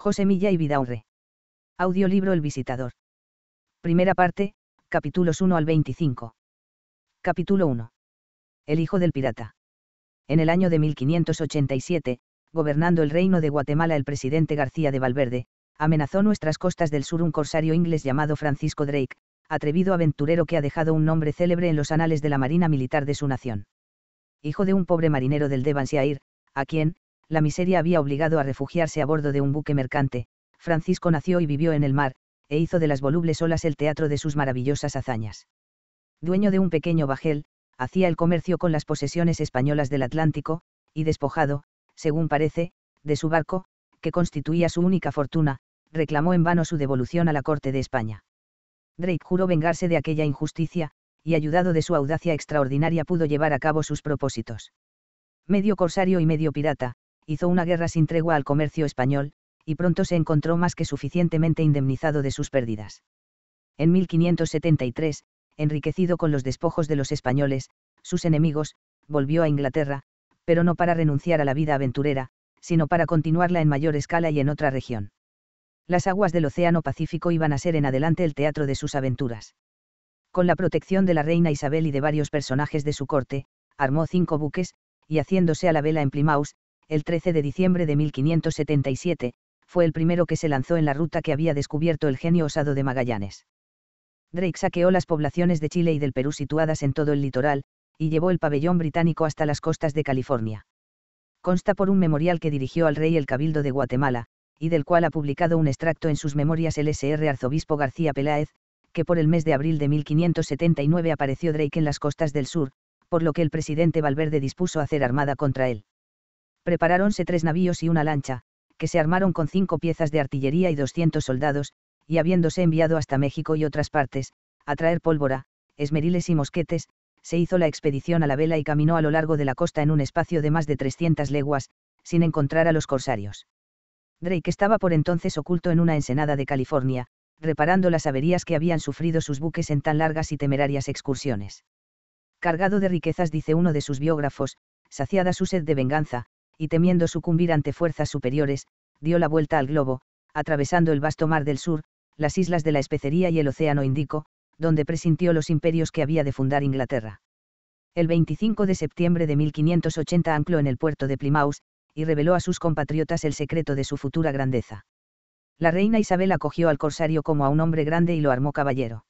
José Milla y Vidaurre. Audiolibro El Visitador. Primera parte, capítulos 1 al 25. Capítulo 1. El hijo del pirata. En el año de 1587, gobernando el reino de Guatemala el presidente García de Valverde, amenazó nuestras costas del sur un corsario inglés llamado Francisco Drake, atrevido aventurero que ha dejado un nombre célebre en los anales de la Marina Militar de su nación. Hijo de un pobre marinero del Devonshire, a quien, la miseria había obligado a refugiarse a bordo de un buque mercante, Francisco nació y vivió en el mar, e hizo de las volubles olas el teatro de sus maravillosas hazañas. Dueño de un pequeño bajel, hacía el comercio con las posesiones españolas del Atlántico, y despojado, según parece, de su barco, que constituía su única fortuna, reclamó en vano su devolución a la corte de España. Drake juró vengarse de aquella injusticia, y ayudado de su audacia extraordinaria pudo llevar a cabo sus propósitos. Medio corsario y medio pirata, hizo una guerra sin tregua al comercio español, y pronto se encontró más que suficientemente indemnizado de sus pérdidas. En 1573, enriquecido con los despojos de los españoles, sus enemigos, volvió a Inglaterra, pero no para renunciar a la vida aventurera, sino para continuarla en mayor escala y en otra región. Las aguas del Océano Pacífico iban a ser en adelante el teatro de sus aventuras. Con la protección de la reina Isabel y de varios personajes de su corte, armó cinco buques, y haciéndose a la vela en Plymouth el 13 de diciembre de 1577, fue el primero que se lanzó en la ruta que había descubierto el genio osado de Magallanes. Drake saqueó las poblaciones de Chile y del Perú situadas en todo el litoral, y llevó el pabellón británico hasta las costas de California. Consta por un memorial que dirigió al rey el Cabildo de Guatemala, y del cual ha publicado un extracto en sus memorias el SR arzobispo García Peláez, que por el mes de abril de 1579 apareció Drake en las costas del sur, por lo que el presidente Valverde dispuso hacer armada contra él preparáronse tres navíos y una lancha, que se armaron con cinco piezas de artillería y 200 soldados, y habiéndose enviado hasta México y otras partes, a traer pólvora, esmeriles y mosquetes, se hizo la expedición a la vela y caminó a lo largo de la costa en un espacio de más de 300 leguas, sin encontrar a los corsarios. Drake estaba por entonces oculto en una ensenada de California, reparando las averías que habían sufrido sus buques en tan largas y temerarias excursiones. Cargado de riquezas, dice uno de sus biógrafos, saciada su sed de venganza, y temiendo sucumbir ante fuerzas superiores, dio la vuelta al globo, atravesando el vasto mar del sur, las islas de la especería y el océano Índico, donde presintió los imperios que había de fundar Inglaterra. El 25 de septiembre de 1580 ancló en el puerto de Plymouth, y reveló a sus compatriotas el secreto de su futura grandeza. La reina Isabel acogió al corsario como a un hombre grande y lo armó caballero.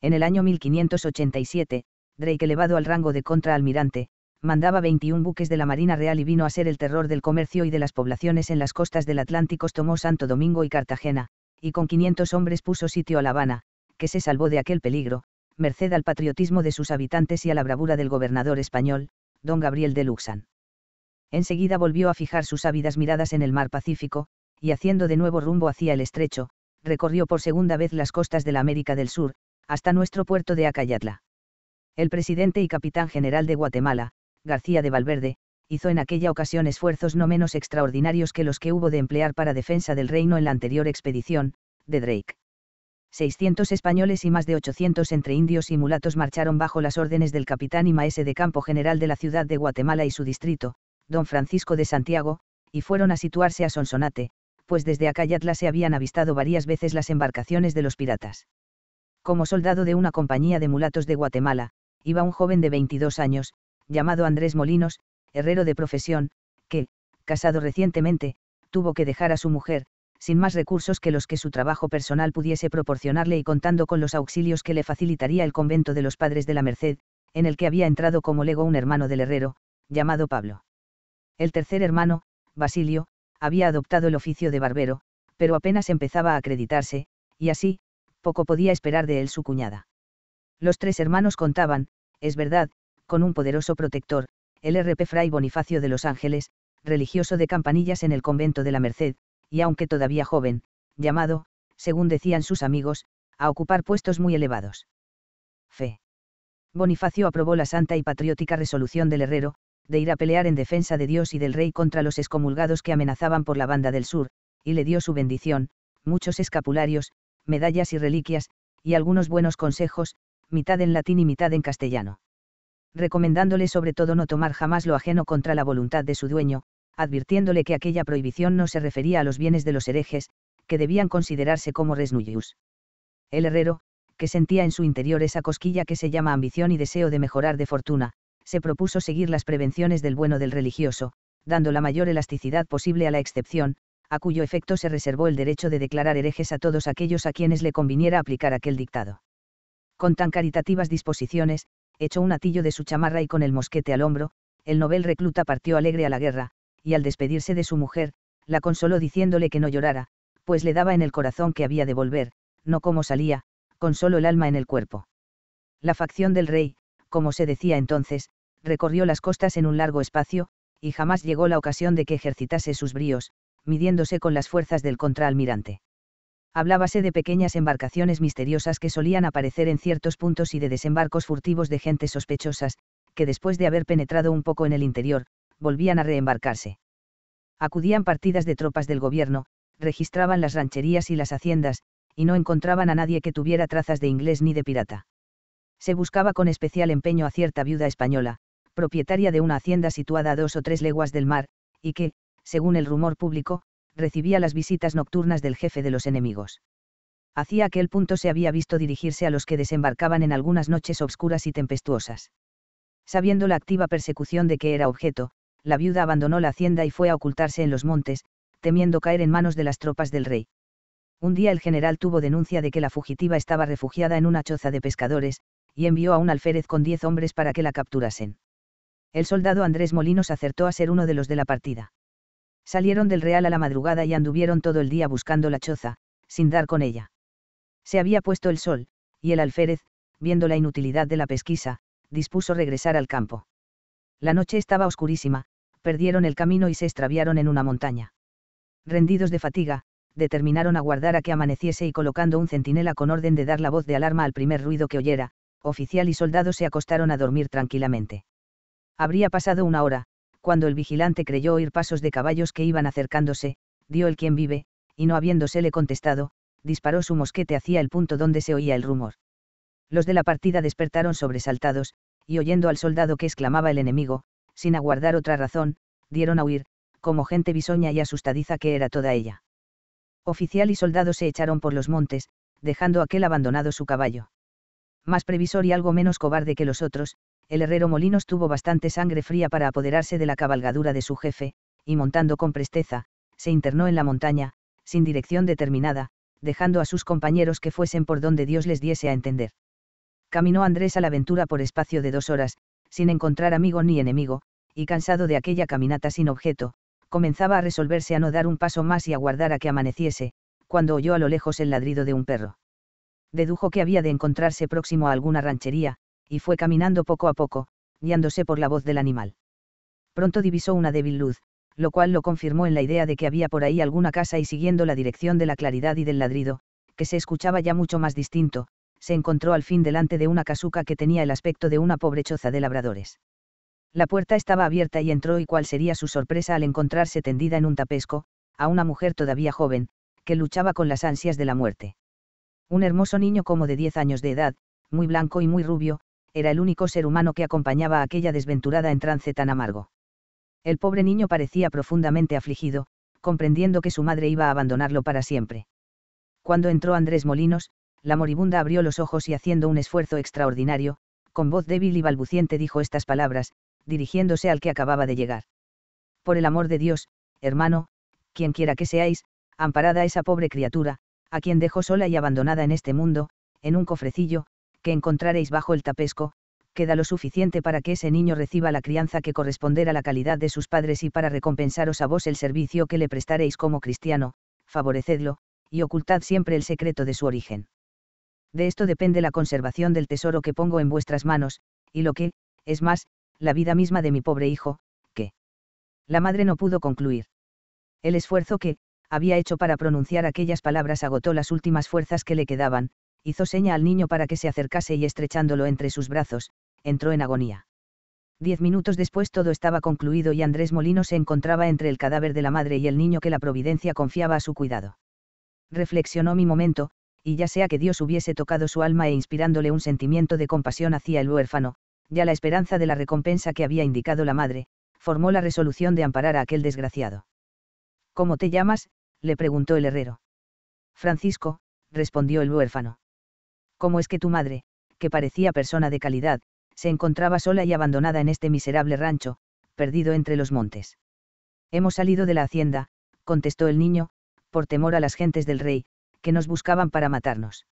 En el año 1587, Drake elevado al rango de contraalmirante, mandaba 21 buques de la Marina Real y vino a ser el terror del comercio y de las poblaciones en las costas del Atlántico. Tomó Santo Domingo y Cartagena, y con 500 hombres puso sitio a La Habana, que se salvó de aquel peligro, merced al patriotismo de sus habitantes y a la bravura del gobernador español, don Gabriel de Luxan. Enseguida volvió a fijar sus ávidas miradas en el mar Pacífico, y haciendo de nuevo rumbo hacia el estrecho, recorrió por segunda vez las costas de la América del Sur, hasta nuestro puerto de Acayatla. El presidente y capitán general de Guatemala, García de Valverde, hizo en aquella ocasión esfuerzos no menos extraordinarios que los que hubo de emplear para defensa del reino en la anterior expedición, de Drake. 600 españoles y más de 800 entre indios y mulatos marcharon bajo las órdenes del capitán y maese de campo general de la ciudad de Guatemala y su distrito, don Francisco de Santiago, y fueron a situarse a Sonsonate, pues desde Acayatla se habían avistado varias veces las embarcaciones de los piratas. Como soldado de una compañía de mulatos de Guatemala, iba un joven de 22 años, llamado Andrés Molinos, herrero de profesión, que, casado recientemente, tuvo que dejar a su mujer, sin más recursos que los que su trabajo personal pudiese proporcionarle y contando con los auxilios que le facilitaría el convento de los padres de la Merced, en el que había entrado como lego un hermano del herrero, llamado Pablo. El tercer hermano, Basilio, había adoptado el oficio de barbero, pero apenas empezaba a acreditarse, y así, poco podía esperar de él su cuñada. Los tres hermanos contaban, es verdad, con un poderoso protector, el RP Fray Bonifacio de Los Ángeles, religioso de campanillas en el convento de la Merced, y aunque todavía joven, llamado, según decían sus amigos, a ocupar puestos muy elevados. Fe. Bonifacio aprobó la santa y patriótica resolución del herrero, de ir a pelear en defensa de Dios y del rey contra los excomulgados que amenazaban por la banda del sur, y le dio su bendición, muchos escapularios, medallas y reliquias, y algunos buenos consejos, mitad en latín y mitad en castellano recomendándole sobre todo no tomar jamás lo ajeno contra la voluntad de su dueño, advirtiéndole que aquella prohibición no se refería a los bienes de los herejes, que debían considerarse como nullius El herrero, que sentía en su interior esa cosquilla que se llama ambición y deseo de mejorar de fortuna, se propuso seguir las prevenciones del bueno del religioso, dando la mayor elasticidad posible a la excepción, a cuyo efecto se reservó el derecho de declarar herejes a todos aquellos a quienes le conviniera aplicar aquel dictado. Con tan caritativas disposiciones, echó un atillo de su chamarra y con el mosquete al hombro, el novel recluta partió alegre a la guerra, y al despedirse de su mujer, la consoló diciéndole que no llorara, pues le daba en el corazón que había de volver, no como salía, con solo el alma en el cuerpo. La facción del rey, como se decía entonces, recorrió las costas en un largo espacio, y jamás llegó la ocasión de que ejercitase sus bríos, midiéndose con las fuerzas del contraalmirante hablábase de pequeñas embarcaciones misteriosas que solían aparecer en ciertos puntos y de desembarcos furtivos de gentes sospechosas, que después de haber penetrado un poco en el interior, volvían a reembarcarse. Acudían partidas de tropas del gobierno, registraban las rancherías y las haciendas, y no encontraban a nadie que tuviera trazas de inglés ni de pirata. Se buscaba con especial empeño a cierta viuda española, propietaria de una hacienda situada a dos o tres leguas del mar, y que, según el rumor público, recibía las visitas nocturnas del jefe de los enemigos. Hacia aquel punto se había visto dirigirse a los que desembarcaban en algunas noches obscuras y tempestuosas. Sabiendo la activa persecución de que era objeto, la viuda abandonó la hacienda y fue a ocultarse en los montes, temiendo caer en manos de las tropas del rey. Un día el general tuvo denuncia de que la fugitiva estaba refugiada en una choza de pescadores, y envió a un alférez con diez hombres para que la capturasen. El soldado Andrés Molinos acertó a ser uno de los de la partida. Salieron del Real a la madrugada y anduvieron todo el día buscando la choza, sin dar con ella. Se había puesto el sol, y el alférez, viendo la inutilidad de la pesquisa, dispuso regresar al campo. La noche estaba oscurísima, perdieron el camino y se extraviaron en una montaña. Rendidos de fatiga, determinaron aguardar a que amaneciese y colocando un centinela con orden de dar la voz de alarma al primer ruido que oyera, oficial y soldado se acostaron a dormir tranquilamente. Habría pasado una hora, cuando el vigilante creyó oír pasos de caballos que iban acercándose, dio el quien vive, y no habiéndosele contestado, disparó su mosquete hacia el punto donde se oía el rumor. Los de la partida despertaron sobresaltados, y oyendo al soldado que exclamaba el enemigo, sin aguardar otra razón, dieron a huir, como gente bisoña y asustadiza que era toda ella. Oficial y soldado se echaron por los montes, dejando aquel abandonado su caballo. Más previsor y algo menos cobarde que los otros, el herrero Molinos tuvo bastante sangre fría para apoderarse de la cabalgadura de su jefe, y montando con presteza, se internó en la montaña, sin dirección determinada, dejando a sus compañeros que fuesen por donde Dios les diese a entender. Caminó Andrés a la aventura por espacio de dos horas, sin encontrar amigo ni enemigo, y cansado de aquella caminata sin objeto, comenzaba a resolverse a no dar un paso más y a aguardar a que amaneciese, cuando oyó a lo lejos el ladrido de un perro. Dedujo que había de encontrarse próximo a alguna ranchería, y fue caminando poco a poco, guiándose por la voz del animal. Pronto divisó una débil luz, lo cual lo confirmó en la idea de que había por ahí alguna casa y siguiendo la dirección de la claridad y del ladrido, que se escuchaba ya mucho más distinto, se encontró al fin delante de una casuca que tenía el aspecto de una pobre choza de labradores. La puerta estaba abierta y entró y cuál sería su sorpresa al encontrarse tendida en un tapesco, a una mujer todavía joven, que luchaba con las ansias de la muerte. Un hermoso niño como de diez años de edad, muy blanco y muy rubio, era el único ser humano que acompañaba a aquella desventurada en trance tan amargo. El pobre niño parecía profundamente afligido, comprendiendo que su madre iba a abandonarlo para siempre. Cuando entró Andrés Molinos, la moribunda abrió los ojos y haciendo un esfuerzo extraordinario, con voz débil y balbuciente dijo estas palabras, dirigiéndose al que acababa de llegar. Por el amor de Dios, hermano, quien quiera que seáis, amparada a esa pobre criatura, a quien dejó sola y abandonada en este mundo, en un cofrecillo, que encontraréis bajo el tapesco, queda lo suficiente para que ese niño reciba la crianza que corresponder a la calidad de sus padres y para recompensaros a vos el servicio que le prestaréis como cristiano, favorecedlo, y ocultad siempre el secreto de su origen. De esto depende la conservación del tesoro que pongo en vuestras manos, y lo que, es más, la vida misma de mi pobre hijo, que la madre no pudo concluir. El esfuerzo que, había hecho para pronunciar aquellas palabras agotó las últimas fuerzas que le quedaban, hizo seña al niño para que se acercase y estrechándolo entre sus brazos, entró en agonía. Diez minutos después todo estaba concluido y Andrés Molino se encontraba entre el cadáver de la madre y el niño que la providencia confiaba a su cuidado. Reflexionó mi momento, y ya sea que Dios hubiese tocado su alma e inspirándole un sentimiento de compasión hacia el huérfano, ya la esperanza de la recompensa que había indicado la madre, formó la resolución de amparar a aquel desgraciado. ¿Cómo te llamas? le preguntó el herrero. Francisco, respondió el huérfano. ¿Cómo es que tu madre, que parecía persona de calidad, se encontraba sola y abandonada en este miserable rancho, perdido entre los montes? Hemos salido de la hacienda, contestó el niño, por temor a las gentes del rey, que nos buscaban para matarnos.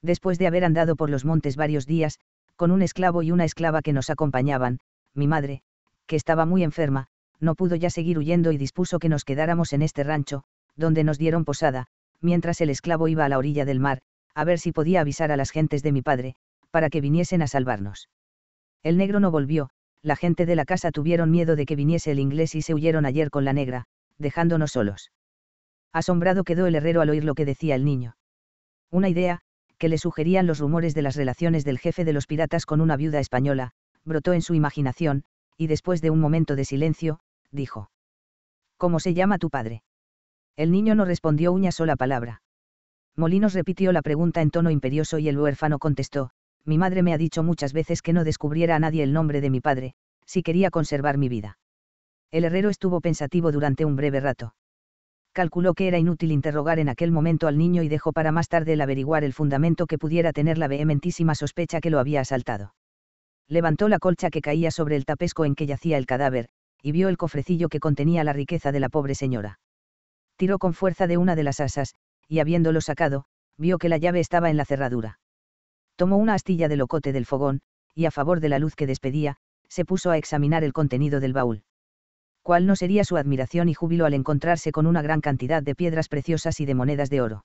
Después de haber andado por los montes varios días, con un esclavo y una esclava que nos acompañaban, mi madre, que estaba muy enferma, no pudo ya seguir huyendo y dispuso que nos quedáramos en este rancho, donde nos dieron posada, mientras el esclavo iba a la orilla del mar, a ver si podía avisar a las gentes de mi padre, para que viniesen a salvarnos. El negro no volvió, la gente de la casa tuvieron miedo de que viniese el inglés y se huyeron ayer con la negra, dejándonos solos. Asombrado quedó el herrero al oír lo que decía el niño. Una idea, que le sugerían los rumores de las relaciones del jefe de los piratas con una viuda española, brotó en su imaginación, y después de un momento de silencio, dijo. ¿Cómo se llama tu padre? El niño no respondió una sola palabra. Molinos repitió la pregunta en tono imperioso y el huérfano contestó, mi madre me ha dicho muchas veces que no descubriera a nadie el nombre de mi padre, si quería conservar mi vida. El herrero estuvo pensativo durante un breve rato. Calculó que era inútil interrogar en aquel momento al niño y dejó para más tarde el averiguar el fundamento que pudiera tener la vehementísima sospecha que lo había asaltado. Levantó la colcha que caía sobre el tapesco en que yacía el cadáver, y vio el cofrecillo que contenía la riqueza de la pobre señora. Tiró con fuerza de una de las asas, y habiéndolo sacado, vio que la llave estaba en la cerradura. Tomó una astilla de locote del fogón, y a favor de la luz que despedía, se puso a examinar el contenido del baúl. ¿Cuál no sería su admiración y júbilo al encontrarse con una gran cantidad de piedras preciosas y de monedas de oro?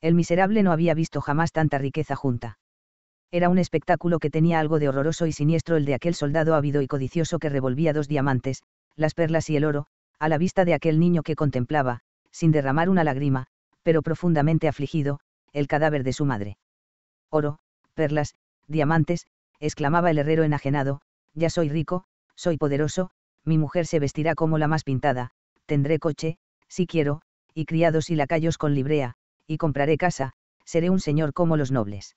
El miserable no había visto jamás tanta riqueza junta. Era un espectáculo que tenía algo de horroroso y siniestro el de aquel soldado ávido y codicioso que revolvía dos diamantes, las perlas y el oro, a la vista de aquel niño que contemplaba, sin derramar una lágrima, pero profundamente afligido, el cadáver de su madre. Oro, perlas, diamantes, exclamaba el herrero enajenado, ya soy rico, soy poderoso, mi mujer se vestirá como la más pintada, tendré coche, si quiero, y criados y lacayos con librea, y compraré casa, seré un señor como los nobles.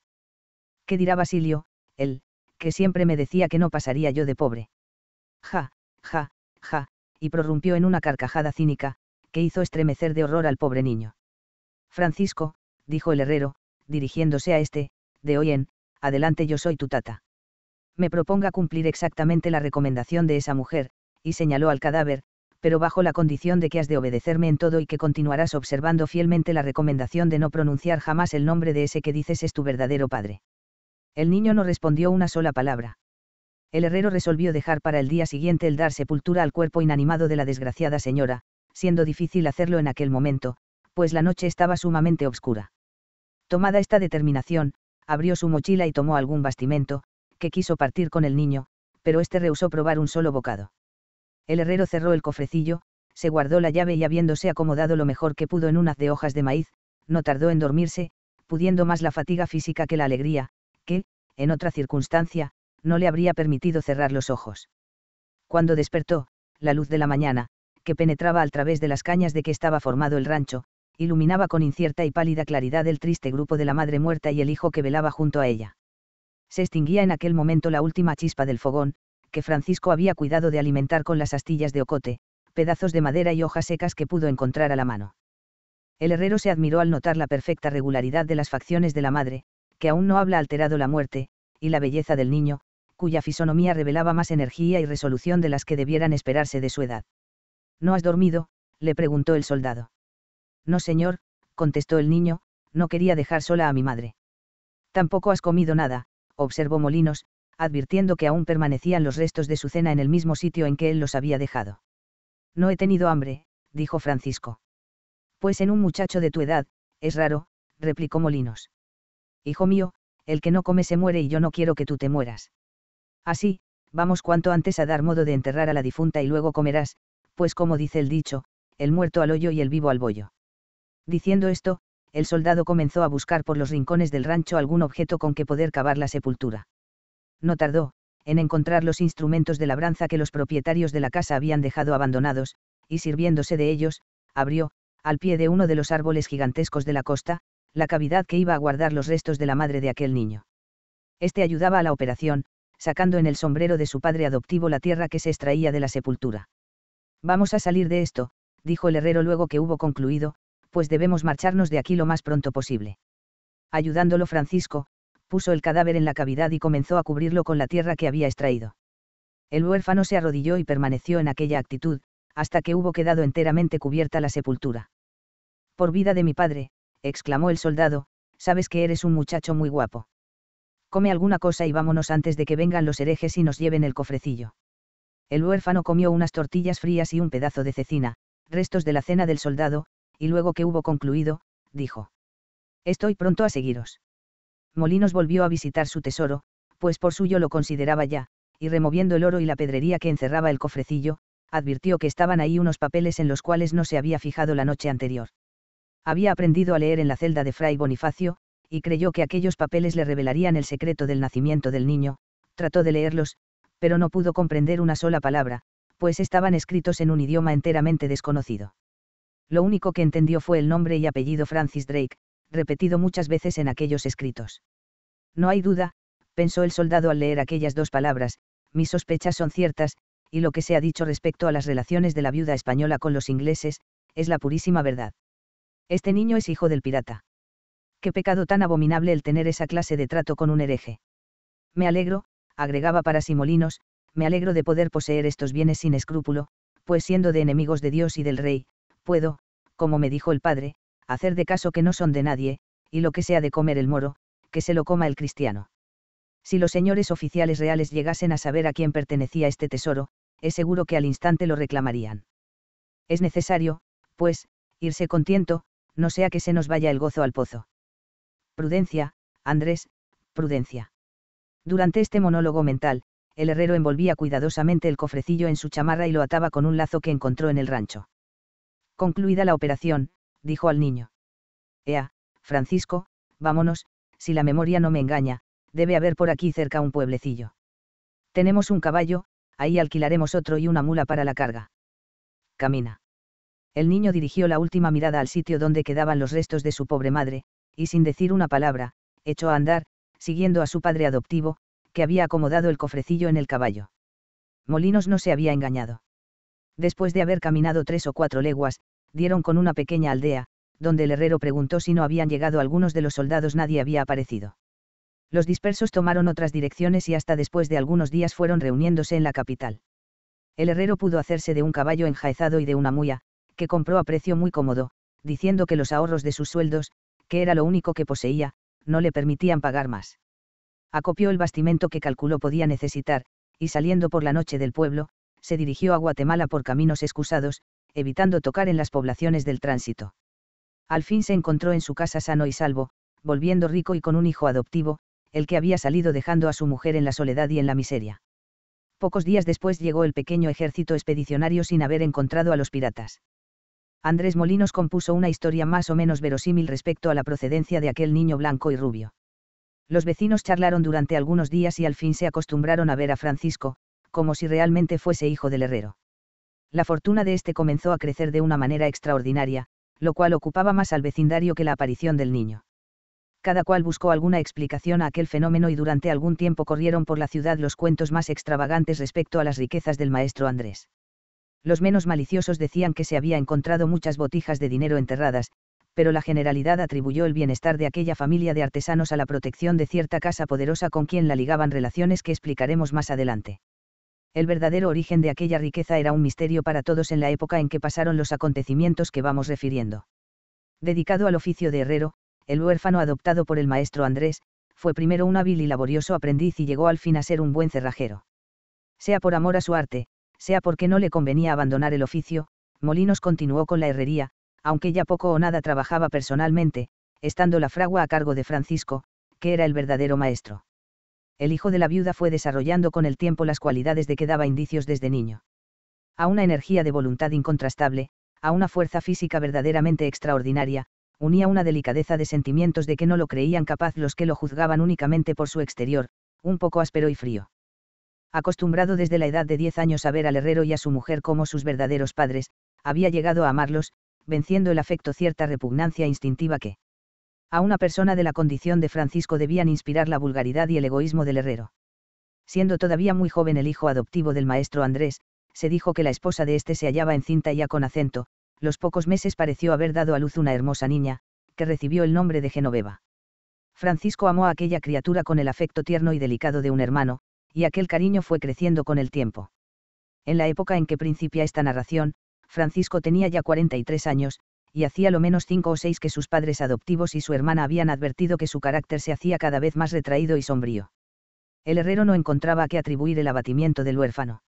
¿Qué dirá Basilio, él, que siempre me decía que no pasaría yo de pobre? Ja, ja, ja, y prorrumpió en una carcajada cínica, que hizo estremecer de horror al pobre niño. Francisco, dijo el herrero, dirigiéndose a este, de hoy en, adelante yo soy tu tata. Me proponga cumplir exactamente la recomendación de esa mujer, y señaló al cadáver, pero bajo la condición de que has de obedecerme en todo y que continuarás observando fielmente la recomendación de no pronunciar jamás el nombre de ese que dices es tu verdadero padre. El niño no respondió una sola palabra. El herrero resolvió dejar para el día siguiente el dar sepultura al cuerpo inanimado de la desgraciada señora, siendo difícil hacerlo en aquel momento, pues la noche estaba sumamente obscura. Tomada esta determinación, abrió su mochila y tomó algún bastimento, que quiso partir con el niño, pero éste rehusó probar un solo bocado. El herrero cerró el cofrecillo, se guardó la llave y habiéndose acomodado lo mejor que pudo en un haz de hojas de maíz, no tardó en dormirse, pudiendo más la fatiga física que la alegría, que, en otra circunstancia, no le habría permitido cerrar los ojos. Cuando despertó, la luz de la mañana, que penetraba al través de las cañas de que estaba formado el rancho, iluminaba con incierta y pálida claridad el triste grupo de la madre muerta y el hijo que velaba junto a ella. Se extinguía en aquel momento la última chispa del fogón, que Francisco había cuidado de alimentar con las astillas de ocote, pedazos de madera y hojas secas que pudo encontrar a la mano. El herrero se admiró al notar la perfecta regularidad de las facciones de la madre, que aún no habla alterado la muerte, y la belleza del niño, cuya fisonomía revelaba más energía y resolución de las que debieran esperarse de su edad. ¿No has dormido? le preguntó el soldado. No, señor, contestó el niño, no quería dejar sola a mi madre. Tampoco has comido nada, observó Molinos, advirtiendo que aún permanecían los restos de su cena en el mismo sitio en que él los había dejado. No he tenido hambre, dijo Francisco. Pues en un muchacho de tu edad, es raro, replicó Molinos. Hijo mío, el que no come se muere y yo no quiero que tú te mueras. Así, vamos cuanto antes a dar modo de enterrar a la difunta y luego comerás, pues como dice el dicho, el muerto al hoyo y el vivo al bollo. Diciendo esto, el soldado comenzó a buscar por los rincones del rancho algún objeto con que poder cavar la sepultura. No tardó, en encontrar los instrumentos de labranza que los propietarios de la casa habían dejado abandonados, y sirviéndose de ellos, abrió, al pie de uno de los árboles gigantescos de la costa, la cavidad que iba a guardar los restos de la madre de aquel niño. Este ayudaba a la operación, sacando en el sombrero de su padre adoptivo la tierra que se extraía de la sepultura. Vamos a salir de esto, dijo el herrero luego que hubo concluido, pues debemos marcharnos de aquí lo más pronto posible. Ayudándolo Francisco, puso el cadáver en la cavidad y comenzó a cubrirlo con la tierra que había extraído. El huérfano se arrodilló y permaneció en aquella actitud, hasta que hubo quedado enteramente cubierta la sepultura. Por vida de mi padre, exclamó el soldado, sabes que eres un muchacho muy guapo. Come alguna cosa y vámonos antes de que vengan los herejes y nos lleven el cofrecillo. El huérfano comió unas tortillas frías y un pedazo de cecina, restos de la cena del soldado, y luego que hubo concluido, dijo. Estoy pronto a seguiros. Molinos volvió a visitar su tesoro, pues por suyo lo consideraba ya, y removiendo el oro y la pedrería que encerraba el cofrecillo, advirtió que estaban ahí unos papeles en los cuales no se había fijado la noche anterior. Había aprendido a leer en la celda de Fray Bonifacio, y creyó que aquellos papeles le revelarían el secreto del nacimiento del niño, trató de leerlos, pero no pudo comprender una sola palabra, pues estaban escritos en un idioma enteramente desconocido. Lo único que entendió fue el nombre y apellido Francis Drake, repetido muchas veces en aquellos escritos. No hay duda, pensó el soldado al leer aquellas dos palabras, mis sospechas son ciertas, y lo que se ha dicho respecto a las relaciones de la viuda española con los ingleses, es la purísima verdad. Este niño es hijo del pirata. Qué pecado tan abominable el tener esa clase de trato con un hereje. Me alegro, agregaba para Simolinos, me alegro de poder poseer estos bienes sin escrúpulo, pues siendo de enemigos de Dios y del rey, puedo, como me dijo el padre, hacer de caso que no son de nadie, y lo que sea de comer el moro, que se lo coma el cristiano. Si los señores oficiales reales llegasen a saber a quién pertenecía este tesoro, es seguro que al instante lo reclamarían. Es necesario, pues, irse contento, no sea que se nos vaya el gozo al pozo. Prudencia, Andrés, prudencia. Durante este monólogo mental, el herrero envolvía cuidadosamente el cofrecillo en su chamarra y lo ataba con un lazo que encontró en el rancho. Concluida la operación, dijo al niño. Ea, Francisco, vámonos, si la memoria no me engaña, debe haber por aquí cerca un pueblecillo. Tenemos un caballo, ahí alquilaremos otro y una mula para la carga. Camina. El niño dirigió la última mirada al sitio donde quedaban los restos de su pobre madre, y sin decir una palabra, echó a andar, siguiendo a su padre adoptivo, que había acomodado el cofrecillo en el caballo. Molinos no se había engañado después de haber caminado tres o cuatro leguas, dieron con una pequeña aldea, donde el herrero preguntó si no habían llegado algunos de los soldados nadie había aparecido. Los dispersos tomaron otras direcciones y hasta después de algunos días fueron reuniéndose en la capital. El herrero pudo hacerse de un caballo enjaezado y de una muya, que compró a precio muy cómodo, diciendo que los ahorros de sus sueldos, que era lo único que poseía, no le permitían pagar más. Acopió el bastimento que calculó podía necesitar, y saliendo por la noche del pueblo, se dirigió a Guatemala por caminos excusados, evitando tocar en las poblaciones del tránsito. Al fin se encontró en su casa sano y salvo, volviendo rico y con un hijo adoptivo, el que había salido dejando a su mujer en la soledad y en la miseria. Pocos días después llegó el pequeño ejército expedicionario sin haber encontrado a los piratas. Andrés Molinos compuso una historia más o menos verosímil respecto a la procedencia de aquel niño blanco y rubio. Los vecinos charlaron durante algunos días y al fin se acostumbraron a ver a Francisco, como si realmente fuese hijo del herrero. La fortuna de este comenzó a crecer de una manera extraordinaria, lo cual ocupaba más al vecindario que la aparición del niño. Cada cual buscó alguna explicación a aquel fenómeno y durante algún tiempo corrieron por la ciudad los cuentos más extravagantes respecto a las riquezas del maestro Andrés. Los menos maliciosos decían que se había encontrado muchas botijas de dinero enterradas, pero la generalidad atribuyó el bienestar de aquella familia de artesanos a la protección de cierta casa poderosa con quien la ligaban relaciones que explicaremos más adelante. El verdadero origen de aquella riqueza era un misterio para todos en la época en que pasaron los acontecimientos que vamos refiriendo. Dedicado al oficio de herrero, el huérfano adoptado por el maestro Andrés, fue primero un hábil y laborioso aprendiz y llegó al fin a ser un buen cerrajero. Sea por amor a su arte, sea porque no le convenía abandonar el oficio, Molinos continuó con la herrería, aunque ya poco o nada trabajaba personalmente, estando la fragua a cargo de Francisco, que era el verdadero maestro el hijo de la viuda fue desarrollando con el tiempo las cualidades de que daba indicios desde niño. A una energía de voluntad incontrastable, a una fuerza física verdaderamente extraordinaria, unía una delicadeza de sentimientos de que no lo creían capaz los que lo juzgaban únicamente por su exterior, un poco áspero y frío. Acostumbrado desde la edad de diez años a ver al herrero y a su mujer como sus verdaderos padres, había llegado a amarlos, venciendo el afecto cierta repugnancia instintiva que, a una persona de la condición de Francisco debían inspirar la vulgaridad y el egoísmo del herrero. Siendo todavía muy joven el hijo adoptivo del maestro Andrés, se dijo que la esposa de éste se hallaba encinta ya con acento, los pocos meses pareció haber dado a luz una hermosa niña, que recibió el nombre de Genoveva. Francisco amó a aquella criatura con el afecto tierno y delicado de un hermano, y aquel cariño fue creciendo con el tiempo. En la época en que principia esta narración, Francisco tenía ya 43 años, y hacía lo menos cinco o seis que sus padres adoptivos y su hermana habían advertido que su carácter se hacía cada vez más retraído y sombrío. El herrero no encontraba a qué atribuir el abatimiento del huérfano.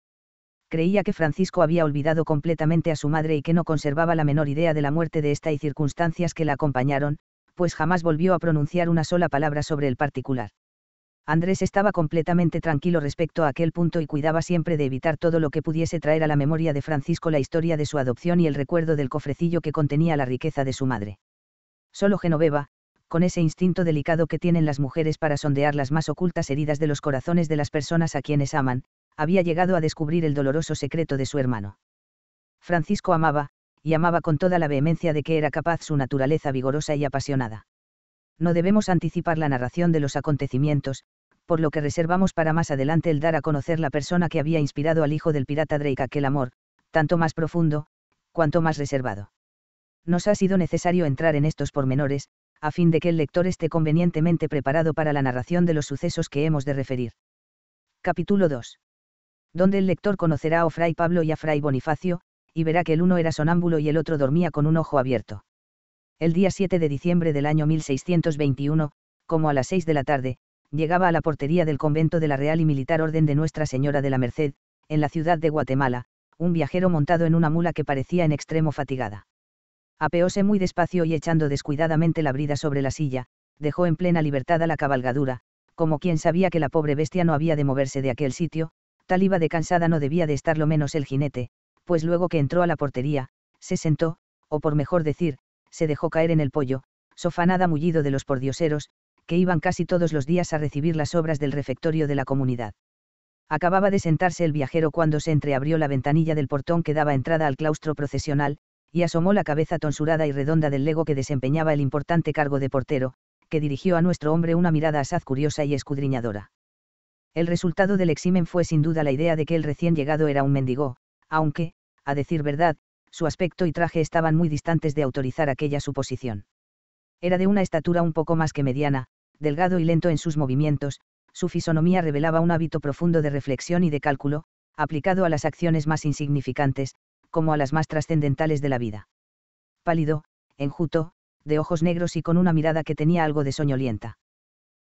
Creía que Francisco había olvidado completamente a su madre y que no conservaba la menor idea de la muerte de esta y circunstancias que la acompañaron, pues jamás volvió a pronunciar una sola palabra sobre el particular. Andrés estaba completamente tranquilo respecto a aquel punto y cuidaba siempre de evitar todo lo que pudiese traer a la memoria de Francisco la historia de su adopción y el recuerdo del cofrecillo que contenía la riqueza de su madre. Solo Genoveva, con ese instinto delicado que tienen las mujeres para sondear las más ocultas heridas de los corazones de las personas a quienes aman, había llegado a descubrir el doloroso secreto de su hermano. Francisco amaba, y amaba con toda la vehemencia de que era capaz su naturaleza vigorosa y apasionada. No debemos anticipar la narración de los acontecimientos, por lo que reservamos para más adelante el dar a conocer la persona que había inspirado al hijo del pirata Drake aquel amor, tanto más profundo, cuanto más reservado. Nos ha sido necesario entrar en estos pormenores, a fin de que el lector esté convenientemente preparado para la narración de los sucesos que hemos de referir. Capítulo 2. Donde el lector conocerá a Fray Pablo y a Fray Bonifacio, y verá que el uno era sonámbulo y el otro dormía con un ojo abierto. El día 7 de diciembre del año 1621, como a las 6 de la tarde, llegaba a la portería del convento de la Real y Militar Orden de Nuestra Señora de la Merced, en la ciudad de Guatemala, un viajero montado en una mula que parecía en extremo fatigada. Apeóse muy despacio y echando descuidadamente la brida sobre la silla, dejó en plena libertad a la cabalgadura, como quien sabía que la pobre bestia no había de moverse de aquel sitio, tal iba de cansada no debía de estar lo menos el jinete, pues luego que entró a la portería, se sentó, o por mejor decir, se dejó caer en el pollo, sofanada mullido de los pordioseros, que iban casi todos los días a recibir las obras del refectorio de la comunidad. Acababa de sentarse el viajero cuando se entreabrió la ventanilla del portón que daba entrada al claustro procesional, y asomó la cabeza tonsurada y redonda del lego que desempeñaba el importante cargo de portero, que dirigió a nuestro hombre una mirada asaz curiosa y escudriñadora. El resultado del eximen fue sin duda la idea de que el recién llegado era un mendigo, aunque, a decir verdad, su aspecto y traje estaban muy distantes de autorizar aquella suposición. Era de una estatura un poco más que mediana, delgado y lento en sus movimientos, su fisonomía revelaba un hábito profundo de reflexión y de cálculo, aplicado a las acciones más insignificantes, como a las más trascendentales de la vida. Pálido, enjuto, de ojos negros y con una mirada que tenía algo de soñolienta.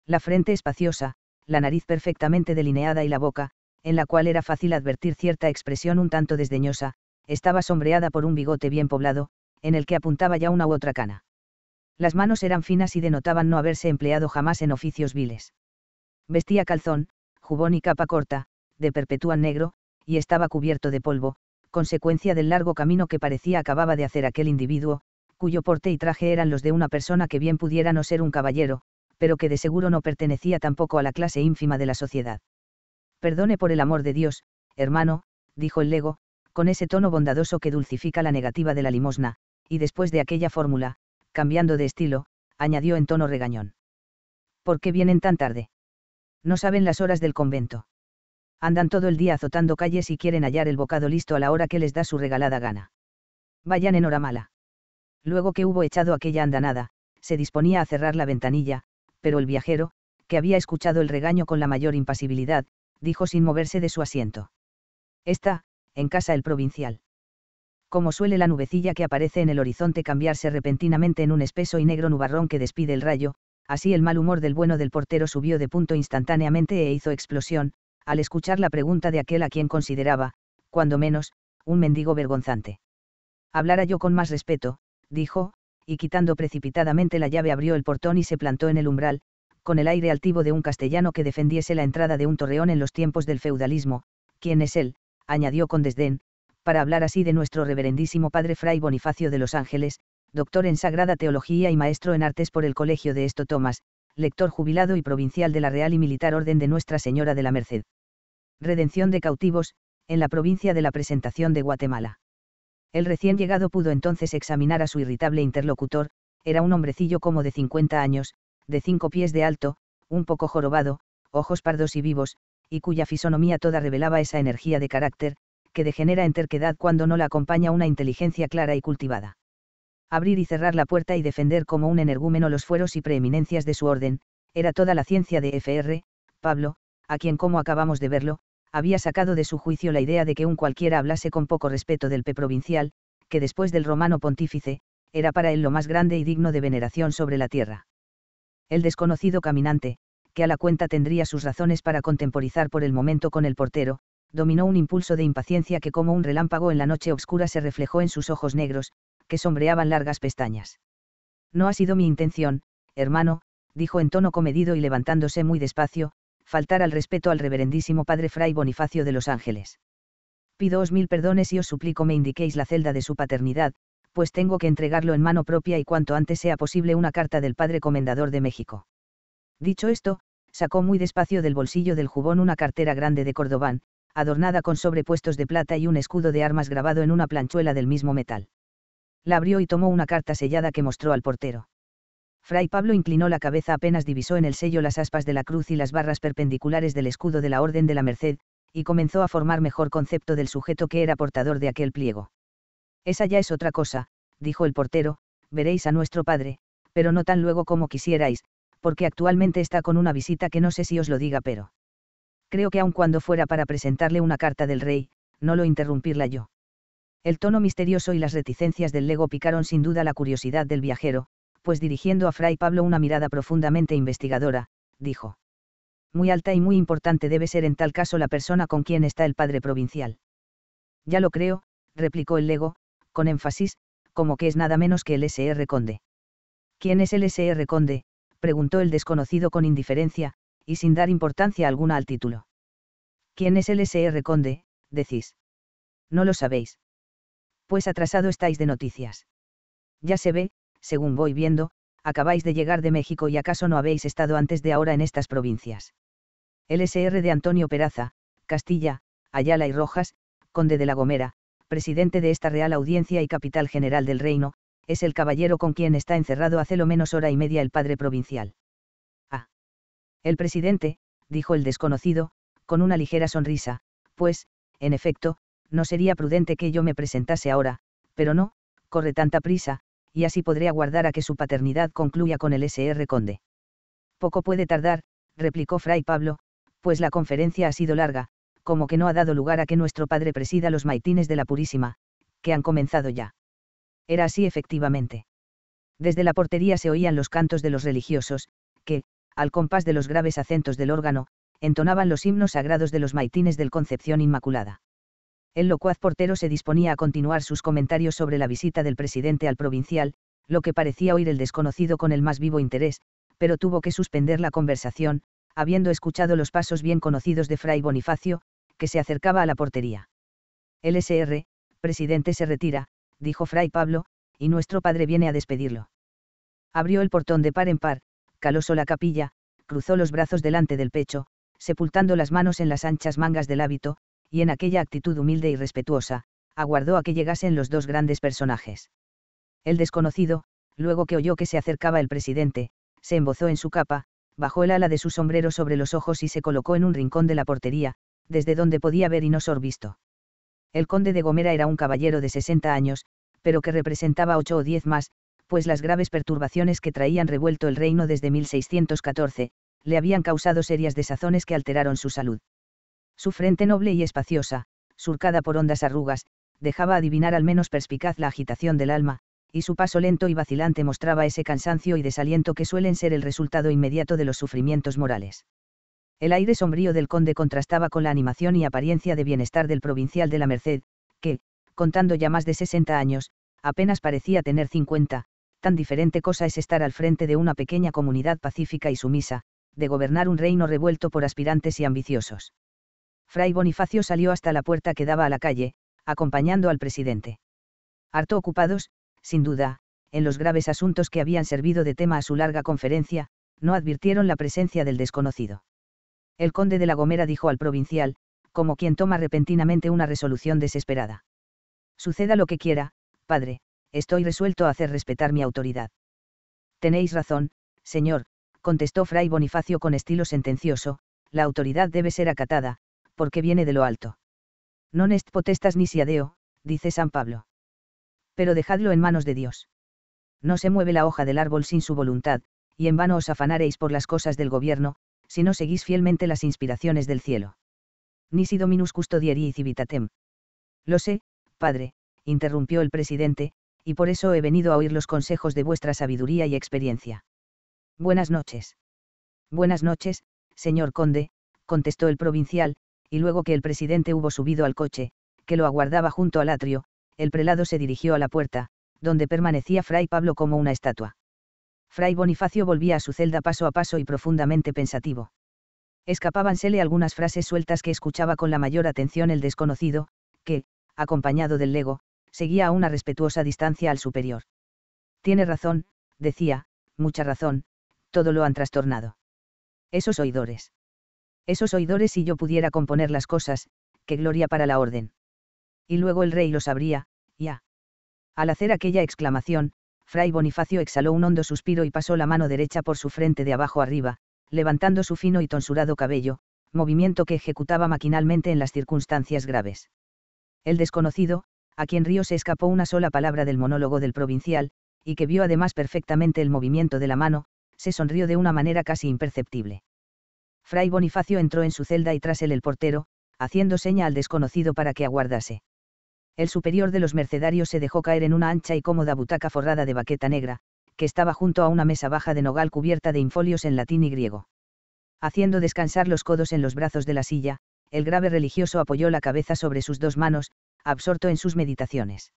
La frente espaciosa, la nariz perfectamente delineada y la boca, en la cual era fácil advertir cierta expresión un tanto desdeñosa, estaba sombreada por un bigote bien poblado, en el que apuntaba ya una u otra cana. Las manos eran finas y denotaban no haberse empleado jamás en oficios viles. Vestía calzón, jubón y capa corta, de perpetúa negro, y estaba cubierto de polvo, consecuencia del largo camino que parecía acababa de hacer aquel individuo, cuyo porte y traje eran los de una persona que bien pudiera no ser un caballero, pero que de seguro no pertenecía tampoco a la clase ínfima de la sociedad. Perdone por el amor de Dios, hermano, dijo el lego, con ese tono bondadoso que dulcifica la negativa de la limosna, y después de aquella fórmula, cambiando de estilo, añadió en tono regañón. ¿Por qué vienen tan tarde? No saben las horas del convento. Andan todo el día azotando calles y quieren hallar el bocado listo a la hora que les da su regalada gana. Vayan en hora mala. Luego que hubo echado aquella andanada, se disponía a cerrar la ventanilla, pero el viajero, que había escuchado el regaño con la mayor impasibilidad, dijo sin moverse de su asiento. Está, en casa el provincial como suele la nubecilla que aparece en el horizonte cambiarse repentinamente en un espeso y negro nubarrón que despide el rayo, así el mal humor del bueno del portero subió de punto instantáneamente e hizo explosión, al escuchar la pregunta de aquel a quien consideraba, cuando menos, un mendigo vergonzante. Hablara yo con más respeto, dijo, y quitando precipitadamente la llave abrió el portón y se plantó en el umbral, con el aire altivo de un castellano que defendiese la entrada de un torreón en los tiempos del feudalismo, ¿quién es él? añadió con desdén, para hablar así de nuestro reverendísimo padre Fray Bonifacio de los Ángeles, doctor en Sagrada Teología y maestro en artes por el Colegio de Esto Tomás, lector jubilado y provincial de la Real y Militar Orden de Nuestra Señora de la Merced. Redención de cautivos, en la provincia de la Presentación de Guatemala. El recién llegado pudo entonces examinar a su irritable interlocutor, era un hombrecillo como de 50 años, de cinco pies de alto, un poco jorobado, ojos pardos y vivos, y cuya fisonomía toda revelaba esa energía de carácter, que degenera en terquedad cuando no la acompaña una inteligencia clara y cultivada. Abrir y cerrar la puerta y defender como un energúmeno los fueros y preeminencias de su orden, era toda la ciencia de F.R., Pablo, a quien como acabamos de verlo, había sacado de su juicio la idea de que un cualquiera hablase con poco respeto del P provincial, que después del romano pontífice, era para él lo más grande y digno de veneración sobre la tierra. El desconocido caminante, que a la cuenta tendría sus razones para contemporizar por el momento con el portero, dominó un impulso de impaciencia que como un relámpago en la noche oscura se reflejó en sus ojos negros, que sombreaban largas pestañas. No ha sido mi intención, hermano, dijo en tono comedido y levantándose muy despacio, faltar al respeto al reverendísimo padre Fray Bonifacio de los Ángeles. Pidoos mil perdones y os suplico me indiquéis la celda de su paternidad, pues tengo que entregarlo en mano propia y cuanto antes sea posible una carta del padre comendador de México. Dicho esto, sacó muy despacio del bolsillo del jubón una cartera grande de cordobán, adornada con sobrepuestos de plata y un escudo de armas grabado en una planchuela del mismo metal. La abrió y tomó una carta sellada que mostró al portero. Fray Pablo inclinó la cabeza apenas divisó en el sello las aspas de la cruz y las barras perpendiculares del escudo de la Orden de la Merced, y comenzó a formar mejor concepto del sujeto que era portador de aquel pliego. Esa ya es otra cosa, dijo el portero, veréis a nuestro padre, pero no tan luego como quisierais, porque actualmente está con una visita que no sé si os lo diga pero creo que aun cuando fuera para presentarle una carta del rey, no lo interrumpirla yo. El tono misterioso y las reticencias del lego picaron sin duda la curiosidad del viajero, pues dirigiendo a Fray Pablo una mirada profundamente investigadora, dijo. Muy alta y muy importante debe ser en tal caso la persona con quien está el padre provincial. Ya lo creo, replicó el lego, con énfasis, como que es nada menos que el SR Conde. ¿Quién es el SR Conde? preguntó el desconocido con indiferencia, y sin dar importancia alguna al título. ¿Quién es el SR Conde? decís. No lo sabéis. Pues atrasado estáis de noticias. Ya se ve, según voy viendo, acabáis de llegar de México y acaso no habéis estado antes de ahora en estas provincias. El SR de Antonio Peraza, Castilla, Ayala y Rojas, Conde de la Gomera, presidente de esta Real Audiencia y capital general del reino, es el caballero con quien está encerrado hace lo menos hora y media el padre provincial. El presidente, dijo el desconocido, con una ligera sonrisa, pues, en efecto, no sería prudente que yo me presentase ahora, pero no, corre tanta prisa, y así podré aguardar a que su paternidad concluya con el SR Conde. Poco puede tardar, replicó Fray Pablo, pues la conferencia ha sido larga, como que no ha dado lugar a que nuestro padre presida los maitines de la Purísima, que han comenzado ya. Era así efectivamente. Desde la portería se oían los cantos de los religiosos, que, al compás de los graves acentos del órgano, entonaban los himnos sagrados de los maitines del Concepción Inmaculada. El locuaz portero se disponía a continuar sus comentarios sobre la visita del presidente al provincial, lo que parecía oír el desconocido con el más vivo interés, pero tuvo que suspender la conversación, habiendo escuchado los pasos bien conocidos de Fray Bonifacio, que se acercaba a la portería. El SR, presidente se retira, dijo Fray Pablo, y nuestro padre viene a despedirlo. Abrió el portón de par en par, caloso la capilla, cruzó los brazos delante del pecho, sepultando las manos en las anchas mangas del hábito, y en aquella actitud humilde y respetuosa, aguardó a que llegasen los dos grandes personajes. El desconocido, luego que oyó que se acercaba el presidente, se embozó en su capa, bajó el ala de su sombrero sobre los ojos y se colocó en un rincón de la portería, desde donde podía ver y no ser visto. El conde de Gomera era un caballero de 60 años, pero que representaba ocho o diez más, pues las graves perturbaciones que traían revuelto el reino desde 1614, le habían causado serias desazones que alteraron su salud. Su frente noble y espaciosa, surcada por hondas arrugas, dejaba adivinar al menos perspicaz la agitación del alma, y su paso lento y vacilante mostraba ese cansancio y desaliento que suelen ser el resultado inmediato de los sufrimientos morales. El aire sombrío del conde contrastaba con la animación y apariencia de bienestar del provincial de la Merced, que, contando ya más de 60 años, apenas parecía tener 50, tan diferente cosa es estar al frente de una pequeña comunidad pacífica y sumisa, de gobernar un reino revuelto por aspirantes y ambiciosos. Fray Bonifacio salió hasta la puerta que daba a la calle, acompañando al presidente. Harto ocupados, sin duda, en los graves asuntos que habían servido de tema a su larga conferencia, no advirtieron la presencia del desconocido. El conde de la Gomera dijo al provincial, como quien toma repentinamente una resolución desesperada. Suceda lo que quiera, padre, estoy resuelto a hacer respetar mi autoridad. Tenéis razón, señor, contestó Fray Bonifacio con estilo sentencioso, la autoridad debe ser acatada, porque viene de lo alto. Non est potestas ni siadeo, dice San Pablo. Pero dejadlo en manos de Dios. No se mueve la hoja del árbol sin su voluntad, y en vano os afanaréis por las cosas del gobierno, si no seguís fielmente las inspiraciones del cielo. Nisi dominus custodierit civitatem. Lo sé, padre, interrumpió el presidente, y por eso he venido a oír los consejos de vuestra sabiduría y experiencia. Buenas noches. Buenas noches, señor conde, contestó el provincial, y luego que el presidente hubo subido al coche, que lo aguardaba junto al atrio, el prelado se dirigió a la puerta, donde permanecía Fray Pablo como una estatua. Fray Bonifacio volvía a su celda paso a paso y profundamente pensativo. Escapábansele algunas frases sueltas que escuchaba con la mayor atención el desconocido, que, acompañado del lego, seguía a una respetuosa distancia al superior. Tiene razón, decía, mucha razón, todo lo han trastornado. Esos oidores. Esos oidores si yo pudiera componer las cosas, qué gloria para la orden. Y luego el rey lo sabría, ya. Al hacer aquella exclamación, Fray Bonifacio exhaló un hondo suspiro y pasó la mano derecha por su frente de abajo arriba, levantando su fino y tonsurado cabello, movimiento que ejecutaba maquinalmente en las circunstancias graves. El desconocido, a quien Río se escapó una sola palabra del monólogo del provincial, y que vio además perfectamente el movimiento de la mano, se sonrió de una manera casi imperceptible. Fray Bonifacio entró en su celda y tras él el portero, haciendo seña al desconocido para que aguardase. El superior de los mercedarios se dejó caer en una ancha y cómoda butaca forrada de baqueta negra, que estaba junto a una mesa baja de nogal cubierta de infolios en latín y griego. Haciendo descansar los codos en los brazos de la silla, el grave religioso apoyó la cabeza sobre sus dos manos, absorto en sus meditaciones.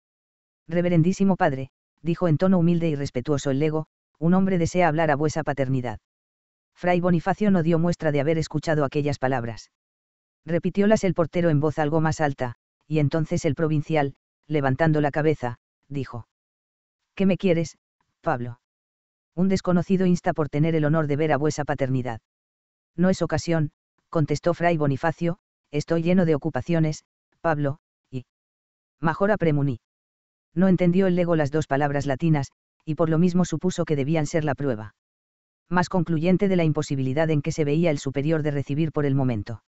Reverendísimo padre, dijo en tono humilde y respetuoso el lego, un hombre desea hablar a vuesa paternidad. Fray Bonifacio no dio muestra de haber escuchado aquellas palabras. Repitiólas el portero en voz algo más alta, y entonces el provincial, levantando la cabeza, dijo. ¿Qué me quieres, Pablo? Un desconocido insta por tener el honor de ver a vuesa paternidad. No es ocasión, contestó Fray Bonifacio, estoy lleno de ocupaciones, Pablo, Majora premuni. No entendió el lego las dos palabras latinas, y por lo mismo supuso que debían ser la prueba. Más concluyente de la imposibilidad en que se veía el superior de recibir por el momento.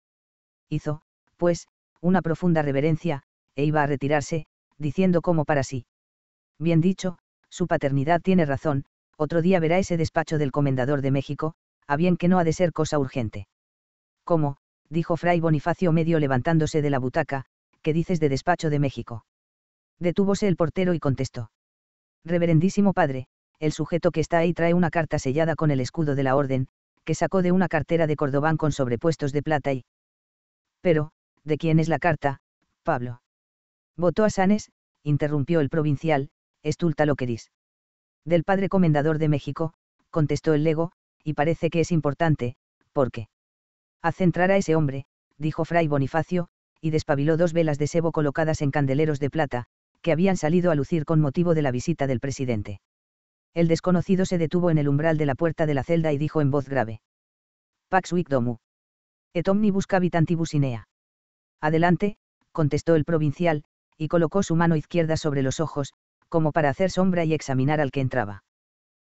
Hizo, pues, una profunda reverencia, e iba a retirarse, diciendo como para sí. Bien dicho, su paternidad tiene razón, otro día verá ese despacho del comendador de México, a bien que no ha de ser cosa urgente. ¿Cómo? dijo Fray Bonifacio medio levantándose de la butaca, ¿qué dices de despacho de México? Detúvose el portero y contestó. Reverendísimo padre, el sujeto que está ahí trae una carta sellada con el escudo de la orden, que sacó de una cartera de Cordobán con sobrepuestos de plata y... Pero, ¿de quién es la carta, Pablo? Votó a Sanes, interrumpió el provincial, estulta lo querís. Del padre comendador de México, contestó el lego, y parece que es importante, porque. Haz entrar a ese hombre, dijo Fray Bonifacio, y despabiló dos velas de sebo colocadas en candeleros de plata, que habían salido a lucir con motivo de la visita del presidente. El desconocido se detuvo en el umbral de la puerta de la celda y dijo en voz grave. Pax Wic domu. Et omnibus cavitantibus inea. Adelante, contestó el provincial, y colocó su mano izquierda sobre los ojos, como para hacer sombra y examinar al que entraba.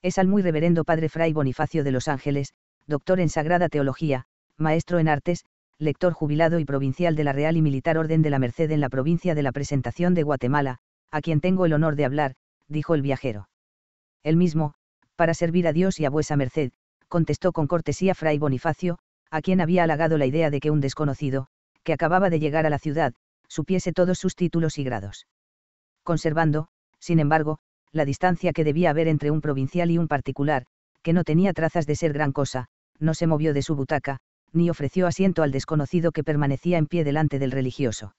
Es al muy reverendo padre Fray Bonifacio de los Ángeles, doctor en Sagrada Teología, maestro en artes, lector jubilado y provincial de la Real y Militar Orden de la Merced en la provincia de la Presentación de Guatemala, a quien tengo el honor de hablar, dijo el viajero. El mismo, para servir a Dios y a vuesa merced, contestó con cortesía Fray Bonifacio, a quien había halagado la idea de que un desconocido, que acababa de llegar a la ciudad, supiese todos sus títulos y grados. Conservando, sin embargo, la distancia que debía haber entre un provincial y un particular, que no tenía trazas de ser gran cosa, no se movió de su butaca, ni ofreció asiento al desconocido que permanecía en pie delante del religioso.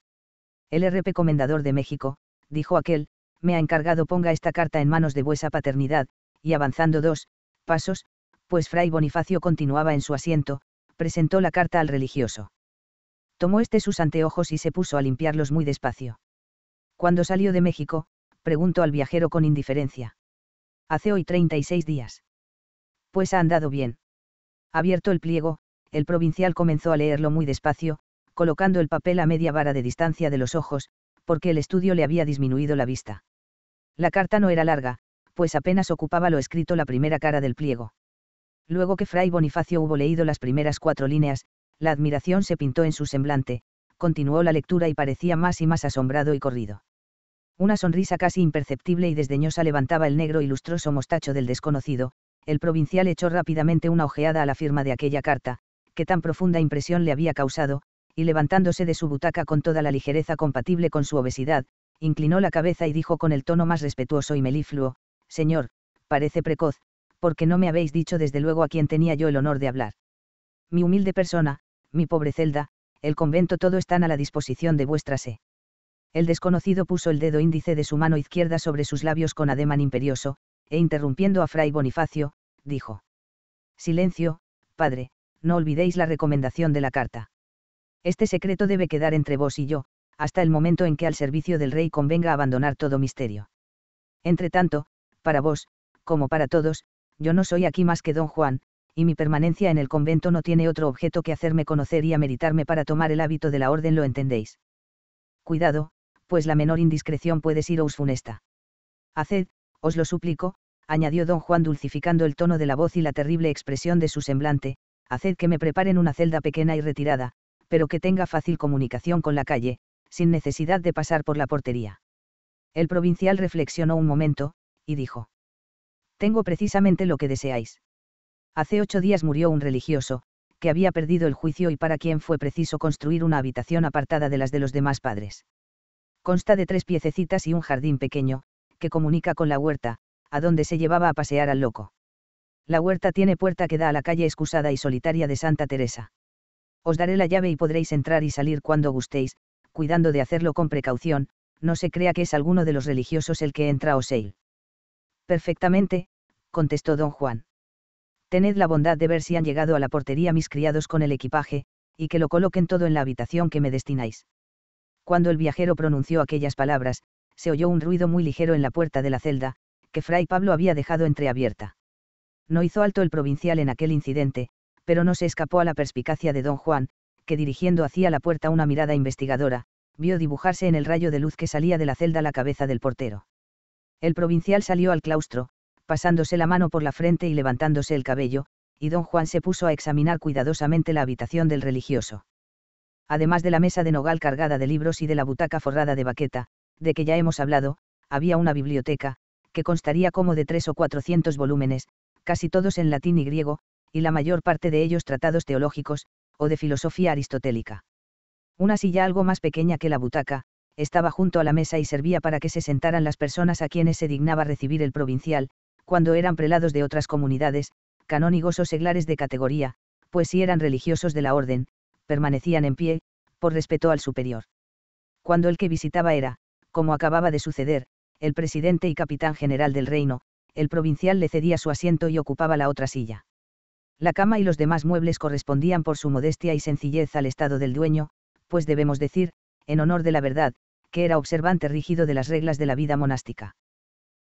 El RP Comendador de México, dijo aquel, me ha encargado ponga esta carta en manos de vuesa paternidad, y avanzando dos, pasos, pues Fray Bonifacio continuaba en su asiento, presentó la carta al religioso. Tomó este sus anteojos y se puso a limpiarlos muy despacio. Cuando salió de México? preguntó al viajero con indiferencia. Hace hoy 36 días. Pues ha andado bien. Abierto el pliego, el provincial comenzó a leerlo muy despacio, colocando el papel a media vara de distancia de los ojos, porque el estudio le había disminuido la vista. La carta no era larga, pues apenas ocupaba lo escrito la primera cara del pliego. Luego que Fray Bonifacio hubo leído las primeras cuatro líneas, la admiración se pintó en su semblante, continuó la lectura y parecía más y más asombrado y corrido. Una sonrisa casi imperceptible y desdeñosa levantaba el negro y lustroso mostacho del desconocido, el provincial echó rápidamente una ojeada a la firma de aquella carta, tan profunda impresión le había causado, y levantándose de su butaca con toda la ligereza compatible con su obesidad, inclinó la cabeza y dijo con el tono más respetuoso y melifluo, Señor, parece precoz, porque no me habéis dicho desde luego a quien tenía yo el honor de hablar. Mi humilde persona, mi pobre celda, el convento todo están a la disposición de vuestra sé. El desconocido puso el dedo índice de su mano izquierda sobre sus labios con ademán imperioso, e interrumpiendo a Fray Bonifacio, dijo. Silencio, padre, no olvidéis la recomendación de la carta. Este secreto debe quedar entre vos y yo, hasta el momento en que al servicio del rey convenga abandonar todo misterio. Entretanto, para vos, como para todos, yo no soy aquí más que don Juan, y mi permanencia en el convento no tiene otro objeto que hacerme conocer y ameritarme para tomar el hábito de la orden, lo entendéis. Cuidado, pues la menor indiscreción puede ser os funesta. Haced, os lo suplico, añadió don Juan dulcificando el tono de la voz y la terrible expresión de su semblante, haced que me preparen una celda pequeña y retirada, pero que tenga fácil comunicación con la calle, sin necesidad de pasar por la portería. El provincial reflexionó un momento, y dijo. Tengo precisamente lo que deseáis. Hace ocho días murió un religioso, que había perdido el juicio y para quien fue preciso construir una habitación apartada de las de los demás padres. Consta de tres piececitas y un jardín pequeño, que comunica con la huerta, a donde se llevaba a pasear al loco la huerta tiene puerta que da a la calle excusada y solitaria de Santa Teresa. Os daré la llave y podréis entrar y salir cuando gustéis, cuidando de hacerlo con precaución, no se crea que es alguno de los religiosos el que entra o sale. Perfectamente, contestó don Juan. Tened la bondad de ver si han llegado a la portería mis criados con el equipaje, y que lo coloquen todo en la habitación que me destináis. Cuando el viajero pronunció aquellas palabras, se oyó un ruido muy ligero en la puerta de la celda, que fray Pablo había dejado entreabierta. No hizo alto el provincial en aquel incidente, pero no se escapó a la perspicacia de don Juan, que dirigiendo hacia la puerta una mirada investigadora, vio dibujarse en el rayo de luz que salía de la celda la cabeza del portero. El provincial salió al claustro, pasándose la mano por la frente y levantándose el cabello, y don Juan se puso a examinar cuidadosamente la habitación del religioso. Además de la mesa de nogal cargada de libros y de la butaca forrada de baqueta, de que ya hemos hablado, había una biblioteca, que constaría como de tres o cuatrocientos volúmenes, casi todos en latín y griego, y la mayor parte de ellos tratados teológicos, o de filosofía aristotélica. Una silla algo más pequeña que la butaca, estaba junto a la mesa y servía para que se sentaran las personas a quienes se dignaba recibir el provincial, cuando eran prelados de otras comunidades, canónigos o seglares de categoría, pues si eran religiosos de la orden, permanecían en pie, por respeto al superior. Cuando el que visitaba era, como acababa de suceder, el presidente y capitán general del reino, el provincial le cedía su asiento y ocupaba la otra silla. La cama y los demás muebles correspondían por su modestia y sencillez al estado del dueño, pues debemos decir, en honor de la verdad, que era observante rígido de las reglas de la vida monástica.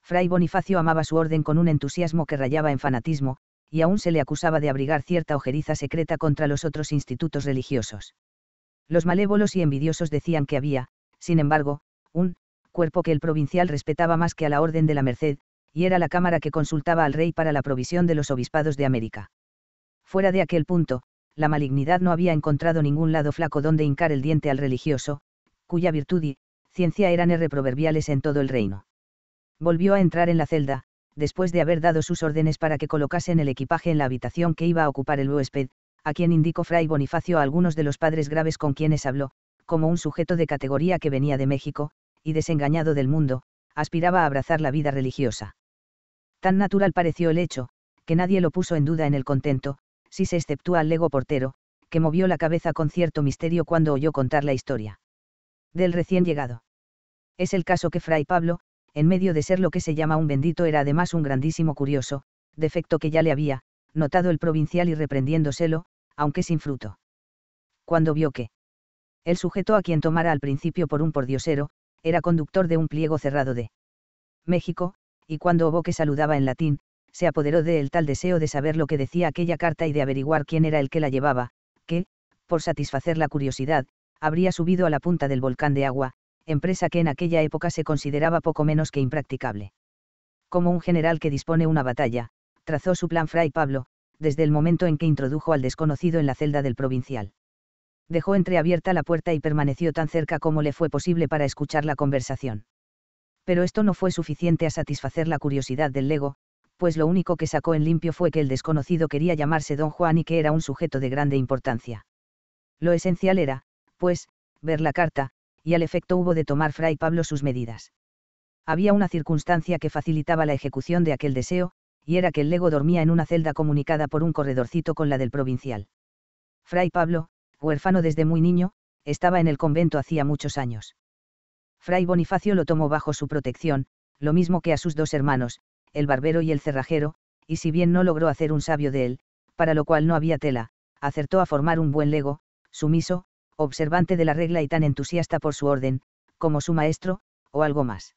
Fray Bonifacio amaba su orden con un entusiasmo que rayaba en fanatismo, y aún se le acusaba de abrigar cierta ojeriza secreta contra los otros institutos religiosos. Los malévolos y envidiosos decían que había, sin embargo, un cuerpo que el provincial respetaba más que a la Orden de la Merced, y era la Cámara que consultaba al rey para la provisión de los obispados de América. Fuera de aquel punto, la malignidad no había encontrado ningún lado flaco donde hincar el diente al religioso, cuya virtud y ciencia eran irreproverbiales en todo el reino. Volvió a entrar en la celda, después de haber dado sus órdenes para que colocasen el equipaje en la habitación que iba a ocupar el huésped, a quien indicó Fray Bonifacio a algunos de los padres graves con quienes habló, como un sujeto de categoría que venía de México, y desengañado del mundo, aspiraba a abrazar la vida religiosa. Tan natural pareció el hecho, que nadie lo puso en duda en el contento, si se exceptúa al lego portero, que movió la cabeza con cierto misterio cuando oyó contar la historia. Del recién llegado. Es el caso que Fray Pablo, en medio de ser lo que se llama un bendito, era además un grandísimo curioso, defecto que ya le había, notado el provincial y reprendiéndoselo, aunque sin fruto. Cuando vio que el sujeto a quien tomara al principio por un pordiosero, era conductor de un pliego cerrado de México, y cuando Oboque saludaba en latín, se apoderó de él tal deseo de saber lo que decía aquella carta y de averiguar quién era el que la llevaba, que, por satisfacer la curiosidad, habría subido a la punta del volcán de agua, empresa que en aquella época se consideraba poco menos que impracticable. Como un general que dispone una batalla, trazó su plan Fray Pablo, desde el momento en que introdujo al desconocido en la celda del provincial. Dejó entreabierta la puerta y permaneció tan cerca como le fue posible para escuchar la conversación pero esto no fue suficiente a satisfacer la curiosidad del Lego, pues lo único que sacó en limpio fue que el desconocido quería llamarse don Juan y que era un sujeto de grande importancia. Lo esencial era, pues, ver la carta, y al efecto hubo de tomar Fray Pablo sus medidas. Había una circunstancia que facilitaba la ejecución de aquel deseo, y era que el lego dormía en una celda comunicada por un corredorcito con la del provincial. Fray Pablo, huérfano desde muy niño, estaba en el convento hacía muchos años. Fray Bonifacio lo tomó bajo su protección, lo mismo que a sus dos hermanos, el barbero y el cerrajero, y si bien no logró hacer un sabio de él, para lo cual no había tela, acertó a formar un buen lego, sumiso, observante de la regla y tan entusiasta por su orden, como su maestro, o algo más.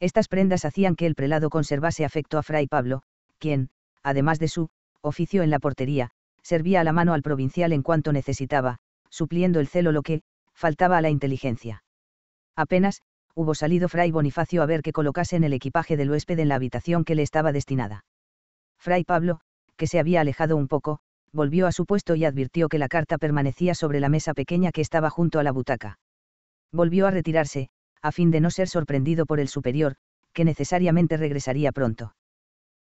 Estas prendas hacían que el prelado conservase afecto a Fray Pablo, quien, además de su oficio en la portería, servía a la mano al provincial en cuanto necesitaba, supliendo el celo lo que faltaba a la inteligencia. Apenas, hubo salido Fray Bonifacio a ver que colocasen el equipaje del huésped en la habitación que le estaba destinada. Fray Pablo, que se había alejado un poco, volvió a su puesto y advirtió que la carta permanecía sobre la mesa pequeña que estaba junto a la butaca. Volvió a retirarse, a fin de no ser sorprendido por el superior, que necesariamente regresaría pronto.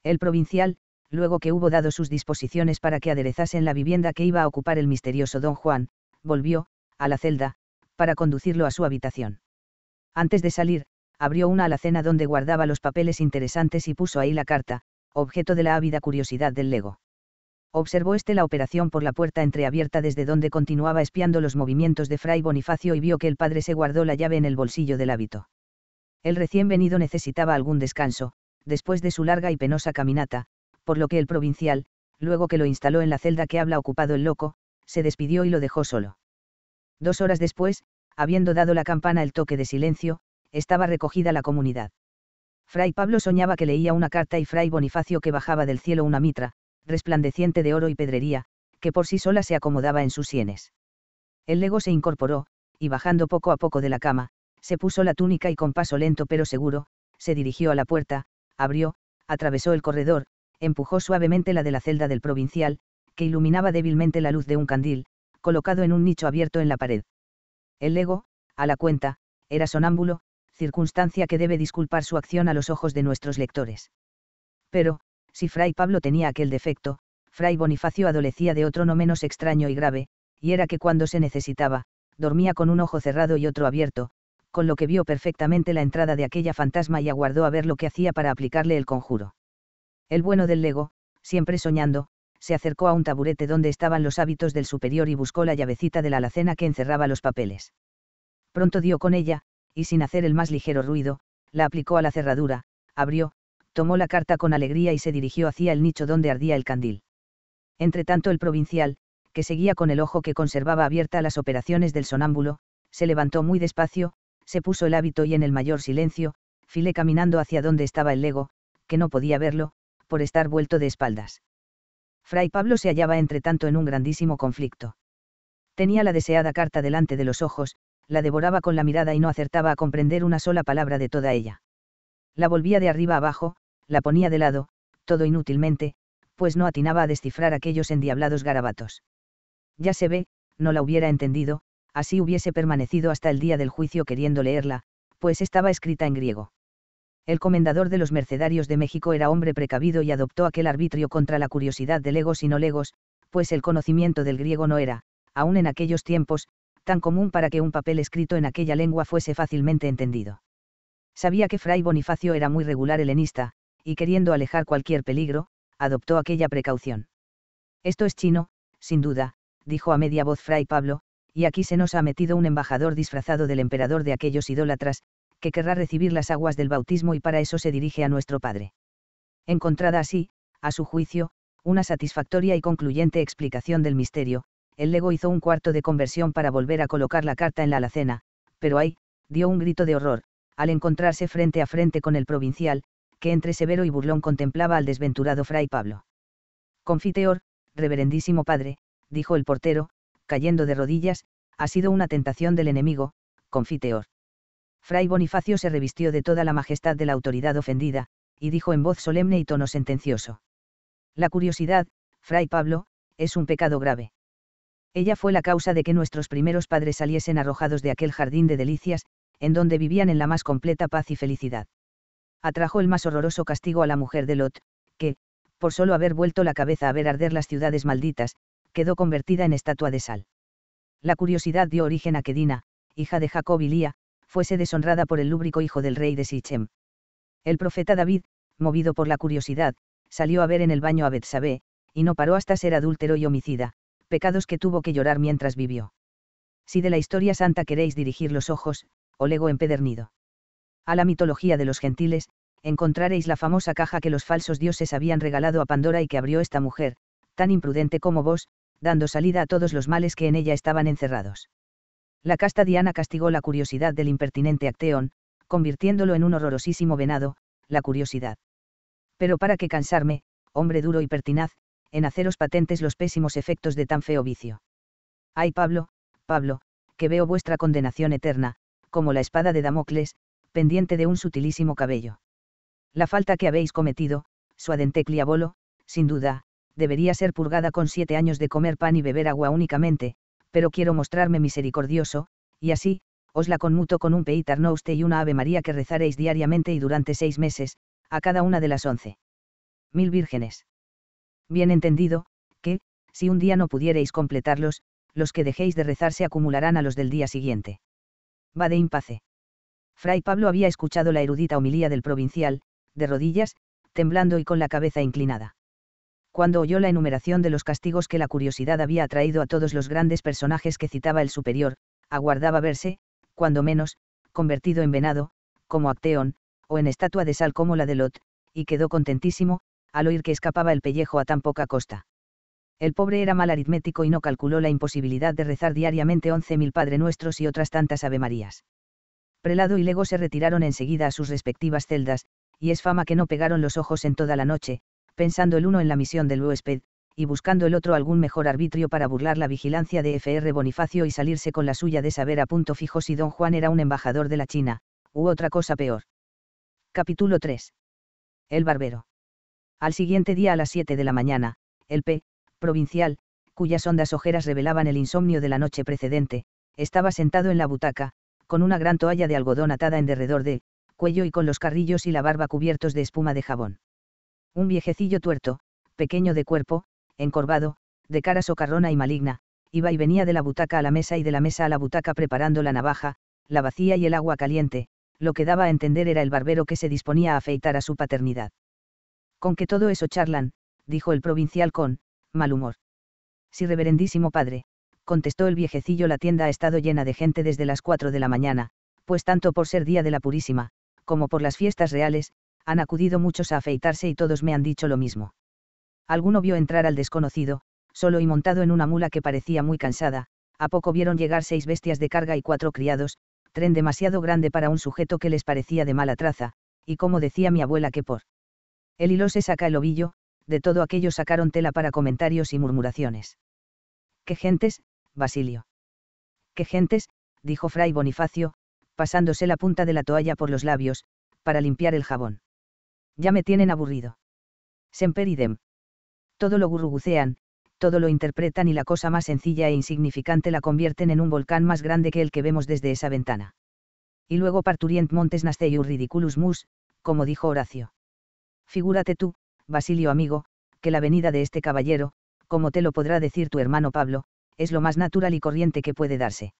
El provincial, luego que hubo dado sus disposiciones para que aderezasen la vivienda que iba a ocupar el misterioso don Juan, volvió, a la celda, para conducirlo a su habitación. Antes de salir, abrió una alacena donde guardaba los papeles interesantes y puso ahí la carta, objeto de la ávida curiosidad del lego. Observó este la operación por la puerta entreabierta desde donde continuaba espiando los movimientos de Fray Bonifacio y vio que el padre se guardó la llave en el bolsillo del hábito. El recién venido necesitaba algún descanso, después de su larga y penosa caminata, por lo que el provincial, luego que lo instaló en la celda que habla ocupado el loco, se despidió y lo dejó solo. Dos horas después, habiendo dado la campana el toque de silencio, estaba recogida la comunidad. Fray Pablo soñaba que leía una carta y Fray Bonifacio que bajaba del cielo una mitra, resplandeciente de oro y pedrería, que por sí sola se acomodaba en sus sienes. El lego se incorporó, y bajando poco a poco de la cama, se puso la túnica y con paso lento pero seguro, se dirigió a la puerta, abrió, atravesó el corredor, empujó suavemente la de la celda del provincial, que iluminaba débilmente la luz de un candil, colocado en un nicho abierto en la pared. El lego, a la cuenta, era sonámbulo, circunstancia que debe disculpar su acción a los ojos de nuestros lectores. Pero, si Fray Pablo tenía aquel defecto, Fray Bonifacio adolecía de otro no menos extraño y grave, y era que cuando se necesitaba, dormía con un ojo cerrado y otro abierto, con lo que vio perfectamente la entrada de aquella fantasma y aguardó a ver lo que hacía para aplicarle el conjuro. El bueno del lego, siempre soñando, se acercó a un taburete donde estaban los hábitos del superior y buscó la llavecita de la alacena que encerraba los papeles. Pronto dio con ella, y sin hacer el más ligero ruido, la aplicó a la cerradura, abrió, tomó la carta con alegría y se dirigió hacia el nicho donde ardía el candil. Entretanto el provincial, que seguía con el ojo que conservaba abierta las operaciones del sonámbulo, se levantó muy despacio, se puso el hábito y en el mayor silencio, filé caminando hacia donde estaba el lego, que no podía verlo, por estar vuelto de espaldas. Fray Pablo se hallaba entre tanto en un grandísimo conflicto. Tenía la deseada carta delante de los ojos, la devoraba con la mirada y no acertaba a comprender una sola palabra de toda ella. La volvía de arriba abajo, la ponía de lado, todo inútilmente, pues no atinaba a descifrar aquellos endiablados garabatos. Ya se ve, no la hubiera entendido, así hubiese permanecido hasta el día del juicio queriendo leerla, pues estaba escrita en griego. El comendador de los mercenarios de México era hombre precavido y adoptó aquel arbitrio contra la curiosidad de legos y no legos, pues el conocimiento del griego no era, aún en aquellos tiempos, tan común para que un papel escrito en aquella lengua fuese fácilmente entendido. Sabía que Fray Bonifacio era muy regular helenista, y queriendo alejar cualquier peligro, adoptó aquella precaución. Esto es chino, sin duda, dijo a media voz Fray Pablo, y aquí se nos ha metido un embajador disfrazado del emperador de aquellos idólatras, que querrá recibir las aguas del bautismo y para eso se dirige a nuestro Padre. Encontrada así, a su juicio, una satisfactoria y concluyente explicación del misterio, el lego hizo un cuarto de conversión para volver a colocar la carta en la alacena, pero ahí, dio un grito de horror, al encontrarse frente a frente con el provincial, que entre severo y burlón contemplaba al desventurado fray Pablo. Confiteor, reverendísimo padre, dijo el portero, cayendo de rodillas, ha sido una tentación del enemigo, confiteor. Fray Bonifacio se revistió de toda la majestad de la autoridad ofendida, y dijo en voz solemne y tono sentencioso. La curiosidad, Fray Pablo, es un pecado grave. Ella fue la causa de que nuestros primeros padres saliesen arrojados de aquel jardín de delicias, en donde vivían en la más completa paz y felicidad. Atrajo el más horroroso castigo a la mujer de Lot, que, por solo haber vuelto la cabeza a ver arder las ciudades malditas, quedó convertida en estatua de sal. La curiosidad dio origen a Kedina, hija de Jacob y Lía, fuese deshonrada por el lúbrico hijo del rey de Sichem. El profeta David, movido por la curiosidad, salió a ver en el baño a Betsabé, y no paró hasta ser adúltero y homicida, pecados que tuvo que llorar mientras vivió. Si de la historia santa queréis dirigir los ojos, lego empedernido. A la mitología de los gentiles, encontraréis la famosa caja que los falsos dioses habían regalado a Pandora y que abrió esta mujer, tan imprudente como vos, dando salida a todos los males que en ella estaban encerrados la casta Diana castigó la curiosidad del impertinente Acteón, convirtiéndolo en un horrorosísimo venado, la curiosidad. Pero para qué cansarme, hombre duro y pertinaz, en haceros patentes los pésimos efectos de tan feo vicio. Ay Pablo, Pablo, que veo vuestra condenación eterna, como la espada de Damocles, pendiente de un sutilísimo cabello. La falta que habéis cometido, su cliabolo, sin duda, debería ser purgada con siete años de comer pan y beber agua únicamente, pero quiero mostrarme misericordioso, y así, os la conmuto con un usted y una Ave María que rezaréis diariamente y durante seis meses, a cada una de las once. Mil vírgenes. Bien entendido, que, si un día no pudierais completarlos, los que dejéis de rezar se acumularán a los del día siguiente. Va de impace. Fray Pablo había escuchado la erudita homilía del provincial, de rodillas, temblando y con la cabeza inclinada cuando oyó la enumeración de los castigos que la curiosidad había atraído a todos los grandes personajes que citaba el superior, aguardaba verse, cuando menos, convertido en venado, como Acteón, o en estatua de sal como la de Lot, y quedó contentísimo, al oír que escapaba el pellejo a tan poca costa. El pobre era mal aritmético y no calculó la imposibilidad de rezar diariamente once mil Padre Nuestros y otras tantas Avemarías. Prelado y Lego se retiraron enseguida a sus respectivas celdas, y es fama que no pegaron los ojos en toda la noche, pensando el uno en la misión del huésped, y buscando el otro algún mejor arbitrio para burlar la vigilancia de FR Bonifacio y salirse con la suya de saber a punto fijo si don Juan era un embajador de la China, u otra cosa peor. Capítulo 3. El barbero. Al siguiente día a las 7 de la mañana, el P, provincial, cuyas ondas ojeras revelaban el insomnio de la noche precedente, estaba sentado en la butaca, con una gran toalla de algodón atada en derredor de, cuello y con los carrillos y la barba cubiertos de espuma de jabón. Un viejecillo tuerto, pequeño de cuerpo, encorvado, de cara socarrona y maligna, iba y venía de la butaca a la mesa y de la mesa a la butaca preparando la navaja, la vacía y el agua caliente, lo que daba a entender era el barbero que se disponía a afeitar a su paternidad. Con que todo eso charlan, dijo el provincial con, mal humor. Si reverendísimo padre, contestó el viejecillo, la tienda ha estado llena de gente desde las cuatro de la mañana, pues tanto por ser día de la Purísima, como por las fiestas reales, han acudido muchos a afeitarse y todos me han dicho lo mismo. Alguno vio entrar al desconocido, solo y montado en una mula que parecía muy cansada, a poco vieron llegar seis bestias de carga y cuatro criados, tren demasiado grande para un sujeto que les parecía de mala traza, y como decía mi abuela que por el hilo se saca el ovillo, de todo aquello sacaron tela para comentarios y murmuraciones. ¡Qué gentes, Basilio! ¡Qué gentes! dijo Fray Bonifacio, pasándose la punta de la toalla por los labios, para limpiar el jabón. Ya me tienen aburrido. Semper idem. Todo lo gurrugucean, todo lo interpretan y la cosa más sencilla e insignificante la convierten en un volcán más grande que el que vemos desde esa ventana. Y luego parturient montes nasteiur ridiculus mus, como dijo Horacio. Figúrate tú, Basilio amigo, que la venida de este caballero, como te lo podrá decir tu hermano Pablo, es lo más natural y corriente que puede darse.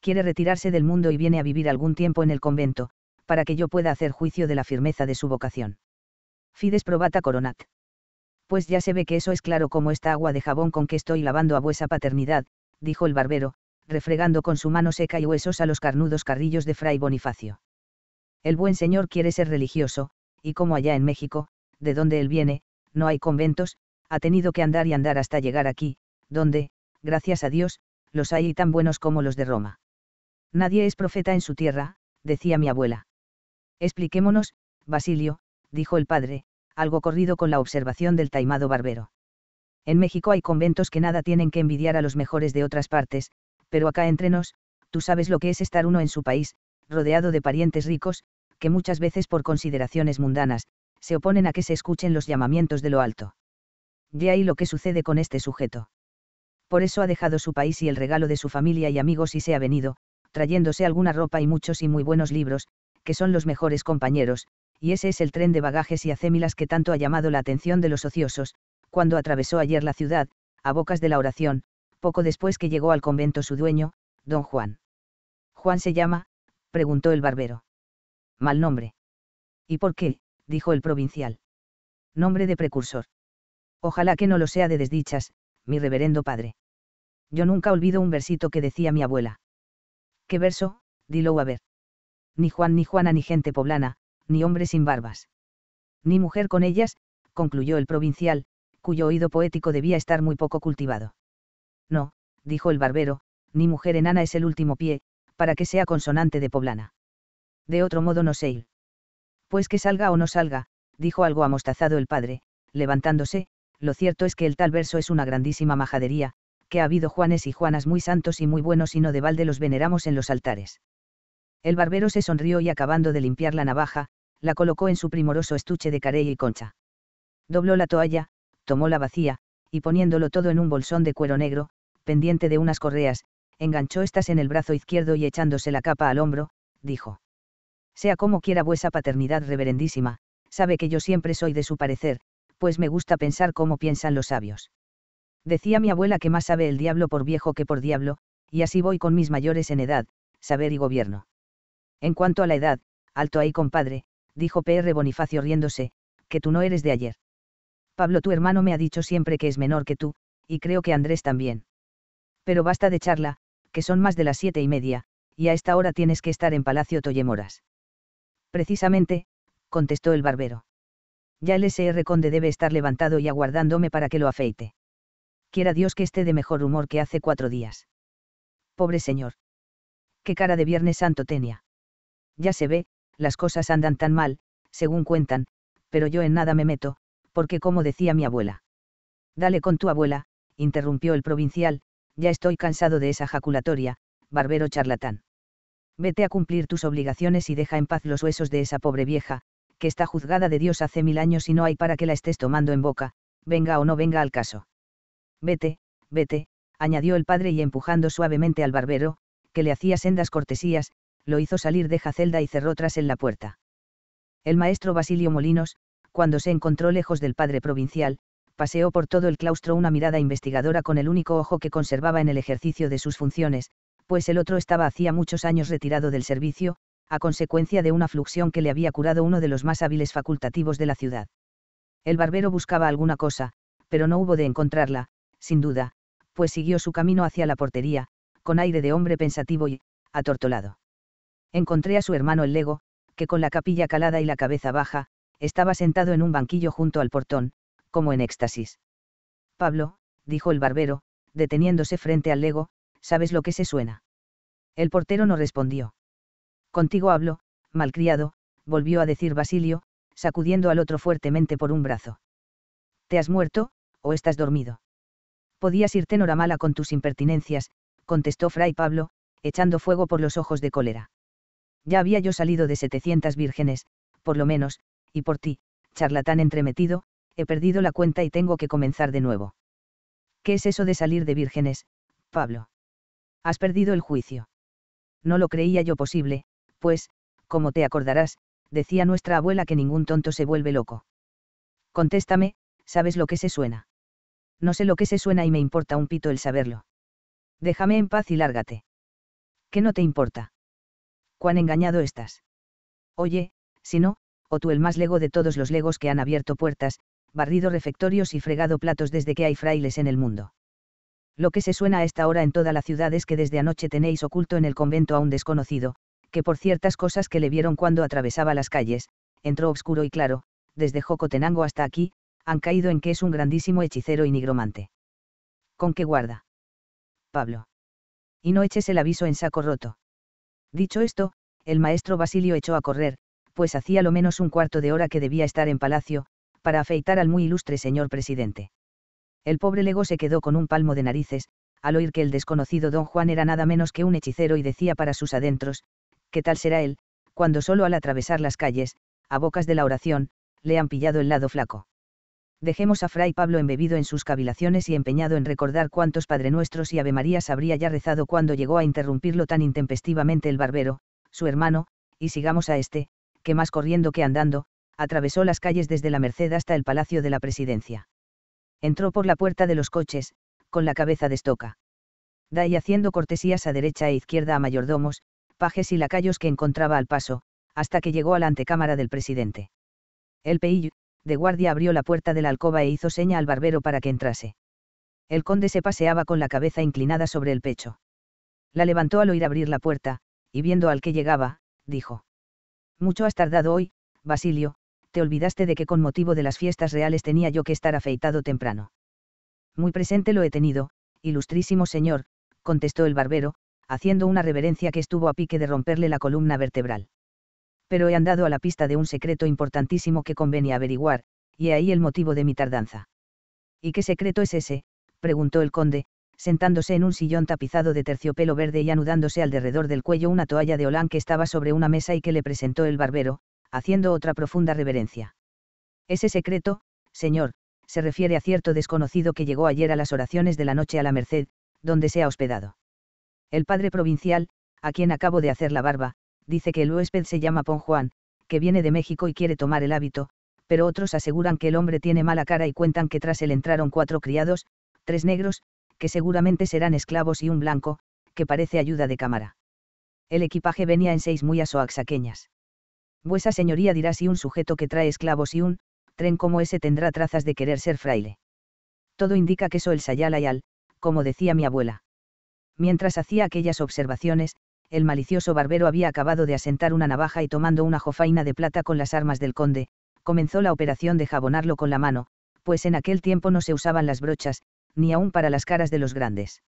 Quiere retirarse del mundo y viene a vivir algún tiempo en el convento, para que yo pueda hacer juicio de la firmeza de su vocación. Fides probata coronat. Pues ya se ve que eso es claro como esta agua de jabón con que estoy lavando a vuesa paternidad, dijo el barbero, refregando con su mano seca y huesos a los carnudos carrillos de Fray Bonifacio. El buen señor quiere ser religioso, y como allá en México, de donde él viene, no hay conventos, ha tenido que andar y andar hasta llegar aquí, donde, gracias a Dios, los hay y tan buenos como los de Roma. Nadie es profeta en su tierra, decía mi abuela. Expliquémonos, Basilio, dijo el padre, algo corrido con la observación del taimado barbero. En México hay conventos que nada tienen que envidiar a los mejores de otras partes, pero acá entre nos, tú sabes lo que es estar uno en su país, rodeado de parientes ricos, que muchas veces por consideraciones mundanas, se oponen a que se escuchen los llamamientos de lo alto. De ahí lo que sucede con este sujeto. Por eso ha dejado su país y el regalo de su familia y amigos y se ha venido, trayéndose alguna ropa y muchos y muy buenos libros, son los mejores compañeros, y ese es el tren de bagajes y acémilas que tanto ha llamado la atención de los ociosos, cuando atravesó ayer la ciudad, a bocas de la oración, poco después que llegó al convento su dueño, don Juan. ¿Juan se llama? preguntó el barbero. Mal nombre. ¿Y por qué? dijo el provincial. Nombre de precursor. Ojalá que no lo sea de desdichas, mi reverendo padre. Yo nunca olvido un versito que decía mi abuela. ¿Qué verso? Dilo a ver ni Juan ni Juana ni gente poblana, ni hombre sin barbas. Ni mujer con ellas, concluyó el provincial, cuyo oído poético debía estar muy poco cultivado. No, dijo el barbero, ni mujer enana es el último pie, para que sea consonante de poblana. De otro modo no sé ir. Pues que salga o no salga, dijo algo amostazado el padre, levantándose, lo cierto es que el tal verso es una grandísima majadería, que ha habido Juanes y Juanas muy santos y muy buenos y no de balde los veneramos en los altares. El barbero se sonrió y acabando de limpiar la navaja, la colocó en su primoroso estuche de carey y concha. Dobló la toalla, tomó la vacía, y poniéndolo todo en un bolsón de cuero negro, pendiente de unas correas, enganchó estas en el brazo izquierdo y echándose la capa al hombro, dijo. Sea como quiera vuesa paternidad reverendísima, sabe que yo siempre soy de su parecer, pues me gusta pensar cómo piensan los sabios. Decía mi abuela que más sabe el diablo por viejo que por diablo, y así voy con mis mayores en edad, saber y gobierno. En cuanto a la edad, alto ahí compadre, dijo P.R. Bonifacio riéndose, que tú no eres de ayer. Pablo tu hermano me ha dicho siempre que es menor que tú, y creo que Andrés también. Pero basta de charla, que son más de las siete y media, y a esta hora tienes que estar en Palacio Toyemoras. Precisamente, contestó el barbero. Ya el SR Conde debe estar levantado y aguardándome para que lo afeite. Quiera Dios que esté de mejor humor que hace cuatro días. Pobre señor. Qué cara de Viernes Santo tenía. Ya se ve, las cosas andan tan mal, según cuentan, pero yo en nada me meto, porque como decía mi abuela. Dale con tu abuela, interrumpió el provincial, ya estoy cansado de esa jaculatoria, barbero charlatán. Vete a cumplir tus obligaciones y deja en paz los huesos de esa pobre vieja, que está juzgada de Dios hace mil años y no hay para que la estés tomando en boca, venga o no venga al caso. Vete, vete, añadió el padre y empujando suavemente al barbero, que le hacía sendas cortesías, lo hizo salir de Jacelda y cerró tras él la puerta. El maestro Basilio Molinos, cuando se encontró lejos del padre provincial, paseó por todo el claustro una mirada investigadora con el único ojo que conservaba en el ejercicio de sus funciones, pues el otro estaba hacía muchos años retirado del servicio, a consecuencia de una fluxión que le había curado uno de los más hábiles facultativos de la ciudad. El barbero buscaba alguna cosa, pero no hubo de encontrarla, sin duda, pues siguió su camino hacia la portería, con aire de hombre pensativo y, atortolado. Encontré a su hermano el Lego, que con la capilla calada y la cabeza baja, estaba sentado en un banquillo junto al portón, como en éxtasis. Pablo, dijo el barbero, deteniéndose frente al Lego, ¿sabes lo que se suena? El portero no respondió. Contigo hablo, malcriado, volvió a decir Basilio, sacudiendo al otro fuertemente por un brazo. ¿Te has muerto, o estás dormido? Podías irte mala con tus impertinencias, contestó Fray Pablo, echando fuego por los ojos de cólera. Ya había yo salido de 700 vírgenes, por lo menos, y por ti, charlatán entremetido, he perdido la cuenta y tengo que comenzar de nuevo. ¿Qué es eso de salir de vírgenes, Pablo? Has perdido el juicio. No lo creía yo posible, pues, como te acordarás, decía nuestra abuela que ningún tonto se vuelve loco. Contéstame, ¿sabes lo que se suena? No sé lo que se suena y me importa un pito el saberlo. Déjame en paz y lárgate. ¿Qué no te importa? cuán engañado estás. Oye, si no, o tú el más lego de todos los legos que han abierto puertas, barrido refectorios y fregado platos desde que hay frailes en el mundo. Lo que se suena a esta hora en toda la ciudad es que desde anoche tenéis oculto en el convento a un desconocido, que por ciertas cosas que le vieron cuando atravesaba las calles, entró oscuro y claro, desde Jocotenango hasta aquí, han caído en que es un grandísimo hechicero y nigromante. ¿Con qué guarda? Pablo. Y no eches el aviso en saco roto. Dicho esto, el maestro Basilio echó a correr, pues hacía lo menos un cuarto de hora que debía estar en palacio, para afeitar al muy ilustre señor presidente. El pobre Lego se quedó con un palmo de narices, al oír que el desconocido don Juan era nada menos que un hechicero y decía para sus adentros, ¿qué tal será él, cuando solo al atravesar las calles, a bocas de la oración, le han pillado el lado flaco? dejemos a Fray Pablo embebido en sus cavilaciones y empeñado en recordar cuántos Padrenuestros y Avemarías habría ya rezado cuando llegó a interrumpirlo tan intempestivamente el barbero, su hermano, y sigamos a este, que más corriendo que andando, atravesó las calles desde la Merced hasta el Palacio de la Presidencia. Entró por la puerta de los coches, con la cabeza de estoca. Da y haciendo cortesías a derecha e izquierda a mayordomos, pajes y lacayos que encontraba al paso, hasta que llegó a la antecámara del presidente. El peillo, de guardia abrió la puerta de la alcoba e hizo seña al barbero para que entrase. El conde se paseaba con la cabeza inclinada sobre el pecho. La levantó al oír abrir la puerta, y viendo al que llegaba, dijo. Mucho has tardado hoy, Basilio, te olvidaste de que con motivo de las fiestas reales tenía yo que estar afeitado temprano. Muy presente lo he tenido, ilustrísimo señor, contestó el barbero, haciendo una reverencia que estuvo a pique de romperle la columna vertebral pero he andado a la pista de un secreto importantísimo que convenía averiguar, y ahí el motivo de mi tardanza. ¿Y qué secreto es ese? preguntó el conde, sentándose en un sillón tapizado de terciopelo verde y anudándose alrededor del cuello una toalla de holán que estaba sobre una mesa y que le presentó el barbero, haciendo otra profunda reverencia. Ese secreto, señor, se refiere a cierto desconocido que llegó ayer a las oraciones de la noche a la Merced, donde se ha hospedado. El padre provincial, a quien acabo de hacer la barba, dice que el huésped se llama Pon Juan, que viene de México y quiere tomar el hábito, pero otros aseguran que el hombre tiene mala cara y cuentan que tras él entraron cuatro criados, tres negros, que seguramente serán esclavos y un blanco, que parece ayuda de cámara. El equipaje venía en seis o oaxaqueñas. Vuesa señoría dirá si un sujeto que trae esclavos y un tren como ese tendrá trazas de querer ser fraile. Todo indica que eso el Sayala como decía mi abuela. Mientras hacía aquellas observaciones, el malicioso barbero había acabado de asentar una navaja y tomando una jofaina de plata con las armas del conde, comenzó la operación de jabonarlo con la mano, pues en aquel tiempo no se usaban las brochas, ni aun para las caras de los grandes.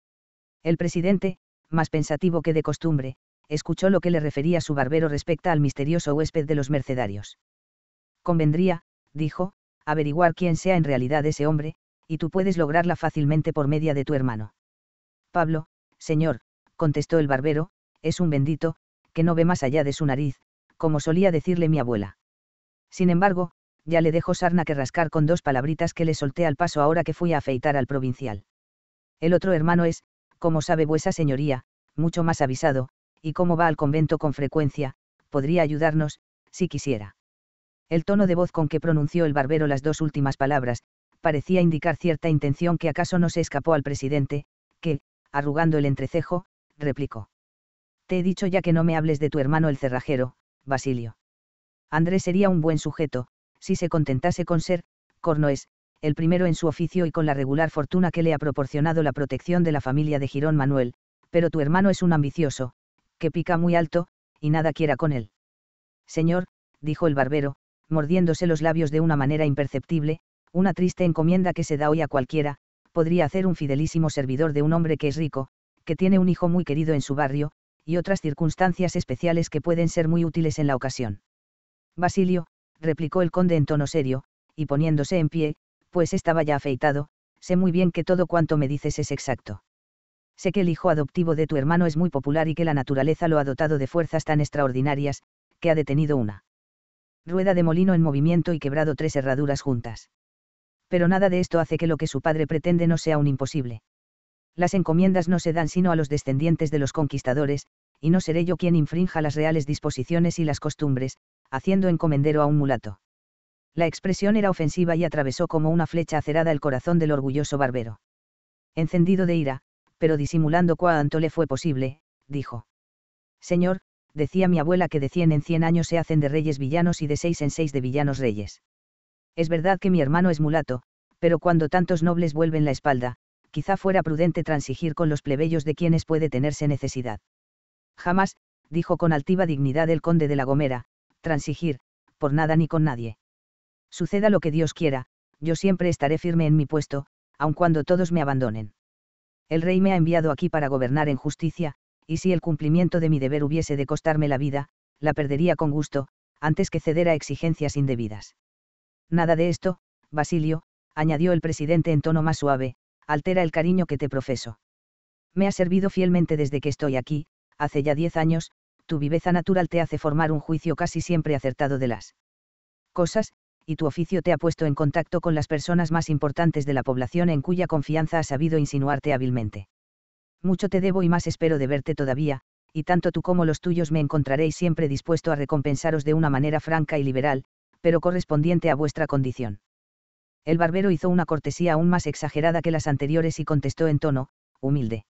El presidente, más pensativo que de costumbre, escuchó lo que le refería su barbero respecto al misterioso huésped de los mercedarios. Convendría, dijo, averiguar quién sea en realidad ese hombre, y tú puedes lograrla fácilmente por media de tu hermano. Pablo, señor, contestó el barbero, es un bendito, que no ve más allá de su nariz, como solía decirle mi abuela. Sin embargo, ya le dejó sarna que rascar con dos palabritas que le solté al paso ahora que fui a afeitar al provincial. El otro hermano es, como sabe vuesa señoría, mucho más avisado, y como va al convento con frecuencia, podría ayudarnos, si quisiera. El tono de voz con que pronunció el barbero las dos últimas palabras, parecía indicar cierta intención que acaso no se escapó al presidente, que, arrugando el entrecejo, replicó. Te he dicho ya que no me hables de tu hermano el cerrajero, Basilio. Andrés sería un buen sujeto, si se contentase con ser, cornoes, el primero en su oficio y con la regular fortuna que le ha proporcionado la protección de la familia de Girón Manuel, pero tu hermano es un ambicioso, que pica muy alto, y nada quiera con él. Señor, dijo el barbero, mordiéndose los labios de una manera imperceptible, una triste encomienda que se da hoy a cualquiera, podría hacer un fidelísimo servidor de un hombre que es rico, que tiene un hijo muy querido en su barrio, y otras circunstancias especiales que pueden ser muy útiles en la ocasión. Basilio, replicó el conde en tono serio, y poniéndose en pie, pues estaba ya afeitado, sé muy bien que todo cuanto me dices es exacto. Sé que el hijo adoptivo de tu hermano es muy popular y que la naturaleza lo ha dotado de fuerzas tan extraordinarias, que ha detenido una rueda de molino en movimiento y quebrado tres herraduras juntas. Pero nada de esto hace que lo que su padre pretende no sea un imposible. Las encomiendas no se dan sino a los descendientes de los conquistadores, y no seré yo quien infrinja las reales disposiciones y las costumbres, haciendo encomendero a un mulato. La expresión era ofensiva y atravesó como una flecha acerada el corazón del orgulloso barbero. Encendido de ira, pero disimulando cuanto le fue posible, dijo. Señor, decía mi abuela que de cien en cien años se hacen de reyes villanos y de seis en seis de villanos reyes. Es verdad que mi hermano es mulato, pero cuando tantos nobles vuelven la espalda, quizá fuera prudente transigir con los plebeyos de quienes puede tenerse necesidad. Jamás, dijo con altiva dignidad el conde de la Gomera, transigir, por nada ni con nadie. Suceda lo que Dios quiera, yo siempre estaré firme en mi puesto, aun cuando todos me abandonen. El rey me ha enviado aquí para gobernar en justicia, y si el cumplimiento de mi deber hubiese de costarme la vida, la perdería con gusto, antes que ceder a exigencias indebidas. Nada de esto, Basilio, añadió el presidente en tono más suave, altera el cariño que te profeso. Me ha servido fielmente desde que estoy aquí, hace ya diez años, tu viveza natural te hace formar un juicio casi siempre acertado de las cosas, y tu oficio te ha puesto en contacto con las personas más importantes de la población en cuya confianza has sabido insinuarte hábilmente. Mucho te debo y más espero de verte todavía, y tanto tú como los tuyos me encontraréis siempre dispuesto a recompensaros de una manera franca y liberal, pero correspondiente a vuestra condición. El barbero hizo una cortesía aún más exagerada que las anteriores y contestó en tono, humilde.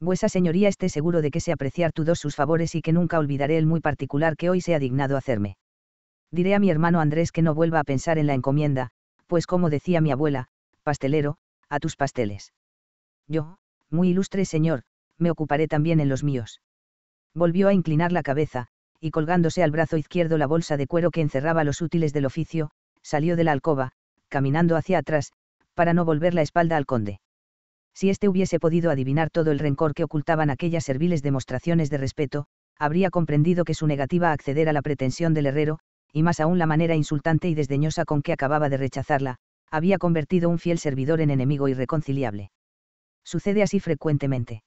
Vuesa señoría esté seguro de que sé apreciar todos sus favores y que nunca olvidaré el muy particular que hoy se ha dignado hacerme. Diré a mi hermano Andrés que no vuelva a pensar en la encomienda, pues como decía mi abuela, pastelero, a tus pasteles. Yo, muy ilustre señor, me ocuparé también en los míos. Volvió a inclinar la cabeza, y colgándose al brazo izquierdo la bolsa de cuero que encerraba los útiles del oficio, salió de la alcoba, caminando hacia atrás, para no volver la espalda al conde. Si éste hubiese podido adivinar todo el rencor que ocultaban aquellas serviles demostraciones de respeto, habría comprendido que su negativa a acceder a la pretensión del herrero, y más aún la manera insultante y desdeñosa con que acababa de rechazarla, había convertido un fiel servidor en enemigo irreconciliable. Sucede así frecuentemente.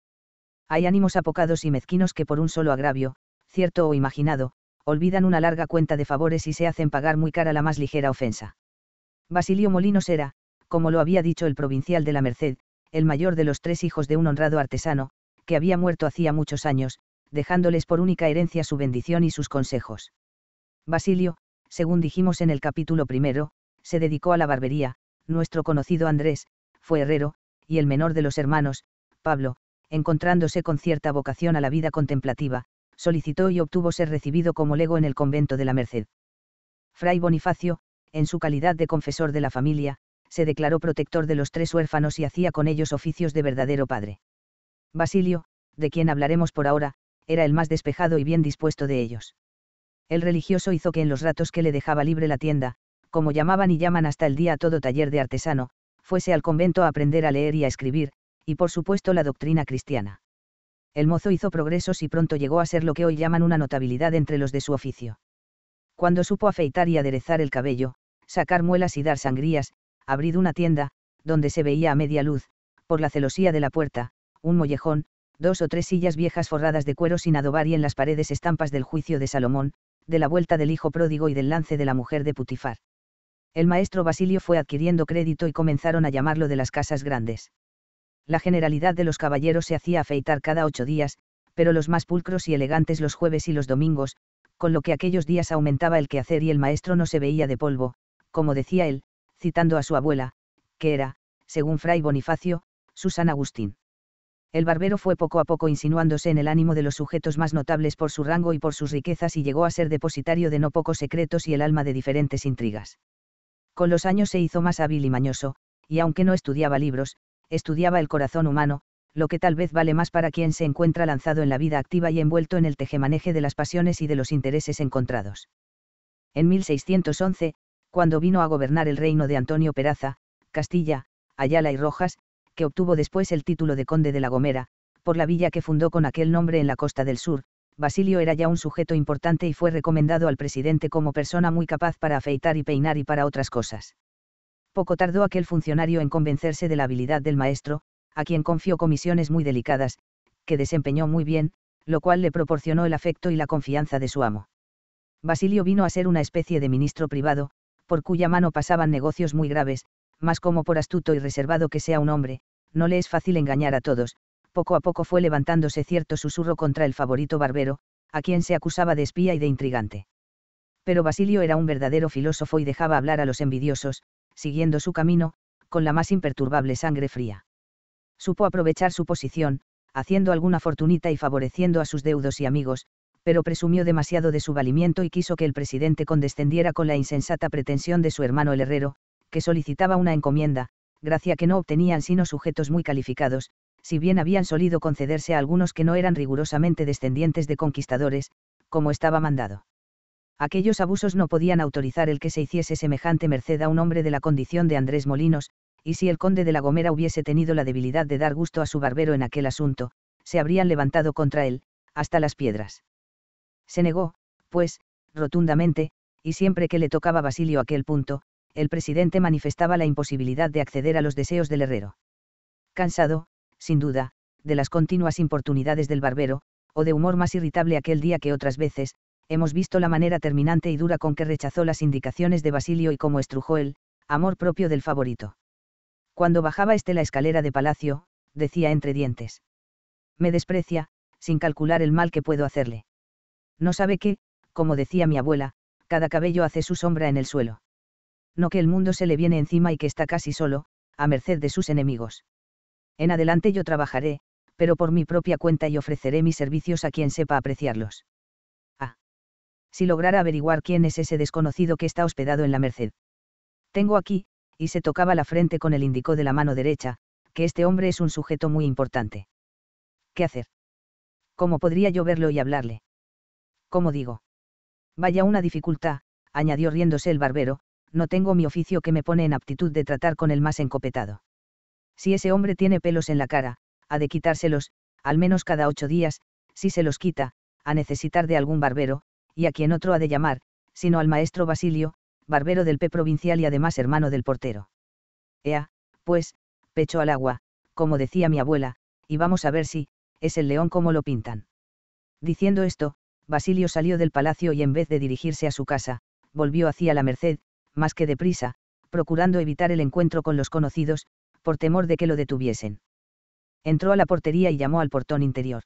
Hay ánimos apocados y mezquinos que por un solo agravio, cierto o imaginado, olvidan una larga cuenta de favores y se hacen pagar muy cara la más ligera ofensa. Basilio Molinos era, como lo había dicho el provincial de la Merced, el mayor de los tres hijos de un honrado artesano, que había muerto hacía muchos años, dejándoles por única herencia su bendición y sus consejos. Basilio, según dijimos en el capítulo primero, se dedicó a la barbería, nuestro conocido Andrés, fue herrero, y el menor de los hermanos, Pablo, encontrándose con cierta vocación a la vida contemplativa, solicitó y obtuvo ser recibido como lego en el convento de la Merced. Fray Bonifacio, en su calidad de confesor de la familia, se declaró protector de los tres huérfanos y hacía con ellos oficios de verdadero padre. Basilio, de quien hablaremos por ahora, era el más despejado y bien dispuesto de ellos. El religioso hizo que en los ratos que le dejaba libre la tienda, como llamaban y llaman hasta el día a todo taller de artesano, fuese al convento a aprender a leer y a escribir, y por supuesto la doctrina cristiana. El mozo hizo progresos y pronto llegó a ser lo que hoy llaman una notabilidad entre los de su oficio. Cuando supo afeitar y aderezar el cabello, sacar muelas y dar sangrías, abrid una tienda, donde se veía a media luz, por la celosía de la puerta, un mollejón, dos o tres sillas viejas forradas de cuero sin adobar y en las paredes estampas del juicio de Salomón, de la vuelta del hijo pródigo y del lance de la mujer de Putifar. El maestro Basilio fue adquiriendo crédito y comenzaron a llamarlo de las casas grandes. La generalidad de los caballeros se hacía afeitar cada ocho días, pero los más pulcros y elegantes los jueves y los domingos, con lo que aquellos días aumentaba el quehacer y el maestro no se veía de polvo, como decía él, citando a su abuela, que era, según Fray Bonifacio, su San Agustín. El barbero fue poco a poco insinuándose en el ánimo de los sujetos más notables por su rango y por sus riquezas y llegó a ser depositario de no pocos secretos y el alma de diferentes intrigas. Con los años se hizo más hábil y mañoso, y aunque no estudiaba libros, estudiaba el corazón humano, lo que tal vez vale más para quien se encuentra lanzado en la vida activa y envuelto en el tejemaneje de las pasiones y de los intereses encontrados. En 1611, cuando vino a gobernar el reino de Antonio Peraza, Castilla, Ayala y Rojas, que obtuvo después el título de conde de La Gomera, por la villa que fundó con aquel nombre en la costa del sur, Basilio era ya un sujeto importante y fue recomendado al presidente como persona muy capaz para afeitar y peinar y para otras cosas. Poco tardó aquel funcionario en convencerse de la habilidad del maestro, a quien confió comisiones muy delicadas, que desempeñó muy bien, lo cual le proporcionó el afecto y la confianza de su amo. Basilio vino a ser una especie de ministro privado, por cuya mano pasaban negocios muy graves, más como por astuto y reservado que sea un hombre, no le es fácil engañar a todos, poco a poco fue levantándose cierto susurro contra el favorito barbero, a quien se acusaba de espía y de intrigante. Pero Basilio era un verdadero filósofo y dejaba hablar a los envidiosos, siguiendo su camino, con la más imperturbable sangre fría. Supo aprovechar su posición, haciendo alguna fortunita y favoreciendo a sus deudos y amigos, pero presumió demasiado de su valimiento y quiso que el presidente condescendiera con la insensata pretensión de su hermano el herrero, que solicitaba una encomienda, gracia que no obtenían sino sujetos muy calificados, si bien habían solido concederse a algunos que no eran rigurosamente descendientes de conquistadores, como estaba mandado. Aquellos abusos no podían autorizar el que se hiciese semejante merced a un hombre de la condición de Andrés Molinos, y si el conde de la Gomera hubiese tenido la debilidad de dar gusto a su barbero en aquel asunto, se habrían levantado contra él, hasta las piedras. Se negó, pues, rotundamente, y siempre que le tocaba Basilio aquel punto, el presidente manifestaba la imposibilidad de acceder a los deseos del herrero. Cansado, sin duda, de las continuas importunidades del barbero, o de humor más irritable aquel día que otras veces, hemos visto la manera terminante y dura con que rechazó las indicaciones de Basilio y cómo estrujó el amor propio del favorito. Cuando bajaba este la escalera de palacio, decía entre dientes. Me desprecia, sin calcular el mal que puedo hacerle. No sabe que, como decía mi abuela, cada cabello hace su sombra en el suelo. No que el mundo se le viene encima y que está casi solo, a merced de sus enemigos. En adelante yo trabajaré, pero por mi propia cuenta y ofreceré mis servicios a quien sepa apreciarlos. Ah. Si lograra averiguar quién es ese desconocido que está hospedado en la Merced. Tengo aquí, y se tocaba la frente con el indicó de la mano derecha, que este hombre es un sujeto muy importante. ¿Qué hacer? ¿Cómo podría yo verlo y hablarle? como digo. Vaya una dificultad, añadió riéndose el barbero, no tengo mi oficio que me pone en aptitud de tratar con el más encopetado. Si ese hombre tiene pelos en la cara, ha de quitárselos, al menos cada ocho días, si se los quita, a necesitar de algún barbero, y a quien otro ha de llamar, sino al maestro Basilio, barbero del P provincial y además hermano del portero. Ea, pues, pecho al agua, como decía mi abuela, y vamos a ver si, es el león como lo pintan. Diciendo esto, Basilio salió del palacio y en vez de dirigirse a su casa, volvió hacia la Merced, más que deprisa, procurando evitar el encuentro con los conocidos, por temor de que lo detuviesen. Entró a la portería y llamó al portón interior.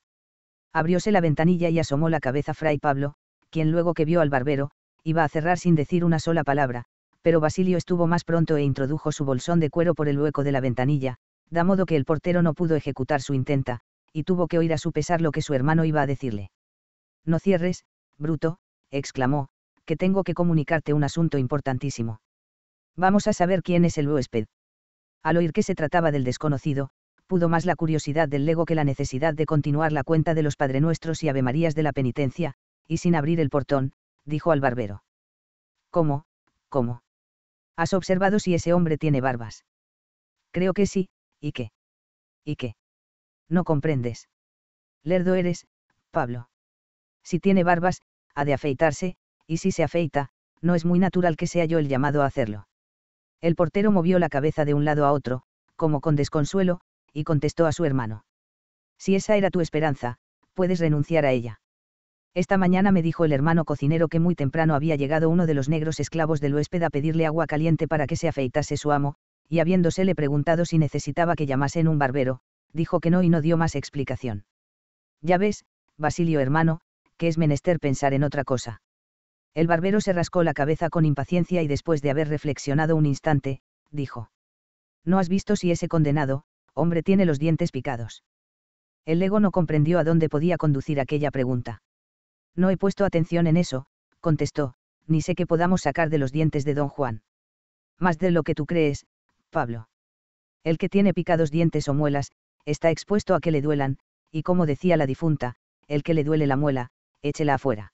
Abrióse la ventanilla y asomó la cabeza Fray Pablo, quien luego que vio al barbero, iba a cerrar sin decir una sola palabra, pero Basilio estuvo más pronto e introdujo su bolsón de cuero por el hueco de la ventanilla, da modo que el portero no pudo ejecutar su intenta, y tuvo que oír a su pesar lo que su hermano iba a decirle. No cierres, bruto, exclamó, que tengo que comunicarte un asunto importantísimo. Vamos a saber quién es el huésped. Al oír que se trataba del desconocido, pudo más la curiosidad del lego que la necesidad de continuar la cuenta de los padrenuestros y avemarías de la penitencia, y sin abrir el portón, dijo al barbero. ¿Cómo? ¿Cómo? ¿Has observado si ese hombre tiene barbas? Creo que sí, ¿y qué? ¿Y qué? No comprendes. Lerdo eres, Pablo. Si tiene barbas, ha de afeitarse, y si se afeita, no es muy natural que sea yo el llamado a hacerlo. El portero movió la cabeza de un lado a otro, como con desconsuelo, y contestó a su hermano. Si esa era tu esperanza, puedes renunciar a ella. Esta mañana me dijo el hermano cocinero que muy temprano había llegado uno de los negros esclavos del huésped a pedirle agua caliente para que se afeitase su amo, y habiéndosele preguntado si necesitaba que llamasen un barbero, dijo que no y no dio más explicación. Ya ves, Basilio hermano, que es menester pensar en otra cosa. El barbero se rascó la cabeza con impaciencia y después de haber reflexionado un instante, dijo. No has visto si ese condenado, hombre tiene los dientes picados. El lego no comprendió a dónde podía conducir aquella pregunta. No he puesto atención en eso, contestó, ni sé qué podamos sacar de los dientes de don Juan. Más de lo que tú crees, Pablo. El que tiene picados dientes o muelas, está expuesto a que le duelan, y como decía la difunta, el que le duele la muela, échela afuera.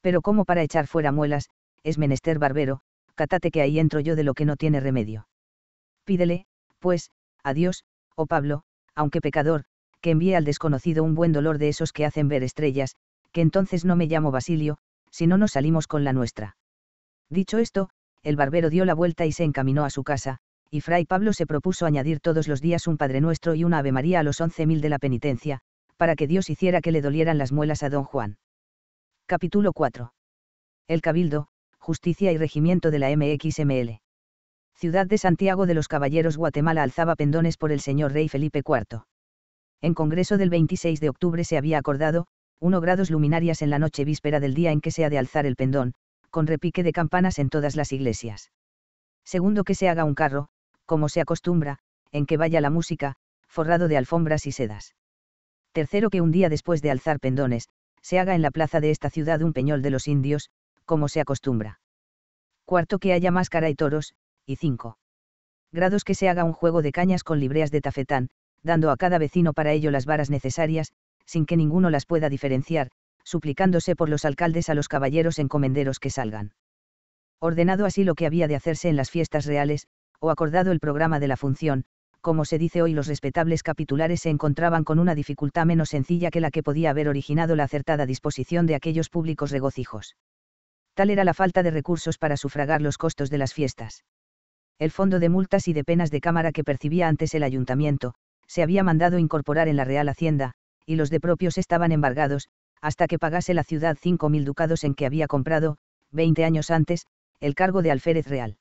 Pero como para echar fuera muelas, es menester barbero, catate que ahí entro yo de lo que no tiene remedio. Pídele, pues, a Dios, oh Pablo, aunque pecador, que envíe al desconocido un buen dolor de esos que hacen ver estrellas, que entonces no me llamo Basilio, si no nos salimos con la nuestra. Dicho esto, el barbero dio la vuelta y se encaminó a su casa, y Fray Pablo se propuso añadir todos los días un Padre Nuestro y una Ave María a los once mil de la penitencia, para que Dios hiciera que le dolieran las muelas a don Juan. Capítulo 4. El Cabildo, Justicia y Regimiento de la MXML. Ciudad de Santiago de los Caballeros Guatemala alzaba pendones por el señor rey Felipe IV. En Congreso del 26 de octubre se había acordado, 1 grados luminarias en la noche víspera del día en que se ha de alzar el pendón, con repique de campanas en todas las iglesias. Segundo que se haga un carro, como se acostumbra, en que vaya la música, forrado de alfombras y sedas. Tercero que un día después de alzar pendones, se haga en la plaza de esta ciudad un peñol de los indios, como se acostumbra. Cuarto, que haya máscara y toros, y cinco. Grados que se haga un juego de cañas con libreas de tafetán, dando a cada vecino para ello las varas necesarias, sin que ninguno las pueda diferenciar, suplicándose por los alcaldes a los caballeros encomenderos que salgan. Ordenado así lo que había de hacerse en las fiestas reales, o acordado el programa de la función, como se dice hoy los respetables capitulares se encontraban con una dificultad menos sencilla que la que podía haber originado la acertada disposición de aquellos públicos regocijos. Tal era la falta de recursos para sufragar los costos de las fiestas. El fondo de multas y de penas de cámara que percibía antes el ayuntamiento, se había mandado incorporar en la Real Hacienda, y los de propios estaban embargados, hasta que pagase la ciudad 5.000 ducados en que había comprado, 20 años antes, el cargo de alférez real.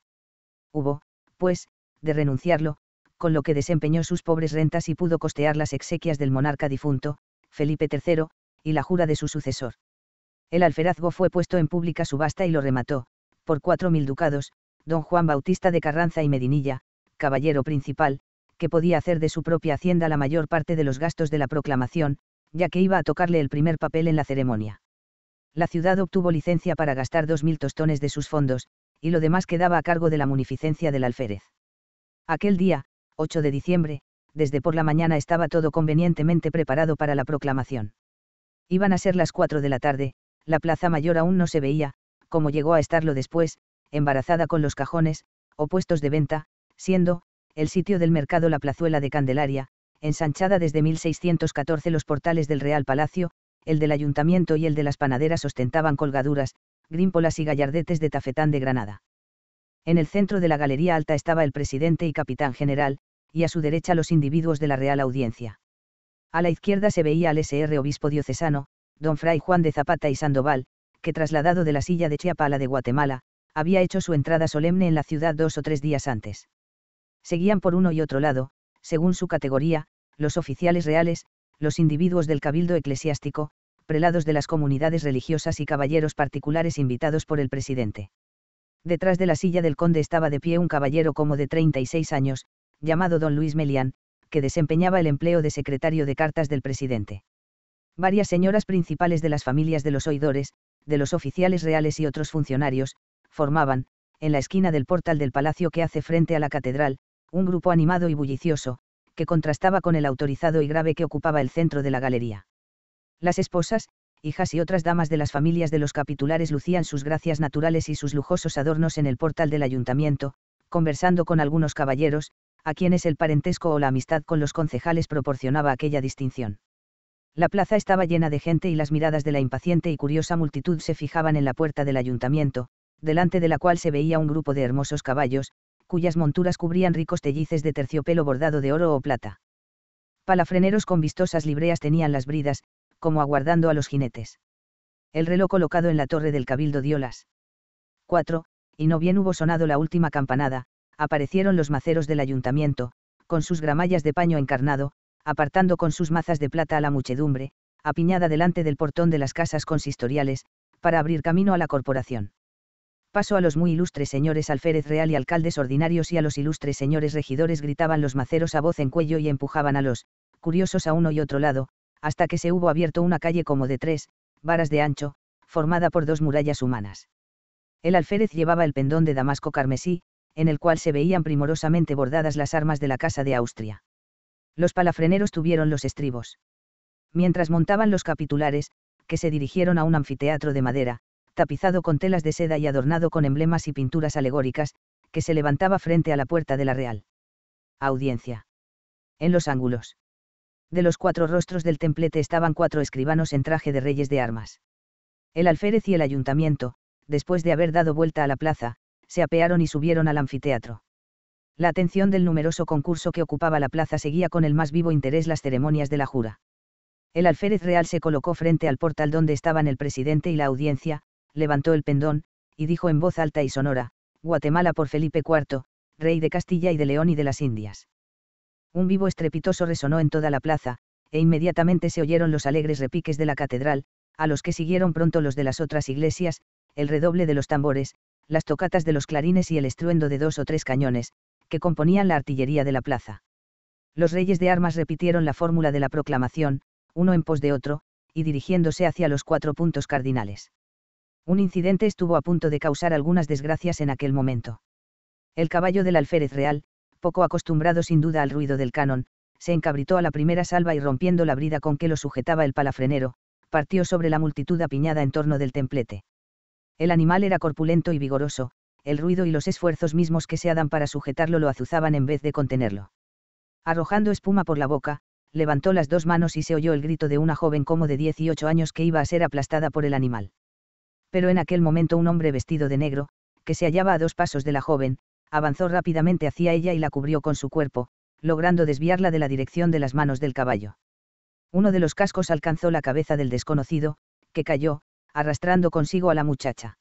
Hubo, pues, de renunciarlo, con lo que desempeñó sus pobres rentas y pudo costear las exequias del monarca difunto, Felipe III, y la jura de su sucesor. El alferazgo fue puesto en pública subasta y lo remató, por cuatro mil ducados, don Juan Bautista de Carranza y Medinilla, caballero principal, que podía hacer de su propia hacienda la mayor parte de los gastos de la proclamación, ya que iba a tocarle el primer papel en la ceremonia. La ciudad obtuvo licencia para gastar dos mil tostones de sus fondos, y lo demás quedaba a cargo de la munificencia del alférez. Aquel día, 8 de diciembre, desde por la mañana estaba todo convenientemente preparado para la proclamación. Iban a ser las 4 de la tarde, la plaza mayor aún no se veía, como llegó a estarlo después, embarazada con los cajones, o puestos de venta, siendo, el sitio del mercado la plazuela de Candelaria, ensanchada desde 1614 los portales del Real Palacio, el del Ayuntamiento y el de las panaderas ostentaban colgaduras, grímpolas y gallardetes de tafetán de Granada. En el centro de la galería alta estaba el presidente y capitán general, y a su derecha los individuos de la Real Audiencia. A la izquierda se veía al SR obispo diocesano, don Fray Juan de Zapata y Sandoval, que trasladado de la silla de Chiapala de Guatemala, había hecho su entrada solemne en la ciudad dos o tres días antes. Seguían por uno y otro lado, según su categoría, los oficiales reales, los individuos del cabildo eclesiástico, prelados de las comunidades religiosas y caballeros particulares invitados por el presidente. Detrás de la silla del conde estaba de pie un caballero como de 36 años, llamado don Luis Melián, que desempeñaba el empleo de secretario de cartas del presidente. Varias señoras principales de las familias de los oidores, de los oficiales reales y otros funcionarios, formaban, en la esquina del portal del palacio que hace frente a la catedral, un grupo animado y bullicioso, que contrastaba con el autorizado y grave que ocupaba el centro de la galería. Las esposas, hijas y otras damas de las familias de los capitulares lucían sus gracias naturales y sus lujosos adornos en el portal del ayuntamiento, conversando con algunos caballeros, a quienes el parentesco o la amistad con los concejales proporcionaba aquella distinción. La plaza estaba llena de gente y las miradas de la impaciente y curiosa multitud se fijaban en la puerta del ayuntamiento, delante de la cual se veía un grupo de hermosos caballos, cuyas monturas cubrían ricos tellices de terciopelo bordado de oro o plata. Palafreneros con vistosas libreas tenían las bridas, como aguardando a los jinetes. El reloj colocado en la torre del cabildo dio las 4, y no bien hubo sonado la última campanada, aparecieron los maceros del ayuntamiento, con sus gramallas de paño encarnado, apartando con sus mazas de plata a la muchedumbre, apiñada delante del portón de las casas consistoriales, para abrir camino a la corporación. Paso a los muy ilustres señores alférez real y alcaldes ordinarios y a los ilustres señores regidores gritaban los maceros a voz en cuello y empujaban a los curiosos a uno y otro lado, hasta que se hubo abierto una calle como de tres, varas de ancho, formada por dos murallas humanas. El alférez llevaba el pendón de damasco carmesí, en el cual se veían primorosamente bordadas las armas de la Casa de Austria. Los palafreneros tuvieron los estribos. Mientras montaban los capitulares, que se dirigieron a un anfiteatro de madera, tapizado con telas de seda y adornado con emblemas y pinturas alegóricas, que se levantaba frente a la puerta de la Real. Audiencia. En los ángulos. De los cuatro rostros del templete estaban cuatro escribanos en traje de reyes de armas. El alférez y el ayuntamiento, después de haber dado vuelta a la plaza, se apearon y subieron al anfiteatro. La atención del numeroso concurso que ocupaba la plaza seguía con el más vivo interés las ceremonias de la jura. El alférez real se colocó frente al portal donde estaban el presidente y la audiencia, levantó el pendón, y dijo en voz alta y sonora, Guatemala por Felipe IV, rey de Castilla y de León y de las Indias un vivo estrepitoso resonó en toda la plaza, e inmediatamente se oyeron los alegres repiques de la catedral, a los que siguieron pronto los de las otras iglesias, el redoble de los tambores, las tocatas de los clarines y el estruendo de dos o tres cañones, que componían la artillería de la plaza. Los reyes de armas repitieron la fórmula de la proclamación, uno en pos de otro, y dirigiéndose hacia los cuatro puntos cardinales. Un incidente estuvo a punto de causar algunas desgracias en aquel momento. El caballo del alférez real, poco acostumbrado sin duda al ruido del canon, se encabritó a la primera salva y rompiendo la brida con que lo sujetaba el palafrenero, partió sobre la multitud apiñada en torno del templete. El animal era corpulento y vigoroso, el ruido y los esfuerzos mismos que se hagan para sujetarlo lo azuzaban en vez de contenerlo. Arrojando espuma por la boca, levantó las dos manos y se oyó el grito de una joven como de 18 años que iba a ser aplastada por el animal. Pero en aquel momento un hombre vestido de negro, que se hallaba a dos pasos de la joven, avanzó rápidamente hacia ella y la cubrió con su cuerpo, logrando desviarla de la dirección de las manos del caballo. Uno de los cascos alcanzó la cabeza del desconocido, que cayó, arrastrando consigo a la muchacha.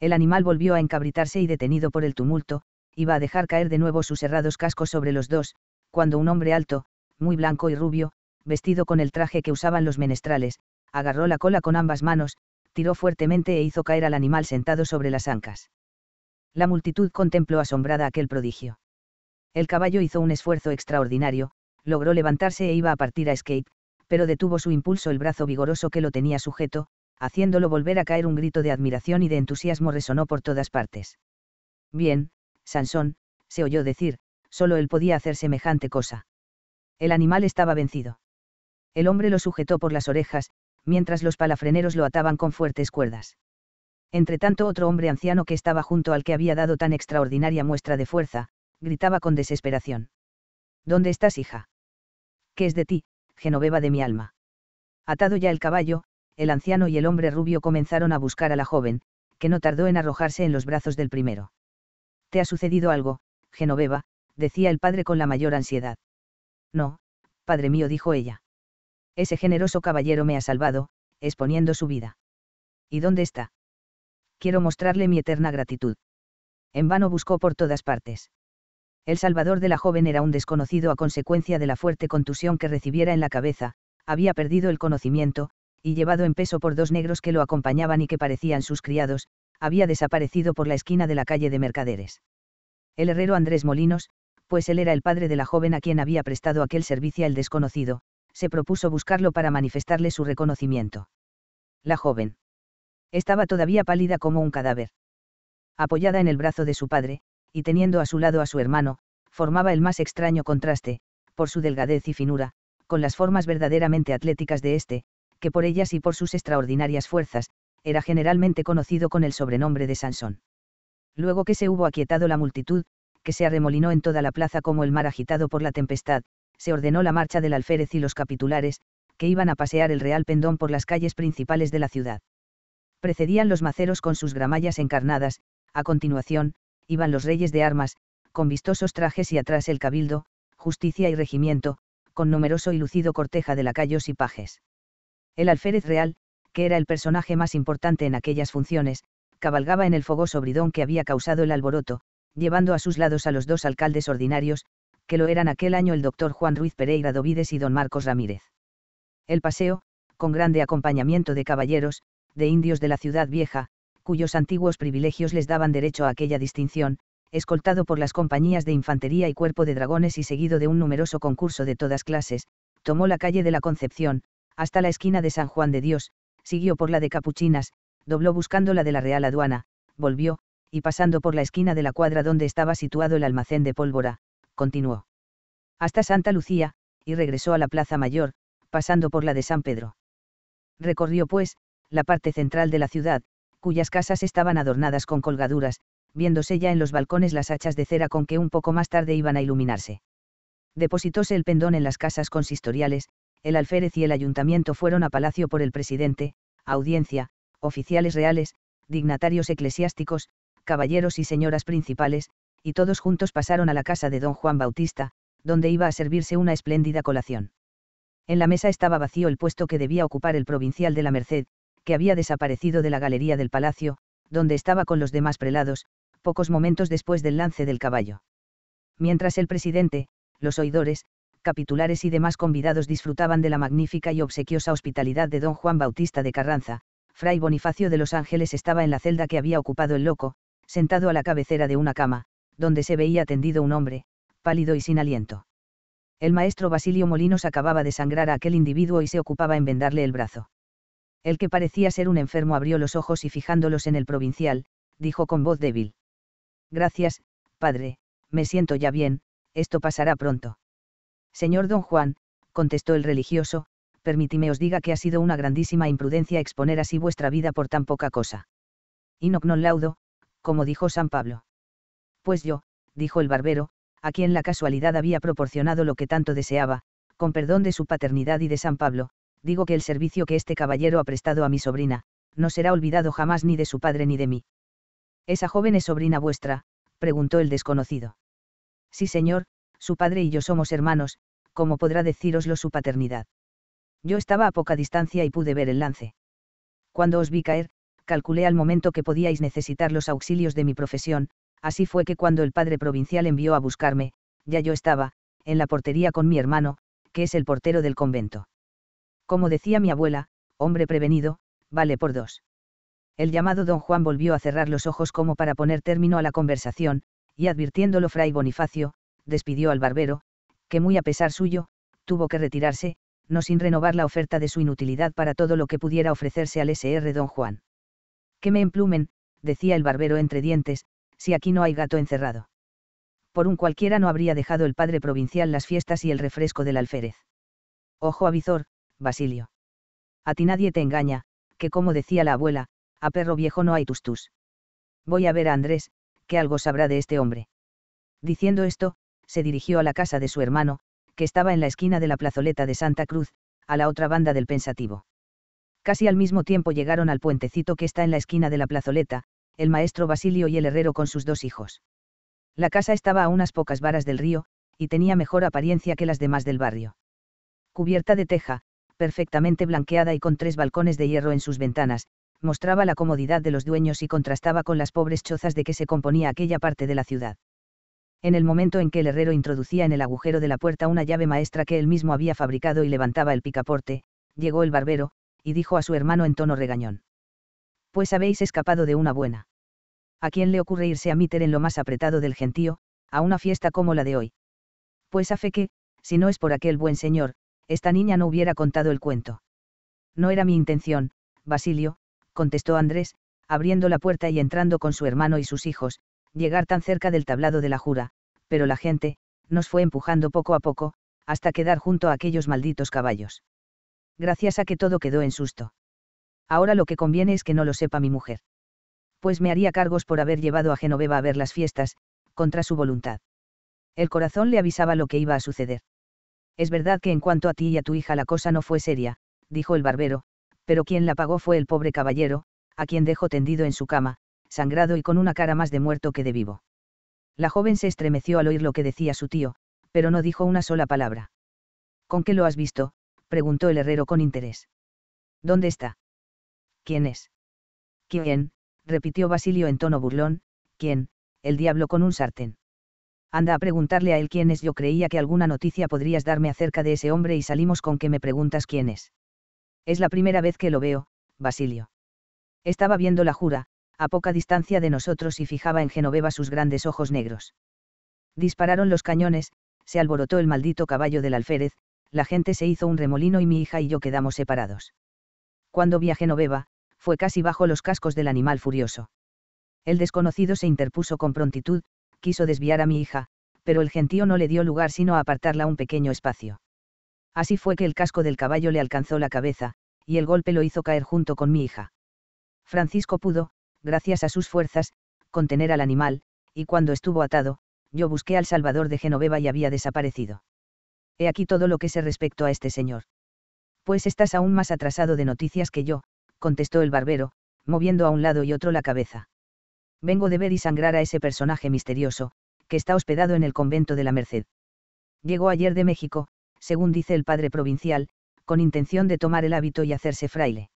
El animal volvió a encabritarse y detenido por el tumulto, iba a dejar caer de nuevo sus herrados cascos sobre los dos, cuando un hombre alto, muy blanco y rubio, vestido con el traje que usaban los menestrales, agarró la cola con ambas manos, tiró fuertemente e hizo caer al animal sentado sobre las ancas. La multitud contempló asombrada aquel prodigio. El caballo hizo un esfuerzo extraordinario, logró levantarse e iba a partir a escape, pero detuvo su impulso el brazo vigoroso que lo tenía sujeto, haciéndolo volver a caer un grito de admiración y de entusiasmo resonó por todas partes. Bien, Sansón, se oyó decir, solo él podía hacer semejante cosa. El animal estaba vencido. El hombre lo sujetó por las orejas, mientras los palafreneros lo ataban con fuertes cuerdas. Entretanto otro hombre anciano que estaba junto al que había dado tan extraordinaria muestra de fuerza, gritaba con desesperación. ¿Dónde estás, hija? ¿Qué es de ti, Genoveva de mi alma? Atado ya el caballo, el anciano y el hombre rubio comenzaron a buscar a la joven, que no tardó en arrojarse en los brazos del primero. ¿Te ha sucedido algo, Genoveva? decía el padre con la mayor ansiedad. No, padre mío, dijo ella. Ese generoso caballero me ha salvado, exponiendo su vida. ¿Y dónde está? quiero mostrarle mi eterna gratitud. En vano buscó por todas partes. El salvador de la joven era un desconocido a consecuencia de la fuerte contusión que recibiera en la cabeza, había perdido el conocimiento, y llevado en peso por dos negros que lo acompañaban y que parecían sus criados, había desaparecido por la esquina de la calle de mercaderes. El herrero Andrés Molinos, pues él era el padre de la joven a quien había prestado aquel servicio el desconocido, se propuso buscarlo para manifestarle su reconocimiento. La joven estaba todavía pálida como un cadáver. Apoyada en el brazo de su padre, y teniendo a su lado a su hermano, formaba el más extraño contraste, por su delgadez y finura, con las formas verdaderamente atléticas de éste, que por ellas y por sus extraordinarias fuerzas, era generalmente conocido con el sobrenombre de Sansón. Luego que se hubo aquietado la multitud, que se arremolinó en toda la plaza como el mar agitado por la tempestad, se ordenó la marcha del alférez y los capitulares, que iban a pasear el real pendón por las calles principales de la ciudad precedían los maceros con sus gramallas encarnadas, a continuación, iban los reyes de armas, con vistosos trajes y atrás el cabildo, justicia y regimiento, con numeroso y lucido corteja de lacayos y pajes. El alférez real, que era el personaje más importante en aquellas funciones, cabalgaba en el fogoso bridón que había causado el alboroto, llevando a sus lados a los dos alcaldes ordinarios, que lo eran aquel año el doctor Juan Ruiz Pereira Dovides y don Marcos Ramírez. El paseo, con grande acompañamiento de caballeros, de indios de la ciudad vieja, cuyos antiguos privilegios les daban derecho a aquella distinción, escoltado por las compañías de infantería y cuerpo de dragones y seguido de un numeroso concurso de todas clases, tomó la calle de la Concepción, hasta la esquina de San Juan de Dios, siguió por la de Capuchinas, dobló buscando la de la Real Aduana, volvió, y pasando por la esquina de la cuadra donde estaba situado el almacén de pólvora, continuó. Hasta Santa Lucía, y regresó a la Plaza Mayor, pasando por la de San Pedro. Recorrió pues, la parte central de la ciudad, cuyas casas estaban adornadas con colgaduras, viéndose ya en los balcones las hachas de cera con que un poco más tarde iban a iluminarse. Depositóse el pendón en las casas consistoriales, el alférez y el ayuntamiento fueron a palacio por el presidente, audiencia, oficiales reales, dignatarios eclesiásticos, caballeros y señoras principales, y todos juntos pasaron a la casa de don Juan Bautista, donde iba a servirse una espléndida colación. En la mesa estaba vacío el puesto que debía ocupar el provincial de la Merced, que había desaparecido de la galería del palacio, donde estaba con los demás prelados, pocos momentos después del lance del caballo. Mientras el presidente, los oidores, capitulares y demás convidados disfrutaban de la magnífica y obsequiosa hospitalidad de don Juan Bautista de Carranza, Fray Bonifacio de los Ángeles estaba en la celda que había ocupado el loco, sentado a la cabecera de una cama, donde se veía tendido un hombre, pálido y sin aliento. El maestro Basilio Molinos acababa de sangrar a aquel individuo y se ocupaba en vendarle el brazo. El que parecía ser un enfermo abrió los ojos y fijándolos en el provincial, dijo con voz débil. Gracias, padre, me siento ya bien, esto pasará pronto. Señor don Juan, contestó el religioso, permítime os diga que ha sido una grandísima imprudencia exponer así vuestra vida por tan poca cosa. Inoc non laudo, como dijo San Pablo. Pues yo, dijo el barbero, a quien la casualidad había proporcionado lo que tanto deseaba, con perdón de su paternidad y de San Pablo, digo que el servicio que este caballero ha prestado a mi sobrina, no será olvidado jamás ni de su padre ni de mí. ¿Esa joven es sobrina vuestra? preguntó el desconocido. Sí, señor, su padre y yo somos hermanos, como podrá deciroslo su paternidad. Yo estaba a poca distancia y pude ver el lance. Cuando os vi caer, calculé al momento que podíais necesitar los auxilios de mi profesión, así fue que cuando el padre provincial envió a buscarme, ya yo estaba, en la portería con mi hermano, que es el portero del convento. Como decía mi abuela, hombre prevenido, vale por dos. El llamado don Juan volvió a cerrar los ojos como para poner término a la conversación, y advirtiéndolo fray Bonifacio, despidió al barbero, que muy a pesar suyo, tuvo que retirarse, no sin renovar la oferta de su inutilidad para todo lo que pudiera ofrecerse al SR don Juan. Que me emplumen, decía el barbero entre dientes, si aquí no hay gato encerrado. Por un cualquiera no habría dejado el padre provincial las fiestas y el refresco del alférez. Ojo avizor, Basilio. A ti nadie te engaña, que como decía la abuela, a perro viejo no hay tus tus. Voy a ver a Andrés, que algo sabrá de este hombre. Diciendo esto, se dirigió a la casa de su hermano, que estaba en la esquina de la plazoleta de Santa Cruz, a la otra banda del pensativo. Casi al mismo tiempo llegaron al puentecito que está en la esquina de la plazoleta, el maestro Basilio y el herrero con sus dos hijos. La casa estaba a unas pocas varas del río, y tenía mejor apariencia que las demás del barrio. Cubierta de teja, perfectamente blanqueada y con tres balcones de hierro en sus ventanas, mostraba la comodidad de los dueños y contrastaba con las pobres chozas de que se componía aquella parte de la ciudad. En el momento en que el herrero introducía en el agujero de la puerta una llave maestra que él mismo había fabricado y levantaba el picaporte, llegó el barbero, y dijo a su hermano en tono regañón. Pues habéis escapado de una buena. ¿A quién le ocurre irse a míter en lo más apretado del gentío, a una fiesta como la de hoy? Pues a fe que, si no es por aquel buen señor, esta niña no hubiera contado el cuento. No era mi intención, Basilio, contestó Andrés, abriendo la puerta y entrando con su hermano y sus hijos, llegar tan cerca del tablado de la jura, pero la gente, nos fue empujando poco a poco, hasta quedar junto a aquellos malditos caballos. Gracias a que todo quedó en susto. Ahora lo que conviene es que no lo sepa mi mujer. Pues me haría cargos por haber llevado a Genoveva a ver las fiestas, contra su voluntad. El corazón le avisaba lo que iba a suceder. Es verdad que en cuanto a ti y a tu hija la cosa no fue seria, dijo el barbero, pero quien la pagó fue el pobre caballero, a quien dejó tendido en su cama, sangrado y con una cara más de muerto que de vivo. La joven se estremeció al oír lo que decía su tío, pero no dijo una sola palabra. ¿Con qué lo has visto? preguntó el herrero con interés. ¿Dónde está? ¿Quién es? ¿Quién? repitió Basilio en tono burlón, ¿quién? El diablo con un sartén. Anda a preguntarle a él quién es. Yo creía que alguna noticia podrías darme acerca de ese hombre y salimos con que me preguntas quién es. Es la primera vez que lo veo, Basilio. Estaba viendo la jura, a poca distancia de nosotros y fijaba en Genoveva sus grandes ojos negros. Dispararon los cañones, se alborotó el maldito caballo del alférez, la gente se hizo un remolino y mi hija y yo quedamos separados. Cuando vi a Genoveva, fue casi bajo los cascos del animal furioso. El desconocido se interpuso con prontitud, quiso desviar a mi hija, pero el gentío no le dio lugar sino a apartarla un pequeño espacio. Así fue que el casco del caballo le alcanzó la cabeza, y el golpe lo hizo caer junto con mi hija. Francisco pudo, gracias a sus fuerzas, contener al animal, y cuando estuvo atado, yo busqué al Salvador de Genoveva y había desaparecido. He aquí todo lo que sé respecto a este señor. Pues estás aún más atrasado de noticias que yo, contestó el barbero, moviendo a un lado y otro la cabeza. Vengo de ver y sangrar a ese personaje misterioso, que está hospedado en el convento de la Merced. Llegó ayer de México, según dice el padre provincial, con intención de tomar el hábito y hacerse fraile.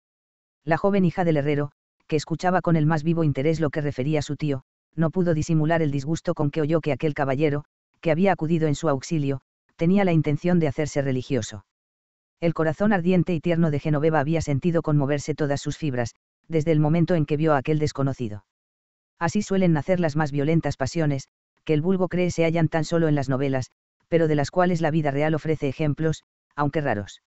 La joven hija del herrero, que escuchaba con el más vivo interés lo que refería su tío, no pudo disimular el disgusto con que oyó que aquel caballero, que había acudido en su auxilio, tenía la intención de hacerse religioso. El corazón ardiente y tierno de Genoveva había sentido conmoverse todas sus fibras, desde el momento en que vio a aquel desconocido. Así suelen nacer las más violentas pasiones, que el vulgo cree se hallan tan solo en las novelas, pero de las cuales la vida real ofrece ejemplos, aunque raros.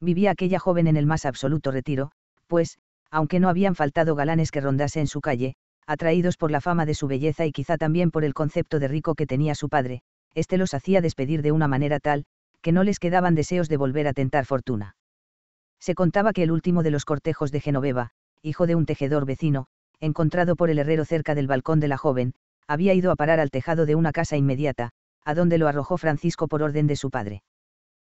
Vivía aquella joven en el más absoluto retiro, pues, aunque no habían faltado galanes que rondase en su calle, atraídos por la fama de su belleza y quizá también por el concepto de rico que tenía su padre, éste los hacía despedir de una manera tal, que no les quedaban deseos de volver a tentar fortuna. Se contaba que el último de los cortejos de Genoveva, hijo de un tejedor vecino, encontrado por el herrero cerca del balcón de la joven, había ido a parar al tejado de una casa inmediata, a donde lo arrojó Francisco por orden de su padre.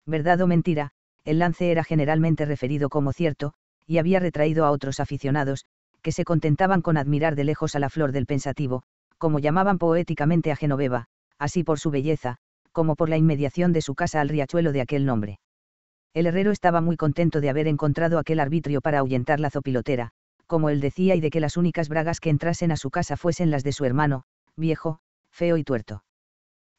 Verdad o mentira, el lance era generalmente referido como cierto, y había retraído a otros aficionados, que se contentaban con admirar de lejos a la flor del pensativo, como llamaban poéticamente a Genoveva, así por su belleza, como por la inmediación de su casa al riachuelo de aquel nombre. El herrero estaba muy contento de haber encontrado aquel arbitrio para ahuyentar la zopilotera, como él decía, y de que las únicas bragas que entrasen a su casa fuesen las de su hermano, viejo, feo y tuerto.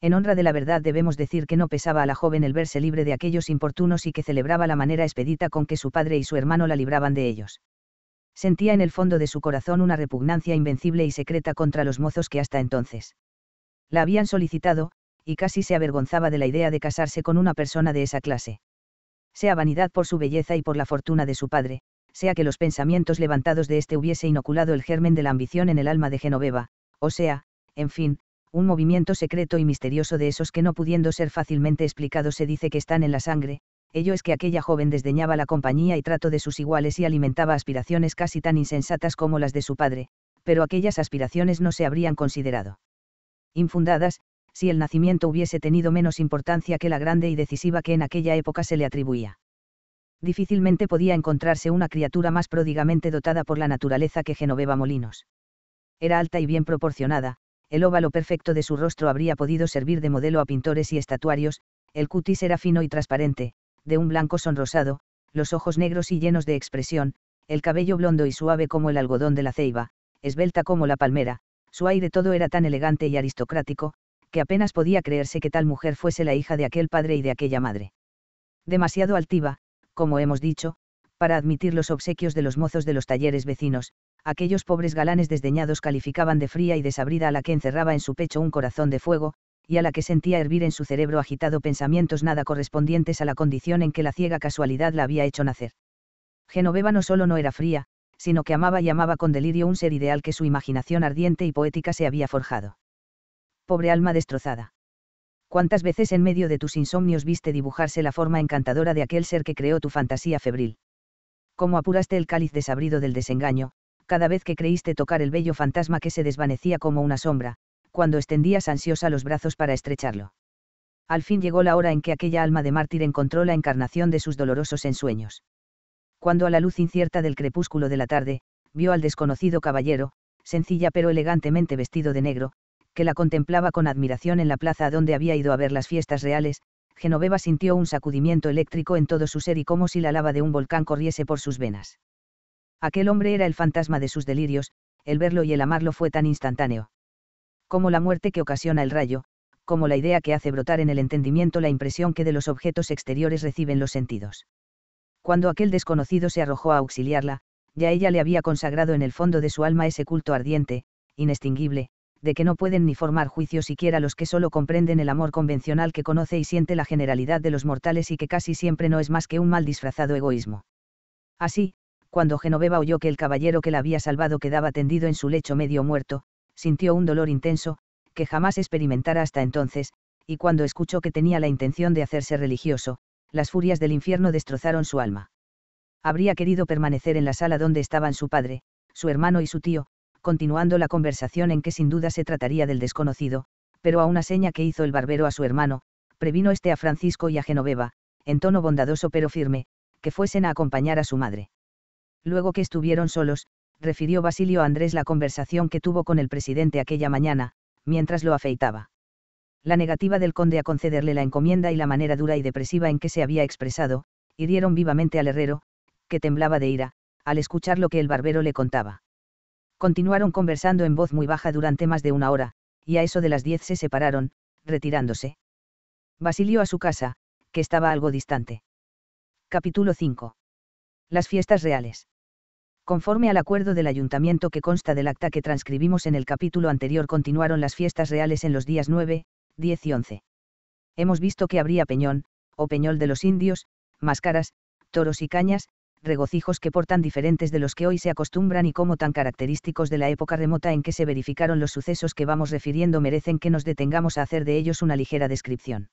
En honra de la verdad debemos decir que no pesaba a la joven el verse libre de aquellos importunos y que celebraba la manera expedita con que su padre y su hermano la libraban de ellos. Sentía en el fondo de su corazón una repugnancia invencible y secreta contra los mozos que hasta entonces la habían solicitado, y casi se avergonzaba de la idea de casarse con una persona de esa clase. Sea vanidad por su belleza y por la fortuna de su padre, sea que los pensamientos levantados de este hubiese inoculado el germen de la ambición en el alma de Genoveva, o sea, en fin, un movimiento secreto y misterioso de esos que no pudiendo ser fácilmente explicados se dice que están en la sangre, ello es que aquella joven desdeñaba la compañía y trato de sus iguales y alimentaba aspiraciones casi tan insensatas como las de su padre, pero aquellas aspiraciones no se habrían considerado infundadas, si el nacimiento hubiese tenido menos importancia que la grande y decisiva que en aquella época se le atribuía difícilmente podía encontrarse una criatura más pródigamente dotada por la naturaleza que Genoveva Molinos. Era alta y bien proporcionada, el óvalo perfecto de su rostro habría podido servir de modelo a pintores y estatuarios, el cutis era fino y transparente, de un blanco sonrosado, los ojos negros y llenos de expresión, el cabello blondo y suave como el algodón de la ceiba, esbelta como la palmera, su aire todo era tan elegante y aristocrático, que apenas podía creerse que tal mujer fuese la hija de aquel padre y de aquella madre. Demasiado altiva, como hemos dicho, para admitir los obsequios de los mozos de los talleres vecinos, aquellos pobres galanes desdeñados calificaban de fría y desabrida a la que encerraba en su pecho un corazón de fuego, y a la que sentía hervir en su cerebro agitado pensamientos nada correspondientes a la condición en que la ciega casualidad la había hecho nacer. Genoveva no solo no era fría, sino que amaba y amaba con delirio un ser ideal que su imaginación ardiente y poética se había forjado. Pobre alma destrozada. ¿Cuántas veces en medio de tus insomnios viste dibujarse la forma encantadora de aquel ser que creó tu fantasía febril? ¿Cómo apuraste el cáliz desabrido del desengaño, cada vez que creíste tocar el bello fantasma que se desvanecía como una sombra, cuando extendías ansiosa los brazos para estrecharlo? Al fin llegó la hora en que aquella alma de mártir encontró la encarnación de sus dolorosos ensueños. Cuando a la luz incierta del crepúsculo de la tarde, vio al desconocido caballero, sencilla pero elegantemente vestido de negro, que la contemplaba con admiración en la plaza donde había ido a ver las fiestas reales, Genoveva sintió un sacudimiento eléctrico en todo su ser y como si la lava de un volcán corriese por sus venas. Aquel hombre era el fantasma de sus delirios, el verlo y el amarlo fue tan instantáneo. Como la muerte que ocasiona el rayo, como la idea que hace brotar en el entendimiento la impresión que de los objetos exteriores reciben los sentidos. Cuando aquel desconocido se arrojó a auxiliarla, ya ella le había consagrado en el fondo de su alma ese culto ardiente, inextinguible, de que no pueden ni formar juicio siquiera los que solo comprenden el amor convencional que conoce y siente la generalidad de los mortales y que casi siempre no es más que un mal disfrazado egoísmo. Así, cuando Genoveva oyó que el caballero que la había salvado quedaba tendido en su lecho medio muerto, sintió un dolor intenso, que jamás experimentara hasta entonces, y cuando escuchó que tenía la intención de hacerse religioso, las furias del infierno destrozaron su alma. Habría querido permanecer en la sala donde estaban su padre, su hermano y su tío, continuando la conversación en que sin duda se trataría del desconocido, pero a una seña que hizo el barbero a su hermano, previno este a Francisco y a Genoveva, en tono bondadoso pero firme, que fuesen a acompañar a su madre. Luego que estuvieron solos, refirió Basilio a Andrés la conversación que tuvo con el presidente aquella mañana, mientras lo afeitaba. La negativa del conde a concederle la encomienda y la manera dura y depresiva en que se había expresado, hirieron vivamente al herrero, que temblaba de ira, al escuchar lo que el barbero le contaba. Continuaron conversando en voz muy baja durante más de una hora, y a eso de las diez se separaron, retirándose. Basilio a su casa, que estaba algo distante. Capítulo 5. Las fiestas reales. Conforme al acuerdo del ayuntamiento que consta del acta que transcribimos en el capítulo anterior, continuaron las fiestas reales en los días 9, 10 y 11. Hemos visto que habría peñón, o peñol de los indios, máscaras, toros y cañas, regocijos que por tan diferentes de los que hoy se acostumbran y como tan característicos de la época remota en que se verificaron los sucesos que vamos refiriendo merecen que nos detengamos a hacer de ellos una ligera descripción.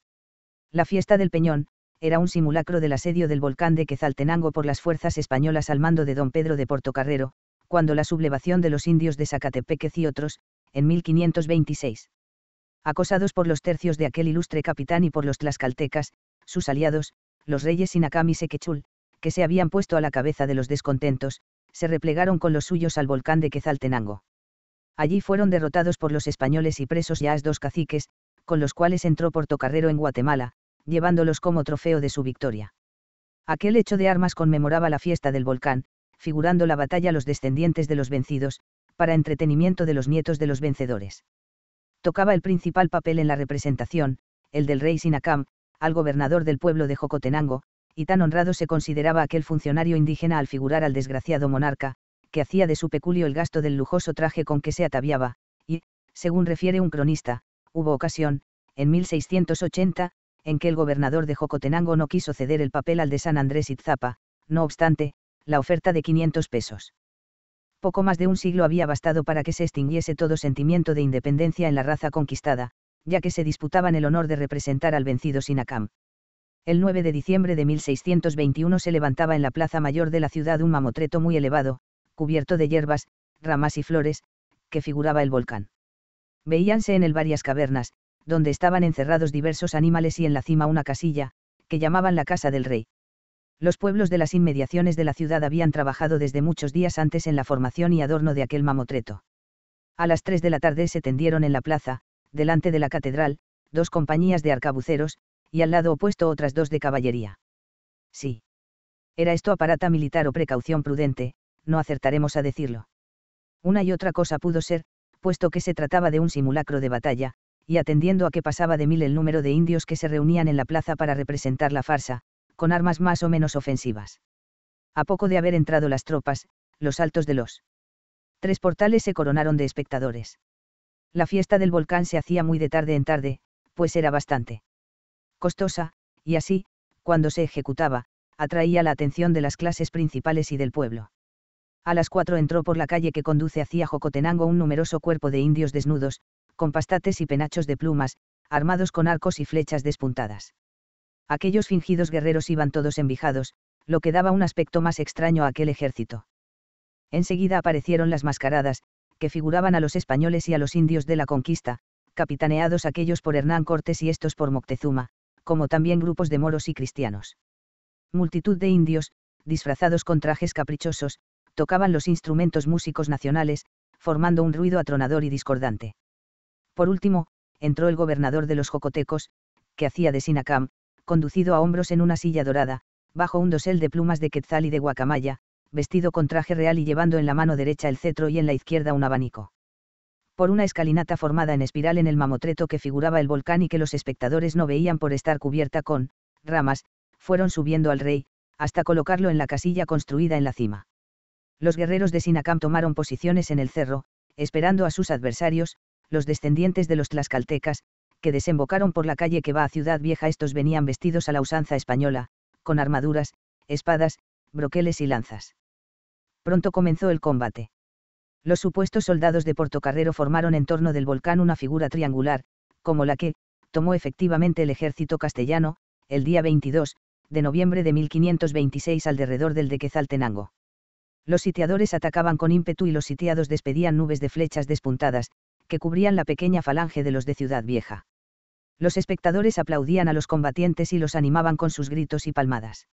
La fiesta del Peñón, era un simulacro del asedio del volcán de Quezaltenango por las fuerzas españolas al mando de don Pedro de Portocarrero, cuando la sublevación de los indios de Zacatepeque y otros, en 1526. Acosados por los tercios de aquel ilustre capitán y por los tlaxcaltecas, sus aliados, los reyes sinacami y Sequechul, que se habían puesto a la cabeza de los descontentos, se replegaron con los suyos al volcán de Quezaltenango. Allí fueron derrotados por los españoles y presos ya a dos caciques, con los cuales entró Portocarrero en Guatemala, llevándolos como trofeo de su victoria. Aquel hecho de armas conmemoraba la fiesta del volcán, figurando la batalla a los descendientes de los vencidos, para entretenimiento de los nietos de los vencedores. Tocaba el principal papel en la representación, el del rey Sinacam, al gobernador del pueblo de Jocotenango, y tan honrado se consideraba aquel funcionario indígena al figurar al desgraciado monarca, que hacía de su peculio el gasto del lujoso traje con que se ataviaba, y, según refiere un cronista, hubo ocasión, en 1680, en que el gobernador de Jocotenango no quiso ceder el papel al de San Andrés Itzapa, no obstante, la oferta de 500 pesos. Poco más de un siglo había bastado para que se extinguiese todo sentimiento de independencia en la raza conquistada, ya que se disputaban el honor de representar al vencido Sinacam el 9 de diciembre de 1621 se levantaba en la plaza mayor de la ciudad un mamotreto muy elevado, cubierto de hierbas, ramas y flores, que figuraba el volcán. Veíanse en él varias cavernas, donde estaban encerrados diversos animales y en la cima una casilla, que llamaban la casa del rey. Los pueblos de las inmediaciones de la ciudad habían trabajado desde muchos días antes en la formación y adorno de aquel mamotreto. A las tres de la tarde se tendieron en la plaza, delante de la catedral, dos compañías de arcabuceros, y al lado opuesto otras dos de caballería. Sí. Era esto aparata militar o precaución prudente, no acertaremos a decirlo. Una y otra cosa pudo ser, puesto que se trataba de un simulacro de batalla, y atendiendo a que pasaba de mil el número de indios que se reunían en la plaza para representar la farsa, con armas más o menos ofensivas. A poco de haber entrado las tropas, los altos de los tres portales se coronaron de espectadores. La fiesta del volcán se hacía muy de tarde en tarde, pues era bastante costosa, y así, cuando se ejecutaba, atraía la atención de las clases principales y del pueblo. A las cuatro entró por la calle que conduce hacia Jocotenango un numeroso cuerpo de indios desnudos, con pastates y penachos de plumas, armados con arcos y flechas despuntadas. Aquellos fingidos guerreros iban todos envijados, lo que daba un aspecto más extraño a aquel ejército. Enseguida aparecieron las mascaradas, que figuraban a los españoles y a los indios de la conquista, capitaneados aquellos por Hernán Cortés y estos por Moctezuma, como también grupos de moros y cristianos. Multitud de indios, disfrazados con trajes caprichosos, tocaban los instrumentos músicos nacionales, formando un ruido atronador y discordante. Por último, entró el gobernador de los Jocotecos, que hacía de Sinacam, conducido a hombros en una silla dorada, bajo un dosel de plumas de quetzal y de guacamaya, vestido con traje real y llevando en la mano derecha el cetro y en la izquierda un abanico por una escalinata formada en espiral en el mamotreto que figuraba el volcán y que los espectadores no veían por estar cubierta con ramas, fueron subiendo al rey, hasta colocarlo en la casilla construida en la cima. Los guerreros de Sinacam tomaron posiciones en el cerro, esperando a sus adversarios, los descendientes de los tlaxcaltecas, que desembocaron por la calle que va a Ciudad Vieja. Estos venían vestidos a la usanza española, con armaduras, espadas, broqueles y lanzas. Pronto comenzó el combate los supuestos soldados de Portocarrero formaron en torno del volcán una figura triangular, como la que, tomó efectivamente el ejército castellano, el día 22, de noviembre de 1526 alrededor del de Quezaltenango. Los sitiadores atacaban con ímpetu y los sitiados despedían nubes de flechas despuntadas, que cubrían la pequeña falange de los de Ciudad Vieja. Los espectadores aplaudían a los combatientes y los animaban con sus gritos y palmadas.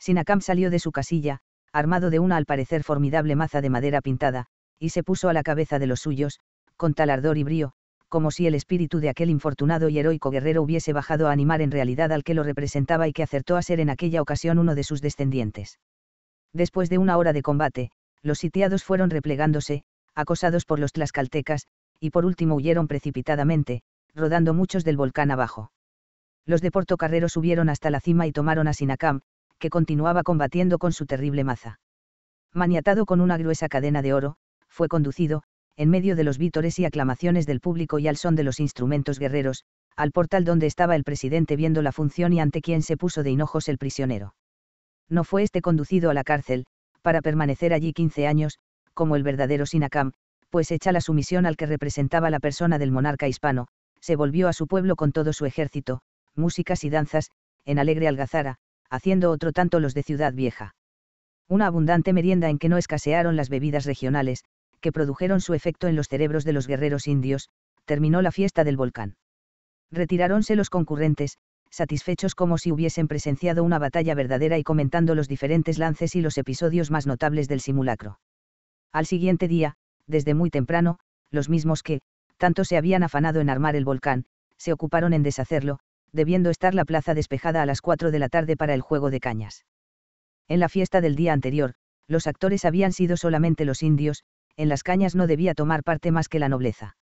Sinacam salió de su casilla, armado de una al parecer formidable maza de madera pintada, y se puso a la cabeza de los suyos, con tal ardor y brío, como si el espíritu de aquel infortunado y heroico guerrero hubiese bajado a animar en realidad al que lo representaba y que acertó a ser en aquella ocasión uno de sus descendientes. Después de una hora de combate, los sitiados fueron replegándose, acosados por los tlaxcaltecas, y por último huyeron precipitadamente, rodando muchos del volcán abajo. Los de Portocarrero subieron hasta la cima y tomaron a Sinacam, que continuaba combatiendo con su terrible maza. Maniatado con una gruesa cadena de oro, fue conducido, en medio de los vítores y aclamaciones del público y al son de los instrumentos guerreros, al portal donde estaba el presidente viendo la función y ante quien se puso de hinojos el prisionero. No fue este conducido a la cárcel, para permanecer allí 15 años, como el verdadero Sinacam, pues hecha la sumisión al que representaba la persona del monarca hispano, se volvió a su pueblo con todo su ejército, músicas y danzas, en alegre algazara, haciendo otro tanto los de Ciudad Vieja. Una abundante merienda en que no escasearon las bebidas regionales, que produjeron su efecto en los cerebros de los guerreros indios, terminó la fiesta del volcán. Retiráronse los concurrentes, satisfechos como si hubiesen presenciado una batalla verdadera y comentando los diferentes lances y los episodios más notables del simulacro. Al siguiente día, desde muy temprano, los mismos que, tanto se habían afanado en armar el volcán, se ocuparon en deshacerlo, debiendo estar la plaza despejada a las 4 de la tarde para el juego de cañas. En la fiesta del día anterior, los actores habían sido solamente los indios, en las cañas no debía tomar parte más que la nobleza.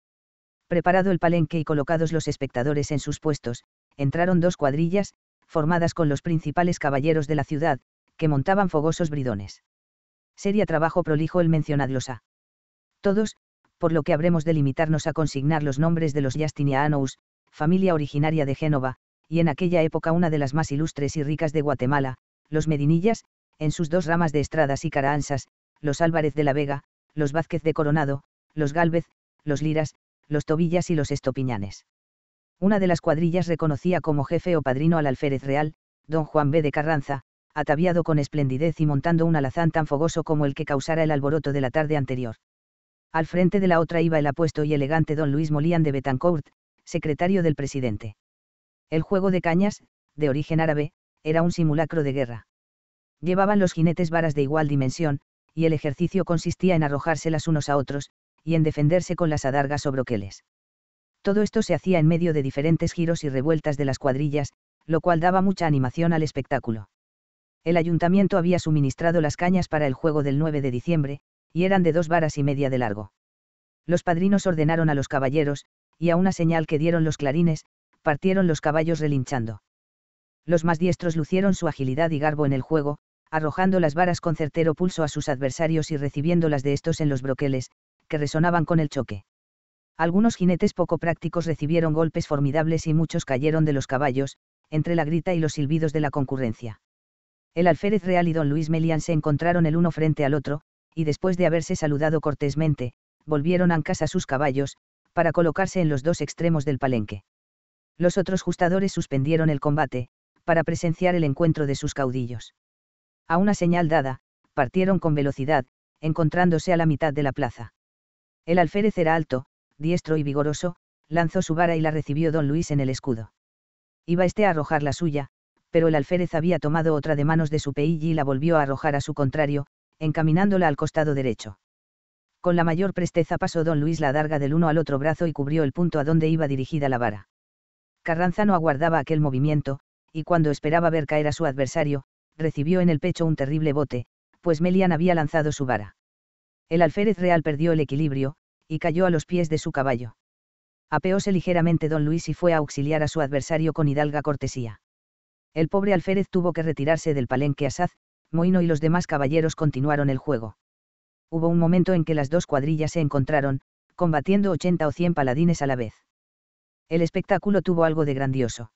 Preparado el palenque y colocados los espectadores en sus puestos, entraron dos cuadrillas, formadas con los principales caballeros de la ciudad, que montaban fogosos bridones. Sería trabajo prolijo el mencionarlos a todos, por lo que habremos de limitarnos a consignar los nombres de los Justinianous, familia originaria de Génova, y en aquella época una de las más ilustres y ricas de Guatemala, los Medinillas, en sus dos ramas de estradas y caraansas, los Álvarez de la Vega, los Vázquez de Coronado, los Gálvez, los Liras, los Tobillas y los Estopiñanes. Una de las cuadrillas reconocía como jefe o padrino al alférez real, don Juan B. de Carranza, ataviado con esplendidez y montando un alazán tan fogoso como el que causara el alboroto de la tarde anterior. Al frente de la otra iba el apuesto y elegante don Luis Molían de Betancourt, secretario del presidente. El juego de cañas, de origen árabe, era un simulacro de guerra. Llevaban los jinetes varas de igual dimensión, y el ejercicio consistía en arrojárselas unos a otros, y en defenderse con las adargas o broqueles. Todo esto se hacía en medio de diferentes giros y revueltas de las cuadrillas, lo cual daba mucha animación al espectáculo. El ayuntamiento había suministrado las cañas para el juego del 9 de diciembre, y eran de dos varas y media de largo. Los padrinos ordenaron a los caballeros, y a una señal que dieron los clarines, partieron los caballos relinchando. Los más diestros lucieron su agilidad y garbo en el juego, arrojando las varas con certero pulso a sus adversarios y recibiéndolas de estos en los broqueles, que resonaban con el choque. Algunos jinetes poco prácticos recibieron golpes formidables y muchos cayeron de los caballos, entre la grita y los silbidos de la concurrencia. El alférez real y don Luis Melian se encontraron el uno frente al otro, y después de haberse saludado cortésmente, volvieron a a sus caballos, para colocarse en los dos extremos del palenque. Los otros justadores suspendieron el combate, para presenciar el encuentro de sus caudillos. A una señal dada, partieron con velocidad, encontrándose a la mitad de la plaza. El alférez era alto, diestro y vigoroso, lanzó su vara y la recibió don Luis en el escudo. Iba este a arrojar la suya, pero el alférez había tomado otra de manos de su peilli y la volvió a arrojar a su contrario, encaminándola al costado derecho. Con la mayor presteza pasó don Luis la darga del uno al otro brazo y cubrió el punto a donde iba dirigida la vara. Carranza no aguardaba aquel movimiento, y cuando esperaba ver caer a su adversario, recibió en el pecho un terrible bote, pues Melian había lanzado su vara. El alférez real perdió el equilibrio, y cayó a los pies de su caballo. Apeóse ligeramente don Luis y fue a auxiliar a su adversario con hidalga cortesía. El pobre alférez tuvo que retirarse del palenque asaz, Moino y los demás caballeros continuaron el juego. Hubo un momento en que las dos cuadrillas se encontraron, combatiendo 80 o 100 paladines a la vez. El espectáculo tuvo algo de grandioso.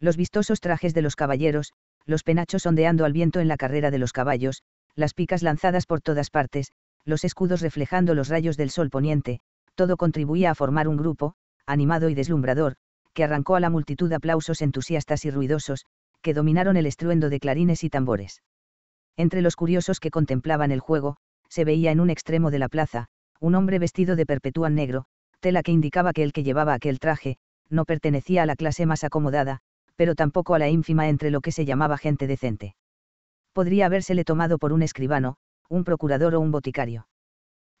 Los vistosos trajes de los caballeros, los penachos ondeando al viento en la carrera de los caballos, las picas lanzadas por todas partes, los escudos reflejando los rayos del sol poniente, todo contribuía a formar un grupo, animado y deslumbrador, que arrancó a la multitud aplausos entusiastas y ruidosos, que dominaron el estruendo de clarines y tambores. Entre los curiosos que contemplaban el juego, se veía en un extremo de la plaza, un hombre vestido de perpetúan negro, tela que indicaba que el que llevaba aquel traje, no pertenecía a la clase más acomodada, pero tampoco a la ínfima entre lo que se llamaba gente decente. Podría habérsele tomado por un escribano, un procurador o un boticario.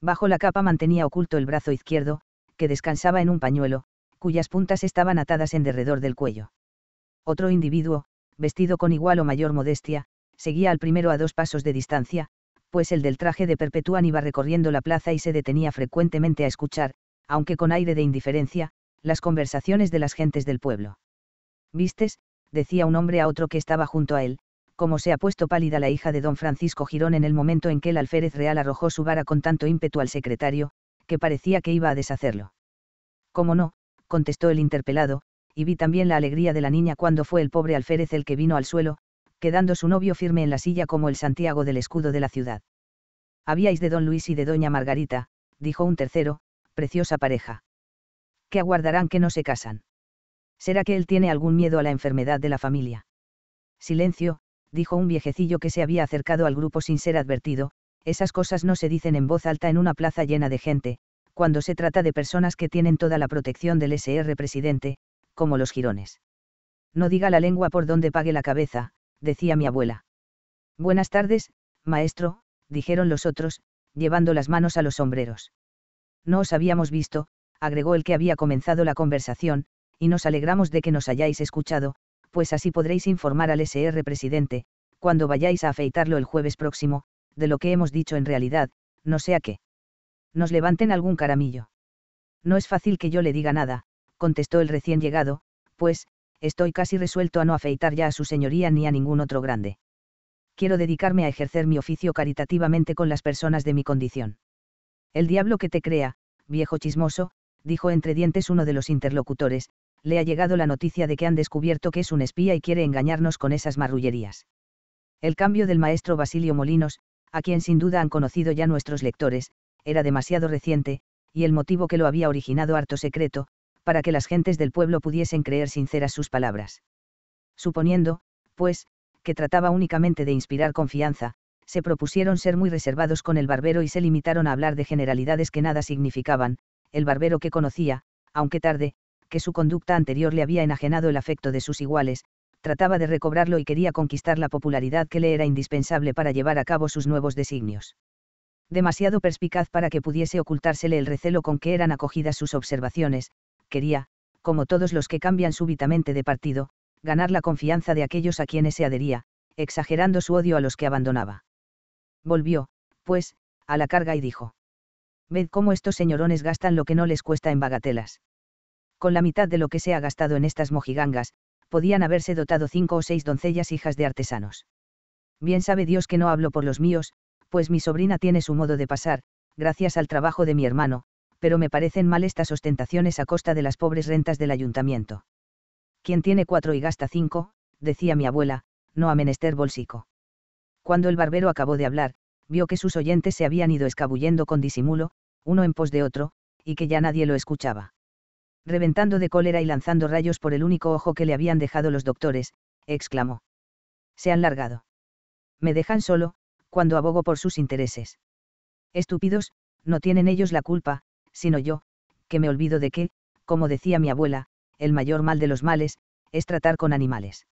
Bajo la capa mantenía oculto el brazo izquierdo, que descansaba en un pañuelo, cuyas puntas estaban atadas en derredor del cuello. Otro individuo, vestido con igual o mayor modestia, seguía al primero a dos pasos de distancia, pues el del traje de Perpetúan iba recorriendo la plaza y se detenía frecuentemente a escuchar, aunque con aire de indiferencia, las conversaciones de las gentes del pueblo vistes, decía un hombre a otro que estaba junto a él, como se ha puesto pálida la hija de don Francisco Girón en el momento en que el alférez real arrojó su vara con tanto ímpetu al secretario, que parecía que iba a deshacerlo. ¿Cómo no? contestó el interpelado, y vi también la alegría de la niña cuando fue el pobre alférez el que vino al suelo, quedando su novio firme en la silla como el Santiago del escudo de la ciudad. Habíais de don Luis y de doña Margarita, dijo un tercero, preciosa pareja. ¿Qué aguardarán que no se casan. ¿Será que él tiene algún miedo a la enfermedad de la familia? Silencio, dijo un viejecillo que se había acercado al grupo sin ser advertido, esas cosas no se dicen en voz alta en una plaza llena de gente, cuando se trata de personas que tienen toda la protección del SR presidente, como los girones No diga la lengua por donde pague la cabeza, decía mi abuela. Buenas tardes, maestro, dijeron los otros, llevando las manos a los sombreros. No os habíamos visto, agregó el que había comenzado la conversación, y nos alegramos de que nos hayáis escuchado, pues así podréis informar al SR presidente, cuando vayáis a afeitarlo el jueves próximo, de lo que hemos dicho en realidad, no sea que nos levanten algún caramillo. No es fácil que yo le diga nada, contestó el recién llegado, pues, estoy casi resuelto a no afeitar ya a su señoría ni a ningún otro grande. Quiero dedicarme a ejercer mi oficio caritativamente con las personas de mi condición. El diablo que te crea, viejo chismoso, dijo entre dientes uno de los interlocutores, le ha llegado la noticia de que han descubierto que es un espía y quiere engañarnos con esas marrullerías. El cambio del maestro Basilio Molinos, a quien sin duda han conocido ya nuestros lectores, era demasiado reciente, y el motivo que lo había originado harto secreto, para que las gentes del pueblo pudiesen creer sinceras sus palabras. Suponiendo, pues, que trataba únicamente de inspirar confianza, se propusieron ser muy reservados con el barbero y se limitaron a hablar de generalidades que nada significaban, el barbero que conocía, aunque tarde, que su conducta anterior le había enajenado el afecto de sus iguales, trataba de recobrarlo y quería conquistar la popularidad que le era indispensable para llevar a cabo sus nuevos designios. Demasiado perspicaz para que pudiese ocultársele el recelo con que eran acogidas sus observaciones, quería, como todos los que cambian súbitamente de partido, ganar la confianza de aquellos a quienes se adhería, exagerando su odio a los que abandonaba. Volvió, pues, a la carga y dijo. Ved cómo estos señorones gastan lo que no les cuesta en bagatelas con la mitad de lo que se ha gastado en estas mojigangas, podían haberse dotado cinco o seis doncellas hijas de artesanos. Bien sabe Dios que no hablo por los míos, pues mi sobrina tiene su modo de pasar, gracias al trabajo de mi hermano, pero me parecen mal estas ostentaciones a costa de las pobres rentas del ayuntamiento. Quien tiene cuatro y gasta cinco, decía mi abuela, no a menester bolsico. Cuando el barbero acabó de hablar, vio que sus oyentes se habían ido escabullendo con disimulo, uno en pos de otro, y que ya nadie lo escuchaba reventando de cólera y lanzando rayos por el único ojo que le habían dejado los doctores, exclamó. Se han largado. Me dejan solo, cuando abogo por sus intereses. Estúpidos, no tienen ellos la culpa, sino yo, que me olvido de que, como decía mi abuela, el mayor mal de los males, es tratar con animales.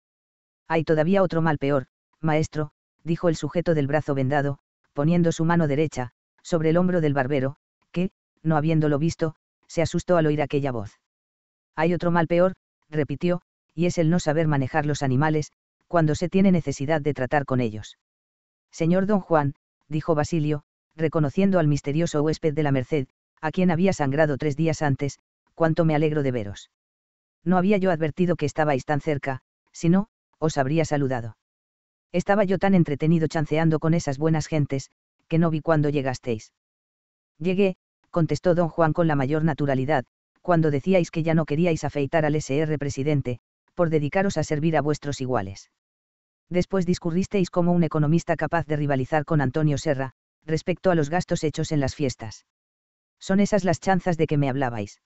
Hay todavía otro mal peor, maestro, dijo el sujeto del brazo vendado, poniendo su mano derecha, sobre el hombro del barbero, que, no habiéndolo visto, se asustó al oír aquella voz. Hay otro mal peor, repitió, y es el no saber manejar los animales, cuando se tiene necesidad de tratar con ellos. Señor don Juan, dijo Basilio, reconociendo al misterioso huésped de la Merced, a quien había sangrado tres días antes, cuánto me alegro de veros. No había yo advertido que estabais tan cerca, si no, os habría saludado. Estaba yo tan entretenido chanceando con esas buenas gentes, que no vi cuándo llegasteis. Llegué, contestó don Juan con la mayor naturalidad, cuando decíais que ya no queríais afeitar al SR presidente, por dedicaros a servir a vuestros iguales. Después discurristeis como un economista capaz de rivalizar con Antonio Serra, respecto a los gastos hechos en las fiestas. Son esas las chanzas de que me hablabais.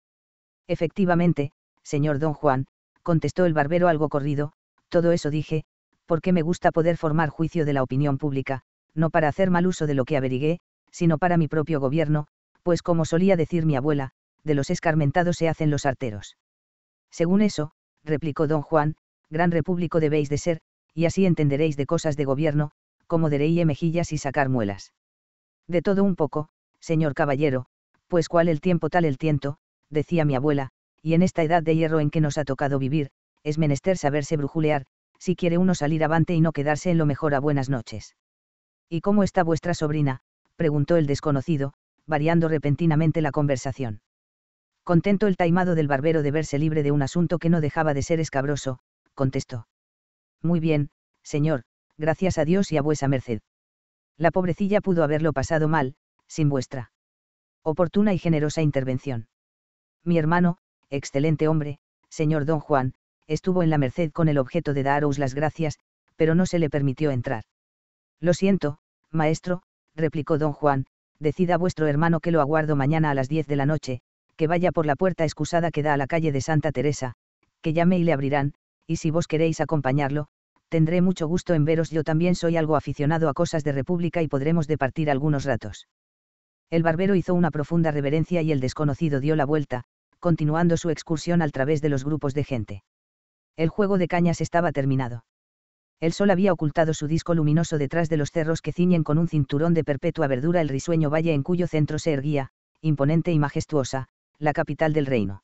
Efectivamente, señor don Juan, contestó el barbero algo corrido, todo eso dije, porque me gusta poder formar juicio de la opinión pública, no para hacer mal uso de lo que averigué, sino para mi propio gobierno, pues como solía decir mi abuela, de los escarmentados se hacen los arteros. Según eso, replicó don Juan, gran repúblico debéis de ser, y así entenderéis de cosas de gobierno, como de mejillas y sacar muelas. De todo un poco, señor caballero, pues cual el tiempo tal el tiento, decía mi abuela, y en esta edad de hierro en que nos ha tocado vivir, es menester saberse brujulear, si quiere uno salir avante y no quedarse en lo mejor a buenas noches. ¿Y cómo está vuestra sobrina? preguntó el desconocido, variando repentinamente la conversación. Contento el taimado del barbero de verse libre de un asunto que no dejaba de ser escabroso, contestó. Muy bien, señor, gracias a Dios y a vuesa merced. La pobrecilla pudo haberlo pasado mal, sin vuestra oportuna y generosa intervención. Mi hermano, excelente hombre, señor don Juan, estuvo en la merced con el objeto de daros las gracias, pero no se le permitió entrar. Lo siento, maestro, replicó don Juan, decida vuestro hermano que lo aguardo mañana a las diez de la noche, que vaya por la puerta excusada que da a la calle de Santa Teresa, que llame y le abrirán, y si vos queréis acompañarlo, tendré mucho gusto en veros. Yo también soy algo aficionado a cosas de república y podremos departir algunos ratos. El barbero hizo una profunda reverencia y el desconocido dio la vuelta, continuando su excursión al través de los grupos de gente. El juego de cañas estaba terminado. El sol había ocultado su disco luminoso detrás de los cerros que ciñen con un cinturón de perpetua verdura el risueño valle en cuyo centro se erguía, imponente y majestuosa, la capital del reino.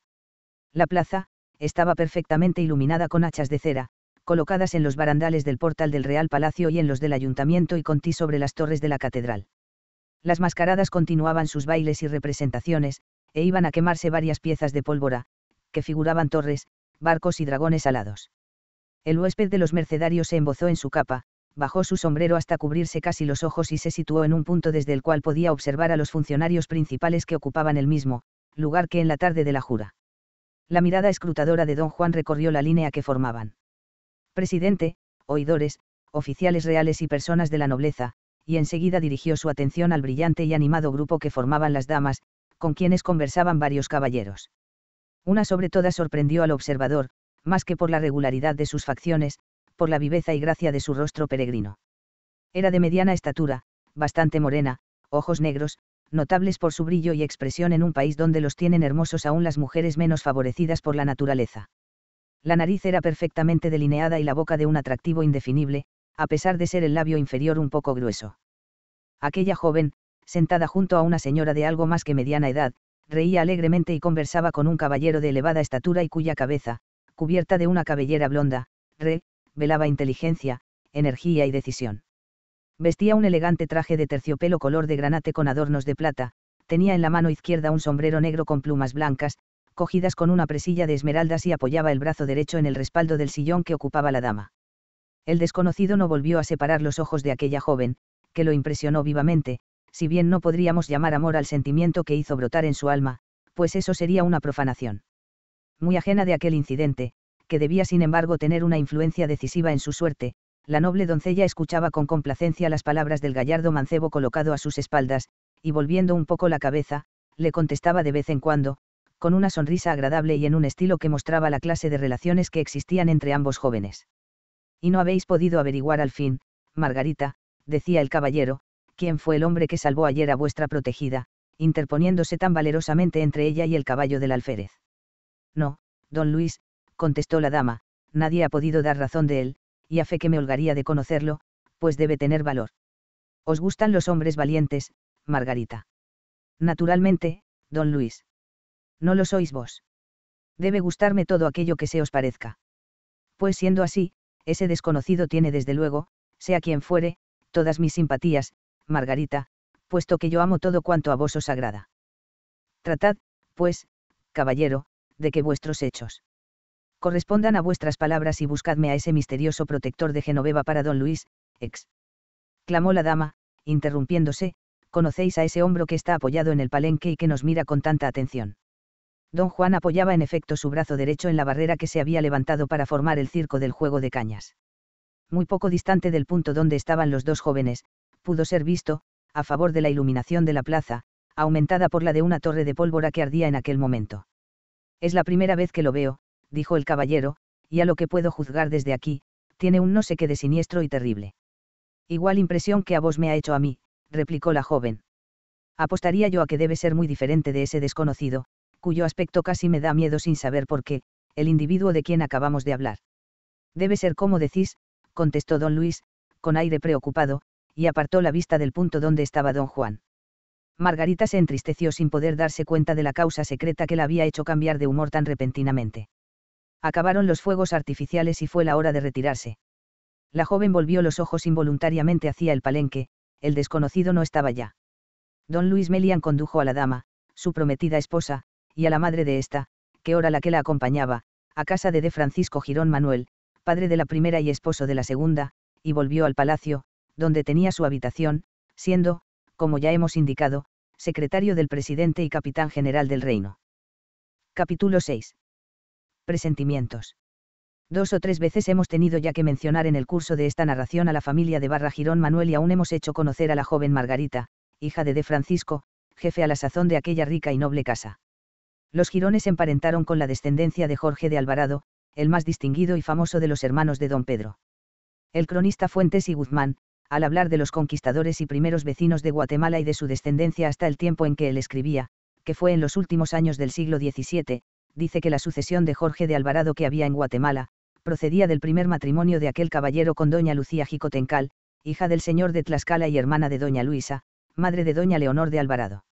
La plaza, estaba perfectamente iluminada con hachas de cera, colocadas en los barandales del portal del Real Palacio y en los del Ayuntamiento y contí sobre las torres de la catedral. Las mascaradas continuaban sus bailes y representaciones, e iban a quemarse varias piezas de pólvora, que figuraban torres, barcos y dragones alados. El huésped de los mercenarios se embozó en su capa, bajó su sombrero hasta cubrirse casi los ojos y se situó en un punto desde el cual podía observar a los funcionarios principales que ocupaban el mismo, lugar que en la tarde de la jura. La mirada escrutadora de don Juan recorrió la línea que formaban. Presidente, oidores, oficiales reales y personas de la nobleza, y enseguida dirigió su atención al brillante y animado grupo que formaban las damas, con quienes conversaban varios caballeros. Una sobre todas sorprendió al observador, más que por la regularidad de sus facciones, por la viveza y gracia de su rostro peregrino. Era de mediana estatura, bastante morena, ojos negros, notables por su brillo y expresión en un país donde los tienen hermosos aún las mujeres menos favorecidas por la naturaleza. La nariz era perfectamente delineada y la boca de un atractivo indefinible, a pesar de ser el labio inferior un poco grueso. Aquella joven, sentada junto a una señora de algo más que mediana edad, reía alegremente y conversaba con un caballero de elevada estatura y cuya cabeza, cubierta de una cabellera blonda, re, velaba inteligencia, energía y decisión. Vestía un elegante traje de terciopelo color de granate con adornos de plata, tenía en la mano izquierda un sombrero negro con plumas blancas, cogidas con una presilla de esmeraldas y apoyaba el brazo derecho en el respaldo del sillón que ocupaba la dama. El desconocido no volvió a separar los ojos de aquella joven, que lo impresionó vivamente, si bien no podríamos llamar amor al sentimiento que hizo brotar en su alma, pues eso sería una profanación. Muy ajena de aquel incidente, que debía sin embargo tener una influencia decisiva en su suerte, la noble doncella escuchaba con complacencia las palabras del gallardo mancebo colocado a sus espaldas, y volviendo un poco la cabeza, le contestaba de vez en cuando, con una sonrisa agradable y en un estilo que mostraba la clase de relaciones que existían entre ambos jóvenes. Y no habéis podido averiguar al fin, Margarita, decía el caballero, quién fue el hombre que salvó ayer a vuestra protegida, interponiéndose tan valerosamente entre ella y el caballo del alférez. No, don Luis, contestó la dama, nadie ha podido dar razón de él, y a fe que me holgaría de conocerlo, pues debe tener valor. Os gustan los hombres valientes, Margarita. Naturalmente, don Luis. No lo sois vos. Debe gustarme todo aquello que se os parezca. Pues siendo así, ese desconocido tiene desde luego, sea quien fuere, todas mis simpatías, Margarita, puesto que yo amo todo cuanto a vos os agrada. Tratad, pues, caballero, de que vuestros hechos correspondan a vuestras palabras y buscadme a ese misterioso protector de Genoveva para don Luis, ex. Clamó la dama, interrumpiéndose, conocéis a ese hombro que está apoyado en el palenque y que nos mira con tanta atención. Don Juan apoyaba en efecto su brazo derecho en la barrera que se había levantado para formar el circo del juego de cañas. Muy poco distante del punto donde estaban los dos jóvenes, pudo ser visto, a favor de la iluminación de la plaza, aumentada por la de una torre de pólvora que ardía en aquel momento. Es la primera vez que lo veo, dijo el caballero, y a lo que puedo juzgar desde aquí, tiene un no sé qué de siniestro y terrible. Igual impresión que a vos me ha hecho a mí, replicó la joven. Apostaría yo a que debe ser muy diferente de ese desconocido, cuyo aspecto casi me da miedo sin saber por qué, el individuo de quien acabamos de hablar. Debe ser como decís, contestó don Luis, con aire preocupado, y apartó la vista del punto donde estaba don Juan. Margarita se entristeció sin poder darse cuenta de la causa secreta que la había hecho cambiar de humor tan repentinamente acabaron los fuegos artificiales y fue la hora de retirarse. La joven volvió los ojos involuntariamente hacia el palenque, el desconocido no estaba ya. Don Luis Melian condujo a la dama, su prometida esposa, y a la madre de ésta, que hora la que la acompañaba, a casa de D. Francisco Girón Manuel, padre de la primera y esposo de la segunda, y volvió al palacio, donde tenía su habitación, siendo, como ya hemos indicado, secretario del presidente y capitán general del reino. Capítulo 6 presentimientos. Dos o tres veces hemos tenido ya que mencionar en el curso de esta narración a la familia de Barra Girón Manuel y aún hemos hecho conocer a la joven Margarita, hija de De Francisco, jefe a la sazón de aquella rica y noble casa. Los Girones emparentaron con la descendencia de Jorge de Alvarado, el más distinguido y famoso de los hermanos de don Pedro. El cronista Fuentes y Guzmán, al hablar de los conquistadores y primeros vecinos de Guatemala y de su descendencia hasta el tiempo en que él escribía, que fue en los últimos años del siglo XVII, dice que la sucesión de Jorge de Alvarado que había en Guatemala, procedía del primer matrimonio de aquel caballero con doña Lucía Jicotencal, hija del señor de Tlaxcala y hermana de doña Luisa, madre de doña Leonor de Alvarado.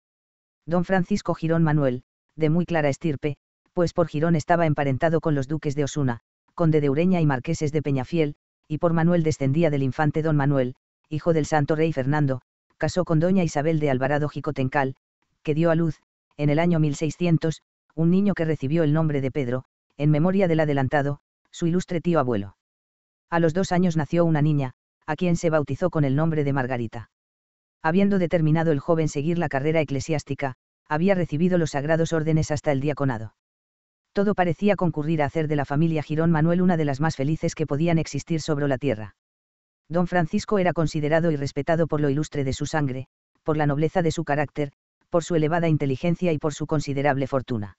Don Francisco Girón Manuel, de muy clara estirpe, pues por Girón estaba emparentado con los duques de Osuna, conde de Ureña y marqueses de Peñafiel, y por Manuel descendía del infante don Manuel, hijo del santo rey Fernando, casó con doña Isabel de Alvarado Jicotencal, que dio a luz, en el año 1600, un niño que recibió el nombre de Pedro, en memoria del adelantado, su ilustre tío abuelo. A los dos años nació una niña, a quien se bautizó con el nombre de Margarita. Habiendo determinado el joven seguir la carrera eclesiástica, había recibido los sagrados órdenes hasta el diaconado. Todo parecía concurrir a hacer de la familia Girón Manuel una de las más felices que podían existir sobre la tierra. Don Francisco era considerado y respetado por lo ilustre de su sangre, por la nobleza de su carácter, por su elevada inteligencia y por su considerable fortuna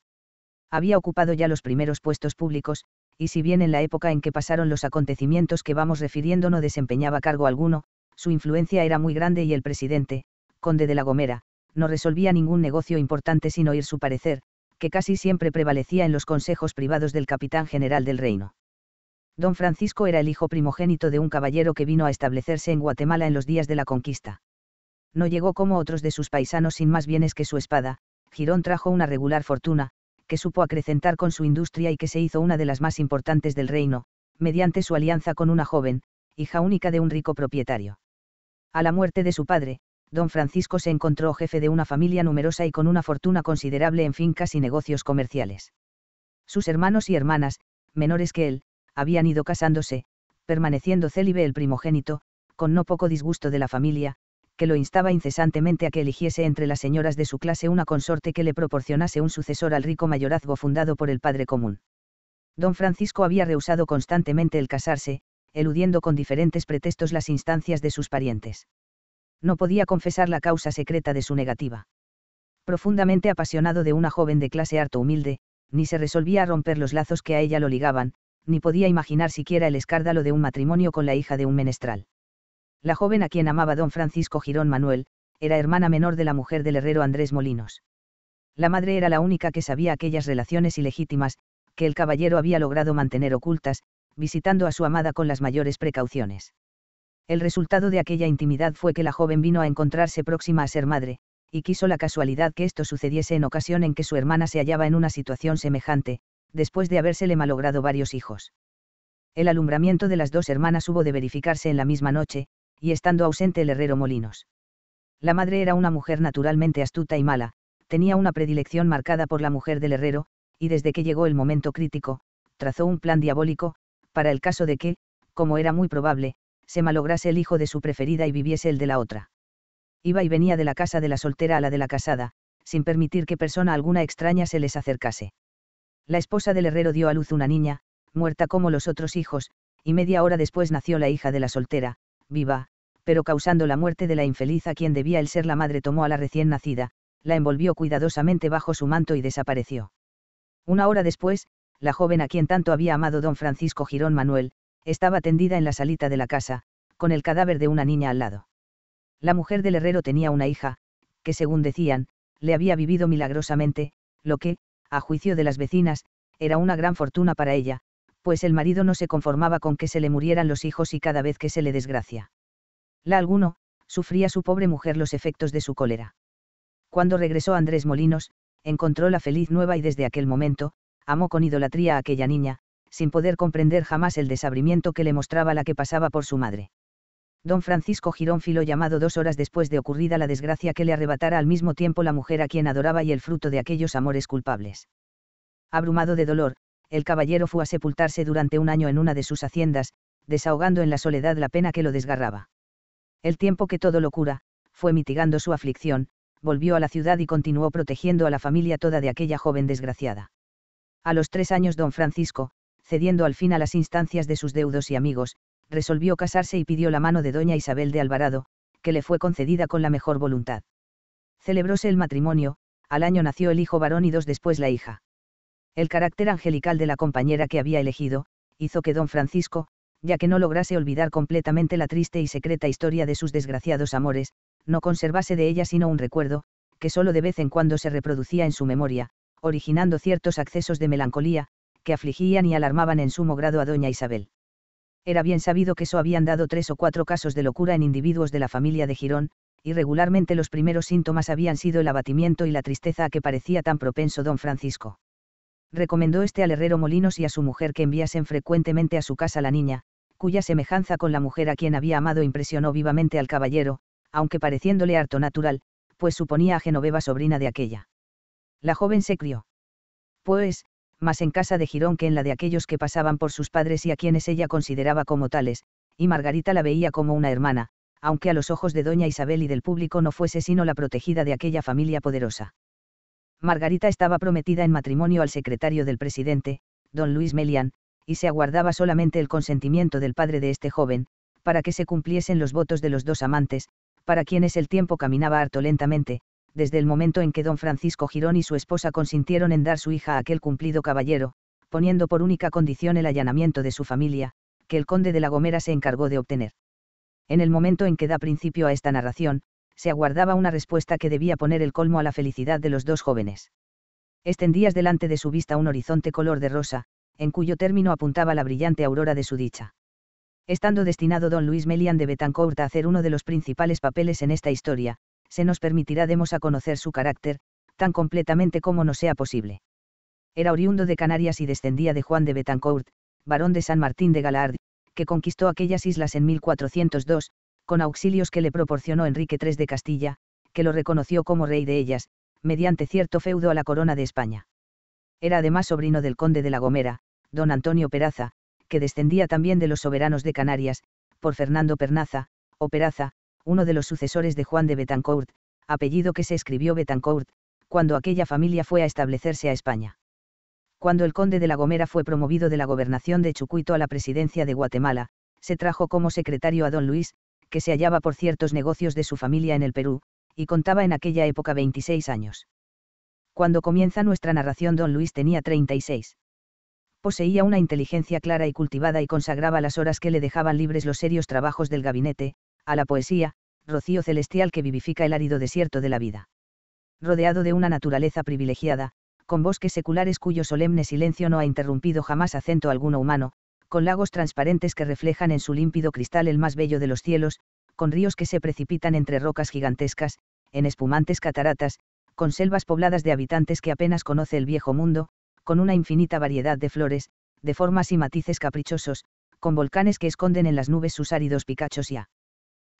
había ocupado ya los primeros puestos públicos, y si bien en la época en que pasaron los acontecimientos que vamos refiriendo no desempeñaba cargo alguno, su influencia era muy grande y el presidente, conde de la Gomera, no resolvía ningún negocio importante sin oír su parecer, que casi siempre prevalecía en los consejos privados del capitán general del reino. Don Francisco era el hijo primogénito de un caballero que vino a establecerse en Guatemala en los días de la conquista. No llegó como otros de sus paisanos sin más bienes que su espada, Girón trajo una regular fortuna, que supo acrecentar con su industria y que se hizo una de las más importantes del reino, mediante su alianza con una joven, hija única de un rico propietario. A la muerte de su padre, don Francisco se encontró jefe de una familia numerosa y con una fortuna considerable en fincas y negocios comerciales. Sus hermanos y hermanas, menores que él, habían ido casándose, permaneciendo célibe el primogénito, con no poco disgusto de la familia, que lo instaba incesantemente a que eligiese entre las señoras de su clase una consorte que le proporcionase un sucesor al rico mayorazgo fundado por el padre común. Don Francisco había rehusado constantemente el casarse, eludiendo con diferentes pretextos las instancias de sus parientes. No podía confesar la causa secreta de su negativa. Profundamente apasionado de una joven de clase harto humilde, ni se resolvía a romper los lazos que a ella lo ligaban, ni podía imaginar siquiera el escárdalo de un matrimonio con la hija de un menestral. La joven a quien amaba don Francisco Girón Manuel, era hermana menor de la mujer del herrero Andrés Molinos. La madre era la única que sabía aquellas relaciones ilegítimas, que el caballero había logrado mantener ocultas, visitando a su amada con las mayores precauciones. El resultado de aquella intimidad fue que la joven vino a encontrarse próxima a ser madre, y quiso la casualidad que esto sucediese en ocasión en que su hermana se hallaba en una situación semejante, después de habérsele malogrado varios hijos. El alumbramiento de las dos hermanas hubo de verificarse en la misma noche, y estando ausente el herrero Molinos. La madre era una mujer naturalmente astuta y mala, tenía una predilección marcada por la mujer del herrero, y desde que llegó el momento crítico, trazó un plan diabólico, para el caso de que, como era muy probable, se malograse el hijo de su preferida y viviese el de la otra. Iba y venía de la casa de la soltera a la de la casada, sin permitir que persona alguna extraña se les acercase. La esposa del herrero dio a luz una niña, muerta como los otros hijos, y media hora después nació la hija de la soltera, viva, pero causando la muerte de la infeliz a quien debía el ser la madre tomó a la recién nacida, la envolvió cuidadosamente bajo su manto y desapareció. Una hora después, la joven a quien tanto había amado don Francisco Girón Manuel, estaba tendida en la salita de la casa, con el cadáver de una niña al lado. La mujer del herrero tenía una hija, que según decían, le había vivido milagrosamente, lo que, a juicio de las vecinas, era una gran fortuna para ella, pues el marido no se conformaba con que se le murieran los hijos y cada vez que se le desgracia. La alguno, sufría su pobre mujer los efectos de su cólera. Cuando regresó Andrés Molinos, encontró la feliz nueva y desde aquel momento, amó con idolatría a aquella niña, sin poder comprender jamás el desabrimiento que le mostraba la que pasaba por su madre. Don Francisco Girón filó llamado dos horas después de ocurrida la desgracia que le arrebatara al mismo tiempo la mujer a quien adoraba y el fruto de aquellos amores culpables. Abrumado de dolor, el caballero fue a sepultarse durante un año en una de sus haciendas, desahogando en la soledad la pena que lo desgarraba. El tiempo que todo lo cura, fue mitigando su aflicción, volvió a la ciudad y continuó protegiendo a la familia toda de aquella joven desgraciada. A los tres años don Francisco, cediendo al fin a las instancias de sus deudos y amigos, resolvió casarse y pidió la mano de doña Isabel de Alvarado, que le fue concedida con la mejor voluntad. Celebróse el matrimonio, al año nació el hijo varón y dos después la hija. El carácter angelical de la compañera que había elegido, hizo que don Francisco, ya que no lograse olvidar completamente la triste y secreta historia de sus desgraciados amores, no conservase de ella sino un recuerdo, que sólo de vez en cuando se reproducía en su memoria, originando ciertos accesos de melancolía, que afligían y alarmaban en sumo grado a doña Isabel. Era bien sabido que eso habían dado tres o cuatro casos de locura en individuos de la familia de Girón, y regularmente los primeros síntomas habían sido el abatimiento y la tristeza a que parecía tan propenso don Francisco recomendó este al herrero Molinos y a su mujer que enviasen frecuentemente a su casa la niña, cuya semejanza con la mujer a quien había amado impresionó vivamente al caballero, aunque pareciéndole harto natural, pues suponía a Genoveva sobrina de aquella. La joven se crió. Pues, más en casa de Girón que en la de aquellos que pasaban por sus padres y a quienes ella consideraba como tales, y Margarita la veía como una hermana, aunque a los ojos de doña Isabel y del público no fuese sino la protegida de aquella familia poderosa. Margarita estaba prometida en matrimonio al secretario del presidente, don Luis Melian, y se aguardaba solamente el consentimiento del padre de este joven, para que se cumpliesen los votos de los dos amantes, para quienes el tiempo caminaba harto lentamente, desde el momento en que don Francisco Girón y su esposa consintieron en dar su hija a aquel cumplido caballero, poniendo por única condición el allanamiento de su familia, que el conde de la Gomera se encargó de obtener. En el momento en que da principio a esta narración, se aguardaba una respuesta que debía poner el colmo a la felicidad de los dos jóvenes. Extendías delante de su vista un horizonte color de rosa, en cuyo término apuntaba la brillante aurora de su dicha. Estando destinado don Luis Melian de Betancourt a hacer uno de los principales papeles en esta historia, se nos permitirá demos a conocer su carácter, tan completamente como nos sea posible. Era oriundo de Canarias y descendía de Juan de Betancourt, barón de San Martín de Galard, que conquistó aquellas islas en 1402, con auxilios que le proporcionó Enrique III de Castilla, que lo reconoció como rey de ellas, mediante cierto feudo a la corona de España. Era además sobrino del conde de La Gomera, don Antonio Peraza, que descendía también de los soberanos de Canarias, por Fernando Pernaza, o Peraza, uno de los sucesores de Juan de Betancourt, apellido que se escribió Betancourt, cuando aquella familia fue a establecerse a España. Cuando el conde de La Gomera fue promovido de la gobernación de Chucuito a la presidencia de Guatemala, se trajo como secretario a don Luis, que se hallaba por ciertos negocios de su familia en el Perú, y contaba en aquella época 26 años. Cuando comienza nuestra narración, don Luis tenía 36. Poseía una inteligencia clara y cultivada y consagraba las horas que le dejaban libres los serios trabajos del gabinete, a la poesía, rocío celestial que vivifica el árido desierto de la vida. Rodeado de una naturaleza privilegiada, con bosques seculares cuyo solemne silencio no ha interrumpido jamás acento alguno humano, con lagos transparentes que reflejan en su límpido cristal el más bello de los cielos, con ríos que se precipitan entre rocas gigantescas, en espumantes cataratas, con selvas pobladas de habitantes que apenas conoce el viejo mundo, con una infinita variedad de flores, de formas y matices caprichosos, con volcanes que esconden en las nubes sus áridos picachos ya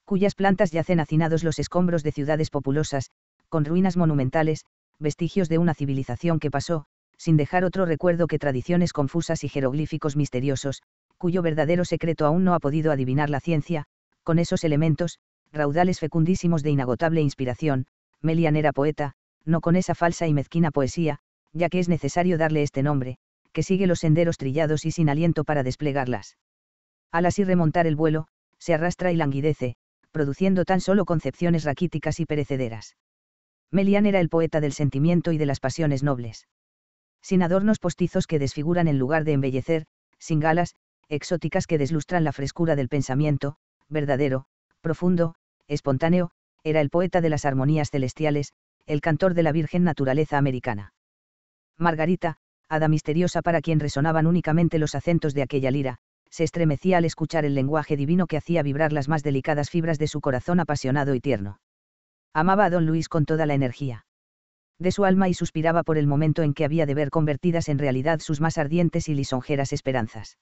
cuyas plantas yacen hacinados los escombros de ciudades populosas, con ruinas monumentales, vestigios de una civilización que pasó, sin dejar otro recuerdo que tradiciones confusas y jeroglíficos misteriosos, cuyo verdadero secreto aún no ha podido adivinar la ciencia, con esos elementos, raudales fecundísimos de inagotable inspiración, Melian era poeta, no con esa falsa y mezquina poesía, ya que es necesario darle este nombre, que sigue los senderos trillados y sin aliento para desplegarlas. Al así remontar el vuelo, se arrastra y languidece, produciendo tan solo concepciones raquíticas y perecederas. Melian era el poeta del sentimiento y de las pasiones nobles sin adornos postizos que desfiguran en lugar de embellecer, sin galas, exóticas que deslustran la frescura del pensamiento, verdadero, profundo, espontáneo, era el poeta de las armonías celestiales, el cantor de la virgen naturaleza americana. Margarita, hada misteriosa para quien resonaban únicamente los acentos de aquella lira, se estremecía al escuchar el lenguaje divino que hacía vibrar las más delicadas fibras de su corazón apasionado y tierno. Amaba a don Luis con toda la energía de su alma y suspiraba por el momento en que había de ver convertidas en realidad sus más ardientes y lisonjeras esperanzas.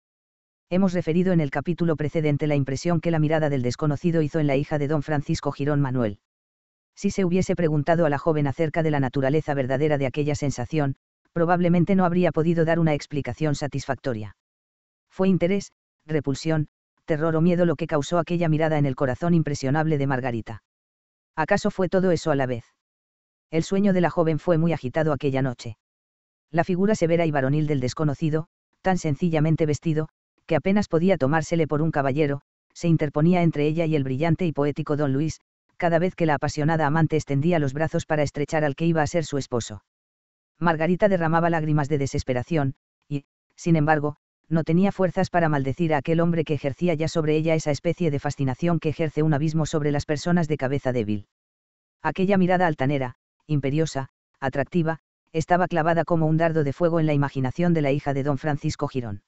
Hemos referido en el capítulo precedente la impresión que la mirada del desconocido hizo en la hija de don Francisco Girón Manuel. Si se hubiese preguntado a la joven acerca de la naturaleza verdadera de aquella sensación, probablemente no habría podido dar una explicación satisfactoria. Fue interés, repulsión, terror o miedo lo que causó aquella mirada en el corazón impresionable de Margarita. ¿Acaso fue todo eso a la vez? El sueño de la joven fue muy agitado aquella noche. La figura severa y varonil del desconocido, tan sencillamente vestido, que apenas podía tomársele por un caballero, se interponía entre ella y el brillante y poético don Luis, cada vez que la apasionada amante extendía los brazos para estrechar al que iba a ser su esposo. Margarita derramaba lágrimas de desesperación, y, sin embargo, no tenía fuerzas para maldecir a aquel hombre que ejercía ya sobre ella esa especie de fascinación que ejerce un abismo sobre las personas de cabeza débil. Aquella mirada altanera, imperiosa, atractiva, estaba clavada como un dardo de fuego en la imaginación de la hija de don Francisco Girón.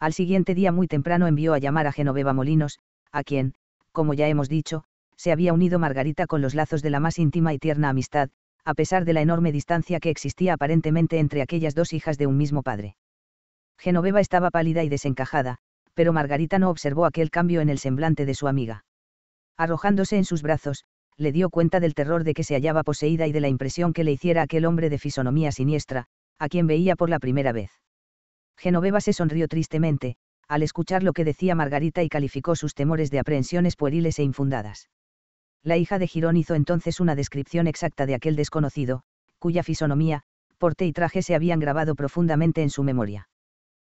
Al siguiente día muy temprano envió a llamar a Genoveva Molinos, a quien, como ya hemos dicho, se había unido Margarita con los lazos de la más íntima y tierna amistad, a pesar de la enorme distancia que existía aparentemente entre aquellas dos hijas de un mismo padre. Genoveva estaba pálida y desencajada, pero Margarita no observó aquel cambio en el semblante de su amiga. Arrojándose en sus brazos, le dio cuenta del terror de que se hallaba poseída y de la impresión que le hiciera aquel hombre de fisonomía siniestra, a quien veía por la primera vez. Genoveva se sonrió tristemente, al escuchar lo que decía Margarita y calificó sus temores de aprehensiones pueriles e infundadas. La hija de Girón hizo entonces una descripción exacta de aquel desconocido, cuya fisonomía, porte y traje se habían grabado profundamente en su memoria.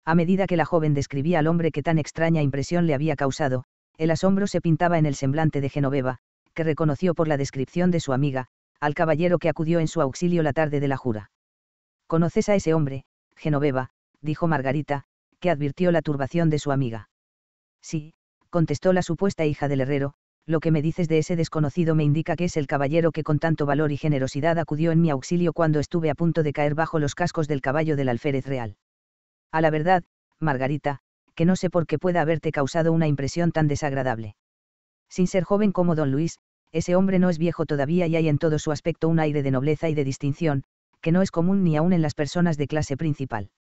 A medida que la joven describía al hombre que tan extraña impresión le había causado, el asombro se pintaba en el semblante de Genoveva, que reconoció por la descripción de su amiga, al caballero que acudió en su auxilio la tarde de la jura. ¿Conoces a ese hombre, Genoveva? dijo Margarita, que advirtió la turbación de su amiga. Sí, contestó la supuesta hija del herrero, lo que me dices de ese desconocido me indica que es el caballero que con tanto valor y generosidad acudió en mi auxilio cuando estuve a punto de caer bajo los cascos del caballo del alférez real. A la verdad, Margarita, que no sé por qué pueda haberte causado una impresión tan desagradable. Sin ser joven como don Luis, ese hombre no es viejo todavía y hay en todo su aspecto un aire de nobleza y de distinción, que no es común ni aun en las personas de clase principal.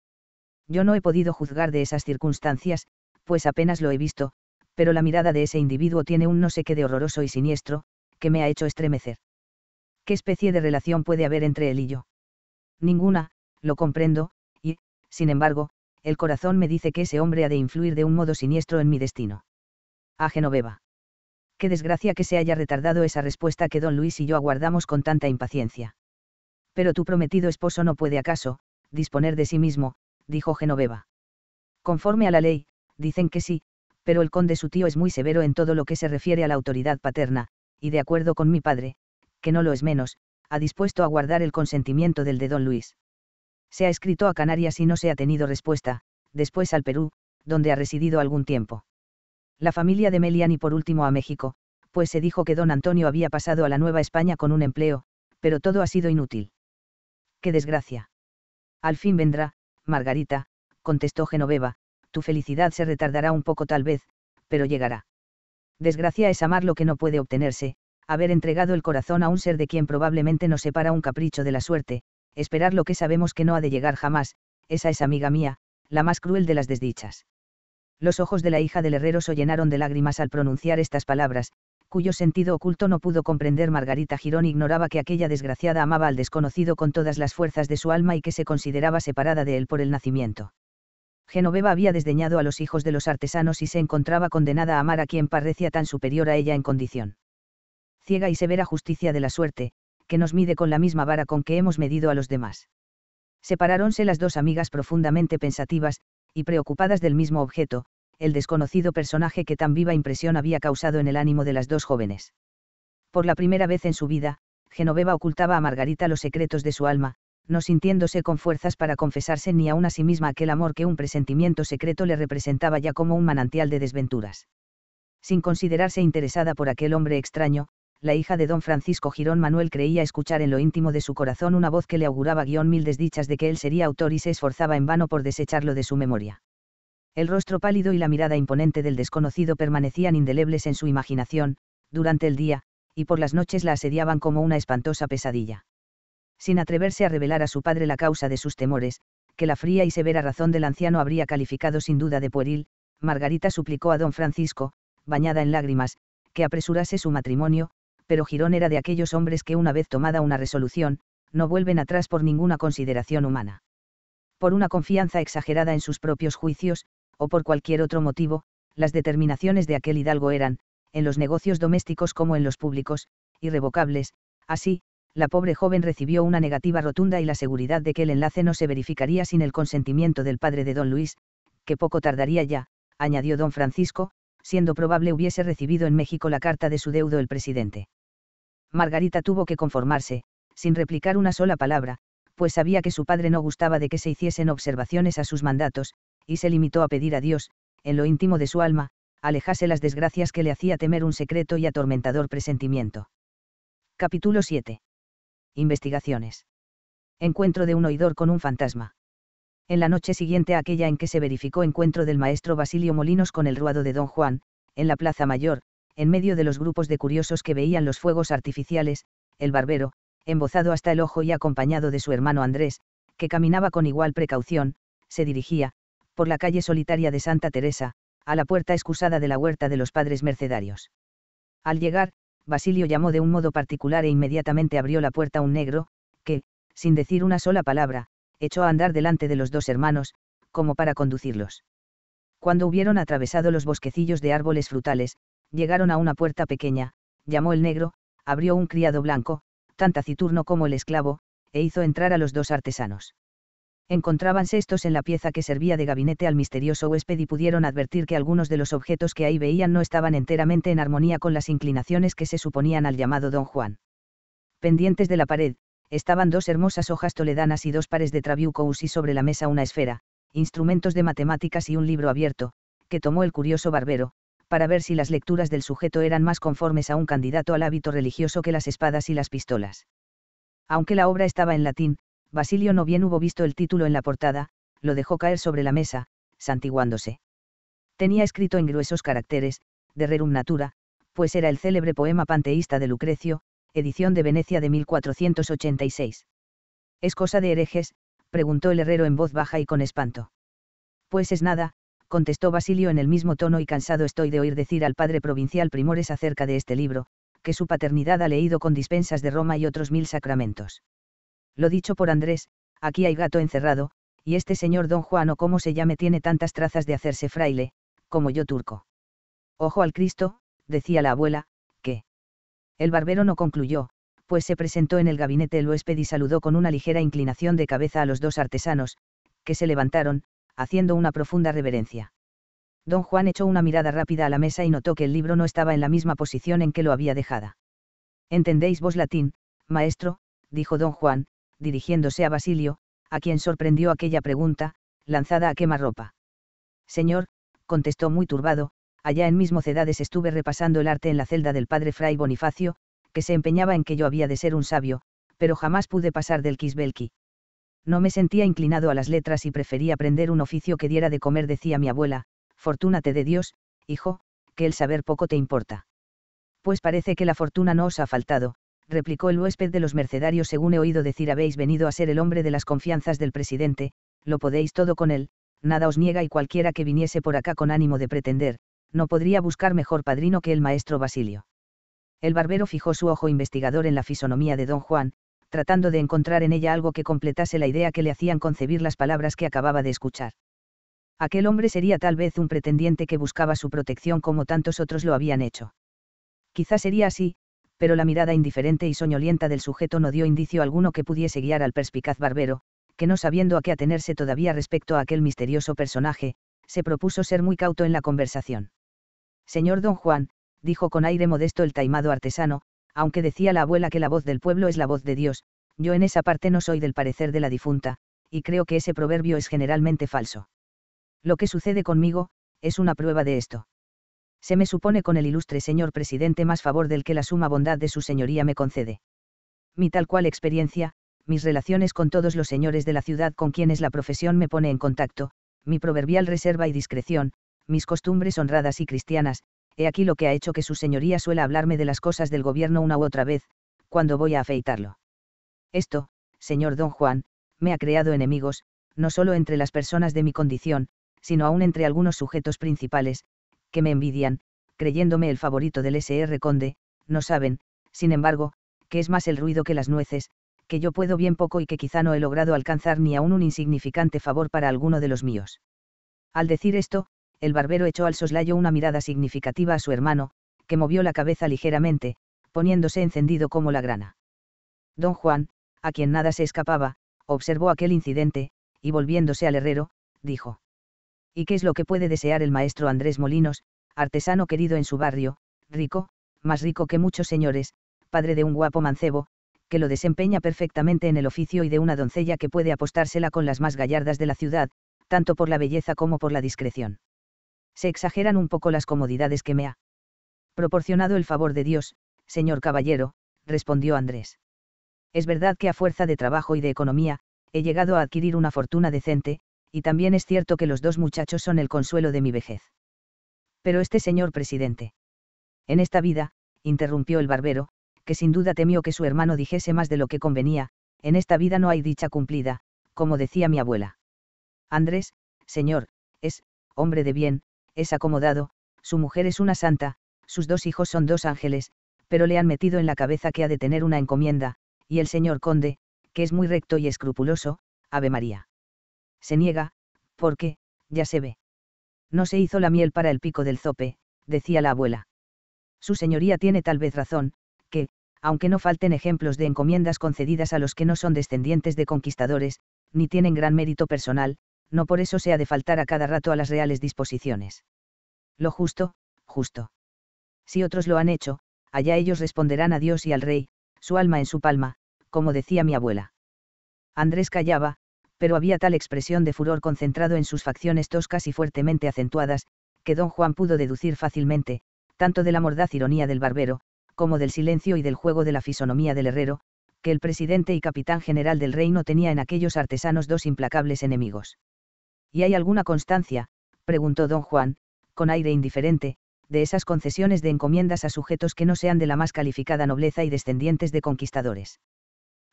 Yo no he podido juzgar de esas circunstancias, pues apenas lo he visto, pero la mirada de ese individuo tiene un no sé qué de horroroso y siniestro, que me ha hecho estremecer. ¿Qué especie de relación puede haber entre él y yo? Ninguna, lo comprendo, y, sin embargo, el corazón me dice que ese hombre ha de influir de un modo siniestro en mi destino. A Genoveva qué desgracia que se haya retardado esa respuesta que don Luis y yo aguardamos con tanta impaciencia. Pero tu prometido esposo no puede acaso, disponer de sí mismo, dijo Genoveva. Conforme a la ley, dicen que sí, pero el conde su tío es muy severo en todo lo que se refiere a la autoridad paterna, y de acuerdo con mi padre, que no lo es menos, ha dispuesto a guardar el consentimiento del de don Luis. Se ha escrito a Canarias y no se ha tenido respuesta, después al Perú, donde ha residido algún tiempo la familia de Melian y por último a México, pues se dijo que don Antonio había pasado a la Nueva España con un empleo, pero todo ha sido inútil. ¡Qué desgracia! Al fin vendrá, Margarita, contestó Genoveva, tu felicidad se retardará un poco tal vez, pero llegará. Desgracia es amar lo que no puede obtenerse, haber entregado el corazón a un ser de quien probablemente nos separa un capricho de la suerte, esperar lo que sabemos que no ha de llegar jamás, esa es amiga mía, la más cruel de las desdichas. Los ojos de la hija del herrero se llenaron de lágrimas al pronunciar estas palabras, cuyo sentido oculto no pudo comprender Margarita Girón ignoraba que aquella desgraciada amaba al desconocido con todas las fuerzas de su alma y que se consideraba separada de él por el nacimiento. Genoveva había desdeñado a los hijos de los artesanos y se encontraba condenada a amar a quien parecía tan superior a ella en condición. Ciega y severa justicia de la suerte, que nos mide con la misma vara con que hemos medido a los demás. Separáronse las dos amigas profundamente pensativas, y preocupadas del mismo objeto, el desconocido personaje que tan viva impresión había causado en el ánimo de las dos jóvenes. Por la primera vez en su vida, Genoveva ocultaba a Margarita los secretos de su alma, no sintiéndose con fuerzas para confesarse ni aún a sí misma aquel amor que un presentimiento secreto le representaba ya como un manantial de desventuras. Sin considerarse interesada por aquel hombre extraño, la hija de don Francisco Girón Manuel creía escuchar en lo íntimo de su corazón una voz que le auguraba guión mil desdichas de que él sería autor y se esforzaba en vano por desecharlo de su memoria. El rostro pálido y la mirada imponente del desconocido permanecían indelebles en su imaginación, durante el día, y por las noches la asediaban como una espantosa pesadilla. Sin atreverse a revelar a su padre la causa de sus temores, que la fría y severa razón del anciano habría calificado sin duda de pueril, Margarita suplicó a don Francisco, bañada en lágrimas, que apresurase su matrimonio, pero Girón era de aquellos hombres que una vez tomada una resolución, no vuelven atrás por ninguna consideración humana. Por una confianza exagerada en sus propios juicios, o por cualquier otro motivo, las determinaciones de aquel hidalgo eran, en los negocios domésticos como en los públicos, irrevocables, así, la pobre joven recibió una negativa rotunda y la seguridad de que el enlace no se verificaría sin el consentimiento del padre de don Luis, que poco tardaría ya, añadió don Francisco, siendo probable hubiese recibido en México la carta de su deudo el presidente. Margarita tuvo que conformarse, sin replicar una sola palabra, pues sabía que su padre no gustaba de que se hiciesen observaciones a sus mandatos, y se limitó a pedir a Dios, en lo íntimo de su alma, alejase las desgracias que le hacía temer un secreto y atormentador presentimiento. Capítulo 7. Investigaciones. Encuentro de un oidor con un fantasma. En la noche siguiente a aquella en que se verificó encuentro del maestro Basilio Molinos con el ruado de don Juan, en la Plaza Mayor, en medio de los grupos de curiosos que veían los fuegos artificiales, el barbero, embozado hasta el ojo y acompañado de su hermano Andrés, que caminaba con igual precaución, se dirigía, por la calle solitaria de Santa Teresa, a la puerta excusada de la huerta de los padres mercedarios. Al llegar, Basilio llamó de un modo particular e inmediatamente abrió la puerta un negro, que, sin decir una sola palabra, echó a andar delante de los dos hermanos, como para conducirlos. Cuando hubieron atravesado los bosquecillos de árboles frutales, llegaron a una puerta pequeña, llamó el negro, abrió un criado blanco, tan taciturno como el esclavo, e hizo entrar a los dos artesanos encontrábanse estos en la pieza que servía de gabinete al misterioso huésped y pudieron advertir que algunos de los objetos que ahí veían no estaban enteramente en armonía con las inclinaciones que se suponían al llamado don Juan. Pendientes de la pared, estaban dos hermosas hojas toledanas y dos pares de trabucos y sobre la mesa una esfera, instrumentos de matemáticas y un libro abierto, que tomó el curioso barbero, para ver si las lecturas del sujeto eran más conformes a un candidato al hábito religioso que las espadas y las pistolas. Aunque la obra estaba en latín, Basilio no bien hubo visto el título en la portada, lo dejó caer sobre la mesa, santiguándose. Tenía escrito en gruesos caracteres, de rerum natura, pues era el célebre poema panteísta de Lucrecio, edición de Venecia de 1486. ¿Es cosa de herejes? preguntó el herrero en voz baja y con espanto. Pues es nada, contestó Basilio en el mismo tono y cansado estoy de oír decir al padre provincial Primores acerca de este libro, que su paternidad ha leído con dispensas de Roma y otros mil sacramentos. Lo dicho por Andrés, aquí hay gato encerrado, y este señor don Juan o como se llame tiene tantas trazas de hacerse fraile, como yo turco. Ojo al Cristo, decía la abuela, que. El barbero no concluyó, pues se presentó en el gabinete el huésped y saludó con una ligera inclinación de cabeza a los dos artesanos, que se levantaron, haciendo una profunda reverencia. Don Juan echó una mirada rápida a la mesa y notó que el libro no estaba en la misma posición en que lo había dejado. ¿Entendéis vos latín, maestro? dijo don Juan, dirigiéndose a Basilio, a quien sorprendió aquella pregunta, lanzada a quemarropa. Señor, contestó muy turbado, allá en mis mocedades estuve repasando el arte en la celda del padre Fray Bonifacio, que se empeñaba en que yo había de ser un sabio, pero jamás pude pasar del quisbelqui. No me sentía inclinado a las letras y prefería aprender un oficio que diera de comer, decía mi abuela, fortúnate de Dios, hijo, que el saber poco te importa. Pues parece que la fortuna no os ha faltado, replicó el huésped de los mercenarios según he oído decir habéis venido a ser el hombre de las confianzas del presidente, lo podéis todo con él, nada os niega y cualquiera que viniese por acá con ánimo de pretender, no podría buscar mejor padrino que el maestro Basilio. El barbero fijó su ojo investigador en la fisonomía de don Juan, tratando de encontrar en ella algo que completase la idea que le hacían concebir las palabras que acababa de escuchar. Aquel hombre sería tal vez un pretendiente que buscaba su protección como tantos otros lo habían hecho. quizás sería así, pero la mirada indiferente y soñolienta del sujeto no dio indicio alguno que pudiese guiar al perspicaz barbero, que no sabiendo a qué atenerse todavía respecto a aquel misterioso personaje, se propuso ser muy cauto en la conversación. Señor don Juan, dijo con aire modesto el taimado artesano, aunque decía la abuela que la voz del pueblo es la voz de Dios, yo en esa parte no soy del parecer de la difunta, y creo que ese proverbio es generalmente falso. Lo que sucede conmigo, es una prueba de esto se me supone con el ilustre señor presidente más favor del que la suma bondad de su señoría me concede. Mi tal cual experiencia, mis relaciones con todos los señores de la ciudad con quienes la profesión me pone en contacto, mi proverbial reserva y discreción, mis costumbres honradas y cristianas, he aquí lo que ha hecho que su señoría suela hablarme de las cosas del gobierno una u otra vez, cuando voy a afeitarlo. Esto, señor don Juan, me ha creado enemigos, no solo entre las personas de mi condición, sino aún entre algunos sujetos principales, que me envidian, creyéndome el favorito del SR Conde, no saben, sin embargo, que es más el ruido que las nueces, que yo puedo bien poco y que quizá no he logrado alcanzar ni aún un insignificante favor para alguno de los míos. Al decir esto, el barbero echó al soslayo una mirada significativa a su hermano, que movió la cabeza ligeramente, poniéndose encendido como la grana. Don Juan, a quien nada se escapaba, observó aquel incidente, y volviéndose al herrero, dijo. ¿Y qué es lo que puede desear el maestro Andrés Molinos, artesano querido en su barrio, rico, más rico que muchos señores, padre de un guapo mancebo, que lo desempeña perfectamente en el oficio y de una doncella que puede apostársela con las más gallardas de la ciudad, tanto por la belleza como por la discreción. Se exageran un poco las comodidades que me ha proporcionado el favor de Dios, señor caballero, respondió Andrés. Es verdad que a fuerza de trabajo y de economía, he llegado a adquirir una fortuna decente, y también es cierto que los dos muchachos son el consuelo de mi vejez. Pero este señor presidente. En esta vida, interrumpió el barbero, que sin duda temió que su hermano dijese más de lo que convenía, en esta vida no hay dicha cumplida, como decía mi abuela. Andrés, señor, es, hombre de bien, es acomodado, su mujer es una santa, sus dos hijos son dos ángeles, pero le han metido en la cabeza que ha de tener una encomienda, y el señor conde, que es muy recto y escrupuloso, Ave María. Se niega, porque, ya se ve. No se hizo la miel para el pico del zope, decía la abuela. Su señoría tiene tal vez razón, que, aunque no falten ejemplos de encomiendas concedidas a los que no son descendientes de conquistadores, ni tienen gran mérito personal, no por eso se ha de faltar a cada rato a las reales disposiciones. Lo justo, justo. Si otros lo han hecho, allá ellos responderán a Dios y al rey, su alma en su palma, como decía mi abuela. Andrés callaba, pero había tal expresión de furor concentrado en sus facciones toscas y fuertemente acentuadas, que don Juan pudo deducir fácilmente, tanto de la mordaz ironía del barbero, como del silencio y del juego de la fisonomía del herrero, que el presidente y capitán general del reino tenía en aquellos artesanos dos implacables enemigos. ¿Y hay alguna constancia? preguntó don Juan, con aire indiferente, de esas concesiones de encomiendas a sujetos que no sean de la más calificada nobleza y descendientes de conquistadores.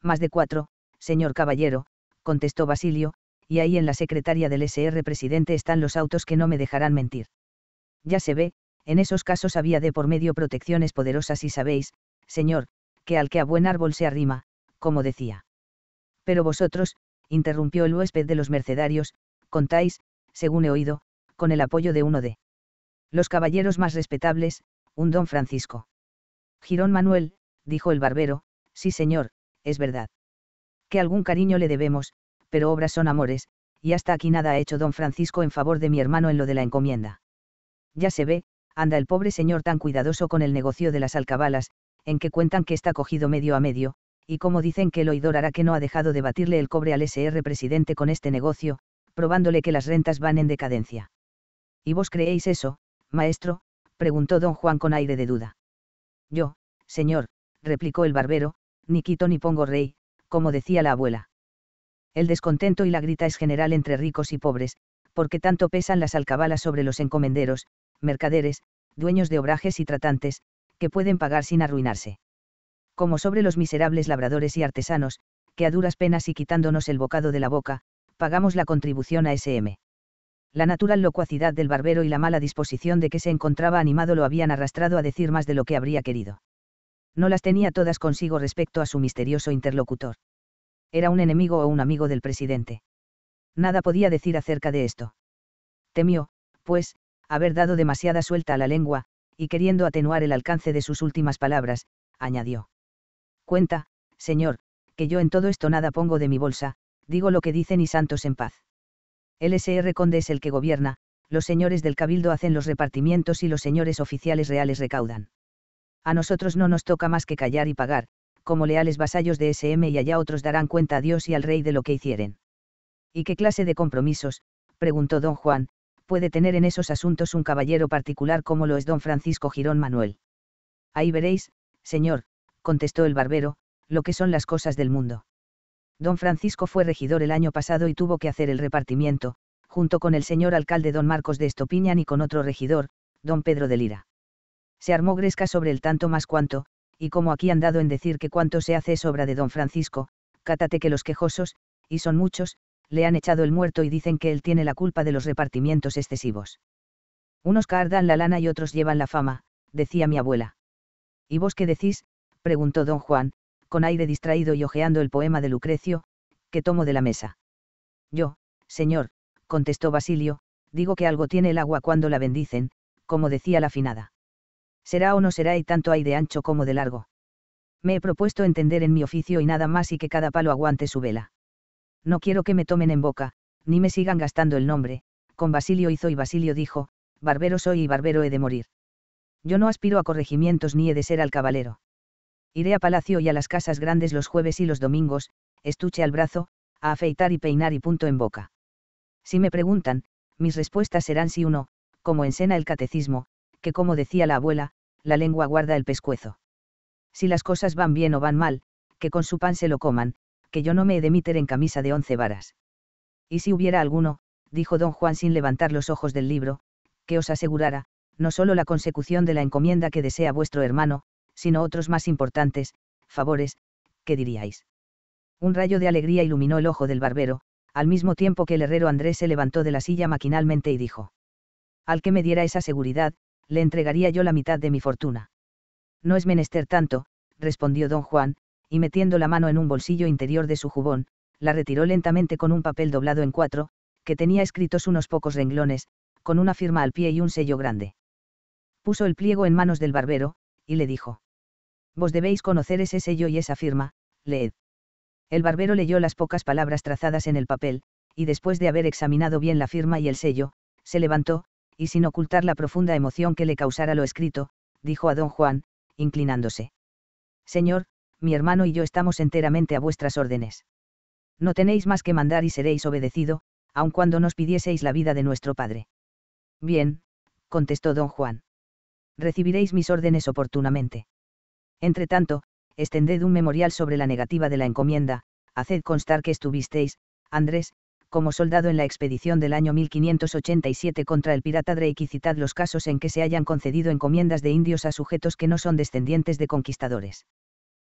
Más de cuatro, señor caballero, contestó Basilio, y ahí en la secretaria del SR presidente están los autos que no me dejarán mentir. Ya se ve, en esos casos había de por medio protecciones poderosas y sabéis, señor, que al que a buen árbol se arrima, como decía. Pero vosotros, interrumpió el huésped de los mercedarios, contáis, según he oído, con el apoyo de uno de los caballeros más respetables, un don Francisco. Girón Manuel, dijo el barbero, sí señor, es verdad que algún cariño le debemos, pero obras son amores, y hasta aquí nada ha hecho don Francisco en favor de mi hermano en lo de la encomienda. Ya se ve, anda el pobre señor tan cuidadoso con el negocio de las alcabalas, en que cuentan que está cogido medio a medio, y como dicen que el oidor hará que no ha dejado de batirle el cobre al SR presidente con este negocio, probándole que las rentas van en decadencia. ¿Y vos creéis eso, maestro? preguntó don Juan con aire de duda. Yo, señor, replicó el barbero, ni quito ni pongo rey, como decía la abuela. El descontento y la grita es general entre ricos y pobres, porque tanto pesan las alcabalas sobre los encomenderos, mercaderes, dueños de obrajes y tratantes, que pueden pagar sin arruinarse. Como sobre los miserables labradores y artesanos, que a duras penas y quitándonos el bocado de la boca, pagamos la contribución a SM. La natural locuacidad del barbero y la mala disposición de que se encontraba animado lo habían arrastrado a decir más de lo que habría querido. No las tenía todas consigo respecto a su misterioso interlocutor. Era un enemigo o un amigo del presidente. Nada podía decir acerca de esto. Temió, pues, haber dado demasiada suelta a la lengua, y queriendo atenuar el alcance de sus últimas palabras, añadió. Cuenta, señor, que yo en todo esto nada pongo de mi bolsa, digo lo que dicen y santos en paz. El SR Conde es el que gobierna, los señores del Cabildo hacen los repartimientos y los señores oficiales reales recaudan a nosotros no nos toca más que callar y pagar, como leales vasallos de SM y allá otros darán cuenta a Dios y al rey de lo que hicieren. ¿Y qué clase de compromisos, preguntó don Juan, puede tener en esos asuntos un caballero particular como lo es don Francisco Girón Manuel? Ahí veréis, señor, contestó el barbero, lo que son las cosas del mundo. Don Francisco fue regidor el año pasado y tuvo que hacer el repartimiento, junto con el señor alcalde don Marcos de Estopiñan y con otro regidor, don Pedro de Lira se armó gresca sobre el tanto más cuanto, y como aquí han dado en decir que cuanto se hace es obra de don Francisco, cátate que los quejosos, y son muchos, le han echado el muerto y dicen que él tiene la culpa de los repartimientos excesivos. Unos cardan la lana y otros llevan la fama, decía mi abuela. ¿Y vos qué decís? preguntó don Juan, con aire distraído y hojeando el poema de Lucrecio, que tomo de la mesa. Yo, señor, contestó Basilio, digo que algo tiene el agua cuando la bendicen, como decía la finada será o no será y tanto hay de ancho como de largo. Me he propuesto entender en mi oficio y nada más y que cada palo aguante su vela. No quiero que me tomen en boca, ni me sigan gastando el nombre, con Basilio hizo y Basilio dijo, barbero soy y barbero he de morir. Yo no aspiro a corregimientos ni he de ser al cabalero. Iré a palacio y a las casas grandes los jueves y los domingos, estuche al brazo, a afeitar y peinar y punto en boca. Si me preguntan, mis respuestas serán si uno como ensena el catecismo, que como decía la abuela, la lengua guarda el pescuezo. Si las cosas van bien o van mal, que con su pan se lo coman, que yo no me he de meter en camisa de once varas. Y si hubiera alguno, dijo don Juan sin levantar los ojos del libro, que os asegurara, no solo la consecución de la encomienda que desea vuestro hermano, sino otros más importantes, favores, ¿qué diríais? Un rayo de alegría iluminó el ojo del barbero, al mismo tiempo que el herrero Andrés se levantó de la silla maquinalmente y dijo. Al que me diera esa seguridad, le entregaría yo la mitad de mi fortuna. No es menester tanto, respondió don Juan, y metiendo la mano en un bolsillo interior de su jubón, la retiró lentamente con un papel doblado en cuatro, que tenía escritos unos pocos renglones, con una firma al pie y un sello grande. Puso el pliego en manos del barbero, y le dijo. Vos debéis conocer ese sello y esa firma, leed. El barbero leyó las pocas palabras trazadas en el papel, y después de haber examinado bien la firma y el sello, se levantó, y sin ocultar la profunda emoción que le causara lo escrito, dijo a don Juan, inclinándose. Señor, mi hermano y yo estamos enteramente a vuestras órdenes. No tenéis más que mandar y seréis obedecido, aun cuando nos pidieseis la vida de nuestro padre. Bien, contestó don Juan. Recibiréis mis órdenes oportunamente. Entretanto, extended un memorial sobre la negativa de la encomienda, haced constar que estuvisteis, Andrés, como soldado en la expedición del año 1587 contra el pirata Drake y citad los casos en que se hayan concedido encomiendas de indios a sujetos que no son descendientes de conquistadores.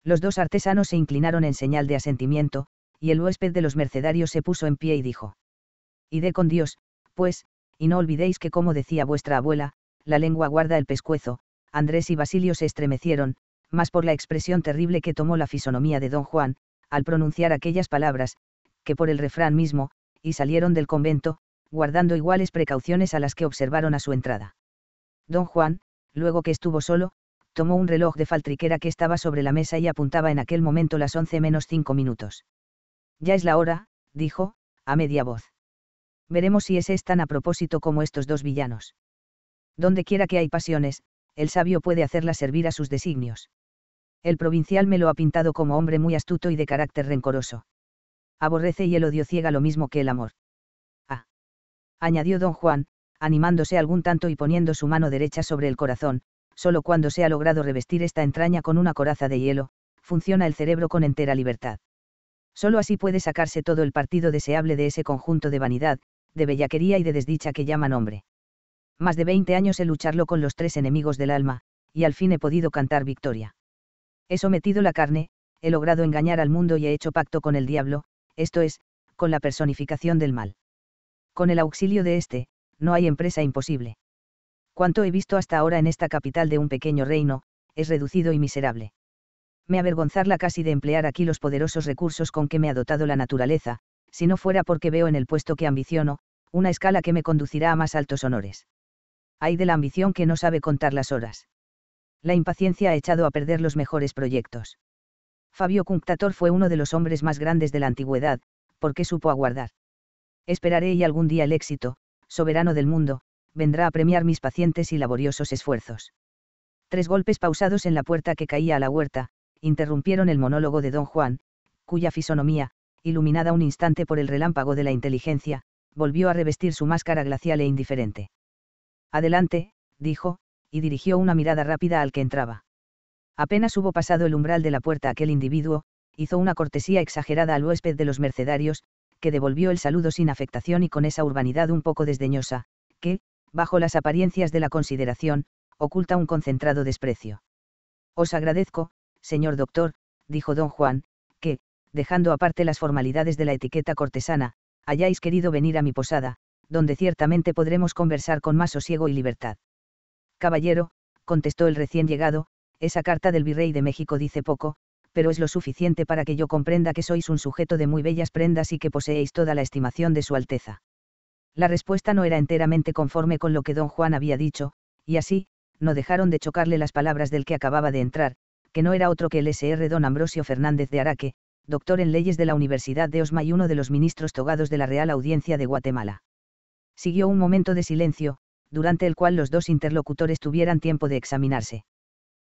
Los dos artesanos se inclinaron en señal de asentimiento, y el huésped de los mercedarios se puso en pie y dijo. Idé con Dios, pues, y no olvidéis que como decía vuestra abuela, la lengua guarda el pescuezo, Andrés y Basilio se estremecieron, más por la expresión terrible que tomó la fisonomía de don Juan, al pronunciar aquellas palabras, que por el refrán mismo, y salieron del convento, guardando iguales precauciones a las que observaron a su entrada. Don Juan, luego que estuvo solo, tomó un reloj de faltriquera que estaba sobre la mesa y apuntaba en aquel momento las once menos cinco minutos. Ya es la hora, dijo, a media voz. Veremos si ese es tan a propósito como estos dos villanos. Donde quiera que hay pasiones, el sabio puede hacerlas servir a sus designios. El provincial me lo ha pintado como hombre muy astuto y de carácter rencoroso aborrece y el odio ciega lo mismo que el amor. Ah. Añadió don Juan, animándose algún tanto y poniendo su mano derecha sobre el corazón, solo cuando se ha logrado revestir esta entraña con una coraza de hielo, funciona el cerebro con entera libertad. Solo así puede sacarse todo el partido deseable de ese conjunto de vanidad, de bellaquería y de desdicha que llaman hombre. Más de 20 años he lucharlo con los tres enemigos del alma, y al fin he podido cantar victoria. He sometido la carne, he logrado engañar al mundo y he hecho pacto con el diablo, esto es, con la personificación del mal. Con el auxilio de este, no hay empresa imposible. Cuanto he visto hasta ahora en esta capital de un pequeño reino, es reducido y miserable. Me avergonzarla casi de emplear aquí los poderosos recursos con que me ha dotado la naturaleza, si no fuera porque veo en el puesto que ambiciono, una escala que me conducirá a más altos honores. Hay de la ambición que no sabe contar las horas. La impaciencia ha echado a perder los mejores proyectos. Fabio Cunctator fue uno de los hombres más grandes de la antigüedad, porque supo aguardar. Esperaré y algún día el éxito, soberano del mundo, vendrá a premiar mis pacientes y laboriosos esfuerzos. Tres golpes pausados en la puerta que caía a la huerta, interrumpieron el monólogo de don Juan, cuya fisonomía, iluminada un instante por el relámpago de la inteligencia, volvió a revestir su máscara glacial e indiferente. Adelante, dijo, y dirigió una mirada rápida al que entraba. Apenas hubo pasado el umbral de la puerta aquel individuo, hizo una cortesía exagerada al huésped de los mercenarios, que devolvió el saludo sin afectación y con esa urbanidad un poco desdeñosa, que, bajo las apariencias de la consideración, oculta un concentrado desprecio. Os agradezco, señor doctor, dijo don Juan, que, dejando aparte las formalidades de la etiqueta cortesana, hayáis querido venir a mi posada, donde ciertamente podremos conversar con más sosiego y libertad. Caballero, contestó el recién llegado, esa carta del virrey de México dice poco, pero es lo suficiente para que yo comprenda que sois un sujeto de muy bellas prendas y que poseéis toda la estimación de su Alteza. La respuesta no era enteramente conforme con lo que don Juan había dicho, y así, no dejaron de chocarle las palabras del que acababa de entrar, que no era otro que el SR don Ambrosio Fernández de Araque, doctor en leyes de la Universidad de Osma y uno de los ministros togados de la Real Audiencia de Guatemala. Siguió un momento de silencio, durante el cual los dos interlocutores tuvieran tiempo de examinarse.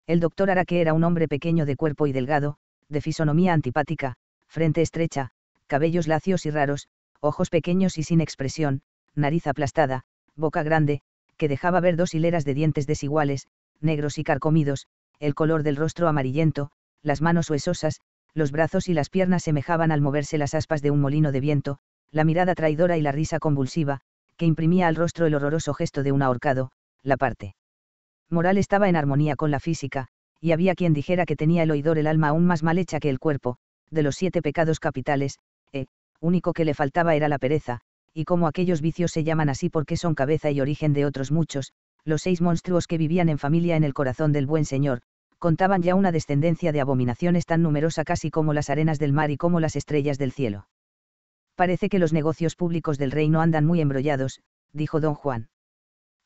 El doctor Araque era un hombre pequeño de cuerpo y delgado, de fisonomía antipática, frente estrecha, cabellos lacios y raros, ojos pequeños y sin expresión, nariz aplastada, boca grande, que dejaba ver dos hileras de dientes desiguales, negros y carcomidos, el color del rostro amarillento, las manos huesosas, los brazos y las piernas semejaban al moverse las aspas de un molino de viento, la mirada traidora y la risa convulsiva, que imprimía al rostro el horroroso gesto de un ahorcado, la parte moral estaba en armonía con la física, y había quien dijera que tenía el oidor el alma aún más mal hecha que el cuerpo, de los siete pecados capitales, e, único que le faltaba era la pereza, y como aquellos vicios se llaman así porque son cabeza y origen de otros muchos, los seis monstruos que vivían en familia en el corazón del buen señor, contaban ya una descendencia de abominaciones tan numerosa casi como las arenas del mar y como las estrellas del cielo. Parece que los negocios públicos del reino andan muy embrollados, dijo don Juan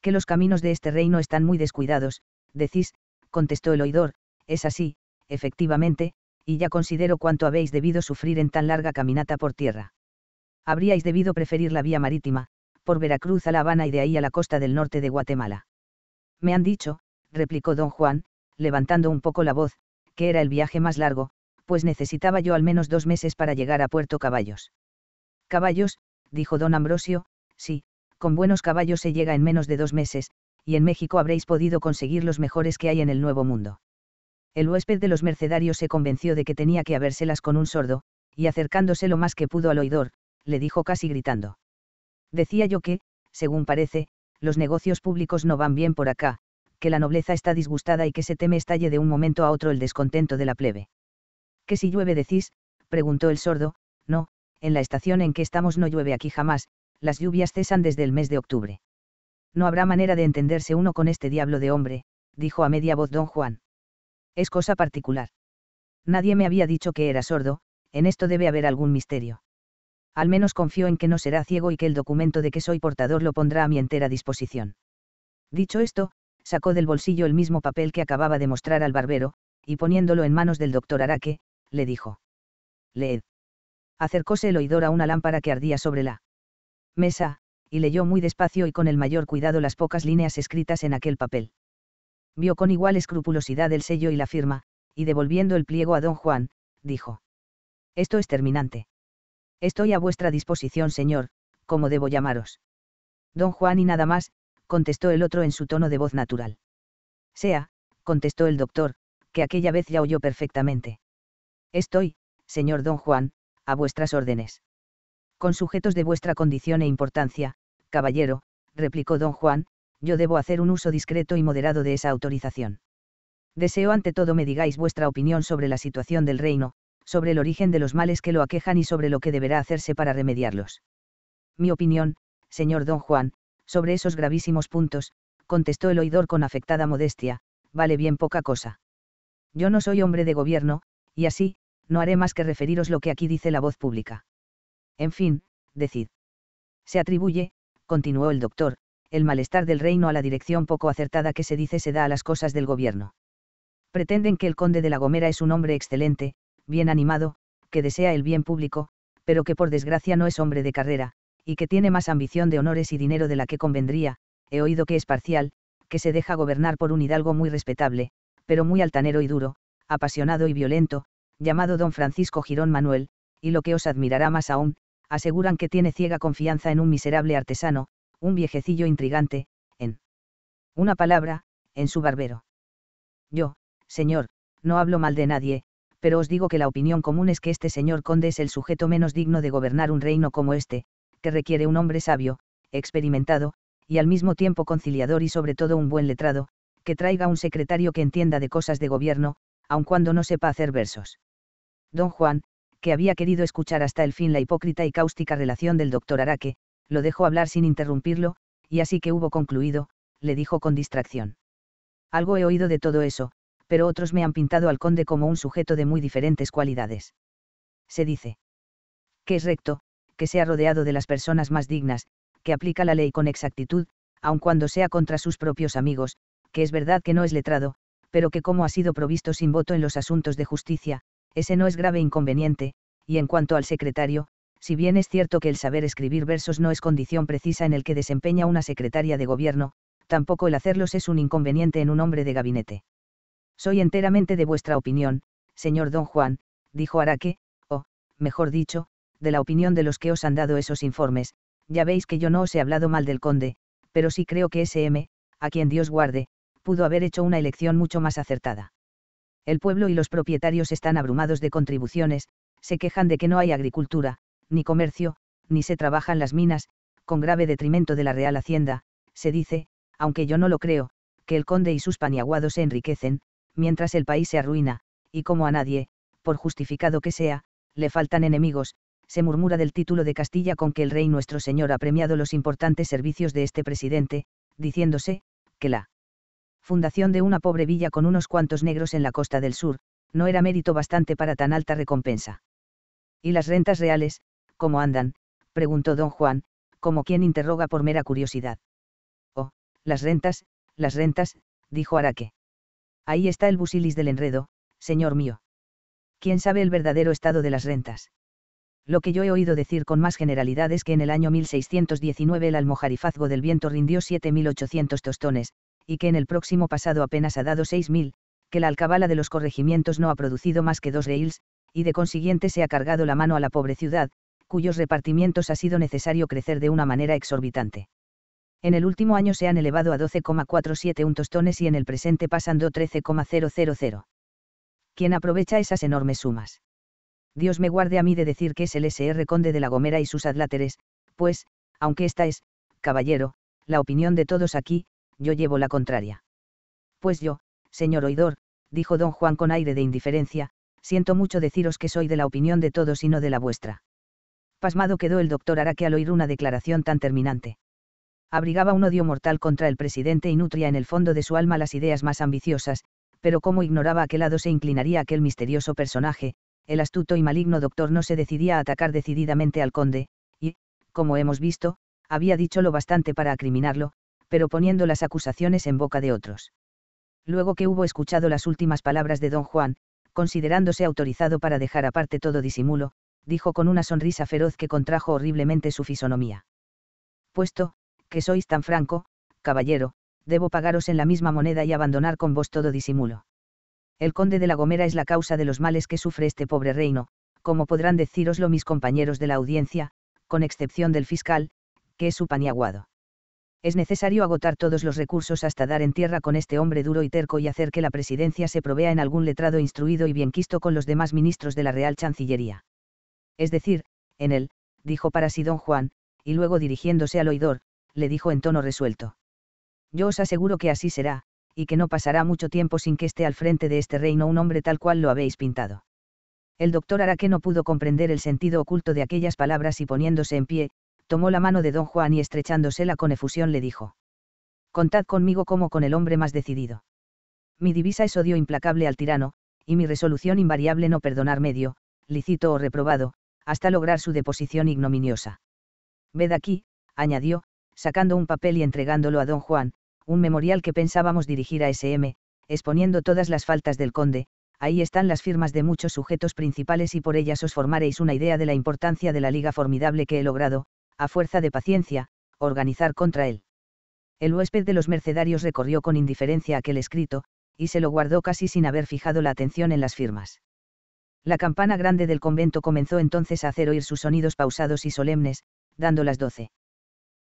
que los caminos de este reino están muy descuidados, decís, contestó el oidor, es así, efectivamente, y ya considero cuánto habéis debido sufrir en tan larga caminata por tierra. Habríais debido preferir la vía marítima, por Veracruz a La Habana y de ahí a la costa del norte de Guatemala. Me han dicho, replicó don Juan, levantando un poco la voz, que era el viaje más largo, pues necesitaba yo al menos dos meses para llegar a Puerto Caballos. Caballos, dijo don Ambrosio, sí, con buenos caballos se llega en menos de dos meses, y en México habréis podido conseguir los mejores que hay en el Nuevo Mundo. El huésped de los mercenarios se convenció de que tenía que habérselas con un sordo, y acercándose lo más que pudo al oidor, le dijo casi gritando. Decía yo que, según parece, los negocios públicos no van bien por acá, que la nobleza está disgustada y que se teme estalle de un momento a otro el descontento de la plebe. ¿Qué si llueve decís? preguntó el sordo, no, en la estación en que estamos no llueve aquí jamás, las lluvias cesan desde el mes de octubre. No habrá manera de entenderse uno con este diablo de hombre, dijo a media voz don Juan. Es cosa particular. Nadie me había dicho que era sordo, en esto debe haber algún misterio. Al menos confío en que no será ciego y que el documento de que soy portador lo pondrá a mi entera disposición. Dicho esto, sacó del bolsillo el mismo papel que acababa de mostrar al barbero, y poniéndolo en manos del doctor Araque, le dijo. Leed. Acercóse el oidor a una lámpara que ardía sobre la mesa, y leyó muy despacio y con el mayor cuidado las pocas líneas escritas en aquel papel. Vio con igual escrupulosidad el sello y la firma, y devolviendo el pliego a don Juan, dijo. Esto es terminante. Estoy a vuestra disposición, señor, como debo llamaros. Don Juan y nada más, contestó el otro en su tono de voz natural. Sea, contestó el doctor, que aquella vez ya oyó perfectamente. Estoy, señor don Juan, a vuestras órdenes con sujetos de vuestra condición e importancia, caballero, replicó don Juan, yo debo hacer un uso discreto y moderado de esa autorización. Deseo ante todo me digáis vuestra opinión sobre la situación del reino, sobre el origen de los males que lo aquejan y sobre lo que deberá hacerse para remediarlos. Mi opinión, señor don Juan, sobre esos gravísimos puntos, contestó el oidor con afectada modestia, vale bien poca cosa. Yo no soy hombre de gobierno, y así, no haré más que referiros lo que aquí dice la voz pública. En fin, decid. Se atribuye, continuó el doctor, el malestar del reino a la dirección poco acertada que se dice se da a las cosas del gobierno. Pretenden que el conde de la Gomera es un hombre excelente, bien animado, que desea el bien público, pero que por desgracia no es hombre de carrera, y que tiene más ambición de honores y dinero de la que convendría, he oído que es parcial, que se deja gobernar por un hidalgo muy respetable, pero muy altanero y duro, apasionado y violento, llamado don Francisco Girón Manuel, y lo que os admirará más aún, aseguran que tiene ciega confianza en un miserable artesano, un viejecillo intrigante, en una palabra, en su barbero. Yo, señor, no hablo mal de nadie, pero os digo que la opinión común es que este señor conde es el sujeto menos digno de gobernar un reino como este, que requiere un hombre sabio, experimentado, y al mismo tiempo conciliador y sobre todo un buen letrado, que traiga un secretario que entienda de cosas de gobierno, aun cuando no sepa hacer versos. Don Juan, que había querido escuchar hasta el fin la hipócrita y cáustica relación del doctor Araque, lo dejó hablar sin interrumpirlo, y así que hubo concluido, le dijo con distracción. Algo he oído de todo eso, pero otros me han pintado al conde como un sujeto de muy diferentes cualidades. Se dice. Que es recto, que se ha rodeado de las personas más dignas, que aplica la ley con exactitud, aun cuando sea contra sus propios amigos, que es verdad que no es letrado, pero que como ha sido provisto sin voto en los asuntos de justicia, ese no es grave inconveniente, y en cuanto al secretario, si bien es cierto que el saber escribir versos no es condición precisa en el que desempeña una secretaria de gobierno, tampoco el hacerlos es un inconveniente en un hombre de gabinete. Soy enteramente de vuestra opinión, señor don Juan, dijo Araque, o, mejor dicho, de la opinión de los que os han dado esos informes, ya veis que yo no os he hablado mal del conde, pero sí creo que ese M, a quien Dios guarde, pudo haber hecho una elección mucho más acertada el pueblo y los propietarios están abrumados de contribuciones, se quejan de que no hay agricultura, ni comercio, ni se trabajan las minas, con grave detrimento de la Real Hacienda, se dice, aunque yo no lo creo, que el conde y sus paniaguados se enriquecen, mientras el país se arruina, y como a nadie, por justificado que sea, le faltan enemigos, se murmura del título de Castilla con que el rey nuestro señor ha premiado los importantes servicios de este presidente, diciéndose, que la fundación de una pobre villa con unos cuantos negros en la costa del sur, no era mérito bastante para tan alta recompensa. ¿Y las rentas reales, cómo andan? preguntó don Juan, como quien interroga por mera curiosidad. Oh, las rentas, las rentas, dijo Araque. Ahí está el busilis del enredo, señor mío. ¿Quién sabe el verdadero estado de las rentas? Lo que yo he oído decir con más generalidad es que en el año 1619 el almojarifazgo del viento rindió 7.800 tostones, y que en el próximo pasado apenas ha dado 6.000, que la alcabala de los corregimientos no ha producido más que dos reils, y de consiguiente se ha cargado la mano a la pobre ciudad, cuyos repartimientos ha sido necesario crecer de una manera exorbitante. En el último año se han elevado a 12,47 tostones y en el presente pasando 13,000. ¿Quién aprovecha esas enormes sumas? Dios me guarde a mí de decir que es el SR Conde de la Gomera y sus adláteres, pues, aunque esta es, caballero, la opinión de todos aquí, yo llevo la contraria. Pues yo, señor oidor, dijo don Juan con aire de indiferencia, siento mucho deciros que soy de la opinión de todos y no de la vuestra. Pasmado quedó el doctor Araque al oír una declaración tan terminante. Abrigaba un odio mortal contra el presidente y nutría en el fondo de su alma las ideas más ambiciosas, pero como ignoraba a qué lado se inclinaría aquel misterioso personaje, el astuto y maligno doctor no se decidía a atacar decididamente al conde, y, como hemos visto, había dicho lo bastante para acriminarlo, pero poniendo las acusaciones en boca de otros. Luego que hubo escuchado las últimas palabras de don Juan, considerándose autorizado para dejar aparte todo disimulo, dijo con una sonrisa feroz que contrajo horriblemente su fisonomía. Puesto, que sois tan franco, caballero, debo pagaros en la misma moneda y abandonar con vos todo disimulo. El conde de la Gomera es la causa de los males que sufre este pobre reino, como podrán decíroslo mis compañeros de la audiencia, con excepción del fiscal, que es su paniaguado es necesario agotar todos los recursos hasta dar en tierra con este hombre duro y terco y hacer que la presidencia se provea en algún letrado instruido y bienquisto con los demás ministros de la Real Chancillería. Es decir, en él, dijo para sí don Juan, y luego dirigiéndose al oidor, le dijo en tono resuelto. Yo os aseguro que así será, y que no pasará mucho tiempo sin que esté al frente de este reino un hombre tal cual lo habéis pintado. El doctor Araque no pudo comprender el sentido oculto de aquellas palabras y poniéndose en pie, tomó la mano de don Juan y estrechándosela con efusión le dijo. Contad conmigo como con el hombre más decidido. Mi divisa es odio implacable al tirano, y mi resolución invariable no perdonar medio, lícito o reprobado, hasta lograr su deposición ignominiosa. Ved aquí, añadió, sacando un papel y entregándolo a don Juan, un memorial que pensábamos dirigir a SM, exponiendo todas las faltas del conde, ahí están las firmas de muchos sujetos principales y por ellas os formaréis una idea de la importancia de la liga formidable que he logrado, a fuerza de paciencia, organizar contra él. El huésped de los mercenarios recorrió con indiferencia aquel escrito, y se lo guardó casi sin haber fijado la atención en las firmas. La campana grande del convento comenzó entonces a hacer oír sus sonidos pausados y solemnes, dando las doce.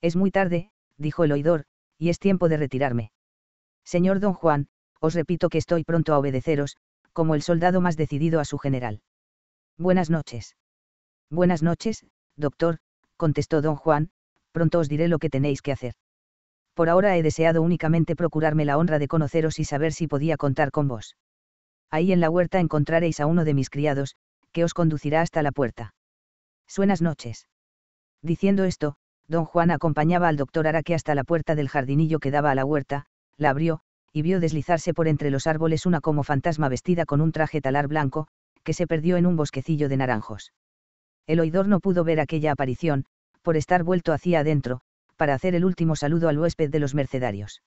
Es muy tarde, dijo el oidor, y es tiempo de retirarme. Señor don Juan, os repito que estoy pronto a obedeceros, como el soldado más decidido a su general. Buenas noches. Buenas noches, doctor, contestó don Juan, pronto os diré lo que tenéis que hacer. Por ahora he deseado únicamente procurarme la honra de conoceros y saber si podía contar con vos. Ahí en la huerta encontraréis a uno de mis criados, que os conducirá hasta la puerta. Buenas noches. Diciendo esto, don Juan acompañaba al doctor Araque hasta la puerta del jardinillo que daba a la huerta, la abrió, y vio deslizarse por entre los árboles una como fantasma vestida con un traje talar blanco, que se perdió en un bosquecillo de naranjos. El oidor no pudo ver aquella aparición, por estar vuelto hacia adentro, para hacer el último saludo al huésped de los mercedarios.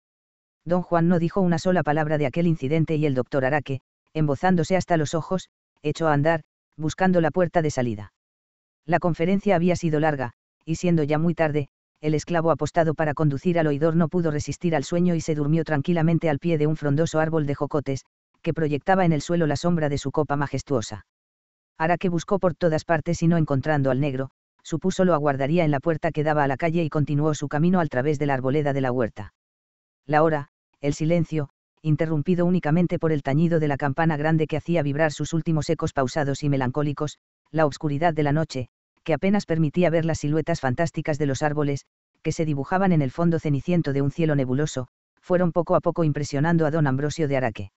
Don Juan no dijo una sola palabra de aquel incidente y el doctor Araque, embozándose hasta los ojos, echó a andar, buscando la puerta de salida. La conferencia había sido larga, y siendo ya muy tarde, el esclavo apostado para conducir al oidor no pudo resistir al sueño y se durmió tranquilamente al pie de un frondoso árbol de jocotes, que proyectaba en el suelo la sombra de su copa majestuosa. Araque buscó por todas partes y no encontrando al negro, supuso lo aguardaría en la puerta que daba a la calle y continuó su camino al través de la arboleda de la huerta. La hora, el silencio, interrumpido únicamente por el tañido de la campana grande que hacía vibrar sus últimos ecos pausados y melancólicos, la obscuridad de la noche, que apenas permitía ver las siluetas fantásticas de los árboles, que se dibujaban en el fondo ceniciento de un cielo nebuloso, fueron poco a poco impresionando a don Ambrosio de Araque.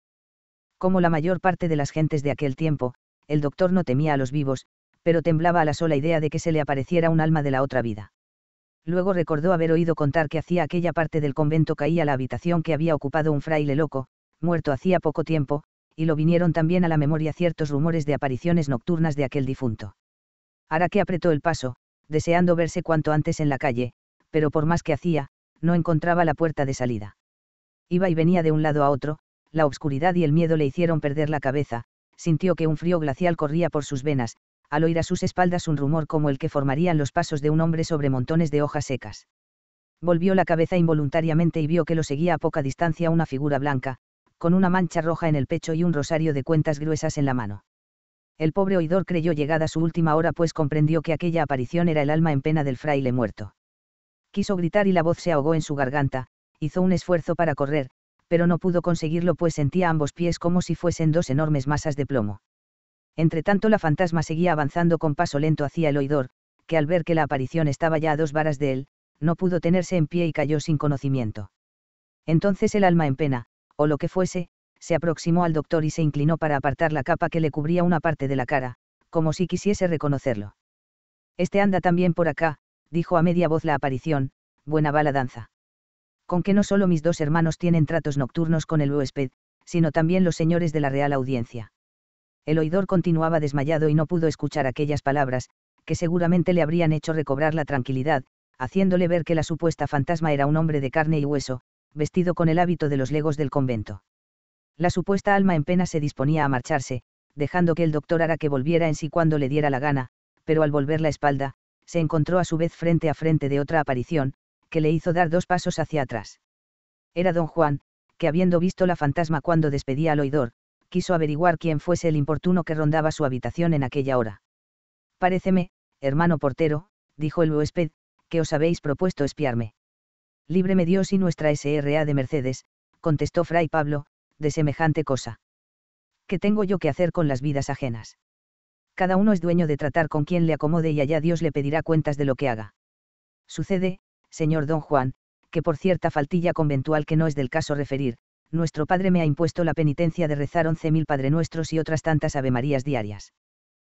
Como la mayor parte de las gentes de aquel tiempo, el doctor no temía a los vivos, pero temblaba a la sola idea de que se le apareciera un alma de la otra vida. Luego recordó haber oído contar que hacia aquella parte del convento caía la habitación que había ocupado un fraile loco, muerto hacía poco tiempo, y lo vinieron también a la memoria ciertos rumores de apariciones nocturnas de aquel difunto. Araque apretó el paso, deseando verse cuanto antes en la calle, pero por más que hacía, no encontraba la puerta de salida. Iba y venía de un lado a otro, la obscuridad y el miedo le hicieron perder la cabeza, sintió que un frío glacial corría por sus venas, al oír a sus espaldas un rumor como el que formarían los pasos de un hombre sobre montones de hojas secas. Volvió la cabeza involuntariamente y vio que lo seguía a poca distancia una figura blanca, con una mancha roja en el pecho y un rosario de cuentas gruesas en la mano. El pobre oidor creyó llegada su última hora pues comprendió que aquella aparición era el alma en pena del fraile muerto. Quiso gritar y la voz se ahogó en su garganta, hizo un esfuerzo para correr, pero no pudo conseguirlo pues sentía ambos pies como si fuesen dos enormes masas de plomo. Entretanto la fantasma seguía avanzando con paso lento hacia el oidor, que al ver que la aparición estaba ya a dos varas de él, no pudo tenerse en pie y cayó sin conocimiento. Entonces el alma en pena, o lo que fuese, se aproximó al doctor y se inclinó para apartar la capa que le cubría una parte de la cara, como si quisiese reconocerlo. Este anda también por acá, dijo a media voz la aparición, buena va danza. Con que no solo mis dos hermanos tienen tratos nocturnos con el huésped, sino también los señores de la Real Audiencia. El oidor continuaba desmayado y no pudo escuchar aquellas palabras, que seguramente le habrían hecho recobrar la tranquilidad, haciéndole ver que la supuesta fantasma era un hombre de carne y hueso, vestido con el hábito de los legos del convento. La supuesta alma en pena se disponía a marcharse, dejando que el doctor Ara que volviera en sí cuando le diera la gana, pero al volver la espalda, se encontró a su vez frente a frente de otra aparición, que le hizo dar dos pasos hacia atrás. Era don Juan, que habiendo visto la fantasma cuando despedía al oidor, quiso averiguar quién fuese el importuno que rondaba su habitación en aquella hora. Paréceme, hermano portero, dijo el huésped, que os habéis propuesto espiarme. Líbreme Dios y nuestra SRA de Mercedes, contestó Fray Pablo, de semejante cosa. ¿Qué tengo yo que hacer con las vidas ajenas? Cada uno es dueño de tratar con quien le acomode y allá Dios le pedirá cuentas de lo que haga. Sucede, señor don Juan, que por cierta faltilla conventual que no es del caso referir, nuestro Padre me ha impuesto la penitencia de rezar once mil Padre Nuestros y otras tantas Avemarías diarias.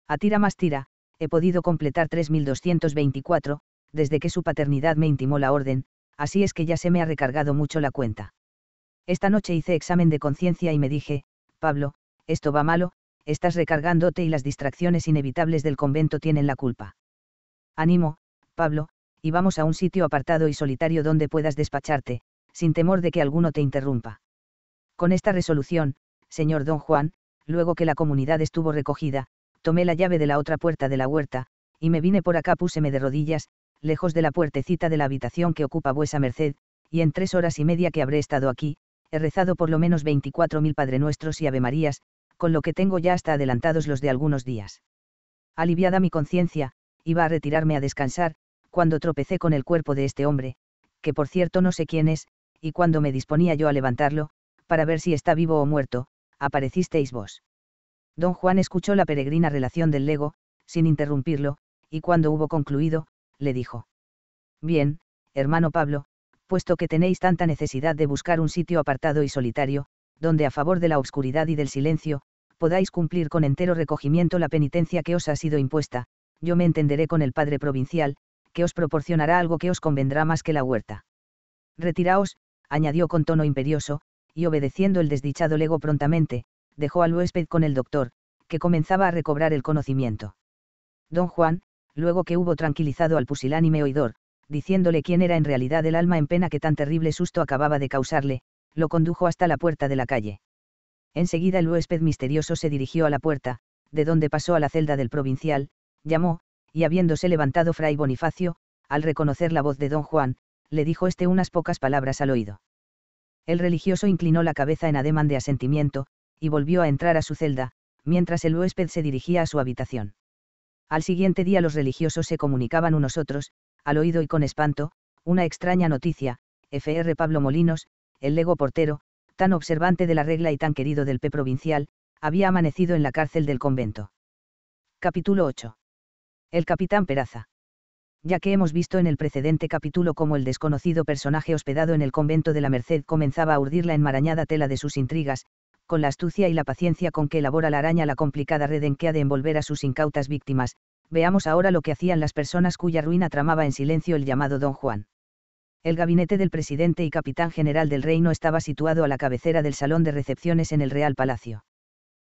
A tira más tira, he podido completar 3.224, desde que su paternidad me intimó la orden, así es que ya se me ha recargado mucho la cuenta. Esta noche hice examen de conciencia y me dije, Pablo, esto va malo, estás recargándote y las distracciones inevitables del convento tienen la culpa. Animo, Pablo, y vamos a un sitio apartado y solitario donde puedas despacharte, sin temor de que alguno te interrumpa. Con esta resolución, señor don Juan, luego que la comunidad estuvo recogida, tomé la llave de la otra puerta de la huerta, y me vine por acá púseme de rodillas, lejos de la puertecita de la habitación que ocupa vuesa merced, y en tres horas y media que habré estado aquí, he rezado por lo menos veinticuatro mil Padrenuestros y Avemarías, con lo que tengo ya hasta adelantados los de algunos días. Aliviada mi conciencia, iba a retirarme a descansar, cuando tropecé con el cuerpo de este hombre, que por cierto no sé quién es, y cuando me disponía yo a levantarlo, para ver si está vivo o muerto, aparecisteis vos. Don Juan escuchó la peregrina relación del lego, sin interrumpirlo, y cuando hubo concluido, le dijo. Bien, hermano Pablo, puesto que tenéis tanta necesidad de buscar un sitio apartado y solitario, donde a favor de la obscuridad y del silencio, podáis cumplir con entero recogimiento la penitencia que os ha sido impuesta, yo me entenderé con el Padre Provincial, que os proporcionará algo que os convendrá más que la huerta. Retiraos, añadió con tono imperioso, y obedeciendo el desdichado lego prontamente, dejó al huésped con el doctor, que comenzaba a recobrar el conocimiento. Don Juan, luego que hubo tranquilizado al pusilánime oidor, diciéndole quién era en realidad el alma en pena que tan terrible susto acababa de causarle, lo condujo hasta la puerta de la calle. Enseguida el huésped misterioso se dirigió a la puerta, de donde pasó a la celda del provincial, llamó, y habiéndose levantado fray Bonifacio, al reconocer la voz de don Juan, le dijo este unas pocas palabras al oído. El religioso inclinó la cabeza en ademán de asentimiento, y volvió a entrar a su celda, mientras el huésped se dirigía a su habitación. Al siguiente día los religiosos se comunicaban unos otros, al oído y con espanto, una extraña noticia, Fr. Pablo Molinos, el lego portero, tan observante de la regla y tan querido del P provincial, había amanecido en la cárcel del convento. Capítulo 8. El capitán Peraza ya que hemos visto en el precedente capítulo cómo el desconocido personaje hospedado en el convento de la Merced comenzaba a urdir la enmarañada tela de sus intrigas, con la astucia y la paciencia con que elabora la araña la complicada red en que ha de envolver a sus incautas víctimas, veamos ahora lo que hacían las personas cuya ruina tramaba en silencio el llamado don Juan. El gabinete del presidente y capitán general del reino estaba situado a la cabecera del salón de recepciones en el Real Palacio.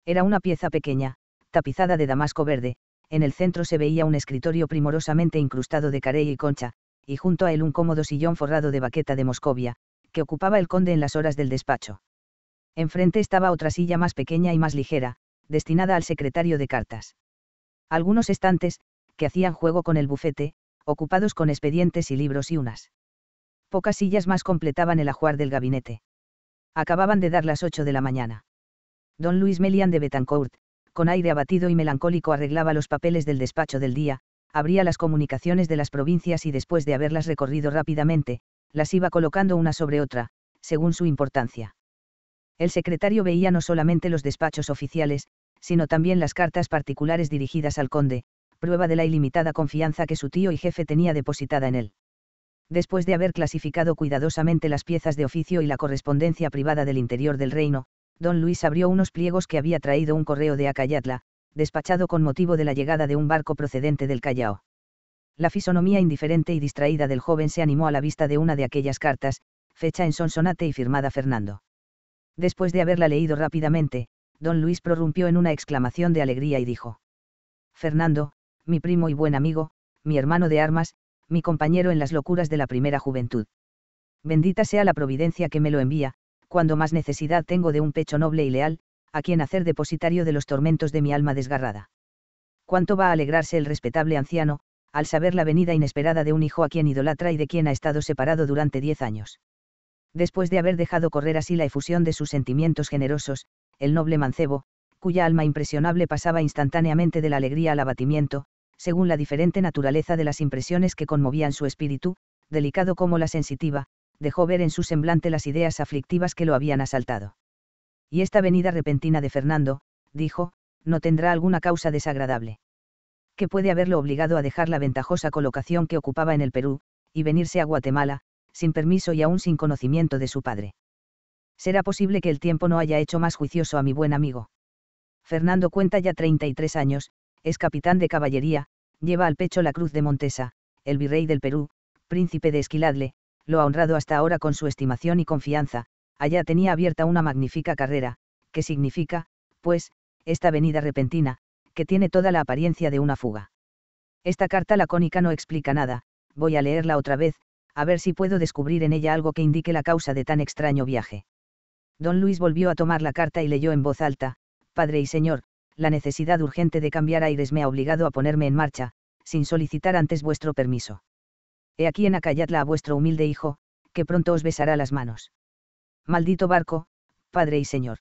Era una pieza pequeña, tapizada de damasco verde, en el centro se veía un escritorio primorosamente incrustado de carey y concha, y junto a él un cómodo sillón forrado de baqueta de Moscovia, que ocupaba el conde en las horas del despacho. Enfrente estaba otra silla más pequeña y más ligera, destinada al secretario de cartas. Algunos estantes, que hacían juego con el bufete, ocupados con expedientes y libros y unas. Pocas sillas más completaban el ajuar del gabinete. Acababan de dar las ocho de la mañana. Don Luis Melian de Betancourt, con aire abatido y melancólico arreglaba los papeles del despacho del día, abría las comunicaciones de las provincias y después de haberlas recorrido rápidamente, las iba colocando una sobre otra, según su importancia. El secretario veía no solamente los despachos oficiales, sino también las cartas particulares dirigidas al conde, prueba de la ilimitada confianza que su tío y jefe tenía depositada en él. Después de haber clasificado cuidadosamente las piezas de oficio y la correspondencia privada del interior del reino, don Luis abrió unos pliegos que había traído un correo de Acayatla, despachado con motivo de la llegada de un barco procedente del Callao. La fisonomía indiferente y distraída del joven se animó a la vista de una de aquellas cartas, fecha en Sonsonate y firmada Fernando. Después de haberla leído rápidamente, don Luis prorrumpió en una exclamación de alegría y dijo. Fernando, mi primo y buen amigo, mi hermano de armas, mi compañero en las locuras de la primera juventud. Bendita sea la providencia que me lo envía, cuando más necesidad tengo de un pecho noble y leal, a quien hacer depositario de los tormentos de mi alma desgarrada. Cuánto va a alegrarse el respetable anciano, al saber la venida inesperada de un hijo a quien idolatra y de quien ha estado separado durante diez años. Después de haber dejado correr así la efusión de sus sentimientos generosos, el noble mancebo, cuya alma impresionable pasaba instantáneamente de la alegría al abatimiento, según la diferente naturaleza de las impresiones que conmovían su espíritu, delicado como la sensitiva, dejó ver en su semblante las ideas aflictivas que lo habían asaltado. Y esta venida repentina de Fernando, dijo, no tendrá alguna causa desagradable. Que puede haberlo obligado a dejar la ventajosa colocación que ocupaba en el Perú, y venirse a Guatemala, sin permiso y aún sin conocimiento de su padre. Será posible que el tiempo no haya hecho más juicioso a mi buen amigo. Fernando cuenta ya 33 años, es capitán de caballería, lleva al pecho la cruz de Montesa, el virrey del Perú, príncipe de Esquiladle, lo ha honrado hasta ahora con su estimación y confianza, allá tenía abierta una magnífica carrera, que significa, pues, esta venida repentina, que tiene toda la apariencia de una fuga. Esta carta lacónica no explica nada, voy a leerla otra vez, a ver si puedo descubrir en ella algo que indique la causa de tan extraño viaje. Don Luis volvió a tomar la carta y leyó en voz alta, Padre y Señor, la necesidad urgente de cambiar aires me ha obligado a ponerme en marcha, sin solicitar antes vuestro permiso he aquí en acalladla a vuestro humilde hijo, que pronto os besará las manos. Maldito barco, padre y señor.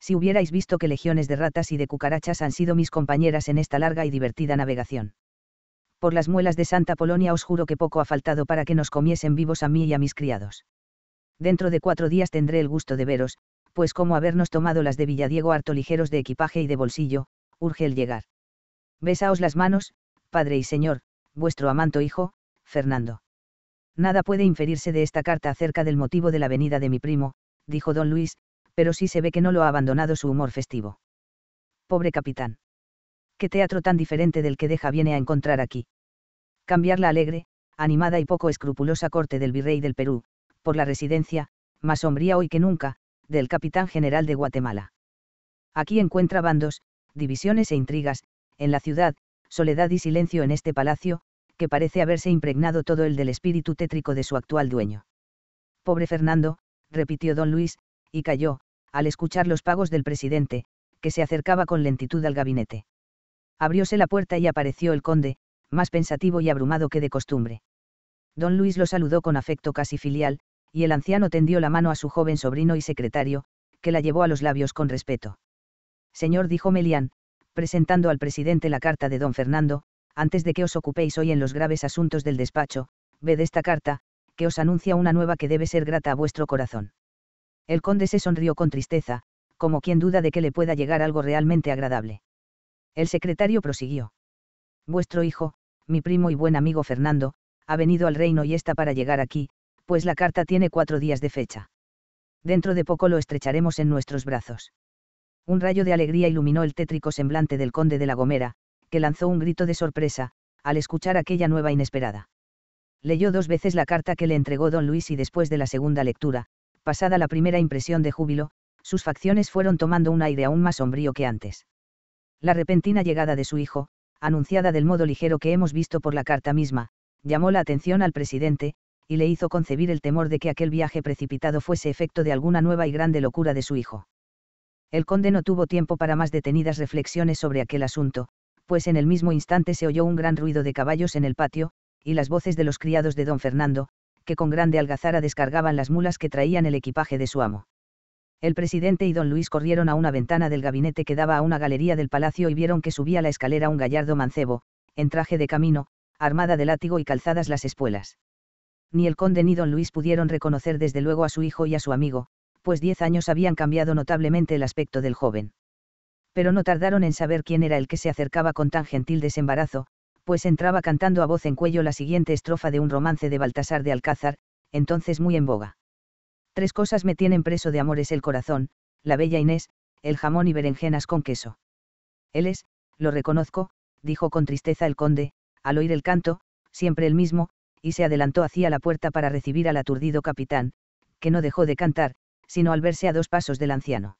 Si hubierais visto que legiones de ratas y de cucarachas han sido mis compañeras en esta larga y divertida navegación. Por las muelas de Santa Polonia os juro que poco ha faltado para que nos comiesen vivos a mí y a mis criados. Dentro de cuatro días tendré el gusto de veros, pues como habernos tomado las de Villadiego harto ligeros de equipaje y de bolsillo, urge el llegar. Besaos las manos, padre y señor, vuestro amanto hijo, Fernando. Nada puede inferirse de esta carta acerca del motivo de la venida de mi primo, dijo don Luis, pero sí se ve que no lo ha abandonado su humor festivo. Pobre capitán. Qué teatro tan diferente del que deja viene a encontrar aquí. Cambiar la alegre, animada y poco escrupulosa corte del virrey del Perú, por la residencia, más sombría hoy que nunca, del capitán general de Guatemala. Aquí encuentra bandos, divisiones e intrigas, en la ciudad, soledad y silencio en este palacio, que parece haberse impregnado todo el del espíritu tétrico de su actual dueño. Pobre Fernando, repitió don Luis, y cayó, al escuchar los pagos del presidente, que se acercaba con lentitud al gabinete. Abrióse la puerta y apareció el conde, más pensativo y abrumado que de costumbre. Don Luis lo saludó con afecto casi filial, y el anciano tendió la mano a su joven sobrino y secretario, que la llevó a los labios con respeto. Señor, dijo Melián, presentando al presidente la carta de don Fernando, antes de que os ocupéis hoy en los graves asuntos del despacho, ved esta carta, que os anuncia una nueva que debe ser grata a vuestro corazón. El conde se sonrió con tristeza, como quien duda de que le pueda llegar algo realmente agradable. El secretario prosiguió. Vuestro hijo, mi primo y buen amigo Fernando, ha venido al reino y está para llegar aquí, pues la carta tiene cuatro días de fecha. Dentro de poco lo estrecharemos en nuestros brazos. Un rayo de alegría iluminó el tétrico semblante del conde de la Gomera, lanzó un grito de sorpresa, al escuchar aquella nueva inesperada. Leyó dos veces la carta que le entregó don Luis y después de la segunda lectura, pasada la primera impresión de júbilo, sus facciones fueron tomando un aire aún más sombrío que antes. La repentina llegada de su hijo, anunciada del modo ligero que hemos visto por la carta misma, llamó la atención al presidente, y le hizo concebir el temor de que aquel viaje precipitado fuese efecto de alguna nueva y grande locura de su hijo. El conde no tuvo tiempo para más detenidas reflexiones sobre aquel asunto, pues en el mismo instante se oyó un gran ruido de caballos en el patio, y las voces de los criados de don Fernando, que con grande algazara descargaban las mulas que traían el equipaje de su amo. El presidente y don Luis corrieron a una ventana del gabinete que daba a una galería del palacio y vieron que subía la escalera un gallardo mancebo, en traje de camino, armada de látigo y calzadas las espuelas. Ni el conde ni don Luis pudieron reconocer desde luego a su hijo y a su amigo, pues diez años habían cambiado notablemente el aspecto del joven pero no tardaron en saber quién era el que se acercaba con tan gentil desembarazo, pues entraba cantando a voz en cuello la siguiente estrofa de un romance de Baltasar de Alcázar, entonces muy en boga. Tres cosas me tienen preso de amores el corazón, la bella Inés, el jamón y berenjenas con queso. Él es, lo reconozco, dijo con tristeza el conde, al oír el canto, siempre el mismo, y se adelantó hacia la puerta para recibir al aturdido capitán, que no dejó de cantar, sino al verse a dos pasos del anciano.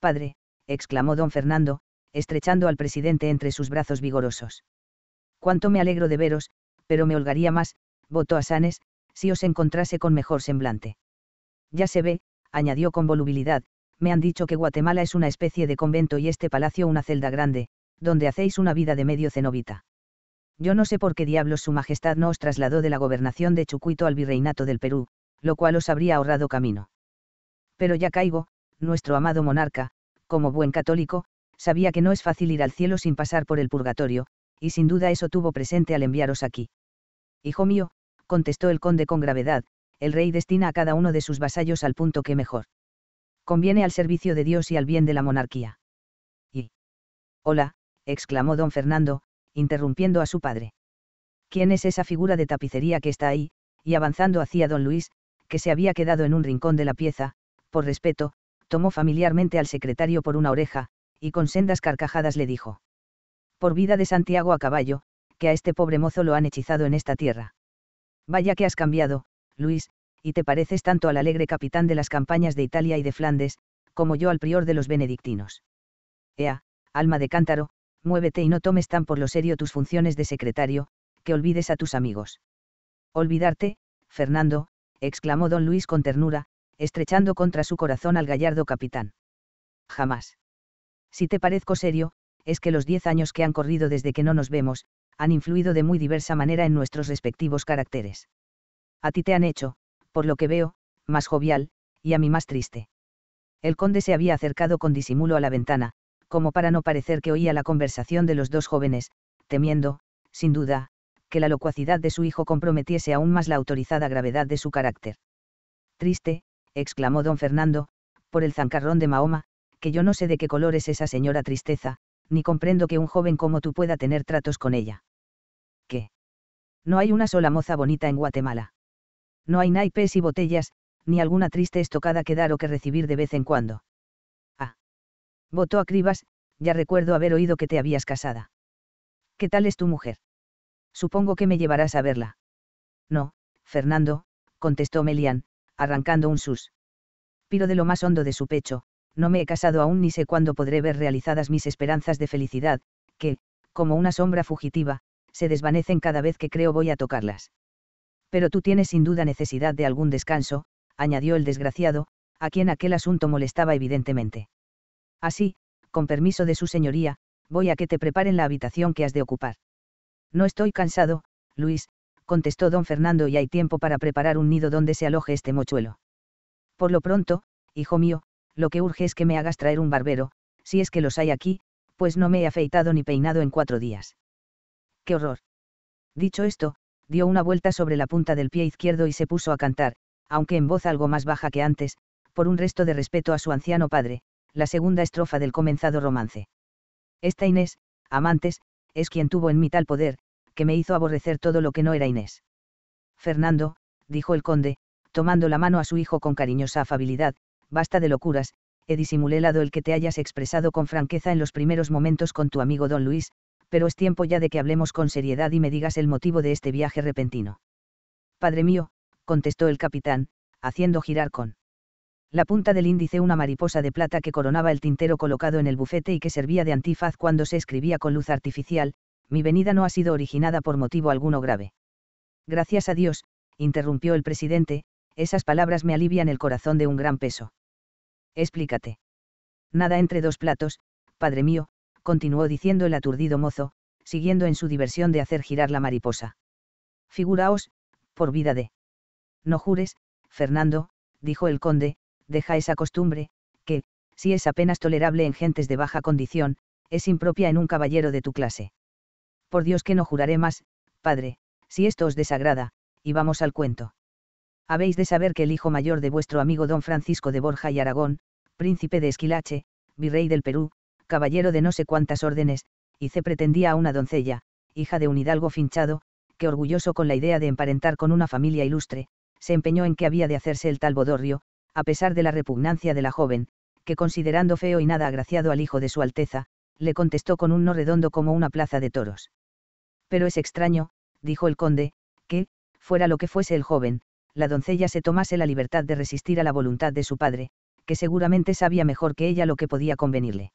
Padre, exclamó don Fernando, estrechando al presidente entre sus brazos vigorosos. Cuánto me alegro de veros, pero me holgaría más, votó a Sanes, si os encontrase con mejor semblante. Ya se ve, añadió con volubilidad, me han dicho que Guatemala es una especie de convento y este palacio una celda grande, donde hacéis una vida de medio cenobita. Yo no sé por qué diablos su majestad no os trasladó de la gobernación de Chucuito al virreinato del Perú, lo cual os habría ahorrado camino. Pero ya caigo, nuestro amado monarca, como buen católico, sabía que no es fácil ir al cielo sin pasar por el purgatorio, y sin duda eso tuvo presente al enviaros aquí. Hijo mío, contestó el conde con gravedad, el rey destina a cada uno de sus vasallos al punto que mejor. Conviene al servicio de Dios y al bien de la monarquía. Y. Hola, exclamó don Fernando, interrumpiendo a su padre. ¿Quién es esa figura de tapicería que está ahí? y avanzando hacia don Luis, que se había quedado en un rincón de la pieza, por respeto, tomó familiarmente al secretario por una oreja, y con sendas carcajadas le dijo. Por vida de Santiago a caballo, que a este pobre mozo lo han hechizado en esta tierra. Vaya que has cambiado, Luis, y te pareces tanto al alegre capitán de las campañas de Italia y de Flandes, como yo al prior de los benedictinos. Ea, alma de cántaro, muévete y no tomes tan por lo serio tus funciones de secretario, que olvides a tus amigos. Olvidarte, Fernando, exclamó don Luis con ternura, estrechando contra su corazón al gallardo capitán. Jamás. Si te parezco serio, es que los diez años que han corrido desde que no nos vemos, han influido de muy diversa manera en nuestros respectivos caracteres. A ti te han hecho, por lo que veo, más jovial, y a mí más triste. El conde se había acercado con disimulo a la ventana, como para no parecer que oía la conversación de los dos jóvenes, temiendo, sin duda, que la locuacidad de su hijo comprometiese aún más la autorizada gravedad de su carácter. Triste, exclamó don Fernando, por el zancarrón de Mahoma, que yo no sé de qué color es esa señora tristeza, ni comprendo que un joven como tú pueda tener tratos con ella. ¿Qué? No hay una sola moza bonita en Guatemala. No hay naipes y botellas, ni alguna triste estocada que dar o que recibir de vez en cuando. Ah. Votó a Cribas, ya recuerdo haber oído que te habías casada. ¿Qué tal es tu mujer? Supongo que me llevarás a verla. No, Fernando, contestó Melian, arrancando un sus. Piro de lo más hondo de su pecho, no me he casado aún ni sé cuándo podré ver realizadas mis esperanzas de felicidad, que, como una sombra fugitiva, se desvanecen cada vez que creo voy a tocarlas. Pero tú tienes sin duda necesidad de algún descanso, añadió el desgraciado, a quien aquel asunto molestaba evidentemente. Así, con permiso de su señoría, voy a que te preparen la habitación que has de ocupar. No estoy cansado, Luis, contestó don Fernando y hay tiempo para preparar un nido donde se aloje este mochuelo. Por lo pronto, hijo mío, lo que urge es que me hagas traer un barbero, si es que los hay aquí, pues no me he afeitado ni peinado en cuatro días. ¡Qué horror! Dicho esto, dio una vuelta sobre la punta del pie izquierdo y se puso a cantar, aunque en voz algo más baja que antes, por un resto de respeto a su anciano padre, la segunda estrofa del comenzado romance. Esta Inés, amantes, es quien tuvo en mí tal poder, que me hizo aborrecer todo lo que no era Inés. Fernando, dijo el conde, tomando la mano a su hijo con cariñosa afabilidad, basta de locuras, he disimulado el que te hayas expresado con franqueza en los primeros momentos con tu amigo don Luis, pero es tiempo ya de que hablemos con seriedad y me digas el motivo de este viaje repentino. Padre mío, contestó el capitán, haciendo girar con la punta del índice una mariposa de plata que coronaba el tintero colocado en el bufete y que servía de antifaz cuando se escribía con luz artificial, mi venida no ha sido originada por motivo alguno grave. Gracias a Dios, interrumpió el presidente, esas palabras me alivian el corazón de un gran peso. Explícate. Nada entre dos platos, padre mío, continuó diciendo el aturdido mozo, siguiendo en su diversión de hacer girar la mariposa. Figuraos, por vida de. No jures, Fernando, dijo el conde, deja esa costumbre, que, si es apenas tolerable en gentes de baja condición, es impropia en un caballero de tu clase. Por Dios que no juraré más, padre, si esto os desagrada, y vamos al cuento. Habéis de saber que el hijo mayor de vuestro amigo don Francisco de Borja y Aragón, príncipe de Esquilache, virrey del Perú, caballero de no sé cuántas órdenes, y se pretendía a una doncella, hija de un hidalgo finchado, que orgulloso con la idea de emparentar con una familia ilustre, se empeñó en que había de hacerse el tal bodorrio, a pesar de la repugnancia de la joven, que considerando feo y nada agraciado al hijo de su Alteza, le contestó con un no redondo como una plaza de toros. Pero es extraño, dijo el conde, que, fuera lo que fuese el joven, la doncella se tomase la libertad de resistir a la voluntad de su padre, que seguramente sabía mejor que ella lo que podía convenirle.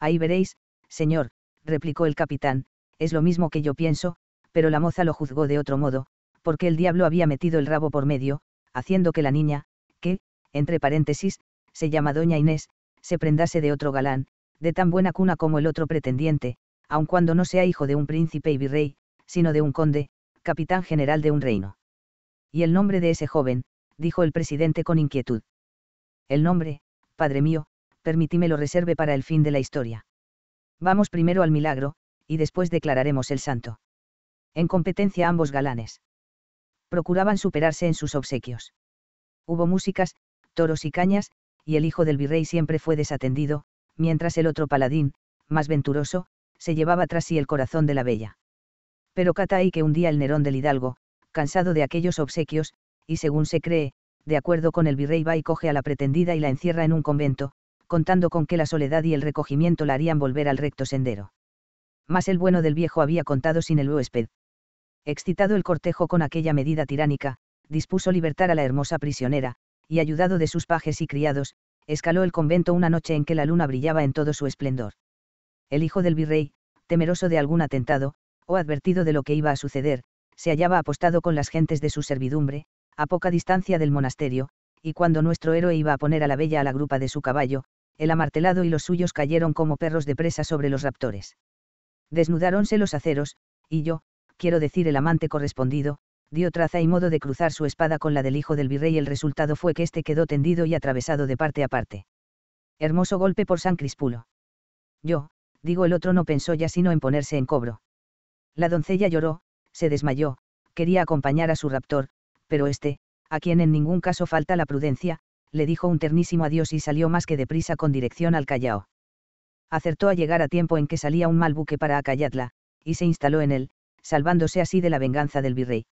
Ahí veréis, señor, replicó el capitán, es lo mismo que yo pienso, pero la moza lo juzgó de otro modo, porque el diablo había metido el rabo por medio, haciendo que la niña, que, entre paréntesis, se llama doña Inés, se prendase de otro galán, de tan buena cuna como el otro pretendiente, aun cuando no sea hijo de un príncipe y virrey, sino de un conde, capitán general de un reino. ¿Y el nombre de ese joven? dijo el presidente con inquietud. El nombre, padre mío, permitíme lo reserve para el fin de la historia. Vamos primero al milagro, y después declararemos el santo. En competencia ambos galanes. Procuraban superarse en sus obsequios. Hubo músicas, toros y cañas, y el hijo del virrey siempre fue desatendido, mientras el otro paladín, más venturoso, se llevaba tras sí el corazón de la bella. Pero cata que un día el Nerón del Hidalgo, cansado de aquellos obsequios, y según se cree, de acuerdo con el virrey va y coge a la pretendida y la encierra en un convento, contando con que la soledad y el recogimiento la harían volver al recto sendero. Mas el bueno del viejo había contado sin el huésped. Excitado el cortejo con aquella medida tiránica, dispuso libertar a la hermosa prisionera, y ayudado de sus pajes y criados, escaló el convento una noche en que la luna brillaba en todo su esplendor el hijo del virrey, temeroso de algún atentado, o advertido de lo que iba a suceder, se hallaba apostado con las gentes de su servidumbre, a poca distancia del monasterio, y cuando nuestro héroe iba a poner a la bella a la grupa de su caballo, el amartelado y los suyos cayeron como perros de presa sobre los raptores. Desnudáronse los aceros, y yo, quiero decir el amante correspondido, dio traza y modo de cruzar su espada con la del hijo del virrey y el resultado fue que éste quedó tendido y atravesado de parte a parte. Hermoso golpe por San Crispulo. Yo, digo el otro no pensó ya sino en ponerse en cobro. La doncella lloró, se desmayó, quería acompañar a su raptor, pero este, a quien en ningún caso falta la prudencia, le dijo un ternísimo adiós y salió más que deprisa con dirección al Callao. Acertó a llegar a tiempo en que salía un mal buque para Acayatla, y se instaló en él, salvándose así de la venganza del virrey.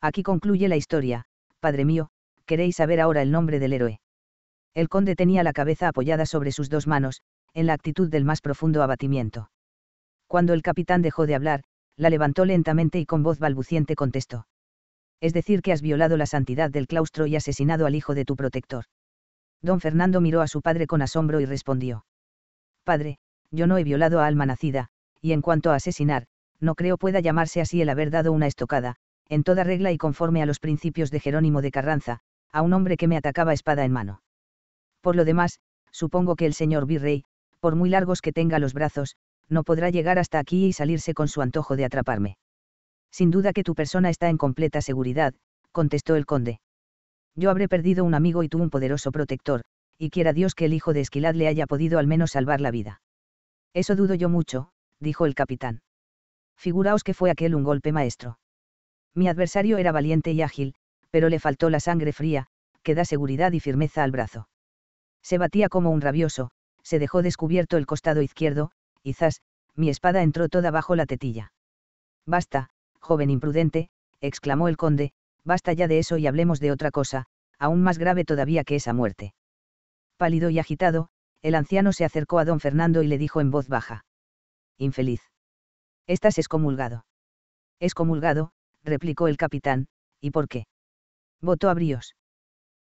Aquí concluye la historia, padre mío, queréis saber ahora el nombre del héroe. El conde tenía la cabeza apoyada sobre sus dos manos, en la actitud del más profundo abatimiento. Cuando el capitán dejó de hablar, la levantó lentamente y con voz balbuciente contestó. Es decir, que has violado la santidad del claustro y asesinado al hijo de tu protector. Don Fernando miró a su padre con asombro y respondió. Padre, yo no he violado a alma nacida, y en cuanto a asesinar, no creo pueda llamarse así el haber dado una estocada, en toda regla y conforme a los principios de Jerónimo de Carranza, a un hombre que me atacaba espada en mano. Por lo demás, supongo que el señor virrey, por muy largos que tenga los brazos, no podrá llegar hasta aquí y salirse con su antojo de atraparme. Sin duda que tu persona está en completa seguridad, contestó el conde. Yo habré perdido un amigo y tú un poderoso protector, y quiera Dios que el hijo de Esquilad le haya podido al menos salvar la vida. Eso dudo yo mucho, dijo el capitán. Figuraos que fue aquel un golpe maestro. Mi adversario era valiente y ágil, pero le faltó la sangre fría, que da seguridad y firmeza al brazo. Se batía como un rabioso, se dejó descubierto el costado izquierdo, y mi espada entró toda bajo la tetilla. Basta, joven imprudente, exclamó el conde, basta ya de eso y hablemos de otra cosa, aún más grave todavía que esa muerte. Pálido y agitado, el anciano se acercó a don Fernando y le dijo en voz baja. Infeliz. Estás excomulgado. Escomulgado, replicó el capitán, ¿y por qué? Voto a Bríos.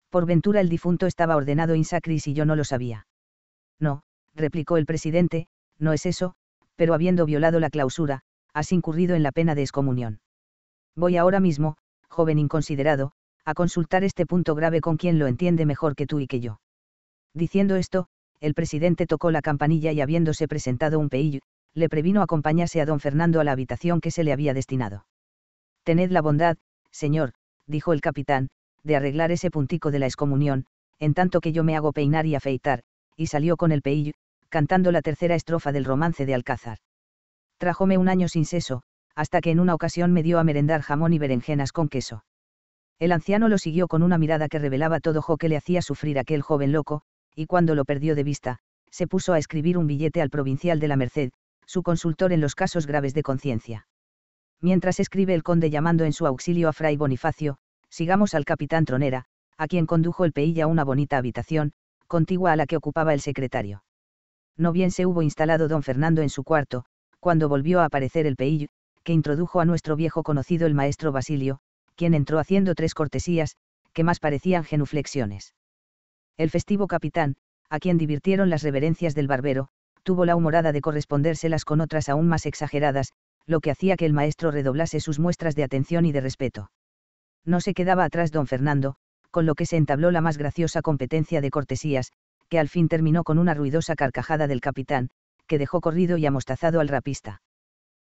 Por ventura el difunto estaba ordenado insacris y yo no lo sabía. No, replicó el presidente, no es eso, pero habiendo violado la clausura, has incurrido en la pena de excomunión. Voy ahora mismo, joven inconsiderado, a consultar este punto grave con quien lo entiende mejor que tú y que yo. Diciendo esto, el presidente tocó la campanilla y habiéndose presentado un peillo, le previno acompañarse a don Fernando a la habitación que se le había destinado. Tened la bondad, señor, dijo el capitán, de arreglar ese puntico de la excomunión, en tanto que yo me hago peinar y afeitar, y salió con el peillo, cantando la tercera estrofa del romance de Alcázar. Trájome un año sin seso, hasta que en una ocasión me dio a merendar jamón y berenjenas con queso. El anciano lo siguió con una mirada que revelaba todo jo que le hacía sufrir aquel joven loco, y cuando lo perdió de vista, se puso a escribir un billete al provincial de la Merced, su consultor en los casos graves de conciencia. Mientras escribe el conde llamando en su auxilio a Fray Bonifacio, sigamos al capitán Tronera, a quien condujo el peilla a una bonita habitación, contigua a la que ocupaba el secretario. No bien se hubo instalado don Fernando en su cuarto, cuando volvió a aparecer el peillo, que introdujo a nuestro viejo conocido el maestro Basilio, quien entró haciendo tres cortesías, que más parecían genuflexiones. El festivo capitán, a quien divirtieron las reverencias del barbero, tuvo la humorada de correspondérselas con otras aún más exageradas, lo que hacía que el maestro redoblase sus muestras de atención y de respeto. No se quedaba atrás don Fernando, con lo que se entabló la más graciosa competencia de cortesías, que al fin terminó con una ruidosa carcajada del capitán, que dejó corrido y amostazado al rapista.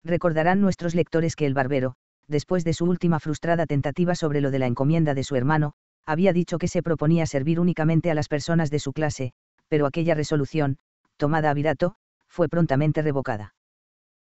Recordarán nuestros lectores que el barbero, después de su última frustrada tentativa sobre lo de la encomienda de su hermano, había dicho que se proponía servir únicamente a las personas de su clase, pero aquella resolución, tomada a virato, fue prontamente revocada.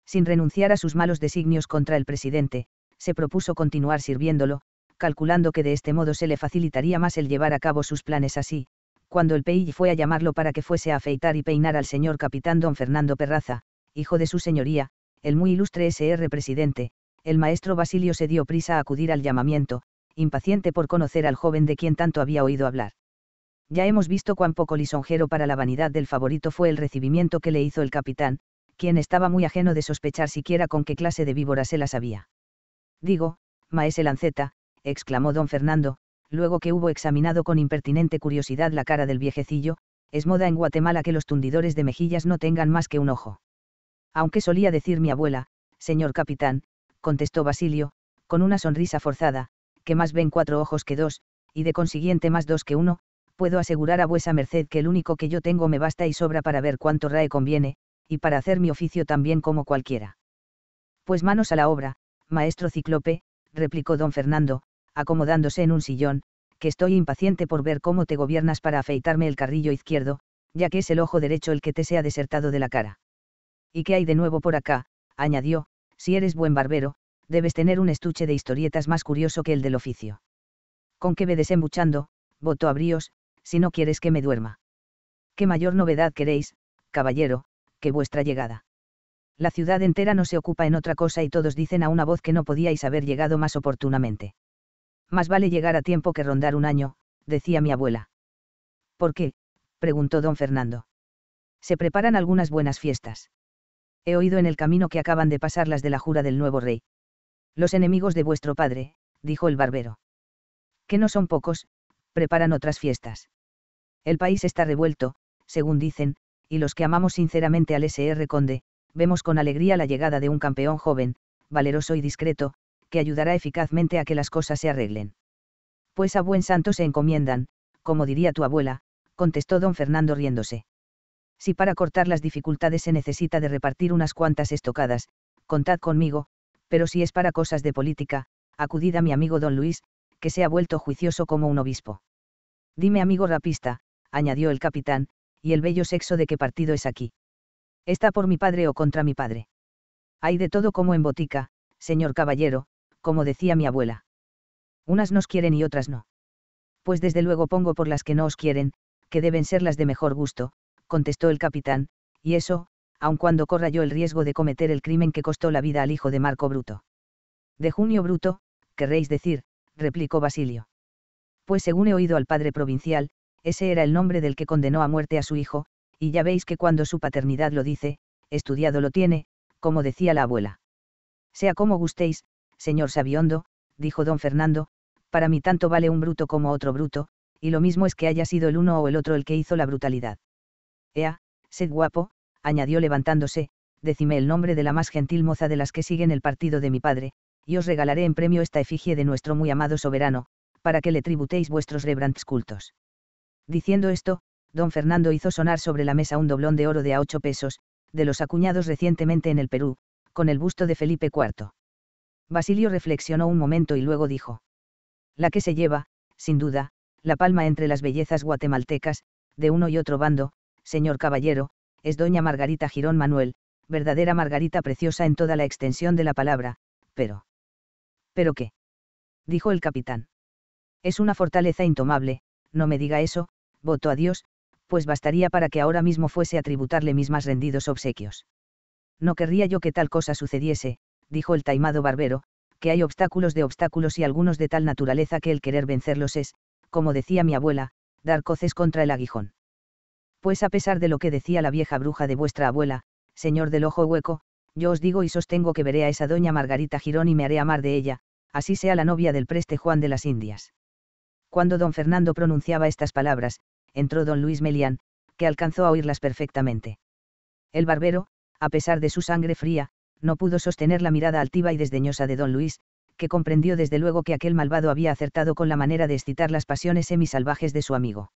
Sin renunciar a sus malos designios contra el presidente, se propuso continuar sirviéndolo, calculando que de este modo se le facilitaría más el llevar a cabo sus planes así, cuando el PI fue a llamarlo para que fuese a afeitar y peinar al señor capitán don Fernando Perraza, hijo de su señoría, el muy ilustre SR presidente, el maestro Basilio se dio prisa a acudir al llamamiento, impaciente por conocer al joven de quien tanto había oído hablar. Ya hemos visto cuán poco lisonjero para la vanidad del favorito fue el recibimiento que le hizo el capitán, quien estaba muy ajeno de sospechar siquiera con qué clase de víbora se las había. Digo, maese Lanceta, exclamó don Fernando, luego que hubo examinado con impertinente curiosidad la cara del viejecillo, es moda en Guatemala que los tundidores de mejillas no tengan más que un ojo. Aunque solía decir mi abuela, señor capitán, contestó Basilio, con una sonrisa forzada, que más ven cuatro ojos que dos, y de consiguiente más dos que uno, puedo asegurar a vuesa merced que el único que yo tengo me basta y sobra para ver cuánto rae conviene, y para hacer mi oficio tan bien como cualquiera. Pues manos a la obra, maestro Ciclope, replicó don Fernando, acomodándose en un sillón, que estoy impaciente por ver cómo te gobiernas para afeitarme el carrillo izquierdo, ya que es el ojo derecho el que te sea desertado de la cara. ¿Y qué hay de nuevo por acá? añadió, si eres buen barbero, debes tener un estuche de historietas más curioso que el del oficio. ¿Con qué ve desembuchando? a bríos, si no quieres que me duerma. ¿Qué mayor novedad queréis, caballero, que vuestra llegada? La ciudad entera no se ocupa en otra cosa y todos dicen a una voz que no podíais haber llegado más oportunamente. Más vale llegar a tiempo que rondar un año, decía mi abuela. ¿Por qué? preguntó don Fernando. Se preparan algunas buenas fiestas. He oído en el camino que acaban de pasar las de la jura del nuevo rey. Los enemigos de vuestro padre, dijo el barbero. Que no son pocos, preparan otras fiestas. El país está revuelto, según dicen, y los que amamos sinceramente al SR Conde, vemos con alegría la llegada de un campeón joven, valeroso y discreto, que ayudará eficazmente a que las cosas se arreglen. Pues a buen santo se encomiendan, como diría tu abuela, contestó don Fernando riéndose. Si para cortar las dificultades se necesita de repartir unas cuantas estocadas, contad conmigo, pero si es para cosas de política, acudid a mi amigo don Luis, que se ha vuelto juicioso como un obispo. Dime amigo rapista, añadió el capitán, y el bello sexo de qué partido es aquí. ¿Está por mi padre o contra mi padre? Hay de todo como en botica, señor caballero, como decía mi abuela. Unas nos quieren y otras no. Pues desde luego pongo por las que no os quieren, que deben ser las de mejor gusto, contestó el capitán, y eso, aun cuando corra yo el riesgo de cometer el crimen que costó la vida al hijo de Marco Bruto. De Junio Bruto, querréis decir, replicó Basilio. Pues según he oído al padre provincial, ese era el nombre del que condenó a muerte a su hijo, y ya veis que cuando su paternidad lo dice, estudiado lo tiene, como decía la abuela. Sea como gustéis, Señor Sabiondo, dijo don Fernando, para mí tanto vale un bruto como otro bruto, y lo mismo es que haya sido el uno o el otro el que hizo la brutalidad. Ea, sed guapo, añadió levantándose, decime el nombre de la más gentil moza de las que siguen el partido de mi padre, y os regalaré en premio esta efigie de nuestro muy amado soberano, para que le tributéis vuestros rebrants cultos. Diciendo esto, don Fernando hizo sonar sobre la mesa un doblón de oro de a ocho pesos, de los acuñados recientemente en el Perú, con el busto de Felipe IV. Basilio reflexionó un momento y luego dijo. La que se lleva, sin duda, la palma entre las bellezas guatemaltecas, de uno y otro bando, señor caballero, es doña Margarita Girón Manuel, verdadera Margarita preciosa en toda la extensión de la palabra, pero... ¿Pero qué? dijo el capitán. Es una fortaleza intomable, no me diga eso, voto a Dios, pues bastaría para que ahora mismo fuese a tributarle mis más rendidos obsequios. No querría yo que tal cosa sucediese, dijo el taimado barbero, que hay obstáculos de obstáculos y algunos de tal naturaleza que el querer vencerlos es, como decía mi abuela, dar coces contra el aguijón. Pues a pesar de lo que decía la vieja bruja de vuestra abuela, señor del ojo hueco, yo os digo y sostengo que veré a esa doña Margarita Girón y me haré amar de ella, así sea la novia del preste Juan de las Indias. Cuando don Fernando pronunciaba estas palabras, entró don Luis Melián, que alcanzó a oírlas perfectamente. El barbero, a pesar de su sangre fría, no pudo sostener la mirada altiva y desdeñosa de don Luis, que comprendió desde luego que aquel malvado había acertado con la manera de excitar las pasiones semisalvajes de su amigo.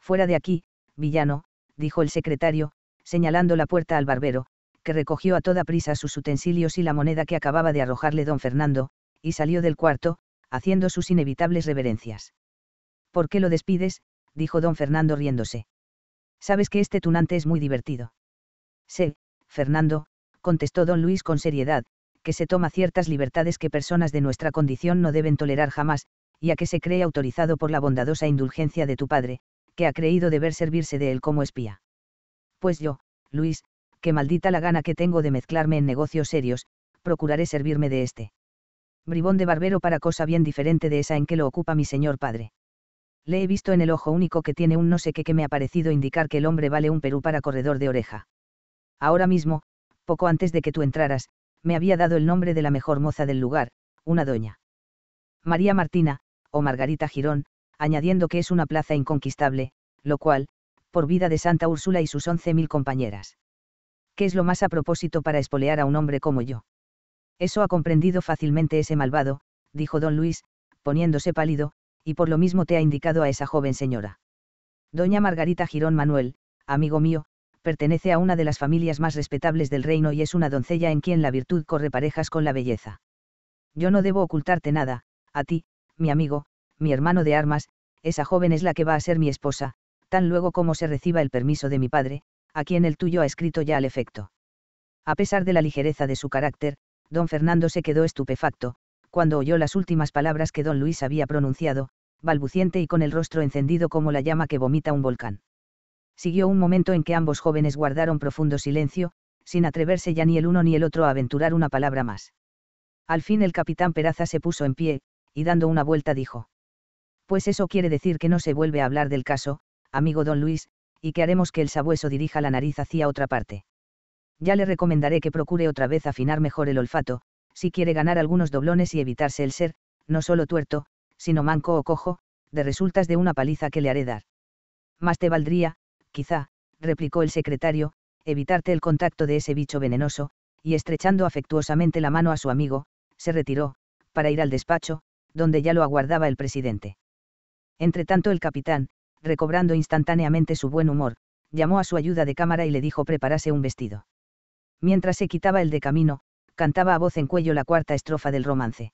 Fuera de aquí, villano, dijo el secretario, señalando la puerta al barbero, que recogió a toda prisa sus utensilios y la moneda que acababa de arrojarle don Fernando, y salió del cuarto, haciendo sus inevitables reverencias. ¿Por qué lo despides? dijo don Fernando riéndose. Sabes que este tunante es muy divertido. Sé, Fernando, contestó don Luis con seriedad, que se toma ciertas libertades que personas de nuestra condición no deben tolerar jamás, y a que se cree autorizado por la bondadosa indulgencia de tu padre, que ha creído deber servirse de él como espía. Pues yo, Luis, que maldita la gana que tengo de mezclarme en negocios serios, procuraré servirme de este. Bribón de barbero para cosa bien diferente de esa en que lo ocupa mi señor padre. Le he visto en el ojo único que tiene un no sé qué que me ha parecido indicar que el hombre vale un Perú para corredor de oreja. Ahora mismo, poco antes de que tú entraras, me había dado el nombre de la mejor moza del lugar, una doña. María Martina, o Margarita Girón, añadiendo que es una plaza inconquistable, lo cual, por vida de Santa Úrsula y sus once mil compañeras. ¿Qué es lo más a propósito para espolear a un hombre como yo? Eso ha comprendido fácilmente ese malvado, dijo don Luis, poniéndose pálido, y por lo mismo te ha indicado a esa joven señora. Doña Margarita Girón Manuel, amigo mío, pertenece a una de las familias más respetables del reino y es una doncella en quien la virtud corre parejas con la belleza. Yo no debo ocultarte nada, a ti, mi amigo, mi hermano de armas, esa joven es la que va a ser mi esposa, tan luego como se reciba el permiso de mi padre, a quien el tuyo ha escrito ya al efecto. A pesar de la ligereza de su carácter, don Fernando se quedó estupefacto, cuando oyó las últimas palabras que don Luis había pronunciado, balbuciente y con el rostro encendido como la llama que vomita un volcán siguió un momento en que ambos jóvenes guardaron profundo silencio, sin atreverse ya ni el uno ni el otro a aventurar una palabra más. Al fin el capitán Peraza se puso en pie, y dando una vuelta dijo. Pues eso quiere decir que no se vuelve a hablar del caso, amigo don Luis, y que haremos que el sabueso dirija la nariz hacia otra parte. Ya le recomendaré que procure otra vez afinar mejor el olfato, si quiere ganar algunos doblones y evitarse el ser, no solo tuerto, sino manco o cojo, de resultas de una paliza que le haré dar. Más te valdría, quizá, replicó el secretario, evitarte el contacto de ese bicho venenoso, y estrechando afectuosamente la mano a su amigo, se retiró, para ir al despacho, donde ya lo aguardaba el presidente. Entretanto el capitán, recobrando instantáneamente su buen humor, llamó a su ayuda de cámara y le dijo preparase un vestido. Mientras se quitaba el de camino, cantaba a voz en cuello la cuarta estrofa del romance.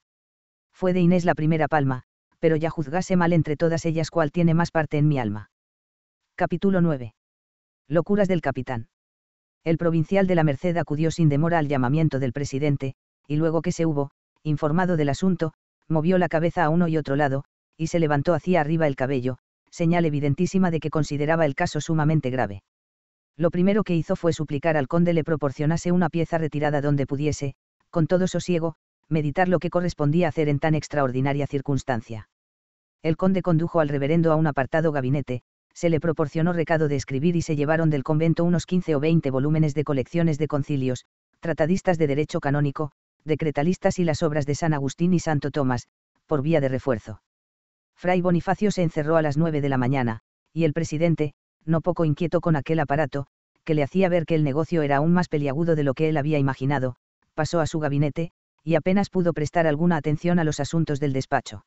Fue de Inés la primera palma, pero ya juzgase mal entre todas ellas cuál tiene más parte en mi alma. Capítulo 9. Locuras del capitán. El provincial de la Merced acudió sin demora al llamamiento del presidente, y luego que se hubo, informado del asunto, movió la cabeza a uno y otro lado, y se levantó hacia arriba el cabello, señal evidentísima de que consideraba el caso sumamente grave. Lo primero que hizo fue suplicar al conde le proporcionase una pieza retirada donde pudiese, con todo sosiego, meditar lo que correspondía hacer en tan extraordinaria circunstancia. El conde condujo al reverendo a un apartado gabinete, se le proporcionó recado de escribir y se llevaron del convento unos 15 o 20 volúmenes de colecciones de concilios, tratadistas de derecho canónico, decretalistas y las obras de San Agustín y Santo Tomás, por vía de refuerzo. Fray Bonifacio se encerró a las 9 de la mañana, y el presidente, no poco inquieto con aquel aparato, que le hacía ver que el negocio era aún más peliagudo de lo que él había imaginado, pasó a su gabinete, y apenas pudo prestar alguna atención a los asuntos del despacho.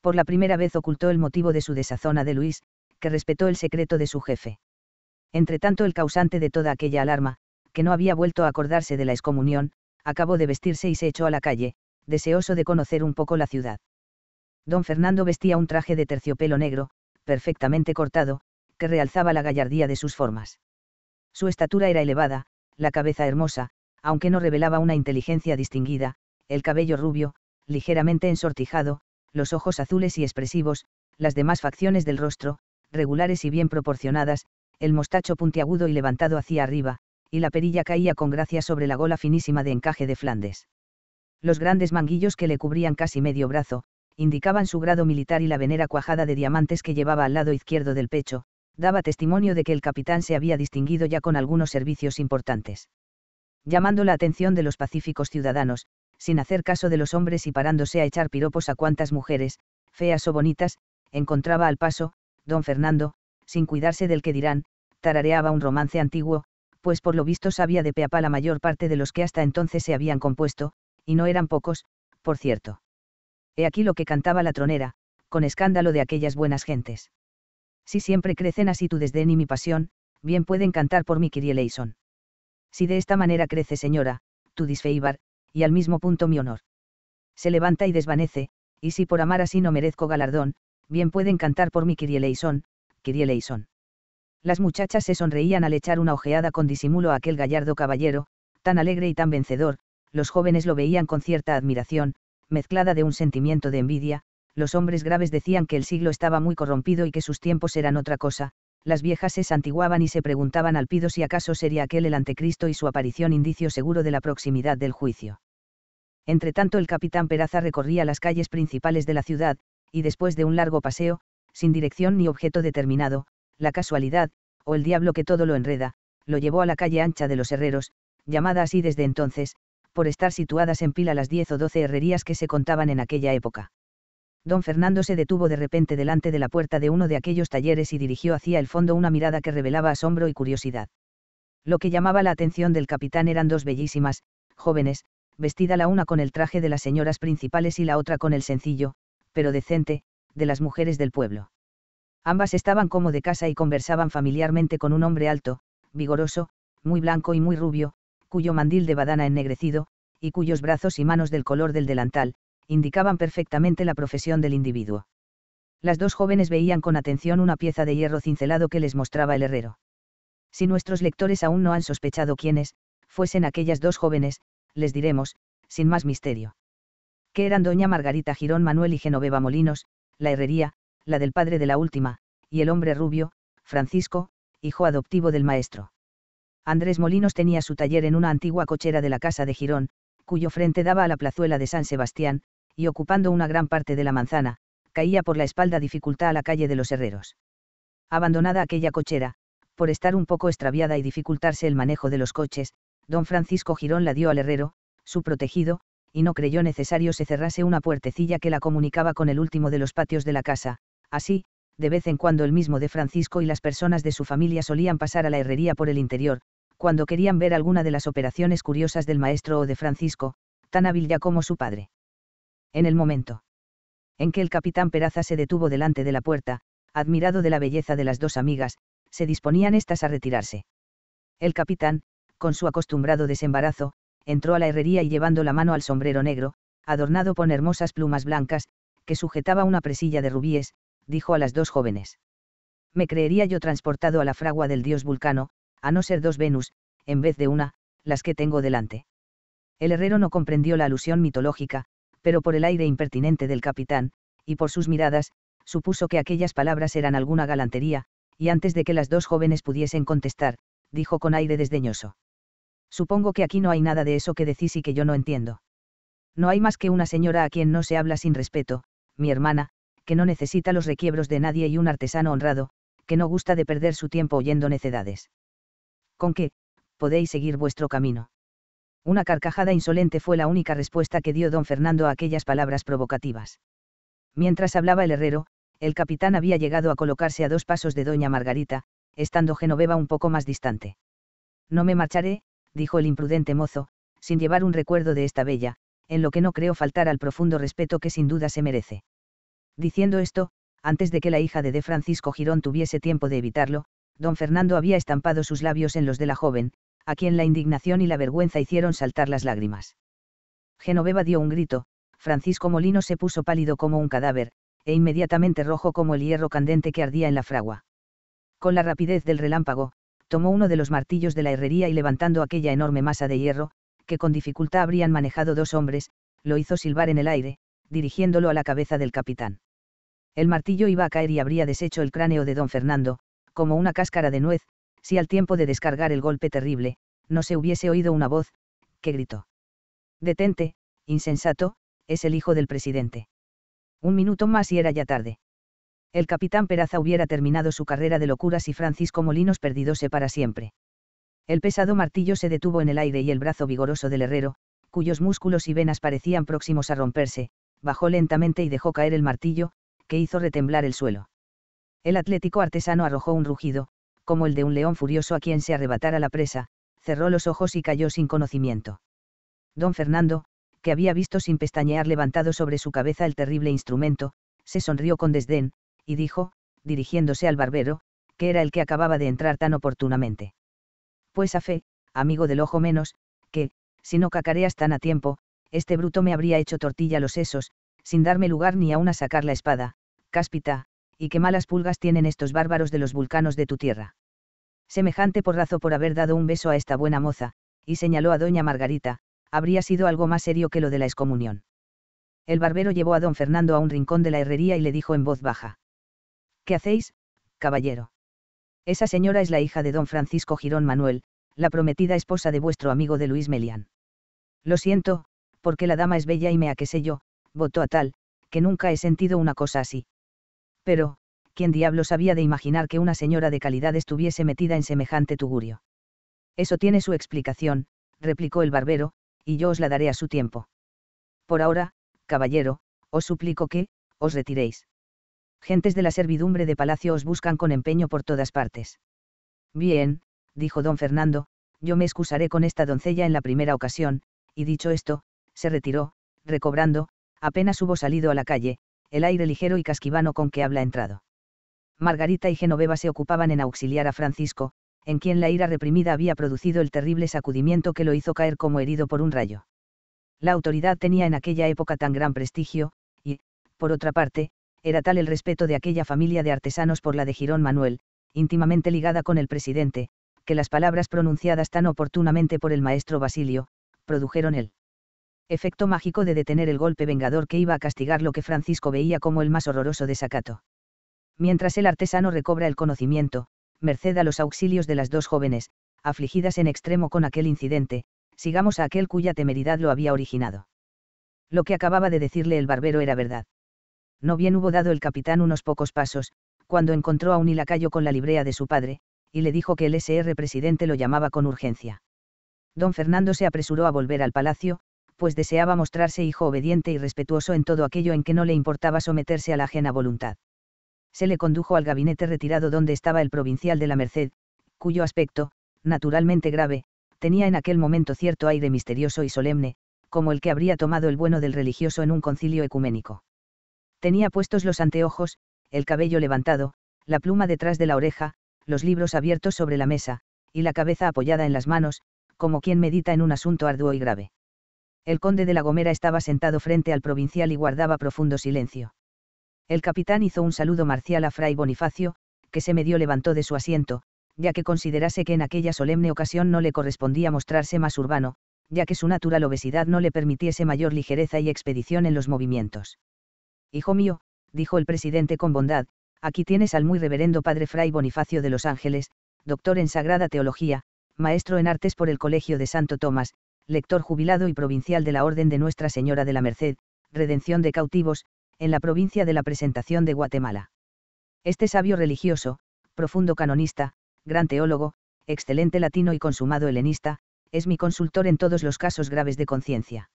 Por la primera vez ocultó el motivo de su desazona de Luis, que respetó el secreto de su jefe. Entretanto el causante de toda aquella alarma, que no había vuelto a acordarse de la excomunión, acabó de vestirse y se echó a la calle, deseoso de conocer un poco la ciudad. Don Fernando vestía un traje de terciopelo negro, perfectamente cortado, que realzaba la gallardía de sus formas. Su estatura era elevada, la cabeza hermosa, aunque no revelaba una inteligencia distinguida, el cabello rubio, ligeramente ensortijado, los ojos azules y expresivos, las demás facciones del rostro, regulares y bien proporcionadas, el mostacho puntiagudo y levantado hacia arriba, y la perilla caía con gracia sobre la gola finísima de encaje de Flandes. Los grandes manguillos que le cubrían casi medio brazo, indicaban su grado militar y la venera cuajada de diamantes que llevaba al lado izquierdo del pecho, daba testimonio de que el capitán se había distinguido ya con algunos servicios importantes. Llamando la atención de los pacíficos ciudadanos, sin hacer caso de los hombres y parándose a echar piropos a cuantas mujeres, feas o bonitas, encontraba al paso, don Fernando, sin cuidarse del que dirán, tarareaba un romance antiguo, pues por lo visto sabía de peapa la mayor parte de los que hasta entonces se habían compuesto, y no eran pocos, por cierto. He aquí lo que cantaba la tronera, con escándalo de aquellas buenas gentes. Si siempre crecen así tu desdén y mi pasión, bien pueden cantar por mi Kirieleison. Si de esta manera crece, señora, tu disfeíbar, y al mismo punto mi honor. Se levanta y desvanece, y si por amar así no merezco galardón, bien pueden cantar por mi Kirieleison, Kirieleison. Las muchachas se sonreían al echar una ojeada con disimulo a aquel gallardo caballero, tan alegre y tan vencedor, los jóvenes lo veían con cierta admiración, mezclada de un sentimiento de envidia, los hombres graves decían que el siglo estaba muy corrompido y que sus tiempos eran otra cosa, las viejas se santiguaban y se preguntaban al pido si acaso sería aquel el antecristo y su aparición indicio seguro de la proximidad del juicio. Entretanto el capitán Peraza recorría las calles principales de la ciudad, y después de un largo paseo, sin dirección ni objeto determinado, la casualidad, o el diablo que todo lo enreda, lo llevó a la calle ancha de los herreros, llamada así desde entonces, por estar situadas en pila las diez o doce herrerías que se contaban en aquella época. Don Fernando se detuvo de repente delante de la puerta de uno de aquellos talleres y dirigió hacia el fondo una mirada que revelaba asombro y curiosidad. Lo que llamaba la atención del capitán eran dos bellísimas, jóvenes, vestida la una con el traje de las señoras principales y la otra con el sencillo, pero decente, de las mujeres del pueblo. Ambas estaban como de casa y conversaban familiarmente con un hombre alto, vigoroso, muy blanco y muy rubio, cuyo mandil de badana ennegrecido, y cuyos brazos y manos del color del delantal, indicaban perfectamente la profesión del individuo. Las dos jóvenes veían con atención una pieza de hierro cincelado que les mostraba el herrero. Si nuestros lectores aún no han sospechado quiénes, fuesen aquellas dos jóvenes, les diremos, sin más misterio que eran doña Margarita Girón Manuel y Genoveva Molinos, la herrería, la del padre de la última, y el hombre rubio, Francisco, hijo adoptivo del maestro. Andrés Molinos tenía su taller en una antigua cochera de la casa de Girón, cuyo frente daba a la plazuela de San Sebastián, y ocupando una gran parte de la manzana, caía por la espalda dificultad a la calle de los herreros. Abandonada aquella cochera, por estar un poco extraviada y dificultarse el manejo de los coches, don Francisco Girón la dio al herrero, su protegido, y no creyó necesario se cerrase una puertecilla que la comunicaba con el último de los patios de la casa, así, de vez en cuando el mismo de Francisco y las personas de su familia solían pasar a la herrería por el interior, cuando querían ver alguna de las operaciones curiosas del maestro o de Francisco, tan hábil ya como su padre. En el momento en que el capitán Peraza se detuvo delante de la puerta, admirado de la belleza de las dos amigas, se disponían éstas a retirarse. El capitán, con su acostumbrado desembarazo, entró a la herrería y llevando la mano al sombrero negro, adornado con hermosas plumas blancas, que sujetaba una presilla de rubíes, dijo a las dos jóvenes. Me creería yo transportado a la fragua del dios Vulcano, a no ser dos Venus, en vez de una, las que tengo delante. El herrero no comprendió la alusión mitológica, pero por el aire impertinente del capitán, y por sus miradas, supuso que aquellas palabras eran alguna galantería, y antes de que las dos jóvenes pudiesen contestar, dijo con aire desdeñoso. Supongo que aquí no hay nada de eso que decís y que yo no entiendo. No hay más que una señora a quien no se habla sin respeto, mi hermana, que no necesita los requiebros de nadie y un artesano honrado, que no gusta de perder su tiempo oyendo necedades. Con qué, podéis seguir vuestro camino. Una carcajada insolente fue la única respuesta que dio don Fernando a aquellas palabras provocativas. Mientras hablaba el herrero, el capitán había llegado a colocarse a dos pasos de doña Margarita, estando Genoveva un poco más distante. No me marcharé, dijo el imprudente mozo, sin llevar un recuerdo de esta bella, en lo que no creo faltar al profundo respeto que sin duda se merece. Diciendo esto, antes de que la hija de de Francisco Girón tuviese tiempo de evitarlo, don Fernando había estampado sus labios en los de la joven, a quien la indignación y la vergüenza hicieron saltar las lágrimas. Genoveva dio un grito, Francisco Molino se puso pálido como un cadáver, e inmediatamente rojo como el hierro candente que ardía en la fragua. Con la rapidez del relámpago, tomó uno de los martillos de la herrería y levantando aquella enorme masa de hierro, que con dificultad habrían manejado dos hombres, lo hizo silbar en el aire, dirigiéndolo a la cabeza del capitán. El martillo iba a caer y habría deshecho el cráneo de don Fernando, como una cáscara de nuez, si al tiempo de descargar el golpe terrible, no se hubiese oído una voz, que gritó. Detente, insensato, es el hijo del presidente. Un minuto más y era ya tarde el capitán Peraza hubiera terminado su carrera de locuras y Francisco Molinos perdidose para siempre. El pesado martillo se detuvo en el aire y el brazo vigoroso del herrero, cuyos músculos y venas parecían próximos a romperse, bajó lentamente y dejó caer el martillo, que hizo retemblar el suelo. El atlético artesano arrojó un rugido, como el de un león furioso a quien se arrebatara la presa, cerró los ojos y cayó sin conocimiento. Don Fernando, que había visto sin pestañear levantado sobre su cabeza el terrible instrumento, se sonrió con desdén, y dijo, dirigiéndose al barbero, que era el que acababa de entrar tan oportunamente. Pues a fe, amigo del ojo menos, que, si no cacareas tan a tiempo, este bruto me habría hecho tortilla los sesos, sin darme lugar ni aún a sacar la espada, cáspita, y qué malas pulgas tienen estos bárbaros de los vulcanos de tu tierra. Semejante porrazo por haber dado un beso a esta buena moza, y señaló a doña Margarita, habría sido algo más serio que lo de la excomunión. El barbero llevó a don Fernando a un rincón de la herrería y le dijo en voz baja. ¿Qué hacéis, caballero? Esa señora es la hija de don Francisco Girón Manuel, la prometida esposa de vuestro amigo de Luis Melián. Lo siento, porque la dama es bella y me a qué sé yo, votó a tal, que nunca he sentido una cosa así. Pero, ¿quién diablos había de imaginar que una señora de calidad estuviese metida en semejante tugurio? Eso tiene su explicación, replicó el barbero, y yo os la daré a su tiempo. Por ahora, caballero, os suplico que, os retiréis gentes de la servidumbre de palacio os buscan con empeño por todas partes. Bien, dijo don Fernando, yo me excusaré con esta doncella en la primera ocasión, y dicho esto, se retiró, recobrando, apenas hubo salido a la calle, el aire ligero y casquivano con que habla entrado. Margarita y Genoveva se ocupaban en auxiliar a Francisco, en quien la ira reprimida había producido el terrible sacudimiento que lo hizo caer como herido por un rayo. La autoridad tenía en aquella época tan gran prestigio, y, por otra parte, era tal el respeto de aquella familia de artesanos por la de Girón Manuel, íntimamente ligada con el presidente, que las palabras pronunciadas tan oportunamente por el maestro Basilio, produjeron el efecto mágico de detener el golpe vengador que iba a castigar lo que Francisco veía como el más horroroso desacato. Mientras el artesano recobra el conocimiento, merced a los auxilios de las dos jóvenes, afligidas en extremo con aquel incidente, sigamos a aquel cuya temeridad lo había originado. Lo que acababa de decirle el barbero era verdad. No bien hubo dado el capitán unos pocos pasos, cuando encontró a un hilacayo con la librea de su padre, y le dijo que el SR presidente lo llamaba con urgencia. Don Fernando se apresuró a volver al palacio, pues deseaba mostrarse hijo obediente y respetuoso en todo aquello en que no le importaba someterse a la ajena voluntad. Se le condujo al gabinete retirado donde estaba el provincial de la Merced, cuyo aspecto, naturalmente grave, tenía en aquel momento cierto aire misterioso y solemne, como el que habría tomado el bueno del religioso en un concilio ecuménico. Tenía puestos los anteojos, el cabello levantado, la pluma detrás de la oreja, los libros abiertos sobre la mesa, y la cabeza apoyada en las manos, como quien medita en un asunto arduo y grave. El conde de la Gomera estaba sentado frente al provincial y guardaba profundo silencio. El capitán hizo un saludo marcial a Fray Bonifacio, que se medio levantó de su asiento, ya que considerase que en aquella solemne ocasión no le correspondía mostrarse más urbano, ya que su natural obesidad no le permitiese mayor ligereza y expedición en los movimientos. Hijo mío, dijo el presidente con bondad, aquí tienes al muy reverendo padre Fray Bonifacio de los Ángeles, doctor en Sagrada Teología, maestro en artes por el Colegio de Santo Tomás, lector jubilado y provincial de la Orden de Nuestra Señora de la Merced, Redención de Cautivos, en la provincia de la Presentación de Guatemala. Este sabio religioso, profundo canonista, gran teólogo, excelente latino y consumado helenista, es mi consultor en todos los casos graves de conciencia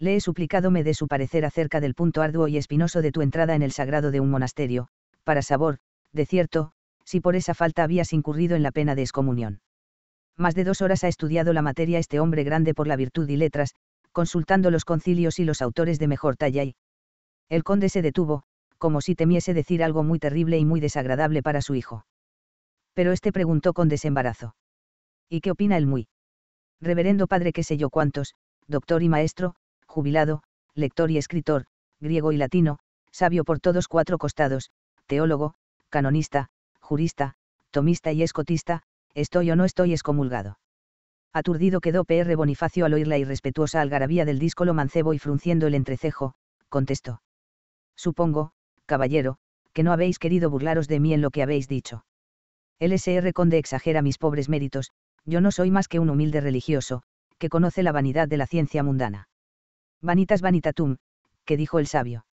le he suplicado me dé su parecer acerca del punto arduo y espinoso de tu entrada en el sagrado de un monasterio, para sabor, de cierto, si por esa falta habías incurrido en la pena de excomunión. Más de dos horas ha estudiado la materia este hombre grande por la virtud y letras, consultando los concilios y los autores de mejor talla y... El conde se detuvo, como si temiese decir algo muy terrible y muy desagradable para su hijo. Pero este preguntó con desembarazo. ¿Y qué opina el muy? Reverendo padre qué sé yo cuántos, doctor y maestro, jubilado, lector y escritor, griego y latino, sabio por todos cuatro costados, teólogo, canonista, jurista, tomista y escotista, estoy o no estoy excomulgado. Aturdido quedó P.R. Bonifacio al oír la irrespetuosa algarabía del díscolo mancebo y frunciendo el entrecejo, contestó. Supongo, caballero, que no habéis querido burlaros de mí en lo que habéis dicho. El S.R. Conde exagera mis pobres méritos, yo no soy más que un humilde religioso, que conoce la vanidad de la ciencia mundana. Vanitas vanitatum, que dijo el sabio.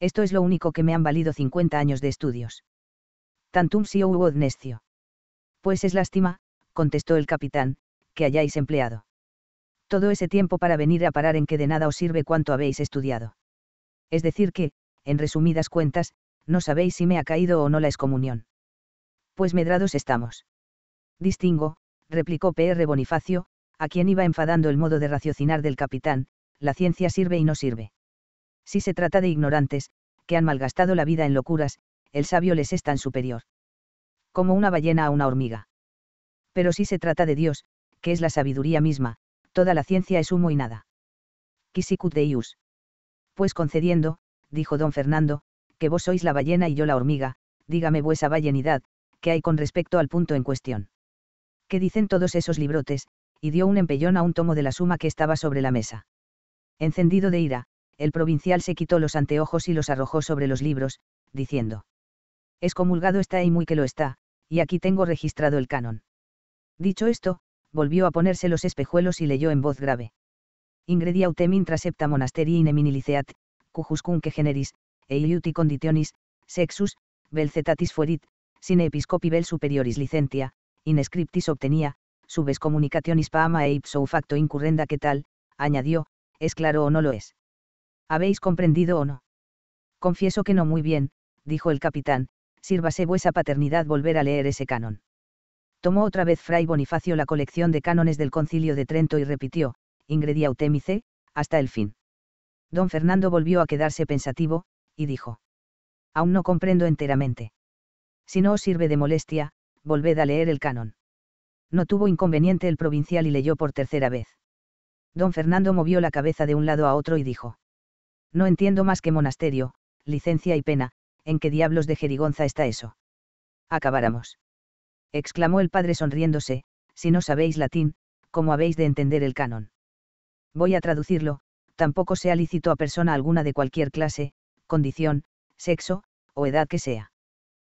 Esto es lo único que me han valido 50 años de estudios. Tantum si hubo necio. Pues es lástima, contestó el capitán, que hayáis empleado. Todo ese tiempo para venir a parar en que de nada os sirve cuanto habéis estudiado. Es decir que, en resumidas cuentas, no sabéis si me ha caído o no la excomunión. Pues medrados estamos. Distingo, replicó P.R. Bonifacio, a quien iba enfadando el modo de raciocinar del capitán, la ciencia sirve y no sirve. Si se trata de ignorantes, que han malgastado la vida en locuras, el sabio les es tan superior. Como una ballena a una hormiga. Pero si se trata de Dios, que es la sabiduría misma, toda la ciencia es humo y nada. Quisicut deius. Pues concediendo, dijo don Fernando, que vos sois la ballena y yo la hormiga, dígame vuesa ballenidad, que hay con respecto al punto en cuestión. ¿Qué dicen todos esos librotes? y dio un empellón a un tomo de la suma que estaba sobre la mesa. Encendido de ira, el provincial se quitó los anteojos y los arrojó sobre los libros, diciendo. Excomulgado está y muy que lo está, y aquí tengo registrado el canon. Dicho esto, volvió a ponerse los espejuelos y leyó en voz grave. Ingredia utem intra septa monasteri in eminiliceat, cujuscunque generis, iuti conditionis, sexus, cetatis fuerit, sine episcopi vel superioris licentia, in scriptis obtenia, subes comunicationis paama e ipso facto incurrenda que tal, añadió, ¿Es claro o no lo es? ¿Habéis comprendido o no? Confieso que no muy bien, dijo el capitán, sírvase vuesa paternidad volver a leer ese canon. Tomó otra vez Fray Bonifacio la colección de cánones del concilio de Trento y repitió, ingredia hasta el fin. Don Fernando volvió a quedarse pensativo, y dijo. Aún no comprendo enteramente. Si no os sirve de molestia, volved a leer el canon. No tuvo inconveniente el provincial y leyó por tercera vez. Don Fernando movió la cabeza de un lado a otro y dijo. No entiendo más que monasterio, licencia y pena, ¿en qué diablos de jerigonza está eso? Acabáramos. Exclamó el padre sonriéndose, si no sabéis latín, ¿cómo habéis de entender el canon? Voy a traducirlo, tampoco sea lícito a persona alguna de cualquier clase, condición, sexo, o edad que sea.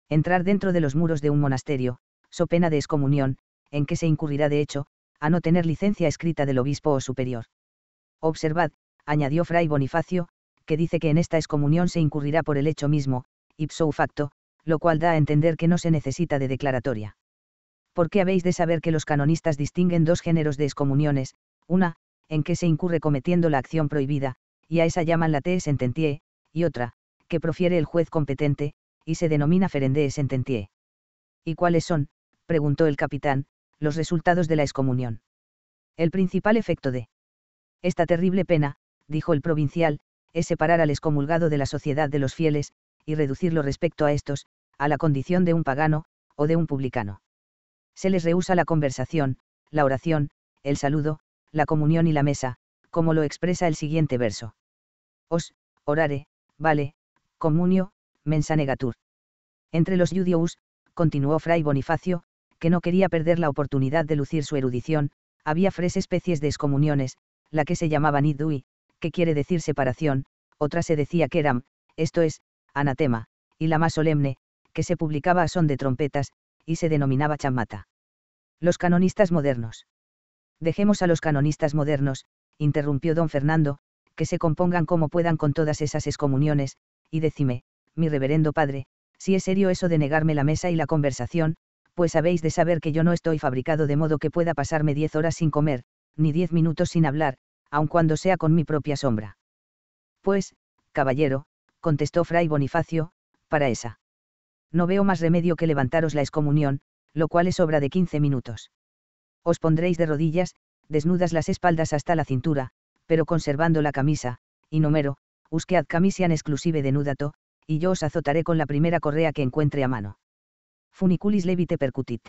Entrar dentro de los muros de un monasterio, so pena de excomunión, en que se incurrirá de hecho, a no tener licencia escrita del obispo o superior. Observad, añadió Fray Bonifacio, que dice que en esta excomunión se incurrirá por el hecho mismo, ipso facto, lo cual da a entender que no se necesita de declaratoria. ¿Por qué habéis de saber que los canonistas distinguen dos géneros de excomuniones, una, en que se incurre cometiendo la acción prohibida, y a esa llaman la te sententie, y otra, que profiere el juez competente, y se denomina ferende sententie. ¿Y cuáles son? preguntó el capitán, los resultados de la excomunión. El principal efecto de esta terrible pena, dijo el provincial, es separar al excomulgado de la sociedad de los fieles, y reducirlo respecto a estos, a la condición de un pagano, o de un publicano. Se les rehúsa la conversación, la oración, el saludo, la comunión y la mesa, como lo expresa el siguiente verso. Os, orare, vale, comunio, mensa negatur. Entre los judios, continuó Fray Bonifacio, que no quería perder la oportunidad de lucir su erudición, había tres especies de excomuniones, la que se llamaba nidui, que quiere decir separación, otra se decía keram, esto es, anatema, y la más solemne, que se publicaba a son de trompetas, y se denominaba chamata. Los canonistas modernos. Dejemos a los canonistas modernos, interrumpió don Fernando, que se compongan como puedan con todas esas excomuniones, y decime, mi reverendo padre, si es serio eso de negarme la mesa y la conversación, pues habéis de saber que yo no estoy fabricado de modo que pueda pasarme diez horas sin comer, ni diez minutos sin hablar, aun cuando sea con mi propia sombra. Pues, caballero, contestó Fray Bonifacio, para esa. No veo más remedio que levantaros la excomunión, lo cual es obra de quince minutos. Os pondréis de rodillas, desnudas las espaldas hasta la cintura, pero conservando la camisa, y número, usquead camisian exclusive denudato, y yo os azotaré con la primera correa que encuentre a mano. Funiculis levite percutit.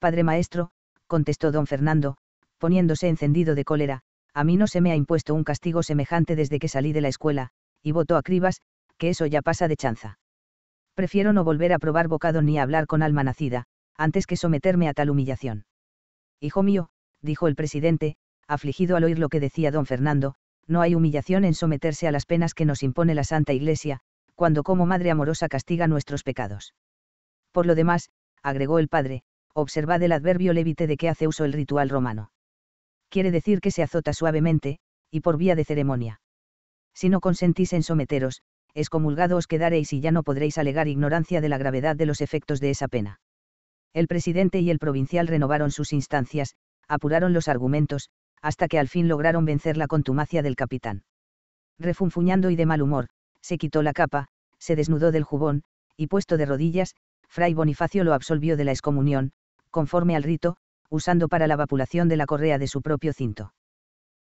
Padre maestro, contestó don Fernando, poniéndose encendido de cólera, a mí no se me ha impuesto un castigo semejante desde que salí de la escuela, y votó a Cribas, que eso ya pasa de chanza. Prefiero no volver a probar bocado ni a hablar con alma nacida, antes que someterme a tal humillación. Hijo mío, dijo el presidente, afligido al oír lo que decía don Fernando, no hay humillación en someterse a las penas que nos impone la Santa Iglesia, cuando como Madre amorosa castiga nuestros pecados. Por lo demás, agregó el padre, observad el adverbio levite de que hace uso el ritual romano. Quiere decir que se azota suavemente, y por vía de ceremonia. Si no consentís en someteros, excomulgado os quedaréis y ya no podréis alegar ignorancia de la gravedad de los efectos de esa pena. El presidente y el provincial renovaron sus instancias, apuraron los argumentos, hasta que al fin lograron vencer la contumacia del capitán. Refunfuñando y de mal humor, se quitó la capa, se desnudó del jubón, y puesto de rodillas, Fray Bonifacio lo absolvió de la excomunión, conforme al rito, usando para la vapulación de la correa de su propio cinto.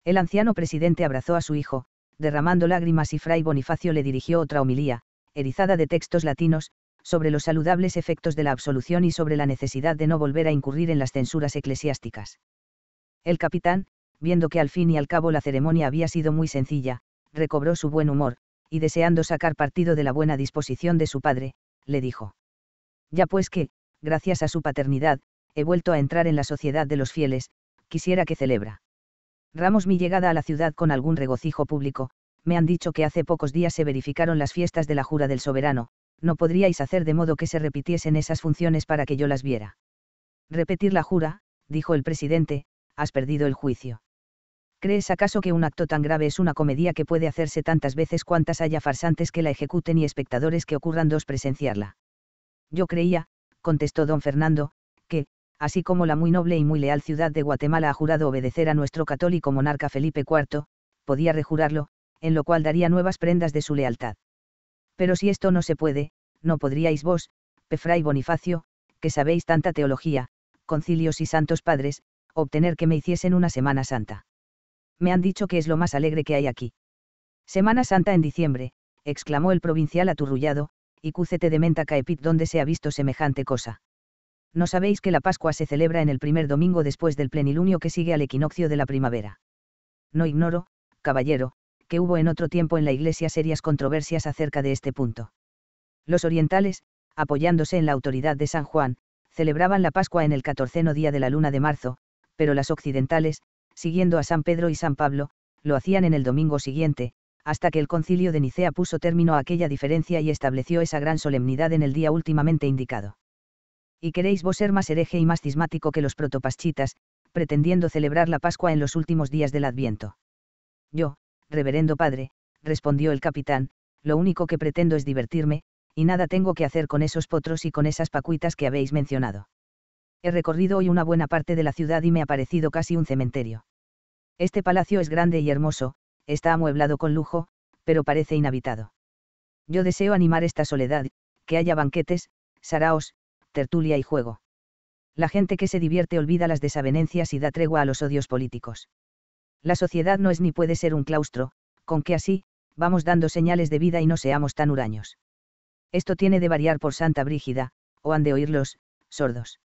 El anciano presidente abrazó a su hijo, derramando lágrimas y Fray Bonifacio le dirigió otra homilía, erizada de textos latinos, sobre los saludables efectos de la absolución y sobre la necesidad de no volver a incurrir en las censuras eclesiásticas. El capitán, viendo que al fin y al cabo la ceremonia había sido muy sencilla, recobró su buen humor, y deseando sacar partido de la buena disposición de su padre, le dijo. Ya pues que, gracias a su paternidad, he vuelto a entrar en la sociedad de los fieles, quisiera que celebra. Ramos mi llegada a la ciudad con algún regocijo público, me han dicho que hace pocos días se verificaron las fiestas de la jura del soberano, no podríais hacer de modo que se repitiesen esas funciones para que yo las viera. Repetir la jura, dijo el presidente, has perdido el juicio. ¿Crees acaso que un acto tan grave es una comedia que puede hacerse tantas veces cuantas haya farsantes que la ejecuten y espectadores que ocurran dos presenciarla? Yo creía, contestó don Fernando, que, así como la muy noble y muy leal ciudad de Guatemala ha jurado obedecer a nuestro católico monarca Felipe IV, podía rejurarlo, en lo cual daría nuevas prendas de su lealtad. Pero si esto no se puede, no podríais vos, Pefray Bonifacio, que sabéis tanta teología, concilios y santos padres, obtener que me hiciesen una Semana Santa. Me han dicho que es lo más alegre que hay aquí. Semana Santa en diciembre, exclamó el provincial aturrullado, y cúcete de menta caepit donde se ha visto semejante cosa. No sabéis que la Pascua se celebra en el primer domingo después del plenilunio que sigue al equinoccio de la primavera. No ignoro, caballero, que hubo en otro tiempo en la Iglesia serias controversias acerca de este punto. Los orientales, apoyándose en la autoridad de San Juan, celebraban la Pascua en el catorceno día de la luna de marzo, pero las occidentales, siguiendo a San Pedro y San Pablo, lo hacían en el domingo siguiente, hasta que el concilio de Nicea puso término a aquella diferencia y estableció esa gran solemnidad en el día últimamente indicado. Y queréis vos ser más hereje y más cismático que los protopaschitas, pretendiendo celebrar la Pascua en los últimos días del Adviento. Yo, reverendo padre, respondió el capitán, lo único que pretendo es divertirme, y nada tengo que hacer con esos potros y con esas pacuitas que habéis mencionado. He recorrido hoy una buena parte de la ciudad y me ha parecido casi un cementerio. Este palacio es grande y hermoso, está amueblado con lujo, pero parece inhabitado. Yo deseo animar esta soledad, que haya banquetes, saraos, tertulia y juego. La gente que se divierte olvida las desavenencias y da tregua a los odios políticos. La sociedad no es ni puede ser un claustro, con que así, vamos dando señales de vida y no seamos tan huraños. Esto tiene de variar por Santa Brígida, o han de oírlos, sordos.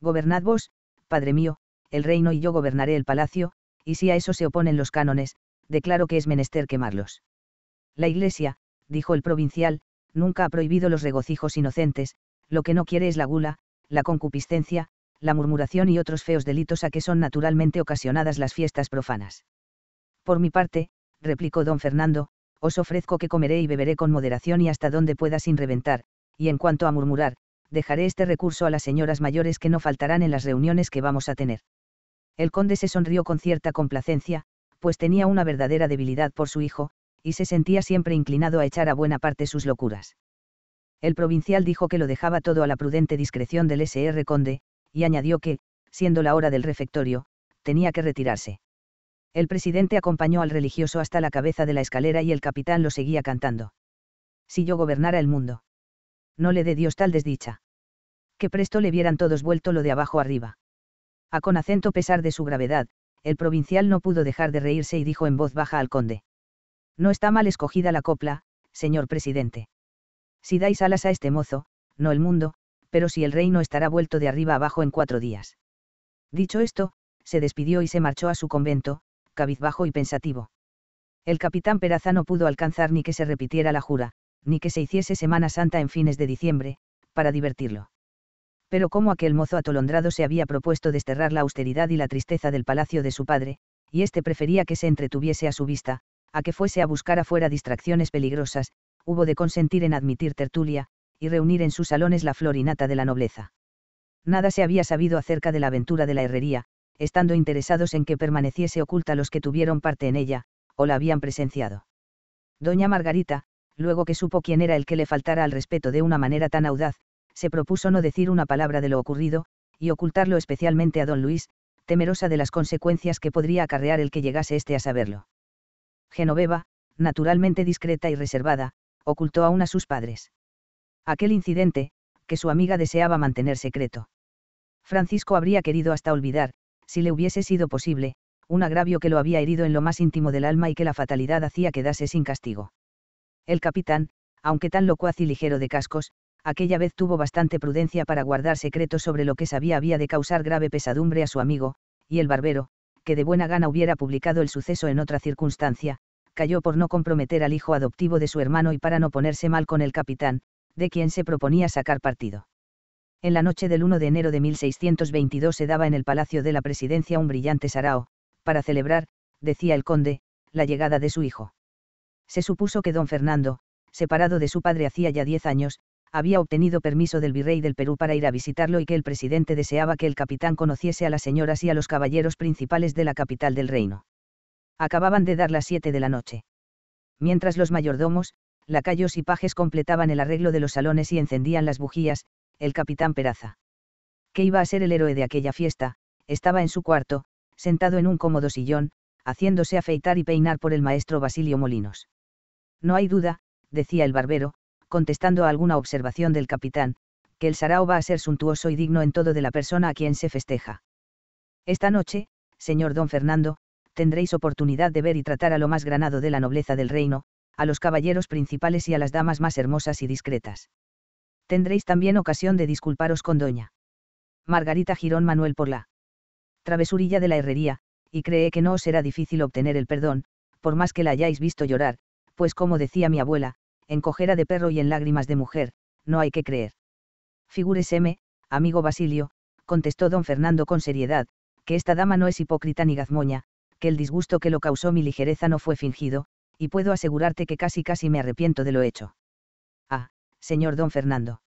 Gobernad vos, Padre mío, el reino y yo gobernaré el palacio, y si a eso se oponen los cánones, declaro que es menester quemarlos. La Iglesia, dijo el provincial, nunca ha prohibido los regocijos inocentes, lo que no quiere es la gula, la concupiscencia, la murmuración y otros feos delitos a que son naturalmente ocasionadas las fiestas profanas. Por mi parte, replicó don Fernando, os ofrezco que comeré y beberé con moderación y hasta donde pueda sin reventar, y en cuanto a murmurar, dejaré este recurso a las señoras mayores que no faltarán en las reuniones que vamos a tener. El conde se sonrió con cierta complacencia, pues tenía una verdadera debilidad por su hijo, y se sentía siempre inclinado a echar a buena parte sus locuras. El provincial dijo que lo dejaba todo a la prudente discreción del SR Conde, y añadió que, siendo la hora del refectorio, tenía que retirarse. El presidente acompañó al religioso hasta la cabeza de la escalera y el capitán lo seguía cantando. Si yo gobernara el mundo. No le dé Dios tal desdicha. Que presto le vieran todos vuelto lo de abajo arriba. A con acento pesar de su gravedad, el provincial no pudo dejar de reírse y dijo en voz baja al conde. No está mal escogida la copla, señor presidente. Si dais alas a este mozo, no el mundo, pero si el reino estará vuelto de arriba abajo en cuatro días. Dicho esto, se despidió y se marchó a su convento, cabizbajo y pensativo. El capitán Peraza no pudo alcanzar ni que se repitiera la jura, ni que se hiciese Semana Santa en fines de diciembre, para divertirlo pero como aquel mozo atolondrado se había propuesto desterrar la austeridad y la tristeza del palacio de su padre, y éste prefería que se entretuviese a su vista, a que fuese a buscar afuera distracciones peligrosas, hubo de consentir en admitir tertulia, y reunir en sus salones la florinata de la nobleza. Nada se había sabido acerca de la aventura de la herrería, estando interesados en que permaneciese oculta los que tuvieron parte en ella, o la habían presenciado. Doña Margarita, luego que supo quién era el que le faltara al respeto de una manera tan audaz, se propuso no decir una palabra de lo ocurrido, y ocultarlo especialmente a don Luis, temerosa de las consecuencias que podría acarrear el que llegase éste a saberlo. Genoveva, naturalmente discreta y reservada, ocultó aún a sus padres. Aquel incidente, que su amiga deseaba mantener secreto. Francisco habría querido hasta olvidar, si le hubiese sido posible, un agravio que lo había herido en lo más íntimo del alma y que la fatalidad hacía quedase sin castigo. El capitán, aunque tan locuaz y ligero de cascos, aquella vez tuvo bastante prudencia para guardar secretos sobre lo que sabía había de causar grave pesadumbre a su amigo, y el barbero, que de buena gana hubiera publicado el suceso en otra circunstancia, cayó por no comprometer al hijo adoptivo de su hermano y para no ponerse mal con el capitán, de quien se proponía sacar partido. En la noche del 1 de enero de 1622 se daba en el Palacio de la Presidencia un brillante sarao, para celebrar, decía el conde, la llegada de su hijo. Se supuso que don Fernando, separado de su padre hacía ya diez años, había obtenido permiso del virrey del Perú para ir a visitarlo y que el presidente deseaba que el capitán conociese a las señoras y a los caballeros principales de la capital del reino. Acababan de dar las siete de la noche. Mientras los mayordomos, lacayos y pajes completaban el arreglo de los salones y encendían las bujías, el capitán Peraza. Que iba a ser el héroe de aquella fiesta, estaba en su cuarto, sentado en un cómodo sillón, haciéndose afeitar y peinar por el maestro Basilio Molinos. No hay duda, decía el barbero, contestando a alguna observación del capitán, que el sarao va a ser suntuoso y digno en todo de la persona a quien se festeja. Esta noche, señor don Fernando, tendréis oportunidad de ver y tratar a lo más granado de la nobleza del reino, a los caballeros principales y a las damas más hermosas y discretas. Tendréis también ocasión de disculparos con doña Margarita Girón Manuel por la travesurilla de la herrería, y cree que no os será difícil obtener el perdón, por más que la hayáis visto llorar, pues como decía mi abuela, en cojera de perro y en lágrimas de mujer, no hay que creer. Figúreseme, amigo Basilio, contestó don Fernando con seriedad, que esta dama no es hipócrita ni gazmoña, que el disgusto que lo causó mi ligereza no fue fingido, y puedo asegurarte que casi casi me arrepiento de lo hecho. Ah, señor don Fernando.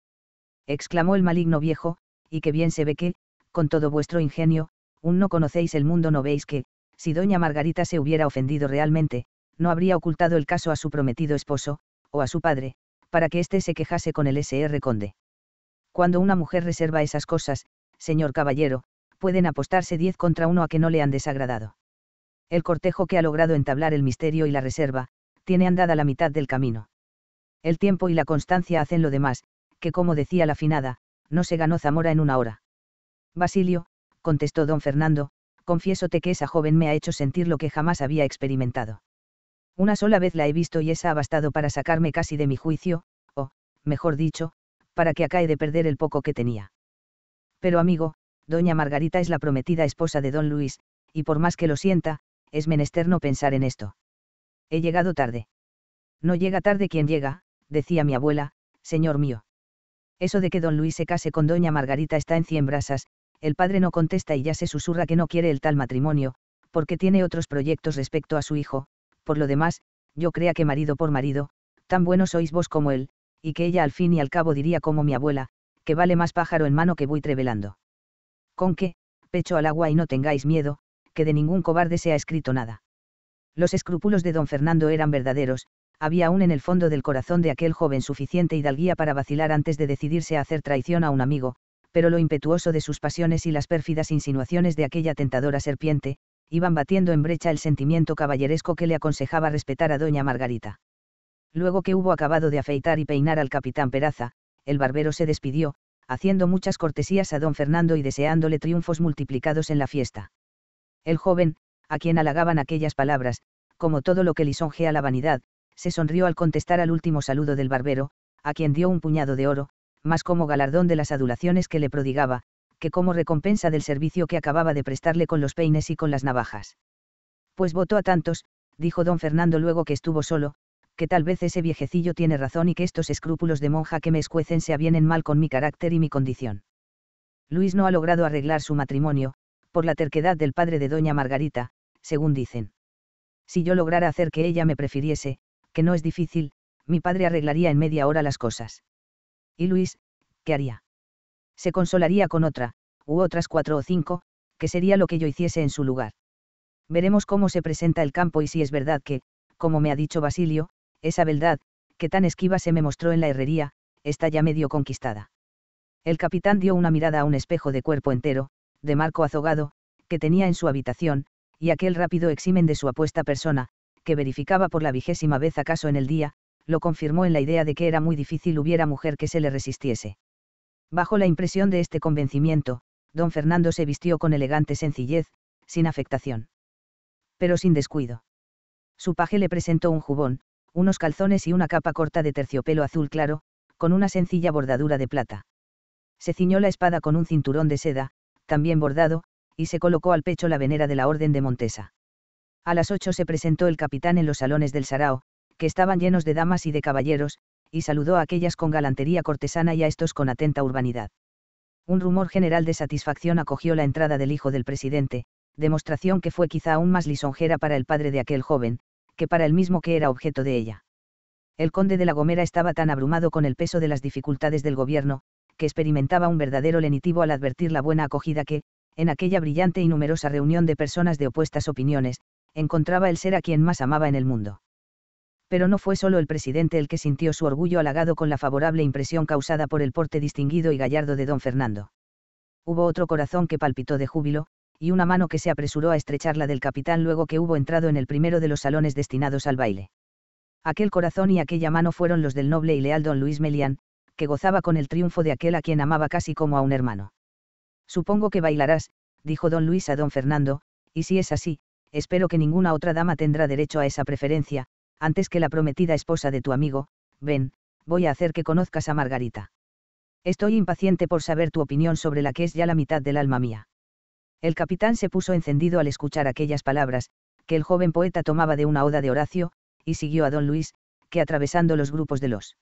exclamó el maligno viejo, y que bien se ve que, con todo vuestro ingenio, aún no conocéis el mundo, no veis que, si doña Margarita se hubiera ofendido realmente, no habría ocultado el caso a su prometido esposo, o a su padre, para que éste se quejase con el SR Conde. Cuando una mujer reserva esas cosas, señor caballero, pueden apostarse diez contra uno a que no le han desagradado. El cortejo que ha logrado entablar el misterio y la reserva, tiene andada la mitad del camino. El tiempo y la constancia hacen lo demás, que como decía la finada, no se ganó Zamora en una hora. Basilio, contestó don Fernando, confiésote que esa joven me ha hecho sentir lo que jamás había experimentado. Una sola vez la he visto y esa ha bastado para sacarme casi de mi juicio, o, mejor dicho, para que acabe de perder el poco que tenía. Pero amigo, doña Margarita es la prometida esposa de don Luis, y por más que lo sienta, es menester no pensar en esto. He llegado tarde. No llega tarde quien llega, decía mi abuela, señor mío. Eso de que don Luis se case con doña Margarita está en cien brasas, el padre no contesta y ya se susurra que no quiere el tal matrimonio, porque tiene otros proyectos respecto a su hijo, por lo demás, yo crea que marido por marido, tan bueno sois vos como él, y que ella al fin y al cabo diría como mi abuela, que vale más pájaro en mano que buitre velando. Con qué, pecho al agua y no tengáis miedo, que de ningún cobarde se ha escrito nada. Los escrúpulos de don Fernando eran verdaderos, había aún en el fondo del corazón de aquel joven suficiente hidalguía para vacilar antes de decidirse a hacer traición a un amigo, pero lo impetuoso de sus pasiones y las pérfidas insinuaciones de aquella tentadora serpiente, iban batiendo en brecha el sentimiento caballeresco que le aconsejaba respetar a doña Margarita. Luego que hubo acabado de afeitar y peinar al capitán Peraza, el barbero se despidió, haciendo muchas cortesías a don Fernando y deseándole triunfos multiplicados en la fiesta. El joven, a quien halagaban aquellas palabras, como todo lo que lisonjea la vanidad, se sonrió al contestar al último saludo del barbero, a quien dio un puñado de oro, más como galardón de las adulaciones que le prodigaba, que como recompensa del servicio que acababa de prestarle con los peines y con las navajas. Pues votó a tantos, dijo don Fernando luego que estuvo solo, que tal vez ese viejecillo tiene razón y que estos escrúpulos de monja que me escuecen se avienen mal con mi carácter y mi condición. Luis no ha logrado arreglar su matrimonio, por la terquedad del padre de doña Margarita, según dicen. Si yo lograra hacer que ella me prefiriese, que no es difícil, mi padre arreglaría en media hora las cosas. ¿Y Luis, qué haría? se consolaría con otra, u otras cuatro o cinco, que sería lo que yo hiciese en su lugar. Veremos cómo se presenta el campo y si es verdad que, como me ha dicho Basilio, esa beldad, que tan esquiva se me mostró en la herrería, está ya medio conquistada. El capitán dio una mirada a un espejo de cuerpo entero, de marco azogado, que tenía en su habitación, y aquel rápido eximen de su apuesta persona, que verificaba por la vigésima vez acaso en el día, lo confirmó en la idea de que era muy difícil hubiera mujer que se le resistiese. Bajo la impresión de este convencimiento, don Fernando se vistió con elegante sencillez, sin afectación. Pero sin descuido. Su paje le presentó un jubón, unos calzones y una capa corta de terciopelo azul claro, con una sencilla bordadura de plata. Se ciñó la espada con un cinturón de seda, también bordado, y se colocó al pecho la venera de la Orden de Montesa. A las ocho se presentó el capitán en los salones del Sarao, que estaban llenos de damas y de caballeros, y saludó a aquellas con galantería cortesana y a estos con atenta urbanidad. Un rumor general de satisfacción acogió la entrada del hijo del presidente, demostración que fue quizá aún más lisonjera para el padre de aquel joven, que para el mismo que era objeto de ella. El conde de la Gomera estaba tan abrumado con el peso de las dificultades del gobierno, que experimentaba un verdadero lenitivo al advertir la buena acogida que, en aquella brillante y numerosa reunión de personas de opuestas opiniones, encontraba el ser a quien más amaba en el mundo pero no fue solo el presidente el que sintió su orgullo halagado con la favorable impresión causada por el porte distinguido y gallardo de don Fernando. Hubo otro corazón que palpitó de júbilo, y una mano que se apresuró a estrechar la del capitán luego que hubo entrado en el primero de los salones destinados al baile. Aquel corazón y aquella mano fueron los del noble y leal don Luis Melián, que gozaba con el triunfo de aquel a quien amaba casi como a un hermano. Supongo que bailarás, dijo don Luis a don Fernando, y si es así, espero que ninguna otra dama tendrá derecho a esa preferencia, antes que la prometida esposa de tu amigo, ven, voy a hacer que conozcas a Margarita. Estoy impaciente por saber tu opinión sobre la que es ya la mitad del alma mía. El capitán se puso encendido al escuchar aquellas palabras, que el joven poeta tomaba de una oda de Horacio, y siguió a don Luis, que atravesando los grupos de los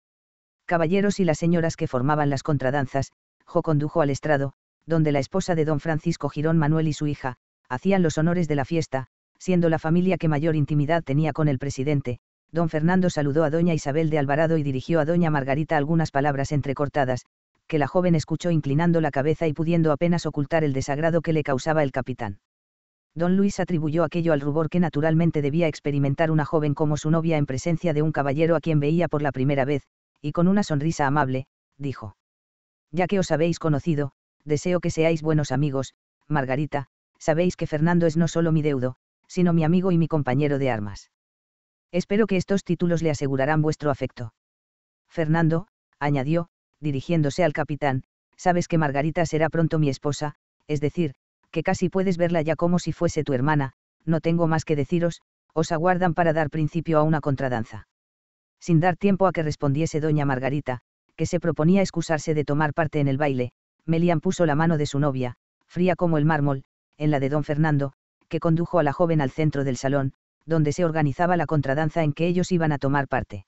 caballeros y las señoras que formaban las contradanzas, Jo condujo al estrado, donde la esposa de don Francisco Girón Manuel y su hija, hacían los honores de la fiesta, siendo la familia que mayor intimidad tenía con el presidente, don Fernando saludó a doña Isabel de Alvarado y dirigió a doña Margarita algunas palabras entrecortadas, que la joven escuchó inclinando la cabeza y pudiendo apenas ocultar el desagrado que le causaba el capitán. Don Luis atribuyó aquello al rubor que naturalmente debía experimentar una joven como su novia en presencia de un caballero a quien veía por la primera vez, y con una sonrisa amable, dijo. Ya que os habéis conocido, deseo que seáis buenos amigos, Margarita, sabéis que Fernando es no solo mi deudo, sino mi amigo y mi compañero de armas. Espero que estos títulos le asegurarán vuestro afecto. Fernando, añadió, dirigiéndose al capitán, sabes que Margarita será pronto mi esposa, es decir, que casi puedes verla ya como si fuese tu hermana, no tengo más que deciros, os aguardan para dar principio a una contradanza. Sin dar tiempo a que respondiese doña Margarita, que se proponía excusarse de tomar parte en el baile, Melian puso la mano de su novia, fría como el mármol, en la de don Fernando, que condujo a la joven al centro del salón, donde se organizaba la contradanza en que ellos iban a tomar parte.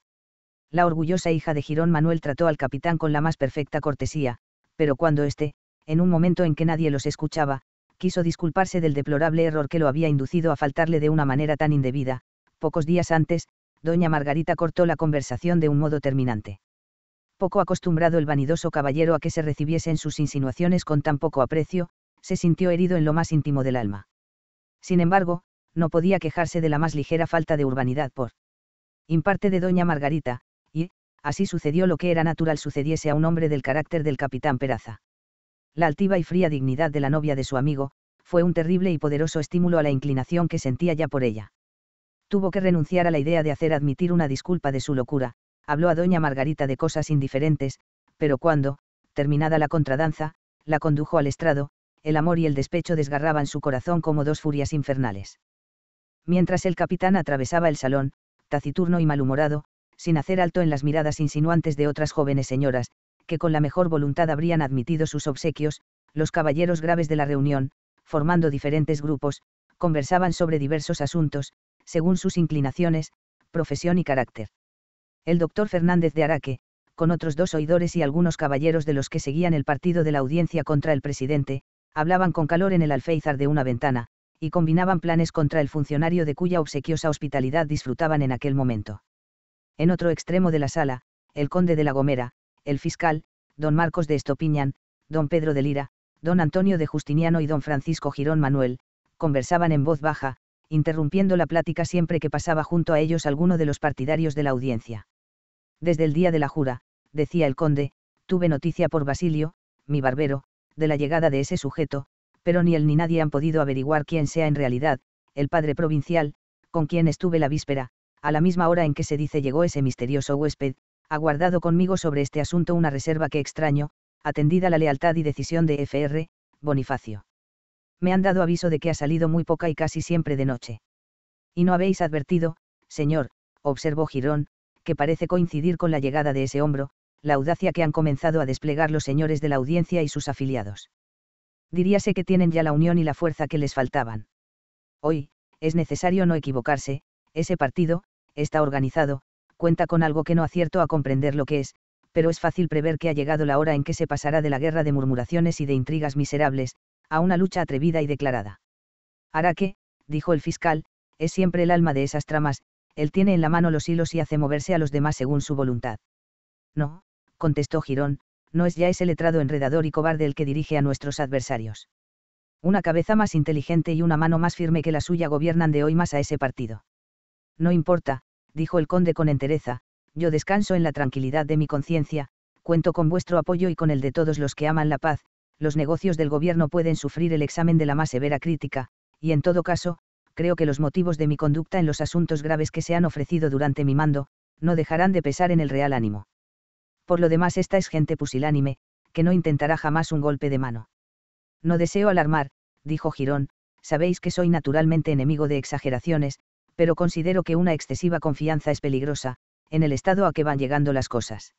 La orgullosa hija de Girón Manuel trató al capitán con la más perfecta cortesía, pero cuando éste, en un momento en que nadie los escuchaba, quiso disculparse del deplorable error que lo había inducido a faltarle de una manera tan indebida, pocos días antes, doña Margarita cortó la conversación de un modo terminante. Poco acostumbrado el vanidoso caballero a que se recibiesen sus insinuaciones con tan poco aprecio, se sintió herido en lo más íntimo del alma. Sin embargo, no podía quejarse de la más ligera falta de urbanidad por imparte de doña Margarita, y, así sucedió lo que era natural sucediese a un hombre del carácter del capitán Peraza. La altiva y fría dignidad de la novia de su amigo, fue un terrible y poderoso estímulo a la inclinación que sentía ya por ella. Tuvo que renunciar a la idea de hacer admitir una disculpa de su locura, habló a doña Margarita de cosas indiferentes, pero cuando, terminada la contradanza, la condujo al estrado, el amor y el despecho desgarraban su corazón como dos furias infernales. Mientras el capitán atravesaba el salón, taciturno y malhumorado, sin hacer alto en las miradas insinuantes de otras jóvenes señoras, que con la mejor voluntad habrían admitido sus obsequios, los caballeros graves de la reunión, formando diferentes grupos, conversaban sobre diversos asuntos, según sus inclinaciones, profesión y carácter. El doctor Fernández de Araque, con otros dos oidores y algunos caballeros de los que seguían el partido de la audiencia contra el presidente, hablaban con calor en el alféizar de una ventana, y combinaban planes contra el funcionario de cuya obsequiosa hospitalidad disfrutaban en aquel momento. En otro extremo de la sala, el conde de la Gomera, el fiscal, don Marcos de Estopiñán, don Pedro de Lira, don Antonio de Justiniano y don Francisco Girón Manuel, conversaban en voz baja, interrumpiendo la plática siempre que pasaba junto a ellos alguno de los partidarios de la audiencia. Desde el día de la jura, decía el conde, tuve noticia por Basilio, mi barbero, de la llegada de ese sujeto, pero ni él ni nadie han podido averiguar quién sea en realidad, el padre provincial, con quien estuve la víspera, a la misma hora en que se dice llegó ese misterioso huésped, ha guardado conmigo sobre este asunto una reserva que extraño, atendida la lealtad y decisión de FR, Bonifacio. Me han dado aviso de que ha salido muy poca y casi siempre de noche. Y no habéis advertido, señor, observó Girón, que parece coincidir con la llegada de ese hombro, la audacia que han comenzado a desplegar los señores de la audiencia y sus afiliados. Diríase que tienen ya la unión y la fuerza que les faltaban. Hoy, es necesario no equivocarse, ese partido, está organizado, cuenta con algo que no acierto a comprender lo que es, pero es fácil prever que ha llegado la hora en que se pasará de la guerra de murmuraciones y de intrigas miserables, a una lucha atrevida y declarada. Hará que, dijo el fiscal, es siempre el alma de esas tramas, él tiene en la mano los hilos y hace moverse a los demás según su voluntad. No, contestó Girón, no es ya ese letrado enredador y cobarde el que dirige a nuestros adversarios. Una cabeza más inteligente y una mano más firme que la suya gobiernan de hoy más a ese partido. No importa, dijo el conde con entereza, yo descanso en la tranquilidad de mi conciencia, cuento con vuestro apoyo y con el de todos los que aman la paz, los negocios del gobierno pueden sufrir el examen de la más severa crítica, y en todo caso, creo que los motivos de mi conducta en los asuntos graves que se han ofrecido durante mi mando, no dejarán de pesar en el real ánimo por lo demás esta es gente pusilánime, que no intentará jamás un golpe de mano. No deseo alarmar, dijo Girón, sabéis que soy naturalmente enemigo de exageraciones, pero considero que una excesiva confianza es peligrosa, en el estado a que van llegando las cosas.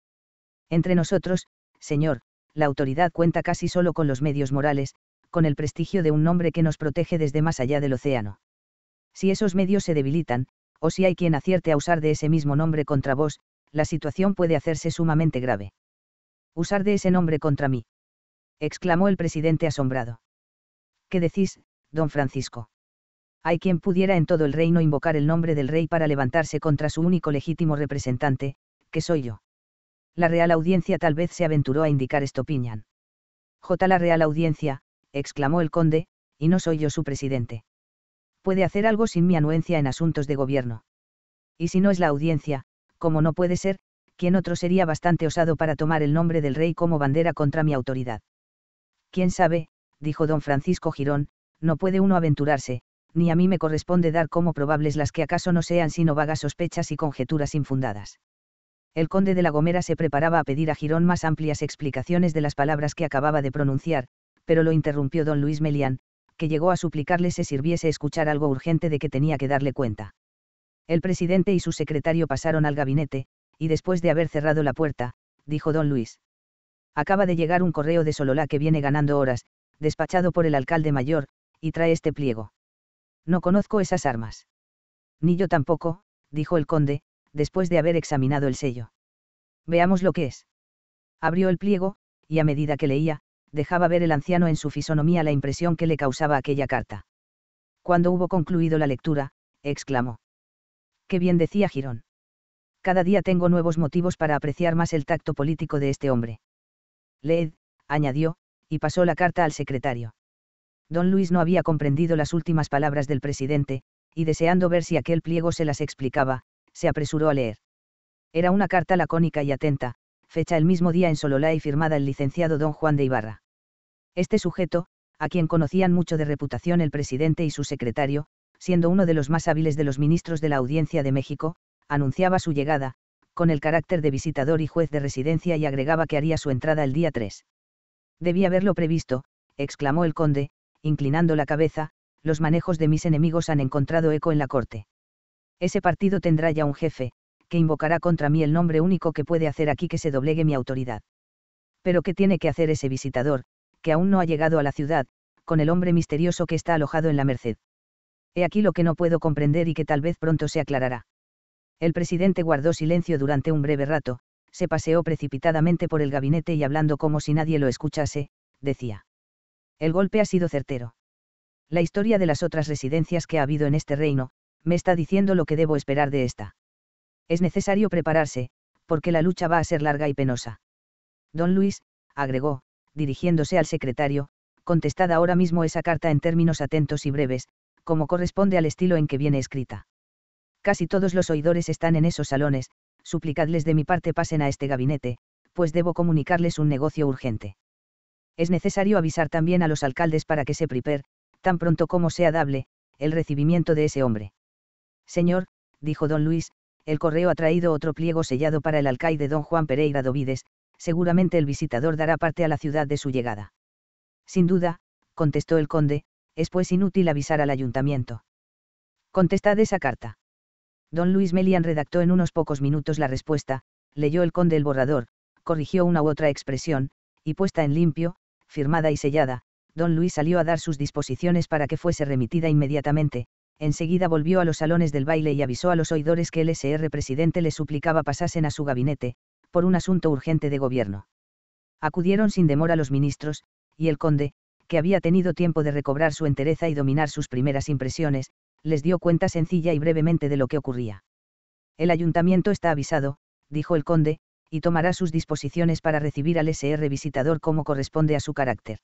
Entre nosotros, señor, la autoridad cuenta casi solo con los medios morales, con el prestigio de un nombre que nos protege desde más allá del océano. Si esos medios se debilitan, o si hay quien acierte a usar de ese mismo nombre contra vos, la situación puede hacerse sumamente grave. Usar de ese nombre contra mí. exclamó el presidente asombrado. ¿Qué decís, don Francisco? Hay quien pudiera en todo el reino invocar el nombre del rey para levantarse contra su único legítimo representante, que soy yo. La Real Audiencia tal vez se aventuró a indicar esto Piñan. J. La Real Audiencia, exclamó el conde, y no soy yo su presidente. Puede hacer algo sin mi anuencia en asuntos de gobierno. Y si no es la audiencia, como no puede ser, quien otro sería bastante osado para tomar el nombre del rey como bandera contra mi autoridad. Quién sabe, dijo don Francisco Girón, no puede uno aventurarse, ni a mí me corresponde dar como probables las que acaso no sean sino vagas sospechas y conjeturas infundadas. El conde de la Gomera se preparaba a pedir a Girón más amplias explicaciones de las palabras que acababa de pronunciar, pero lo interrumpió don Luis Melián, que llegó a suplicarle se sirviese escuchar algo urgente de que tenía que darle cuenta. El presidente y su secretario pasaron al gabinete, y después de haber cerrado la puerta, dijo don Luis. Acaba de llegar un correo de Sololá que viene ganando horas, despachado por el alcalde mayor, y trae este pliego. No conozco esas armas. Ni yo tampoco, dijo el conde, después de haber examinado el sello. Veamos lo que es. Abrió el pliego, y a medida que leía, dejaba ver el anciano en su fisonomía la impresión que le causaba aquella carta. Cuando hubo concluido la lectura, exclamó. ¿Qué bien decía Girón. Cada día tengo nuevos motivos para apreciar más el tacto político de este hombre. Leed, añadió, y pasó la carta al secretario. Don Luis no había comprendido las últimas palabras del presidente, y deseando ver si aquel pliego se las explicaba, se apresuró a leer. Era una carta lacónica y atenta, fecha el mismo día en Sololá y firmada el licenciado don Juan de Ibarra. Este sujeto, a quien conocían mucho de reputación el presidente y su secretario, siendo uno de los más hábiles de los ministros de la Audiencia de México, anunciaba su llegada, con el carácter de visitador y juez de residencia y agregaba que haría su entrada el día 3. Debía haberlo previsto, exclamó el conde, inclinando la cabeza, los manejos de mis enemigos han encontrado eco en la corte. Ese partido tendrá ya un jefe, que invocará contra mí el nombre único que puede hacer aquí que se doblegue mi autoridad. Pero ¿qué tiene que hacer ese visitador, que aún no ha llegado a la ciudad, con el hombre misterioso que está alojado en la Merced? He aquí lo que no puedo comprender y que tal vez pronto se aclarará. El presidente guardó silencio durante un breve rato, se paseó precipitadamente por el gabinete y hablando como si nadie lo escuchase, decía. El golpe ha sido certero. La historia de las otras residencias que ha habido en este reino, me está diciendo lo que debo esperar de esta. Es necesario prepararse, porque la lucha va a ser larga y penosa. Don Luis, agregó, dirigiéndose al secretario, contestad ahora mismo esa carta en términos atentos y breves, como corresponde al estilo en que viene escrita. Casi todos los oidores están en esos salones, suplicadles de mi parte pasen a este gabinete, pues debo comunicarles un negocio urgente. Es necesario avisar también a los alcaldes para que se prepare, tan pronto como sea dable, el recibimiento de ese hombre. Señor, dijo don Luis, el correo ha traído otro pliego sellado para el alcaide don Juan Pereira Dovides, seguramente el visitador dará parte a la ciudad de su llegada. Sin duda, contestó el conde, es pues inútil avisar al ayuntamiento. Contestad esa carta. Don Luis Melian redactó en unos pocos minutos la respuesta, leyó el conde el borrador, corrigió una u otra expresión, y puesta en limpio, firmada y sellada, don Luis salió a dar sus disposiciones para que fuese remitida inmediatamente, enseguida volvió a los salones del baile y avisó a los oidores que el SR presidente le suplicaba pasasen a su gabinete, por un asunto urgente de gobierno. Acudieron sin demora los ministros, y el conde, que había tenido tiempo de recobrar su entereza y dominar sus primeras impresiones, les dio cuenta sencilla y brevemente de lo que ocurría. El ayuntamiento está avisado, dijo el conde, y tomará sus disposiciones para recibir al SR visitador como corresponde a su carácter.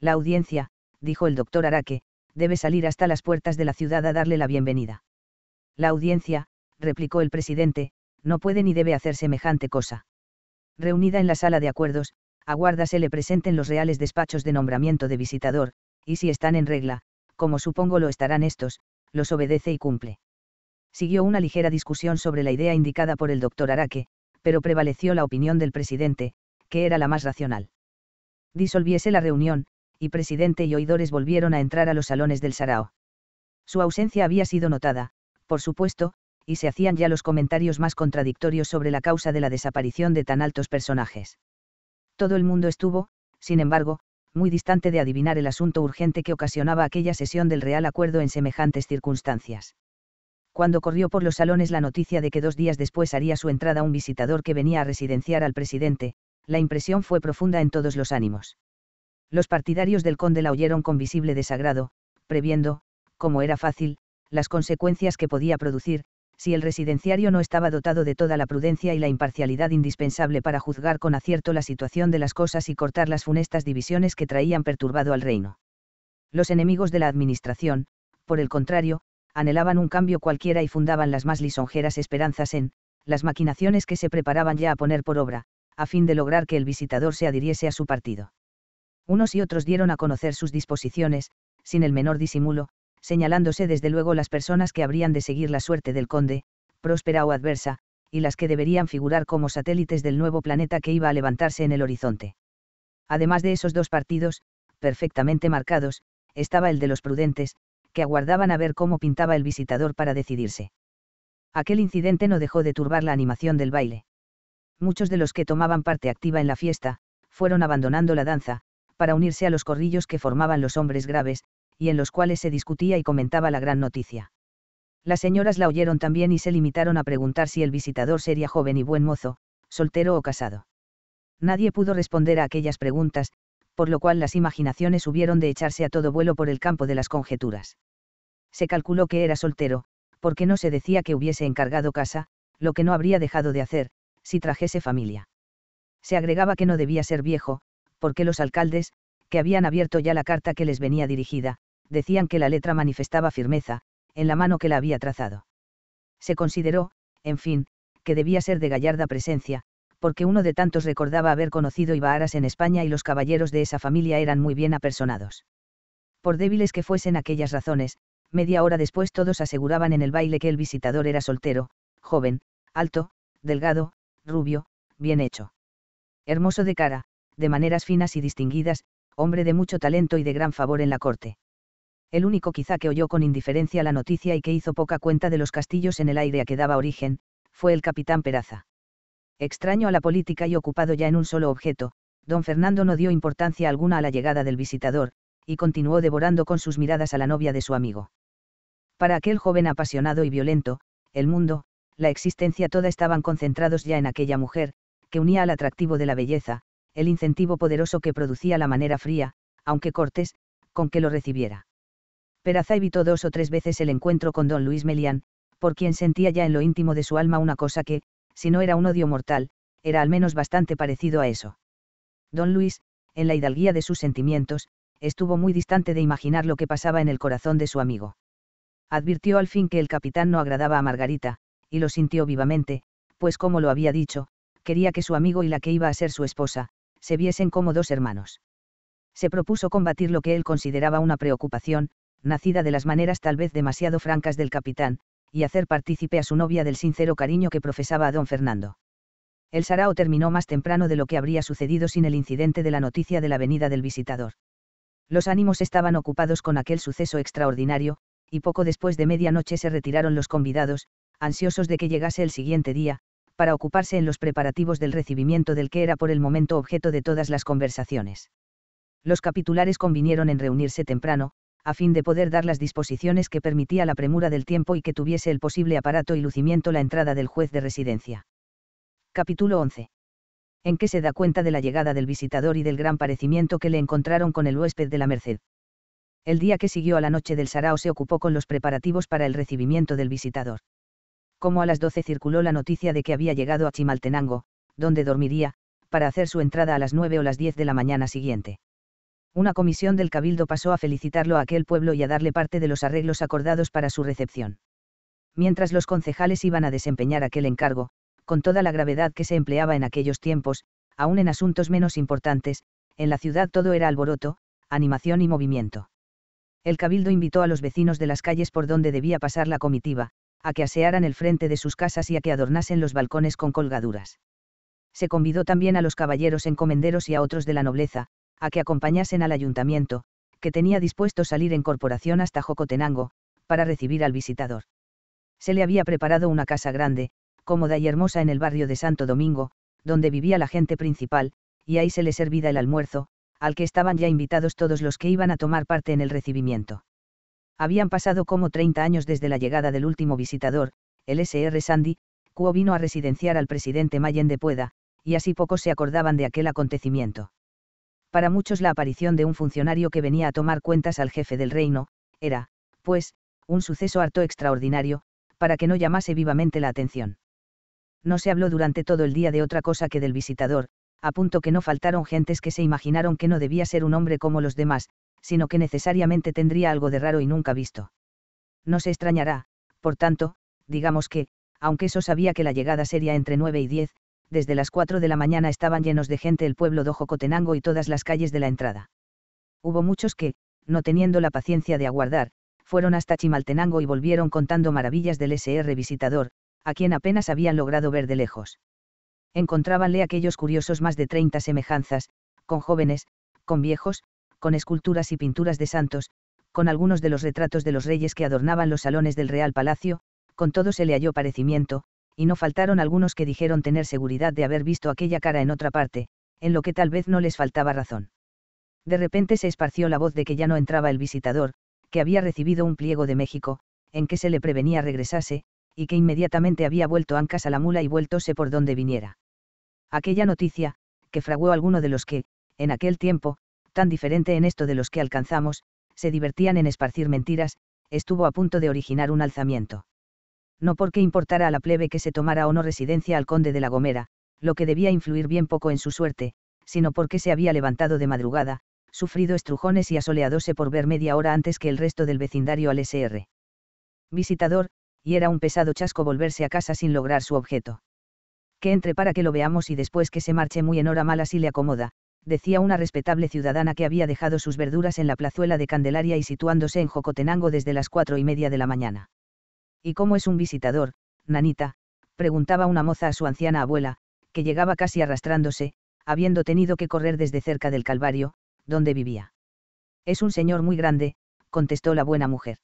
La audiencia, dijo el doctor Araque, debe salir hasta las puertas de la ciudad a darle la bienvenida. La audiencia, replicó el presidente, no puede ni debe hacer semejante cosa. Reunida en la sala de acuerdos, aguarda se le presenten los reales despachos de nombramiento de visitador, y si están en regla, como supongo lo estarán estos, los obedece y cumple. Siguió una ligera discusión sobre la idea indicada por el doctor Araque, pero prevaleció la opinión del presidente, que era la más racional. Disolviese la reunión, y presidente y oidores volvieron a entrar a los salones del Sarao. Su ausencia había sido notada, por supuesto, y se hacían ya los comentarios más contradictorios sobre la causa de la desaparición de tan altos personajes. Todo el mundo estuvo, sin embargo, muy distante de adivinar el asunto urgente que ocasionaba aquella sesión del Real Acuerdo en semejantes circunstancias. Cuando corrió por los salones la noticia de que dos días después haría su entrada un visitador que venía a residenciar al presidente, la impresión fue profunda en todos los ánimos. Los partidarios del conde la oyeron con visible desagrado, previendo, como era fácil, las consecuencias que podía producir, si el residenciario no estaba dotado de toda la prudencia y la imparcialidad indispensable para juzgar con acierto la situación de las cosas y cortar las funestas divisiones que traían perturbado al reino. Los enemigos de la administración, por el contrario, anhelaban un cambio cualquiera y fundaban las más lisonjeras esperanzas en, las maquinaciones que se preparaban ya a poner por obra, a fin de lograr que el visitador se adhiriese a su partido. Unos y otros dieron a conocer sus disposiciones, sin el menor disimulo, señalándose desde luego las personas que habrían de seguir la suerte del conde, próspera o adversa, y las que deberían figurar como satélites del nuevo planeta que iba a levantarse en el horizonte. Además de esos dos partidos, perfectamente marcados, estaba el de los prudentes, que aguardaban a ver cómo pintaba el visitador para decidirse. Aquel incidente no dejó de turbar la animación del baile. Muchos de los que tomaban parte activa en la fiesta, fueron abandonando la danza, para unirse a los corrillos que formaban los hombres graves, y en los cuales se discutía y comentaba la gran noticia. Las señoras la oyeron también y se limitaron a preguntar si el visitador sería joven y buen mozo, soltero o casado. Nadie pudo responder a aquellas preguntas, por lo cual las imaginaciones hubieron de echarse a todo vuelo por el campo de las conjeturas. Se calculó que era soltero, porque no se decía que hubiese encargado casa, lo que no habría dejado de hacer, si trajese familia. Se agregaba que no debía ser viejo, porque los alcaldes, que habían abierto ya la carta que les venía dirigida, decían que la letra manifestaba firmeza, en la mano que la había trazado. Se consideró, en fin, que debía ser de gallarda presencia, porque uno de tantos recordaba haber conocido Ibaharas en España y los caballeros de esa familia eran muy bien apersonados. Por débiles que fuesen aquellas razones, media hora después todos aseguraban en el baile que el visitador era soltero, joven, alto, delgado, rubio, bien hecho. Hermoso de cara, de maneras finas y distinguidas, hombre de mucho talento y de gran favor en la corte el único quizá que oyó con indiferencia la noticia y que hizo poca cuenta de los castillos en el aire a que daba origen, fue el capitán Peraza. Extraño a la política y ocupado ya en un solo objeto, don Fernando no dio importancia alguna a la llegada del visitador, y continuó devorando con sus miradas a la novia de su amigo. Para aquel joven apasionado y violento, el mundo, la existencia toda estaban concentrados ya en aquella mujer, que unía al atractivo de la belleza, el incentivo poderoso que producía la manera fría, aunque cortés, con que lo recibiera. Peraza evitó dos o tres veces el encuentro con don Luis Melián, por quien sentía ya en lo íntimo de su alma una cosa que, si no era un odio mortal, era al menos bastante parecido a eso. Don Luis, en la hidalguía de sus sentimientos, estuvo muy distante de imaginar lo que pasaba en el corazón de su amigo. Advirtió al fin que el capitán no agradaba a Margarita, y lo sintió vivamente, pues como lo había dicho, quería que su amigo y la que iba a ser su esposa, se viesen como dos hermanos. Se propuso combatir lo que él consideraba una preocupación, nacida de las maneras tal vez demasiado francas del capitán, y hacer partícipe a su novia del sincero cariño que profesaba a don Fernando. El sarao terminó más temprano de lo que habría sucedido sin el incidente de la noticia de la venida del visitador. Los ánimos estaban ocupados con aquel suceso extraordinario, y poco después de medianoche se retiraron los convidados, ansiosos de que llegase el siguiente día, para ocuparse en los preparativos del recibimiento del que era por el momento objeto de todas las conversaciones. Los capitulares convinieron en reunirse temprano, a fin de poder dar las disposiciones que permitía la premura del tiempo y que tuviese el posible aparato y lucimiento la entrada del juez de residencia. Capítulo 11. En que se da cuenta de la llegada del visitador y del gran parecimiento que le encontraron con el huésped de la Merced. El día que siguió a la noche del Sarao se ocupó con los preparativos para el recibimiento del visitador. Como a las 12 circuló la noticia de que había llegado a Chimaltenango, donde dormiría, para hacer su entrada a las 9 o las 10 de la mañana siguiente una comisión del Cabildo pasó a felicitarlo a aquel pueblo y a darle parte de los arreglos acordados para su recepción. Mientras los concejales iban a desempeñar aquel encargo, con toda la gravedad que se empleaba en aquellos tiempos, aún en asuntos menos importantes, en la ciudad todo era alboroto, animación y movimiento. El cabildo invitó a los vecinos de las calles por donde debía pasar la comitiva, a que asearan el frente de sus casas y a que adornasen los balcones con colgaduras. Se convidó también a los caballeros encomenderos y a otros de la nobleza, a que acompañasen al ayuntamiento, que tenía dispuesto salir en corporación hasta Jocotenango, para recibir al visitador. Se le había preparado una casa grande, cómoda y hermosa en el barrio de Santo Domingo, donde vivía la gente principal, y ahí se le servía el almuerzo, al que estaban ya invitados todos los que iban a tomar parte en el recibimiento. Habían pasado como 30 años desde la llegada del último visitador, el S.R. Sandy, cuo vino a residenciar al presidente Mayen de Pueda, y así pocos se acordaban de aquel acontecimiento. Para muchos la aparición de un funcionario que venía a tomar cuentas al jefe del reino, era, pues, un suceso harto extraordinario, para que no llamase vivamente la atención. No se habló durante todo el día de otra cosa que del visitador, a punto que no faltaron gentes que se imaginaron que no debía ser un hombre como los demás, sino que necesariamente tendría algo de raro y nunca visto. No se extrañará, por tanto, digamos que, aunque eso sabía que la llegada sería entre 9 y 10, desde las 4 de la mañana estaban llenos de gente el pueblo de Jocotenango y todas las calles de la entrada. Hubo muchos que, no teniendo la paciencia de aguardar, fueron hasta Chimaltenango y volvieron contando maravillas del SR visitador, a quien apenas habían logrado ver de lejos. Encontrábanle aquellos curiosos más de 30 semejanzas, con jóvenes, con viejos, con esculturas y pinturas de santos, con algunos de los retratos de los reyes que adornaban los salones del Real Palacio, con todo se le halló parecimiento, y no faltaron algunos que dijeron tener seguridad de haber visto aquella cara en otra parte, en lo que tal vez no les faltaba razón. De repente se esparció la voz de que ya no entraba el visitador, que había recibido un pliego de México, en que se le prevenía regresase, y que inmediatamente había vuelto ancas a la mula y vueltose por donde viniera. Aquella noticia, que fraguó alguno de los que, en aquel tiempo, tan diferente en esto de los que alcanzamos, se divertían en esparcir mentiras, estuvo a punto de originar un alzamiento no porque importara a la plebe que se tomara o no residencia al conde de la Gomera, lo que debía influir bien poco en su suerte, sino porque se había levantado de madrugada, sufrido estrujones y asoleadose por ver media hora antes que el resto del vecindario al SR. Visitador, y era un pesado chasco volverse a casa sin lograr su objeto. Que entre para que lo veamos y después que se marche muy en hora mala si le acomoda, decía una respetable ciudadana que había dejado sus verduras en la plazuela de Candelaria y situándose en Jocotenango desde las cuatro y media de la mañana. ¿Y cómo es un visitador, nanita? preguntaba una moza a su anciana abuela, que llegaba casi arrastrándose, habiendo tenido que correr desde cerca del Calvario, donde vivía. Es un señor muy grande, contestó la buena mujer.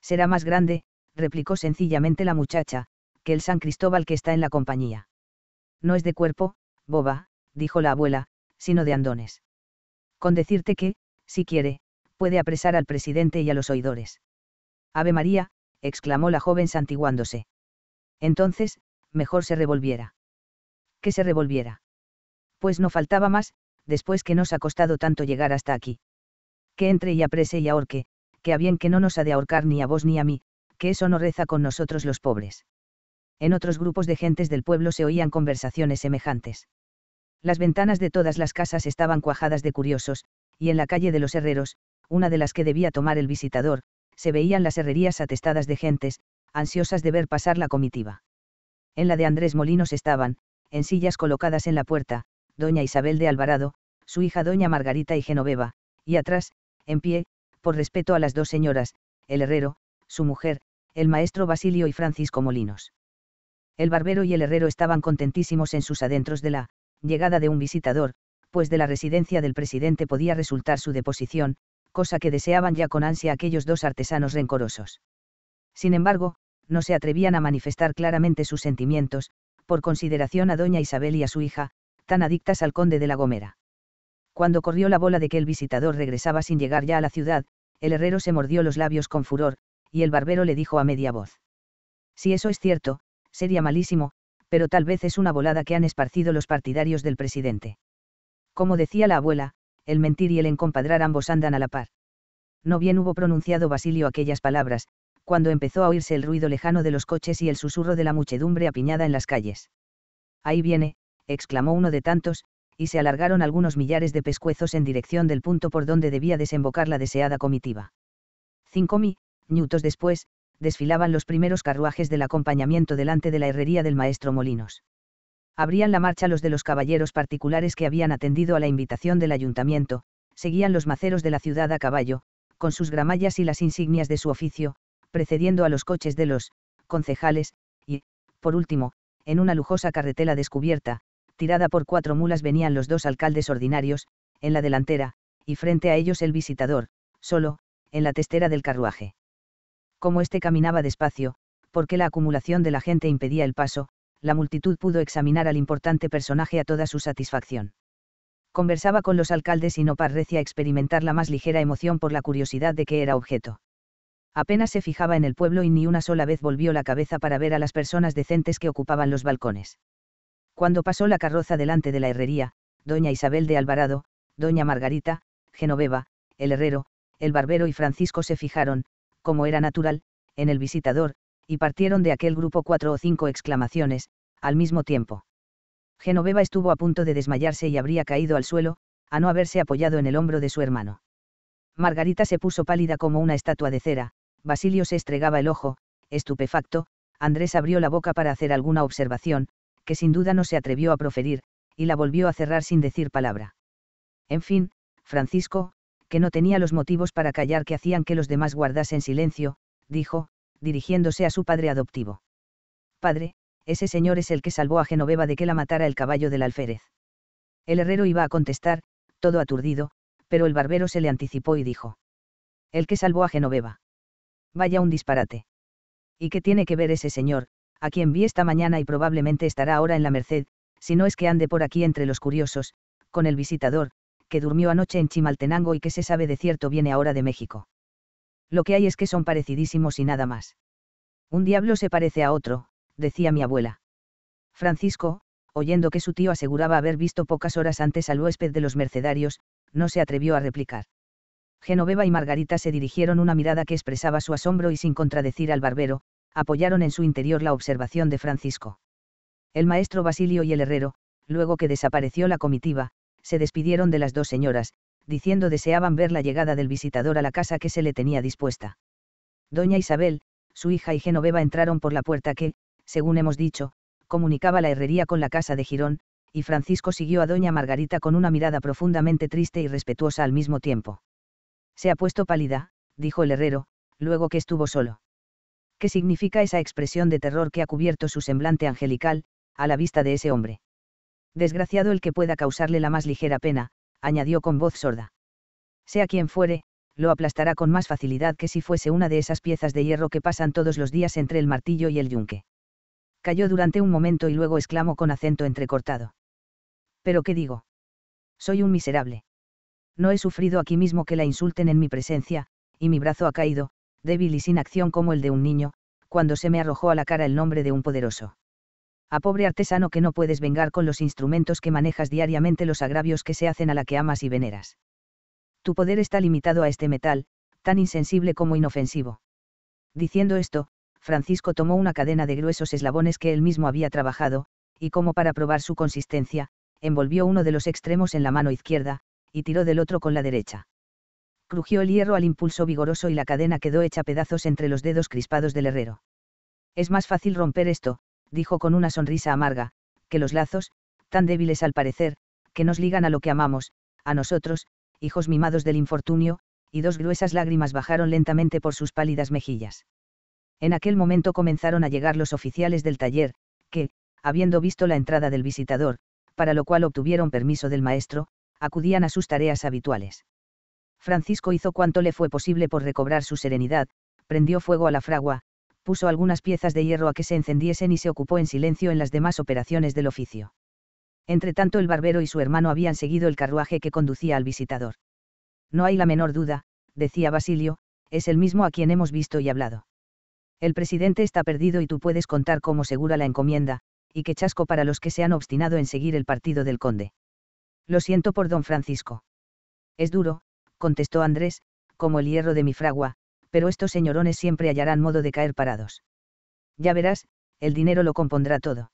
Será más grande, replicó sencillamente la muchacha, que el San Cristóbal que está en la compañía. No es de cuerpo, boba, dijo la abuela, sino de andones. Con decirte que, si quiere, puede apresar al presidente y a los oidores. Ave María, exclamó la joven santiguándose. Entonces, mejor se revolviera. Que se revolviera. Pues no faltaba más, después que nos ha costado tanto llegar hasta aquí. Que entre y aprese y ahorque, que a bien que no nos ha de ahorcar ni a vos ni a mí, que eso no reza con nosotros los pobres. En otros grupos de gentes del pueblo se oían conversaciones semejantes. Las ventanas de todas las casas estaban cuajadas de curiosos, y en la calle de los herreros, una de las que debía tomar el visitador, se veían las herrerías atestadas de gentes, ansiosas de ver pasar la comitiva. En la de Andrés Molinos estaban, en sillas colocadas en la puerta, doña Isabel de Alvarado, su hija doña Margarita y Genoveva, y atrás, en pie, por respeto a las dos señoras, el herrero, su mujer, el maestro Basilio y Francisco Molinos. El barbero y el herrero estaban contentísimos en sus adentros de la llegada de un visitador, pues de la residencia del presidente podía resultar su deposición, cosa que deseaban ya con ansia aquellos dos artesanos rencorosos. Sin embargo, no se atrevían a manifestar claramente sus sentimientos, por consideración a doña Isabel y a su hija, tan adictas al conde de la Gomera. Cuando corrió la bola de que el visitador regresaba sin llegar ya a la ciudad, el herrero se mordió los labios con furor, y el barbero le dijo a media voz. Si eso es cierto, sería malísimo, pero tal vez es una volada que han esparcido los partidarios del presidente. Como decía la abuela, el mentir y el encompadrar ambos andan a la par. No bien hubo pronunciado Basilio aquellas palabras, cuando empezó a oírse el ruido lejano de los coches y el susurro de la muchedumbre apiñada en las calles. Ahí viene, exclamó uno de tantos, y se alargaron algunos millares de pescuezos en dirección del punto por donde debía desembocar la deseada comitiva. Cinco minutos después, desfilaban los primeros carruajes del acompañamiento delante de la herrería del maestro Molinos abrían la marcha los de los caballeros particulares que habían atendido a la invitación del ayuntamiento, seguían los maceros de la ciudad a caballo, con sus gramallas y las insignias de su oficio, precediendo a los coches de los concejales, y, por último, en una lujosa carretela descubierta, tirada por cuatro mulas venían los dos alcaldes ordinarios, en la delantera, y frente a ellos el visitador, solo, en la testera del carruaje. Como éste caminaba despacio, porque la acumulación de la gente impedía el paso, la multitud pudo examinar al importante personaje a toda su satisfacción. Conversaba con los alcaldes y no parecía experimentar la más ligera emoción por la curiosidad de que era objeto. Apenas se fijaba en el pueblo y ni una sola vez volvió la cabeza para ver a las personas decentes que ocupaban los balcones. Cuando pasó la carroza delante de la herrería, doña Isabel de Alvarado, doña Margarita, Genoveva, el herrero, el barbero y Francisco se fijaron, como era natural, en el visitador, y partieron de aquel grupo cuatro o cinco exclamaciones, al mismo tiempo. Genoveva estuvo a punto de desmayarse y habría caído al suelo, a no haberse apoyado en el hombro de su hermano. Margarita se puso pálida como una estatua de cera, Basilio se estregaba el ojo, estupefacto, Andrés abrió la boca para hacer alguna observación, que sin duda no se atrevió a proferir, y la volvió a cerrar sin decir palabra. En fin, Francisco, que no tenía los motivos para callar que hacían que los demás guardasen silencio, dijo, dirigiéndose a su padre adoptivo. Padre, ese señor es el que salvó a Genoveva de que la matara el caballo del alférez. El herrero iba a contestar, todo aturdido, pero el barbero se le anticipó y dijo. El que salvó a Genoveva. Vaya un disparate. ¿Y qué tiene que ver ese señor, a quien vi esta mañana y probablemente estará ahora en la merced, si no es que ande por aquí entre los curiosos, con el visitador, que durmió anoche en Chimaltenango y que se sabe de cierto viene ahora de México? Lo que hay es que son parecidísimos y nada más. Un diablo se parece a otro, decía mi abuela. Francisco, oyendo que su tío aseguraba haber visto pocas horas antes al huésped de los mercedarios, no se atrevió a replicar. Genoveva y Margarita se dirigieron una mirada que expresaba su asombro y sin contradecir al barbero, apoyaron en su interior la observación de Francisco. El maestro Basilio y el herrero, luego que desapareció la comitiva, se despidieron de las dos señoras, diciendo deseaban ver la llegada del visitador a la casa que se le tenía dispuesta. Doña Isabel, su hija y Genoveva entraron por la puerta que, según hemos dicho, comunicaba la herrería con la casa de Girón, y Francisco siguió a doña Margarita con una mirada profundamente triste y respetuosa al mismo tiempo. Se ha puesto pálida, dijo el herrero, luego que estuvo solo. ¿Qué significa esa expresión de terror que ha cubierto su semblante angelical, a la vista de ese hombre? Desgraciado el que pueda causarle la más ligera pena, añadió con voz sorda. Sea quien fuere, lo aplastará con más facilidad que si fuese una de esas piezas de hierro que pasan todos los días entre el martillo y el yunque. Cayó durante un momento y luego exclamó con acento entrecortado. ¿Pero qué digo? Soy un miserable. No he sufrido aquí mismo que la insulten en mi presencia, y mi brazo ha caído, débil y sin acción como el de un niño, cuando se me arrojó a la cara el nombre de un poderoso a pobre artesano que no puedes vengar con los instrumentos que manejas diariamente los agravios que se hacen a la que amas y veneras. Tu poder está limitado a este metal, tan insensible como inofensivo. Diciendo esto, Francisco tomó una cadena de gruesos eslabones que él mismo había trabajado, y como para probar su consistencia, envolvió uno de los extremos en la mano izquierda, y tiró del otro con la derecha. Crujió el hierro al impulso vigoroso y la cadena quedó hecha pedazos entre los dedos crispados del herrero. Es más fácil romper esto, dijo con una sonrisa amarga, que los lazos, tan débiles al parecer, que nos ligan a lo que amamos, a nosotros, hijos mimados del infortunio, y dos gruesas lágrimas bajaron lentamente por sus pálidas mejillas. En aquel momento comenzaron a llegar los oficiales del taller, que, habiendo visto la entrada del visitador, para lo cual obtuvieron permiso del maestro, acudían a sus tareas habituales. Francisco hizo cuanto le fue posible por recobrar su serenidad, prendió fuego a la fragua, puso algunas piezas de hierro a que se encendiesen y se ocupó en silencio en las demás operaciones del oficio. Entretanto el barbero y su hermano habían seguido el carruaje que conducía al visitador. No hay la menor duda, decía Basilio, es el mismo a quien hemos visto y hablado. El presidente está perdido y tú puedes contar cómo segura la encomienda, y qué chasco para los que se han obstinado en seguir el partido del conde. Lo siento por don Francisco. Es duro, contestó Andrés, como el hierro de mi fragua, pero estos señorones siempre hallarán modo de caer parados. Ya verás, el dinero lo compondrá todo.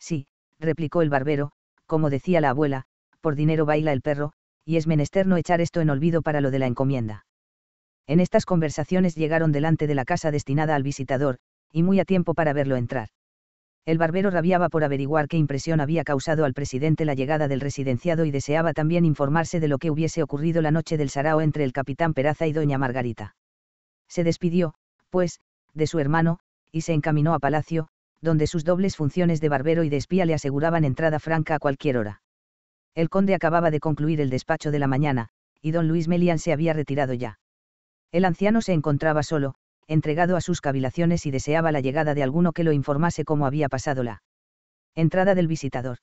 Sí, replicó el barbero, como decía la abuela, por dinero baila el perro, y es menester no echar esto en olvido para lo de la encomienda. En estas conversaciones llegaron delante de la casa destinada al visitador, y muy a tiempo para verlo entrar. El barbero rabiaba por averiguar qué impresión había causado al presidente la llegada del residenciado y deseaba también informarse de lo que hubiese ocurrido la noche del sarao entre el capitán Peraza y doña Margarita se despidió, pues, de su hermano, y se encaminó a palacio, donde sus dobles funciones de barbero y de espía le aseguraban entrada franca a cualquier hora. El conde acababa de concluir el despacho de la mañana, y don Luis Melian se había retirado ya. El anciano se encontraba solo, entregado a sus cavilaciones y deseaba la llegada de alguno que lo informase cómo había pasado la entrada del visitador.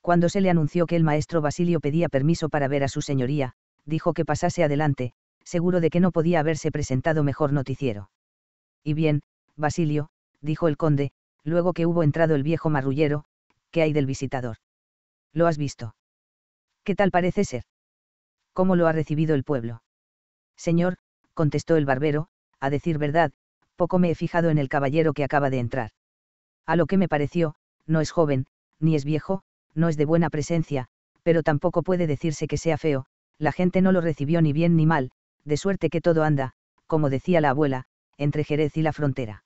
Cuando se le anunció que el maestro Basilio pedía permiso para ver a su señoría, dijo que pasase adelante, seguro de que no podía haberse presentado mejor noticiero. Y bien, Basilio, dijo el conde, luego que hubo entrado el viejo marrullero, ¿qué hay del visitador? ¿Lo has visto? ¿Qué tal parece ser? ¿Cómo lo ha recibido el pueblo? Señor, contestó el barbero, a decir verdad, poco me he fijado en el caballero que acaba de entrar. A lo que me pareció, no es joven, ni es viejo, no es de buena presencia, pero tampoco puede decirse que sea feo, la gente no lo recibió ni bien ni mal, de suerte que todo anda, como decía la abuela, entre Jerez y la frontera.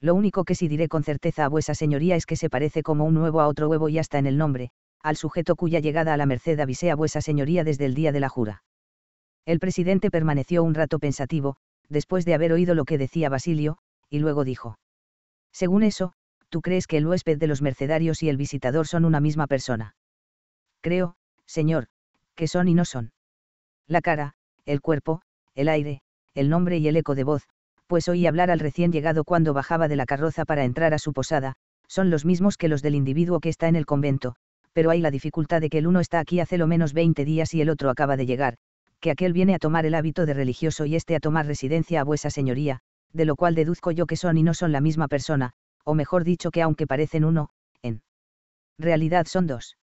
Lo único que sí diré con certeza a vuesa señoría es que se parece como un huevo a otro huevo y hasta en el nombre, al sujeto cuya llegada a la merced avisé a vuesa señoría desde el día de la jura. El presidente permaneció un rato pensativo, después de haber oído lo que decía Basilio, y luego dijo. Según eso, tú crees que el huésped de los mercedarios y el visitador son una misma persona. Creo, señor, que son y no son. La cara, el cuerpo, el aire, el nombre y el eco de voz, pues oí hablar al recién llegado cuando bajaba de la carroza para entrar a su posada, son los mismos que los del individuo que está en el convento, pero hay la dificultad de que el uno está aquí hace lo menos 20 días y el otro acaba de llegar, que aquel viene a tomar el hábito de religioso y este a tomar residencia a vuesa señoría, de lo cual deduzco yo que son y no son la misma persona, o mejor dicho que aunque parecen uno, en realidad son dos.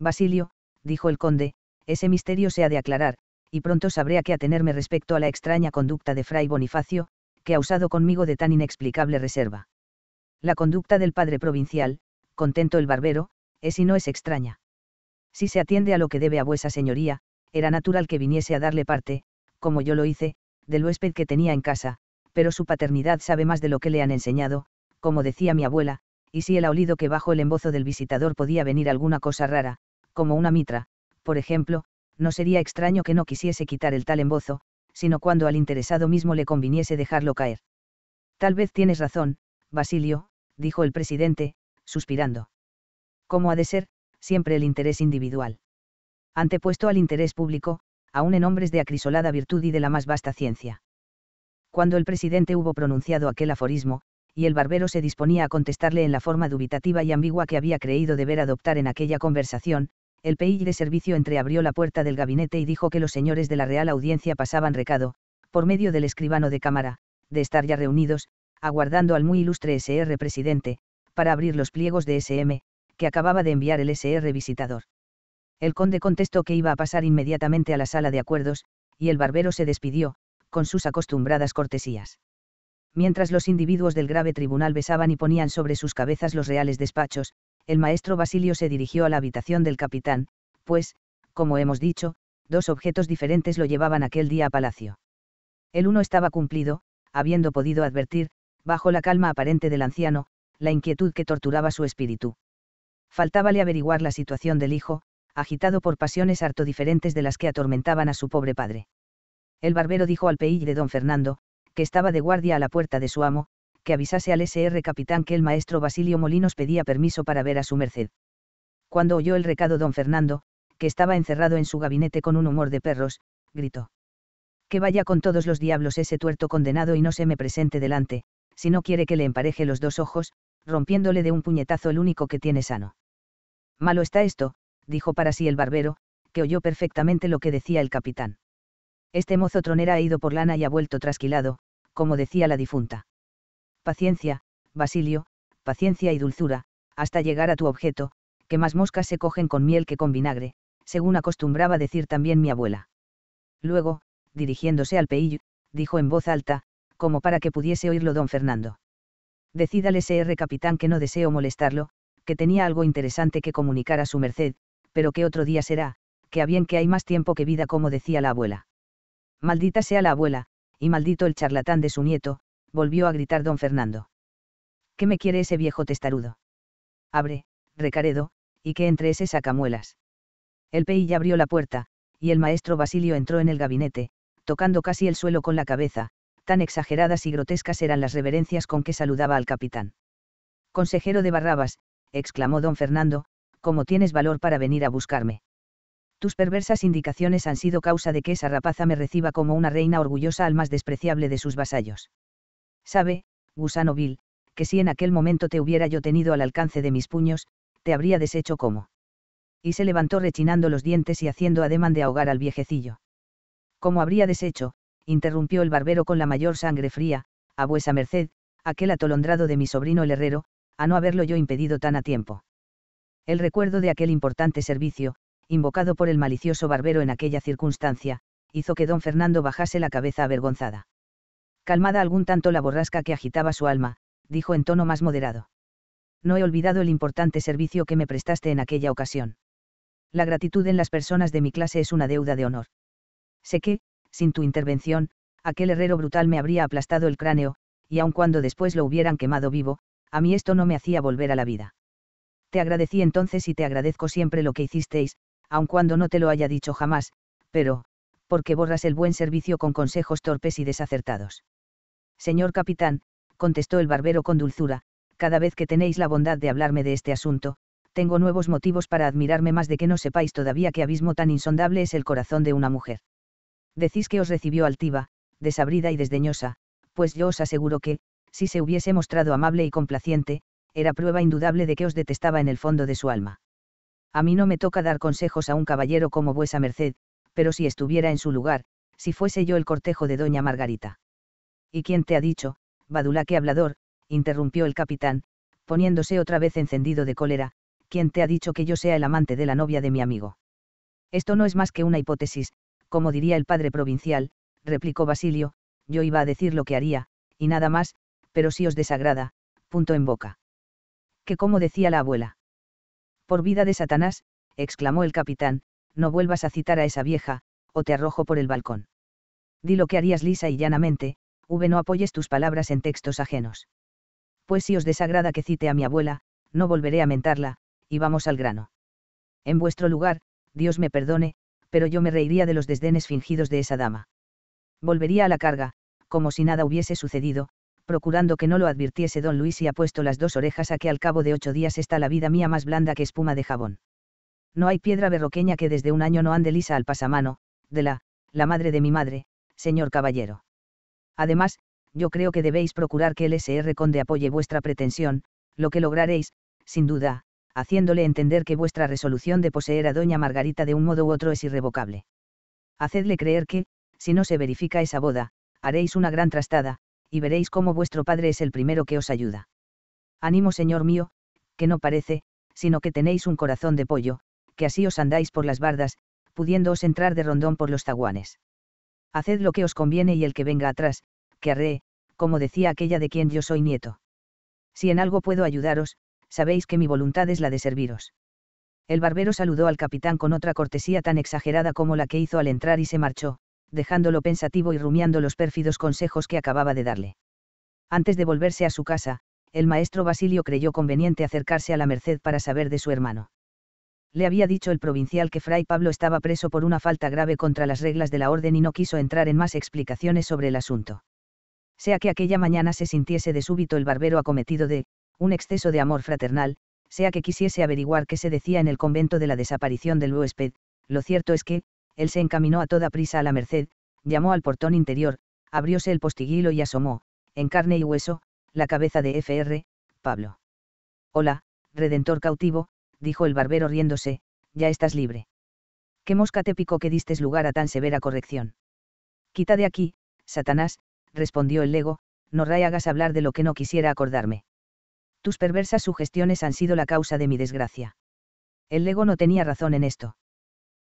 Basilio, dijo el conde, ese misterio se ha de aclarar, y pronto sabré a qué atenerme respecto a la extraña conducta de Fray Bonifacio, que ha usado conmigo de tan inexplicable reserva. La conducta del padre provincial, contento el barbero, es si no es extraña. Si se atiende a lo que debe a vuesa señoría, era natural que viniese a darle parte, como yo lo hice, del huésped que tenía en casa, pero su paternidad sabe más de lo que le han enseñado, como decía mi abuela, y si el ha olido que bajo el embozo del visitador podía venir alguna cosa rara, como una mitra, por ejemplo, no sería extraño que no quisiese quitar el tal embozo, sino cuando al interesado mismo le conviniese dejarlo caer. Tal vez tienes razón, Basilio, dijo el presidente, suspirando. Como ha de ser, siempre el interés individual. Antepuesto al interés público, aún en hombres de acrisolada virtud y de la más vasta ciencia. Cuando el presidente hubo pronunciado aquel aforismo, y el barbero se disponía a contestarle en la forma dubitativa y ambigua que había creído deber adoptar en aquella conversación, el PI de servicio entreabrió la puerta del gabinete y dijo que los señores de la Real Audiencia pasaban recado, por medio del escribano de cámara, de estar ya reunidos, aguardando al muy ilustre SR presidente, para abrir los pliegos de SM, que acababa de enviar el SR visitador. El conde contestó que iba a pasar inmediatamente a la sala de acuerdos, y el barbero se despidió, con sus acostumbradas cortesías. Mientras los individuos del grave tribunal besaban y ponían sobre sus cabezas los reales despachos, el maestro Basilio se dirigió a la habitación del capitán, pues, como hemos dicho, dos objetos diferentes lo llevaban aquel día a palacio. El uno estaba cumplido, habiendo podido advertir, bajo la calma aparente del anciano, la inquietud que torturaba su espíritu. Faltábale averiguar la situación del hijo, agitado por pasiones harto diferentes de las que atormentaban a su pobre padre. El barbero dijo al peille de don Fernando, que estaba de guardia a la puerta de su amo, que avisase al SR capitán que el maestro Basilio Molinos pedía permiso para ver a su merced. Cuando oyó el recado don Fernando, que estaba encerrado en su gabinete con un humor de perros, gritó. Que vaya con todos los diablos ese tuerto condenado y no se me presente delante, si no quiere que le empareje los dos ojos, rompiéndole de un puñetazo el único que tiene sano. Malo está esto, dijo para sí el barbero, que oyó perfectamente lo que decía el capitán. Este mozo tronera ha ido por lana y ha vuelto trasquilado, como decía la difunta. Paciencia, Basilio, paciencia y dulzura, hasta llegar a tu objeto, que más moscas se cogen con miel que con vinagre, según acostumbraba decir también mi abuela. Luego, dirigiéndose al peillo, dijo en voz alta, como para que pudiese oírlo don Fernando. Decídale SR capitán que no deseo molestarlo, que tenía algo interesante que comunicar a su merced, pero que otro día será, que a bien que hay más tiempo que vida como decía la abuela. Maldita sea la abuela, y maldito el charlatán de su nieto, volvió a gritar don Fernando. ¿Qué me quiere ese viejo testarudo? Abre, Recaredo, y que entre ese sacamuelas. El PI abrió la puerta, y el maestro Basilio entró en el gabinete, tocando casi el suelo con la cabeza, tan exageradas y grotescas eran las reverencias con que saludaba al capitán. Consejero de Barrabas, exclamó don Fernando, ¿cómo tienes valor para venir a buscarme? Tus perversas indicaciones han sido causa de que esa rapaza me reciba como una reina orgullosa al más despreciable de sus vasallos. Sabe, gusano vil, que si en aquel momento te hubiera yo tenido al alcance de mis puños, te habría deshecho como. Y se levantó rechinando los dientes y haciendo ademán de ahogar al viejecillo. ¿Cómo habría deshecho? interrumpió el barbero con la mayor sangre fría, a vuesa merced, aquel atolondrado de mi sobrino el herrero, a no haberlo yo impedido tan a tiempo. El recuerdo de aquel importante servicio, invocado por el malicioso barbero en aquella circunstancia, hizo que don Fernando bajase la cabeza avergonzada calmada algún tanto la borrasca que agitaba su alma, dijo en tono más moderado. No he olvidado el importante servicio que me prestaste en aquella ocasión. La gratitud en las personas de mi clase es una deuda de honor. Sé que, sin tu intervención, aquel herrero brutal me habría aplastado el cráneo, y aun cuando después lo hubieran quemado vivo, a mí esto no me hacía volver a la vida. Te agradecí entonces y te agradezco siempre lo que hicisteis, aun cuando no te lo haya dicho jamás, pero, porque borras el buen servicio con consejos torpes y desacertados. Señor capitán, contestó el barbero con dulzura, cada vez que tenéis la bondad de hablarme de este asunto, tengo nuevos motivos para admirarme más de que no sepáis todavía qué abismo tan insondable es el corazón de una mujer. Decís que os recibió altiva, desabrida y desdeñosa, pues yo os aseguro que, si se hubiese mostrado amable y complaciente, era prueba indudable de que os detestaba en el fondo de su alma. A mí no me toca dar consejos a un caballero como vuesa merced, pero si estuviera en su lugar, si fuese yo el cortejo de doña Margarita. ¿Y quién te ha dicho, badulaque hablador? interrumpió el capitán, poniéndose otra vez encendido de cólera, ¿quién te ha dicho que yo sea el amante de la novia de mi amigo? Esto no es más que una hipótesis, como diría el padre provincial, replicó Basilio, yo iba a decir lo que haría, y nada más, pero si os desagrada, punto en boca. Que como decía la abuela. Por vida de Satanás, exclamó el capitán, no vuelvas a citar a esa vieja, o te arrojo por el balcón. Di lo que harías lisa y llanamente, V. No apoyes tus palabras en textos ajenos. Pues si os desagrada que cite a mi abuela, no volveré a mentarla, y vamos al grano. En vuestro lugar, Dios me perdone, pero yo me reiría de los desdenes fingidos de esa dama. Volvería a la carga, como si nada hubiese sucedido, procurando que no lo advirtiese don Luis y ha puesto las dos orejas a que al cabo de ocho días está la vida mía más blanda que espuma de jabón. No hay piedra berroqueña que desde un año no ande lisa al pasamano, de la, la madre de mi madre, señor caballero. Además, yo creo que debéis procurar que el SR Conde apoye vuestra pretensión, lo que lograréis, sin duda, haciéndole entender que vuestra resolución de poseer a Doña Margarita de un modo u otro es irrevocable. Hacedle creer que, si no se verifica esa boda, haréis una gran trastada, y veréis cómo vuestro padre es el primero que os ayuda. Ánimo, señor mío, que no parece, sino que tenéis un corazón de pollo, que así os andáis por las bardas, pudiéndoos entrar de rondón por los zaguanes haced lo que os conviene y el que venga atrás, que arree, como decía aquella de quien yo soy nieto. Si en algo puedo ayudaros, sabéis que mi voluntad es la de serviros. El barbero saludó al capitán con otra cortesía tan exagerada como la que hizo al entrar y se marchó, dejándolo pensativo y rumiando los pérfidos consejos que acababa de darle. Antes de volverse a su casa, el maestro Basilio creyó conveniente acercarse a la merced para saber de su hermano le había dicho el provincial que Fray Pablo estaba preso por una falta grave contra las reglas de la orden y no quiso entrar en más explicaciones sobre el asunto. Sea que aquella mañana se sintiese de súbito el barbero acometido de, un exceso de amor fraternal, sea que quisiese averiguar qué se decía en el convento de la desaparición del huésped, lo cierto es que, él se encaminó a toda prisa a la merced, llamó al portón interior, abrióse el postiguilo y asomó, en carne y hueso, la cabeza de Fr. Pablo. Hola, Redentor cautivo, dijo el barbero riéndose, ya estás libre. ¿Qué mosca te picó que distes lugar a tan severa corrección? Quita de aquí, Satanás, respondió el lego, no ray hagas hablar de lo que no quisiera acordarme. Tus perversas sugestiones han sido la causa de mi desgracia. El lego no tenía razón en esto.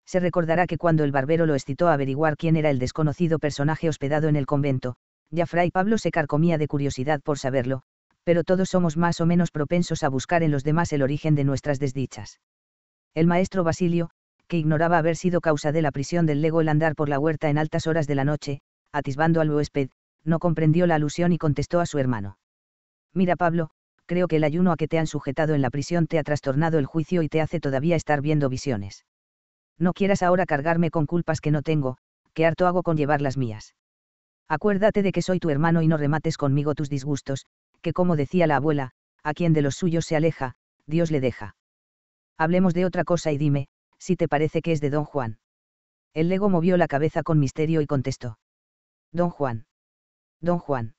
Se recordará que cuando el barbero lo excitó a averiguar quién era el desconocido personaje hospedado en el convento, ya Fray Pablo se carcomía de curiosidad por saberlo, pero todos somos más o menos propensos a buscar en los demás el origen de nuestras desdichas. El maestro Basilio, que ignoraba haber sido causa de la prisión del lego el andar por la huerta en altas horas de la noche, atisbando al huésped, no comprendió la alusión y contestó a su hermano. Mira Pablo, creo que el ayuno a que te han sujetado en la prisión te ha trastornado el juicio y te hace todavía estar viendo visiones. No quieras ahora cargarme con culpas que no tengo, que harto hago con llevar las mías. Acuérdate de que soy tu hermano y no remates conmigo tus disgustos, que como decía la abuela, a quien de los suyos se aleja, Dios le deja. Hablemos de otra cosa y dime, si te parece que es de don Juan. El lego movió la cabeza con misterio y contestó. Don Juan. Don Juan.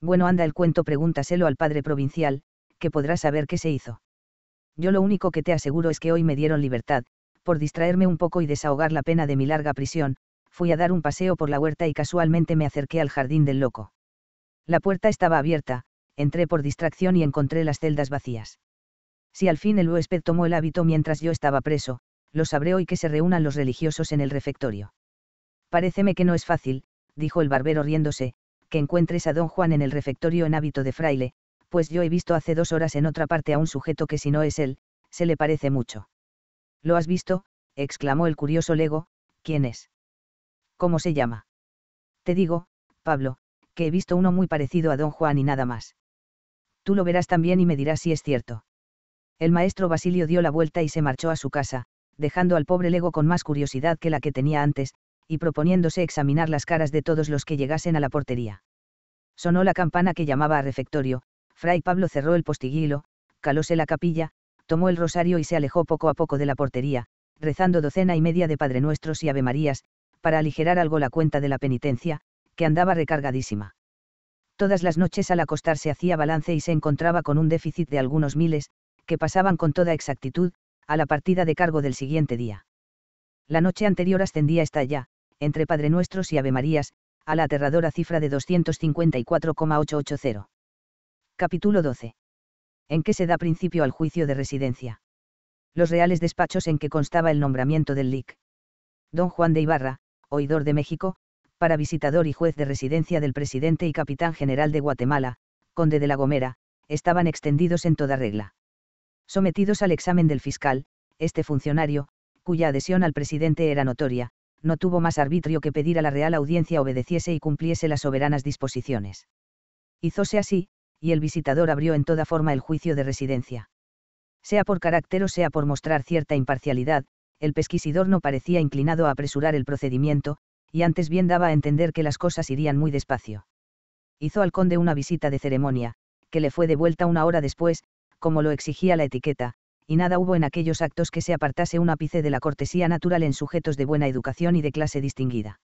Bueno, anda el cuento, pregúntaselo al padre provincial, que podrá saber qué se hizo. Yo lo único que te aseguro es que hoy me dieron libertad, por distraerme un poco y desahogar la pena de mi larga prisión, fui a dar un paseo por la huerta y casualmente me acerqué al jardín del loco. La puerta estaba abierta, entré por distracción y encontré las celdas vacías. Si al fin el huésped tomó el hábito mientras yo estaba preso, lo sabré hoy que se reúnan los religiosos en el refectorio. Paréceme que no es fácil, dijo el barbero riéndose, que encuentres a don Juan en el refectorio en hábito de fraile, pues yo he visto hace dos horas en otra parte a un sujeto que si no es él, se le parece mucho. ¿Lo has visto? exclamó el curioso Lego, ¿quién es? ¿Cómo se llama? Te digo, Pablo, que he visto uno muy parecido a don Juan y nada más tú lo verás también y me dirás si es cierto. El maestro Basilio dio la vuelta y se marchó a su casa, dejando al pobre Lego con más curiosidad que la que tenía antes, y proponiéndose examinar las caras de todos los que llegasen a la portería. Sonó la campana que llamaba a refectorio, Fray Pablo cerró el postiguilo, calóse la capilla, tomó el rosario y se alejó poco a poco de la portería, rezando docena y media de Padre Nuestros y Ave Marías, para aligerar algo la cuenta de la penitencia, que andaba recargadísima. Todas las noches al acostarse hacía balance y se encontraba con un déficit de algunos miles, que pasaban con toda exactitud, a la partida de cargo del siguiente día. La noche anterior ascendía hasta ya, entre Padre Nuestros y Ave Marías, a la aterradora cifra de 254,880. Capítulo 12. ¿En qué se da principio al juicio de residencia? Los reales despachos en que constaba el nombramiento del LIC. Don Juan de Ibarra, oidor de México, para visitador y juez de residencia del presidente y capitán general de Guatemala, conde de La Gomera, estaban extendidos en toda regla. Sometidos al examen del fiscal, este funcionario, cuya adhesión al presidente era notoria, no tuvo más arbitrio que pedir a la Real Audiencia obedeciese y cumpliese las soberanas disposiciones. hízose así, y el visitador abrió en toda forma el juicio de residencia. Sea por carácter o sea por mostrar cierta imparcialidad, el pesquisidor no parecía inclinado a apresurar el procedimiento, y antes bien daba a entender que las cosas irían muy despacio. Hizo al conde una visita de ceremonia, que le fue devuelta una hora después, como lo exigía la etiqueta, y nada hubo en aquellos actos que se apartase un ápice de la cortesía natural en sujetos de buena educación y de clase distinguida.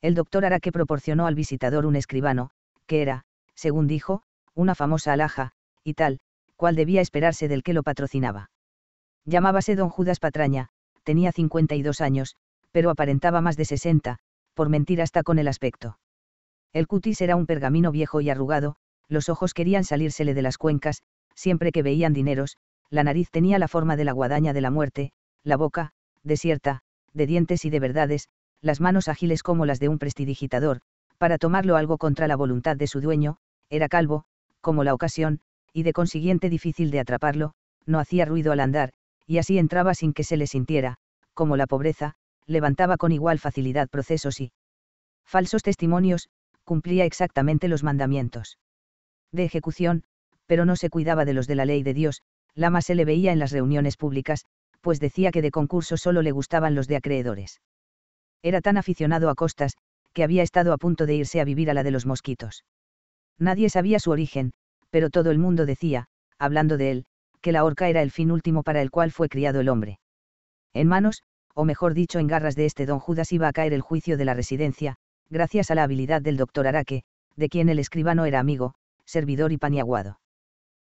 El doctor Araque proporcionó al visitador un escribano, que era, según dijo, una famosa alhaja, y tal, cual debía esperarse del que lo patrocinaba. Llamábase don Judas Patraña, tenía 52 años, pero aparentaba más de 60, por mentir hasta con el aspecto. El cutis era un pergamino viejo y arrugado, los ojos querían salírsele de las cuencas, siempre que veían dineros, la nariz tenía la forma de la guadaña de la muerte, la boca, desierta, de dientes y de verdades, las manos ágiles como las de un prestidigitador, para tomarlo algo contra la voluntad de su dueño, era calvo, como la ocasión, y de consiguiente difícil de atraparlo, no hacía ruido al andar, y así entraba sin que se le sintiera, como la pobreza, levantaba con igual facilidad procesos y falsos testimonios, cumplía exactamente los mandamientos de ejecución, pero no se cuidaba de los de la ley de Dios, más se le veía en las reuniones públicas, pues decía que de concurso solo le gustaban los de acreedores. Era tan aficionado a costas, que había estado a punto de irse a vivir a la de los mosquitos. Nadie sabía su origen, pero todo el mundo decía, hablando de él, que la horca era el fin último para el cual fue criado el hombre. En manos, o mejor dicho en garras de este don Judas iba a caer el juicio de la residencia, gracias a la habilidad del doctor Araque, de quien el escribano era amigo, servidor y paniaguado.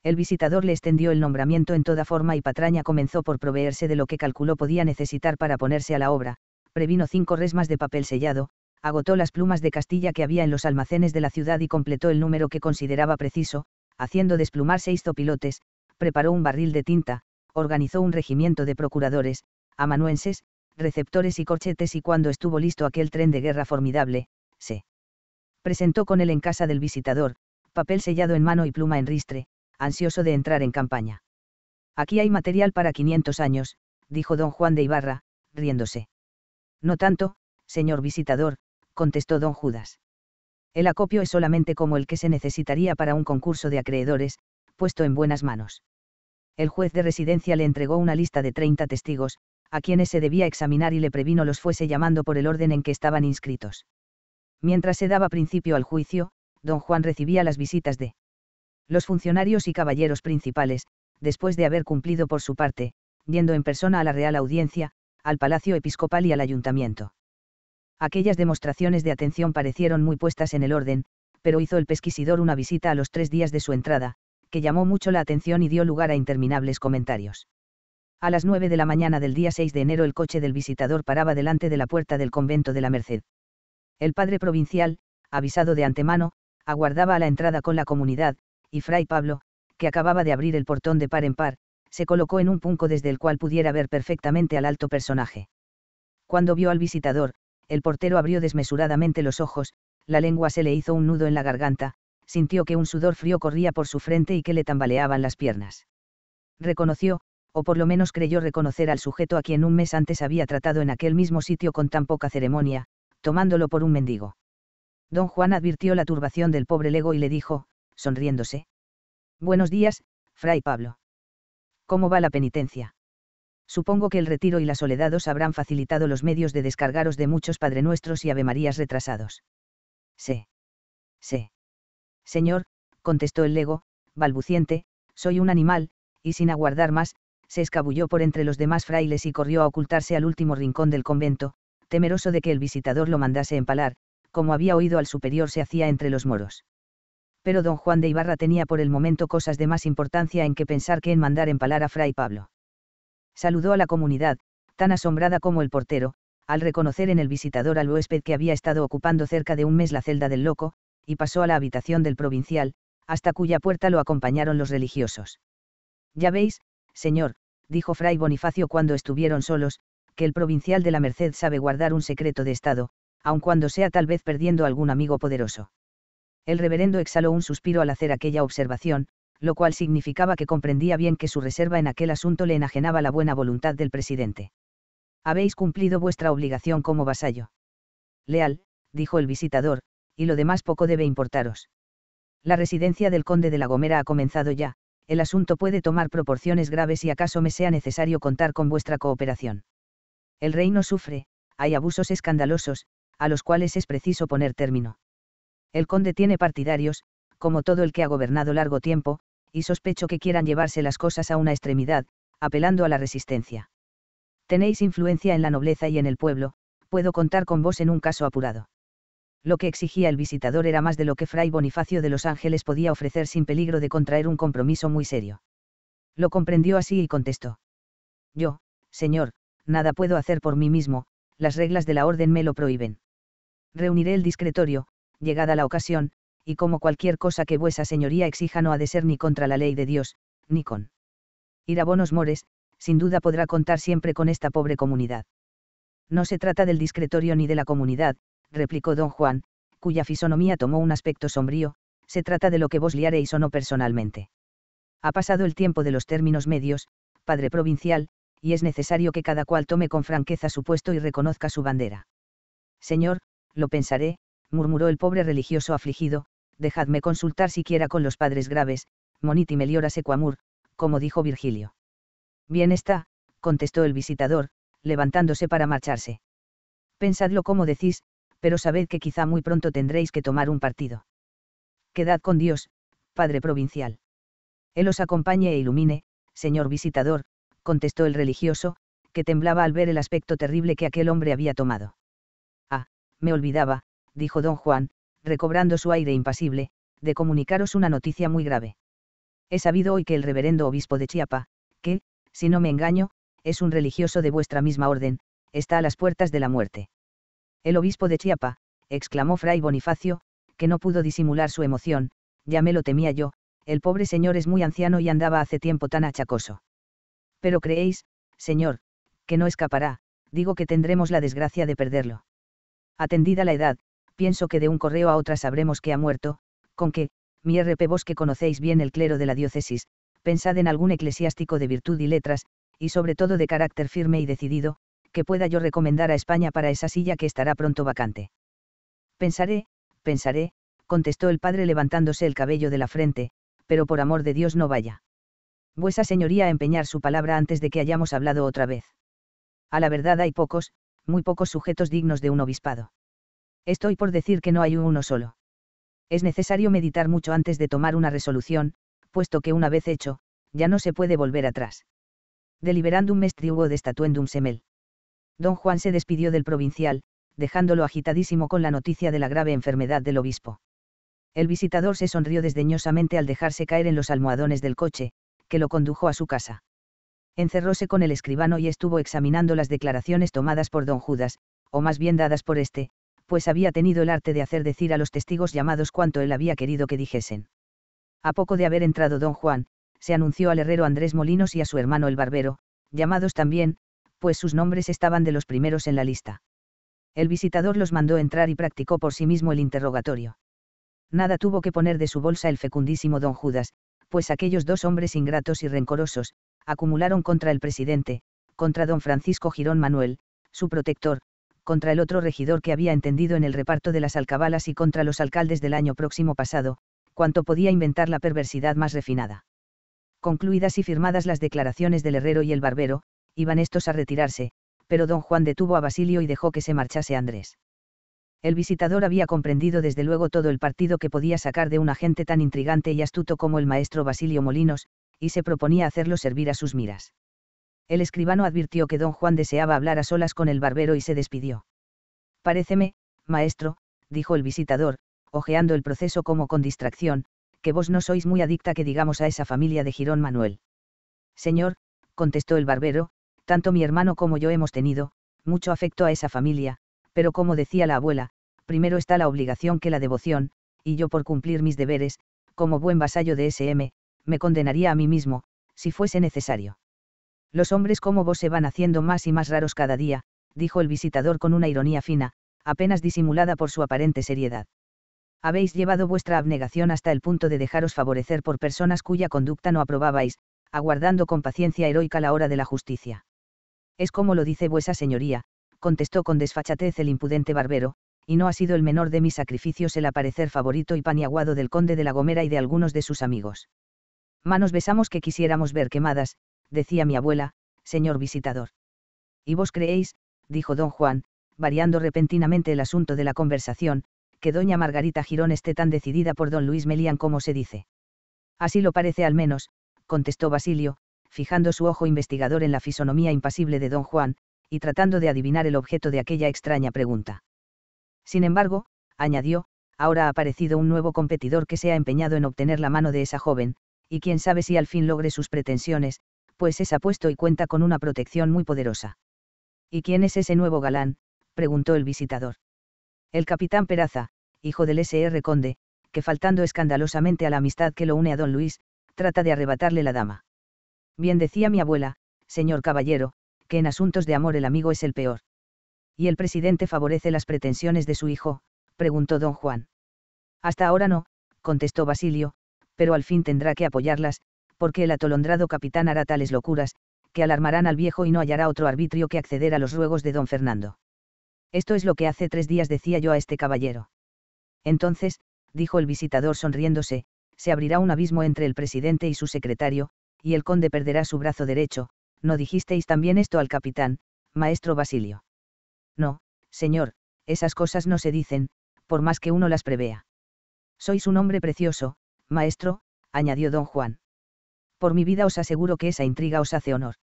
El visitador le extendió el nombramiento en toda forma y Patraña comenzó por proveerse de lo que calculó podía necesitar para ponerse a la obra, previno cinco resmas de papel sellado, agotó las plumas de Castilla que había en los almacenes de la ciudad y completó el número que consideraba preciso, haciendo desplumar seis zopilotes, preparó un barril de tinta, organizó un regimiento de procuradores, amanuenses, receptores y corchetes y cuando estuvo listo aquel tren de guerra formidable, se presentó con él en casa del visitador, papel sellado en mano y pluma en ristre, ansioso de entrar en campaña. Aquí hay material para 500 años, dijo don Juan de Ibarra, riéndose. No tanto, señor visitador, contestó don Judas. El acopio es solamente como el que se necesitaría para un concurso de acreedores, puesto en buenas manos. El juez de residencia le entregó una lista de 30 testigos, a quienes se debía examinar y le previno los fuese llamando por el orden en que estaban inscritos. Mientras se daba principio al juicio, don Juan recibía las visitas de los funcionarios y caballeros principales, después de haber cumplido por su parte, yendo en persona a la Real Audiencia, al Palacio Episcopal y al Ayuntamiento. Aquellas demostraciones de atención parecieron muy puestas en el orden, pero hizo el pesquisidor una visita a los tres días de su entrada, que llamó mucho la atención y dio lugar a interminables comentarios. A las nueve de la mañana del día 6 de enero el coche del visitador paraba delante de la puerta del convento de la Merced. El padre provincial, avisado de antemano, aguardaba a la entrada con la comunidad, y fray Pablo, que acababa de abrir el portón de par en par, se colocó en un punto desde el cual pudiera ver perfectamente al alto personaje. Cuando vio al visitador, el portero abrió desmesuradamente los ojos, la lengua se le hizo un nudo en la garganta, sintió que un sudor frío corría por su frente y que le tambaleaban las piernas. Reconoció, o por lo menos creyó reconocer al sujeto a quien un mes antes había tratado en aquel mismo sitio con tan poca ceremonia, tomándolo por un mendigo. Don Juan advirtió la turbación del pobre Lego y le dijo, sonriéndose. Buenos días, Fray Pablo. ¿Cómo va la penitencia? Supongo que el retiro y la soledad os habrán facilitado los medios de descargaros de muchos Padrenuestros y Avemarías retrasados. Sí. Sí. Señor, contestó el Lego, balbuciente, soy un animal, y sin aguardar más, se escabulló por entre los demás frailes y corrió a ocultarse al último rincón del convento, temeroso de que el visitador lo mandase empalar, como había oído al superior se hacía entre los moros. Pero don Juan de Ibarra tenía por el momento cosas de más importancia en que pensar que en mandar empalar a fray Pablo. Saludó a la comunidad, tan asombrada como el portero, al reconocer en el visitador al huésped que había estado ocupando cerca de un mes la celda del loco, y pasó a la habitación del provincial, hasta cuya puerta lo acompañaron los religiosos. Ya veis, señor, dijo Fray Bonifacio cuando estuvieron solos, que el provincial de la Merced sabe guardar un secreto de Estado, aun cuando sea tal vez perdiendo algún amigo poderoso. El reverendo exhaló un suspiro al hacer aquella observación, lo cual significaba que comprendía bien que su reserva en aquel asunto le enajenaba la buena voluntad del presidente. Habéis cumplido vuestra obligación como vasallo. Leal, dijo el visitador, y lo demás poco debe importaros. La residencia del conde de la Gomera ha comenzado ya, el asunto puede tomar proporciones graves y acaso me sea necesario contar con vuestra cooperación. El reino sufre, hay abusos escandalosos, a los cuales es preciso poner término. El conde tiene partidarios, como todo el que ha gobernado largo tiempo, y sospecho que quieran llevarse las cosas a una extremidad, apelando a la resistencia. Tenéis influencia en la nobleza y en el pueblo, puedo contar con vos en un caso apurado lo que exigía el visitador era más de lo que Fray Bonifacio de Los Ángeles podía ofrecer sin peligro de contraer un compromiso muy serio. Lo comprendió así y contestó. Yo, señor, nada puedo hacer por mí mismo, las reglas de la orden me lo prohíben. Reuniré el discretorio, llegada la ocasión, y como cualquier cosa que vuesa señoría exija no ha de ser ni contra la ley de Dios, ni con. Ir a Bonos Mores, sin duda podrá contar siempre con esta pobre comunidad. No se trata del discretorio ni de la comunidad, replicó don Juan, cuya fisonomía tomó un aspecto sombrío, se trata de lo que vos liaréis o no personalmente. Ha pasado el tiempo de los términos medios, padre provincial, y es necesario que cada cual tome con franqueza su puesto y reconozca su bandera. Señor, lo pensaré, murmuró el pobre religioso afligido, dejadme consultar siquiera con los padres graves, monitimeliora meliora sequamur, como dijo Virgilio. Bien está, contestó el visitador, levantándose para marcharse. Pensadlo como decís, pero sabed que quizá muy pronto tendréis que tomar un partido. Quedad con Dios, Padre Provincial. Él os acompañe e ilumine, señor visitador, contestó el religioso, que temblaba al ver el aspecto terrible que aquel hombre había tomado. Ah, me olvidaba, dijo don Juan, recobrando su aire impasible, de comunicaros una noticia muy grave. He sabido hoy que el reverendo obispo de Chiapa, que, si no me engaño, es un religioso de vuestra misma orden, está a las puertas de la muerte. El obispo de Chiapa, exclamó Fray Bonifacio, que no pudo disimular su emoción, ya me lo temía yo, el pobre señor es muy anciano y andaba hace tiempo tan achacoso. Pero creéis, señor, que no escapará, digo que tendremos la desgracia de perderlo. Atendida la edad, pienso que de un correo a otra sabremos que ha muerto, con que, mi RP vos que conocéis bien el clero de la diócesis, pensad en algún eclesiástico de virtud y letras, y sobre todo de carácter firme y decidido, que pueda yo recomendar a España para esa silla que estará pronto vacante. Pensaré, pensaré, contestó el padre levantándose el cabello de la frente, pero por amor de Dios no vaya. Vuesa señoría a empeñar su palabra antes de que hayamos hablado otra vez. A la verdad hay pocos, muy pocos sujetos dignos de un obispado. Estoy por decir que no hay uno solo. Es necesario meditar mucho antes de tomar una resolución, puesto que una vez hecho, ya no se puede volver atrás. Deliberandum est de statuendum semel. Don Juan se despidió del provincial, dejándolo agitadísimo con la noticia de la grave enfermedad del obispo. El visitador se sonrió desdeñosamente al dejarse caer en los almohadones del coche, que lo condujo a su casa. Encerróse con el escribano y estuvo examinando las declaraciones tomadas por don Judas, o más bien dadas por éste, pues había tenido el arte de hacer decir a los testigos llamados cuanto él había querido que dijesen. A poco de haber entrado don Juan, se anunció al herrero Andrés Molinos y a su hermano el barbero, llamados también, pues sus nombres estaban de los primeros en la lista. El visitador los mandó entrar y practicó por sí mismo el interrogatorio. Nada tuvo que poner de su bolsa el fecundísimo don Judas, pues aquellos dos hombres ingratos y rencorosos, acumularon contra el presidente, contra don Francisco Girón Manuel, su protector, contra el otro regidor que había entendido en el reparto de las alcabalas y contra los alcaldes del año próximo pasado, cuanto podía inventar la perversidad más refinada. Concluidas y firmadas las declaraciones del herrero y el barbero, iban estos a retirarse, pero don Juan detuvo a Basilio y dejó que se marchase Andrés. El visitador había comprendido desde luego todo el partido que podía sacar de un agente tan intrigante y astuto como el maestro Basilio Molinos, y se proponía hacerlo servir a sus miras. El escribano advirtió que don Juan deseaba hablar a solas con el barbero y se despidió. Paréceme, maestro, dijo el visitador, ojeando el proceso como con distracción, que vos no sois muy adicta que digamos a esa familia de Girón Manuel. Señor, contestó el barbero, tanto mi hermano como yo hemos tenido, mucho afecto a esa familia, pero como decía la abuela, primero está la obligación que la devoción, y yo por cumplir mis deberes, como buen vasallo de SM, me condenaría a mí mismo, si fuese necesario. Los hombres como vos se van haciendo más y más raros cada día, dijo el visitador con una ironía fina, apenas disimulada por su aparente seriedad. Habéis llevado vuestra abnegación hasta el punto de dejaros favorecer por personas cuya conducta no aprobabais, aguardando con paciencia heroica la hora de la justicia. Es como lo dice vuesa señoría, contestó con desfachatez el impudente barbero, y no ha sido el menor de mis sacrificios el aparecer favorito y paniaguado del conde de la Gomera y de algunos de sus amigos. Manos besamos que quisiéramos ver quemadas, decía mi abuela, señor visitador. ¿Y vos creéis, dijo don Juan, variando repentinamente el asunto de la conversación, que doña Margarita Girón esté tan decidida por don Luis Melian como se dice? Así lo parece al menos, contestó Basilio, fijando su ojo investigador en la fisonomía impasible de don Juan, y tratando de adivinar el objeto de aquella extraña pregunta. Sin embargo, añadió, ahora ha aparecido un nuevo competidor que se ha empeñado en obtener la mano de esa joven, y quién sabe si al fin logre sus pretensiones, pues es apuesto y cuenta con una protección muy poderosa. ¿Y quién es ese nuevo galán? preguntó el visitador. El capitán Peraza, hijo del S.R. Conde, que faltando escandalosamente a la amistad que lo une a don Luis, trata de arrebatarle la dama. Bien decía mi abuela, señor caballero, que en asuntos de amor el amigo es el peor. ¿Y el presidente favorece las pretensiones de su hijo? preguntó don Juan. Hasta ahora no, contestó Basilio, pero al fin tendrá que apoyarlas, porque el atolondrado capitán hará tales locuras, que alarmarán al viejo y no hallará otro arbitrio que acceder a los ruegos de don Fernando. Esto es lo que hace tres días decía yo a este caballero. Entonces, dijo el visitador sonriéndose, se abrirá un abismo entre el presidente y su secretario, y el conde perderá su brazo derecho, ¿no dijisteis también esto al capitán, maestro Basilio? No, señor, esas cosas no se dicen, por más que uno las prevea. Sois un hombre precioso, maestro, añadió don Juan. Por mi vida os aseguro que esa intriga os hace honor.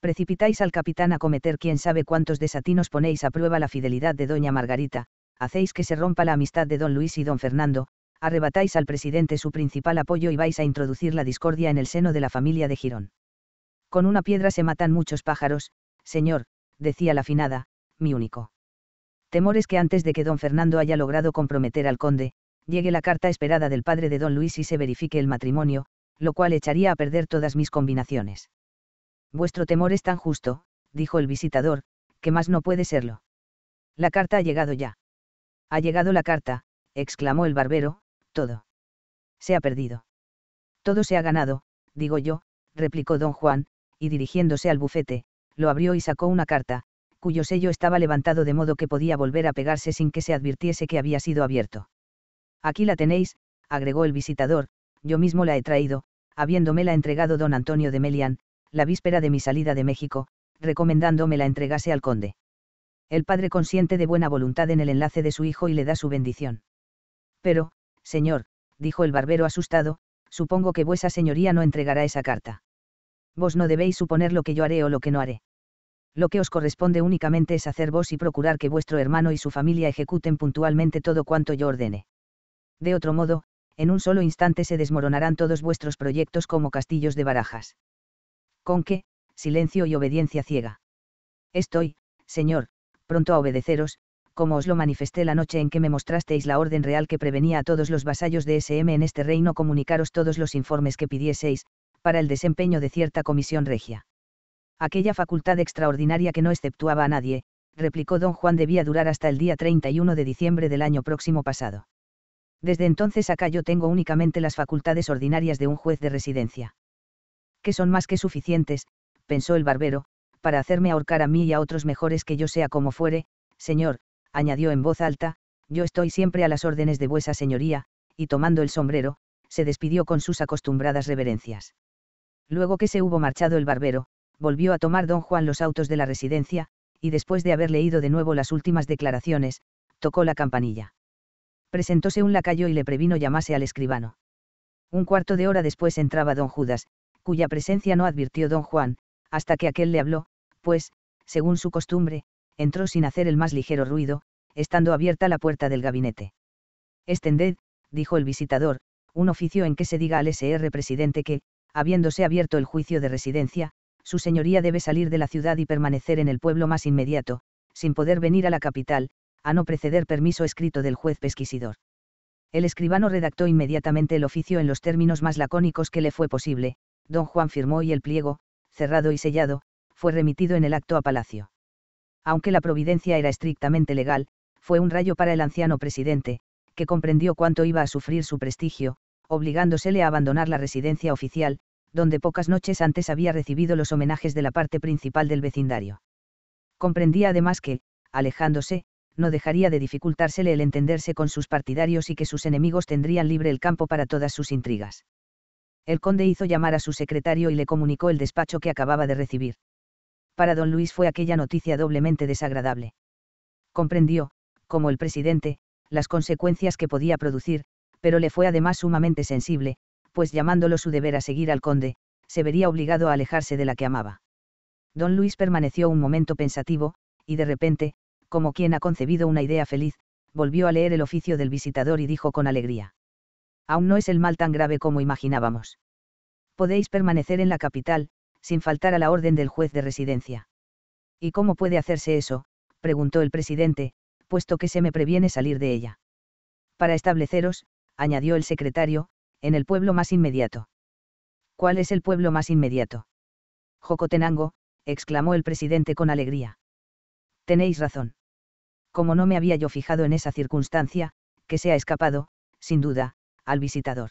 Precipitáis al capitán a cometer quién sabe cuántos desatinos ponéis a prueba la fidelidad de doña Margarita, hacéis que se rompa la amistad de don Luis y don Fernando, arrebatáis al presidente su principal apoyo y vais a introducir la discordia en el seno de la familia de Girón. Con una piedra se matan muchos pájaros, señor, decía la finada, mi único. Temor es que antes de que don Fernando haya logrado comprometer al conde, llegue la carta esperada del padre de don Luis y se verifique el matrimonio, lo cual echaría a perder todas mis combinaciones. Vuestro temor es tan justo, dijo el visitador, que más no puede serlo. La carta ha llegado ya. Ha llegado la carta, exclamó el barbero, todo. Se ha perdido. Todo se ha ganado, digo yo, replicó don Juan, y dirigiéndose al bufete, lo abrió y sacó una carta, cuyo sello estaba levantado de modo que podía volver a pegarse sin que se advirtiese que había sido abierto. Aquí la tenéis, agregó el visitador, yo mismo la he traído, habiéndomela entregado don Antonio de Melian, la víspera de mi salida de México, recomendándome la entregase al conde. El padre consiente de buena voluntad en el enlace de su hijo y le da su bendición. Pero, Señor, dijo el barbero asustado, supongo que vuesa señoría no entregará esa carta. Vos no debéis suponer lo que yo haré o lo que no haré. Lo que os corresponde únicamente es hacer vos y procurar que vuestro hermano y su familia ejecuten puntualmente todo cuanto yo ordene. De otro modo, en un solo instante se desmoronarán todos vuestros proyectos como castillos de barajas. Con qué, silencio y obediencia ciega. Estoy, señor, pronto a obedeceros, como os lo manifesté la noche en que me mostrasteis la orden real que prevenía a todos los vasallos de SM en este reino comunicaros todos los informes que pidieseis, para el desempeño de cierta comisión regia. Aquella facultad extraordinaria que no exceptuaba a nadie, replicó don Juan debía durar hasta el día 31 de diciembre del año próximo pasado. Desde entonces acá yo tengo únicamente las facultades ordinarias de un juez de residencia. Que son más que suficientes, pensó el barbero, para hacerme ahorcar a mí y a otros mejores que yo sea como fuere, señor, añadió en voz alta, yo estoy siempre a las órdenes de vuesa señoría, y tomando el sombrero, se despidió con sus acostumbradas reverencias. Luego que se hubo marchado el barbero, volvió a tomar don Juan los autos de la residencia, y después de haber leído de nuevo las últimas declaraciones, tocó la campanilla. Presentóse un lacayo y le previno llamase al escribano. Un cuarto de hora después entraba don Judas, cuya presencia no advirtió don Juan, hasta que aquel le habló, pues, según su costumbre, entró sin hacer el más ligero ruido, estando abierta la puerta del gabinete. «Estended», dijo el visitador, un oficio en que se diga al SR presidente que, habiéndose abierto el juicio de residencia, su señoría debe salir de la ciudad y permanecer en el pueblo más inmediato, sin poder venir a la capital, a no preceder permiso escrito del juez pesquisidor. El escribano redactó inmediatamente el oficio en los términos más lacónicos que le fue posible, don Juan firmó y el pliego, cerrado y sellado, fue remitido en el acto a palacio aunque la providencia era estrictamente legal, fue un rayo para el anciano presidente, que comprendió cuánto iba a sufrir su prestigio, obligándosele a abandonar la residencia oficial, donde pocas noches antes había recibido los homenajes de la parte principal del vecindario. Comprendía además que, alejándose, no dejaría de dificultársele el entenderse con sus partidarios y que sus enemigos tendrían libre el campo para todas sus intrigas. El conde hizo llamar a su secretario y le comunicó el despacho que acababa de recibir para don Luis fue aquella noticia doblemente desagradable. Comprendió, como el presidente, las consecuencias que podía producir, pero le fue además sumamente sensible, pues llamándolo su deber a seguir al conde, se vería obligado a alejarse de la que amaba. Don Luis permaneció un momento pensativo, y de repente, como quien ha concebido una idea feliz, volvió a leer el oficio del visitador y dijo con alegría. Aún no es el mal tan grave como imaginábamos. Podéis permanecer en la capital, sin faltar a la orden del juez de residencia. ¿Y cómo puede hacerse eso? preguntó el presidente, puesto que se me previene salir de ella. Para estableceros, añadió el secretario, en el pueblo más inmediato. ¿Cuál es el pueblo más inmediato? Jocotenango, exclamó el presidente con alegría. Tenéis razón. Como no me había yo fijado en esa circunstancia, que se ha escapado, sin duda, al visitador.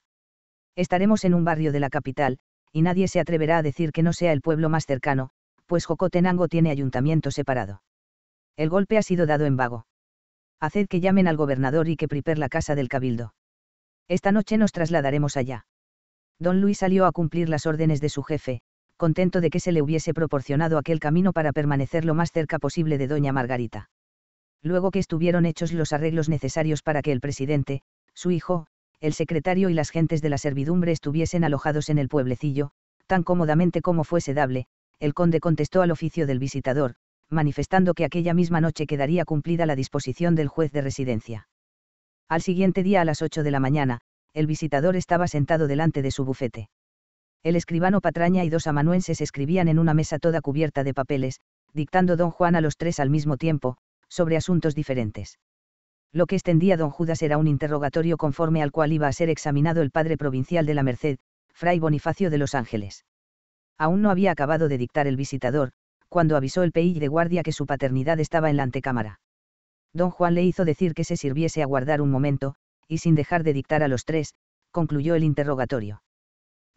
Estaremos en un barrio de la capital, y nadie se atreverá a decir que no sea el pueblo más cercano, pues Jocotenango tiene ayuntamiento separado. El golpe ha sido dado en vago. Haced que llamen al gobernador y que priper la casa del cabildo. Esta noche nos trasladaremos allá. Don Luis salió a cumplir las órdenes de su jefe, contento de que se le hubiese proporcionado aquel camino para permanecer lo más cerca posible de doña Margarita. Luego que estuvieron hechos los arreglos necesarios para que el presidente, su hijo, el secretario y las gentes de la servidumbre estuviesen alojados en el pueblecillo, tan cómodamente como fuese dable, el conde contestó al oficio del visitador, manifestando que aquella misma noche quedaría cumplida la disposición del juez de residencia. Al siguiente día a las ocho de la mañana, el visitador estaba sentado delante de su bufete. El escribano Patraña y dos amanuenses escribían en una mesa toda cubierta de papeles, dictando don Juan a los tres al mismo tiempo, sobre asuntos diferentes lo que extendía don Judas era un interrogatorio conforme al cual iba a ser examinado el padre provincial de la Merced, fray Bonifacio de los Ángeles. Aún no había acabado de dictar el visitador, cuando avisó el PI de guardia que su paternidad estaba en la antecámara. Don Juan le hizo decir que se sirviese a guardar un momento, y sin dejar de dictar a los tres, concluyó el interrogatorio.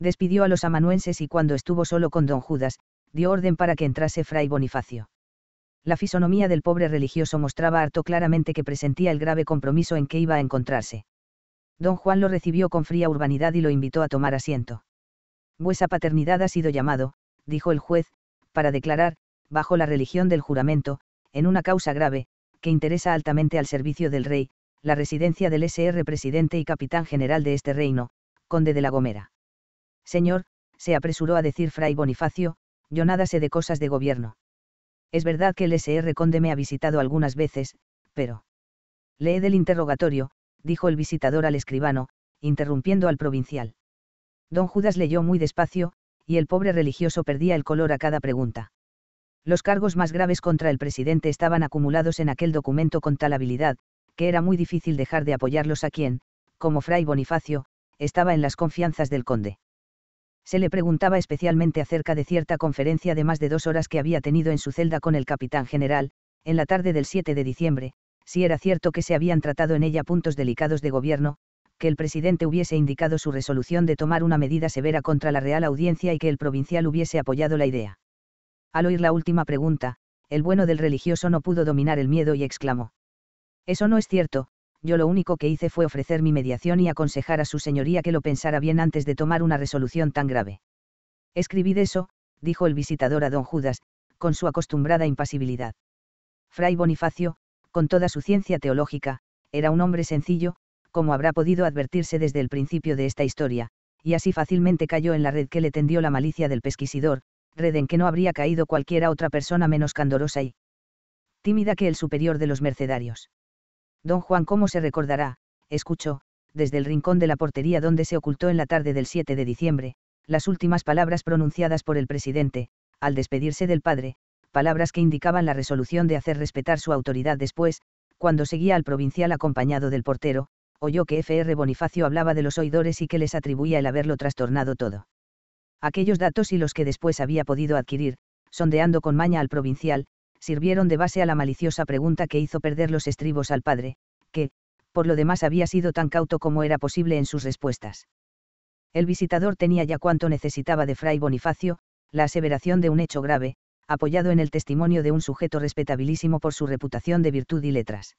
Despidió a los amanuenses y cuando estuvo solo con don Judas, dio orden para que entrase fray Bonifacio la fisonomía del pobre religioso mostraba harto claramente que presentía el grave compromiso en que iba a encontrarse. Don Juan lo recibió con fría urbanidad y lo invitó a tomar asiento. Vuesa paternidad ha sido llamado, dijo el juez, para declarar, bajo la religión del juramento, en una causa grave, que interesa altamente al servicio del rey, la residencia del SR presidente y capitán general de este reino, conde de la Gomera. Señor, se apresuró a decir fray Bonifacio, yo nada sé de cosas de gobierno. Es verdad que el SR Conde me ha visitado algunas veces, pero... Leed el interrogatorio, dijo el visitador al escribano, interrumpiendo al provincial. Don Judas leyó muy despacio, y el pobre religioso perdía el color a cada pregunta. Los cargos más graves contra el presidente estaban acumulados en aquel documento con tal habilidad, que era muy difícil dejar de apoyarlos a quien, como Fray Bonifacio, estaba en las confianzas del conde se le preguntaba especialmente acerca de cierta conferencia de más de dos horas que había tenido en su celda con el capitán general, en la tarde del 7 de diciembre, si era cierto que se habían tratado en ella puntos delicados de gobierno, que el presidente hubiese indicado su resolución de tomar una medida severa contra la Real Audiencia y que el provincial hubiese apoyado la idea. Al oír la última pregunta, el bueno del religioso no pudo dominar el miedo y exclamó. Eso no es cierto, yo lo único que hice fue ofrecer mi mediación y aconsejar a su señoría que lo pensara bien antes de tomar una resolución tan grave. Escribid eso, dijo el visitador a don Judas, con su acostumbrada impasibilidad. Fray Bonifacio, con toda su ciencia teológica, era un hombre sencillo, como habrá podido advertirse desde el principio de esta historia, y así fácilmente cayó en la red que le tendió la malicia del pesquisidor, red en que no habría caído cualquiera otra persona menos candorosa y tímida que el superior de los mercenarios. Don Juan, como se recordará, escuchó, desde el rincón de la portería donde se ocultó en la tarde del 7 de diciembre, las últimas palabras pronunciadas por el presidente, al despedirse del padre, palabras que indicaban la resolución de hacer respetar su autoridad después, cuando seguía al provincial acompañado del portero, oyó que F.R. Bonifacio hablaba de los oidores y que les atribuía el haberlo trastornado todo. Aquellos datos y los que después había podido adquirir, sondeando con maña al provincial, sirvieron de base a la maliciosa pregunta que hizo perder los estribos al padre, que, por lo demás, había sido tan cauto como era posible en sus respuestas. El visitador tenía ya cuanto necesitaba de Fray Bonifacio, la aseveración de un hecho grave, apoyado en el testimonio de un sujeto respetabilísimo por su reputación de virtud y letras.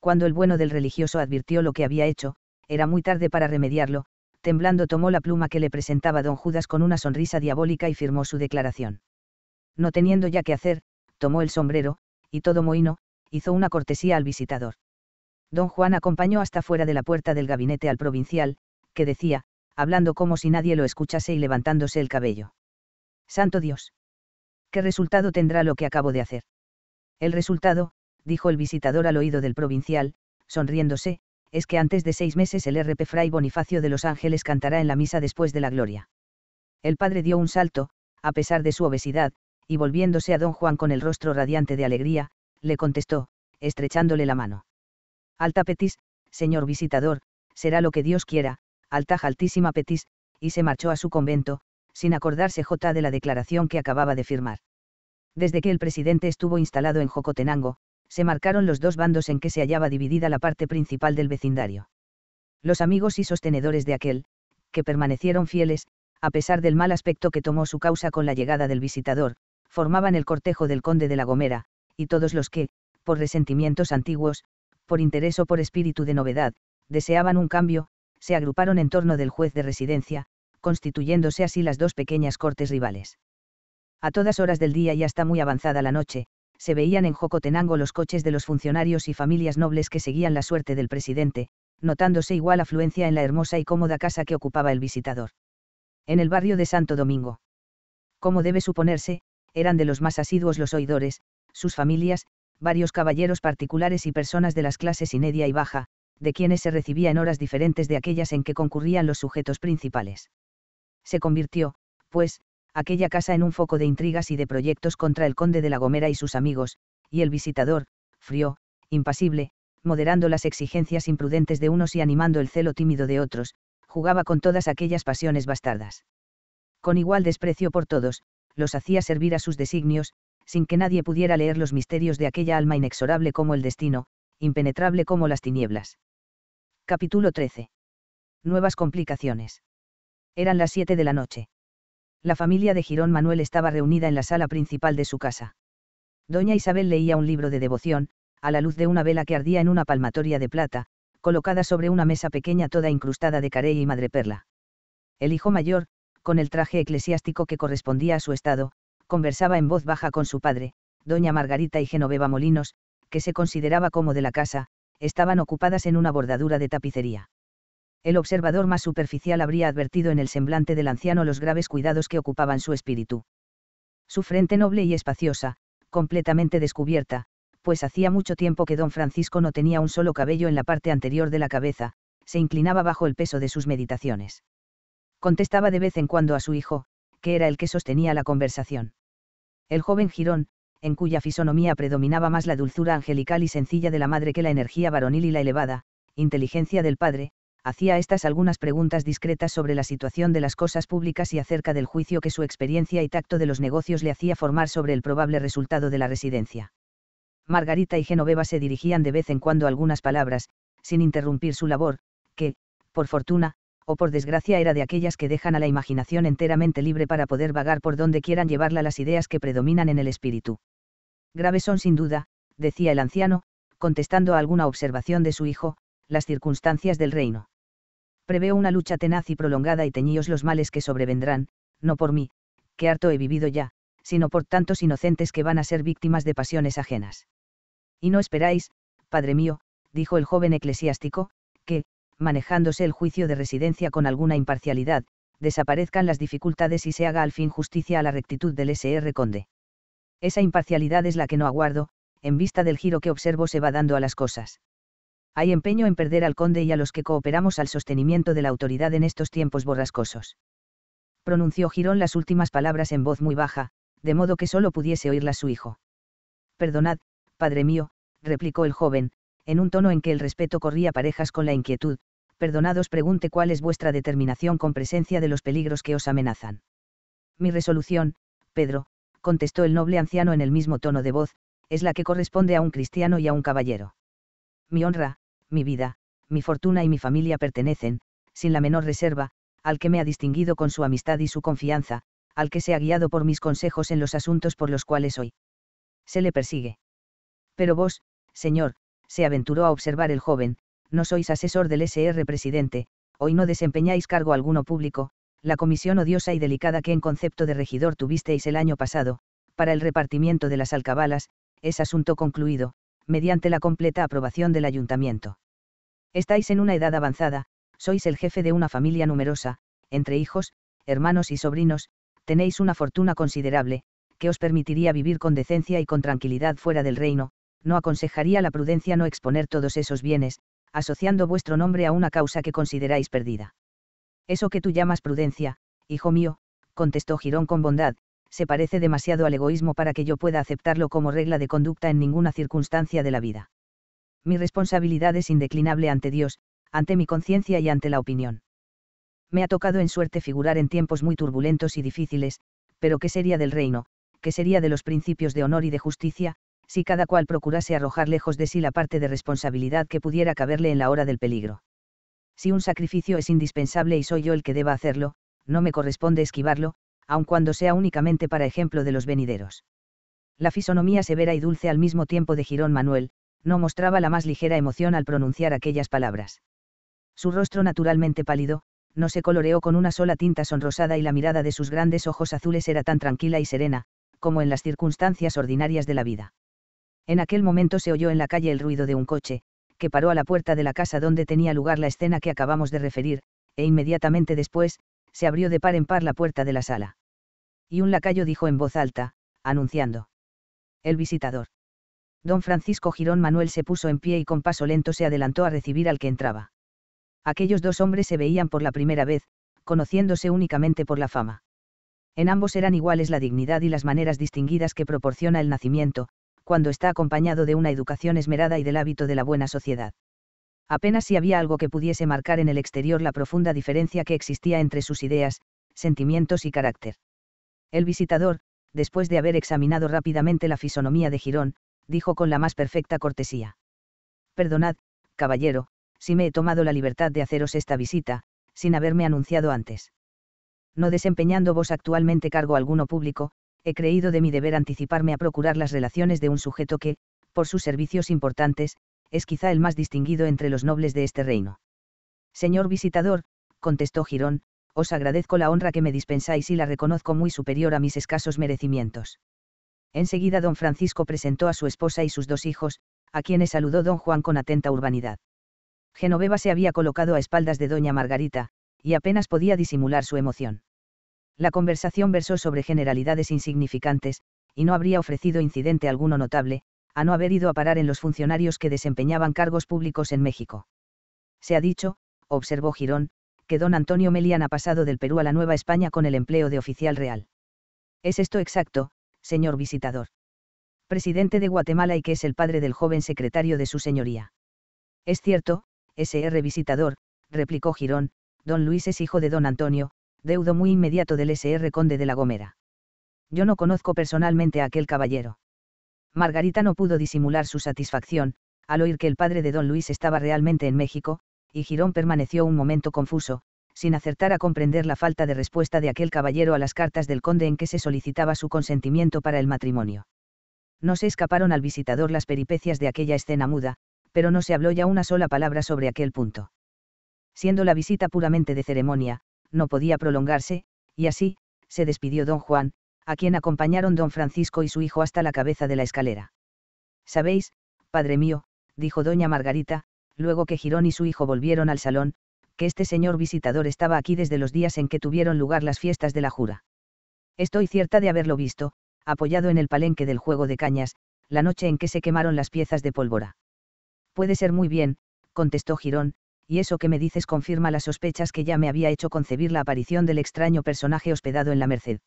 Cuando el bueno del religioso advirtió lo que había hecho, era muy tarde para remediarlo, temblando tomó la pluma que le presentaba don Judas con una sonrisa diabólica y firmó su declaración. No teniendo ya qué hacer, tomó el sombrero, y todo mohino, hizo una cortesía al visitador. Don Juan acompañó hasta fuera de la puerta del gabinete al provincial, que decía, hablando como si nadie lo escuchase y levantándose el cabello. Santo Dios. ¿Qué resultado tendrá lo que acabo de hacer? El resultado, dijo el visitador al oído del provincial, sonriéndose, es que antes de seis meses el RP Fray Bonifacio de los Ángeles cantará en la misa después de la gloria. El padre dio un salto, a pesar de su obesidad, y volviéndose a don Juan con el rostro radiante de alegría, le contestó, estrechándole la mano. Alta Petis, señor visitador, será lo que Dios quiera, alta altísima Petis, y se marchó a su convento, sin acordarse J de la declaración que acababa de firmar. Desde que el presidente estuvo instalado en Jocotenango, se marcaron los dos bandos en que se hallaba dividida la parte principal del vecindario. Los amigos y sostenedores de aquel, que permanecieron fieles, a pesar del mal aspecto que tomó su causa con la llegada del visitador, formaban el cortejo del conde de la Gomera, y todos los que, por resentimientos antiguos, por interés o por espíritu de novedad, deseaban un cambio, se agruparon en torno del juez de residencia, constituyéndose así las dos pequeñas cortes rivales. A todas horas del día y hasta muy avanzada la noche, se veían en Jocotenango los coches de los funcionarios y familias nobles que seguían la suerte del presidente, notándose igual afluencia en la hermosa y cómoda casa que ocupaba el visitador. En el barrio de Santo Domingo. Como debe suponerse, eran de los más asiduos los oidores, sus familias, varios caballeros particulares y personas de las clases inedia y baja, de quienes se recibía en horas diferentes de aquellas en que concurrían los sujetos principales. Se convirtió, pues, aquella casa en un foco de intrigas y de proyectos contra el conde de la Gomera y sus amigos, y el visitador, frío, impasible, moderando las exigencias imprudentes de unos y animando el celo tímido de otros, jugaba con todas aquellas pasiones bastardas. Con igual desprecio por todos, los hacía servir a sus designios, sin que nadie pudiera leer los misterios de aquella alma inexorable como el destino, impenetrable como las tinieblas. Capítulo 13. Nuevas complicaciones. Eran las siete de la noche. La familia de Girón Manuel estaba reunida en la sala principal de su casa. Doña Isabel leía un libro de devoción, a la luz de una vela que ardía en una palmatoria de plata, colocada sobre una mesa pequeña toda incrustada de carey y madreperla. El hijo mayor, con el traje eclesiástico que correspondía a su estado, conversaba en voz baja con su padre, doña Margarita y Genoveva Molinos, que se consideraba como de la casa, estaban ocupadas en una bordadura de tapicería. El observador más superficial habría advertido en el semblante del anciano los graves cuidados que ocupaban su espíritu. Su frente noble y espaciosa, completamente descubierta, pues hacía mucho tiempo que don Francisco no tenía un solo cabello en la parte anterior de la cabeza, se inclinaba bajo el peso de sus meditaciones contestaba de vez en cuando a su hijo, que era el que sostenía la conversación. El joven Girón, en cuya fisonomía predominaba más la dulzura angelical y sencilla de la madre que la energía varonil y la elevada, inteligencia del padre, hacía estas algunas preguntas discretas sobre la situación de las cosas públicas y acerca del juicio que su experiencia y tacto de los negocios le hacía formar sobre el probable resultado de la residencia. Margarita y Genoveva se dirigían de vez en cuando algunas palabras, sin interrumpir su labor, que, por fortuna, o por desgracia era de aquellas que dejan a la imaginación enteramente libre para poder vagar por donde quieran llevarla las ideas que predominan en el espíritu. Graves son sin duda, decía el anciano, contestando a alguna observación de su hijo, las circunstancias del reino. Preveo una lucha tenaz y prolongada y teñíos los males que sobrevendrán, no por mí, que harto he vivido ya, sino por tantos inocentes que van a ser víctimas de pasiones ajenas. Y no esperáis, padre mío, dijo el joven eclesiástico, que, manejándose el juicio de residencia con alguna imparcialidad, desaparezcan las dificultades y se haga al fin justicia a la rectitud del SR Conde. Esa imparcialidad es la que no aguardo, en vista del giro que observo se va dando a las cosas. Hay empeño en perder al conde y a los que cooperamos al sostenimiento de la autoridad en estos tiempos borrascosos. Pronunció Girón las últimas palabras en voz muy baja, de modo que solo pudiese oírlas su hijo. Perdonad, padre mío, replicó el joven, en un tono en que el respeto corría parejas con la inquietud, perdonados pregunte cuál es vuestra determinación con presencia de los peligros que os amenazan. Mi resolución, Pedro, contestó el noble anciano en el mismo tono de voz, es la que corresponde a un cristiano y a un caballero. Mi honra, mi vida, mi fortuna y mi familia pertenecen, sin la menor reserva, al que me ha distinguido con su amistad y su confianza, al que se ha guiado por mis consejos en los asuntos por los cuales hoy. Se le persigue. Pero vos, señor, se aventuró a observar el joven, no sois asesor del SR presidente, hoy no desempeñáis cargo alguno público, la comisión odiosa y delicada que en concepto de regidor tuvisteis el año pasado, para el repartimiento de las alcabalas, es asunto concluido, mediante la completa aprobación del ayuntamiento. Estáis en una edad avanzada, sois el jefe de una familia numerosa, entre hijos, hermanos y sobrinos, tenéis una fortuna considerable, que os permitiría vivir con decencia y con tranquilidad fuera del reino, no aconsejaría la prudencia no exponer todos esos bienes, asociando vuestro nombre a una causa que consideráis perdida. Eso que tú llamas prudencia, hijo mío, contestó Girón con bondad, se parece demasiado al egoísmo para que yo pueda aceptarlo como regla de conducta en ninguna circunstancia de la vida. Mi responsabilidad es indeclinable ante Dios, ante mi conciencia y ante la opinión. Me ha tocado en suerte figurar en tiempos muy turbulentos y difíciles, pero ¿qué sería del reino? ¿Qué sería de los principios de honor y de justicia, si cada cual procurase arrojar lejos de sí la parte de responsabilidad que pudiera caberle en la hora del peligro. Si un sacrificio es indispensable y soy yo el que deba hacerlo, no me corresponde esquivarlo, aun cuando sea únicamente para ejemplo de los venideros. La fisonomía severa y dulce al mismo tiempo de Girón Manuel, no mostraba la más ligera emoción al pronunciar aquellas palabras. Su rostro naturalmente pálido, no se coloreó con una sola tinta sonrosada y la mirada de sus grandes ojos azules era tan tranquila y serena, como en las circunstancias ordinarias de la vida. En aquel momento se oyó en la calle el ruido de un coche, que paró a la puerta de la casa donde tenía lugar la escena que acabamos de referir, e inmediatamente después, se abrió de par en par la puerta de la sala. Y un lacayo dijo en voz alta, anunciando. El visitador. Don Francisco Girón Manuel se puso en pie y con paso lento se adelantó a recibir al que entraba. Aquellos dos hombres se veían por la primera vez, conociéndose únicamente por la fama. En ambos eran iguales la dignidad y las maneras distinguidas que proporciona el nacimiento, cuando está acompañado de una educación esmerada y del hábito de la buena sociedad. Apenas si había algo que pudiese marcar en el exterior la profunda diferencia que existía entre sus ideas, sentimientos y carácter. El visitador, después de haber examinado rápidamente la fisonomía de Girón, dijo con la más perfecta cortesía. Perdonad, caballero, si me he tomado la libertad de haceros esta visita, sin haberme anunciado antes. No desempeñando vos actualmente cargo alguno público, he creído de mi deber anticiparme a procurar las relaciones de un sujeto que, por sus servicios importantes, es quizá el más distinguido entre los nobles de este reino. Señor visitador, contestó Girón, os agradezco la honra que me dispensáis y la reconozco muy superior a mis escasos merecimientos. Enseguida don Francisco presentó a su esposa y sus dos hijos, a quienes saludó don Juan con atenta urbanidad. Genoveva se había colocado a espaldas de doña Margarita, y apenas podía disimular su emoción. La conversación versó sobre generalidades insignificantes, y no habría ofrecido incidente alguno notable, a no haber ido a parar en los funcionarios que desempeñaban cargos públicos en México. Se ha dicho, observó Girón, que don Antonio Melian ha pasado del Perú a la Nueva España con el empleo de oficial real. ¿Es esto exacto, señor visitador? Presidente de Guatemala y que es el padre del joven secretario de su señoría. Es cierto, SR visitador, replicó Girón, don Luis es hijo de don Antonio, deudo muy inmediato del SR Conde de la Gomera. Yo no conozco personalmente a aquel caballero. Margarita no pudo disimular su satisfacción, al oír que el padre de don Luis estaba realmente en México, y Girón permaneció un momento confuso, sin acertar a comprender la falta de respuesta de aquel caballero a las cartas del conde en que se solicitaba su consentimiento para el matrimonio. No se escaparon al visitador las peripecias de aquella escena muda, pero no se habló ya una sola palabra sobre aquel punto. Siendo la visita puramente de ceremonia, no podía prolongarse, y así, se despidió don Juan, a quien acompañaron don Francisco y su hijo hasta la cabeza de la escalera. Sabéis, padre mío, dijo doña Margarita, luego que Girón y su hijo volvieron al salón, que este señor visitador estaba aquí desde los días en que tuvieron lugar las fiestas de la jura. Estoy cierta de haberlo visto, apoyado en el palenque del juego de cañas, la noche en que se quemaron las piezas de pólvora. Puede ser muy bien, contestó Girón, y eso que me dices confirma las sospechas que ya me había hecho concebir la aparición del extraño personaje hospedado en la Merced.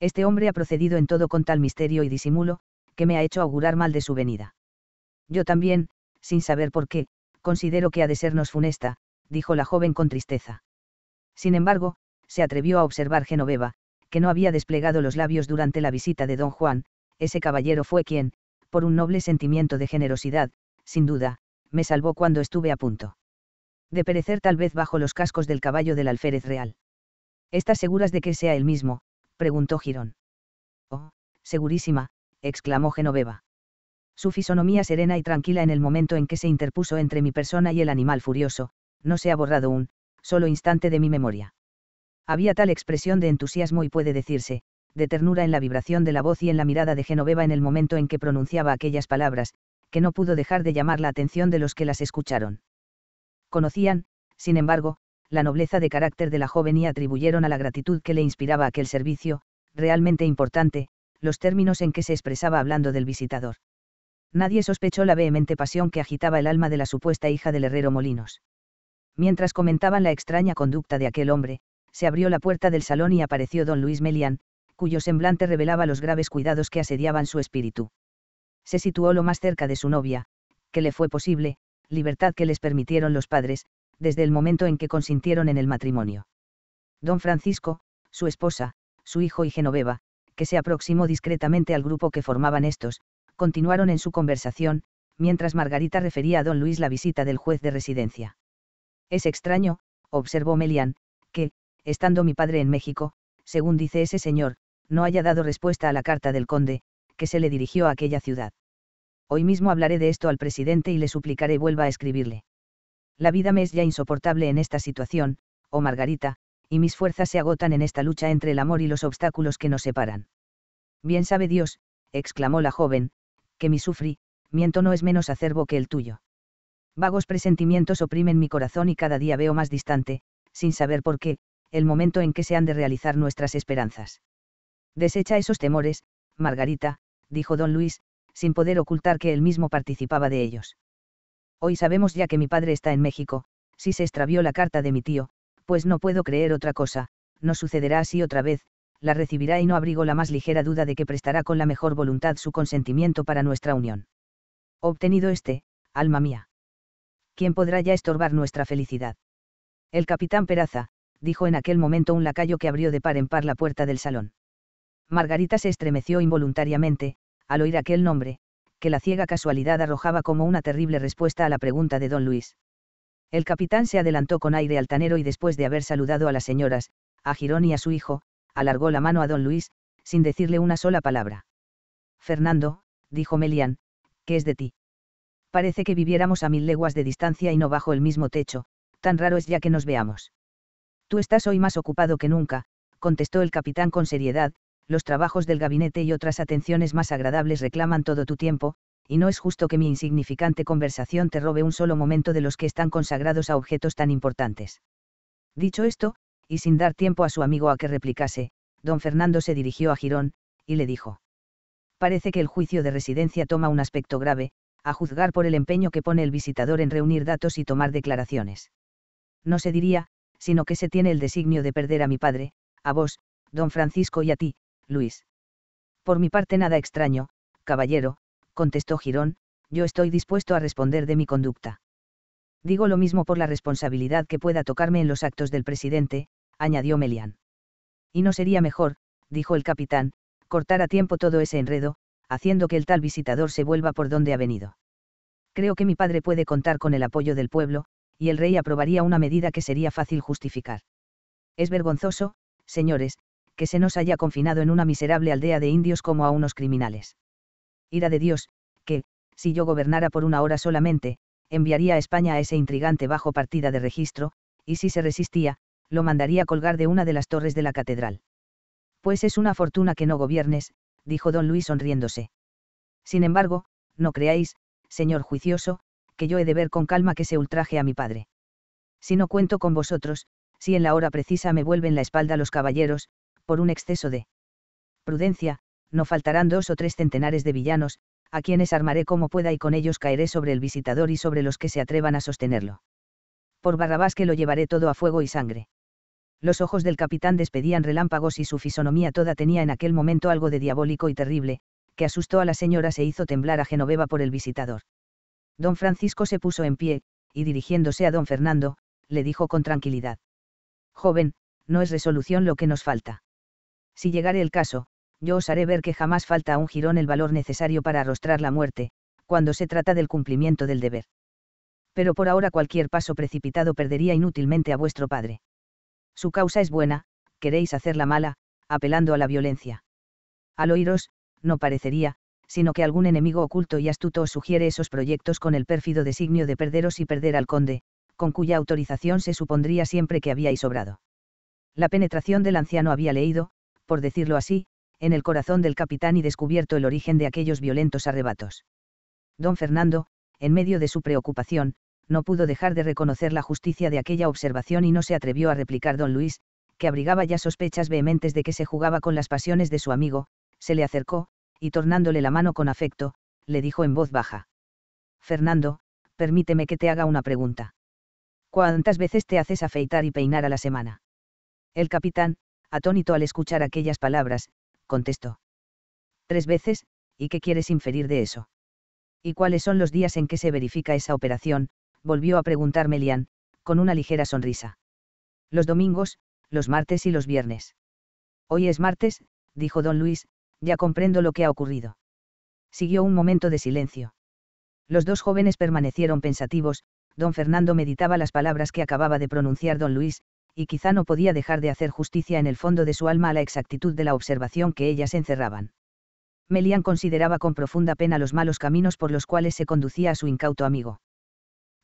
Este hombre ha procedido en todo con tal misterio y disimulo, que me ha hecho augurar mal de su venida. Yo también, sin saber por qué, considero que ha de sernos funesta, dijo la joven con tristeza. Sin embargo, se atrevió a observar Genoveva, que no había desplegado los labios durante la visita de don Juan, ese caballero fue quien, por un noble sentimiento de generosidad, sin duda, me salvó cuando estuve a punto de perecer tal vez bajo los cascos del caballo del alférez real. ¿Estás seguras de que sea él mismo? preguntó Girón. Oh, segurísima, exclamó Genoveva. Su fisonomía serena y tranquila en el momento en que se interpuso entre mi persona y el animal furioso, no se ha borrado un solo instante de mi memoria. Había tal expresión de entusiasmo y puede decirse, de ternura en la vibración de la voz y en la mirada de Genoveva en el momento en que pronunciaba aquellas palabras, que no pudo dejar de llamar la atención de los que las escucharon. Conocían, sin embargo, la nobleza de carácter de la joven y atribuyeron a la gratitud que le inspiraba aquel servicio, realmente importante, los términos en que se expresaba hablando del visitador. Nadie sospechó la vehemente pasión que agitaba el alma de la supuesta hija del herrero Molinos. Mientras comentaban la extraña conducta de aquel hombre, se abrió la puerta del salón y apareció don Luis Melian, cuyo semblante revelaba los graves cuidados que asediaban su espíritu. Se situó lo más cerca de su novia, que le fue posible, libertad que les permitieron los padres, desde el momento en que consintieron en el matrimonio. Don Francisco, su esposa, su hijo y Genoveva, que se aproximó discretamente al grupo que formaban estos, continuaron en su conversación, mientras Margarita refería a don Luis la visita del juez de residencia. Es extraño, observó Melian, que, estando mi padre en México, según dice ese señor, no haya dado respuesta a la carta del conde, que se le dirigió a aquella ciudad. Hoy mismo hablaré de esto al presidente y le suplicaré vuelva a escribirle. La vida me es ya insoportable en esta situación, oh Margarita, y mis fuerzas se agotan en esta lucha entre el amor y los obstáculos que nos separan. Bien sabe Dios, exclamó la joven, que mi miento, no es menos acervo que el tuyo. Vagos presentimientos oprimen mi corazón y cada día veo más distante, sin saber por qué, el momento en que se han de realizar nuestras esperanzas. Desecha esos temores, Margarita, dijo don Luis, sin poder ocultar que él mismo participaba de ellos. Hoy sabemos ya que mi padre está en México, si se extravió la carta de mi tío, pues no puedo creer otra cosa, no sucederá así otra vez, la recibirá y no abrigo la más ligera duda de que prestará con la mejor voluntad su consentimiento para nuestra unión. Obtenido este, alma mía. ¿Quién podrá ya estorbar nuestra felicidad? El capitán Peraza, dijo en aquel momento un lacayo que abrió de par en par la puerta del salón. Margarita se estremeció involuntariamente, al oír aquel nombre, que la ciega casualidad arrojaba como una terrible respuesta a la pregunta de don Luis. El capitán se adelantó con aire altanero y después de haber saludado a las señoras, a Girón y a su hijo, alargó la mano a don Luis, sin decirle una sola palabra. Fernando, dijo Melián, ¿qué es de ti? Parece que viviéramos a mil leguas de distancia y no bajo el mismo techo, tan raro es ya que nos veamos. Tú estás hoy más ocupado que nunca, contestó el capitán con seriedad, los trabajos del gabinete y otras atenciones más agradables reclaman todo tu tiempo, y no es justo que mi insignificante conversación te robe un solo momento de los que están consagrados a objetos tan importantes. Dicho esto, y sin dar tiempo a su amigo a que replicase, don Fernando se dirigió a Girón, y le dijo. Parece que el juicio de residencia toma un aspecto grave, a juzgar por el empeño que pone el visitador en reunir datos y tomar declaraciones. No se diría, sino que se tiene el designio de perder a mi padre, a vos, don Francisco y a ti, Luis. Por mi parte nada extraño, caballero, contestó Girón, yo estoy dispuesto a responder de mi conducta. Digo lo mismo por la responsabilidad que pueda tocarme en los actos del presidente, añadió Melian. Y no sería mejor, dijo el capitán, cortar a tiempo todo ese enredo, haciendo que el tal visitador se vuelva por donde ha venido. Creo que mi padre puede contar con el apoyo del pueblo, y el rey aprobaría una medida que sería fácil justificar. Es vergonzoso, señores, que se nos haya confinado en una miserable aldea de indios como a unos criminales. Ira de Dios, que, si yo gobernara por una hora solamente, enviaría a España a ese intrigante bajo partida de registro, y si se resistía, lo mandaría colgar de una de las torres de la catedral. Pues es una fortuna que no gobiernes, dijo don Luis sonriéndose. Sin embargo, no creáis, señor juicioso, que yo he de ver con calma que se ultraje a mi padre. Si no cuento con vosotros, si en la hora precisa me vuelven la espalda los caballeros, por un exceso de prudencia, no faltarán dos o tres centenares de villanos, a quienes armaré como pueda y con ellos caeré sobre el visitador y sobre los que se atrevan a sostenerlo. Por Barrabás que lo llevaré todo a fuego y sangre. Los ojos del capitán despedían relámpagos y su fisonomía toda tenía en aquel momento algo de diabólico y terrible, que asustó a la señora se hizo temblar a Genoveva por el visitador. Don Francisco se puso en pie, y dirigiéndose a don Fernando, le dijo con tranquilidad. Joven, no es resolución lo que nos falta. Si llegare el caso, yo os haré ver que jamás falta a un jirón el valor necesario para arrostrar la muerte, cuando se trata del cumplimiento del deber. Pero por ahora cualquier paso precipitado perdería inútilmente a vuestro padre. Su causa es buena, queréis hacerla mala, apelando a la violencia. Al oíros, no parecería, sino que algún enemigo oculto y astuto os sugiere esos proyectos con el pérfido designio de perderos y perder al conde, con cuya autorización se supondría siempre que habíais obrado. La penetración del anciano había leído, por decirlo así, en el corazón del capitán y descubierto el origen de aquellos violentos arrebatos. Don Fernando, en medio de su preocupación, no pudo dejar de reconocer la justicia de aquella observación y no se atrevió a replicar don Luis, que abrigaba ya sospechas vehementes de que se jugaba con las pasiones de su amigo, se le acercó, y tornándole la mano con afecto, le dijo en voz baja. Fernando, permíteme que te haga una pregunta. ¿Cuántas veces te haces afeitar y peinar a la semana? El capitán, atónito al escuchar aquellas palabras, contestó. Tres veces, ¿y qué quieres inferir de eso? ¿Y cuáles son los días en que se verifica esa operación? volvió a preguntar Melian, con una ligera sonrisa. Los domingos, los martes y los viernes. Hoy es martes, dijo don Luis, ya comprendo lo que ha ocurrido. Siguió un momento de silencio. Los dos jóvenes permanecieron pensativos, don Fernando meditaba las palabras que acababa de pronunciar don Luis, y quizá no podía dejar de hacer justicia en el fondo de su alma a la exactitud de la observación que ellas encerraban. Melian consideraba con profunda pena los malos caminos por los cuales se conducía a su incauto amigo.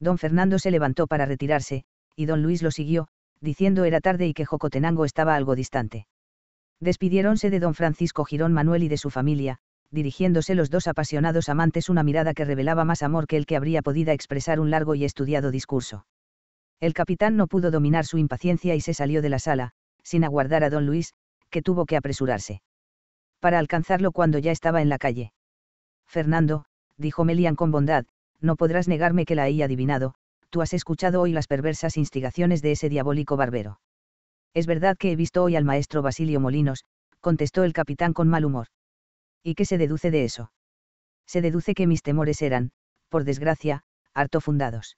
Don Fernando se levantó para retirarse, y don Luis lo siguió, diciendo era tarde y que Jocotenango estaba algo distante. Despidiéronse de don Francisco Girón Manuel y de su familia, dirigiéndose los dos apasionados amantes una mirada que revelaba más amor que el que habría podido expresar un largo y estudiado discurso. El capitán no pudo dominar su impaciencia y se salió de la sala, sin aguardar a don Luis, que tuvo que apresurarse. Para alcanzarlo cuando ya estaba en la calle. Fernando, dijo Melian con bondad, no podrás negarme que la he adivinado, tú has escuchado hoy las perversas instigaciones de ese diabólico barbero. Es verdad que he visto hoy al maestro Basilio Molinos, contestó el capitán con mal humor. ¿Y qué se deduce de eso? Se deduce que mis temores eran, por desgracia, harto fundados.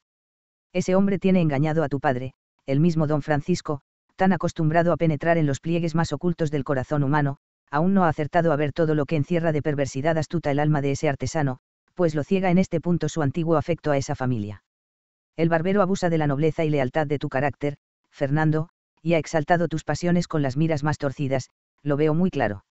Ese hombre tiene engañado a tu padre, el mismo don Francisco, tan acostumbrado a penetrar en los pliegues más ocultos del corazón humano, aún no ha acertado a ver todo lo que encierra de perversidad astuta el alma de ese artesano, pues lo ciega en este punto su antiguo afecto a esa familia. El barbero abusa de la nobleza y lealtad de tu carácter, Fernando, y ha exaltado tus pasiones con las miras más torcidas, lo veo muy claro.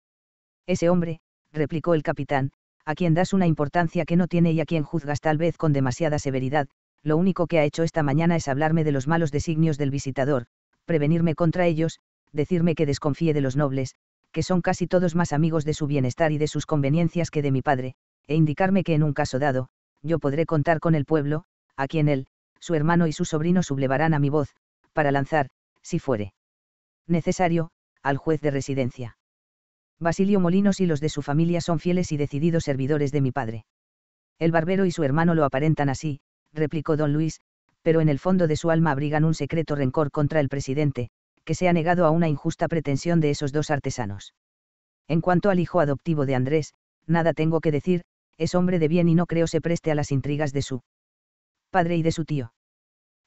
Ese hombre, replicó el capitán, a quien das una importancia que no tiene y a quien juzgas tal vez con demasiada severidad, lo único que ha hecho esta mañana es hablarme de los malos designios del visitador, prevenirme contra ellos, decirme que desconfíe de los nobles, que son casi todos más amigos de su bienestar y de sus conveniencias que de mi padre, e indicarme que en un caso dado, yo podré contar con el pueblo, a quien él, su hermano y su sobrino sublevarán a mi voz, para lanzar, si fuere necesario, al juez de residencia. Basilio Molinos y los de su familia son fieles y decididos servidores de mi padre. El barbero y su hermano lo aparentan así, replicó don Luis, pero en el fondo de su alma abrigan un secreto rencor contra el presidente, que se ha negado a una injusta pretensión de esos dos artesanos. En cuanto al hijo adoptivo de Andrés, nada tengo que decir, es hombre de bien y no creo se preste a las intrigas de su padre y de su tío.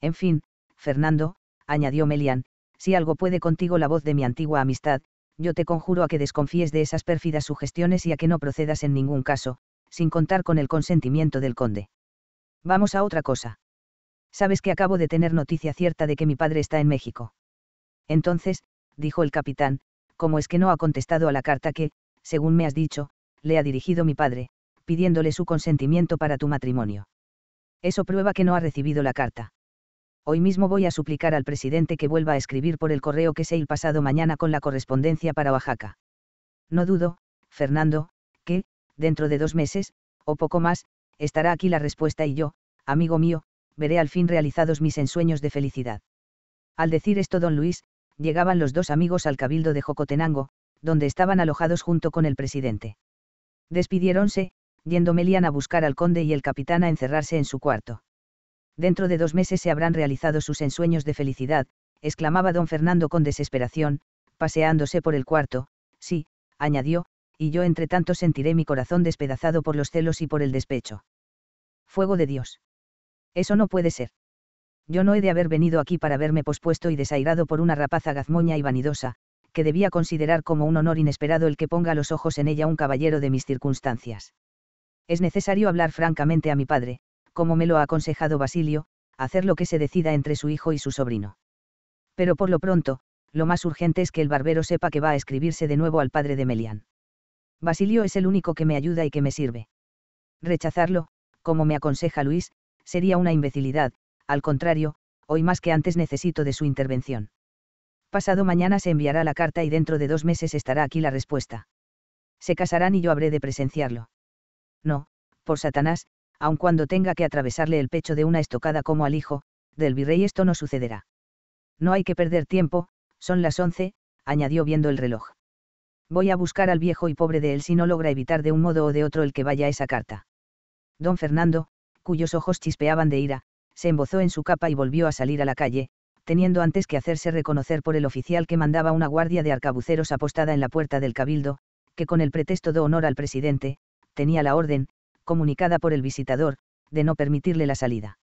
En fin, Fernando, añadió Melián, si algo puede contigo la voz de mi antigua amistad, yo te conjuro a que desconfíes de esas pérfidas sugestiones y a que no procedas en ningún caso, sin contar con el consentimiento del conde. Vamos a otra cosa. Sabes que acabo de tener noticia cierta de que mi padre está en México. Entonces, dijo el capitán, ¿cómo es que no ha contestado a la carta que, según me has dicho, le ha dirigido mi padre, pidiéndole su consentimiento para tu matrimonio? Eso prueba que no ha recibido la carta. Hoy mismo voy a suplicar al presidente que vuelva a escribir por el correo que se el pasado mañana con la correspondencia para Oaxaca. No dudo, Fernando, que, dentro de dos meses, o poco más, estará aquí la respuesta y yo, amigo mío, veré al fin realizados mis ensueños de felicidad. Al decir esto don Luis, llegaban los dos amigos al cabildo de Jocotenango, donde estaban alojados junto con el presidente. Despidiéronse, yendo Melian a buscar al conde y el capitán a encerrarse en su cuarto. Dentro de dos meses se habrán realizado sus ensueños de felicidad, exclamaba don Fernando con desesperación, paseándose por el cuarto, sí, añadió, y yo entre tanto sentiré mi corazón despedazado por los celos y por el despecho. Fuego de Dios. Eso no puede ser. Yo no he de haber venido aquí para verme pospuesto y desairado por una rapaza gazmoña y vanidosa, que debía considerar como un honor inesperado el que ponga los ojos en ella un caballero de mis circunstancias. Es necesario hablar francamente a mi padre, como me lo ha aconsejado Basilio, hacer lo que se decida entre su hijo y su sobrino. Pero por lo pronto, lo más urgente es que el barbero sepa que va a escribirse de nuevo al padre de Melian. Basilio es el único que me ayuda y que me sirve. Rechazarlo, como me aconseja Luis, sería una imbecilidad, al contrario, hoy más que antes necesito de su intervención. Pasado mañana se enviará la carta y dentro de dos meses estará aquí la respuesta. Se casarán y yo habré de presenciarlo. No, por Satanás, aun cuando tenga que atravesarle el pecho de una estocada como al hijo, del virrey esto no sucederá. No hay que perder tiempo, son las once, añadió viendo el reloj. Voy a buscar al viejo y pobre de él si no logra evitar de un modo o de otro el que vaya esa carta. Don Fernando, cuyos ojos chispeaban de ira, se embozó en su capa y volvió a salir a la calle, teniendo antes que hacerse reconocer por el oficial que mandaba una guardia de arcabuceros apostada en la puerta del cabildo, que con el pretexto de honor al presidente, tenía la orden, comunicada por el visitador, de no permitirle la salida.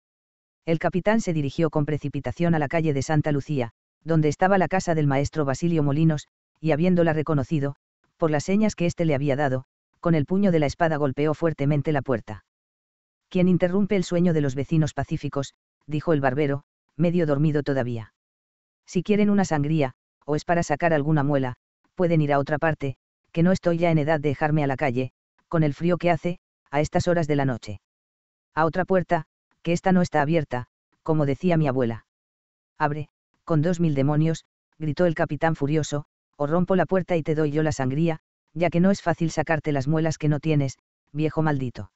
El capitán se dirigió con precipitación a la calle de Santa Lucía, donde estaba la casa del maestro Basilio Molinos, y habiéndola reconocido, por las señas que éste le había dado, con el puño de la espada golpeó fuertemente la puerta. Quien interrumpe el sueño de los vecinos pacíficos, dijo el barbero, medio dormido todavía. Si quieren una sangría, o es para sacar alguna muela, pueden ir a otra parte, que no estoy ya en edad de dejarme a la calle, con el frío que hace, a estas horas de la noche. A otra puerta, que esta no está abierta, como decía mi abuela. Abre, con dos mil demonios, gritó el capitán furioso, o rompo la puerta y te doy yo la sangría, ya que no es fácil sacarte las muelas que no tienes, viejo maldito.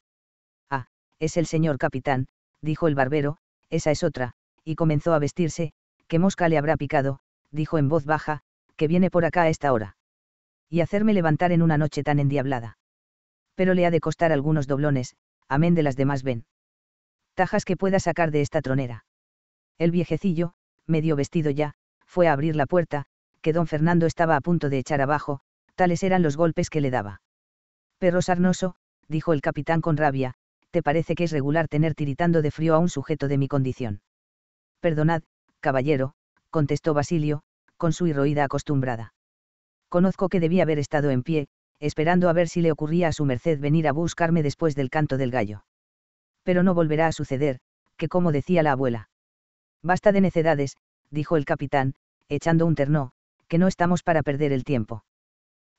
Es el señor capitán, dijo el barbero, esa es otra, y comenzó a vestirse, que mosca le habrá picado, dijo en voz baja, que viene por acá a esta hora. Y hacerme levantar en una noche tan endiablada. Pero le ha de costar algunos doblones, amén de las demás ven. Tajas que pueda sacar de esta tronera. El viejecillo, medio vestido ya, fue a abrir la puerta, que don Fernando estaba a punto de echar abajo, tales eran los golpes que le daba. Perro sarnoso, dijo el capitán con rabia, te parece que es regular tener tiritando de frío a un sujeto de mi condición. Perdonad, caballero, contestó Basilio, con su irroída acostumbrada. Conozco que debía haber estado en pie, esperando a ver si le ocurría a su merced venir a buscarme después del canto del gallo. Pero no volverá a suceder, que como decía la abuela. Basta de necedades, dijo el capitán, echando un ternó, que no estamos para perder el tiempo.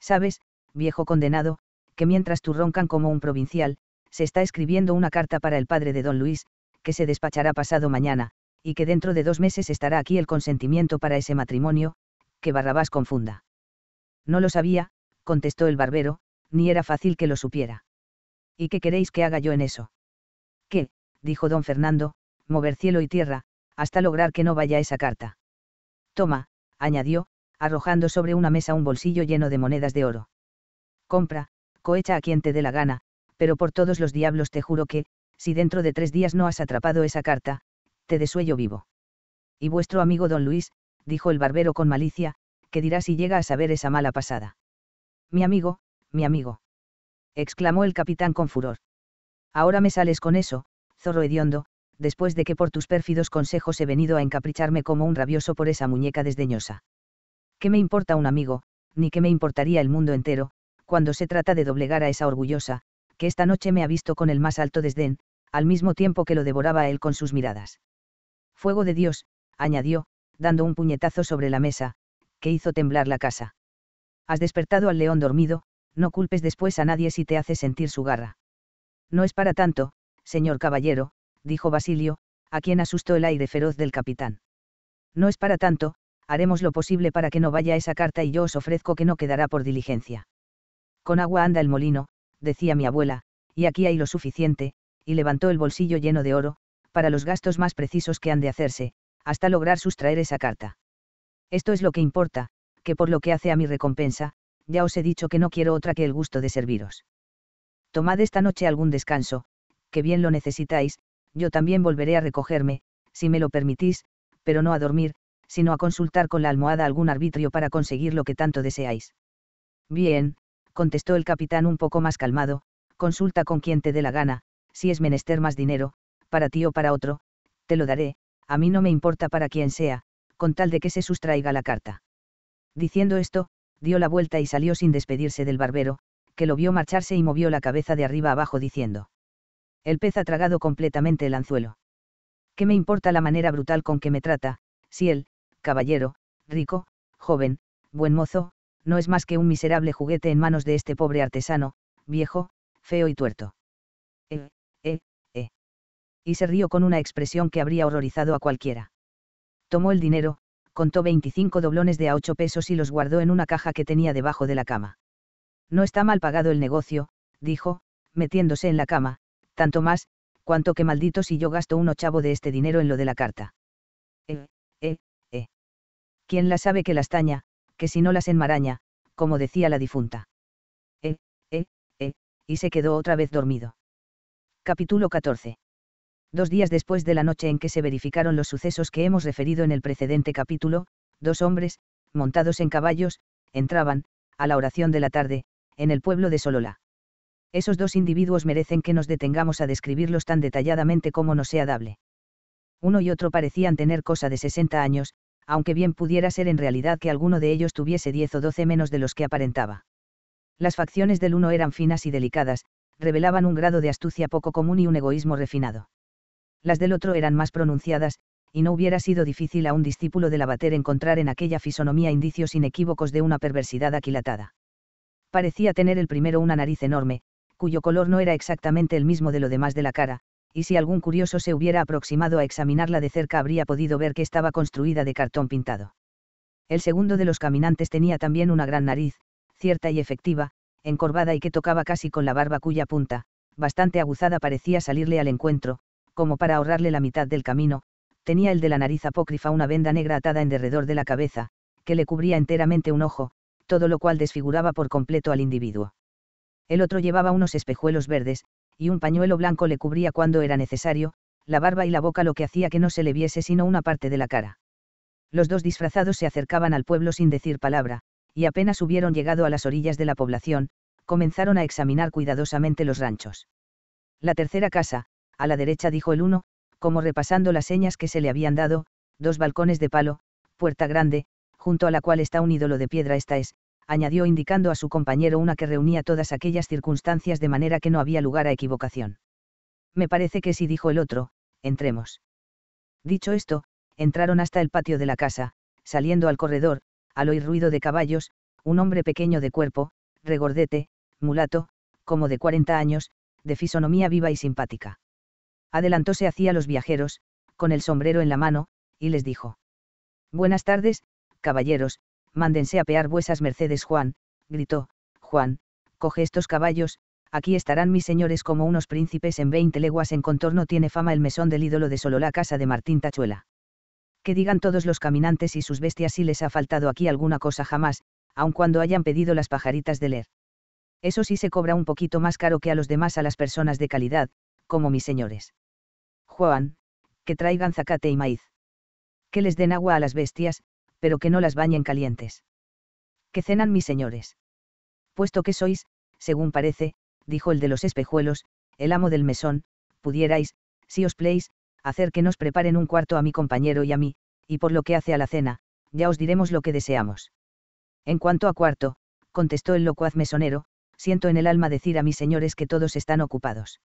Sabes, viejo condenado, que mientras tú roncan como un provincial, se está escribiendo una carta para el padre de don Luis, que se despachará pasado mañana, y que dentro de dos meses estará aquí el consentimiento para ese matrimonio, que Barrabás confunda. No lo sabía, contestó el barbero, ni era fácil que lo supiera. ¿Y qué queréis que haga yo en eso? ¿Qué? dijo don Fernando, mover cielo y tierra, hasta lograr que no vaya esa carta. Toma, añadió, arrojando sobre una mesa un bolsillo lleno de monedas de oro. Compra, cohecha a quien te dé la gana, pero por todos los diablos te juro que, si dentro de tres días no has atrapado esa carta, te desuello vivo. Y vuestro amigo don Luis, dijo el barbero con malicia, qué dirá si llega a saber esa mala pasada. Mi amigo, mi amigo. exclamó el capitán con furor. Ahora me sales con eso, zorro hediondo, después de que por tus pérfidos consejos he venido a encapricharme como un rabioso por esa muñeca desdeñosa. ¿Qué me importa un amigo, ni qué me importaría el mundo entero, cuando se trata de doblegar a esa orgullosa, que esta noche me ha visto con el más alto desdén, al mismo tiempo que lo devoraba él con sus miradas. Fuego de Dios, añadió, dando un puñetazo sobre la mesa, que hizo temblar la casa. Has despertado al león dormido, no culpes después a nadie si te hace sentir su garra. No es para tanto, señor caballero, dijo Basilio, a quien asustó el aire feroz del capitán. No es para tanto, haremos lo posible para que no vaya esa carta y yo os ofrezco que no quedará por diligencia. Con agua anda el molino, decía mi abuela, y aquí hay lo suficiente, y levantó el bolsillo lleno de oro, para los gastos más precisos que han de hacerse, hasta lograr sustraer esa carta. Esto es lo que importa, que por lo que hace a mi recompensa, ya os he dicho que no quiero otra que el gusto de serviros. Tomad esta noche algún descanso, que bien lo necesitáis, yo también volveré a recogerme, si me lo permitís, pero no a dormir, sino a consultar con la almohada algún arbitrio para conseguir lo que tanto deseáis. Bien, contestó el capitán un poco más calmado, consulta con quien te dé la gana, si es menester más dinero, para ti o para otro, te lo daré, a mí no me importa para quien sea, con tal de que se sustraiga la carta. Diciendo esto, dio la vuelta y salió sin despedirse del barbero, que lo vio marcharse y movió la cabeza de arriba abajo diciendo. El pez ha tragado completamente el anzuelo. ¿Qué me importa la manera brutal con que me trata, si él, caballero, rico, joven, buen mozo, no es más que un miserable juguete en manos de este pobre artesano, viejo, feo y tuerto. Eh, eh, eh. Y se rió con una expresión que habría horrorizado a cualquiera. Tomó el dinero, contó 25 doblones de a 8 pesos y los guardó en una caja que tenía debajo de la cama. No está mal pagado el negocio, dijo, metiéndose en la cama, tanto más, cuanto que maldito si yo gasto un ochavo de este dinero en lo de la carta. Eh, eh, eh. ¿Quién la sabe que la taña? que si no las enmaraña, como decía la difunta. Eh, eh, eh, y se quedó otra vez dormido. Capítulo 14. Dos días después de la noche en que se verificaron los sucesos que hemos referido en el precedente capítulo, dos hombres, montados en caballos, entraban, a la oración de la tarde, en el pueblo de Solola. Esos dos individuos merecen que nos detengamos a describirlos tan detalladamente como nos sea dable. Uno y otro parecían tener cosa de 60 años, aunque bien pudiera ser en realidad que alguno de ellos tuviese diez o doce menos de los que aparentaba. Las facciones del uno eran finas y delicadas, revelaban un grado de astucia poco común y un egoísmo refinado. Las del otro eran más pronunciadas, y no hubiera sido difícil a un discípulo del abater encontrar en aquella fisonomía indicios inequívocos de una perversidad aquilatada. Parecía tener el primero una nariz enorme, cuyo color no era exactamente el mismo de lo demás de la cara, y si algún curioso se hubiera aproximado a examinarla de cerca habría podido ver que estaba construida de cartón pintado. El segundo de los caminantes tenía también una gran nariz, cierta y efectiva, encorvada y que tocaba casi con la barba cuya punta, bastante aguzada parecía salirle al encuentro, como para ahorrarle la mitad del camino, tenía el de la nariz apócrifa una venda negra atada en derredor de la cabeza, que le cubría enteramente un ojo, todo lo cual desfiguraba por completo al individuo. El otro llevaba unos espejuelos verdes, y un pañuelo blanco le cubría cuando era necesario, la barba y la boca lo que hacía que no se le viese sino una parte de la cara. Los dos disfrazados se acercaban al pueblo sin decir palabra, y apenas hubieron llegado a las orillas de la población, comenzaron a examinar cuidadosamente los ranchos. La tercera casa, a la derecha dijo el uno, como repasando las señas que se le habían dado, dos balcones de palo, puerta grande, junto a la cual está un ídolo de piedra, esta es, añadió indicando a su compañero una que reunía todas aquellas circunstancias de manera que no había lugar a equivocación. Me parece que sí dijo el otro, entremos. Dicho esto, entraron hasta el patio de la casa, saliendo al corredor, al oír ruido de caballos, un hombre pequeño de cuerpo, regordete, mulato, como de 40 años, de fisonomía viva y simpática. Adelantóse hacia los viajeros, con el sombrero en la mano, y les dijo. Buenas tardes, caballeros, Mándense pear vuesas mercedes, Juan, gritó, Juan, coge estos caballos, aquí estarán mis señores como unos príncipes en veinte leguas en contorno tiene fama el mesón del ídolo de Sololá casa de Martín Tachuela. Que digan todos los caminantes y sus bestias si les ha faltado aquí alguna cosa jamás, aun cuando hayan pedido las pajaritas de leer. Eso sí se cobra un poquito más caro que a los demás a las personas de calidad, como mis señores. Juan, que traigan zacate y maíz. Que les den agua a las bestias, pero que no las bañen calientes. ¿Qué cenan mis señores? Puesto que sois, según parece, dijo el de los espejuelos, el amo del mesón, pudierais, si os place, hacer que nos preparen un cuarto a mi compañero y a mí, y por lo que hace a la cena, ya os diremos lo que deseamos. En cuanto a cuarto, contestó el locuaz mesonero, siento en el alma decir a mis señores que todos están ocupados.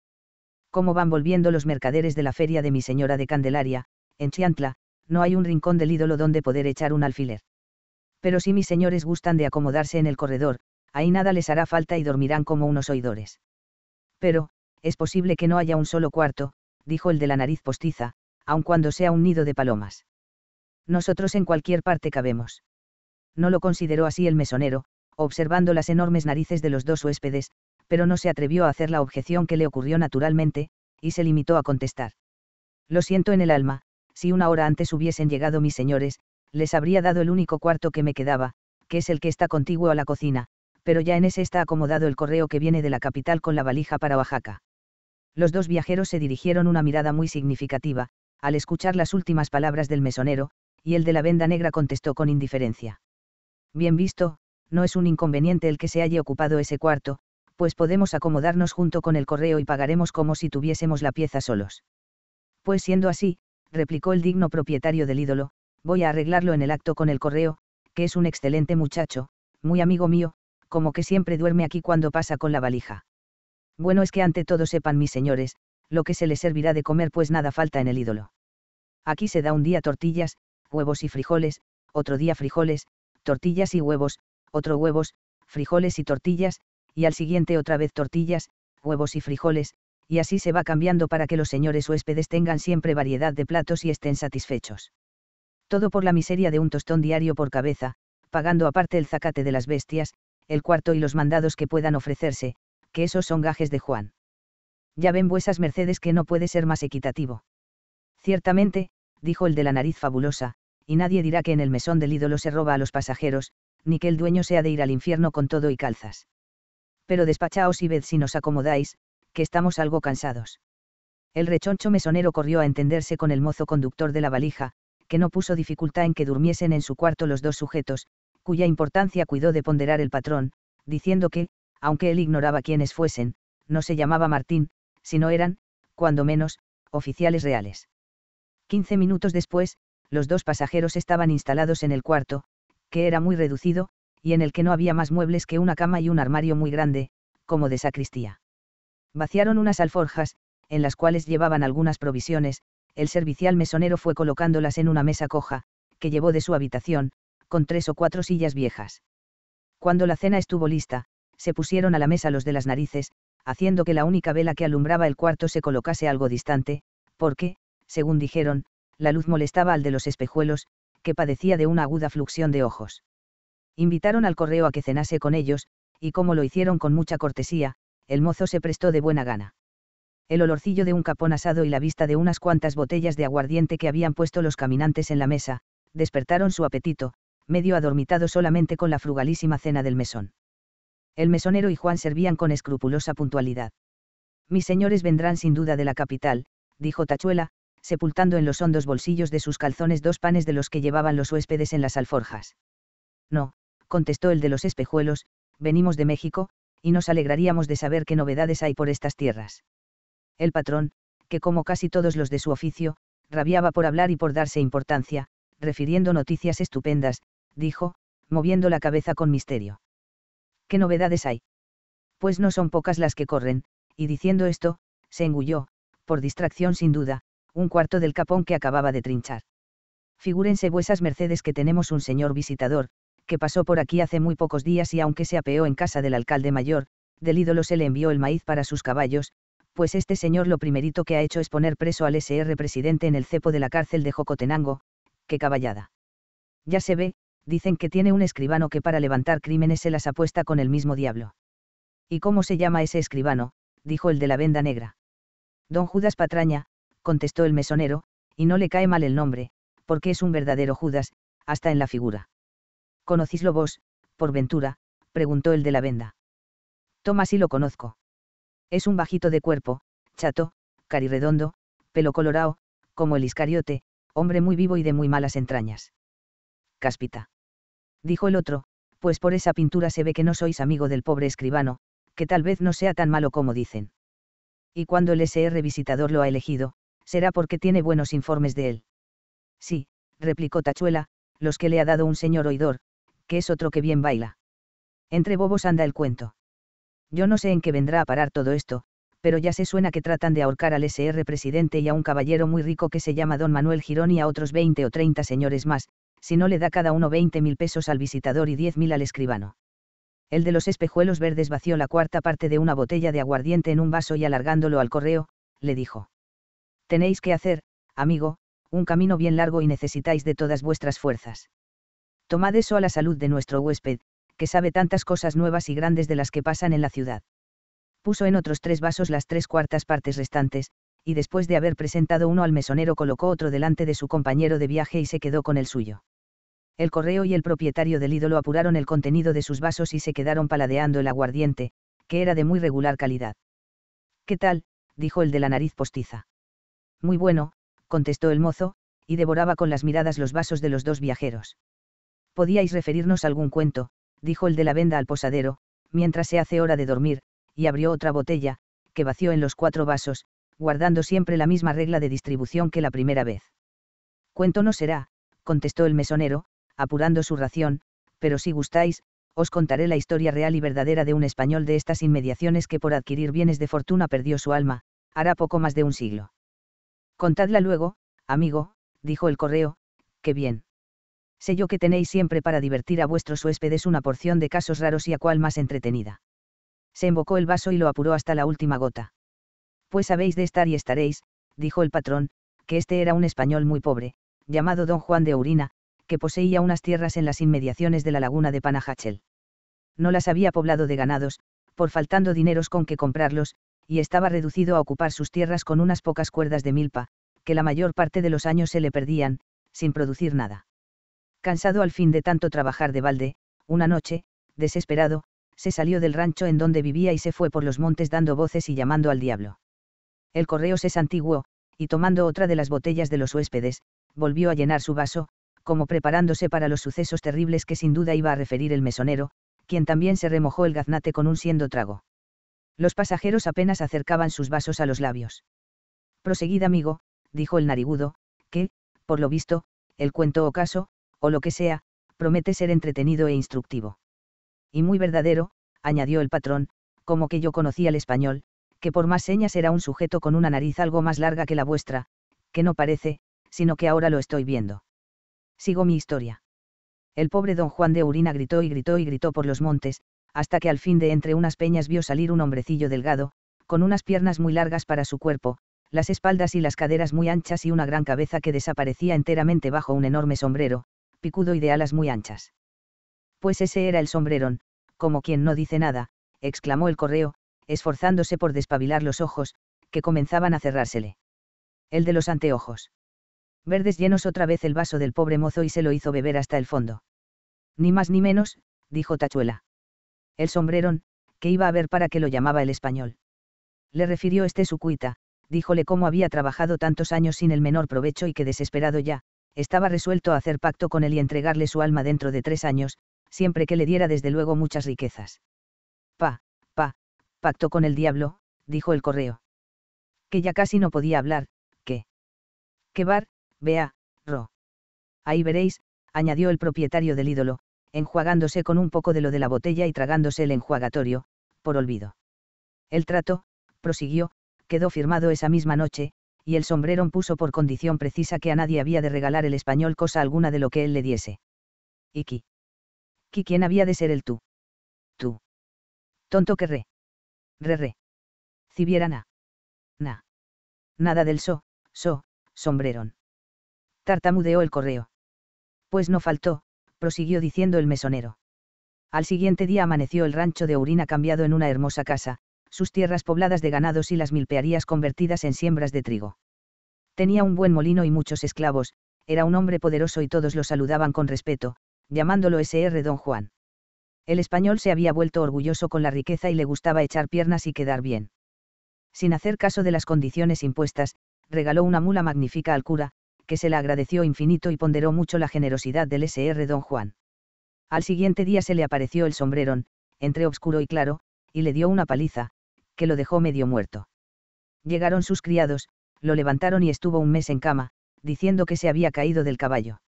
¿Cómo van volviendo los mercaderes de la feria de mi señora de Candelaria, en Chiantla, no hay un rincón del ídolo donde poder echar un alfiler. Pero si mis señores gustan de acomodarse en el corredor, ahí nada les hará falta y dormirán como unos oidores. Pero, es posible que no haya un solo cuarto, dijo el de la nariz postiza, aun cuando sea un nido de palomas. Nosotros en cualquier parte cabemos. No lo consideró así el mesonero, observando las enormes narices de los dos huéspedes, pero no se atrevió a hacer la objeción que le ocurrió naturalmente, y se limitó a contestar. Lo siento en el alma, si una hora antes hubiesen llegado mis señores, les habría dado el único cuarto que me quedaba, que es el que está contiguo a la cocina, pero ya en ese está acomodado el correo que viene de la capital con la valija para Oaxaca. Los dos viajeros se dirigieron una mirada muy significativa, al escuchar las últimas palabras del mesonero, y el de la venda negra contestó con indiferencia. Bien visto, no es un inconveniente el que se haya ocupado ese cuarto, pues podemos acomodarnos junto con el correo y pagaremos como si tuviésemos la pieza solos. Pues siendo así, replicó el digno propietario del ídolo, voy a arreglarlo en el acto con el correo, que es un excelente muchacho, muy amigo mío, como que siempre duerme aquí cuando pasa con la valija. Bueno es que ante todo sepan mis señores, lo que se les servirá de comer pues nada falta en el ídolo. Aquí se da un día tortillas, huevos y frijoles, otro día frijoles, tortillas y huevos, otro huevos, frijoles y tortillas, y al siguiente otra vez tortillas, huevos y frijoles, y así se va cambiando para que los señores huéspedes tengan siempre variedad de platos y estén satisfechos. Todo por la miseria de un tostón diario por cabeza, pagando aparte el zacate de las bestias, el cuarto y los mandados que puedan ofrecerse, que esos son gajes de Juan. Ya ven vuesas mercedes que no puede ser más equitativo. Ciertamente, dijo el de la nariz fabulosa, y nadie dirá que en el mesón del ídolo se roba a los pasajeros, ni que el dueño sea de ir al infierno con todo y calzas. Pero despachaos y ved si nos acomodáis, que estamos algo cansados. El rechoncho mesonero corrió a entenderse con el mozo conductor de la valija, que no puso dificultad en que durmiesen en su cuarto los dos sujetos, cuya importancia cuidó de ponderar el patrón, diciendo que, aunque él ignoraba quiénes fuesen, no se llamaba Martín, sino eran, cuando menos, oficiales reales. Quince minutos después, los dos pasajeros estaban instalados en el cuarto, que era muy reducido, y en el que no había más muebles que una cama y un armario muy grande, como de sacristía. Vaciaron unas alforjas, en las cuales llevaban algunas provisiones, el servicial mesonero fue colocándolas en una mesa coja, que llevó de su habitación, con tres o cuatro sillas viejas. Cuando la cena estuvo lista, se pusieron a la mesa los de las narices, haciendo que la única vela que alumbraba el cuarto se colocase algo distante, porque, según dijeron, la luz molestaba al de los espejuelos, que padecía de una aguda fluxión de ojos. Invitaron al correo a que cenase con ellos, y como lo hicieron con mucha cortesía, el mozo se prestó de buena gana. El olorcillo de un capón asado y la vista de unas cuantas botellas de aguardiente que habían puesto los caminantes en la mesa, despertaron su apetito, medio adormitado solamente con la frugalísima cena del mesón. El mesonero y Juan servían con escrupulosa puntualidad. Mis señores vendrán sin duda de la capital, dijo Tachuela, sepultando en los hondos bolsillos de sus calzones dos panes de los que llevaban los huéspedes en las alforjas. No, contestó el de los espejuelos, venimos de México, y nos alegraríamos de saber qué novedades hay por estas tierras. El patrón, que como casi todos los de su oficio, rabiaba por hablar y por darse importancia, refiriendo noticias estupendas, dijo, moviendo la cabeza con misterio. ¿Qué novedades hay? Pues no son pocas las que corren, y diciendo esto, se engulló, por distracción sin duda, un cuarto del capón que acababa de trinchar. Figúrense vuesas mercedes que tenemos un señor visitador, que pasó por aquí hace muy pocos días y aunque se apeó en casa del alcalde mayor, del ídolo se le envió el maíz para sus caballos, pues este señor lo primerito que ha hecho es poner preso al SR presidente en el cepo de la cárcel de Jocotenango, qué caballada. Ya se ve, dicen que tiene un escribano que para levantar crímenes se las apuesta con el mismo diablo. ¿Y cómo se llama ese escribano? dijo el de la venda negra. Don Judas Patraña, contestó el mesonero, y no le cae mal el nombre, porque es un verdadero Judas, hasta en la figura. ¿Conocíslo vos, por ventura? preguntó el de la venda. Toma si lo conozco. Es un bajito de cuerpo, chato, carirredondo, pelo colorado, como el iscariote, hombre muy vivo y de muy malas entrañas. Cáspita. Dijo el otro, pues por esa pintura se ve que no sois amigo del pobre escribano, que tal vez no sea tan malo como dicen. Y cuando el SR visitador lo ha elegido, será porque tiene buenos informes de él. Sí, replicó Tachuela, los que le ha dado un señor oidor, que es otro que bien baila. Entre bobos anda el cuento. Yo no sé en qué vendrá a parar todo esto, pero ya se suena que tratan de ahorcar al SR presidente y a un caballero muy rico que se llama don Manuel Girón y a otros 20 o 30 señores más, si no le da cada uno 20 mil pesos al visitador y 10 mil al escribano. El de los espejuelos verdes vació la cuarta parte de una botella de aguardiente en un vaso y alargándolo al correo, le dijo. Tenéis que hacer, amigo, un camino bien largo y necesitáis de todas vuestras fuerzas tomad eso a la salud de nuestro huésped, que sabe tantas cosas nuevas y grandes de las que pasan en la ciudad. Puso en otros tres vasos las tres cuartas partes restantes, y después de haber presentado uno al mesonero colocó otro delante de su compañero de viaje y se quedó con el suyo. El correo y el propietario del ídolo apuraron el contenido de sus vasos y se quedaron paladeando el aguardiente, que era de muy regular calidad. ¿Qué tal? dijo el de la nariz postiza. Muy bueno, contestó el mozo, y devoraba con las miradas los vasos de los dos viajeros. Podíais referirnos algún cuento, dijo el de la venda al posadero, mientras se hace hora de dormir, y abrió otra botella, que vació en los cuatro vasos, guardando siempre la misma regla de distribución que la primera vez. Cuento no será, contestó el mesonero, apurando su ración, pero si gustáis, os contaré la historia real y verdadera de un español de estas inmediaciones que por adquirir bienes de fortuna perdió su alma, hará poco más de un siglo. Contadla luego, amigo, dijo el correo, qué bien. Sé yo que tenéis siempre para divertir a vuestros huéspedes una porción de casos raros y a cual más entretenida. Se embocó el vaso y lo apuró hasta la última gota. Pues habéis de estar y estaréis, dijo el patrón, que este era un español muy pobre, llamado don Juan de Urina, que poseía unas tierras en las inmediaciones de la laguna de Panajachel. No las había poblado de ganados, por faltando dineros con que comprarlos, y estaba reducido a ocupar sus tierras con unas pocas cuerdas de milpa, que la mayor parte de los años se le perdían, sin producir nada. Cansado al fin de tanto trabajar de balde, una noche, desesperado, se salió del rancho en donde vivía y se fue por los montes dando voces y llamando al diablo. El correo se santiguó, y tomando otra de las botellas de los huéspedes, volvió a llenar su vaso, como preparándose para los sucesos terribles que sin duda iba a referir el mesonero, quien también se remojó el gaznate con un siendo trago. Los pasajeros apenas acercaban sus vasos a los labios. Proseguid amigo, dijo el narigudo, que, por lo visto, el cuento ocaso, o lo que sea, promete ser entretenido e instructivo. Y muy verdadero, añadió el patrón, como que yo conocía al español, que por más señas era un sujeto con una nariz algo más larga que la vuestra, que no parece, sino que ahora lo estoy viendo. Sigo mi historia. El pobre don Juan de Urina gritó y gritó y gritó por los montes, hasta que al fin de entre unas peñas vio salir un hombrecillo delgado, con unas piernas muy largas para su cuerpo, las espaldas y las caderas muy anchas y una gran cabeza que desaparecía enteramente bajo un enorme sombrero, picudo y de alas muy anchas. Pues ese era el sombrerón, como quien no dice nada, exclamó el correo, esforzándose por despabilar los ojos, que comenzaban a cerrársele. El de los anteojos. Verdes llenos otra vez el vaso del pobre mozo y se lo hizo beber hasta el fondo. Ni más ni menos, dijo Tachuela. El sombrerón, que iba a ver para qué lo llamaba el español. Le refirió este su cuita, díjole cómo había trabajado tantos años sin el menor provecho y que desesperado ya, estaba resuelto a hacer pacto con él y entregarle su alma dentro de tres años, siempre que le diera desde luego muchas riquezas. Pa, pa, pacto con el diablo, dijo el correo. Que ya casi no podía hablar, que. Que bar, vea, ro. Ahí veréis, añadió el propietario del ídolo, enjuagándose con un poco de lo de la botella y tragándose el enjuagatorio, por olvido. El trato, prosiguió, quedó firmado esa misma noche, y el sombrero puso por condición precisa que a nadie había de regalar el español cosa alguna de lo que él le diese. ¿Y ¿Qué? quién había de ser el tú. Tú. Tonto que re. Re re. Cibiera na. Na. Nada del so, so, sombrerón. Tartamudeó el correo. Pues no faltó, prosiguió diciendo el mesonero. Al siguiente día amaneció el rancho de Urina cambiado en una hermosa casa, sus tierras pobladas de ganados y las milpearías convertidas en siembras de trigo. Tenía un buen molino y muchos esclavos, era un hombre poderoso y todos lo saludaban con respeto, llamándolo Sr. Don Juan. El español se había vuelto orgulloso con la riqueza y le gustaba echar piernas y quedar bien. Sin hacer caso de las condiciones impuestas, regaló una mula magnífica al cura, que se la agradeció infinito y ponderó mucho la generosidad del Sr. Don Juan. Al siguiente día se le apareció el sombrerón, entre obscuro y claro, y le dio una paliza, que lo dejó medio muerto. Llegaron sus criados, lo levantaron y estuvo un mes en cama, diciendo que se había caído del caballo.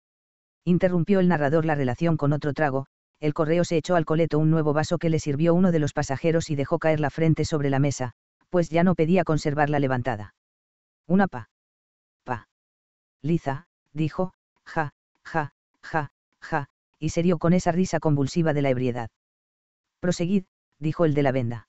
Interrumpió el narrador la relación con otro trago, el correo se echó al coleto un nuevo vaso que le sirvió uno de los pasajeros y dejó caer la frente sobre la mesa, pues ya no pedía conservarla levantada. Una pa. Pa. Liza, dijo, ja, ja, ja, ja, y se rió con esa risa convulsiva de la ebriedad. Proseguid, dijo el de la venda.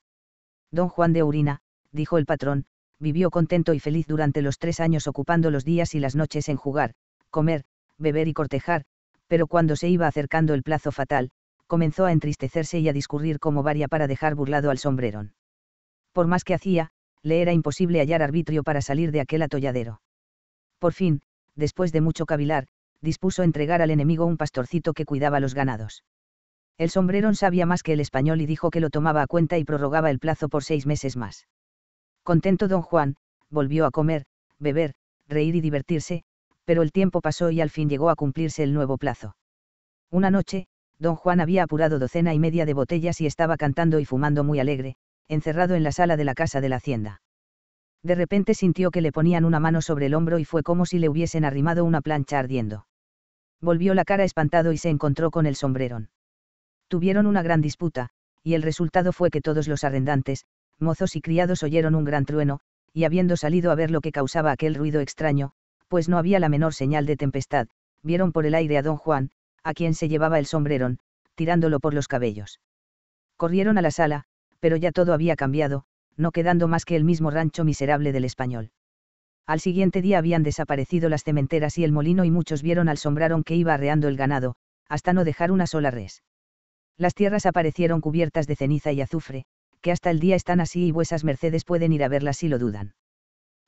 Don Juan de Urina, dijo el patrón, vivió contento y feliz durante los tres años ocupando los días y las noches en jugar, comer, beber y cortejar, pero cuando se iba acercando el plazo fatal, comenzó a entristecerse y a discurrir como varia para dejar burlado al sombrerón. Por más que hacía, le era imposible hallar arbitrio para salir de aquel atolladero. Por fin, después de mucho cavilar, dispuso entregar al enemigo un pastorcito que cuidaba los ganados. El sombrerón sabía más que el español y dijo que lo tomaba a cuenta y prorrogaba el plazo por seis meses más. Contento don Juan, volvió a comer, beber, reír y divertirse, pero el tiempo pasó y al fin llegó a cumplirse el nuevo plazo. Una noche, don Juan había apurado docena y media de botellas y estaba cantando y fumando muy alegre, encerrado en la sala de la casa de la hacienda. De repente sintió que le ponían una mano sobre el hombro y fue como si le hubiesen arrimado una plancha ardiendo. Volvió la cara espantado y se encontró con el sombrerón tuvieron una gran disputa, y el resultado fue que todos los arrendantes, mozos y criados oyeron un gran trueno, y habiendo salido a ver lo que causaba aquel ruido extraño, pues no había la menor señal de tempestad, vieron por el aire a don Juan, a quien se llevaba el sombrerón, tirándolo por los cabellos. Corrieron a la sala, pero ya todo había cambiado, no quedando más que el mismo rancho miserable del español. Al siguiente día habían desaparecido las cementeras y el molino y muchos vieron al sombrerón que iba arreando el ganado, hasta no dejar una sola res las tierras aparecieron cubiertas de ceniza y azufre, que hasta el día están así y vuesas mercedes pueden ir a verlas si lo dudan.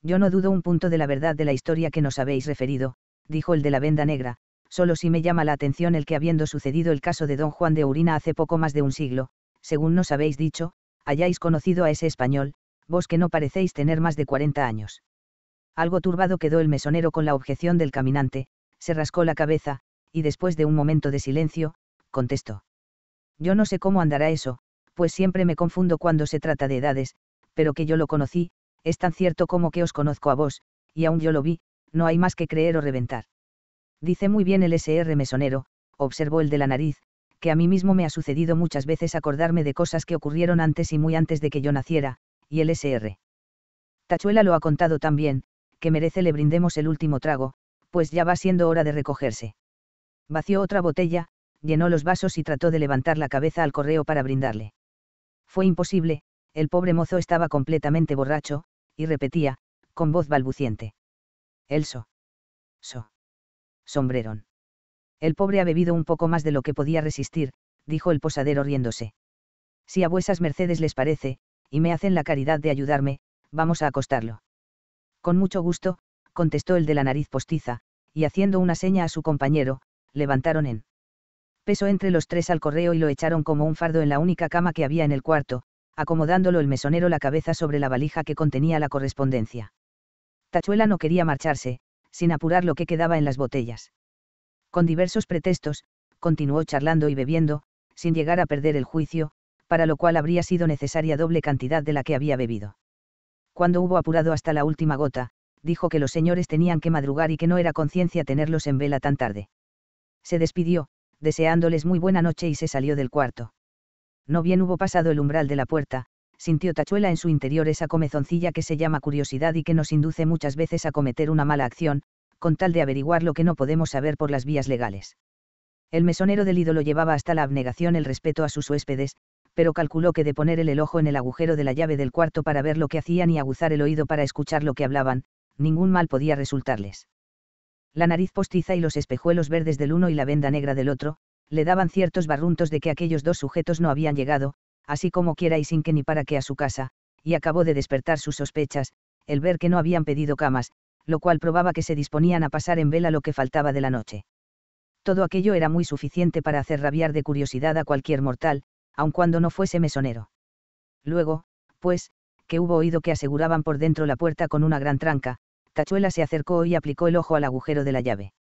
Yo no dudo un punto de la verdad de la historia que nos habéis referido, dijo el de la venda negra, solo si me llama la atención el que habiendo sucedido el caso de don Juan de Urina hace poco más de un siglo, según nos habéis dicho, hayáis conocido a ese español, vos que no parecéis tener más de 40 años. Algo turbado quedó el mesonero con la objeción del caminante, se rascó la cabeza, y después de un momento de silencio, contestó. Yo no sé cómo andará eso, pues siempre me confundo cuando se trata de edades, pero que yo lo conocí, es tan cierto como que os conozco a vos, y aún yo lo vi, no hay más que creer o reventar. Dice muy bien el SR mesonero, observó el de la nariz, que a mí mismo me ha sucedido muchas veces acordarme de cosas que ocurrieron antes y muy antes de que yo naciera, y el SR. Tachuela lo ha contado tan bien, que merece le brindemos el último trago, pues ya va siendo hora de recogerse. Vació otra botella, llenó los vasos y trató de levantar la cabeza al correo para brindarle. Fue imposible, el pobre mozo estaba completamente borracho, y repetía, con voz balbuciente. Elso. So. sombrero". El pobre ha bebido un poco más de lo que podía resistir, dijo el posadero riéndose. Si a vuesas mercedes les parece, y me hacen la caridad de ayudarme, vamos a acostarlo. Con mucho gusto, contestó el de la nariz postiza, y haciendo una seña a su compañero, levantaron en pesó entre los tres al correo y lo echaron como un fardo en la única cama que había en el cuarto, acomodándolo el mesonero la cabeza sobre la valija que contenía la correspondencia. Tachuela no quería marcharse, sin apurar lo que quedaba en las botellas. Con diversos pretextos, continuó charlando y bebiendo, sin llegar a perder el juicio, para lo cual habría sido necesaria doble cantidad de la que había bebido. Cuando hubo apurado hasta la última gota, dijo que los señores tenían que madrugar y que no era conciencia tenerlos en vela tan tarde. Se despidió, deseándoles muy buena noche y se salió del cuarto. No bien hubo pasado el umbral de la puerta, sintió tachuela en su interior esa comezoncilla que se llama curiosidad y que nos induce muchas veces a cometer una mala acción, con tal de averiguar lo que no podemos saber por las vías legales. El mesonero del ídolo llevaba hasta la abnegación el respeto a sus huéspedes, pero calculó que de poner el ojo en el agujero de la llave del cuarto para ver lo que hacían y aguzar el oído para escuchar lo que hablaban, ningún mal podía resultarles la nariz postiza y los espejuelos verdes del uno y la venda negra del otro, le daban ciertos barruntos de que aquellos dos sujetos no habían llegado, así como quiera y sin que ni para qué a su casa, y acabó de despertar sus sospechas, el ver que no habían pedido camas, lo cual probaba que se disponían a pasar en vela lo que faltaba de la noche. Todo aquello era muy suficiente para hacer rabiar de curiosidad a cualquier mortal, aun cuando no fuese mesonero. Luego, pues, que hubo oído que aseguraban por dentro la puerta con una gran tranca, Tachuela se acercó y aplicó el ojo al agujero de la llave.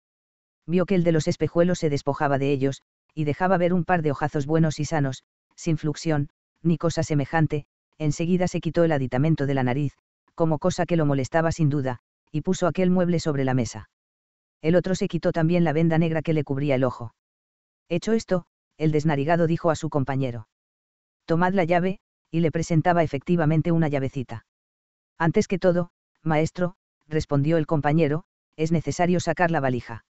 Vio que el de los espejuelos se despojaba de ellos, y dejaba ver un par de ojazos buenos y sanos, sin fluxión, ni cosa semejante, enseguida se quitó el aditamento de la nariz, como cosa que lo molestaba sin duda, y puso aquel mueble sobre la mesa. El otro se quitó también la venda negra que le cubría el ojo. Hecho esto, el desnarigado dijo a su compañero. Tomad la llave, y le presentaba efectivamente una llavecita. Antes que todo, maestro, respondió el compañero, es necesario sacar la valija.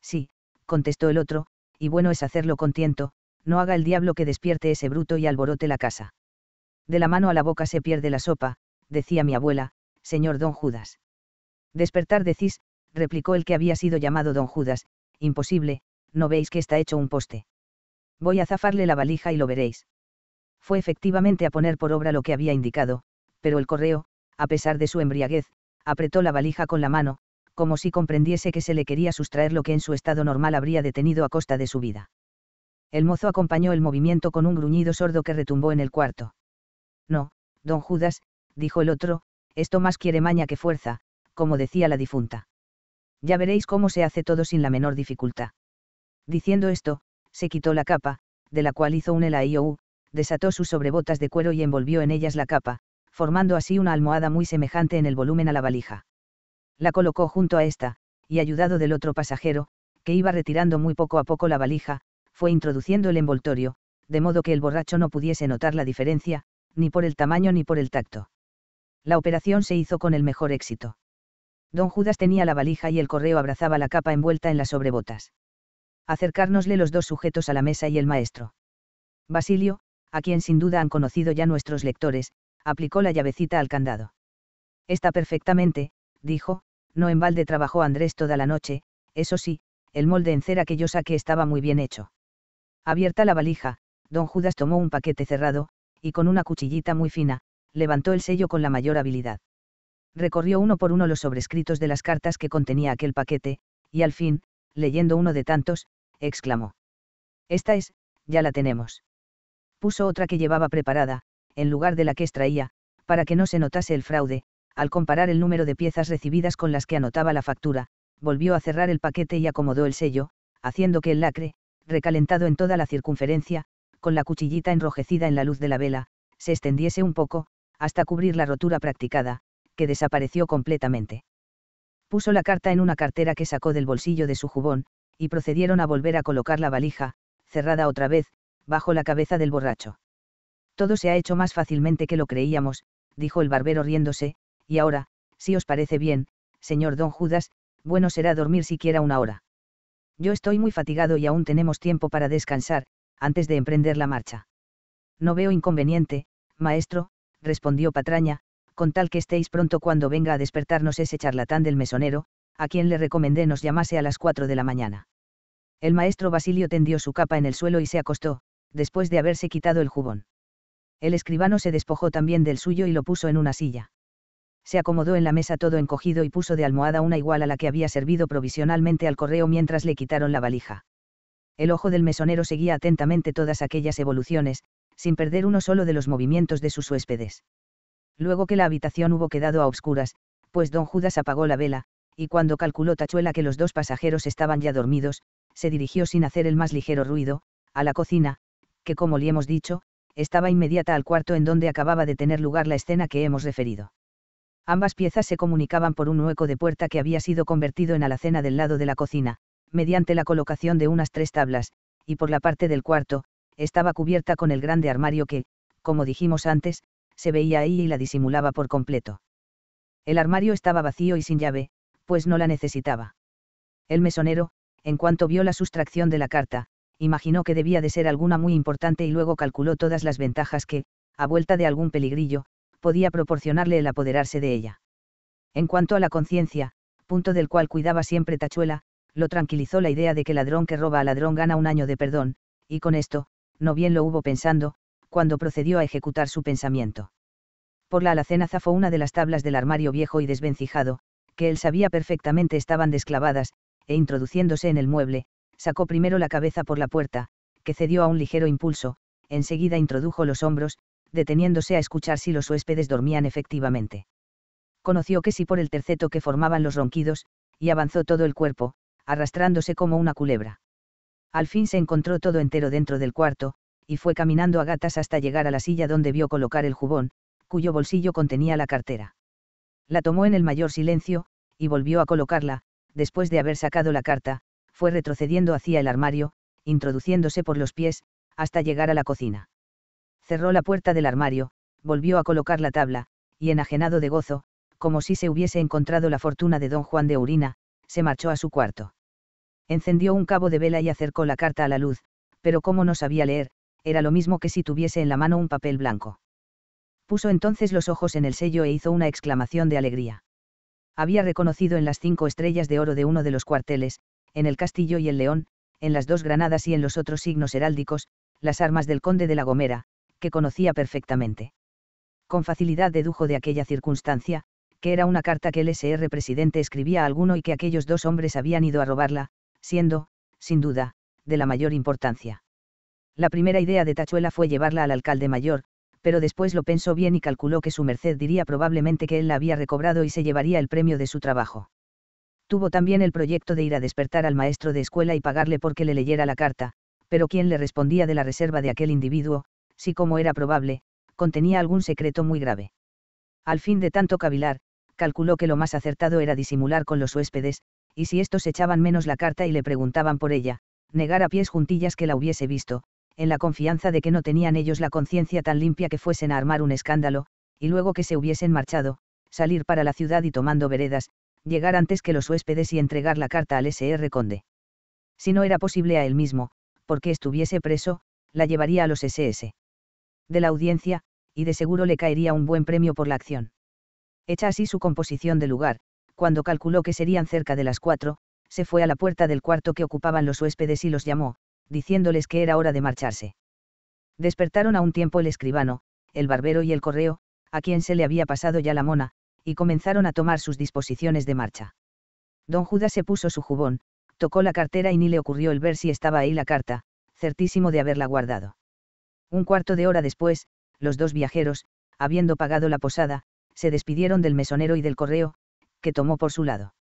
Sí, contestó el otro, y bueno es hacerlo con tiento, no haga el diablo que despierte ese bruto y alborote la casa. De la mano a la boca se pierde la sopa, decía mi abuela, señor don Judas. Despertar decís, replicó el que había sido llamado don Judas, imposible, no veis que está hecho un poste. Voy a zafarle la valija y lo veréis. Fue efectivamente a poner por obra lo que había indicado, pero el correo, a pesar de su embriaguez, apretó la valija con la mano, como si comprendiese que se le quería sustraer lo que en su estado normal habría detenido a costa de su vida. El mozo acompañó el movimiento con un gruñido sordo que retumbó en el cuarto. No, don Judas, dijo el otro, esto más quiere maña que fuerza, como decía la difunta. Ya veréis cómo se hace todo sin la menor dificultad. Diciendo esto, se quitó la capa, de la cual hizo un elaiou, desató sus sobrebotas de cuero y envolvió en ellas la capa, formando así una almohada muy semejante en el volumen a la valija. La colocó junto a esta, y ayudado del otro pasajero, que iba retirando muy poco a poco la valija, fue introduciendo el envoltorio, de modo que el borracho no pudiese notar la diferencia, ni por el tamaño ni por el tacto. La operación se hizo con el mejor éxito. Don Judas tenía la valija y el correo abrazaba la capa envuelta en las sobrebotas. Acercárnosle los dos sujetos a la mesa y el maestro. Basilio, a quien sin duda han conocido ya nuestros lectores, aplicó la llavecita al candado. Está perfectamente, dijo, no en balde trabajó Andrés toda la noche, eso sí, el molde en cera que yo saqué estaba muy bien hecho. Abierta la valija, don Judas tomó un paquete cerrado, y con una cuchillita muy fina, levantó el sello con la mayor habilidad. Recorrió uno por uno los sobrescritos de las cartas que contenía aquel paquete, y al fin, leyendo uno de tantos, exclamó. Esta es, ya la tenemos. Puso otra que llevaba preparada, en lugar de la que extraía, para que no se notase el fraude, al comparar el número de piezas recibidas con las que anotaba la factura, volvió a cerrar el paquete y acomodó el sello, haciendo que el lacre, recalentado en toda la circunferencia, con la cuchillita enrojecida en la luz de la vela, se extendiese un poco, hasta cubrir la rotura practicada, que desapareció completamente. Puso la carta en una cartera que sacó del bolsillo de su jubón, y procedieron a volver a colocar la valija, cerrada otra vez, bajo la cabeza del borracho. Todo se ha hecho más fácilmente que lo creíamos, dijo el barbero riéndose, y ahora, si os parece bien, señor don Judas, bueno será dormir siquiera una hora. Yo estoy muy fatigado y aún tenemos tiempo para descansar, antes de emprender la marcha. No veo inconveniente, maestro, respondió Patraña, con tal que estéis pronto cuando venga a despertarnos ese charlatán del mesonero, a quien le recomendé nos llamase a las cuatro de la mañana. El maestro Basilio tendió su capa en el suelo y se acostó, después de haberse quitado el jubón. El escribano se despojó también del suyo y lo puso en una silla. Se acomodó en la mesa todo encogido y puso de almohada una igual a la que había servido provisionalmente al correo mientras le quitaron la valija. El ojo del mesonero seguía atentamente todas aquellas evoluciones, sin perder uno solo de los movimientos de sus huéspedes. Luego que la habitación hubo quedado a obscuras, pues don Judas apagó la vela, y cuando calculó Tachuela que los dos pasajeros estaban ya dormidos, se dirigió sin hacer el más ligero ruido, a la cocina, que como le hemos dicho, estaba inmediata al cuarto en donde acababa de tener lugar la escena que hemos referido. Ambas piezas se comunicaban por un hueco de puerta que había sido convertido en alacena del lado de la cocina, mediante la colocación de unas tres tablas, y por la parte del cuarto, estaba cubierta con el grande armario que, como dijimos antes, se veía ahí y la disimulaba por completo. El armario estaba vacío y sin llave, pues no la necesitaba. El mesonero, en cuanto vio la sustracción de la carta, imaginó que debía de ser alguna muy importante y luego calculó todas las ventajas que, a vuelta de algún peligrillo, podía proporcionarle el apoderarse de ella. En cuanto a la conciencia, punto del cual cuidaba siempre Tachuela, lo tranquilizó la idea de que ladrón que roba a ladrón gana un año de perdón, y con esto, no bien lo hubo pensando, cuando procedió a ejecutar su pensamiento. Por la alacena zafó una de las tablas del armario viejo y desvencijado, que él sabía perfectamente estaban desclavadas, e introduciéndose en el mueble, Sacó primero la cabeza por la puerta, que cedió a un ligero impulso, enseguida introdujo los hombros, deteniéndose a escuchar si los huéspedes dormían efectivamente. Conoció que sí por el terceto que formaban los ronquidos, y avanzó todo el cuerpo, arrastrándose como una culebra. Al fin se encontró todo entero dentro del cuarto, y fue caminando a gatas hasta llegar a la silla donde vio colocar el jubón, cuyo bolsillo contenía la cartera. La tomó en el mayor silencio, y volvió a colocarla, después de haber sacado la carta, fue retrocediendo hacia el armario, introduciéndose por los pies, hasta llegar a la cocina. Cerró la puerta del armario, volvió a colocar la tabla, y enajenado de gozo, como si se hubiese encontrado la fortuna de don Juan de Urina, se marchó a su cuarto. Encendió un cabo de vela y acercó la carta a la luz, pero como no sabía leer, era lo mismo que si tuviese en la mano un papel blanco. Puso entonces los ojos en el sello e hizo una exclamación de alegría. Había reconocido en las cinco estrellas de oro de uno de los cuarteles, en el castillo y el león, en las dos granadas y en los otros signos heráldicos, las armas del conde de la Gomera, que conocía perfectamente. Con facilidad dedujo de aquella circunstancia, que era una carta que el SR presidente escribía a alguno y que aquellos dos hombres habían ido a robarla, siendo, sin duda, de la mayor importancia. La primera idea de Tachuela fue llevarla al alcalde mayor, pero después lo pensó bien y calculó que su merced diría probablemente que él la había recobrado y se llevaría el premio de su trabajo. Tuvo también el proyecto de ir a despertar al maestro de escuela y pagarle porque le leyera la carta, pero quien le respondía de la reserva de aquel individuo, si como era probable, contenía algún secreto muy grave. Al fin de tanto cavilar, calculó que lo más acertado era disimular con los huéspedes, y si estos echaban menos la carta y le preguntaban por ella, negar a pies juntillas que la hubiese visto, en la confianza de que no tenían ellos la conciencia tan limpia que fuesen a armar un escándalo, y luego que se hubiesen marchado, salir para la ciudad y tomando veredas, llegar antes que los huéspedes y entregar la carta al SR Conde. Si no era posible a él mismo, porque estuviese preso, la llevaría a los SS. De la audiencia, y de seguro le caería un buen premio por la acción. Hecha así su composición de lugar, cuando calculó que serían cerca de las cuatro, se fue a la puerta del cuarto que ocupaban los huéspedes y los llamó, diciéndoles que era hora de marcharse. Despertaron a un tiempo el escribano, el barbero y el correo, a quien se le había pasado ya la mona, y comenzaron a tomar sus disposiciones de marcha. Don Judas se puso su jubón, tocó la cartera y ni le ocurrió el ver si estaba ahí la carta, certísimo de haberla guardado. Un cuarto de hora después, los dos viajeros, habiendo pagado la posada, se despidieron del mesonero y del correo, que tomó por su lado.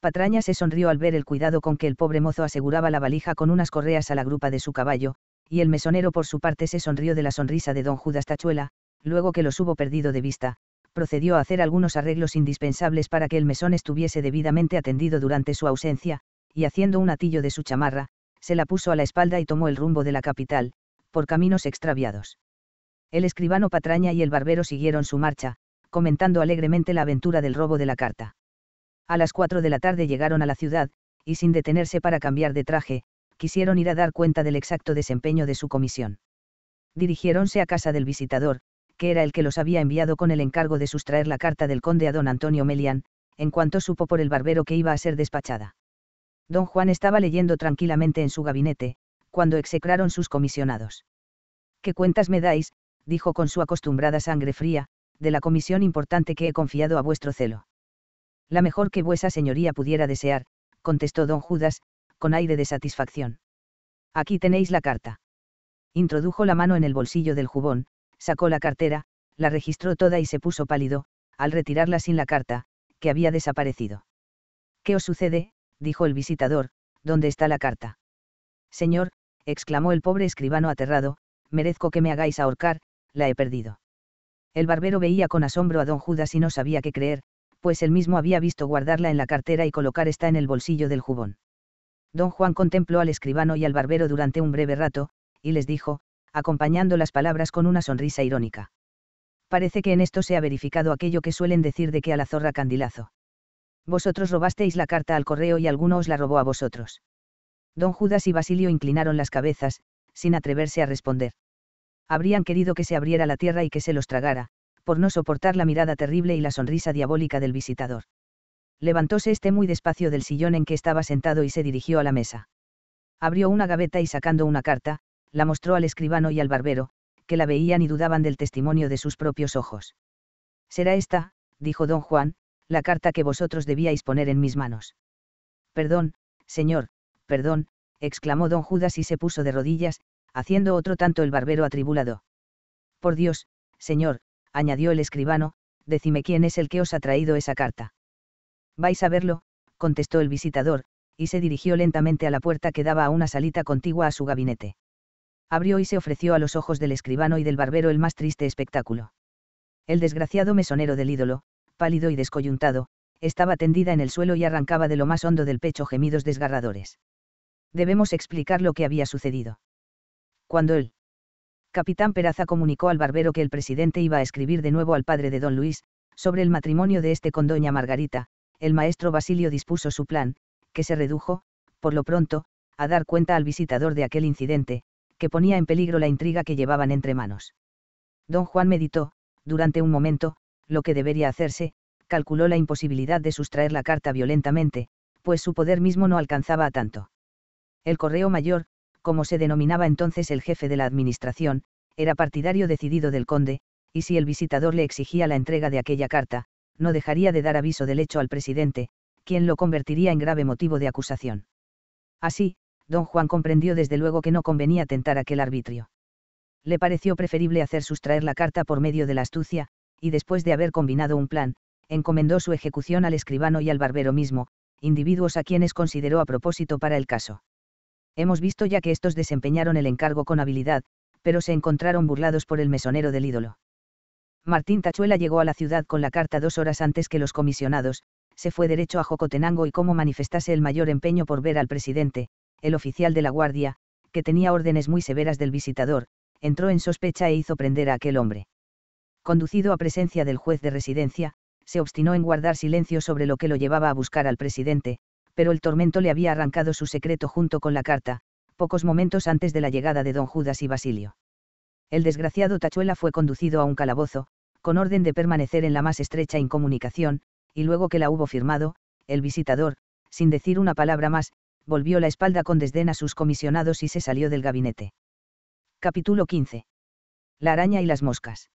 Patraña se sonrió al ver el cuidado con que el pobre mozo aseguraba la valija con unas correas a la grupa de su caballo, y el mesonero por su parte se sonrió de la sonrisa de don Judas Tachuela, luego que los hubo perdido de vista, procedió a hacer algunos arreglos indispensables para que el mesón estuviese debidamente atendido durante su ausencia, y haciendo un atillo de su chamarra, se la puso a la espalda y tomó el rumbo de la capital, por caminos extraviados. El escribano Patraña y el barbero siguieron su marcha, comentando alegremente la aventura del robo de la carta. A las cuatro de la tarde llegaron a la ciudad, y sin detenerse para cambiar de traje, quisieron ir a dar cuenta del exacto desempeño de su comisión. Dirigiéronse a casa del visitador, que era el que los había enviado con el encargo de sustraer la carta del conde a don Antonio Melian, en cuanto supo por el barbero que iba a ser despachada. Don Juan estaba leyendo tranquilamente en su gabinete, cuando execraron sus comisionados. ¿Qué cuentas me dais? dijo con su acostumbrada sangre fría, de la comisión importante que he confiado a vuestro celo. La mejor que vuesa señoría pudiera desear, contestó don Judas, con aire de satisfacción. Aquí tenéis la carta. Introdujo la mano en el bolsillo del jubón, sacó la cartera, la registró toda y se puso pálido, al retirarla sin la carta, que había desaparecido. ¿Qué os sucede? dijo el visitador, ¿dónde está la carta? Señor, exclamó el pobre escribano aterrado, merezco que me hagáis ahorcar, la he perdido. El barbero veía con asombro a don Judas y no sabía qué creer, pues él mismo había visto guardarla en la cartera y colocar esta en el bolsillo del jubón. Don Juan contempló al escribano y al barbero durante un breve rato, y les dijo, acompañando las palabras con una sonrisa irónica. Parece que en esto se ha verificado aquello que suelen decir de que a la zorra candilazo. Vosotros robasteis la carta al correo y alguno os la robó a vosotros. Don Judas y Basilio inclinaron las cabezas, sin atreverse a responder. Habrían querido que se abriera la tierra y que se los tragara, por no soportar la mirada terrible y la sonrisa diabólica del visitador. Levantóse este muy despacio del sillón en que estaba sentado y se dirigió a la mesa. Abrió una gaveta y sacando una carta, la mostró al escribano y al barbero, que la veían y dudaban del testimonio de sus propios ojos. Será esta, dijo don Juan, la carta que vosotros debíais poner en mis manos. Perdón, señor, perdón, exclamó don Judas y se puso de rodillas, haciendo otro tanto el barbero atribulado. Por Dios, señor, añadió el escribano, decime quién es el que os ha traído esa carta. Vais a verlo, contestó el visitador, y se dirigió lentamente a la puerta que daba a una salita contigua a su gabinete abrió y se ofreció a los ojos del escribano y del barbero el más triste espectáculo. El desgraciado mesonero del ídolo, pálido y descoyuntado, estaba tendida en el suelo y arrancaba de lo más hondo del pecho gemidos desgarradores. Debemos explicar lo que había sucedido. Cuando el capitán Peraza comunicó al barbero que el presidente iba a escribir de nuevo al padre de don Luis, sobre el matrimonio de este con doña Margarita, el maestro Basilio dispuso su plan, que se redujo, por lo pronto, a dar cuenta al visitador de aquel incidente, que ponía en peligro la intriga que llevaban entre manos. Don Juan meditó, durante un momento, lo que debería hacerse, calculó la imposibilidad de sustraer la carta violentamente, pues su poder mismo no alcanzaba a tanto. El correo mayor, como se denominaba entonces el jefe de la administración, era partidario decidido del conde, y si el visitador le exigía la entrega de aquella carta, no dejaría de dar aviso del hecho al presidente, quien lo convertiría en grave motivo de acusación. Así, don Juan comprendió desde luego que no convenía tentar aquel arbitrio. Le pareció preferible hacer sustraer la carta por medio de la astucia, y después de haber combinado un plan, encomendó su ejecución al escribano y al barbero mismo, individuos a quienes consideró a propósito para el caso. Hemos visto ya que estos desempeñaron el encargo con habilidad, pero se encontraron burlados por el mesonero del ídolo. Martín Tachuela llegó a la ciudad con la carta dos horas antes que los comisionados, se fue derecho a Jocotenango y como manifestase el mayor empeño por ver al presidente, el oficial de la guardia, que tenía órdenes muy severas del visitador, entró en sospecha e hizo prender a aquel hombre. Conducido a presencia del juez de residencia, se obstinó en guardar silencio sobre lo que lo llevaba a buscar al presidente, pero el tormento le había arrancado su secreto junto con la carta, pocos momentos antes de la llegada de don Judas y Basilio. El desgraciado Tachuela fue conducido a un calabozo, con orden de permanecer en la más estrecha incomunicación, y luego que la hubo firmado, el visitador, sin decir una palabra más, volvió la espalda con desdén a sus comisionados y se salió del gabinete. Capítulo 15. La araña y las moscas.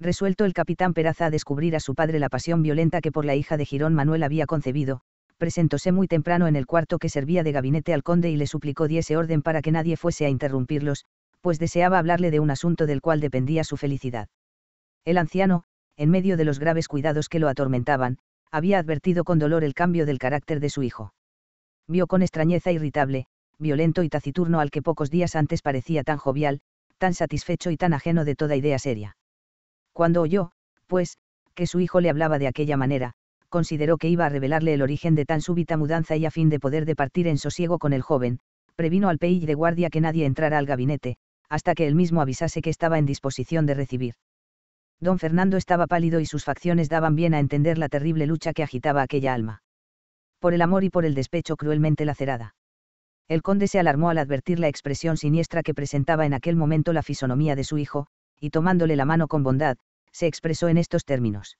Resuelto el capitán Peraza a descubrir a su padre la pasión violenta que por la hija de Girón Manuel había concebido, presentóse muy temprano en el cuarto que servía de gabinete al conde y le suplicó diese orden para que nadie fuese a interrumpirlos, pues deseaba hablarle de un asunto del cual dependía su felicidad. El anciano, en medio de los graves cuidados que lo atormentaban, había advertido con dolor el cambio del carácter de su hijo vio con extrañeza irritable, violento y taciturno al que pocos días antes parecía tan jovial, tan satisfecho y tan ajeno de toda idea seria. Cuando oyó, pues, que su hijo le hablaba de aquella manera, consideró que iba a revelarle el origen de tan súbita mudanza y a fin de poder departir en sosiego con el joven, previno al PI de guardia que nadie entrara al gabinete, hasta que él mismo avisase que estaba en disposición de recibir. Don Fernando estaba pálido y sus facciones daban bien a entender la terrible lucha que agitaba aquella alma por el amor y por el despecho cruelmente lacerada. El conde se alarmó al advertir la expresión siniestra que presentaba en aquel momento la fisonomía de su hijo, y tomándole la mano con bondad, se expresó en estos términos.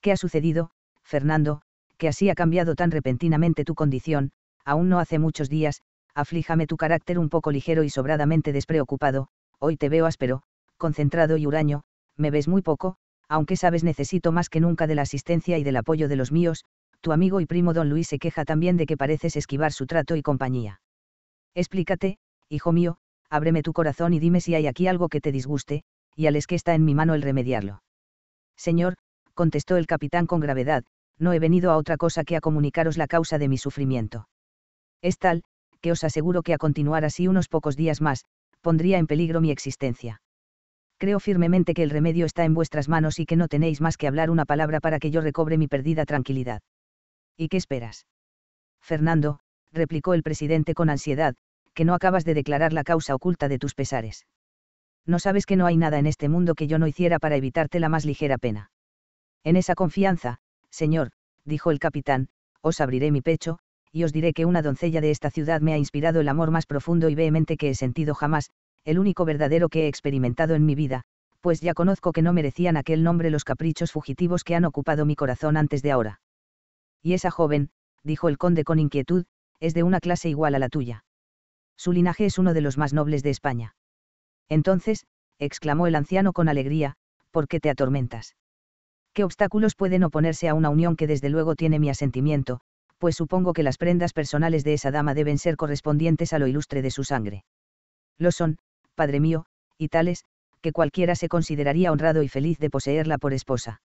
¿Qué ha sucedido, Fernando, que así ha cambiado tan repentinamente tu condición, aún no hace muchos días, aflíjame tu carácter un poco ligero y sobradamente despreocupado, hoy te veo áspero, concentrado y huraño, me ves muy poco, aunque sabes necesito más que nunca de la asistencia y del apoyo de los míos, tu amigo y primo don Luis se queja también de que pareces esquivar su trato y compañía. Explícate, hijo mío, ábreme tu corazón y dime si hay aquí algo que te disguste, y al es que está en mi mano el remediarlo. Señor, contestó el capitán con gravedad, no he venido a otra cosa que a comunicaros la causa de mi sufrimiento. Es tal, que os aseguro que a continuar así unos pocos días más, pondría en peligro mi existencia. Creo firmemente que el remedio está en vuestras manos y que no tenéis más que hablar una palabra para que yo recobre mi perdida tranquilidad. ¿Y qué esperas? Fernando, replicó el presidente con ansiedad, que no acabas de declarar la causa oculta de tus pesares. No sabes que no hay nada en este mundo que yo no hiciera para evitarte la más ligera pena. En esa confianza, señor, dijo el capitán, os abriré mi pecho, y os diré que una doncella de esta ciudad me ha inspirado el amor más profundo y vehemente que he sentido jamás, el único verdadero que he experimentado en mi vida, pues ya conozco que no merecían aquel nombre los caprichos fugitivos que han ocupado mi corazón antes de ahora y esa joven, dijo el conde con inquietud, es de una clase igual a la tuya. Su linaje es uno de los más nobles de España. Entonces, exclamó el anciano con alegría, ¿por qué te atormentas? ¿Qué obstáculos pueden oponerse a una unión que desde luego tiene mi asentimiento, pues supongo que las prendas personales de esa dama deben ser correspondientes a lo ilustre de su sangre? Lo son, padre mío, y tales, que cualquiera se consideraría honrado y feliz de poseerla por esposa.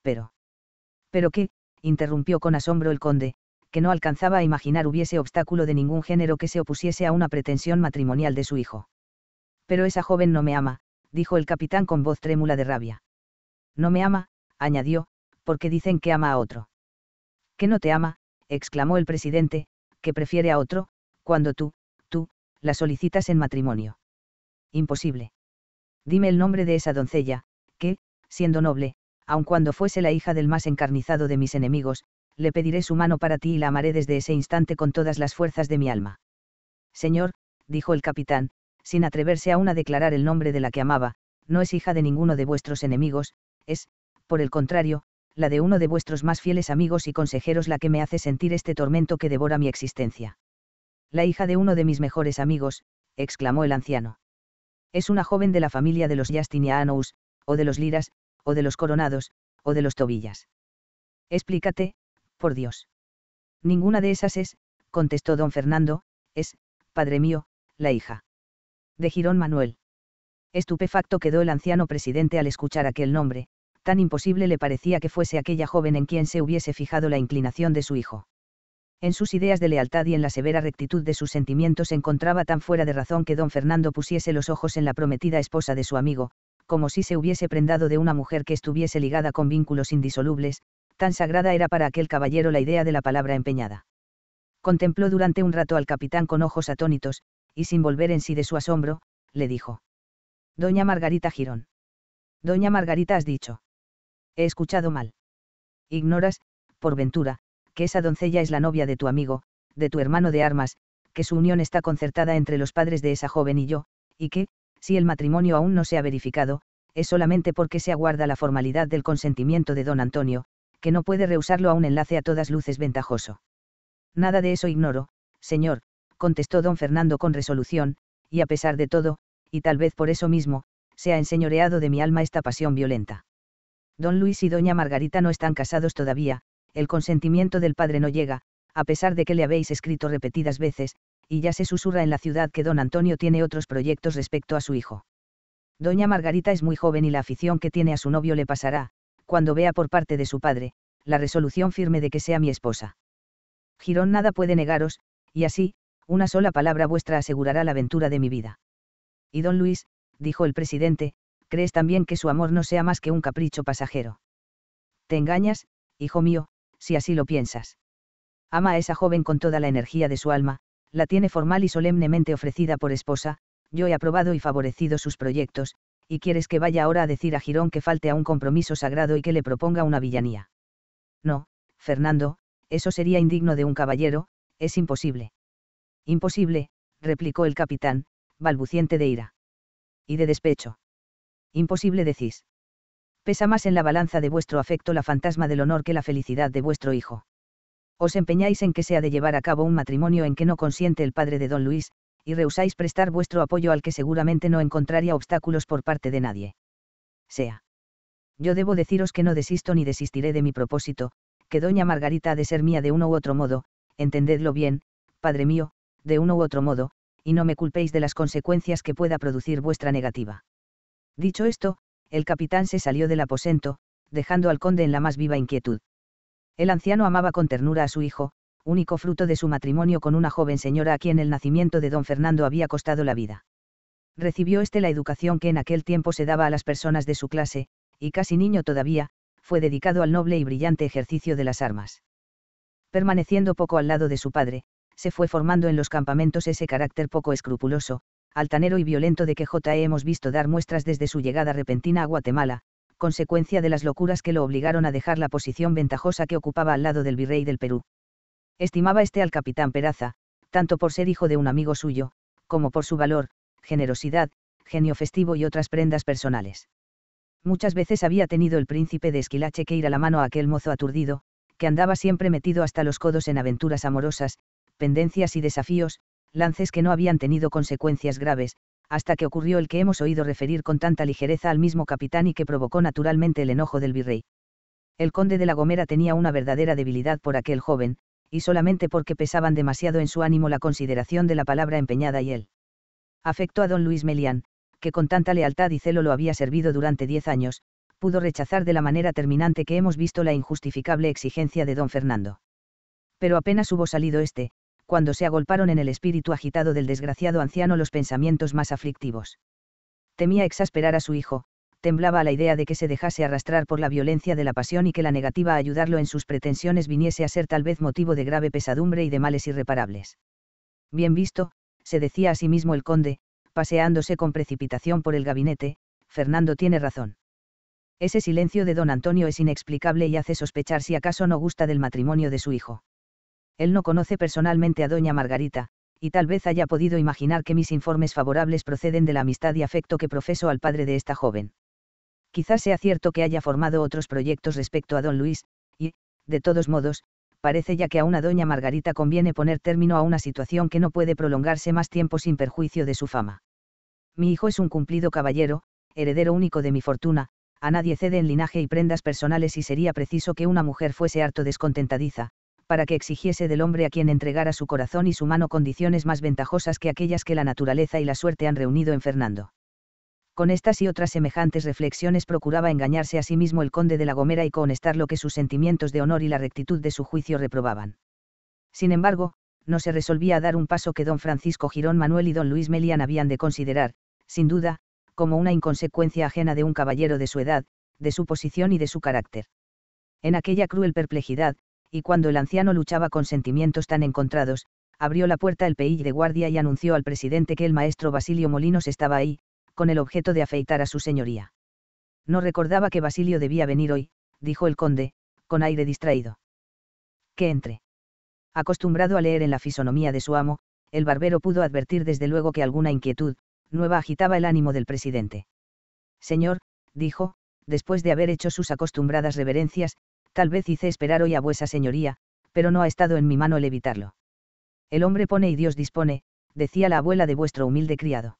Pero. ¿Pero qué, interrumpió con asombro el conde, que no alcanzaba a imaginar hubiese obstáculo de ningún género que se opusiese a una pretensión matrimonial de su hijo. Pero esa joven no me ama, dijo el capitán con voz trémula de rabia. No me ama, añadió, porque dicen que ama a otro. Que no te ama, exclamó el presidente, que prefiere a otro, cuando tú, tú, la solicitas en matrimonio. Imposible. Dime el nombre de esa doncella, que, siendo noble, aun cuando fuese la hija del más encarnizado de mis enemigos, le pediré su mano para ti y la amaré desde ese instante con todas las fuerzas de mi alma. Señor, dijo el capitán, sin atreverse aún a declarar el nombre de la que amaba, no es hija de ninguno de vuestros enemigos, es, por el contrario, la de uno de vuestros más fieles amigos y consejeros la que me hace sentir este tormento que devora mi existencia. La hija de uno de mis mejores amigos, exclamó el anciano. Es una joven de la familia de los Justinianous, o de los Liras, o de los coronados, o de los tobillas. Explícate, por Dios. Ninguna de esas es, contestó don Fernando, es, padre mío, la hija. De Girón Manuel. Estupefacto quedó el anciano presidente al escuchar aquel nombre, tan imposible le parecía que fuese aquella joven en quien se hubiese fijado la inclinación de su hijo. En sus ideas de lealtad y en la severa rectitud de sus sentimientos encontraba tan fuera de razón que don Fernando pusiese los ojos en la prometida esposa de su amigo, como si se hubiese prendado de una mujer que estuviese ligada con vínculos indisolubles, tan sagrada era para aquel caballero la idea de la palabra empeñada. Contempló durante un rato al capitán con ojos atónitos, y sin volver en sí de su asombro, le dijo. Doña Margarita Girón. Doña Margarita has dicho. He escuchado mal. Ignoras, por ventura, que esa doncella es la novia de tu amigo, de tu hermano de armas, que su unión está concertada entre los padres de esa joven y yo, y que, si el matrimonio aún no se ha verificado, es solamente porque se aguarda la formalidad del consentimiento de don Antonio, que no puede rehusarlo a un enlace a todas luces ventajoso. Nada de eso ignoro, señor, contestó don Fernando con resolución, y a pesar de todo, y tal vez por eso mismo, se ha enseñoreado de mi alma esta pasión violenta. Don Luis y doña Margarita no están casados todavía, el consentimiento del padre no llega, a pesar de que le habéis escrito repetidas veces, y ya se susurra en la ciudad que don Antonio tiene otros proyectos respecto a su hijo. Doña Margarita es muy joven y la afición que tiene a su novio le pasará, cuando vea por parte de su padre, la resolución firme de que sea mi esposa. Girón nada puede negaros, y así, una sola palabra vuestra asegurará la aventura de mi vida. Y don Luis, dijo el presidente, crees también que su amor no sea más que un capricho pasajero. Te engañas, hijo mío, si así lo piensas. Ama a esa joven con toda la energía de su alma, la tiene formal y solemnemente ofrecida por esposa, yo he aprobado y favorecido sus proyectos, y quieres que vaya ahora a decir a Girón que falte a un compromiso sagrado y que le proponga una villanía. No, Fernando, eso sería indigno de un caballero, es imposible. Imposible, replicó el capitán, balbuciente de ira. Y de despecho. Imposible decís. Pesa más en la balanza de vuestro afecto la fantasma del honor que la felicidad de vuestro hijo os empeñáis en que sea de llevar a cabo un matrimonio en que no consiente el padre de don Luis, y rehusáis prestar vuestro apoyo al que seguramente no encontraría obstáculos por parte de nadie. Sea. Yo debo deciros que no desisto ni desistiré de mi propósito, que doña Margarita ha de ser mía de uno u otro modo, entendedlo bien, padre mío, de uno u otro modo, y no me culpéis de las consecuencias que pueda producir vuestra negativa. Dicho esto, el capitán se salió del aposento, dejando al conde en la más viva inquietud. El anciano amaba con ternura a su hijo, único fruto de su matrimonio con una joven señora a quien el nacimiento de don Fernando había costado la vida. Recibió éste la educación que en aquel tiempo se daba a las personas de su clase, y casi niño todavía, fue dedicado al noble y brillante ejercicio de las armas. Permaneciendo poco al lado de su padre, se fue formando en los campamentos ese carácter poco escrupuloso, altanero y violento de que J.E. hemos visto dar muestras desde su llegada repentina a Guatemala, consecuencia de las locuras que lo obligaron a dejar la posición ventajosa que ocupaba al lado del virrey del Perú. Estimaba este al capitán Peraza, tanto por ser hijo de un amigo suyo, como por su valor, generosidad, genio festivo y otras prendas personales. Muchas veces había tenido el príncipe de Esquilache que ir a la mano a aquel mozo aturdido, que andaba siempre metido hasta los codos en aventuras amorosas, pendencias y desafíos, lances que no habían tenido consecuencias graves, hasta que ocurrió el que hemos oído referir con tanta ligereza al mismo capitán y que provocó naturalmente el enojo del virrey. El conde de la Gomera tenía una verdadera debilidad por aquel joven, y solamente porque pesaban demasiado en su ánimo la consideración de la palabra empeñada y él. Afectó a don Luis Melián, que con tanta lealtad y celo lo había servido durante diez años, pudo rechazar de la manera terminante que hemos visto la injustificable exigencia de don Fernando. Pero apenas hubo salido éste, cuando se agolparon en el espíritu agitado del desgraciado anciano los pensamientos más aflictivos. Temía exasperar a su hijo, temblaba a la idea de que se dejase arrastrar por la violencia de la pasión y que la negativa a ayudarlo en sus pretensiones viniese a ser tal vez motivo de grave pesadumbre y de males irreparables. Bien visto, se decía a sí mismo el conde, paseándose con precipitación por el gabinete, Fernando tiene razón. Ese silencio de don Antonio es inexplicable y hace sospechar si acaso no gusta del matrimonio de su hijo. Él no conoce personalmente a doña Margarita, y tal vez haya podido imaginar que mis informes favorables proceden de la amistad y afecto que profeso al padre de esta joven. Quizás sea cierto que haya formado otros proyectos respecto a don Luis, y, de todos modos, parece ya que a una doña Margarita conviene poner término a una situación que no puede prolongarse más tiempo sin perjuicio de su fama. Mi hijo es un cumplido caballero, heredero único de mi fortuna, a nadie cede en linaje y prendas personales y sería preciso que una mujer fuese harto descontentadiza, para que exigiese del hombre a quien entregara su corazón y su mano condiciones más ventajosas que aquellas que la naturaleza y la suerte han reunido en Fernando. Con estas y otras semejantes reflexiones procuraba engañarse a sí mismo el conde de la Gomera y cohonestar lo que sus sentimientos de honor y la rectitud de su juicio reprobaban. Sin embargo, no se resolvía a dar un paso que don Francisco Girón Manuel y don Luis Melian habían de considerar, sin duda, como una inconsecuencia ajena de un caballero de su edad, de su posición y de su carácter. En aquella cruel perplejidad, y cuando el anciano luchaba con sentimientos tan encontrados, abrió la puerta el P.I. de guardia y anunció al presidente que el maestro Basilio Molinos estaba ahí, con el objeto de afeitar a su señoría. No recordaba que Basilio debía venir hoy, dijo el conde, con aire distraído. Que entre. Acostumbrado a leer en la fisonomía de su amo, el barbero pudo advertir desde luego que alguna inquietud, nueva agitaba el ánimo del presidente. Señor, dijo, después de haber hecho sus acostumbradas reverencias, tal vez hice esperar hoy a vuesa señoría, pero no ha estado en mi mano el evitarlo. El hombre pone y Dios dispone, decía la abuela de vuestro humilde criado.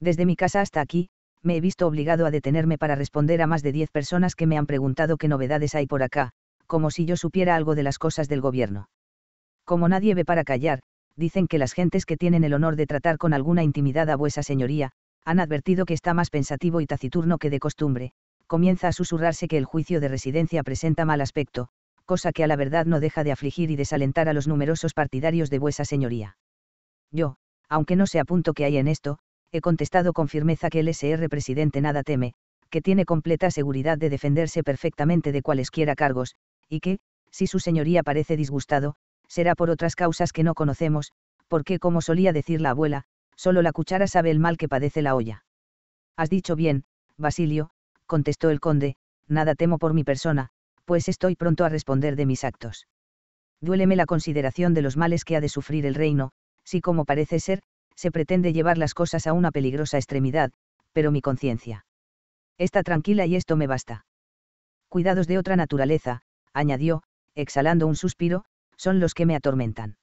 Desde mi casa hasta aquí, me he visto obligado a detenerme para responder a más de diez personas que me han preguntado qué novedades hay por acá, como si yo supiera algo de las cosas del gobierno. Como nadie ve para callar, dicen que las gentes que tienen el honor de tratar con alguna intimidad a vuesa señoría, han advertido que está más pensativo y taciturno que de costumbre, comienza a susurrarse que el juicio de residencia presenta mal aspecto, cosa que a la verdad no deja de afligir y desalentar a los numerosos partidarios de vuesa señoría. Yo, aunque no sé a punto que hay en esto, he contestado con firmeza que el SR presidente nada teme, que tiene completa seguridad de defenderse perfectamente de cualesquiera cargos, y que, si su señoría parece disgustado, será por otras causas que no conocemos, porque como solía decir la abuela, solo la cuchara sabe el mal que padece la olla. Has dicho bien, Basilio, contestó el conde, nada temo por mi persona, pues estoy pronto a responder de mis actos. Duéleme la consideración de los males que ha de sufrir el reino, si como parece ser, se pretende llevar las cosas a una peligrosa extremidad, pero mi conciencia. Está tranquila y esto me basta. Cuidados de otra naturaleza, añadió, exhalando un suspiro, son los que me atormentan.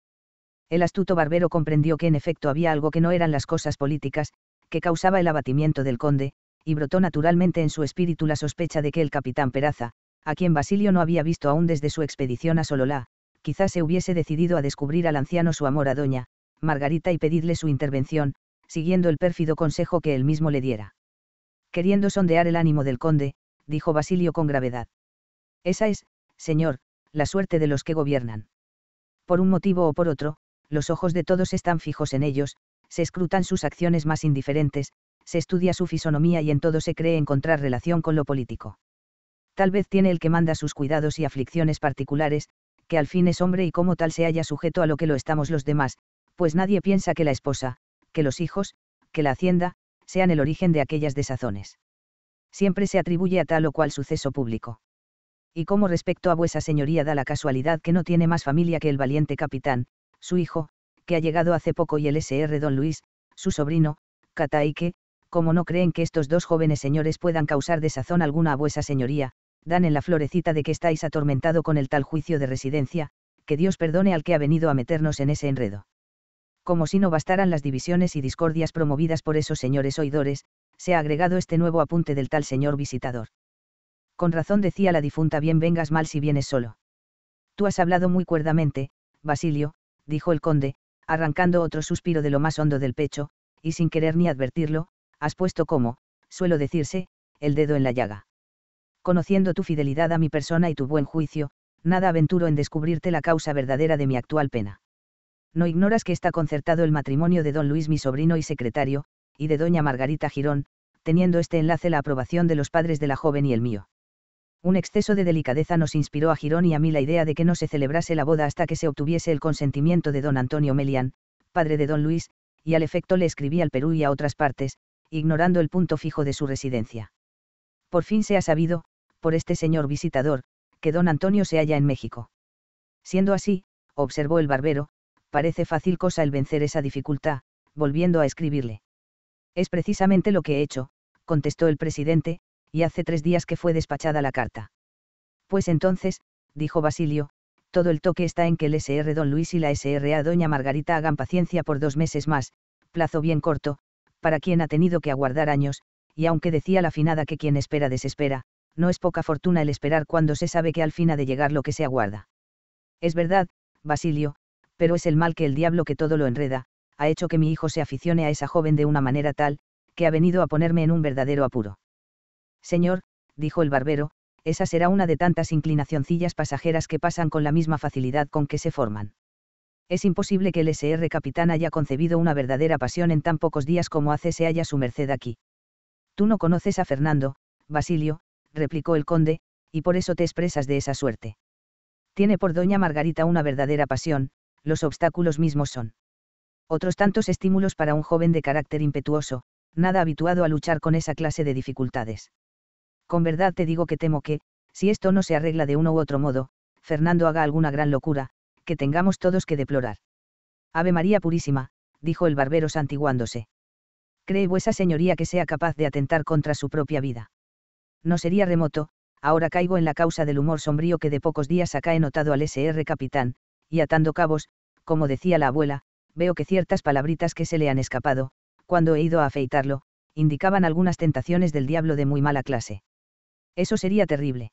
El astuto barbero comprendió que en efecto había algo que no eran las cosas políticas, que causaba el abatimiento del conde, y brotó naturalmente en su espíritu la sospecha de que el capitán Peraza, a quien Basilio no había visto aún desde su expedición a Sololá, quizás se hubiese decidido a descubrir al anciano su amor a doña, Margarita y pedirle su intervención, siguiendo el pérfido consejo que él mismo le diera. Queriendo sondear el ánimo del conde, dijo Basilio con gravedad. Esa es, señor, la suerte de los que gobiernan. Por un motivo o por otro, los ojos de todos están fijos en ellos, se escrutan sus acciones más indiferentes, se estudia su fisonomía y en todo se cree encontrar relación con lo político. Tal vez tiene el que manda sus cuidados y aflicciones particulares, que al fin es hombre y como tal se halla sujeto a lo que lo estamos los demás, pues nadie piensa que la esposa, que los hijos, que la hacienda, sean el origen de aquellas desazones. Siempre se atribuye a tal o cual suceso público. Y como respecto a vuesa señoría da la casualidad que no tiene más familia que el valiente capitán, su hijo, que ha llegado hace poco y el SR don Luis, su sobrino, Cataique, como no creen que estos dos jóvenes señores puedan causar desazón alguna a vuesa señoría, dan en la florecita de que estáis atormentado con el tal juicio de residencia, que Dios perdone al que ha venido a meternos en ese enredo. Como si no bastaran las divisiones y discordias promovidas por esos señores oidores, se ha agregado este nuevo apunte del tal señor visitador. Con razón decía la difunta bien vengas mal si vienes solo. Tú has hablado muy cuerdamente, Basilio, dijo el conde, arrancando otro suspiro de lo más hondo del pecho, y sin querer ni advertirlo, has puesto como, suelo decirse, el dedo en la llaga. Conociendo tu fidelidad a mi persona y tu buen juicio, nada aventuro en descubrirte la causa verdadera de mi actual pena. No ignoras que está concertado el matrimonio de don Luis mi sobrino y secretario, y de doña Margarita Girón, teniendo este enlace la aprobación de los padres de la joven y el mío. Un exceso de delicadeza nos inspiró a Girón y a mí la idea de que no se celebrase la boda hasta que se obtuviese el consentimiento de don Antonio Melián, padre de don Luis, y al efecto le escribí al Perú y a otras partes, ignorando el punto fijo de su residencia. Por fin se ha sabido, por este señor visitador, que don Antonio se halla en México. Siendo así, observó el barbero, parece fácil cosa el vencer esa dificultad, volviendo a escribirle. Es precisamente lo que he hecho, contestó el presidente, y hace tres días que fue despachada la carta. Pues entonces, dijo Basilio, todo el toque está en que el SR don Luis y la SRA doña Margarita hagan paciencia por dos meses más, plazo bien corto, para quien ha tenido que aguardar años, y aunque decía la finada que quien espera desespera, no es poca fortuna el esperar cuando se sabe que al fin ha de llegar lo que se aguarda. Es verdad, Basilio, pero es el mal que el diablo que todo lo enreda, ha hecho que mi hijo se aficione a esa joven de una manera tal, que ha venido a ponerme en un verdadero apuro. Señor, dijo el barbero, esa será una de tantas inclinacioncillas pasajeras que pasan con la misma facilidad con que se forman es imposible que el SR capitán haya concebido una verdadera pasión en tan pocos días como hace se haya su merced aquí. Tú no conoces a Fernando, Basilio, replicó el conde, y por eso te expresas de esa suerte. Tiene por doña Margarita una verdadera pasión, los obstáculos mismos son. Otros tantos estímulos para un joven de carácter impetuoso, nada habituado a luchar con esa clase de dificultades. Con verdad te digo que temo que, si esto no se arregla de uno u otro modo, Fernando haga alguna gran locura, que tengamos todos que deplorar. Ave María Purísima, dijo el barbero santiguándose. Cree vuesa señoría que sea capaz de atentar contra su propia vida. No sería remoto, ahora caigo en la causa del humor sombrío que de pocos días acá he notado al SR capitán, y atando cabos, como decía la abuela, veo que ciertas palabritas que se le han escapado, cuando he ido a afeitarlo, indicaban algunas tentaciones del diablo de muy mala clase. Eso sería terrible.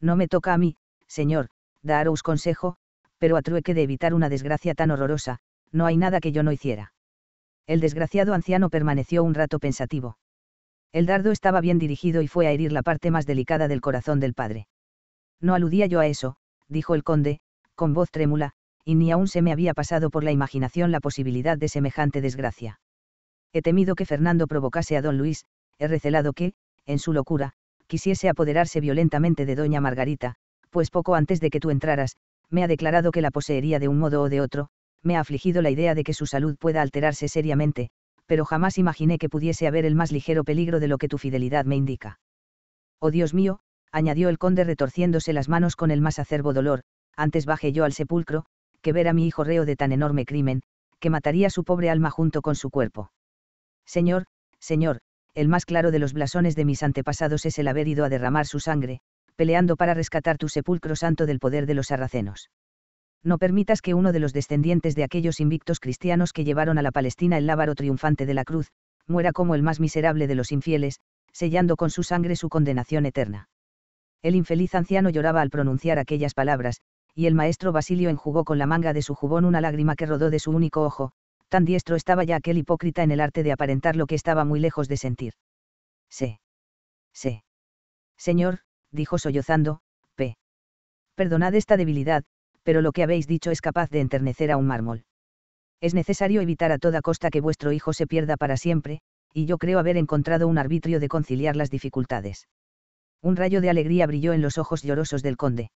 No me toca a mí, señor, daros consejo, pero a trueque de evitar una desgracia tan horrorosa, no hay nada que yo no hiciera. El desgraciado anciano permaneció un rato pensativo. El dardo estaba bien dirigido y fue a herir la parte más delicada del corazón del padre. No aludía yo a eso, dijo el conde, con voz trémula, y ni aún se me había pasado por la imaginación la posibilidad de semejante desgracia. He temido que Fernando provocase a don Luis, he recelado que, en su locura, quisiese apoderarse violentamente de doña Margarita, pues poco antes de que tú entraras, me ha declarado que la poseería de un modo o de otro, me ha afligido la idea de que su salud pueda alterarse seriamente, pero jamás imaginé que pudiese haber el más ligero peligro de lo que tu fidelidad me indica. Oh Dios mío, añadió el conde retorciéndose las manos con el más acerbo dolor, antes baje yo al sepulcro, que ver a mi hijo reo de tan enorme crimen, que mataría su pobre alma junto con su cuerpo. Señor, señor, el más claro de los blasones de mis antepasados es el haber ido a derramar su sangre, peleando para rescatar tu sepulcro santo del poder de los sarracenos. No permitas que uno de los descendientes de aquellos invictos cristianos que llevaron a la Palestina el lábaro triunfante de la cruz, muera como el más miserable de los infieles, sellando con su sangre su condenación eterna. El infeliz anciano lloraba al pronunciar aquellas palabras, y el maestro Basilio enjugó con la manga de su jubón una lágrima que rodó de su único ojo, tan diestro estaba ya aquel hipócrita en el arte de aparentar lo que estaba muy lejos de sentir. Sí. Sé. Señor, dijo sollozando, P. Perdonad esta debilidad, pero lo que habéis dicho es capaz de enternecer a un mármol. Es necesario evitar a toda costa que vuestro hijo se pierda para siempre, y yo creo haber encontrado un arbitrio de conciliar las dificultades. Un rayo de alegría brilló en los ojos llorosos del conde.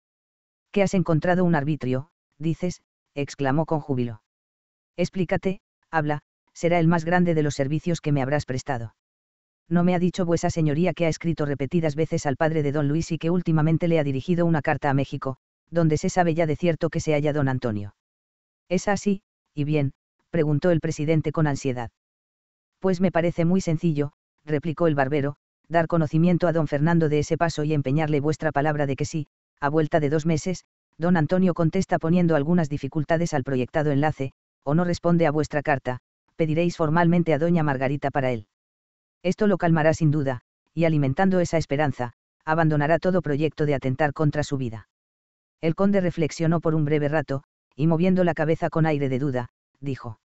¿Qué has encontrado un arbitrio? dices, exclamó con júbilo. Explícate, habla, será el más grande de los servicios que me habrás prestado no me ha dicho vuesa señoría que ha escrito repetidas veces al padre de don Luis y que últimamente le ha dirigido una carta a México, donde se sabe ya de cierto que se halla don Antonio. ¿Es así? Y bien, preguntó el presidente con ansiedad. Pues me parece muy sencillo, replicó el barbero, dar conocimiento a don Fernando de ese paso y empeñarle vuestra palabra de que sí, a vuelta de dos meses, don Antonio contesta poniendo algunas dificultades al proyectado enlace, o no responde a vuestra carta, pediréis formalmente a doña Margarita para él. Esto lo calmará sin duda, y alimentando esa esperanza, abandonará todo proyecto de atentar contra su vida. El conde reflexionó por un breve rato, y moviendo la cabeza con aire de duda, dijo.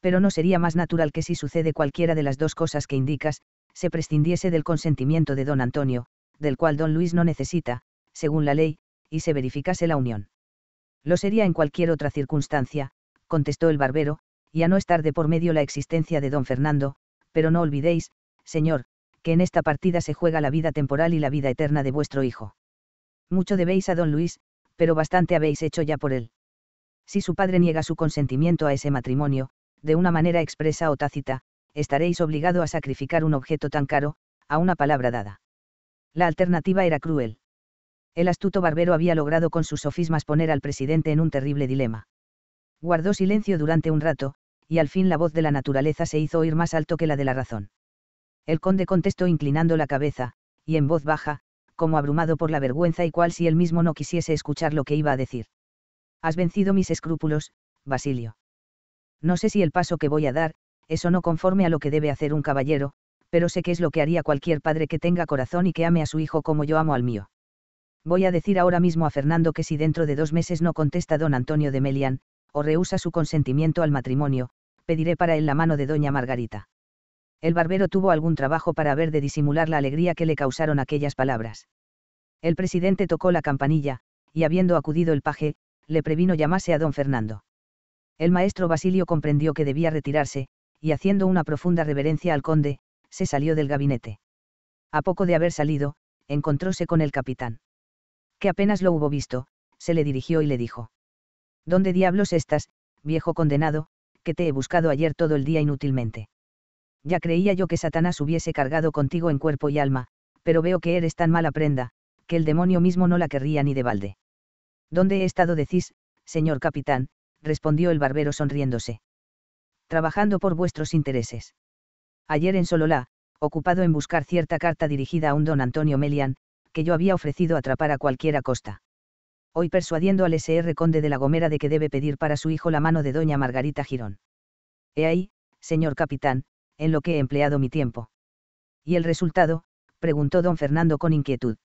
Pero no sería más natural que si sucede cualquiera de las dos cosas que indicas, se prescindiese del consentimiento de don Antonio, del cual don Luis no necesita, según la ley, y se verificase la unión. Lo sería en cualquier otra circunstancia, contestó el barbero, y a no estar de por medio la existencia de don Fernando, pero no olvidéis, Señor, que en esta partida se juega la vida temporal y la vida eterna de vuestro Hijo. Mucho debéis a don Luis, pero bastante habéis hecho ya por él. Si su padre niega su consentimiento a ese matrimonio, de una manera expresa o tácita, estaréis obligado a sacrificar un objeto tan caro, a una palabra dada. La alternativa era cruel. El astuto barbero había logrado con sus sofismas poner al presidente en un terrible dilema. Guardó silencio durante un rato, y al fin la voz de la naturaleza se hizo oír más alto que la de la razón. El conde contestó inclinando la cabeza, y en voz baja, como abrumado por la vergüenza y cual si él mismo no quisiese escuchar lo que iba a decir. Has vencido mis escrúpulos, Basilio. No sé si el paso que voy a dar, eso no conforme a lo que debe hacer un caballero, pero sé que es lo que haría cualquier padre que tenga corazón y que ame a su hijo como yo amo al mío. Voy a decir ahora mismo a Fernando que si dentro de dos meses no contesta don Antonio de Melian, o rehúsa su consentimiento al matrimonio, pediré para él la mano de doña Margarita. El barbero tuvo algún trabajo para ver de disimular la alegría que le causaron aquellas palabras. El presidente tocó la campanilla, y habiendo acudido el paje, le previno llamase a don Fernando. El maestro Basilio comprendió que debía retirarse, y haciendo una profunda reverencia al conde, se salió del gabinete. A poco de haber salido, encontróse con el capitán. Que apenas lo hubo visto, se le dirigió y le dijo. ¿Dónde diablos estás, viejo condenado, que te he buscado ayer todo el día inútilmente. Ya creía yo que Satanás hubiese cargado contigo en cuerpo y alma, pero veo que eres tan mala prenda, que el demonio mismo no la querría ni de balde. ¿Dónde he estado decís, señor capitán? respondió el barbero sonriéndose. Trabajando por vuestros intereses. Ayer en Sololá, ocupado en buscar cierta carta dirigida a un don Antonio Melian, que yo había ofrecido atrapar a cualquiera costa hoy persuadiendo al SR Conde de la Gomera de que debe pedir para su hijo la mano de doña Margarita Girón. He ahí, señor capitán, en lo que he empleado mi tiempo. ¿Y el resultado? preguntó don Fernando con inquietud.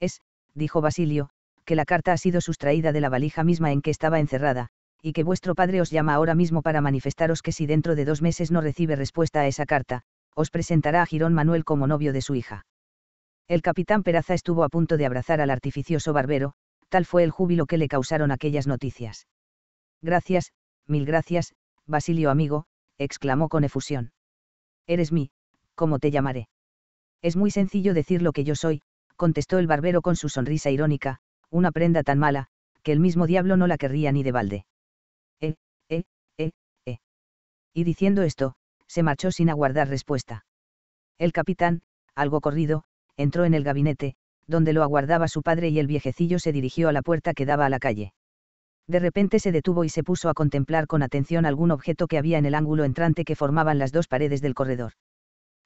Es, dijo Basilio, que la carta ha sido sustraída de la valija misma en que estaba encerrada, y que vuestro padre os llama ahora mismo para manifestaros que si dentro de dos meses no recibe respuesta a esa carta, os presentará a Girón Manuel como novio de su hija. El capitán Peraza estuvo a punto de abrazar al artificioso barbero, tal fue el júbilo que le causaron aquellas noticias. Gracias, mil gracias, Basilio amigo, exclamó con efusión. Eres mí, ¿cómo te llamaré? Es muy sencillo decir lo que yo soy, contestó el barbero con su sonrisa irónica, una prenda tan mala, que el mismo diablo no la querría ni de balde. Eh, eh, eh, eh. Y diciendo esto, se marchó sin aguardar respuesta. El capitán, algo corrido, entró en el gabinete, donde lo aguardaba su padre y el viejecillo se dirigió a la puerta que daba a la calle. De repente se detuvo y se puso a contemplar con atención algún objeto que había en el ángulo entrante que formaban las dos paredes del corredor.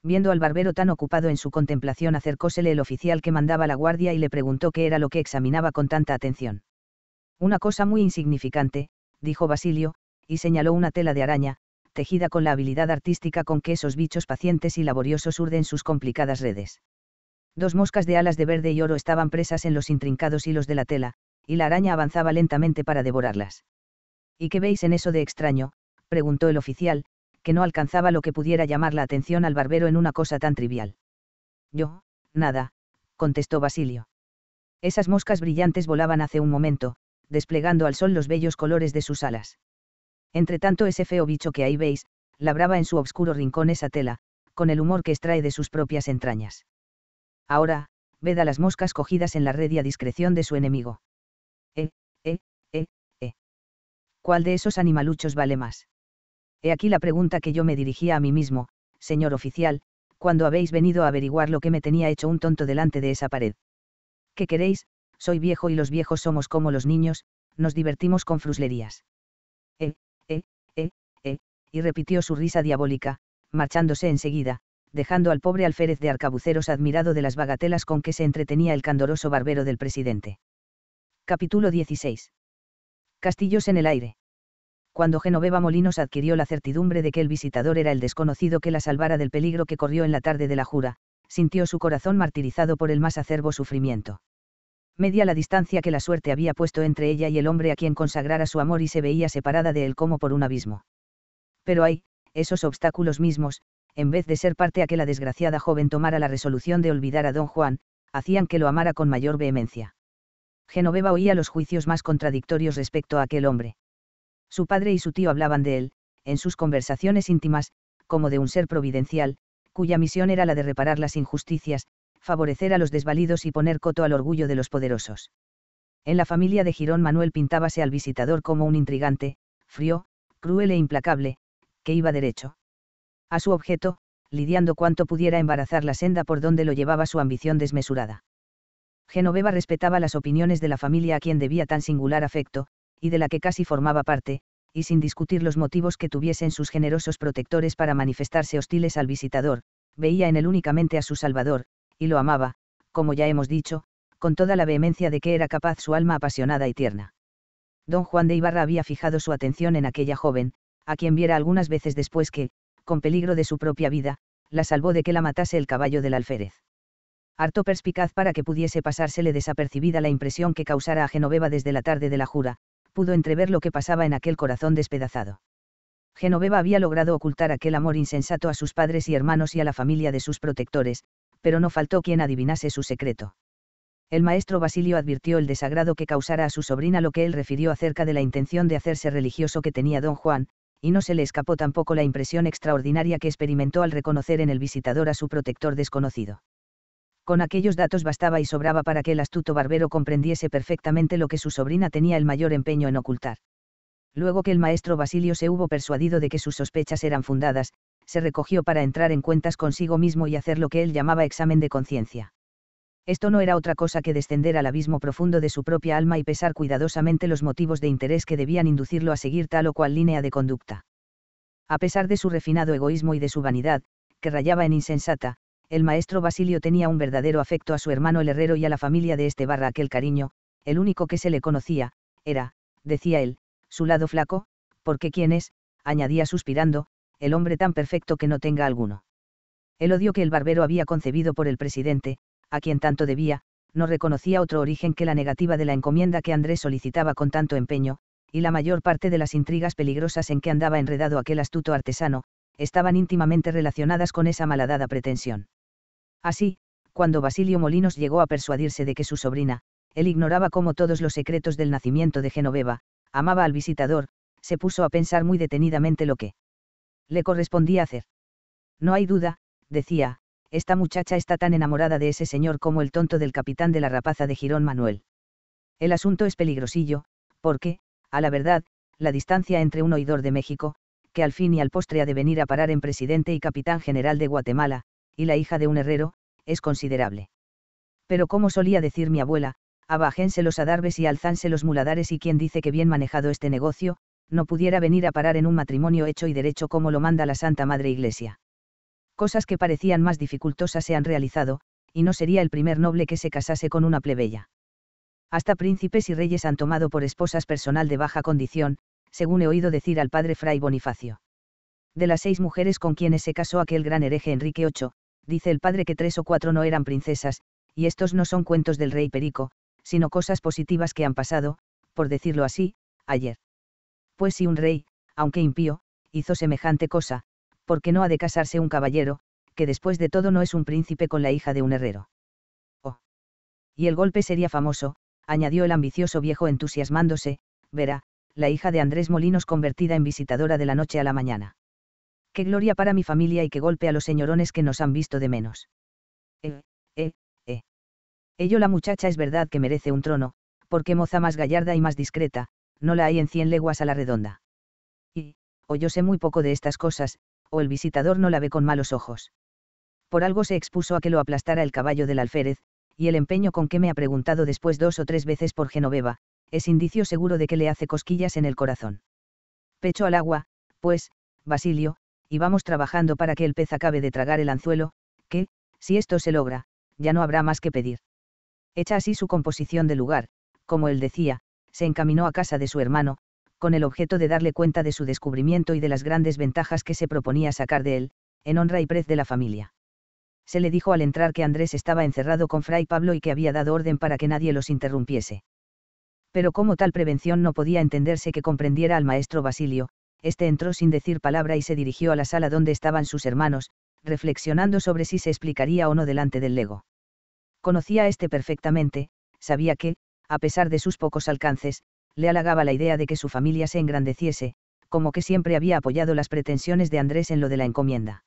Viendo al barbero tan ocupado en su contemplación acercósele el oficial que mandaba la guardia y le preguntó qué era lo que examinaba con tanta atención. Una cosa muy insignificante, dijo Basilio, y señaló una tela de araña, tejida con la habilidad artística con que esos bichos pacientes y laboriosos urden sus complicadas redes. Dos moscas de alas de verde y oro estaban presas en los intrincados hilos de la tela, y la araña avanzaba lentamente para devorarlas. ¿Y qué veis en eso de extraño? preguntó el oficial, que no alcanzaba lo que pudiera llamar la atención al barbero en una cosa tan trivial. Yo, nada, contestó Basilio. Esas moscas brillantes volaban hace un momento, desplegando al sol los bellos colores de sus alas. Entretanto ese feo bicho que ahí veis, labraba en su obscuro rincón esa tela, con el humor que extrae de sus propias entrañas. Ahora, ved a las moscas cogidas en la red y a discreción de su enemigo. Eh, eh, eh, eh. ¿Cuál de esos animaluchos vale más? He aquí la pregunta que yo me dirigía a mí mismo, señor oficial, cuando habéis venido a averiguar lo que me tenía hecho un tonto delante de esa pared. ¿Qué queréis? Soy viejo y los viejos somos como los niños, nos divertimos con fruslerías. Eh, eh, eh, eh, y repitió su risa diabólica, marchándose enseguida, dejando al pobre alférez de arcabuceros admirado de las bagatelas con que se entretenía el candoroso barbero del presidente. Capítulo 16. Castillos en el aire. Cuando Genoveva Molinos adquirió la certidumbre de que el visitador era el desconocido que la salvara del peligro que corrió en la tarde de la jura, sintió su corazón martirizado por el más acerbo sufrimiento. Media la distancia que la suerte había puesto entre ella y el hombre a quien consagrara su amor y se veía separada de él como por un abismo. Pero hay, esos obstáculos mismos, en vez de ser parte a que la desgraciada joven tomara la resolución de olvidar a don Juan, hacían que lo amara con mayor vehemencia. Genoveva oía los juicios más contradictorios respecto a aquel hombre. Su padre y su tío hablaban de él, en sus conversaciones íntimas, como de un ser providencial, cuya misión era la de reparar las injusticias, favorecer a los desvalidos y poner coto al orgullo de los poderosos. En la familia de Girón Manuel pintábase al visitador como un intrigante, frío, cruel e implacable, que iba derecho a su objeto, lidiando cuanto pudiera embarazar la senda por donde lo llevaba su ambición desmesurada. Genoveva respetaba las opiniones de la familia a quien debía tan singular afecto, y de la que casi formaba parte, y sin discutir los motivos que tuviesen sus generosos protectores para manifestarse hostiles al visitador, veía en él únicamente a su Salvador, y lo amaba, como ya hemos dicho, con toda la vehemencia de que era capaz su alma apasionada y tierna. Don Juan de Ibarra había fijado su atención en aquella joven, a quien viera algunas veces después que, con peligro de su propia vida, la salvó de que la matase el caballo del alférez. Harto perspicaz para que pudiese pasársele desapercibida la impresión que causara a Genoveva desde la tarde de la jura, pudo entrever lo que pasaba en aquel corazón despedazado. Genoveva había logrado ocultar aquel amor insensato a sus padres y hermanos y a la familia de sus protectores, pero no faltó quien adivinase su secreto. El maestro Basilio advirtió el desagrado que causara a su sobrina lo que él refirió acerca de la intención de hacerse religioso que tenía don Juan, y no se le escapó tampoco la impresión extraordinaria que experimentó al reconocer en el visitador a su protector desconocido. Con aquellos datos bastaba y sobraba para que el astuto barbero comprendiese perfectamente lo que su sobrina tenía el mayor empeño en ocultar. Luego que el maestro Basilio se hubo persuadido de que sus sospechas eran fundadas, se recogió para entrar en cuentas consigo mismo y hacer lo que él llamaba examen de conciencia. Esto no era otra cosa que descender al abismo profundo de su propia alma y pesar cuidadosamente los motivos de interés que debían inducirlo a seguir tal o cual línea de conducta. A pesar de su refinado egoísmo y de su vanidad, que rayaba en insensata, el maestro Basilio tenía un verdadero afecto a su hermano el herrero y a la familia de este barra aquel cariño, el único que se le conocía, era, decía él, su lado flaco, porque quién es, añadía suspirando, el hombre tan perfecto que no tenga alguno. El odio que el barbero había concebido por el presidente, a quien tanto debía, no reconocía otro origen que la negativa de la encomienda que Andrés solicitaba con tanto empeño, y la mayor parte de las intrigas peligrosas en que andaba enredado aquel astuto artesano, estaban íntimamente relacionadas con esa malhadada pretensión. Así, cuando Basilio Molinos llegó a persuadirse de que su sobrina, él ignoraba como todos los secretos del nacimiento de Genoveva, amaba al visitador, se puso a pensar muy detenidamente lo que le correspondía hacer. No hay duda, decía, esta muchacha está tan enamorada de ese señor como el tonto del capitán de la rapaza de Girón Manuel. El asunto es peligrosillo, porque, a la verdad, la distancia entre un oidor de México, que al fin y al postre ha de venir a parar en presidente y capitán general de Guatemala, y la hija de un herrero, es considerable. Pero como solía decir mi abuela, abájense los adarves y alzanse los muladares y quien dice que bien manejado este negocio, no pudiera venir a parar en un matrimonio hecho y derecho como lo manda la Santa Madre Iglesia cosas que parecían más dificultosas se han realizado, y no sería el primer noble que se casase con una plebeya. Hasta príncipes y reyes han tomado por esposas personal de baja condición, según he oído decir al padre Fray Bonifacio. De las seis mujeres con quienes se casó aquel gran hereje Enrique VIII, dice el padre que tres o cuatro no eran princesas, y estos no son cuentos del rey Perico, sino cosas positivas que han pasado, por decirlo así, ayer. Pues si un rey, aunque impío, hizo semejante cosa, ¿por no ha de casarse un caballero, que después de todo no es un príncipe con la hija de un herrero? Oh. Y el golpe sería famoso, añadió el ambicioso viejo entusiasmándose, verá, la hija de Andrés Molinos convertida en visitadora de la noche a la mañana. Qué gloria para mi familia y qué golpe a los señorones que nos han visto de menos. Eh, eh, eh. Ello la muchacha es verdad que merece un trono, porque moza más gallarda y más discreta, no la hay en cien leguas a la redonda. Y, o oh, yo sé muy poco de estas cosas, o el visitador no la ve con malos ojos. Por algo se expuso a que lo aplastara el caballo del alférez, y el empeño con que me ha preguntado después dos o tres veces por Genoveva, es indicio seguro de que le hace cosquillas en el corazón. Pecho al agua, pues, Basilio, y vamos trabajando para que el pez acabe de tragar el anzuelo, que, si esto se logra, ya no habrá más que pedir. Hecha así su composición de lugar, como él decía, se encaminó a casa de su hermano, con el objeto de darle cuenta de su descubrimiento y de las grandes ventajas que se proponía sacar de él, en honra y prez de la familia. Se le dijo al entrar que Andrés estaba encerrado con Fray Pablo y que había dado orden para que nadie los interrumpiese. Pero como tal prevención no podía entenderse que comprendiera al maestro Basilio, este entró sin decir palabra y se dirigió a la sala donde estaban sus hermanos, reflexionando sobre si se explicaría o no delante del lego. Conocía a este perfectamente, sabía que, a pesar de sus pocos alcances, le halagaba la idea de que su familia se engrandeciese, como que siempre había apoyado las pretensiones de Andrés en lo de la encomienda.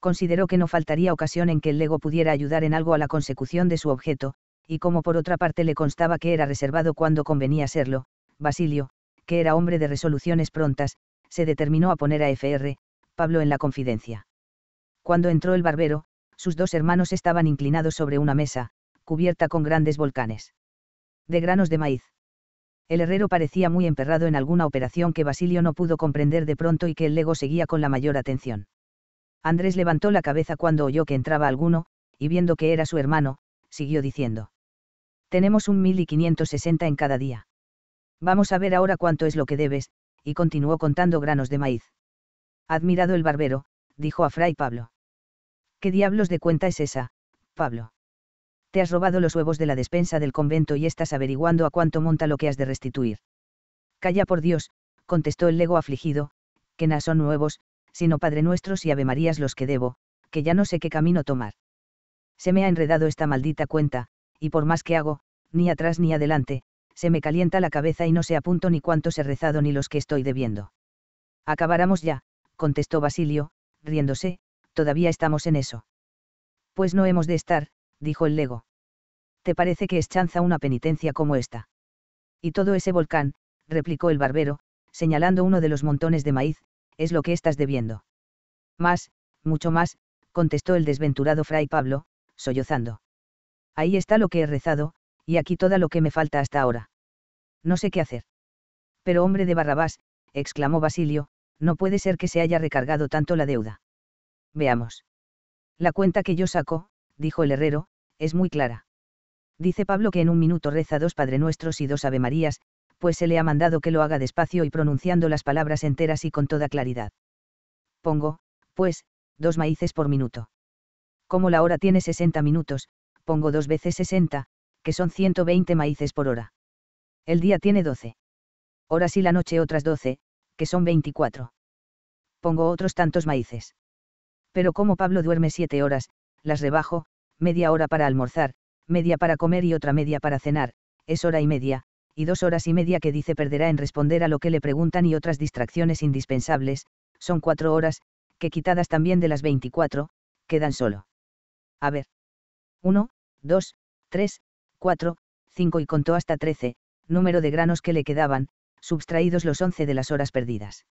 Consideró que no faltaría ocasión en que el lego pudiera ayudar en algo a la consecución de su objeto, y como por otra parte le constaba que era reservado cuando convenía serlo, Basilio, que era hombre de resoluciones prontas, se determinó a poner a FR, Pablo en la confidencia. Cuando entró el barbero, sus dos hermanos estaban inclinados sobre una mesa, cubierta con grandes volcanes. De granos de maíz el herrero parecía muy emperrado en alguna operación que Basilio no pudo comprender de pronto y que el lego seguía con la mayor atención. Andrés levantó la cabeza cuando oyó que entraba alguno, y viendo que era su hermano, siguió diciendo. Tenemos un mil y quinientos sesenta en cada día. Vamos a ver ahora cuánto es lo que debes, y continuó contando granos de maíz. Admirado el barbero, dijo a Fray Pablo. ¿Qué diablos de cuenta es esa, Pablo? Te has robado los huevos de la despensa del convento y estás averiguando a cuánto monta lo que has de restituir. Calla por Dios, contestó el lego afligido, que no son nuevos, sino Padre Nuestros y Ave Marías los que debo, que ya no sé qué camino tomar. Se me ha enredado esta maldita cuenta, y por más que hago, ni atrás ni adelante, se me calienta la cabeza y no sé a punto ni cuántos he rezado ni los que estoy debiendo. Acabáramos ya, contestó Basilio, riéndose, todavía estamos en eso. Pues no hemos de estar, dijo el lego. ¿Te parece que es chanza una penitencia como esta? Y todo ese volcán, replicó el barbero, señalando uno de los montones de maíz, es lo que estás debiendo. Más, mucho más, contestó el desventurado fray Pablo, sollozando. Ahí está lo que he rezado, y aquí todo lo que me falta hasta ahora. No sé qué hacer. Pero hombre de Barrabás, exclamó Basilio, no puede ser que se haya recargado tanto la deuda. Veamos. La cuenta que yo saco, dijo el herrero, es muy clara. Dice Pablo que en un minuto reza dos Padre Nuestros y dos Ave Marías, pues se le ha mandado que lo haga despacio y pronunciando las palabras enteras y con toda claridad. Pongo, pues, dos maíces por minuto. Como la hora tiene 60 minutos, pongo dos veces 60, que son 120 maíces por hora. El día tiene doce. Horas y la noche otras doce, que son 24. Pongo otros tantos maíces. Pero como Pablo duerme siete horas, las rebajo, media hora para almorzar, media para comer y otra media para cenar, es hora y media, y dos horas y media que dice perderá en responder a lo que le preguntan y otras distracciones indispensables, son cuatro horas, que quitadas también de las 24, quedan solo. A ver. Uno, dos, tres, cuatro, cinco y contó hasta trece, número de granos que le quedaban, subtraídos los once de las horas perdidas.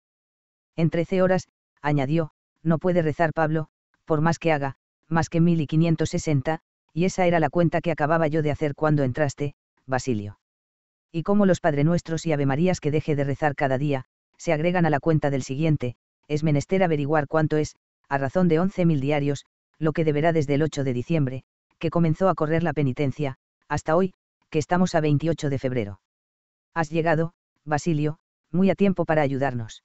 En trece horas, añadió, no puede rezar Pablo, por más que haga, más que 1560, y esa era la cuenta que acababa yo de hacer cuando entraste, Basilio. Y como los Padrenuestros y Avemarías que deje de rezar cada día, se agregan a la cuenta del siguiente, es menester averiguar cuánto es, a razón de 11.000 diarios, lo que deberá desde el 8 de diciembre, que comenzó a correr la penitencia, hasta hoy, que estamos a 28 de febrero. Has llegado, Basilio, muy a tiempo para ayudarnos.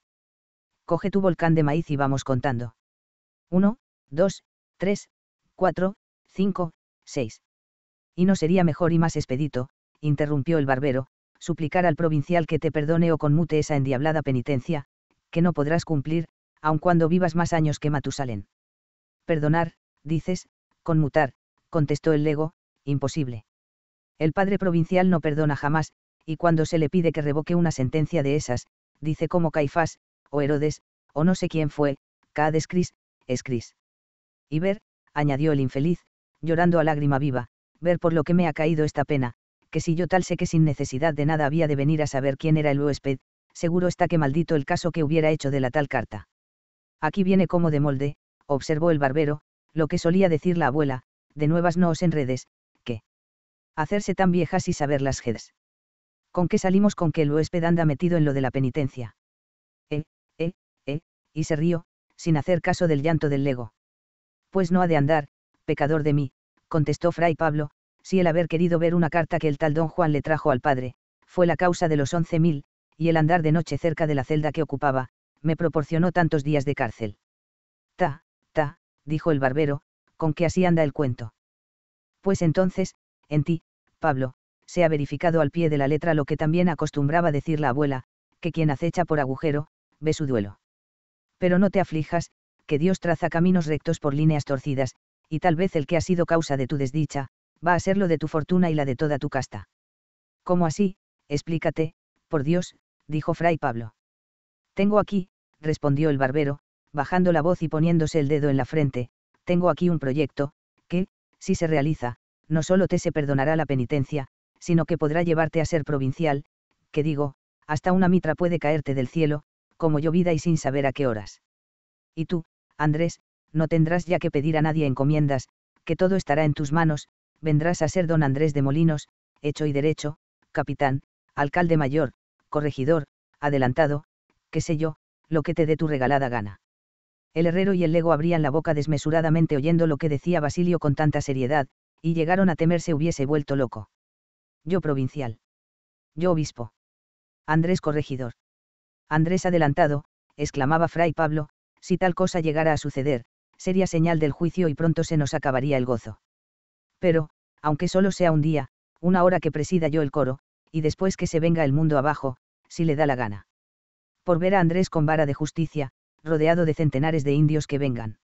Coge tu volcán de maíz y vamos contando. 1, 2, 3, 4, 5, 6. ¿Y no sería mejor y más expedito, interrumpió el barbero, suplicar al provincial que te perdone o conmute esa endiablada penitencia, que no podrás cumplir, aun cuando vivas más años que Matusalén? Perdonar, dices, conmutar, contestó el lego, imposible. El padre provincial no perdona jamás, y cuando se le pide que revoque una sentencia de esas, dice como Caifás, o Herodes, o no sé quién fue, Cades Cris, es Y ver, añadió el infeliz, llorando a lágrima viva, ver por lo que me ha caído esta pena, que si yo tal sé que sin necesidad de nada había de venir a saber quién era el huésped, seguro está que maldito el caso que hubiera hecho de la tal carta. Aquí viene como de molde, observó el barbero, lo que solía decir la abuela, de nuevas no os enredes, que hacerse tan viejas y saber las jeds. ¿Con qué salimos con que el huésped anda metido en lo de la penitencia? Eh, eh, eh, y se rió, sin hacer caso del llanto del lego pues no ha de andar, pecador de mí, contestó Fray Pablo, si el haber querido ver una carta que el tal don Juan le trajo al padre, fue la causa de los once mil, y el andar de noche cerca de la celda que ocupaba, me proporcionó tantos días de cárcel. Ta, ta, dijo el barbero, con que así anda el cuento. Pues entonces, en ti, Pablo, se ha verificado al pie de la letra lo que también acostumbraba decir la abuela, que quien acecha por agujero, ve su duelo. Pero no te aflijas, que Dios traza caminos rectos por líneas torcidas, y tal vez el que ha sido causa de tu desdicha, va a ser lo de tu fortuna y la de toda tu casta. ¿Cómo así? Explícate, por Dios, dijo Fray Pablo. Tengo aquí, respondió el barbero, bajando la voz y poniéndose el dedo en la frente, tengo aquí un proyecto, que, si se realiza, no solo te se perdonará la penitencia, sino que podrá llevarte a ser provincial, que digo, hasta una mitra puede caerte del cielo, como llovida y sin saber a qué horas. Y tú, Andrés, no tendrás ya que pedir a nadie encomiendas, que todo estará en tus manos, vendrás a ser don Andrés de Molinos, hecho y derecho, capitán, alcalde mayor, corregidor, adelantado, qué sé yo, lo que te dé tu regalada gana. El herrero y el lego abrían la boca desmesuradamente oyendo lo que decía Basilio con tanta seriedad, y llegaron a temer se hubiese vuelto loco. Yo provincial. Yo obispo. Andrés corregidor. Andrés adelantado, exclamaba fray Pablo, si tal cosa llegara a suceder, sería señal del juicio y pronto se nos acabaría el gozo. Pero, aunque solo sea un día, una hora que presida yo el coro, y después que se venga el mundo abajo, si le da la gana. Por ver a Andrés con vara de justicia, rodeado de centenares de indios que vengan.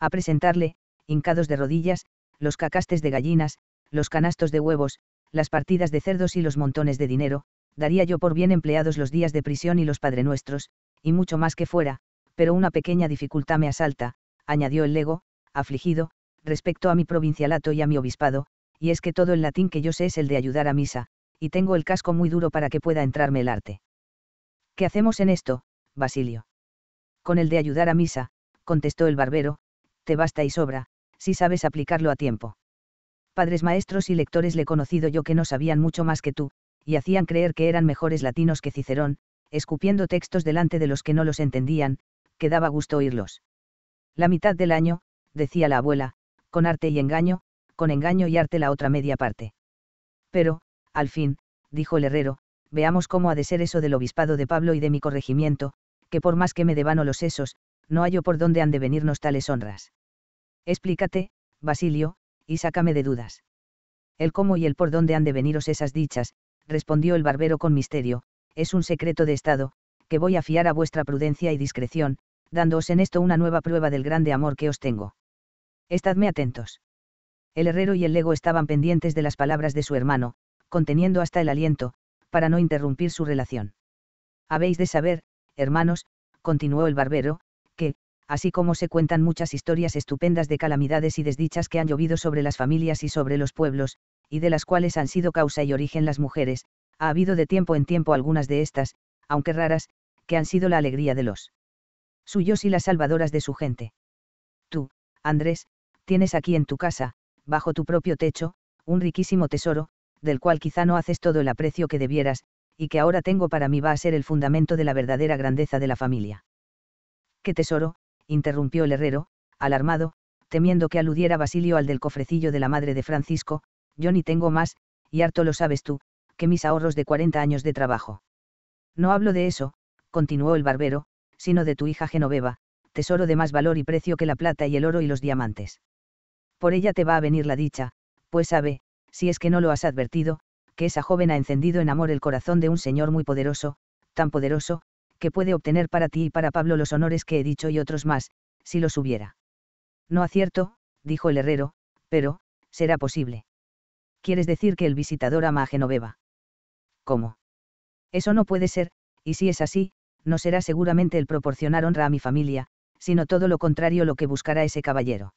A presentarle, hincados de rodillas, los cacastes de gallinas, los canastos de huevos, las partidas de cerdos y los montones de dinero, daría yo por bien empleados los días de prisión y los padrenuestros, y mucho más que fuera, pero una pequeña dificultad me asalta, añadió el lego, afligido, respecto a mi provincialato y a mi obispado, y es que todo el latín que yo sé es el de ayudar a misa, y tengo el casco muy duro para que pueda entrarme el arte. ¿Qué hacemos en esto, Basilio? Con el de ayudar a misa, contestó el barbero, te basta y sobra, si sabes aplicarlo a tiempo. Padres maestros y lectores le he conocido yo que no sabían mucho más que tú, y hacían creer que eran mejores latinos que Cicerón, escupiendo textos delante de los que no los entendían, que daba gusto oírlos. La mitad del año, decía la abuela, con arte y engaño, con engaño y arte la otra media parte. Pero, al fin, dijo el herrero, veamos cómo ha de ser eso del obispado de Pablo y de mi corregimiento, que por más que me devano los sesos, no hallo por dónde han de venirnos tales honras. Explícate, Basilio, y sácame de dudas. El cómo y el por dónde han de veniros esas dichas, respondió el barbero con misterio, es un secreto de Estado, que voy a fiar a vuestra prudencia y discreción, dándoos en esto una nueva prueba del grande amor que os tengo. Estadme atentos. El herrero y el lego estaban pendientes de las palabras de su hermano, conteniendo hasta el aliento, para no interrumpir su relación. Habéis de saber, hermanos, continuó el barbero, que, así como se cuentan muchas historias estupendas de calamidades y desdichas que han llovido sobre las familias y sobre los pueblos, y de las cuales han sido causa y origen las mujeres, ha habido de tiempo en tiempo algunas de estas, aunque raras, que han sido la alegría de los suyos y las salvadoras de su gente. Tú, Andrés, tienes aquí en tu casa, bajo tu propio techo, un riquísimo tesoro, del cual quizá no haces todo el aprecio que debieras, y que ahora tengo para mí va a ser el fundamento de la verdadera grandeza de la familia. ¿Qué tesoro? interrumpió el herrero, alarmado, temiendo que aludiera Basilio al del cofrecillo de la madre de Francisco, yo ni tengo más, y harto lo sabes tú, que mis ahorros de 40 años de trabajo. No hablo de eso, continuó el barbero, sino de tu hija Genoveva, tesoro de más valor y precio que la plata y el oro y los diamantes. Por ella te va a venir la dicha, pues sabe, si es que no lo has advertido, que esa joven ha encendido en amor el corazón de un señor muy poderoso, tan poderoso, que puede obtener para ti y para Pablo los honores que he dicho y otros más, si los hubiera. No acierto, dijo el herrero, pero, será posible. ¿Quieres decir que el visitador ama a Genoveva? ¿Cómo? Eso no puede ser, y si es así, no será seguramente el proporcionar honra a mi familia, sino todo lo contrario lo que buscará ese caballero.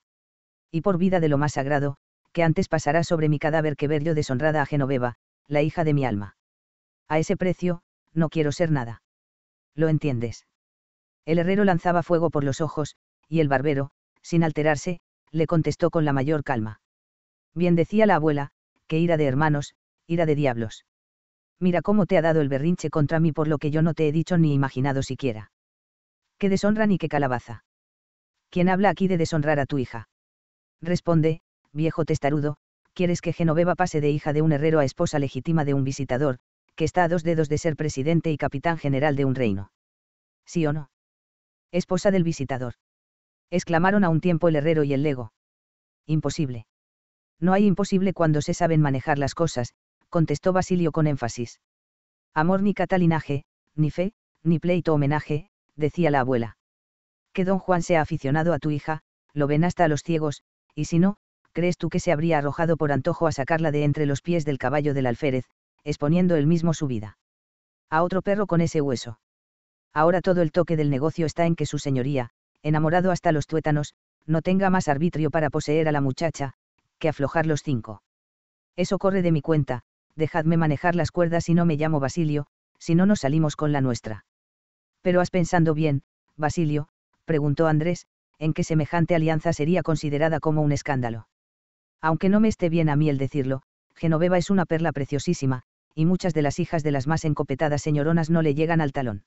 Y por vida de lo más sagrado, que antes pasará sobre mi cadáver que ver yo deshonrada a Genoveva, la hija de mi alma. A ese precio, no quiero ser nada. ¿Lo entiendes? El herrero lanzaba fuego por los ojos, y el barbero, sin alterarse, le contestó con la mayor calma. Bien decía la abuela, que ira de hermanos, ira de diablos mira cómo te ha dado el berrinche contra mí por lo que yo no te he dicho ni imaginado siquiera. Qué deshonra ni qué calabaza. ¿Quién habla aquí de deshonrar a tu hija? Responde, viejo testarudo, quieres que Genoveva pase de hija de un herrero a esposa legítima de un visitador, que está a dos dedos de ser presidente y capitán general de un reino. ¿Sí o no? Esposa del visitador. Exclamaron a un tiempo el herrero y el lego. Imposible. No hay imposible cuando se saben manejar las cosas, contestó Basilio con énfasis. Amor ni catalinaje, ni fe, ni pleito homenaje, decía la abuela. Que don Juan sea aficionado a tu hija, lo ven hasta a los ciegos, y si no, crees tú que se habría arrojado por antojo a sacarla de entre los pies del caballo del alférez, exponiendo él mismo su vida. A otro perro con ese hueso. Ahora todo el toque del negocio está en que su señoría, enamorado hasta los tuétanos, no tenga más arbitrio para poseer a la muchacha, que aflojar los cinco. Eso corre de mi cuenta, dejadme manejar las cuerdas si no me llamo Basilio, si no nos salimos con la nuestra. Pero has pensando bien, Basilio, preguntó Andrés, en qué semejante alianza sería considerada como un escándalo. Aunque no me esté bien a mí el decirlo, Genoveva es una perla preciosísima, y muchas de las hijas de las más encopetadas señoronas no le llegan al talón.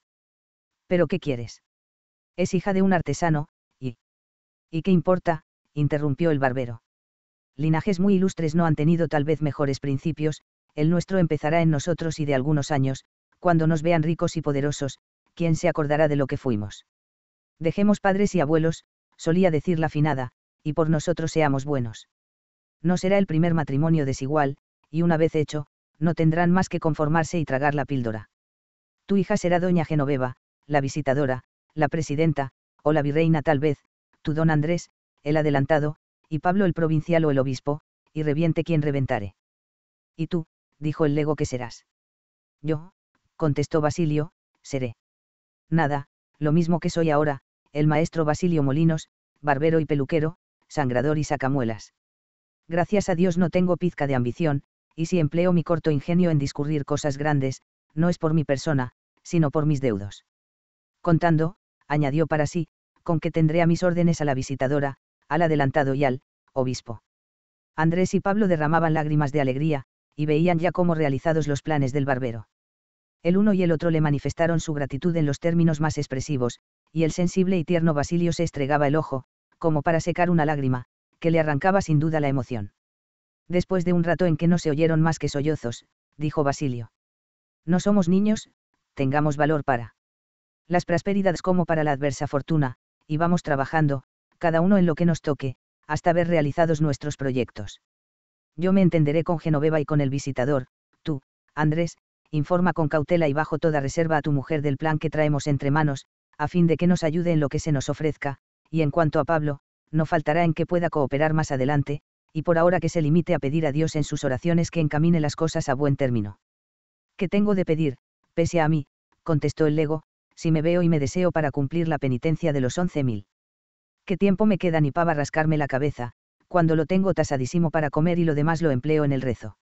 ¿Pero qué quieres? Es hija de un artesano, y... ¿Y qué importa? interrumpió el barbero. Linajes muy ilustres no han tenido tal vez mejores principios, el nuestro empezará en nosotros y de algunos años, cuando nos vean ricos y poderosos, ¿quién se acordará de lo que fuimos? Dejemos padres y abuelos, solía decir la finada, y por nosotros seamos buenos. No será el primer matrimonio desigual, y una vez hecho, no tendrán más que conformarse y tragar la píldora. Tu hija será doña Genoveva, la visitadora, la presidenta, o la virreina tal vez, tu don Andrés, el adelantado, y Pablo el provincial o el obispo, y reviente quien reventare. Y tú, dijo el lego que serás. Yo, contestó Basilio, seré. Nada, lo mismo que soy ahora, el maestro Basilio Molinos, barbero y peluquero, sangrador y sacamuelas. Gracias a Dios no tengo pizca de ambición, y si empleo mi corto ingenio en discurrir cosas grandes, no es por mi persona, sino por mis deudos. Contando, añadió para sí, con que tendré a mis órdenes a la visitadora, al adelantado y al obispo. Andrés y Pablo derramaban lágrimas de alegría, y veían ya cómo realizados los planes del barbero. El uno y el otro le manifestaron su gratitud en los términos más expresivos, y el sensible y tierno Basilio se estregaba el ojo, como para secar una lágrima, que le arrancaba sin duda la emoción. Después de un rato en que no se oyeron más que sollozos, dijo Basilio. No somos niños, tengamos valor para las prosperidades como para la adversa fortuna, y vamos trabajando, cada uno en lo que nos toque, hasta ver realizados nuestros proyectos. Yo me entenderé con Genoveva y con el visitador, tú, Andrés, informa con cautela y bajo toda reserva a tu mujer del plan que traemos entre manos, a fin de que nos ayude en lo que se nos ofrezca, y en cuanto a Pablo, no faltará en que pueda cooperar más adelante, y por ahora que se limite a pedir a Dios en sus oraciones que encamine las cosas a buen término. ¿Qué tengo de pedir, pese a mí? contestó el lego, si me veo y me deseo para cumplir la penitencia de los once mil. ¿Qué tiempo me queda ni pava rascarme la cabeza? cuando lo tengo tasadísimo para comer y lo demás lo empleo en el rezo.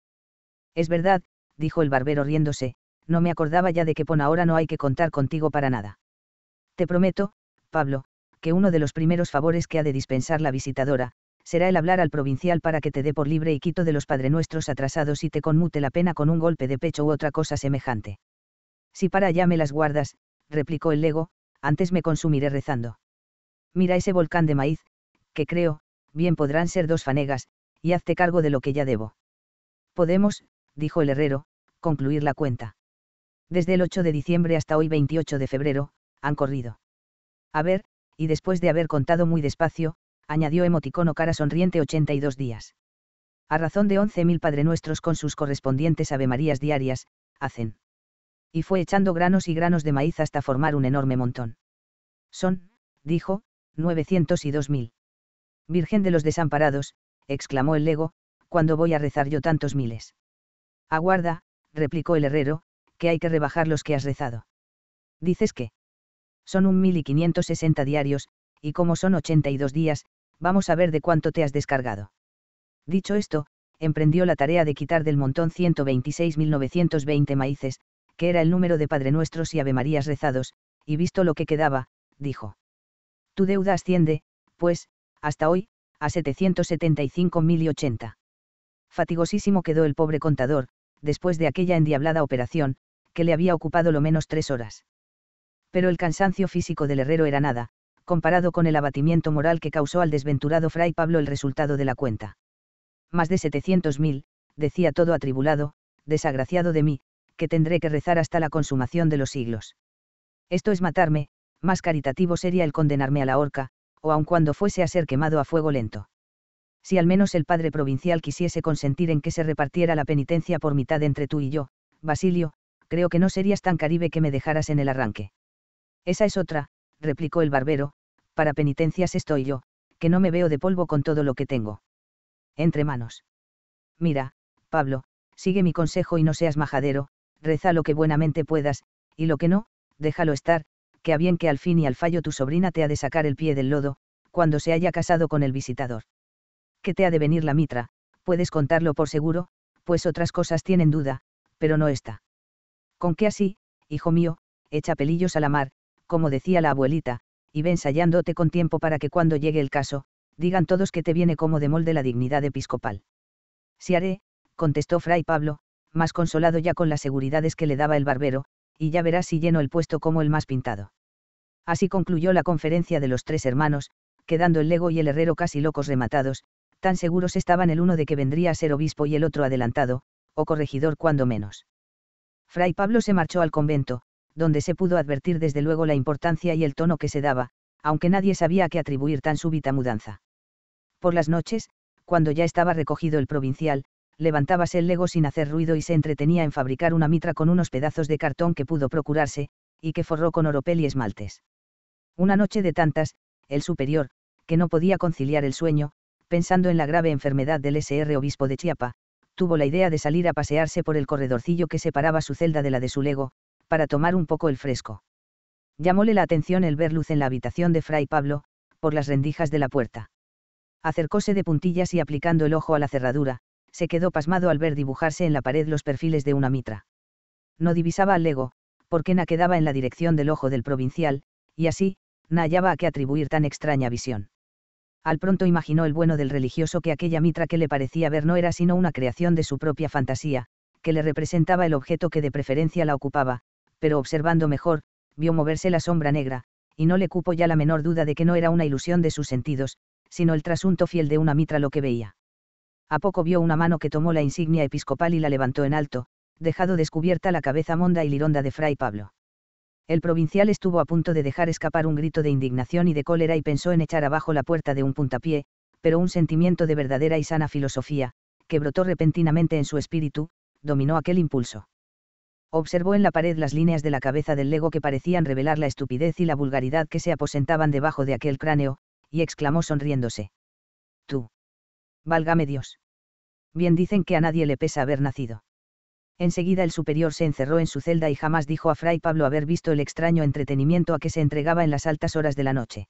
Es verdad, dijo el barbero riéndose, no me acordaba ya de que pon ahora no hay que contar contigo para nada. Te prometo, Pablo, que uno de los primeros favores que ha de dispensar la visitadora, será el hablar al provincial para que te dé por libre y quito de los padrenuestros atrasados y te conmute la pena con un golpe de pecho u otra cosa semejante. Si para allá me las guardas, replicó el lego, antes me consumiré rezando. Mira ese volcán de maíz, que creo, bien podrán ser dos fanegas, y hazte cargo de lo que ya debo. Podemos, dijo el herrero, concluir la cuenta. Desde el 8 de diciembre hasta hoy 28 de febrero, han corrido. A ver, y después de haber contado muy despacio, añadió emoticono cara sonriente 82 días. A razón de 11.000 padrenuestros con sus correspondientes avemarías diarias, hacen. Y fue echando granos y granos de maíz hasta formar un enorme montón. Son, dijo, 902.000. Virgen de los desamparados, exclamó el lego, cuando voy a rezar yo tantos miles. Aguarda, replicó el herrero, que hay que rebajar los que has rezado. Dices que son un mil y quinientos sesenta diarios, y como son ochenta y dos días, vamos a ver de cuánto te has descargado. Dicho esto, emprendió la tarea de quitar del montón 126.920 maíces, que era el número de Padre Nuestros y Ave Marías rezados, y visto lo que quedaba, dijo. Tu deuda asciende, pues, hasta hoy, a 775.080. Fatigosísimo quedó el pobre contador, después de aquella endiablada operación, que le había ocupado lo menos tres horas. Pero el cansancio físico del herrero era nada, comparado con el abatimiento moral que causó al desventurado fray Pablo el resultado de la cuenta. Más de 700.000, decía todo atribulado, desagraciado de mí, que tendré que rezar hasta la consumación de los siglos. Esto es matarme, más caritativo sería el condenarme a la horca, o aun cuando fuese a ser quemado a fuego lento. Si al menos el padre provincial quisiese consentir en que se repartiera la penitencia por mitad entre tú y yo, Basilio, creo que no serías tan caribe que me dejaras en el arranque. Esa es otra, replicó el barbero, para penitencias estoy yo, que no me veo de polvo con todo lo que tengo. Entre manos. Mira, Pablo, sigue mi consejo y no seas majadero, reza lo que buenamente puedas, y lo que no, déjalo estar, que a bien que al fin y al fallo tu sobrina te ha de sacar el pie del lodo, cuando se haya casado con el visitador. Que te ha de venir la mitra, puedes contarlo por seguro, pues otras cosas tienen duda, pero no esta. Con que así, hijo mío, echa pelillos a la mar, como decía la abuelita, y ve ensayándote con tiempo para que cuando llegue el caso, digan todos que te viene como de molde la dignidad episcopal. Si haré, contestó Fray Pablo, más consolado ya con las seguridades que le daba el barbero, y ya verás si lleno el puesto como el más pintado. Así concluyó la conferencia de los tres hermanos, quedando el lego y el herrero casi locos rematados, tan seguros estaban el uno de que vendría a ser obispo y el otro adelantado, o corregidor cuando menos. Fray Pablo se marchó al convento, donde se pudo advertir desde luego la importancia y el tono que se daba, aunque nadie sabía a qué atribuir tan súbita mudanza. Por las noches, cuando ya estaba recogido el provincial, levantábase el lego sin hacer ruido y se entretenía en fabricar una mitra con unos pedazos de cartón que pudo procurarse, y que forró con oropel y esmaltes. Una noche de tantas, el superior, que no podía conciliar el sueño, pensando en la grave enfermedad del SR obispo de Chiapa, tuvo la idea de salir a pasearse por el corredorcillo que separaba su celda de la de su lego, para tomar un poco el fresco. Llamóle la atención el ver luz en la habitación de Fray Pablo, por las rendijas de la puerta. Acercóse de puntillas y aplicando el ojo a la cerradura, se quedó pasmado al ver dibujarse en la pared los perfiles de una mitra. No divisaba al lego, porque Na quedaba en la dirección del ojo del provincial, y así, Na hallaba a qué atribuir tan extraña visión. Al pronto imaginó el bueno del religioso que aquella mitra que le parecía ver no era sino una creación de su propia fantasía, que le representaba el objeto que de preferencia la ocupaba, pero observando mejor, vio moverse la sombra negra, y no le cupo ya la menor duda de que no era una ilusión de sus sentidos, sino el trasunto fiel de una mitra lo que veía a poco vio una mano que tomó la insignia episcopal y la levantó en alto, dejado descubierta la cabeza monda y lironda de Fray Pablo. El provincial estuvo a punto de dejar escapar un grito de indignación y de cólera y pensó en echar abajo la puerta de un puntapié, pero un sentimiento de verdadera y sana filosofía, que brotó repentinamente en su espíritu, dominó aquel impulso. Observó en la pared las líneas de la cabeza del lego que parecían revelar la estupidez y la vulgaridad que se aposentaban debajo de aquel cráneo, y exclamó sonriéndose. Tú. Válgame Dios. Bien dicen que a nadie le pesa haber nacido. Enseguida el superior se encerró en su celda y jamás dijo a Fray Pablo haber visto el extraño entretenimiento a que se entregaba en las altas horas de la noche.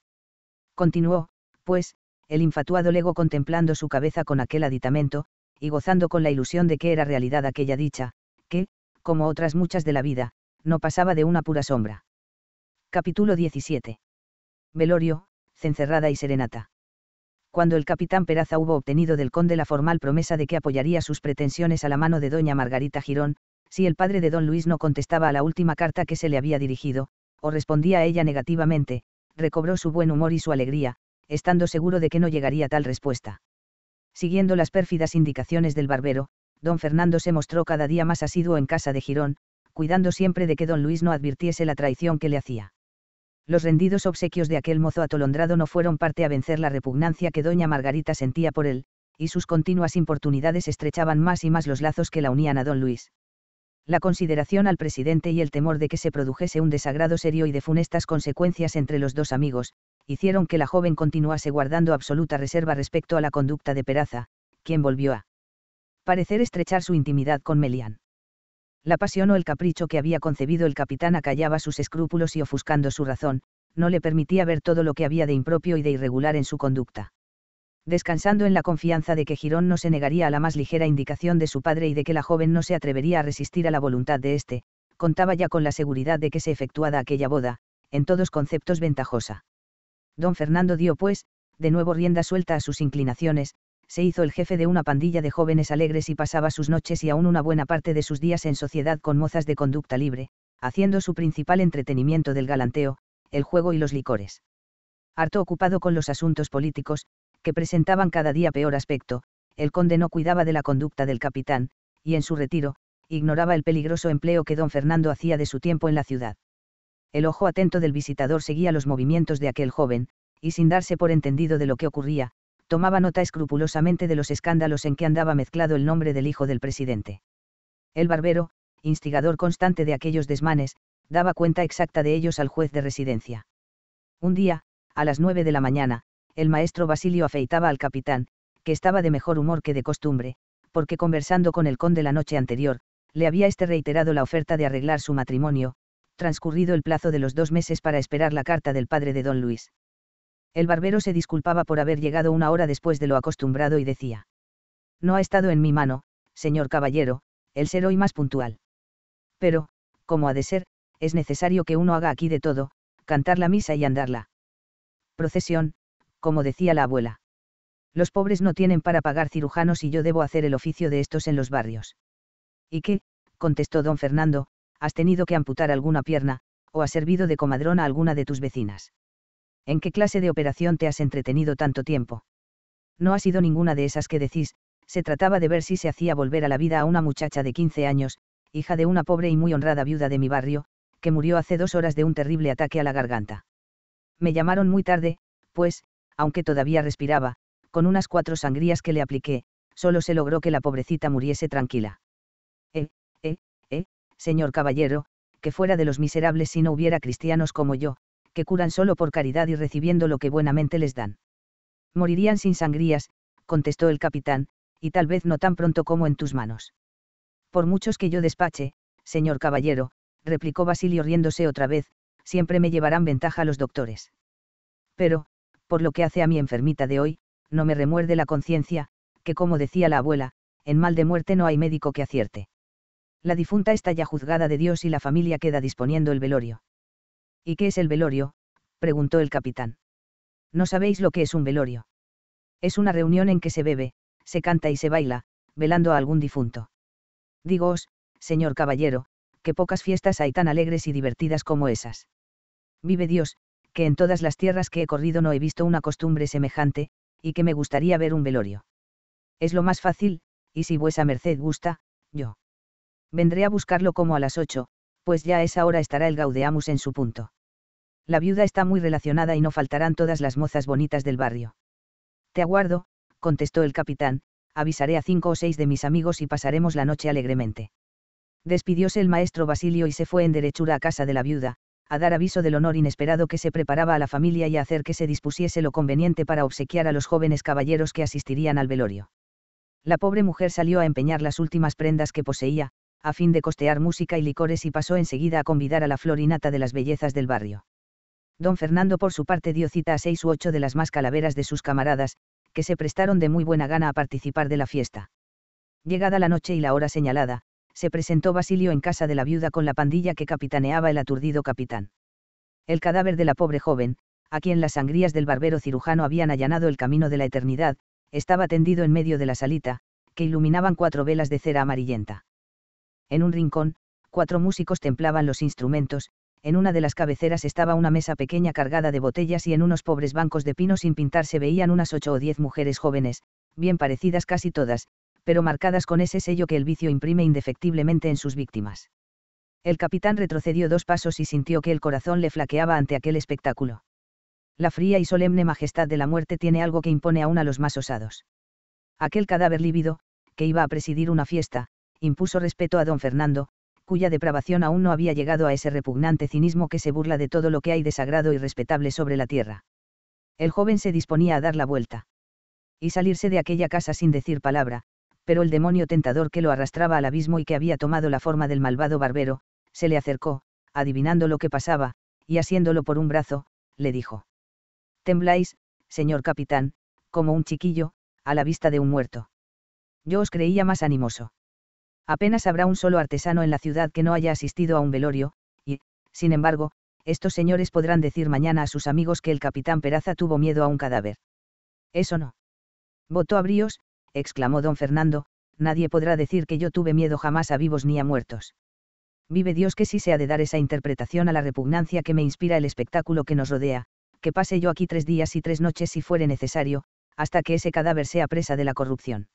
Continuó, pues, el infatuado lego contemplando su cabeza con aquel aditamento, y gozando con la ilusión de que era realidad aquella dicha, que, como otras muchas de la vida, no pasaba de una pura sombra. Capítulo 17. Velorio, Cencerrada y Serenata cuando el capitán Peraza hubo obtenido del conde la formal promesa de que apoyaría sus pretensiones a la mano de doña Margarita Girón, si el padre de don Luis no contestaba a la última carta que se le había dirigido, o respondía a ella negativamente, recobró su buen humor y su alegría, estando seguro de que no llegaría tal respuesta. Siguiendo las pérfidas indicaciones del barbero, don Fernando se mostró cada día más asiduo en casa de Girón, cuidando siempre de que don Luis no advirtiese la traición que le hacía los rendidos obsequios de aquel mozo atolondrado no fueron parte a vencer la repugnancia que doña Margarita sentía por él, y sus continuas importunidades estrechaban más y más los lazos que la unían a don Luis. La consideración al presidente y el temor de que se produjese un desagrado serio y de funestas consecuencias entre los dos amigos, hicieron que la joven continuase guardando absoluta reserva respecto a la conducta de Peraza, quien volvió a parecer estrechar su intimidad con Melian. La pasión o el capricho que había concebido el capitán acallaba sus escrúpulos y ofuscando su razón, no le permitía ver todo lo que había de impropio y de irregular en su conducta. Descansando en la confianza de que Girón no se negaría a la más ligera indicación de su padre y de que la joven no se atrevería a resistir a la voluntad de éste, contaba ya con la seguridad de que se efectuada aquella boda, en todos conceptos ventajosa. Don Fernando dio, pues, de nuevo rienda suelta a sus inclinaciones, se hizo el jefe de una pandilla de jóvenes alegres y pasaba sus noches y aún una buena parte de sus días en sociedad con mozas de conducta libre, haciendo su principal entretenimiento del galanteo, el juego y los licores. Harto ocupado con los asuntos políticos, que presentaban cada día peor aspecto, el conde no cuidaba de la conducta del capitán, y en su retiro, ignoraba el peligroso empleo que don Fernando hacía de su tiempo en la ciudad. El ojo atento del visitador seguía los movimientos de aquel joven, y sin darse por entendido de lo que ocurría, tomaba nota escrupulosamente de los escándalos en que andaba mezclado el nombre del hijo del presidente. El barbero, instigador constante de aquellos desmanes, daba cuenta exacta de ellos al juez de residencia. Un día, a las nueve de la mañana, el maestro Basilio afeitaba al capitán, que estaba de mejor humor que de costumbre, porque conversando con el conde la noche anterior, le había este reiterado la oferta de arreglar su matrimonio, transcurrido el plazo de los dos meses para esperar la carta del padre de don Luis. El barbero se disculpaba por haber llegado una hora después de lo acostumbrado y decía. No ha estado en mi mano, señor caballero, el ser hoy más puntual. Pero, como ha de ser, es necesario que uno haga aquí de todo, cantar la misa y andarla. Procesión, como decía la abuela. Los pobres no tienen para pagar cirujanos y yo debo hacer el oficio de estos en los barrios. ¿Y qué? contestó don Fernando, has tenido que amputar alguna pierna, o has servido de comadrona a alguna de tus vecinas. ¿en qué clase de operación te has entretenido tanto tiempo? No ha sido ninguna de esas que decís, se trataba de ver si se hacía volver a la vida a una muchacha de 15 años, hija de una pobre y muy honrada viuda de mi barrio, que murió hace dos horas de un terrible ataque a la garganta. Me llamaron muy tarde, pues, aunque todavía respiraba, con unas cuatro sangrías que le apliqué, solo se logró que la pobrecita muriese tranquila. Eh, eh, eh, señor caballero, que fuera de los miserables si no hubiera cristianos como yo, que curan solo por caridad y recibiendo lo que buenamente les dan. Morirían sin sangrías, contestó el capitán, y tal vez no tan pronto como en tus manos. Por muchos que yo despache, señor caballero, replicó Basilio riéndose otra vez, siempre me llevarán ventaja los doctores. Pero, por lo que hace a mi enfermita de hoy, no me remuerde la conciencia, que como decía la abuela, en mal de muerte no hay médico que acierte. La difunta está ya juzgada de Dios y la familia queda disponiendo el velorio. ¿Y qué es el velorio? preguntó el capitán. No sabéis lo que es un velorio. Es una reunión en que se bebe, se canta y se baila, velando a algún difunto. Digoos, señor caballero, que pocas fiestas hay tan alegres y divertidas como esas. Vive Dios, que en todas las tierras que he corrido no he visto una costumbre semejante, y que me gustaría ver un velorio. Es lo más fácil, y si vuesa merced gusta, yo. Vendré a buscarlo como a las ocho, pues ya a esa hora estará el Gaudeamus en su punto la viuda está muy relacionada y no faltarán todas las mozas bonitas del barrio. Te aguardo, contestó el capitán, avisaré a cinco o seis de mis amigos y pasaremos la noche alegremente. Despidióse el maestro Basilio y se fue en derechura a casa de la viuda, a dar aviso del honor inesperado que se preparaba a la familia y a hacer que se dispusiese lo conveniente para obsequiar a los jóvenes caballeros que asistirían al velorio. La pobre mujer salió a empeñar las últimas prendas que poseía, a fin de costear música y licores y pasó enseguida a convidar a la florinata de las bellezas del barrio. Don Fernando por su parte dio cita a seis u ocho de las más calaveras de sus camaradas, que se prestaron de muy buena gana a participar de la fiesta. Llegada la noche y la hora señalada, se presentó Basilio en casa de la viuda con la pandilla que capitaneaba el aturdido capitán. El cadáver de la pobre joven, a quien las sangrías del barbero cirujano habían allanado el camino de la eternidad, estaba tendido en medio de la salita, que iluminaban cuatro velas de cera amarillenta. En un rincón, cuatro músicos templaban los instrumentos, en una de las cabeceras estaba una mesa pequeña cargada de botellas y en unos pobres bancos de pino sin pintar se veían unas ocho o diez mujeres jóvenes, bien parecidas casi todas, pero marcadas con ese sello que el vicio imprime indefectiblemente en sus víctimas. El capitán retrocedió dos pasos y sintió que el corazón le flaqueaba ante aquel espectáculo. La fría y solemne majestad de la muerte tiene algo que impone aún a los más osados. Aquel cadáver lívido, que iba a presidir una fiesta, impuso respeto a don Fernando, cuya depravación aún no había llegado a ese repugnante cinismo que se burla de todo lo que hay de sagrado y respetable sobre la tierra. El joven se disponía a dar la vuelta. Y salirse de aquella casa sin decir palabra, pero el demonio tentador que lo arrastraba al abismo y que había tomado la forma del malvado barbero, se le acercó, adivinando lo que pasaba, y asiéndolo por un brazo, le dijo. Tembláis, señor capitán, como un chiquillo, a la vista de un muerto. Yo os creía más animoso. Apenas habrá un solo artesano en la ciudad que no haya asistido a un velorio, y, sin embargo, estos señores podrán decir mañana a sus amigos que el capitán Peraza tuvo miedo a un cadáver. Eso no. Voto a bríos, exclamó don Fernando, nadie podrá decir que yo tuve miedo jamás a vivos ni a muertos. Vive Dios que sí se ha de dar esa interpretación a la repugnancia que me inspira el espectáculo que nos rodea, que pase yo aquí tres días y tres noches si fuere necesario, hasta que ese cadáver sea presa de la corrupción.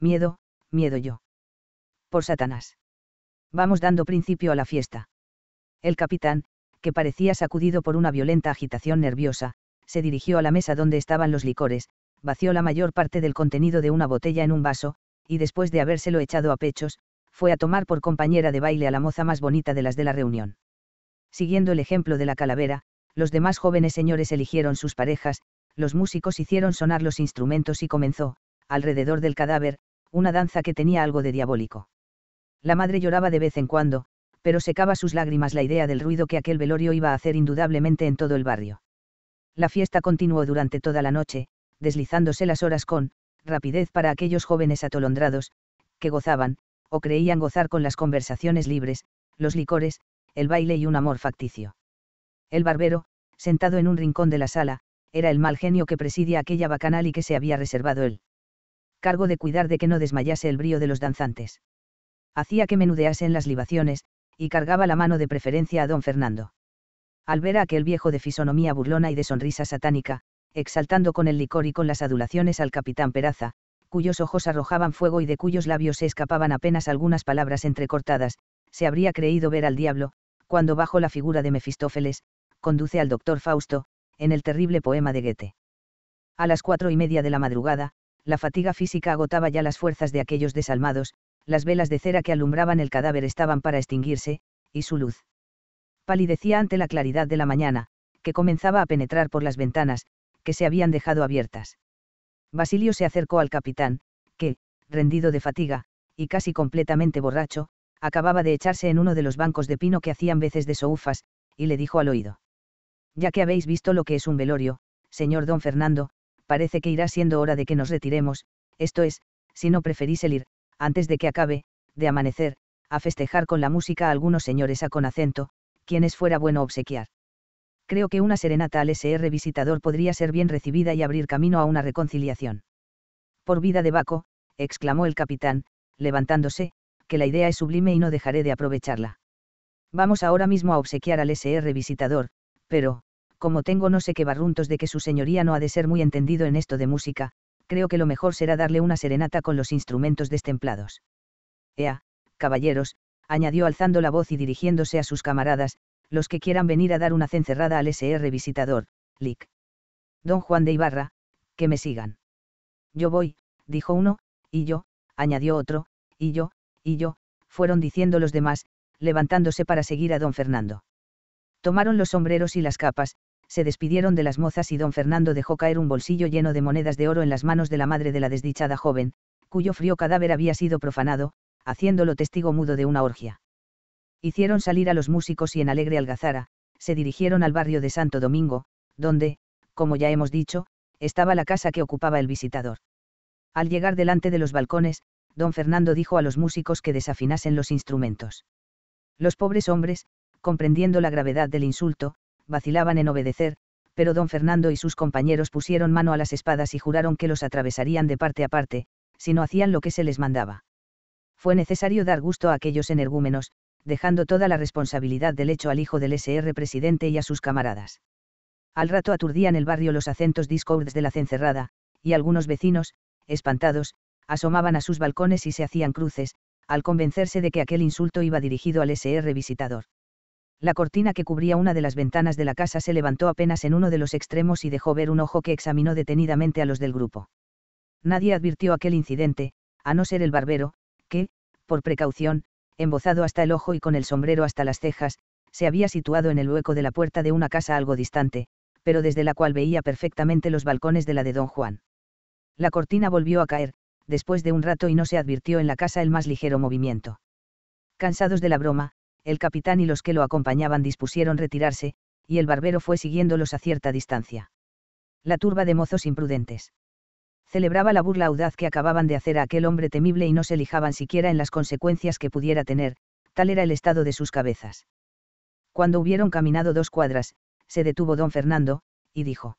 Miedo, miedo yo por Satanás. Vamos dando principio a la fiesta. El capitán, que parecía sacudido por una violenta agitación nerviosa, se dirigió a la mesa donde estaban los licores, vació la mayor parte del contenido de una botella en un vaso, y después de habérselo echado a pechos, fue a tomar por compañera de baile a la moza más bonita de las de la reunión. Siguiendo el ejemplo de la calavera, los demás jóvenes señores eligieron sus parejas, los músicos hicieron sonar los instrumentos y comenzó, alrededor del cadáver, una danza que tenía algo de diabólico. La madre lloraba de vez en cuando, pero secaba sus lágrimas la idea del ruido que aquel velorio iba a hacer indudablemente en todo el barrio. La fiesta continuó durante toda la noche, deslizándose las horas con rapidez para aquellos jóvenes atolondrados, que gozaban, o creían gozar con las conversaciones libres, los licores, el baile y un amor facticio. El barbero, sentado en un rincón de la sala, era el mal genio que presidía aquella bacanal y que se había reservado él. cargo de cuidar de que no desmayase el brío de los danzantes hacía que menudeasen las libaciones, y cargaba la mano de preferencia a don Fernando. Al ver a aquel viejo de fisonomía burlona y de sonrisa satánica, exaltando con el licor y con las adulaciones al capitán Peraza, cuyos ojos arrojaban fuego y de cuyos labios se escapaban apenas algunas palabras entrecortadas, se habría creído ver al diablo, cuando bajo la figura de Mefistófeles, conduce al doctor Fausto, en el terrible poema de Goethe. A las cuatro y media de la madrugada, la fatiga física agotaba ya las fuerzas de aquellos desalmados, las velas de cera que alumbraban el cadáver estaban para extinguirse, y su luz. Palidecía ante la claridad de la mañana, que comenzaba a penetrar por las ventanas, que se habían dejado abiertas. Basilio se acercó al capitán, que, rendido de fatiga, y casi completamente borracho, acababa de echarse en uno de los bancos de pino que hacían veces de soufas, y le dijo al oído. Ya que habéis visto lo que es un velorio, señor don Fernando, parece que irá siendo hora de que nos retiremos, esto es, si no preferís el ir, antes de que acabe, de amanecer, a festejar con la música a algunos señores a con acento, quienes fuera bueno obsequiar. Creo que una serenata al SR visitador podría ser bien recibida y abrir camino a una reconciliación. Por vida de Baco, exclamó el capitán, levantándose, que la idea es sublime y no dejaré de aprovecharla. Vamos ahora mismo a obsequiar al SR visitador, pero, como tengo no sé qué barruntos de que su señoría no ha de ser muy entendido en esto de música, creo que lo mejor será darle una serenata con los instrumentos destemplados. Ea, caballeros, añadió alzando la voz y dirigiéndose a sus camaradas, los que quieran venir a dar una cencerrada al SR visitador, Lic. Don Juan de Ibarra, que me sigan. Yo voy, dijo uno, y yo, añadió otro, y yo, y yo, fueron diciendo los demás, levantándose para seguir a don Fernando. Tomaron los sombreros y las capas, se despidieron de las mozas y don Fernando dejó caer un bolsillo lleno de monedas de oro en las manos de la madre de la desdichada joven, cuyo frío cadáver había sido profanado, haciéndolo testigo mudo de una orgia. Hicieron salir a los músicos y en alegre algazara, se dirigieron al barrio de Santo Domingo, donde, como ya hemos dicho, estaba la casa que ocupaba el visitador. Al llegar delante de los balcones, don Fernando dijo a los músicos que desafinasen los instrumentos. Los pobres hombres, comprendiendo la gravedad del insulto, vacilaban en obedecer, pero don Fernando y sus compañeros pusieron mano a las espadas y juraron que los atravesarían de parte a parte, si no hacían lo que se les mandaba. Fue necesario dar gusto a aquellos energúmenos, dejando toda la responsabilidad del hecho al hijo del SR presidente y a sus camaradas. Al rato aturdían el barrio los acentos discords de la cencerrada, y algunos vecinos, espantados, asomaban a sus balcones y se hacían cruces, al convencerse de que aquel insulto iba dirigido al SR visitador la cortina que cubría una de las ventanas de la casa se levantó apenas en uno de los extremos y dejó ver un ojo que examinó detenidamente a los del grupo. Nadie advirtió aquel incidente, a no ser el barbero, que, por precaución, embozado hasta el ojo y con el sombrero hasta las cejas, se había situado en el hueco de la puerta de una casa algo distante, pero desde la cual veía perfectamente los balcones de la de don Juan. La cortina volvió a caer, después de un rato y no se advirtió en la casa el más ligero movimiento. Cansados de la broma, el capitán y los que lo acompañaban dispusieron retirarse, y el barbero fue siguiéndolos a cierta distancia. La turba de mozos imprudentes. Celebraba la burla audaz que acababan de hacer a aquel hombre temible y no se lijaban siquiera en las consecuencias que pudiera tener, tal era el estado de sus cabezas. Cuando hubieron caminado dos cuadras, se detuvo don Fernando, y dijo.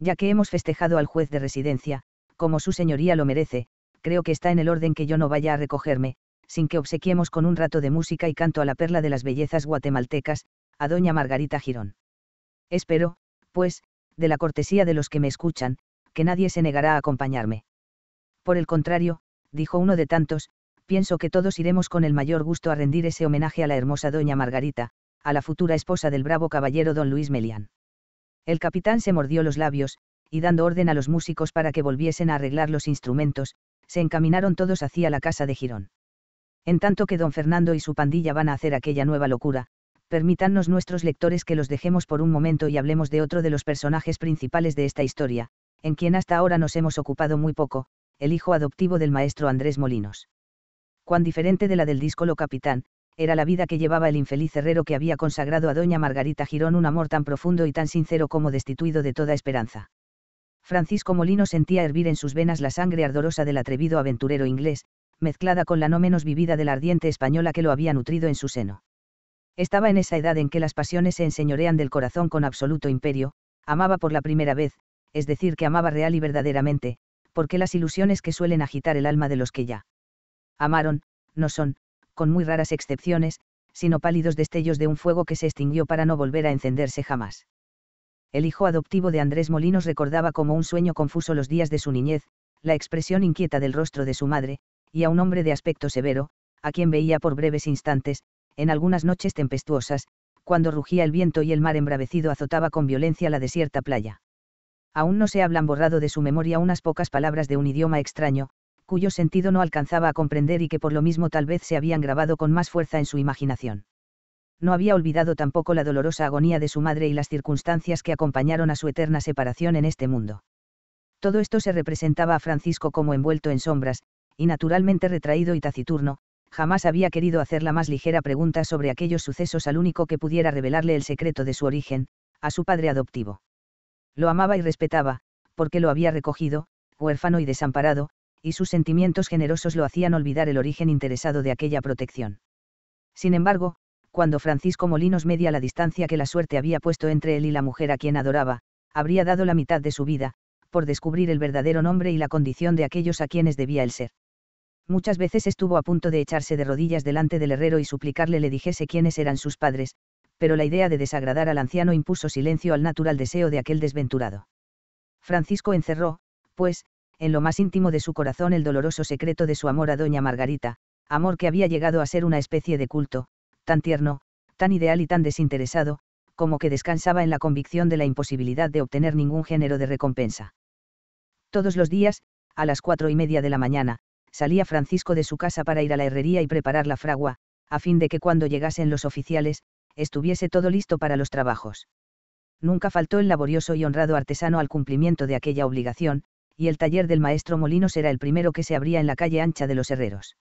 Ya que hemos festejado al juez de residencia, como su señoría lo merece, creo que está en el orden que yo no vaya a recogerme, sin que obsequiemos con un rato de música y canto a la perla de las bellezas guatemaltecas, a doña Margarita Girón. Espero, pues, de la cortesía de los que me escuchan, que nadie se negará a acompañarme. Por el contrario, dijo uno de tantos, pienso que todos iremos con el mayor gusto a rendir ese homenaje a la hermosa doña Margarita, a la futura esposa del bravo caballero don Luis Melián. El capitán se mordió los labios, y dando orden a los músicos para que volviesen a arreglar los instrumentos, se encaminaron todos hacia la casa de Girón. En tanto que don Fernando y su pandilla van a hacer aquella nueva locura, permítannos nuestros lectores que los dejemos por un momento y hablemos de otro de los personajes principales de esta historia, en quien hasta ahora nos hemos ocupado muy poco, el hijo adoptivo del maestro Andrés Molinos. Cuán diferente de la del díscolo capitán, era la vida que llevaba el infeliz herrero que había consagrado a doña Margarita Girón un amor tan profundo y tan sincero como destituido de toda esperanza. Francisco Molino sentía hervir en sus venas la sangre ardorosa del atrevido aventurero inglés, mezclada con la no menos vivida de la ardiente española que lo había nutrido en su seno. Estaba en esa edad en que las pasiones se enseñorean del corazón con absoluto imperio, amaba por la primera vez, es decir, que amaba real y verdaderamente, porque las ilusiones que suelen agitar el alma de los que ya amaron, no son, con muy raras excepciones, sino pálidos destellos de un fuego que se extinguió para no volver a encenderse jamás. El hijo adoptivo de Andrés Molinos recordaba como un sueño confuso los días de su niñez, la expresión inquieta del rostro de su madre, y a un hombre de aspecto severo, a quien veía por breves instantes, en algunas noches tempestuosas, cuando rugía el viento y el mar embravecido azotaba con violencia la desierta playa. Aún no se hablan borrado de su memoria unas pocas palabras de un idioma extraño, cuyo sentido no alcanzaba a comprender y que por lo mismo tal vez se habían grabado con más fuerza en su imaginación. No había olvidado tampoco la dolorosa agonía de su madre y las circunstancias que acompañaron a su eterna separación en este mundo. Todo esto se representaba a Francisco como envuelto en sombras, y naturalmente retraído y taciturno, jamás había querido hacer la más ligera pregunta sobre aquellos sucesos al único que pudiera revelarle el secreto de su origen, a su padre adoptivo. Lo amaba y respetaba, porque lo había recogido, huérfano y desamparado, y sus sentimientos generosos lo hacían olvidar el origen interesado de aquella protección. Sin embargo, cuando Francisco Molinos media la distancia que la suerte había puesto entre él y la mujer a quien adoraba, habría dado la mitad de su vida, por descubrir el verdadero nombre y la condición de aquellos a quienes debía el ser. Muchas veces estuvo a punto de echarse de rodillas delante del herrero y suplicarle le dijese quiénes eran sus padres, pero la idea de desagradar al anciano impuso silencio al natural deseo de aquel desventurado. Francisco encerró, pues, en lo más íntimo de su corazón el doloroso secreto de su amor a doña Margarita, amor que había llegado a ser una especie de culto, tan tierno, tan ideal y tan desinteresado, como que descansaba en la convicción de la imposibilidad de obtener ningún género de recompensa. Todos los días, a las cuatro y media de la mañana, salía Francisco de su casa para ir a la herrería y preparar la fragua, a fin de que cuando llegasen los oficiales, estuviese todo listo para los trabajos. Nunca faltó el laborioso y honrado artesano al cumplimiento de aquella obligación, y el taller del maestro Molinos era el primero que se abría en la calle ancha de los herreros.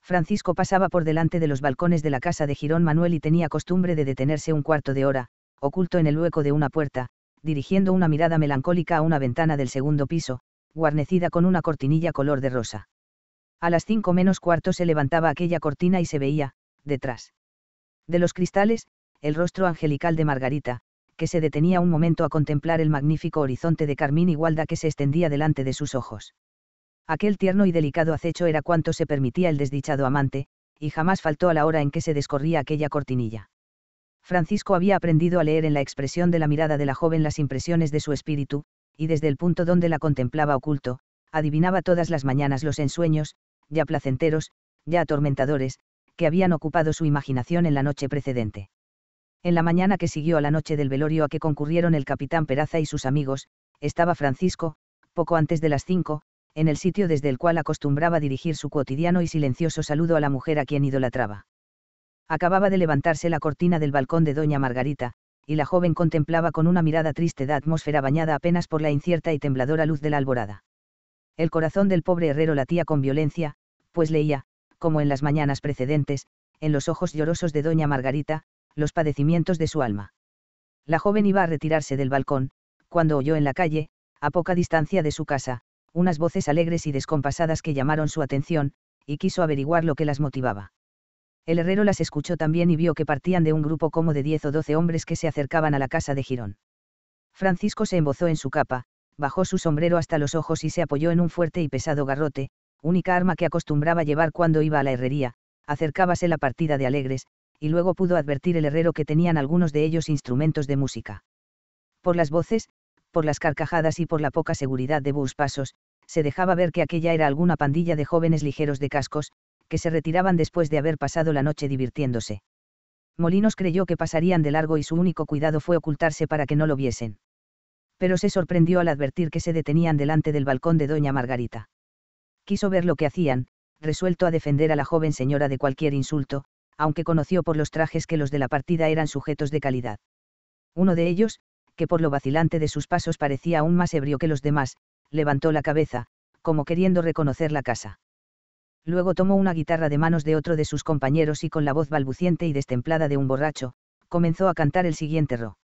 Francisco pasaba por delante de los balcones de la casa de Girón Manuel y tenía costumbre de detenerse un cuarto de hora, oculto en el hueco de una puerta, dirigiendo una mirada melancólica a una ventana del segundo piso, guarnecida con una cortinilla color de rosa. A las cinco menos cuarto se levantaba aquella cortina y se veía, detrás. De los cristales, el rostro angelical de Margarita, que se detenía un momento a contemplar el magnífico horizonte de carmín Igualda que se extendía delante de sus ojos. Aquel tierno y delicado acecho era cuanto se permitía el desdichado amante, y jamás faltó a la hora en que se descorría aquella cortinilla. Francisco había aprendido a leer en la expresión de la mirada de la joven las impresiones de su espíritu, y desde el punto donde la contemplaba oculto, adivinaba todas las mañanas los ensueños, ya placenteros, ya atormentadores, que habían ocupado su imaginación en la noche precedente. En la mañana que siguió a la noche del velorio a que concurrieron el capitán Peraza y sus amigos, estaba Francisco, poco antes de las cinco, en el sitio desde el cual acostumbraba dirigir su cotidiano y silencioso saludo a la mujer a quien idolatraba. Acababa de levantarse la cortina del balcón de doña Margarita, y la joven contemplaba con una mirada triste la atmósfera bañada apenas por la incierta y tembladora luz de la alborada. El corazón del pobre herrero latía con violencia, pues leía, como en las mañanas precedentes, en los ojos llorosos de doña Margarita, los padecimientos de su alma. La joven iba a retirarse del balcón, cuando oyó en la calle, a poca distancia de su casa, unas voces alegres y descompasadas que llamaron su atención, y quiso averiguar lo que las motivaba. El herrero las escuchó también y vio que partían de un grupo como de diez o doce hombres que se acercaban a la casa de Girón. Francisco se embozó en su capa, bajó su sombrero hasta los ojos y se apoyó en un fuerte y pesado garrote, única arma que acostumbraba llevar cuando iba a la herrería, acercábase la partida de alegres, y luego pudo advertir el herrero que tenían algunos de ellos instrumentos de música. Por las voces, por las carcajadas y por la poca seguridad de sus pasos, se dejaba ver que aquella era alguna pandilla de jóvenes ligeros de cascos, que se retiraban después de haber pasado la noche divirtiéndose. Molinos creyó que pasarían de largo y su único cuidado fue ocultarse para que no lo viesen. Pero se sorprendió al advertir que se detenían delante del balcón de doña Margarita quiso ver lo que hacían, resuelto a defender a la joven señora de cualquier insulto, aunque conoció por los trajes que los de la partida eran sujetos de calidad. Uno de ellos, que por lo vacilante de sus pasos parecía aún más ebrio que los demás, levantó la cabeza, como queriendo reconocer la casa. Luego tomó una guitarra de manos de otro de sus compañeros y con la voz balbuciente y destemplada de un borracho, comenzó a cantar el siguiente ro.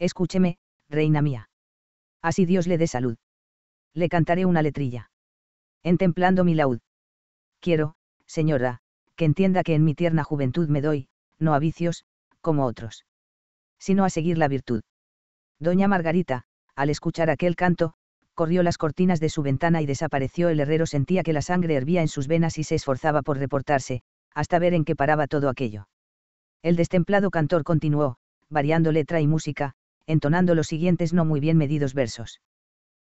Escúcheme, reina mía. Así Dios le dé salud. Le cantaré una letrilla. Entemplando mi laúd. Quiero, señora, que entienda que en mi tierna juventud me doy, no a vicios, como otros. Sino a seguir la virtud. Doña Margarita, al escuchar aquel canto, corrió las cortinas de su ventana y desapareció. El herrero sentía que la sangre hervía en sus venas y se esforzaba por reportarse, hasta ver en qué paraba todo aquello. El destemplado cantor continuó, variando letra y música, entonando los siguientes no muy bien medidos versos.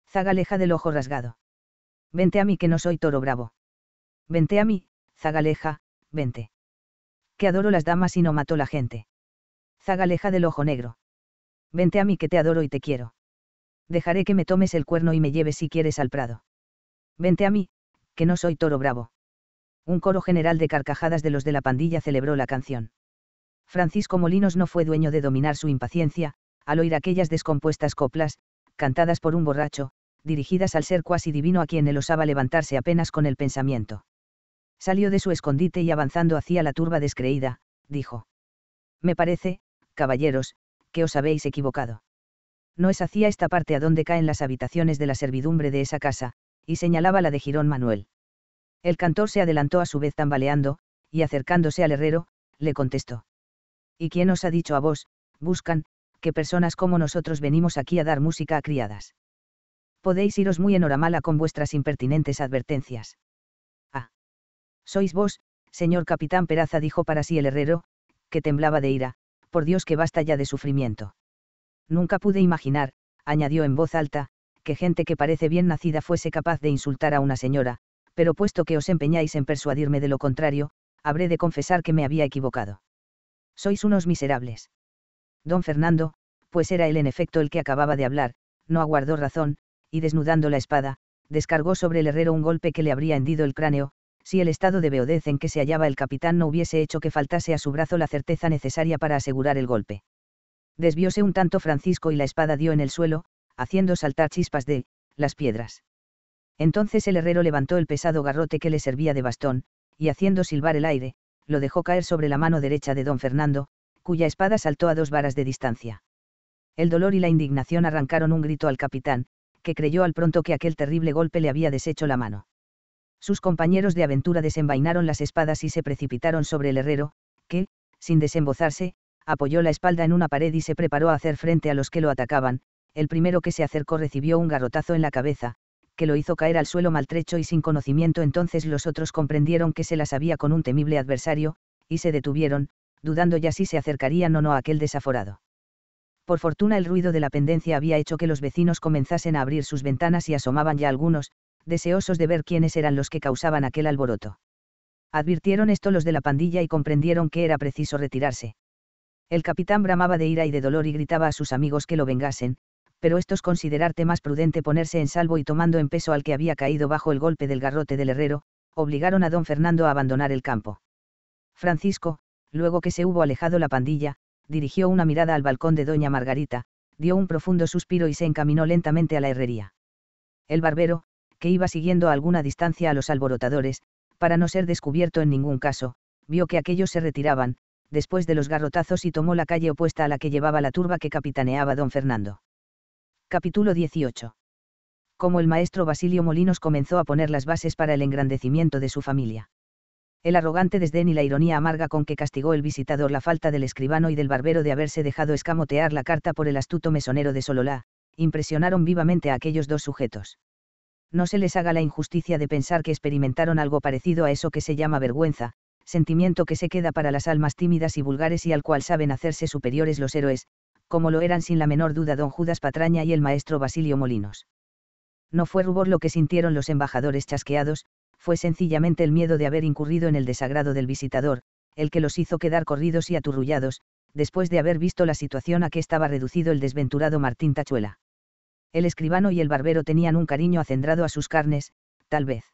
Zagaleja del ojo rasgado. Vente a mí que no soy toro bravo. Vente a mí, Zagaleja, vente. Que adoro las damas y no mato la gente. Zagaleja del ojo negro. Vente a mí que te adoro y te quiero. Dejaré que me tomes el cuerno y me lleves si quieres al prado. Vente a mí, que no soy toro bravo. Un coro general de carcajadas de los de la pandilla celebró la canción. Francisco Molinos no fue dueño de dominar su impaciencia, al oír aquellas descompuestas coplas, cantadas por un borracho, dirigidas al ser cuasi divino a quien él osaba levantarse apenas con el pensamiento. Salió de su escondite y avanzando hacia la turba descreída, dijo. Me parece, caballeros, que os habéis equivocado. No es hacia esta parte a donde caen las habitaciones de la servidumbre de esa casa, y señalaba la de Girón Manuel. El cantor se adelantó a su vez tambaleando, y acercándose al herrero, le contestó. ¿Y quién os ha dicho a vos, buscan, que personas como nosotros venimos aquí a dar música a criadas? podéis iros muy enhoramala con vuestras impertinentes advertencias. Ah. Sois vos, señor capitán Peraza dijo para sí el herrero, que temblaba de ira, por Dios que basta ya de sufrimiento. Nunca pude imaginar, añadió en voz alta, que gente que parece bien nacida fuese capaz de insultar a una señora, pero puesto que os empeñáis en persuadirme de lo contrario, habré de confesar que me había equivocado. Sois unos miserables. Don Fernando, pues era él en efecto el que acababa de hablar, no aguardó razón, y desnudando la espada, descargó sobre el herrero un golpe que le habría hendido el cráneo, si el estado de beodez en que se hallaba el capitán no hubiese hecho que faltase a su brazo la certeza necesaria para asegurar el golpe. Desvióse un tanto Francisco y la espada dio en el suelo, haciendo saltar chispas de las piedras. Entonces el herrero levantó el pesado garrote que le servía de bastón, y haciendo silbar el aire, lo dejó caer sobre la mano derecha de don Fernando, cuya espada saltó a dos varas de distancia. El dolor y la indignación arrancaron un grito al capitán, que creyó al pronto que aquel terrible golpe le había deshecho la mano. Sus compañeros de aventura desenvainaron las espadas y se precipitaron sobre el herrero, que, sin desembozarse, apoyó la espalda en una pared y se preparó a hacer frente a los que lo atacaban, el primero que se acercó recibió un garrotazo en la cabeza, que lo hizo caer al suelo maltrecho y sin conocimiento entonces los otros comprendieron que se las había con un temible adversario, y se detuvieron, dudando ya si se acercarían o no a aquel desaforado. Por fortuna el ruido de la pendencia había hecho que los vecinos comenzasen a abrir sus ventanas y asomaban ya algunos, deseosos de ver quiénes eran los que causaban aquel alboroto. Advirtieron esto los de la pandilla y comprendieron que era preciso retirarse. El capitán bramaba de ira y de dolor y gritaba a sus amigos que lo vengasen, pero estos considerarte más prudente ponerse en salvo y tomando en peso al que había caído bajo el golpe del garrote del herrero, obligaron a don Fernando a abandonar el campo. Francisco, luego que se hubo alejado la pandilla, dirigió una mirada al balcón de doña Margarita, dio un profundo suspiro y se encaminó lentamente a la herrería. El barbero, que iba siguiendo a alguna distancia a los alborotadores, para no ser descubierto en ningún caso, vio que aquellos se retiraban, después de los garrotazos y tomó la calle opuesta a la que llevaba la turba que capitaneaba don Fernando. Capítulo 18. Como el maestro Basilio Molinos comenzó a poner las bases para el engrandecimiento de su familia el arrogante desdén y la ironía amarga con que castigó el visitador la falta del escribano y del barbero de haberse dejado escamotear la carta por el astuto mesonero de Sololá, impresionaron vivamente a aquellos dos sujetos. No se les haga la injusticia de pensar que experimentaron algo parecido a eso que se llama vergüenza, sentimiento que se queda para las almas tímidas y vulgares y al cual saben hacerse superiores los héroes, como lo eran sin la menor duda don Judas Patraña y el maestro Basilio Molinos. No fue rubor lo que sintieron los embajadores chasqueados, fue sencillamente el miedo de haber incurrido en el desagrado del visitador, el que los hizo quedar corridos y aturrullados, después de haber visto la situación a que estaba reducido el desventurado Martín Tachuela. El escribano y el barbero tenían un cariño acendrado a sus carnes, tal vez.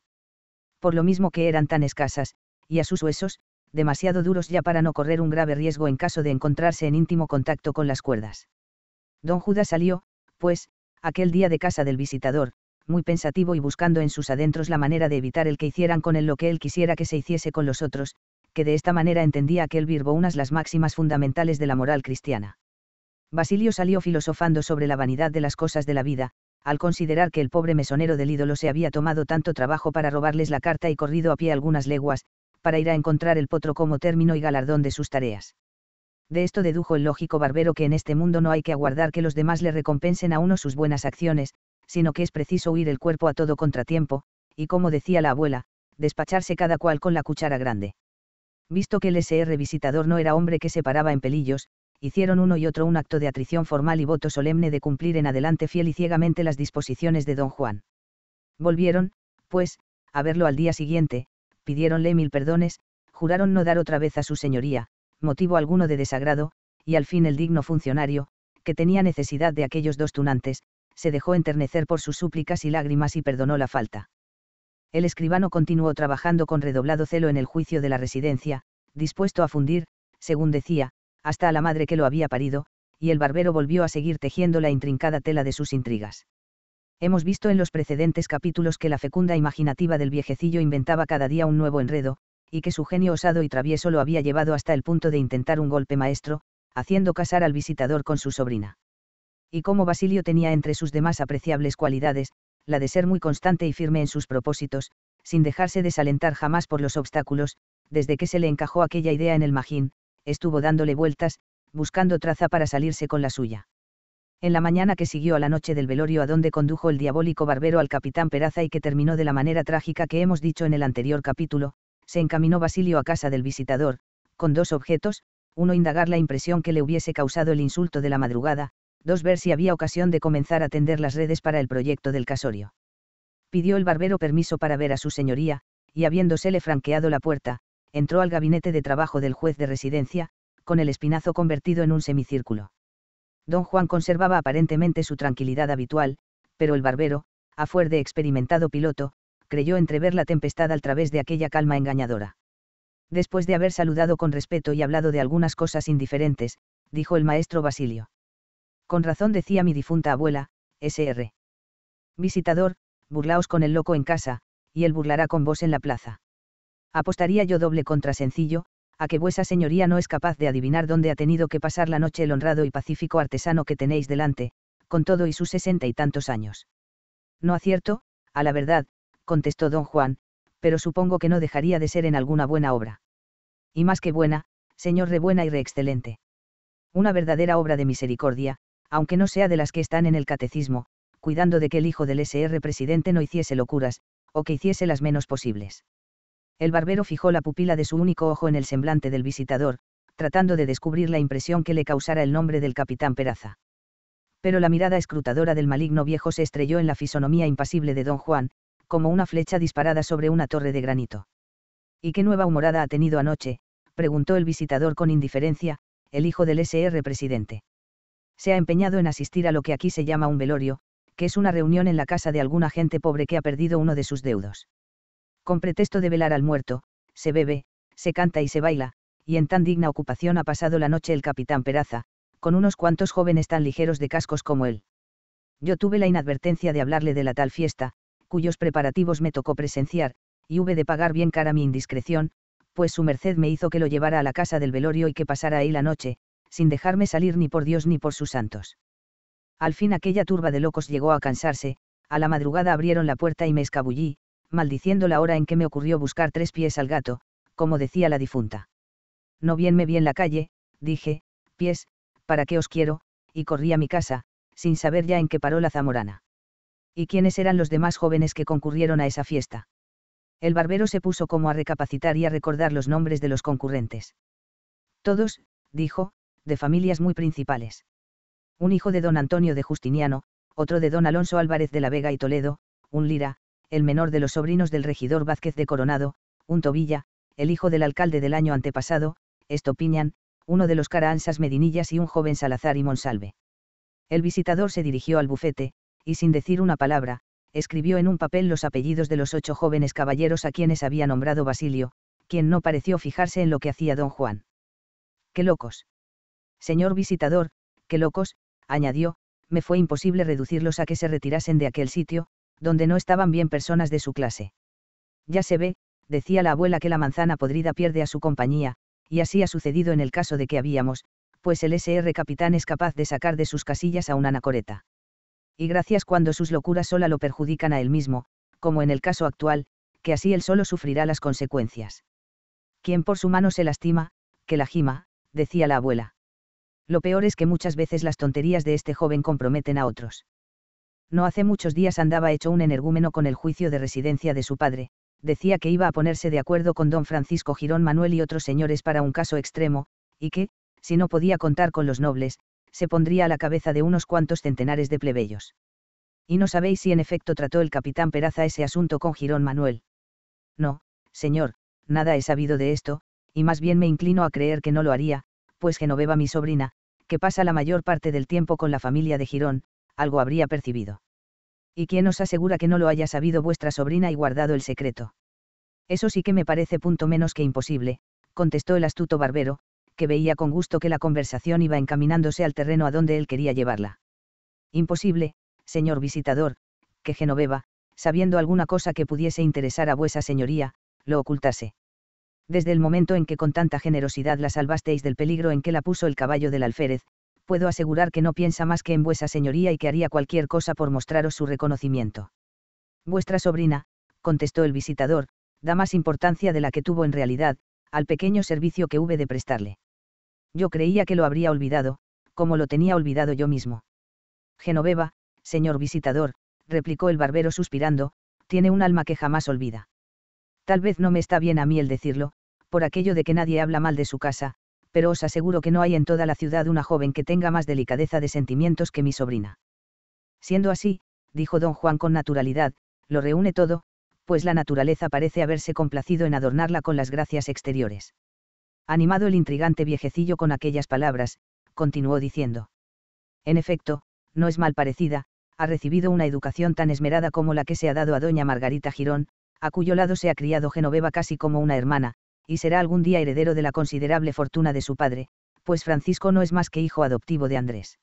Por lo mismo que eran tan escasas, y a sus huesos, demasiado duros ya para no correr un grave riesgo en caso de encontrarse en íntimo contacto con las cuerdas. Don Judas salió, pues, aquel día de casa del visitador, muy pensativo y buscando en sus adentros la manera de evitar el que hicieran con él lo que él quisiera que se hiciese con los otros, que de esta manera entendía aquel Virbo unas las máximas fundamentales de la moral cristiana. Basilio salió filosofando sobre la vanidad de las cosas de la vida, al considerar que el pobre mesonero del ídolo se había tomado tanto trabajo para robarles la carta y corrido a pie algunas leguas, para ir a encontrar el potro como término y galardón de sus tareas. De esto dedujo el lógico barbero que en este mundo no hay que aguardar que los demás le recompensen a uno sus buenas acciones, sino que es preciso huir el cuerpo a todo contratiempo, y como decía la abuela, despacharse cada cual con la cuchara grande. Visto que el SR visitador no era hombre que se paraba en pelillos, hicieron uno y otro un acto de atrición formal y voto solemne de cumplir en adelante fiel y ciegamente las disposiciones de don Juan. Volvieron, pues, a verlo al día siguiente, pidiéronle mil perdones, juraron no dar otra vez a su señoría, motivo alguno de desagrado, y al fin el digno funcionario, que tenía necesidad de aquellos dos tunantes, se dejó enternecer por sus súplicas y lágrimas y perdonó la falta. El escribano continuó trabajando con redoblado celo en el juicio de la residencia, dispuesto a fundir, según decía, hasta a la madre que lo había parido, y el barbero volvió a seguir tejiendo la intrincada tela de sus intrigas. Hemos visto en los precedentes capítulos que la fecunda imaginativa del viejecillo inventaba cada día un nuevo enredo, y que su genio osado y travieso lo había llevado hasta el punto de intentar un golpe maestro, haciendo casar al visitador con su sobrina y como Basilio tenía entre sus demás apreciables cualidades, la de ser muy constante y firme en sus propósitos, sin dejarse desalentar jamás por los obstáculos, desde que se le encajó aquella idea en el magín, estuvo dándole vueltas, buscando traza para salirse con la suya. En la mañana que siguió a la noche del velorio a donde condujo el diabólico barbero al capitán Peraza y que terminó de la manera trágica que hemos dicho en el anterior capítulo, se encaminó Basilio a casa del visitador, con dos objetos, uno indagar la impresión que le hubiese causado el insulto de la madrugada, dos Ver si había ocasión de comenzar a tender las redes para el proyecto del casorio. Pidió el barbero permiso para ver a su señoría, y habiéndosele franqueado la puerta, entró al gabinete de trabajo del juez de residencia, con el espinazo convertido en un semicírculo. Don Juan conservaba aparentemente su tranquilidad habitual, pero el barbero, a fuer de experimentado piloto, creyó entrever la tempestad al través de aquella calma engañadora. Después de haber saludado con respeto y hablado de algunas cosas indiferentes, dijo el maestro Basilio. Con razón decía mi difunta abuela, SR. Visitador, burlaos con el loco en casa, y él burlará con vos en la plaza. Apostaría yo doble contra sencillo, a que vuesa señoría no es capaz de adivinar dónde ha tenido que pasar la noche el honrado y pacífico artesano que tenéis delante, con todo y sus sesenta y tantos años. No acierto, a la verdad, contestó don Juan, pero supongo que no dejaría de ser en alguna buena obra. Y más que buena, señor buena y excelente. Una verdadera obra de misericordia, aunque no sea de las que están en el catecismo, cuidando de que el hijo del SR presidente no hiciese locuras, o que hiciese las menos posibles. El barbero fijó la pupila de su único ojo en el semblante del visitador, tratando de descubrir la impresión que le causara el nombre del capitán Peraza. Pero la mirada escrutadora del maligno viejo se estrelló en la fisonomía impasible de don Juan, como una flecha disparada sobre una torre de granito. ¿Y qué nueva humorada ha tenido anoche? preguntó el visitador con indiferencia, el hijo del SR presidente se ha empeñado en asistir a lo que aquí se llama un velorio, que es una reunión en la casa de alguna gente pobre que ha perdido uno de sus deudos. Con pretexto de velar al muerto, se bebe, se canta y se baila, y en tan digna ocupación ha pasado la noche el capitán Peraza, con unos cuantos jóvenes tan ligeros de cascos como él. Yo tuve la inadvertencia de hablarle de la tal fiesta, cuyos preparativos me tocó presenciar, y hube de pagar bien cara mi indiscreción, pues su merced me hizo que lo llevara a la casa del velorio y que pasara ahí la noche, sin dejarme salir ni por Dios ni por sus santos. Al fin aquella turba de locos llegó a cansarse, a la madrugada abrieron la puerta y me escabullí, maldiciendo la hora en que me ocurrió buscar tres pies al gato, como decía la difunta. No bien me vi en la calle, dije, pies, ¿para qué os quiero? y corrí a mi casa, sin saber ya en qué paró la zamorana. ¿Y quiénes eran los demás jóvenes que concurrieron a esa fiesta? El barbero se puso como a recapacitar y a recordar los nombres de los concurrentes. Todos, dijo, de familias muy principales. Un hijo de don Antonio de Justiniano, otro de don Alonso Álvarez de la Vega y Toledo, un Lira, el menor de los sobrinos del regidor Vázquez de Coronado, un Tobilla, el hijo del alcalde del año antepasado, Estopiñán, uno de los Caraanzas Medinillas y un joven Salazar y Monsalve. El visitador se dirigió al bufete, y sin decir una palabra, escribió en un papel los apellidos de los ocho jóvenes caballeros a quienes había nombrado Basilio, quien no pareció fijarse en lo que hacía don Juan. ¡Qué locos! Señor visitador, qué locos, añadió, me fue imposible reducirlos a que se retirasen de aquel sitio, donde no estaban bien personas de su clase. Ya se ve, decía la abuela que la manzana podrida pierde a su compañía, y así ha sucedido en el caso de que habíamos, pues el SR capitán es capaz de sacar de sus casillas a una anacoreta. Y gracias cuando sus locuras sola lo perjudican a él mismo, como en el caso actual, que así él solo sufrirá las consecuencias. Quien por su mano se lastima, que la gima, decía la abuela. Lo peor es que muchas veces las tonterías de este joven comprometen a otros. No hace muchos días andaba hecho un energúmeno con el juicio de residencia de su padre, decía que iba a ponerse de acuerdo con don Francisco Girón Manuel y otros señores para un caso extremo, y que, si no podía contar con los nobles, se pondría a la cabeza de unos cuantos centenares de plebeyos. Y no sabéis si en efecto trató el capitán Peraza ese asunto con Girón Manuel. No, señor, nada he sabido de esto, y más bien me inclino a creer que no lo haría, pues Genoveva mi sobrina, que pasa la mayor parte del tiempo con la familia de Girón, algo habría percibido. ¿Y quién os asegura que no lo haya sabido vuestra sobrina y guardado el secreto? Eso sí que me parece punto menos que imposible, contestó el astuto barbero, que veía con gusto que la conversación iba encaminándose al terreno a donde él quería llevarla. Imposible, señor visitador, que Genoveva, sabiendo alguna cosa que pudiese interesar a vuesa señoría, lo ocultase desde el momento en que con tanta generosidad la salvasteis del peligro en que la puso el caballo del alférez, puedo asegurar que no piensa más que en vuesa señoría y que haría cualquier cosa por mostraros su reconocimiento. Vuestra sobrina, contestó el visitador, da más importancia de la que tuvo en realidad, al pequeño servicio que hube de prestarle. Yo creía que lo habría olvidado, como lo tenía olvidado yo mismo. Genoveva, señor visitador, replicó el barbero suspirando, tiene un alma que jamás olvida. Tal vez no me está bien a mí el decirlo, por aquello de que nadie habla mal de su casa, pero os aseguro que no hay en toda la ciudad una joven que tenga más delicadeza de sentimientos que mi sobrina. Siendo así, dijo don Juan con naturalidad, lo reúne todo, pues la naturaleza parece haberse complacido en adornarla con las gracias exteriores. Animado el intrigante viejecillo con aquellas palabras, continuó diciendo. En efecto, no es mal parecida, ha recibido una educación tan esmerada como la que se ha dado a doña Margarita Girón, a cuyo lado se ha criado Genoveva casi como una hermana, y será algún día heredero de la considerable fortuna de su padre, pues Francisco no es más que hijo adoptivo de Andrés.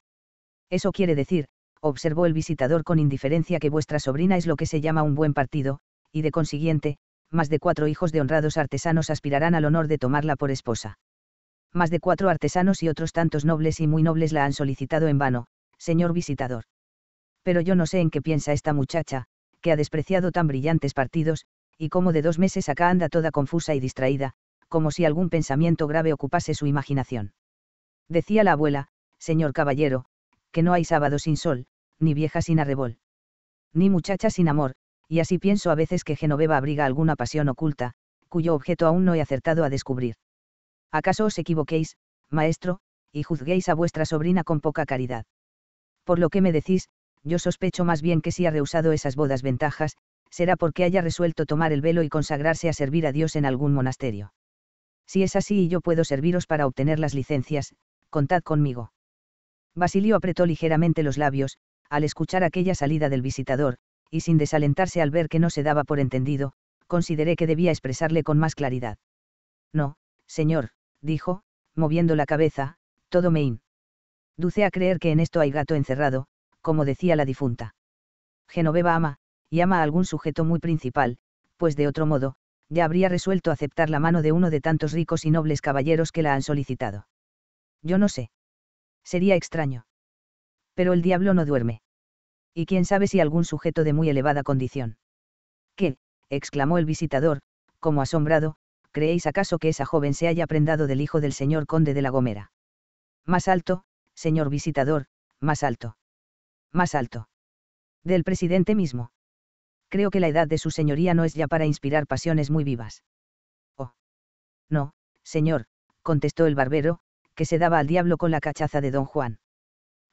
Eso quiere decir, observó el visitador con indiferencia que vuestra sobrina es lo que se llama un buen partido, y de consiguiente, más de cuatro hijos de honrados artesanos aspirarán al honor de tomarla por esposa. Más de cuatro artesanos y otros tantos nobles y muy nobles la han solicitado en vano, señor visitador. Pero yo no sé en qué piensa esta muchacha, que ha despreciado tan brillantes partidos, y como de dos meses acá anda toda confusa y distraída, como si algún pensamiento grave ocupase su imaginación. Decía la abuela, señor caballero, que no hay sábado sin sol, ni vieja sin arrebol. Ni muchacha sin amor, y así pienso a veces que Genoveva abriga alguna pasión oculta, cuyo objeto aún no he acertado a descubrir. ¿Acaso os equivoquéis, maestro, y juzguéis a vuestra sobrina con poca caridad? Por lo que me decís, yo sospecho más bien que si ha rehusado esas bodas ventajas, será porque haya resuelto tomar el velo y consagrarse a servir a Dios en algún monasterio. Si es así y yo puedo serviros para obtener las licencias, contad conmigo. Basilio apretó ligeramente los labios, al escuchar aquella salida del visitador, y sin desalentarse al ver que no se daba por entendido, consideré que debía expresarle con más claridad. No, señor, dijo, moviendo la cabeza, todo me in. Duce a creer que en esto hay gato encerrado, como decía la difunta. Genoveva ama, y ama a algún sujeto muy principal, pues de otro modo, ya habría resuelto aceptar la mano de uno de tantos ricos y nobles caballeros que la han solicitado. Yo no sé. Sería extraño. Pero el diablo no duerme. Y quién sabe si algún sujeto de muy elevada condición. ¿Qué? exclamó el visitador, como asombrado, ¿creéis acaso que esa joven se haya prendado del hijo del señor conde de la Gomera? Más alto, señor visitador, más alto. Más alto. Del presidente mismo creo que la edad de su señoría no es ya para inspirar pasiones muy vivas. Oh. No, señor, contestó el barbero, que se daba al diablo con la cachaza de don Juan.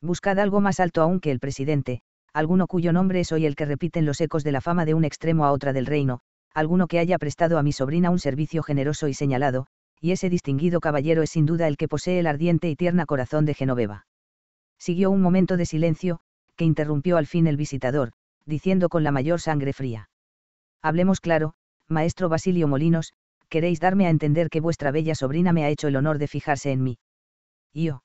Buscad algo más alto aún que el presidente, alguno cuyo nombre es hoy el que repiten los ecos de la fama de un extremo a otra del reino, alguno que haya prestado a mi sobrina un servicio generoso y señalado, y ese distinguido caballero es sin duda el que posee el ardiente y tierna corazón de Genoveva. Siguió un momento de silencio, que interrumpió al fin el visitador, diciendo con la mayor sangre fría. Hablemos claro, maestro Basilio Molinos, queréis darme a entender que vuestra bella sobrina me ha hecho el honor de fijarse en mí. Yo.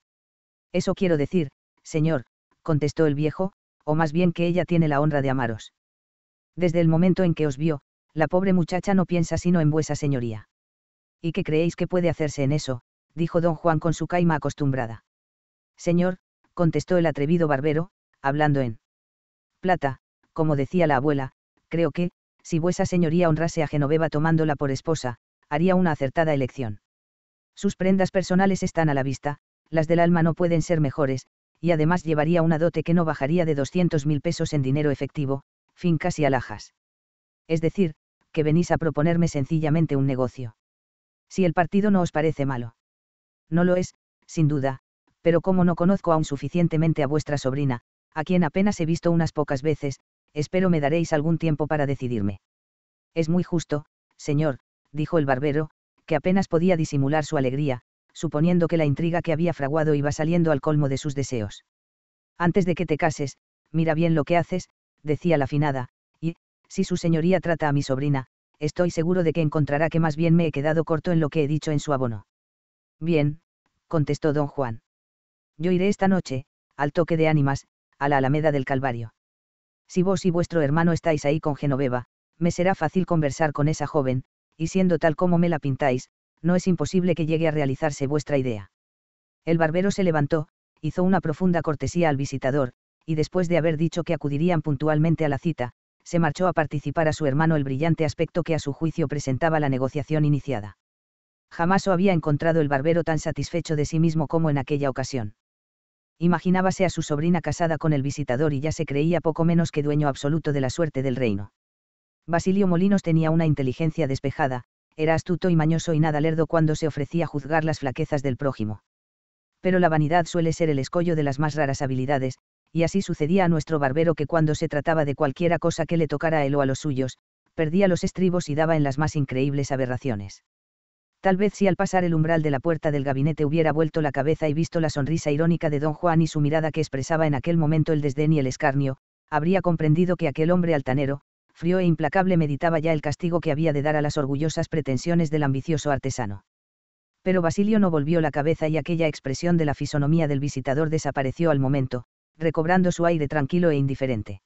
Eso quiero decir, señor, contestó el viejo, o más bien que ella tiene la honra de amaros. Desde el momento en que os vio, la pobre muchacha no piensa sino en vuesa señoría. ¿Y qué creéis que puede hacerse en eso? dijo don Juan con su caima acostumbrada. Señor, contestó el atrevido barbero, hablando en plata, como decía la abuela, creo que, si vuesa señoría honrase a Genoveva tomándola por esposa, haría una acertada elección. Sus prendas personales están a la vista, las del alma no pueden ser mejores, y además llevaría una dote que no bajaría de 200.000 mil pesos en dinero efectivo, fincas y alhajas. Es decir, que venís a proponerme sencillamente un negocio. Si el partido no os parece malo. No lo es, sin duda, pero como no conozco aún suficientemente a vuestra sobrina, a quien apenas he visto unas pocas veces, espero me daréis algún tiempo para decidirme. Es muy justo, señor, dijo el barbero, que apenas podía disimular su alegría, suponiendo que la intriga que había fraguado iba saliendo al colmo de sus deseos. Antes de que te cases, mira bien lo que haces, decía la finada, y, si su señoría trata a mi sobrina, estoy seguro de que encontrará que más bien me he quedado corto en lo que he dicho en su abono. Bien, contestó don Juan. Yo iré esta noche, al toque de ánimas, a la Alameda del Calvario. Si vos y vuestro hermano estáis ahí con Genoveva, me será fácil conversar con esa joven, y siendo tal como me la pintáis, no es imposible que llegue a realizarse vuestra idea. El barbero se levantó, hizo una profunda cortesía al visitador, y después de haber dicho que acudirían puntualmente a la cita, se marchó a participar a su hermano el brillante aspecto que a su juicio presentaba la negociación iniciada. Jamás o había encontrado el barbero tan satisfecho de sí mismo como en aquella ocasión imaginábase a su sobrina casada con el visitador y ya se creía poco menos que dueño absoluto de la suerte del reino. Basilio Molinos tenía una inteligencia despejada, era astuto y mañoso y nada lerdo cuando se ofrecía a juzgar las flaquezas del prójimo. Pero la vanidad suele ser el escollo de las más raras habilidades, y así sucedía a nuestro barbero que cuando se trataba de cualquiera cosa que le tocara a él o a los suyos, perdía los estribos y daba en las más increíbles aberraciones. Tal vez si al pasar el umbral de la puerta del gabinete hubiera vuelto la cabeza y visto la sonrisa irónica de don Juan y su mirada que expresaba en aquel momento el desdén y el escarnio, habría comprendido que aquel hombre altanero, frío e implacable meditaba ya el castigo que había de dar a las orgullosas pretensiones del ambicioso artesano. Pero Basilio no volvió la cabeza y aquella expresión de la fisonomía del visitador desapareció al momento, recobrando su aire tranquilo e indiferente.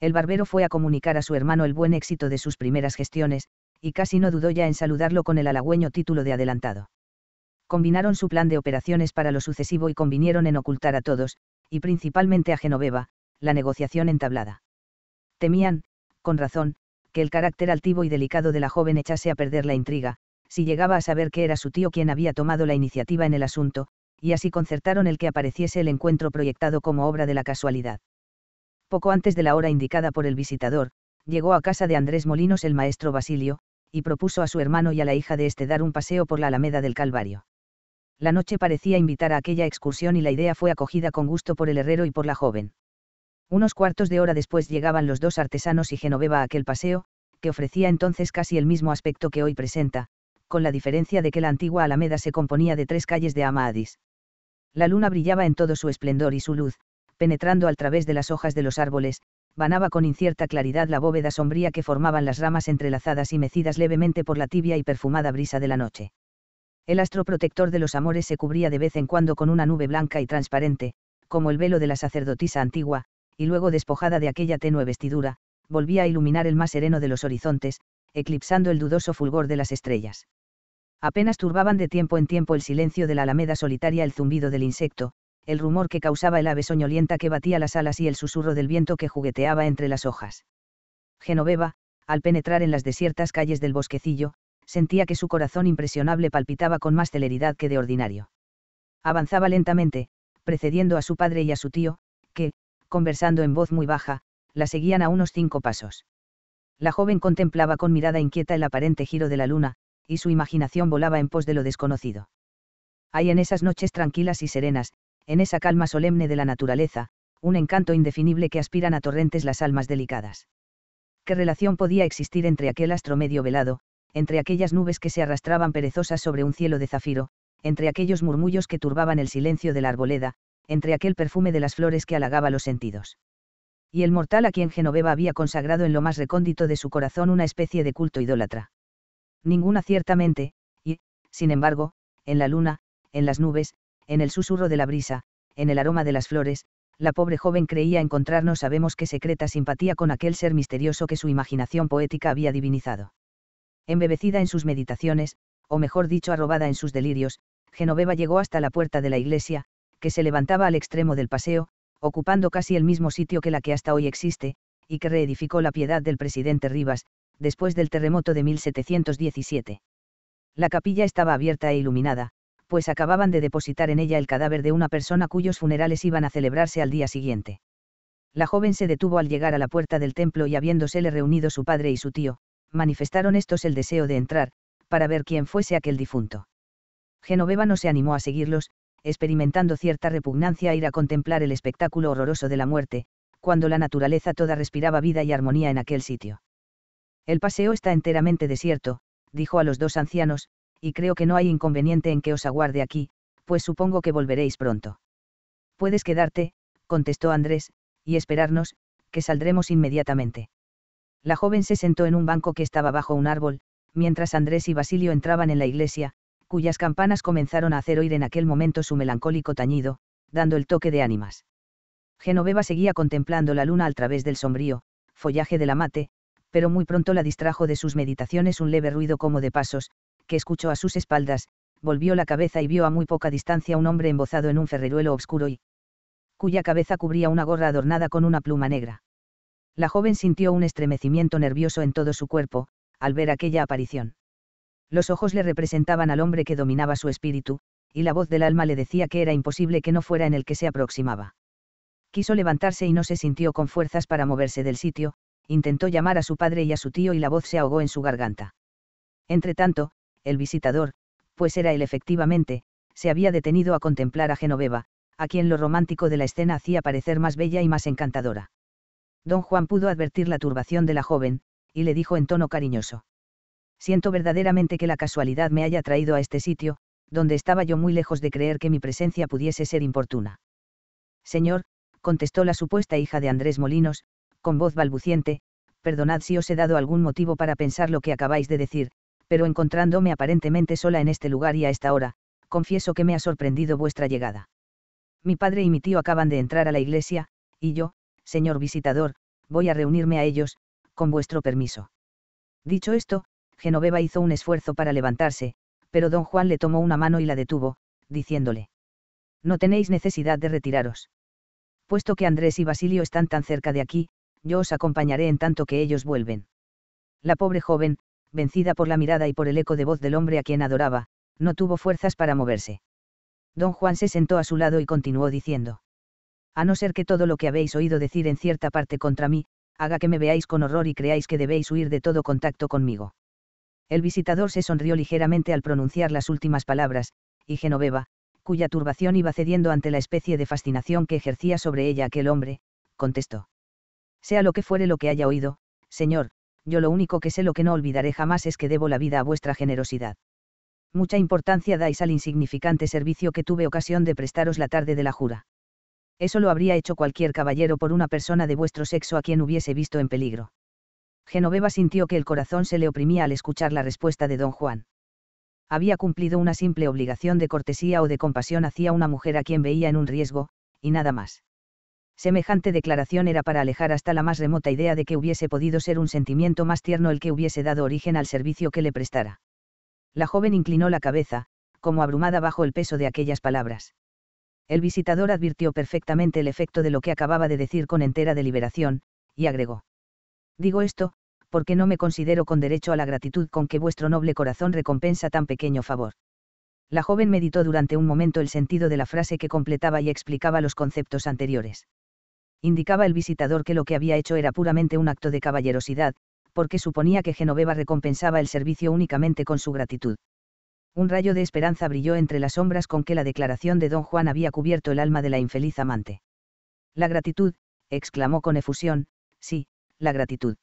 El barbero fue a comunicar a su hermano el buen éxito de sus primeras gestiones, y casi no dudó ya en saludarlo con el halagüeño título de adelantado. Combinaron su plan de operaciones para lo sucesivo y convinieron en ocultar a todos, y principalmente a Genoveva, la negociación entablada. Temían, con razón, que el carácter altivo y delicado de la joven echase a perder la intriga, si llegaba a saber que era su tío quien había tomado la iniciativa en el asunto, y así concertaron el que apareciese el encuentro proyectado como obra de la casualidad. Poco antes de la hora indicada por el visitador, llegó a casa de Andrés Molinos el maestro Basilio, y propuso a su hermano y a la hija de este dar un paseo por la Alameda del Calvario. La noche parecía invitar a aquella excursión y la idea fue acogida con gusto por el herrero y por la joven. Unos cuartos de hora después llegaban los dos artesanos y Genoveva a aquel paseo, que ofrecía entonces casi el mismo aspecto que hoy presenta, con la diferencia de que la antigua Alameda se componía de tres calles de Amadis. La luna brillaba en todo su esplendor y su luz, penetrando al través de las hojas de los árboles, vanaba con incierta claridad la bóveda sombría que formaban las ramas entrelazadas y mecidas levemente por la tibia y perfumada brisa de la noche. El astro protector de los amores se cubría de vez en cuando con una nube blanca y transparente, como el velo de la sacerdotisa antigua, y luego despojada de aquella tenue vestidura, volvía a iluminar el más sereno de los horizontes, eclipsando el dudoso fulgor de las estrellas. Apenas turbaban de tiempo en tiempo el silencio de la alameda solitaria el zumbido del insecto, el rumor que causaba el ave soñolienta que batía las alas y el susurro del viento que jugueteaba entre las hojas. Genoveva, al penetrar en las desiertas calles del bosquecillo, sentía que su corazón impresionable palpitaba con más celeridad que de ordinario. Avanzaba lentamente, precediendo a su padre y a su tío, que, conversando en voz muy baja, la seguían a unos cinco pasos. La joven contemplaba con mirada inquieta el aparente giro de la luna, y su imaginación volaba en pos de lo desconocido. Hay en esas noches tranquilas y serenas, en esa calma solemne de la naturaleza, un encanto indefinible que aspiran a torrentes las almas delicadas. ¿Qué relación podía existir entre aquel astro medio velado, entre aquellas nubes que se arrastraban perezosas sobre un cielo de zafiro, entre aquellos murmullos que turbaban el silencio de la arboleda, entre aquel perfume de las flores que halagaba los sentidos? Y el mortal a quien Genoveva había consagrado en lo más recóndito de su corazón una especie de culto idólatra. Ninguna ciertamente, y, sin embargo, en la luna, en las nubes, en el susurro de la brisa, en el aroma de las flores, la pobre joven creía encontrarnos sabemos qué secreta simpatía con aquel ser misterioso que su imaginación poética había divinizado. Embebecida en sus meditaciones, o mejor dicho arrobada en sus delirios, Genoveva llegó hasta la puerta de la iglesia, que se levantaba al extremo del paseo, ocupando casi el mismo sitio que la que hasta hoy existe, y que reedificó la piedad del presidente Rivas, después del terremoto de 1717. La capilla estaba abierta e iluminada, pues acababan de depositar en ella el cadáver de una persona cuyos funerales iban a celebrarse al día siguiente. La joven se detuvo al llegar a la puerta del templo y habiéndosele reunido su padre y su tío, manifestaron estos el deseo de entrar, para ver quién fuese aquel difunto. Genoveva no se animó a seguirlos, experimentando cierta repugnancia a ir a contemplar el espectáculo horroroso de la muerte, cuando la naturaleza toda respiraba vida y armonía en aquel sitio. El paseo está enteramente desierto, dijo a los dos ancianos, y creo que no hay inconveniente en que os aguarde aquí, pues supongo que volveréis pronto. Puedes quedarte, contestó Andrés, y esperarnos, que saldremos inmediatamente. La joven se sentó en un banco que estaba bajo un árbol, mientras Andrés y Basilio entraban en la iglesia, cuyas campanas comenzaron a hacer oír en aquel momento su melancólico tañido, dando el toque de ánimas. Genoveva seguía contemplando la luna al través del sombrío, follaje de la mate, pero muy pronto la distrajo de sus meditaciones un leve ruido como de pasos, escuchó a sus espaldas, volvió la cabeza y vio a muy poca distancia un hombre embozado en un ferreruelo oscuro y cuya cabeza cubría una gorra adornada con una pluma negra. La joven sintió un estremecimiento nervioso en todo su cuerpo, al ver aquella aparición. Los ojos le representaban al hombre que dominaba su espíritu, y la voz del alma le decía que era imposible que no fuera en el que se aproximaba. Quiso levantarse y no se sintió con fuerzas para moverse del sitio, intentó llamar a su padre y a su tío y la voz se ahogó en su garganta. Entretanto, el visitador, pues era él efectivamente, se había detenido a contemplar a Genoveva, a quien lo romántico de la escena hacía parecer más bella y más encantadora. Don Juan pudo advertir la turbación de la joven, y le dijo en tono cariñoso. Siento verdaderamente que la casualidad me haya traído a este sitio, donde estaba yo muy lejos de creer que mi presencia pudiese ser importuna. Señor, contestó la supuesta hija de Andrés Molinos, con voz balbuciente, perdonad si os he dado algún motivo para pensar lo que acabáis de decir, pero encontrándome aparentemente sola en este lugar y a esta hora, confieso que me ha sorprendido vuestra llegada. Mi padre y mi tío acaban de entrar a la iglesia, y yo, señor visitador, voy a reunirme a ellos, con vuestro permiso. Dicho esto, Genoveva hizo un esfuerzo para levantarse, pero don Juan le tomó una mano y la detuvo, diciéndole. No tenéis necesidad de retiraros. Puesto que Andrés y Basilio están tan cerca de aquí, yo os acompañaré en tanto que ellos vuelven. La pobre joven, vencida por la mirada y por el eco de voz del hombre a quien adoraba, no tuvo fuerzas para moverse. Don Juan se sentó a su lado y continuó diciendo. A no ser que todo lo que habéis oído decir en cierta parte contra mí, haga que me veáis con horror y creáis que debéis huir de todo contacto conmigo. El visitador se sonrió ligeramente al pronunciar las últimas palabras, y Genoveva, cuya turbación iba cediendo ante la especie de fascinación que ejercía sobre ella aquel hombre, contestó. Sea lo que fuere lo que haya oído, señor, yo lo único que sé lo que no olvidaré jamás es que debo la vida a vuestra generosidad. Mucha importancia dais al insignificante servicio que tuve ocasión de prestaros la tarde de la jura. Eso lo habría hecho cualquier caballero por una persona de vuestro sexo a quien hubiese visto en peligro. Genoveva sintió que el corazón se le oprimía al escuchar la respuesta de don Juan. Había cumplido una simple obligación de cortesía o de compasión hacia una mujer a quien veía en un riesgo, y nada más. Semejante declaración era para alejar hasta la más remota idea de que hubiese podido ser un sentimiento más tierno el que hubiese dado origen al servicio que le prestara. La joven inclinó la cabeza, como abrumada bajo el peso de aquellas palabras. El visitador advirtió perfectamente el efecto de lo que acababa de decir con entera deliberación, y agregó. Digo esto, porque no me considero con derecho a la gratitud con que vuestro noble corazón recompensa tan pequeño favor. La joven meditó durante un momento el sentido de la frase que completaba y explicaba los conceptos anteriores indicaba el visitador que lo que había hecho era puramente un acto de caballerosidad, porque suponía que Genoveva recompensaba el servicio únicamente con su gratitud. Un rayo de esperanza brilló entre las sombras con que la declaración de don Juan había cubierto el alma de la infeliz amante. La gratitud, exclamó con efusión, sí, la gratitud.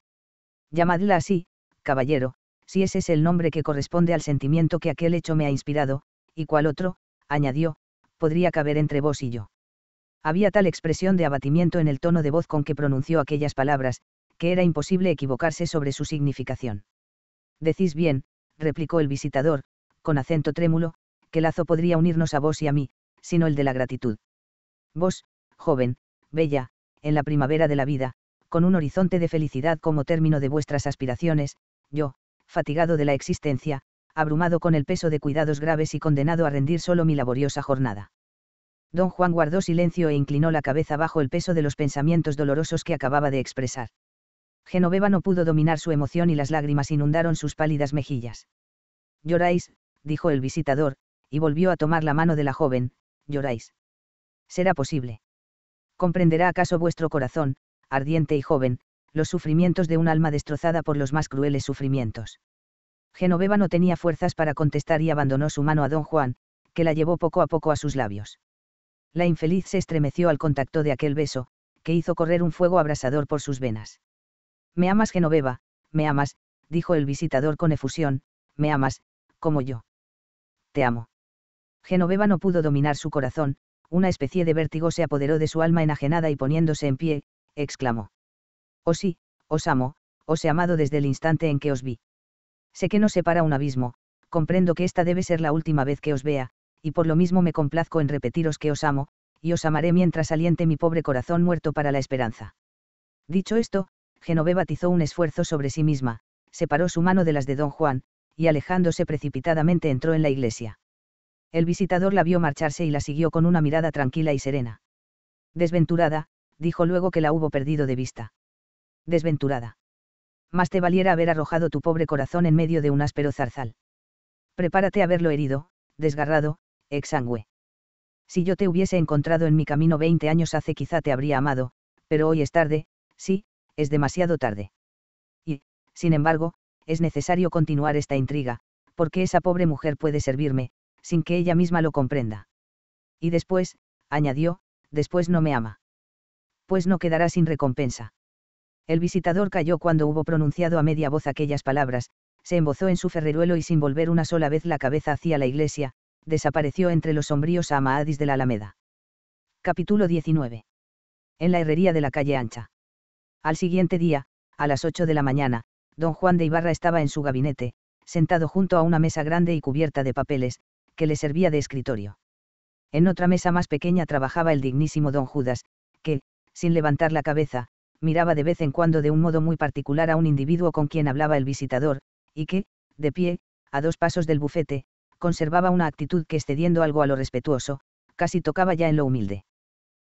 Llamadla así, caballero, si ese es el nombre que corresponde al sentimiento que aquel hecho me ha inspirado, y cuál otro, añadió, podría caber entre vos y yo había tal expresión de abatimiento en el tono de voz con que pronunció aquellas palabras, que era imposible equivocarse sobre su significación. Decís bien, replicó el visitador, con acento trémulo, que lazo podría unirnos a vos y a mí, sino el de la gratitud. Vos, joven, bella, en la primavera de la vida, con un horizonte de felicidad como término de vuestras aspiraciones, yo, fatigado de la existencia, abrumado con el peso de cuidados graves y condenado a rendir solo mi laboriosa jornada. Don Juan guardó silencio e inclinó la cabeza bajo el peso de los pensamientos dolorosos que acababa de expresar. Genoveva no pudo dominar su emoción y las lágrimas inundaron sus pálidas mejillas. Lloráis, dijo el visitador, y volvió a tomar la mano de la joven, lloráis. ¿Será posible? ¿Comprenderá acaso vuestro corazón, ardiente y joven, los sufrimientos de un alma destrozada por los más crueles sufrimientos? Genoveva no tenía fuerzas para contestar y abandonó su mano a don Juan, que la llevó poco a poco a sus labios la infeliz se estremeció al contacto de aquel beso, que hizo correr un fuego abrasador por sus venas. Me amas, Genoveva, me amas, dijo el visitador con efusión, me amas, como yo. Te amo. Genoveva no pudo dominar su corazón, una especie de vértigo se apoderó de su alma enajenada y poniéndose en pie, exclamó. Oh sí, os amo, os he amado desde el instante en que os vi. Sé que nos separa un abismo, comprendo que esta debe ser la última vez que os vea, y por lo mismo me complazco en repetiros que os amo, y os amaré mientras aliente mi pobre corazón muerto para la esperanza. Dicho esto, Genoveva batizó un esfuerzo sobre sí misma, separó su mano de las de don Juan, y alejándose precipitadamente entró en la iglesia. El visitador la vio marcharse y la siguió con una mirada tranquila y serena. Desventurada, dijo luego que la hubo perdido de vista. Desventurada. Más te valiera haber arrojado tu pobre corazón en medio de un áspero zarzal. Prepárate a verlo herido, desgarrado, exangüe. Si yo te hubiese encontrado en mi camino veinte años hace quizá te habría amado, pero hoy es tarde, sí, es demasiado tarde. Y, sin embargo, es necesario continuar esta intriga, porque esa pobre mujer puede servirme, sin que ella misma lo comprenda. Y después, añadió, después no me ama. Pues no quedará sin recompensa. El visitador cayó cuando hubo pronunciado a media voz aquellas palabras, se embozó en su ferreruelo y sin volver una sola vez la cabeza hacia la iglesia, desapareció entre los sombríos amaadis de la Alameda. Capítulo 19. En la herrería de la calle ancha. Al siguiente día, a las 8 de la mañana, don Juan de Ibarra estaba en su gabinete, sentado junto a una mesa grande y cubierta de papeles, que le servía de escritorio. En otra mesa más pequeña trabajaba el dignísimo don Judas, que, sin levantar la cabeza, miraba de vez en cuando de un modo muy particular a un individuo con quien hablaba el visitador, y que, de pie, a dos pasos del bufete, conservaba una actitud que excediendo algo a lo respetuoso, casi tocaba ya en lo humilde.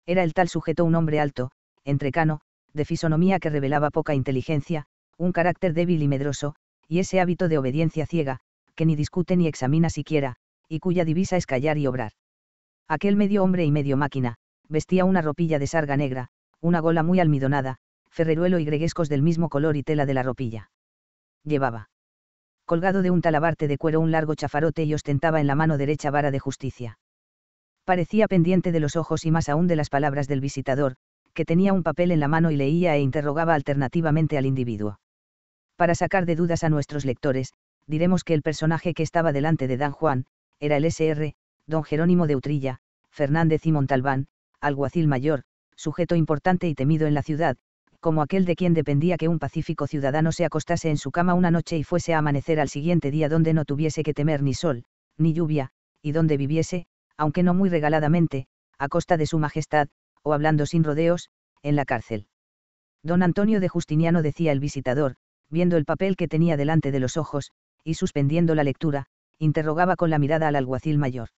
Era el tal sujeto un hombre alto, entrecano, de fisonomía que revelaba poca inteligencia, un carácter débil y medroso, y ese hábito de obediencia ciega, que ni discute ni examina siquiera, y cuya divisa es callar y obrar. Aquel medio hombre y medio máquina, vestía una ropilla de sarga negra, una gola muy almidonada, ferreruelo y greguescos del mismo color y tela de la ropilla. Llevaba colgado de un talabarte de cuero un largo chafarote y ostentaba en la mano derecha vara de justicia. Parecía pendiente de los ojos y más aún de las palabras del visitador, que tenía un papel en la mano y leía e interrogaba alternativamente al individuo. Para sacar de dudas a nuestros lectores, diremos que el personaje que estaba delante de Dan Juan, era el SR, don Jerónimo de Utrilla, Fernández y Montalbán, alguacil mayor, sujeto importante y temido en la ciudad, como aquel de quien dependía que un pacífico ciudadano se acostase en su cama una noche y fuese a amanecer al siguiente día donde no tuviese que temer ni sol, ni lluvia, y donde viviese, aunque no muy regaladamente, a costa de su majestad, o hablando sin rodeos, en la cárcel. Don Antonio de Justiniano decía el visitador, viendo el papel que tenía delante de los ojos, y suspendiendo la lectura, interrogaba con la mirada al alguacil mayor.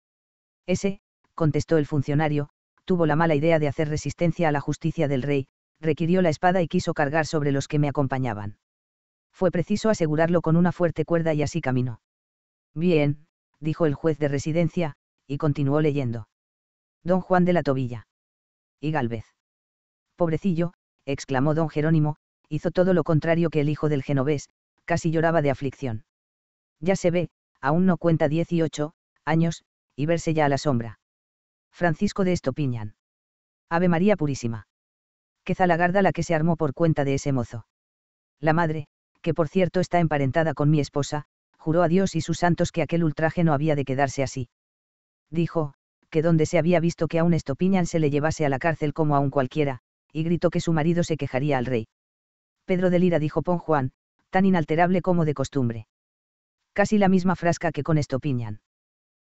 Ese, contestó el funcionario, tuvo la mala idea de hacer resistencia a la justicia del rey, requirió la espada y quiso cargar sobre los que me acompañaban. Fue preciso asegurarlo con una fuerte cuerda y así caminó. Bien, dijo el juez de residencia, y continuó leyendo. Don Juan de la Tobilla. Y Galvez. Pobrecillo, exclamó don Jerónimo, hizo todo lo contrario que el hijo del genovés, casi lloraba de aflicción. Ya se ve, aún no cuenta 18 años, y verse ya a la sombra. Francisco de Estopiñan. Ave María Purísima que Zalagarda la que se armó por cuenta de ese mozo. La madre, que por cierto está emparentada con mi esposa, juró a Dios y sus santos que aquel ultraje no había de quedarse así. Dijo, que donde se había visto que a un estopiñan se le llevase a la cárcel como a un cualquiera, y gritó que su marido se quejaría al rey. Pedro de Lira dijo Pon Juan, tan inalterable como de costumbre. Casi la misma frasca que con estopiñan.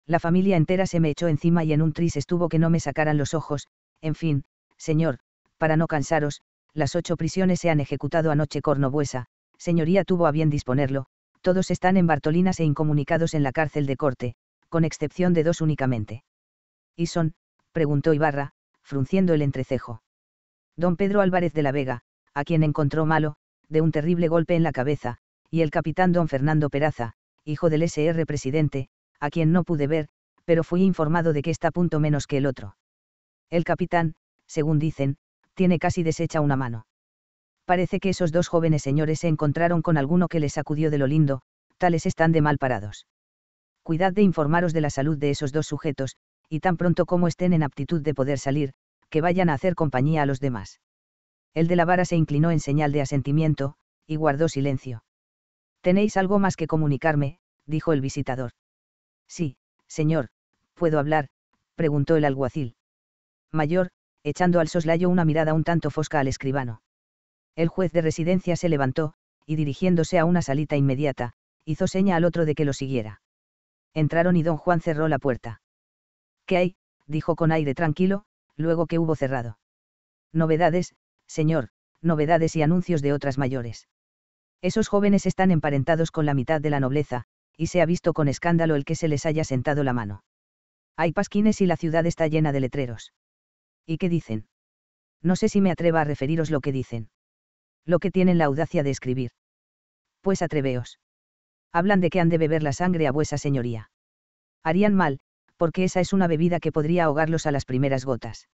La familia entera se me echó encima y en un tris estuvo que no me sacaran los ojos, en fin, señor, para no cansaros, las ocho prisiones se han ejecutado anoche Cornobuesa, señoría tuvo a bien disponerlo, todos están en Bartolinas e incomunicados en la cárcel de corte, con excepción de dos únicamente. ¿Y son? preguntó Ibarra, frunciendo el entrecejo. Don Pedro Álvarez de la Vega, a quien encontró malo, de un terrible golpe en la cabeza, y el capitán don Fernando Peraza, hijo del SR presidente, a quien no pude ver, pero fui informado de que está punto menos que el otro. El capitán, según dicen, tiene casi deshecha una mano. Parece que esos dos jóvenes señores se encontraron con alguno que les sacudió de lo lindo, tales están de mal parados. Cuidad de informaros de la salud de esos dos sujetos, y tan pronto como estén en aptitud de poder salir, que vayan a hacer compañía a los demás. El de la vara se inclinó en señal de asentimiento, y guardó silencio. ¿Tenéis algo más que comunicarme? dijo el visitador. Sí, señor, ¿puedo hablar? preguntó el alguacil. Mayor, echando al soslayo una mirada un tanto fosca al escribano. El juez de residencia se levantó, y dirigiéndose a una salita inmediata, hizo seña al otro de que lo siguiera. Entraron y don Juan cerró la puerta. ¿Qué hay? dijo con aire tranquilo, luego que hubo cerrado. Novedades, señor, novedades y anuncios de otras mayores. Esos jóvenes están emparentados con la mitad de la nobleza, y se ha visto con escándalo el que se les haya sentado la mano. Hay pasquines y la ciudad está llena de letreros. ¿Y qué dicen? No sé si me atreva a referiros lo que dicen. Lo que tienen la audacia de escribir. Pues atreveos. Hablan de que han de beber la sangre a vuesa señoría. Harían mal, porque esa es una bebida que podría ahogarlos a las primeras gotas.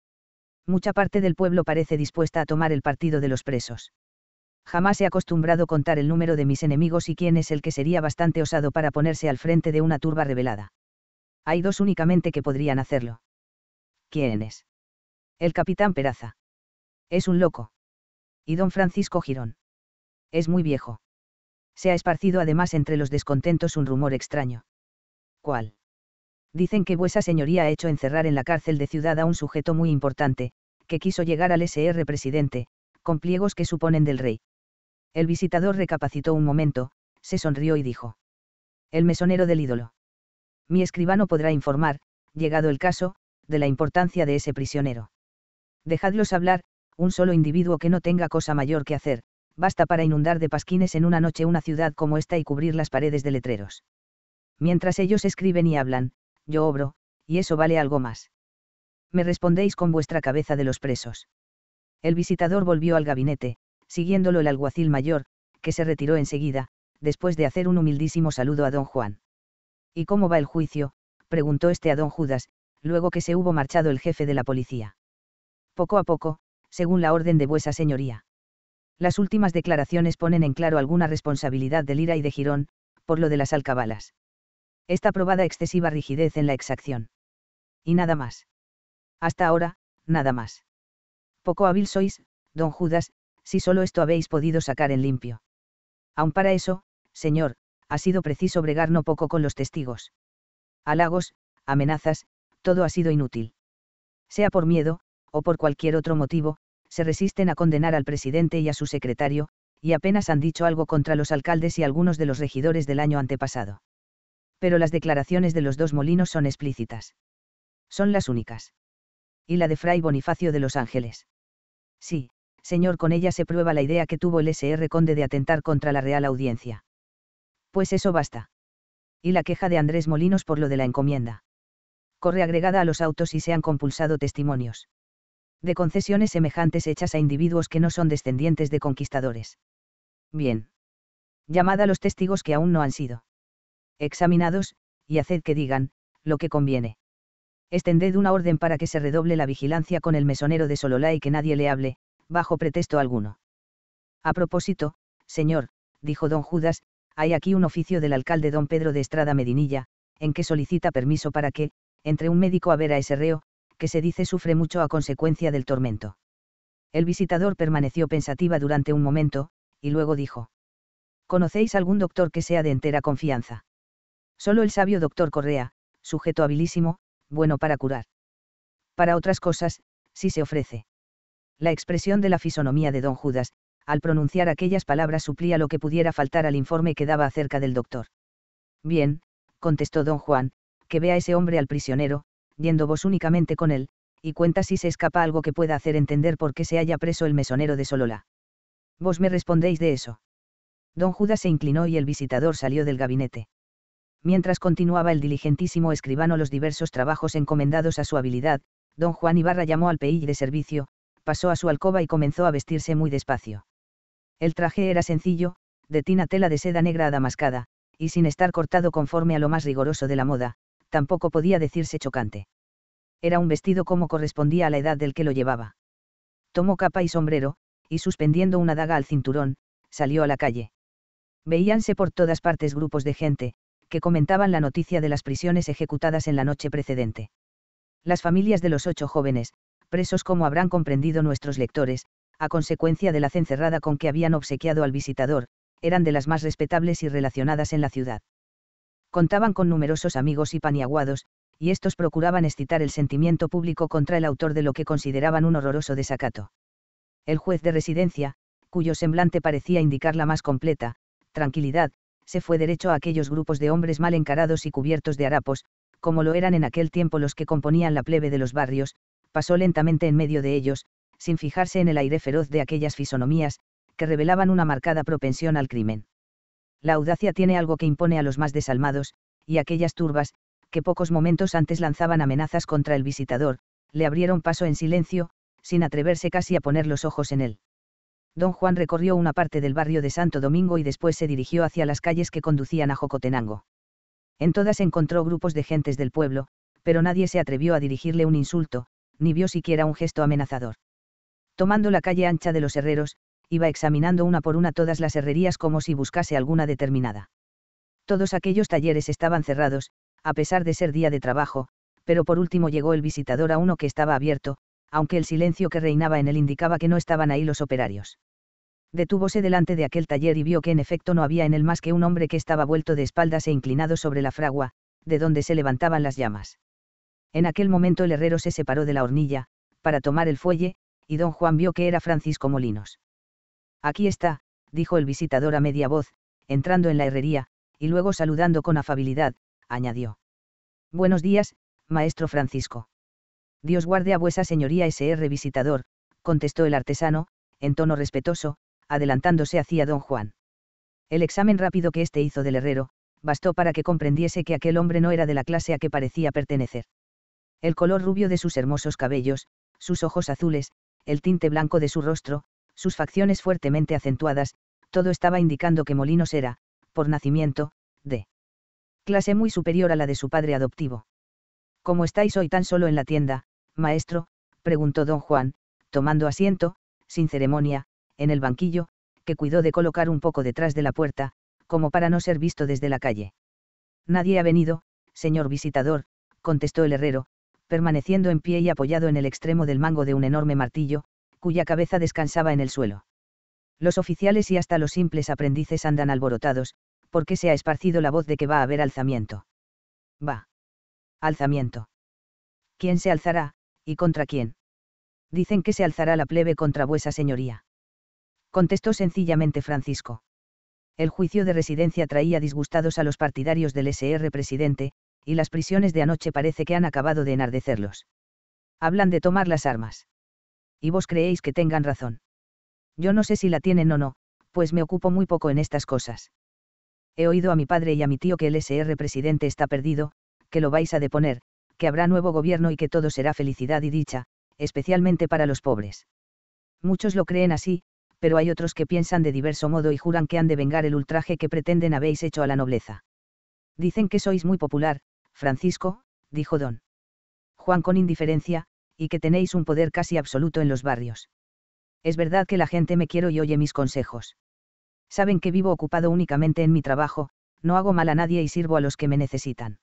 Mucha parte del pueblo parece dispuesta a tomar el partido de los presos jamás he acostumbrado contar el número de mis enemigos y quién es el que sería bastante osado para ponerse al frente de una turba revelada. Hay dos únicamente que podrían hacerlo. ¿Quiénes? El capitán Peraza. Es un loco. Y don Francisco Girón. Es muy viejo. Se ha esparcido además entre los descontentos un rumor extraño. ¿Cuál? Dicen que vuesa señoría ha hecho encerrar en la cárcel de ciudad a un sujeto muy importante, que quiso llegar al SR presidente, con pliegos que suponen del rey. El visitador recapacitó un momento, se sonrió y dijo. El mesonero del ídolo. Mi escribano podrá informar, llegado el caso, de la importancia de ese prisionero. Dejadlos hablar, un solo individuo que no tenga cosa mayor que hacer, basta para inundar de pasquines en una noche una ciudad como esta y cubrir las paredes de letreros. Mientras ellos escriben y hablan, yo obro, y eso vale algo más. Me respondéis con vuestra cabeza de los presos. El visitador volvió al gabinete, siguiéndolo el alguacil mayor, que se retiró enseguida, después de hacer un humildísimo saludo a don Juan. ¿Y cómo va el juicio? preguntó este a don Judas, luego que se hubo marchado el jefe de la policía poco a poco, según la orden de vuesa señoría. Las últimas declaraciones ponen en claro alguna responsabilidad de Lira y de Girón, por lo de las alcabalas. Esta probada excesiva rigidez en la exacción. Y nada más. Hasta ahora, nada más. Poco hábil sois, don Judas, si solo esto habéis podido sacar en limpio. Aun para eso, señor, ha sido preciso bregar no poco con los testigos. Halagos, amenazas, todo ha sido inútil. Sea por miedo, o por cualquier otro motivo, se resisten a condenar al presidente y a su secretario, y apenas han dicho algo contra los alcaldes y algunos de los regidores del año antepasado. Pero las declaraciones de los dos molinos son explícitas. Son las únicas. Y la de Fray Bonifacio de Los Ángeles. Sí, señor, con ella se prueba la idea que tuvo el SR Conde de atentar contra la Real Audiencia. Pues eso basta. Y la queja de Andrés Molinos por lo de la encomienda. Corre agregada a los autos y se han compulsado testimonios de concesiones semejantes hechas a individuos que no son descendientes de conquistadores. Bien. Llamad a los testigos que aún no han sido examinados, y haced que digan, lo que conviene. Extended una orden para que se redoble la vigilancia con el mesonero de Sololá y que nadie le hable, bajo pretexto alguno. A propósito, señor, dijo don Judas, hay aquí un oficio del alcalde don Pedro de Estrada Medinilla, en que solicita permiso para que, entre un médico a ver a ese reo, que se dice sufre mucho a consecuencia del tormento. El visitador permaneció pensativa durante un momento, y luego dijo. ¿Conocéis algún doctor que sea de entera confianza? Solo el sabio doctor Correa, sujeto habilísimo, bueno para curar. Para otras cosas, sí se ofrece. La expresión de la fisonomía de don Judas, al pronunciar aquellas palabras suplía lo que pudiera faltar al informe que daba acerca del doctor. Bien, contestó don Juan, que vea ese hombre al prisionero, yendo vos únicamente con él, y cuenta si se escapa algo que pueda hacer entender por qué se haya preso el mesonero de Solola. Vos me respondéis de eso. Don Judas se inclinó y el visitador salió del gabinete. Mientras continuaba el diligentísimo escribano los diversos trabajos encomendados a su habilidad, don Juan Ibarra llamó al PI de servicio, pasó a su alcoba y comenzó a vestirse muy despacio. El traje era sencillo, de tina tela de seda negra adamascada, y sin estar cortado conforme a lo más rigoroso de la moda, tampoco podía decirse chocante. Era un vestido como correspondía a la edad del que lo llevaba. Tomó capa y sombrero, y suspendiendo una daga al cinturón, salió a la calle. Veíanse por todas partes grupos de gente, que comentaban la noticia de las prisiones ejecutadas en la noche precedente. Las familias de los ocho jóvenes, presos como habrán comprendido nuestros lectores, a consecuencia de la cencerrada con que habían obsequiado al visitador, eran de las más respetables y relacionadas en la ciudad contaban con numerosos amigos y paniaguados, y estos procuraban excitar el sentimiento público contra el autor de lo que consideraban un horroroso desacato. El juez de residencia, cuyo semblante parecía indicar la más completa, tranquilidad, se fue derecho a aquellos grupos de hombres mal encarados y cubiertos de harapos, como lo eran en aquel tiempo los que componían la plebe de los barrios, pasó lentamente en medio de ellos, sin fijarse en el aire feroz de aquellas fisonomías, que revelaban una marcada propensión al crimen la audacia tiene algo que impone a los más desalmados, y aquellas turbas, que pocos momentos antes lanzaban amenazas contra el visitador, le abrieron paso en silencio, sin atreverse casi a poner los ojos en él. Don Juan recorrió una parte del barrio de Santo Domingo y después se dirigió hacia las calles que conducían a Jocotenango. En todas encontró grupos de gentes del pueblo, pero nadie se atrevió a dirigirle un insulto, ni vio siquiera un gesto amenazador. Tomando la calle ancha de los herreros, iba examinando una por una todas las herrerías como si buscase alguna determinada. Todos aquellos talleres estaban cerrados, a pesar de ser día de trabajo, pero por último llegó el visitador a uno que estaba abierto, aunque el silencio que reinaba en él indicaba que no estaban ahí los operarios. Detúvose delante de aquel taller y vio que en efecto no había en él más que un hombre que estaba vuelto de espaldas e inclinado sobre la fragua, de donde se levantaban las llamas. En aquel momento el herrero se separó de la hornilla, para tomar el fuelle, y don Juan vio que era Francisco Molinos. Aquí está, dijo el visitador a media voz, entrando en la herrería, y luego saludando con afabilidad, añadió. Buenos días, maestro Francisco. Dios guarde a vuesa señoría SR visitador, contestó el artesano, en tono respetuoso, adelantándose hacia don Juan. El examen rápido que éste hizo del herrero, bastó para que comprendiese que aquel hombre no era de la clase a que parecía pertenecer. El color rubio de sus hermosos cabellos, sus ojos azules, el tinte blanco de su rostro, sus facciones fuertemente acentuadas, todo estaba indicando que Molinos era, por nacimiento, de clase muy superior a la de su padre adoptivo. ¿Cómo estáis hoy tan solo en la tienda, maestro? preguntó don Juan, tomando asiento, sin ceremonia, en el banquillo, que cuidó de colocar un poco detrás de la puerta, como para no ser visto desde la calle. Nadie ha venido, señor visitador, contestó el herrero, permaneciendo en pie y apoyado en el extremo del mango de un enorme martillo, cuya cabeza descansaba en el suelo. Los oficiales y hasta los simples aprendices andan alborotados, porque se ha esparcido la voz de que va a haber alzamiento. Va. Alzamiento. ¿Quién se alzará, y contra quién? Dicen que se alzará la plebe contra vuesa señoría. Contestó sencillamente Francisco. El juicio de residencia traía disgustados a los partidarios del SR presidente, y las prisiones de anoche parece que han acabado de enardecerlos. Hablan de tomar las armas y vos creéis que tengan razón. Yo no sé si la tienen o no, pues me ocupo muy poco en estas cosas. He oído a mi padre y a mi tío que el SR presidente está perdido, que lo vais a deponer, que habrá nuevo gobierno y que todo será felicidad y dicha, especialmente para los pobres. Muchos lo creen así, pero hay otros que piensan de diverso modo y juran que han de vengar el ultraje que pretenden habéis hecho a la nobleza. Dicen que sois muy popular, Francisco, dijo don Juan con indiferencia, y que tenéis un poder casi absoluto en los barrios. Es verdad que la gente me quiere y oye mis consejos. Saben que vivo ocupado únicamente en mi trabajo, no hago mal a nadie y sirvo a los que me necesitan.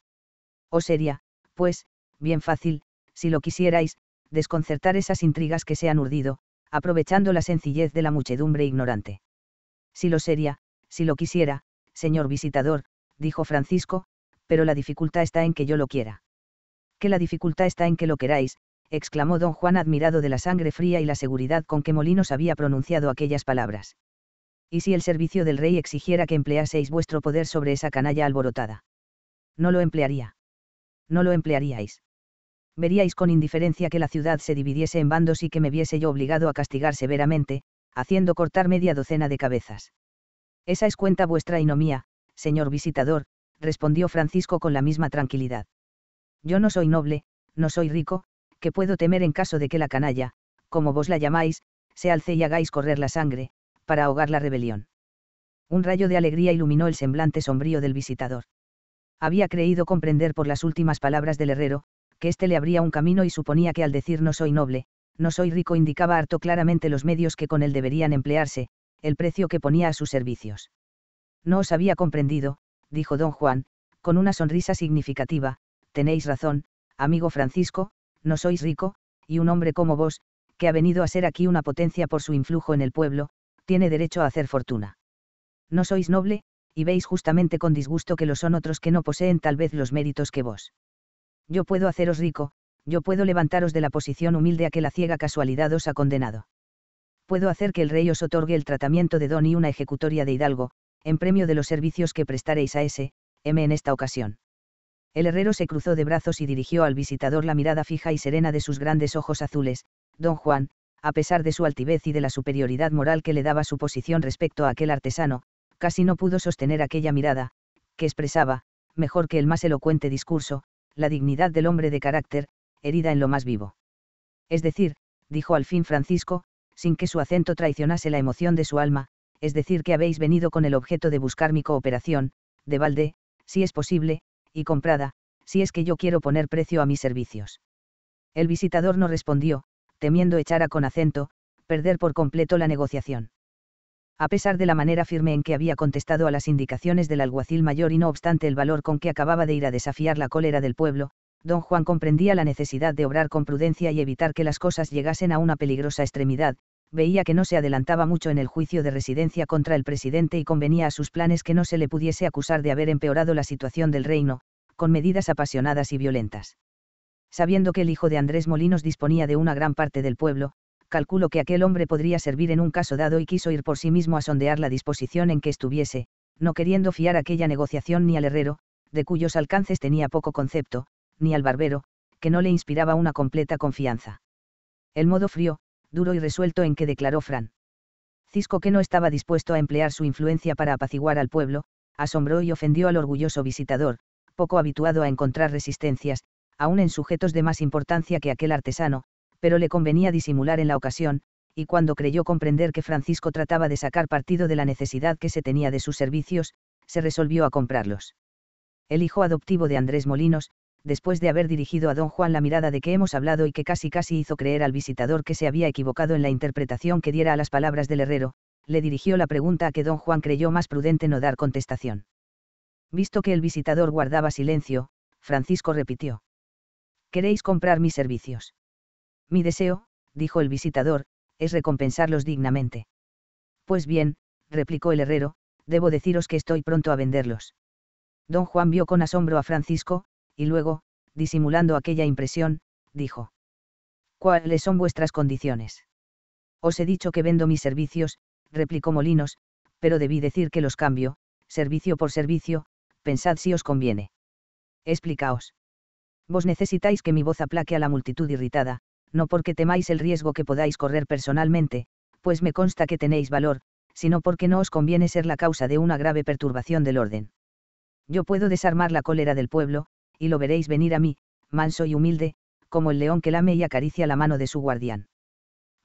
O oh, sería, pues, bien fácil, si lo quisierais, desconcertar esas intrigas que se han urdido, aprovechando la sencillez de la muchedumbre ignorante. Si lo sería, si lo quisiera, señor visitador, dijo Francisco, pero la dificultad está en que yo lo quiera. Que la dificultad está en que lo queráis, exclamó don Juan admirado de la sangre fría y la seguridad con que Molinos había pronunciado aquellas palabras. ¿Y si el servicio del rey exigiera que empleaseis vuestro poder sobre esa canalla alborotada? No lo emplearía. No lo emplearíais. Veríais con indiferencia que la ciudad se dividiese en bandos y que me viese yo obligado a castigar severamente, haciendo cortar media docena de cabezas. Esa es cuenta vuestra y no mía, señor visitador, respondió Francisco con la misma tranquilidad. Yo no soy noble, no soy rico, que puedo temer en caso de que la canalla, como vos la llamáis, se alce y hagáis correr la sangre, para ahogar la rebelión. Un rayo de alegría iluminó el semblante sombrío del visitador. Había creído comprender por las últimas palabras del herrero, que éste le abría un camino y suponía que al decir no soy noble, no soy rico indicaba harto claramente los medios que con él deberían emplearse, el precio que ponía a sus servicios. No os había comprendido, dijo don Juan, con una sonrisa significativa, tenéis razón, amigo Francisco, no sois rico, y un hombre como vos, que ha venido a ser aquí una potencia por su influjo en el pueblo, tiene derecho a hacer fortuna. No sois noble, y veis justamente con disgusto que lo son otros que no poseen tal vez los méritos que vos. Yo puedo haceros rico, yo puedo levantaros de la posición humilde a que la ciega casualidad os ha condenado. Puedo hacer que el rey os otorgue el tratamiento de don y una ejecutoria de hidalgo, en premio de los servicios que prestaréis a ese, M en esta ocasión. El herrero se cruzó de brazos y dirigió al visitador la mirada fija y serena de sus grandes ojos azules. Don Juan, a pesar de su altivez y de la superioridad moral que le daba su posición respecto a aquel artesano, casi no pudo sostener aquella mirada, que expresaba, mejor que el más elocuente discurso, la dignidad del hombre de carácter, herida en lo más vivo. Es decir, dijo al fin Francisco, sin que su acento traicionase la emoción de su alma, es decir que habéis venido con el objeto de buscar mi cooperación, de balde, si es posible, y comprada, si es que yo quiero poner precio a mis servicios. El visitador no respondió, temiendo echar a con acento, perder por completo la negociación. A pesar de la manera firme en que había contestado a las indicaciones del alguacil mayor y no obstante el valor con que acababa de ir a desafiar la cólera del pueblo, don Juan comprendía la necesidad de obrar con prudencia y evitar que las cosas llegasen a una peligrosa extremidad, veía que no se adelantaba mucho en el juicio de residencia contra el presidente y convenía a sus planes que no se le pudiese acusar de haber empeorado la situación del reino, con medidas apasionadas y violentas. Sabiendo que el hijo de Andrés Molinos disponía de una gran parte del pueblo, calculó que aquel hombre podría servir en un caso dado y quiso ir por sí mismo a sondear la disposición en que estuviese, no queriendo fiar aquella negociación ni al herrero, de cuyos alcances tenía poco concepto, ni al barbero, que no le inspiraba una completa confianza. El modo frío, duro y resuelto en que declaró Fran. Cisco que no estaba dispuesto a emplear su influencia para apaciguar al pueblo, asombró y ofendió al orgulloso visitador, poco habituado a encontrar resistencias, aún en sujetos de más importancia que aquel artesano, pero le convenía disimular en la ocasión, y cuando creyó comprender que Francisco trataba de sacar partido de la necesidad que se tenía de sus servicios, se resolvió a comprarlos. El hijo adoptivo de Andrés Molinos, después de haber dirigido a don Juan la mirada de que hemos hablado y que casi casi hizo creer al visitador que se había equivocado en la interpretación que diera a las palabras del herrero, le dirigió la pregunta a que don Juan creyó más prudente no dar contestación. Visto que el visitador guardaba silencio, Francisco repitió. ¿Queréis comprar mis servicios? Mi deseo, dijo el visitador, es recompensarlos dignamente. Pues bien, replicó el herrero, debo deciros que estoy pronto a venderlos. Don Juan vio con asombro a Francisco, y luego, disimulando aquella impresión, dijo. ¿Cuáles son vuestras condiciones? Os he dicho que vendo mis servicios, replicó Molinos, pero debí decir que los cambio, servicio por servicio, pensad si os conviene. Explicaos. Vos necesitáis que mi voz aplaque a la multitud irritada, no porque temáis el riesgo que podáis correr personalmente, pues me consta que tenéis valor, sino porque no os conviene ser la causa de una grave perturbación del orden. Yo puedo desarmar la cólera del pueblo, y lo veréis venir a mí, manso y humilde, como el león que lame y acaricia la mano de su guardián.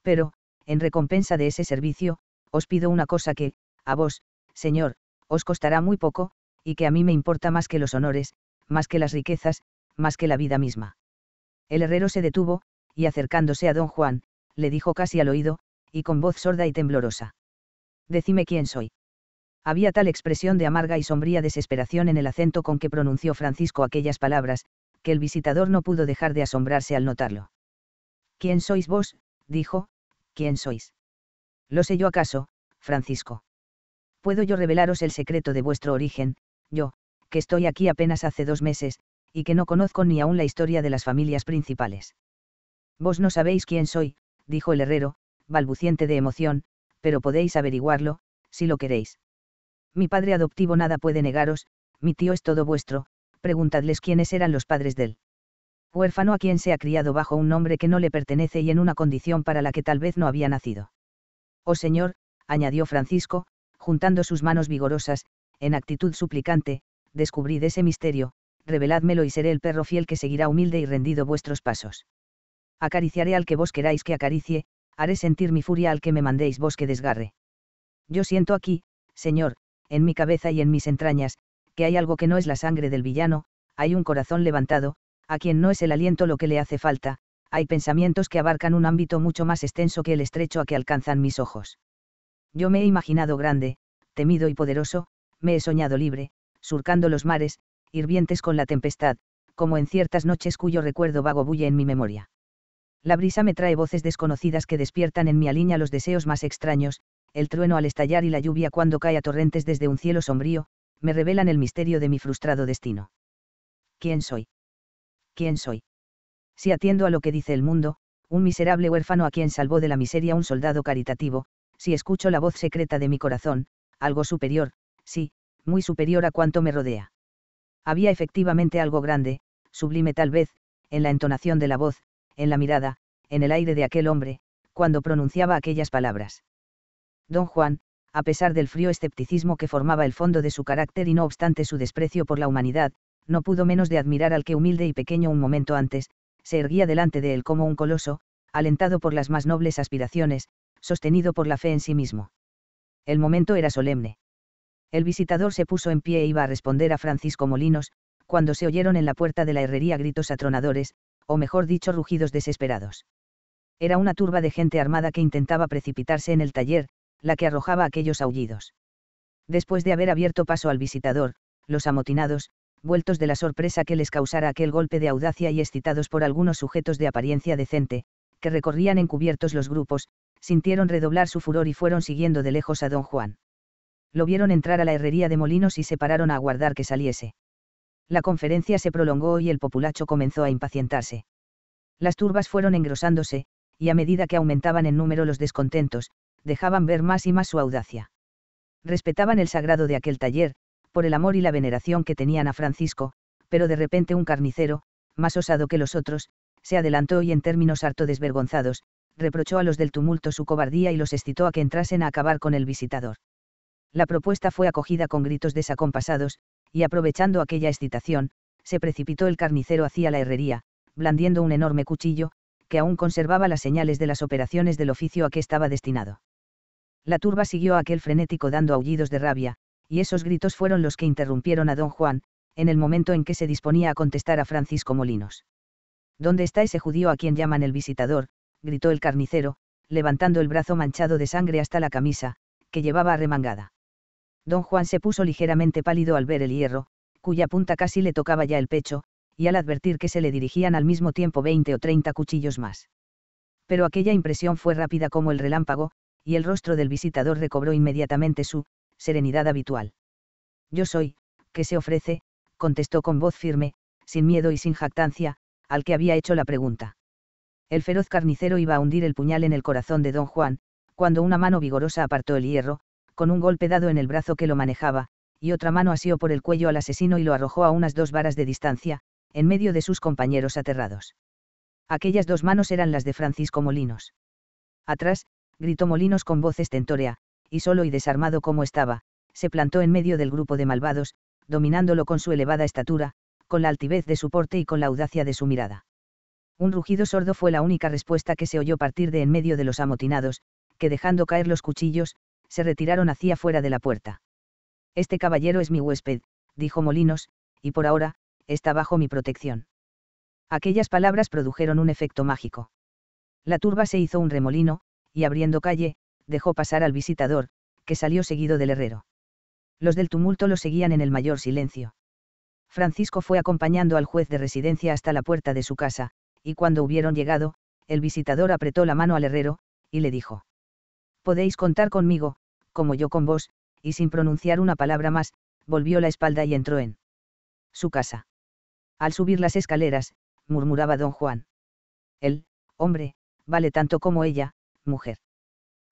Pero, en recompensa de ese servicio, os pido una cosa que, a vos, señor, os costará muy poco, y que a mí me importa más que los honores, más que las riquezas, más que la vida misma. El herrero se detuvo, y acercándose a don Juan, le dijo casi al oído, y con voz sorda y temblorosa. Decime quién soy había tal expresión de amarga y sombría desesperación en el acento con que pronunció Francisco aquellas palabras, que el visitador no pudo dejar de asombrarse al notarlo. ¿Quién sois vos? dijo, ¿quién sois? ¿Lo sé yo acaso, Francisco? ¿Puedo yo revelaros el secreto de vuestro origen, yo, que estoy aquí apenas hace dos meses, y que no conozco ni aún la historia de las familias principales? Vos no sabéis quién soy, dijo el herrero, balbuciente de emoción, pero podéis averiguarlo, si lo queréis mi padre adoptivo nada puede negaros, mi tío es todo vuestro, preguntadles quiénes eran los padres del huérfano a quien se ha criado bajo un nombre que no le pertenece y en una condición para la que tal vez no había nacido. Oh Señor, añadió Francisco, juntando sus manos vigorosas, en actitud suplicante, descubrid ese misterio, reveládmelo y seré el perro fiel que seguirá humilde y rendido vuestros pasos. Acariciaré al que vos queráis que acaricie, haré sentir mi furia al que me mandéis vos que desgarre. Yo siento aquí, Señor, en mi cabeza y en mis entrañas, que hay algo que no es la sangre del villano, hay un corazón levantado, a quien no es el aliento lo que le hace falta, hay pensamientos que abarcan un ámbito mucho más extenso que el estrecho a que alcanzan mis ojos. Yo me he imaginado grande, temido y poderoso, me he soñado libre, surcando los mares, hirvientes con la tempestad, como en ciertas noches cuyo recuerdo vago bulle en mi memoria. La brisa me trae voces desconocidas que despiertan en mi aliña los deseos más extraños, el trueno al estallar y la lluvia cuando cae a torrentes desde un cielo sombrío, me revelan el misterio de mi frustrado destino. ¿Quién soy? ¿Quién soy? Si atiendo a lo que dice el mundo, un miserable huérfano a quien salvó de la miseria un soldado caritativo, si escucho la voz secreta de mi corazón, algo superior, sí, muy superior a cuanto me rodea. Había efectivamente algo grande, sublime tal vez, en la entonación de la voz, en la mirada, en el aire de aquel hombre, cuando pronunciaba aquellas palabras. Don Juan, a pesar del frío escepticismo que formaba el fondo de su carácter y no obstante su desprecio por la humanidad, no pudo menos de admirar al que humilde y pequeño un momento antes, se erguía delante de él como un coloso, alentado por las más nobles aspiraciones, sostenido por la fe en sí mismo. El momento era solemne. El visitador se puso en pie e iba a responder a Francisco Molinos, cuando se oyeron en la puerta de la herrería gritos atronadores, o mejor dicho rugidos desesperados. Era una turba de gente armada que intentaba precipitarse en el taller, la que arrojaba aquellos aullidos. Después de haber abierto paso al visitador, los amotinados, vueltos de la sorpresa que les causara aquel golpe de audacia y excitados por algunos sujetos de apariencia decente, que recorrían encubiertos los grupos, sintieron redoblar su furor y fueron siguiendo de lejos a don Juan. Lo vieron entrar a la herrería de molinos y se pararon a aguardar que saliese. La conferencia se prolongó y el populacho comenzó a impacientarse. Las turbas fueron engrosándose, y a medida que aumentaban en número los descontentos, dejaban ver más y más su audacia. Respetaban el sagrado de aquel taller, por el amor y la veneración que tenían a Francisco, pero de repente un carnicero, más osado que los otros, se adelantó y en términos harto desvergonzados, reprochó a los del tumulto su cobardía y los excitó a que entrasen a acabar con el visitador. La propuesta fue acogida con gritos desacompasados, y aprovechando aquella excitación, se precipitó el carnicero hacia la herrería, blandiendo un enorme cuchillo, que aún conservaba las señales de las operaciones del oficio a que estaba destinado. La turba siguió a aquel frenético dando aullidos de rabia, y esos gritos fueron los que interrumpieron a don Juan, en el momento en que se disponía a contestar a Francisco Molinos. ¿Dónde está ese judío a quien llaman el visitador? gritó el carnicero, levantando el brazo manchado de sangre hasta la camisa, que llevaba arremangada. Don Juan se puso ligeramente pálido al ver el hierro, cuya punta casi le tocaba ya el pecho, y al advertir que se le dirigían al mismo tiempo veinte o treinta cuchillos más. Pero aquella impresión fue rápida como el relámpago, y el rostro del visitador recobró inmediatamente su serenidad habitual. Yo soy, que se ofrece, contestó con voz firme, sin miedo y sin jactancia, al que había hecho la pregunta. El feroz carnicero iba a hundir el puñal en el corazón de don Juan, cuando una mano vigorosa apartó el hierro, con un golpe dado en el brazo que lo manejaba, y otra mano asió por el cuello al asesino y lo arrojó a unas dos varas de distancia, en medio de sus compañeros aterrados. Aquellas dos manos eran las de Francisco Molinos. Atrás, gritó Molinos con voz estentórea, y solo y desarmado como estaba, se plantó en medio del grupo de malvados, dominándolo con su elevada estatura, con la altivez de su porte y con la audacia de su mirada. Un rugido sordo fue la única respuesta que se oyó partir de en medio de los amotinados, que dejando caer los cuchillos, se retiraron hacia fuera de la puerta. Este caballero es mi huésped, dijo Molinos, y por ahora, está bajo mi protección. Aquellas palabras produjeron un efecto mágico. La turba se hizo un remolino, y abriendo calle, dejó pasar al visitador, que salió seguido del herrero. Los del tumulto lo seguían en el mayor silencio. Francisco fue acompañando al juez de residencia hasta la puerta de su casa, y cuando hubieron llegado, el visitador apretó la mano al herrero, y le dijo. Podéis contar conmigo, como yo con vos, y sin pronunciar una palabra más, volvió la espalda y entró en su casa. Al subir las escaleras, murmuraba don Juan. El hombre, vale tanto como ella, mujer.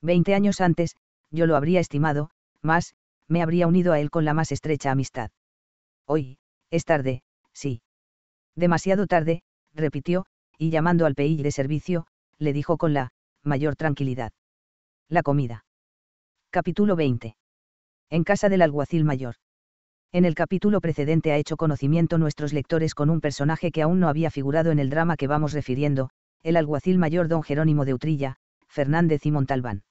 Veinte años antes, yo lo habría estimado, más, me habría unido a él con la más estrecha amistad. Hoy, es tarde, sí. Demasiado tarde, repitió, y llamando al PI de servicio, le dijo con la mayor tranquilidad. La comida. Capítulo 20. En casa del alguacil mayor. En el capítulo precedente ha hecho conocimiento nuestros lectores con un personaje que aún no había figurado en el drama que vamos refiriendo, el alguacil mayor don Jerónimo de Utrilla, Fernández y Montalbán.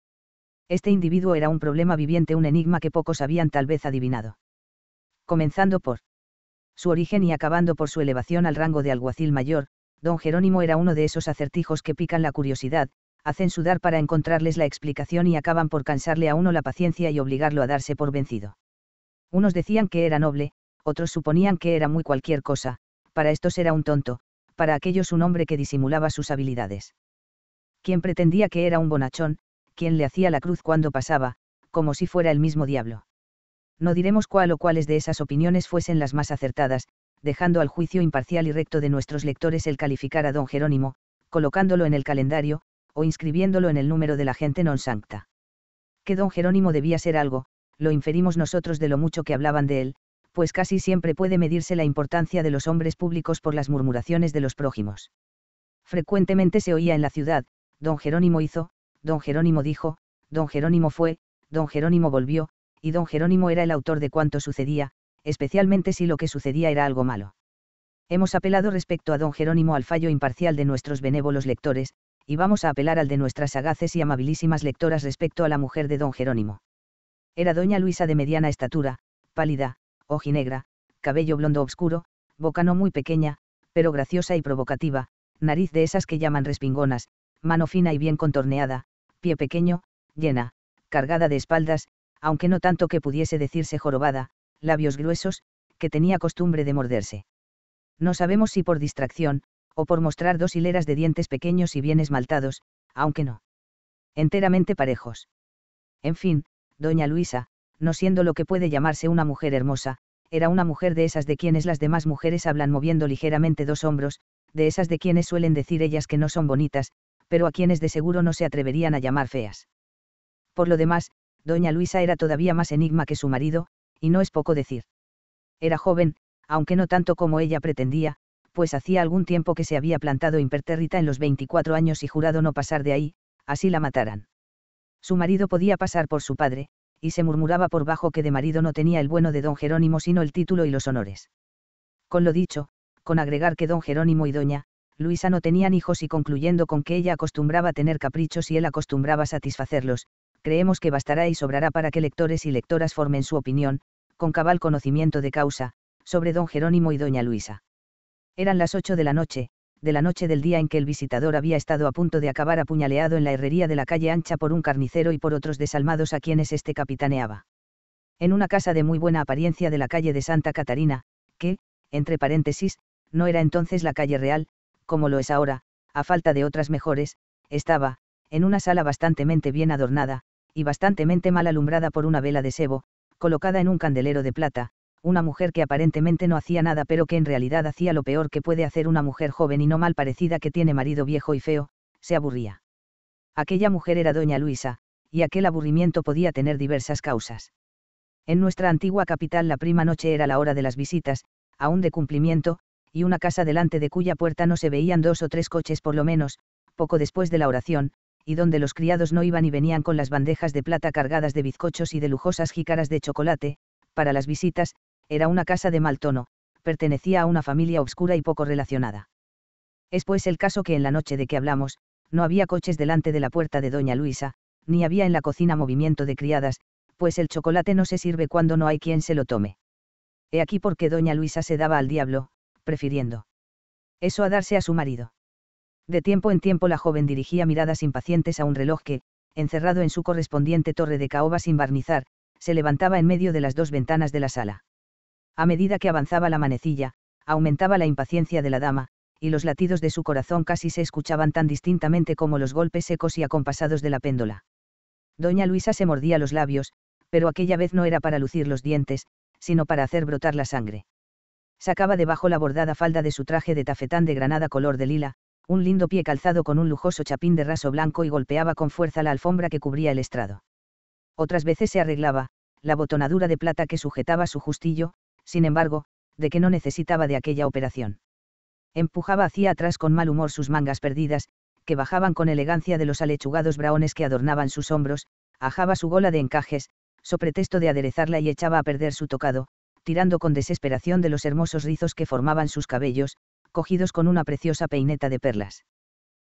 Este individuo era un problema viviente, un enigma que pocos habían tal vez adivinado. Comenzando por su origen y acabando por su elevación al rango de alguacil mayor, don Jerónimo era uno de esos acertijos que pican la curiosidad, hacen sudar para encontrarles la explicación y acaban por cansarle a uno la paciencia y obligarlo a darse por vencido. Unos decían que era noble, otros suponían que era muy cualquier cosa, para estos era un tonto, para aquellos un hombre que disimulaba sus habilidades quien pretendía que era un bonachón, quien le hacía la cruz cuando pasaba, como si fuera el mismo diablo. No diremos cuál o cuáles de esas opiniones fuesen las más acertadas, dejando al juicio imparcial y recto de nuestros lectores el calificar a don Jerónimo, colocándolo en el calendario, o inscribiéndolo en el número de la gente non sancta. Que don Jerónimo debía ser algo, lo inferimos nosotros de lo mucho que hablaban de él, pues casi siempre puede medirse la importancia de los hombres públicos por las murmuraciones de los prójimos. Frecuentemente se oía en la ciudad, don Jerónimo hizo, don Jerónimo dijo, don Jerónimo fue, don Jerónimo volvió, y don Jerónimo era el autor de cuanto sucedía, especialmente si lo que sucedía era algo malo. Hemos apelado respecto a don Jerónimo al fallo imparcial de nuestros benévolos lectores, y vamos a apelar al de nuestras sagaces y amabilísimas lectoras respecto a la mujer de don Jerónimo. Era doña Luisa de mediana estatura, pálida, ojinegra, cabello blondo obscuro, boca no muy pequeña, pero graciosa y provocativa, nariz de esas que llaman respingonas, mano fina y bien contorneada, pie pequeño, llena, cargada de espaldas, aunque no tanto que pudiese decirse jorobada, labios gruesos, que tenía costumbre de morderse. No sabemos si por distracción, o por mostrar dos hileras de dientes pequeños y bien esmaltados, aunque no. Enteramente parejos. En fin, doña Luisa, no siendo lo que puede llamarse una mujer hermosa, era una mujer de esas de quienes las demás mujeres hablan moviendo ligeramente dos hombros, de esas de quienes suelen decir ellas que no son bonitas, pero a quienes de seguro no se atreverían a llamar feas. Por lo demás, doña Luisa era todavía más enigma que su marido, y no es poco decir. Era joven, aunque no tanto como ella pretendía, pues hacía algún tiempo que se había plantado impertérrita en los 24 años y jurado no pasar de ahí, así la mataran. Su marido podía pasar por su padre, y se murmuraba por bajo que de marido no tenía el bueno de don Jerónimo sino el título y los honores. Con lo dicho, con agregar que don Jerónimo y doña Luisa no tenían hijos y concluyendo con que ella acostumbraba tener caprichos y él acostumbraba satisfacerlos, creemos que bastará y sobrará para que lectores y lectoras formen su opinión, con cabal conocimiento de causa, sobre don Jerónimo y doña Luisa. Eran las ocho de la noche, de la noche del día en que el visitador había estado a punto de acabar apuñaleado en la herrería de la calle ancha por un carnicero y por otros desalmados a quienes éste capitaneaba. En una casa de muy buena apariencia de la calle de Santa Catarina, que, entre paréntesis, no era entonces la calle real, como lo es ahora, a falta de otras mejores, estaba, en una sala bastantemente bien adornada, y bastantemente mal alumbrada por una vela de sebo, colocada en un candelero de plata, una mujer que aparentemente no hacía nada pero que en realidad hacía lo peor que puede hacer una mujer joven y no mal parecida que tiene marido viejo y feo, se aburría. Aquella mujer era doña Luisa, y aquel aburrimiento podía tener diversas causas. En nuestra antigua capital la prima noche era la hora de las visitas, aún de cumplimiento, y una casa delante de cuya puerta no se veían dos o tres coches por lo menos, poco después de la oración, y donde los criados no iban y venían con las bandejas de plata cargadas de bizcochos y de lujosas jícaras de chocolate, para las visitas, era una casa de mal tono, pertenecía a una familia obscura y poco relacionada. Es pues el caso que en la noche de que hablamos, no había coches delante de la puerta de doña Luisa, ni había en la cocina movimiento de criadas, pues el chocolate no se sirve cuando no hay quien se lo tome. He aquí porque doña Luisa se daba al diablo, prefiriendo. Eso a darse a su marido. De tiempo en tiempo la joven dirigía miradas impacientes a un reloj que, encerrado en su correspondiente torre de caoba sin barnizar, se levantaba en medio de las dos ventanas de la sala. A medida que avanzaba la manecilla, aumentaba la impaciencia de la dama, y los latidos de su corazón casi se escuchaban tan distintamente como los golpes secos y acompasados de la péndola. Doña Luisa se mordía los labios, pero aquella vez no era para lucir los dientes, sino para hacer brotar la sangre sacaba debajo la bordada falda de su traje de tafetán de granada color de lila, un lindo pie calzado con un lujoso chapín de raso blanco y golpeaba con fuerza la alfombra que cubría el estrado. Otras veces se arreglaba, la botonadura de plata que sujetaba su justillo, sin embargo, de que no necesitaba de aquella operación. Empujaba hacia atrás con mal humor sus mangas perdidas, que bajaban con elegancia de los alechugados braones que adornaban sus hombros, ajaba su gola de encajes, so pretexto de aderezarla y echaba a perder su tocado, tirando con desesperación de los hermosos rizos que formaban sus cabellos, cogidos con una preciosa peineta de perlas.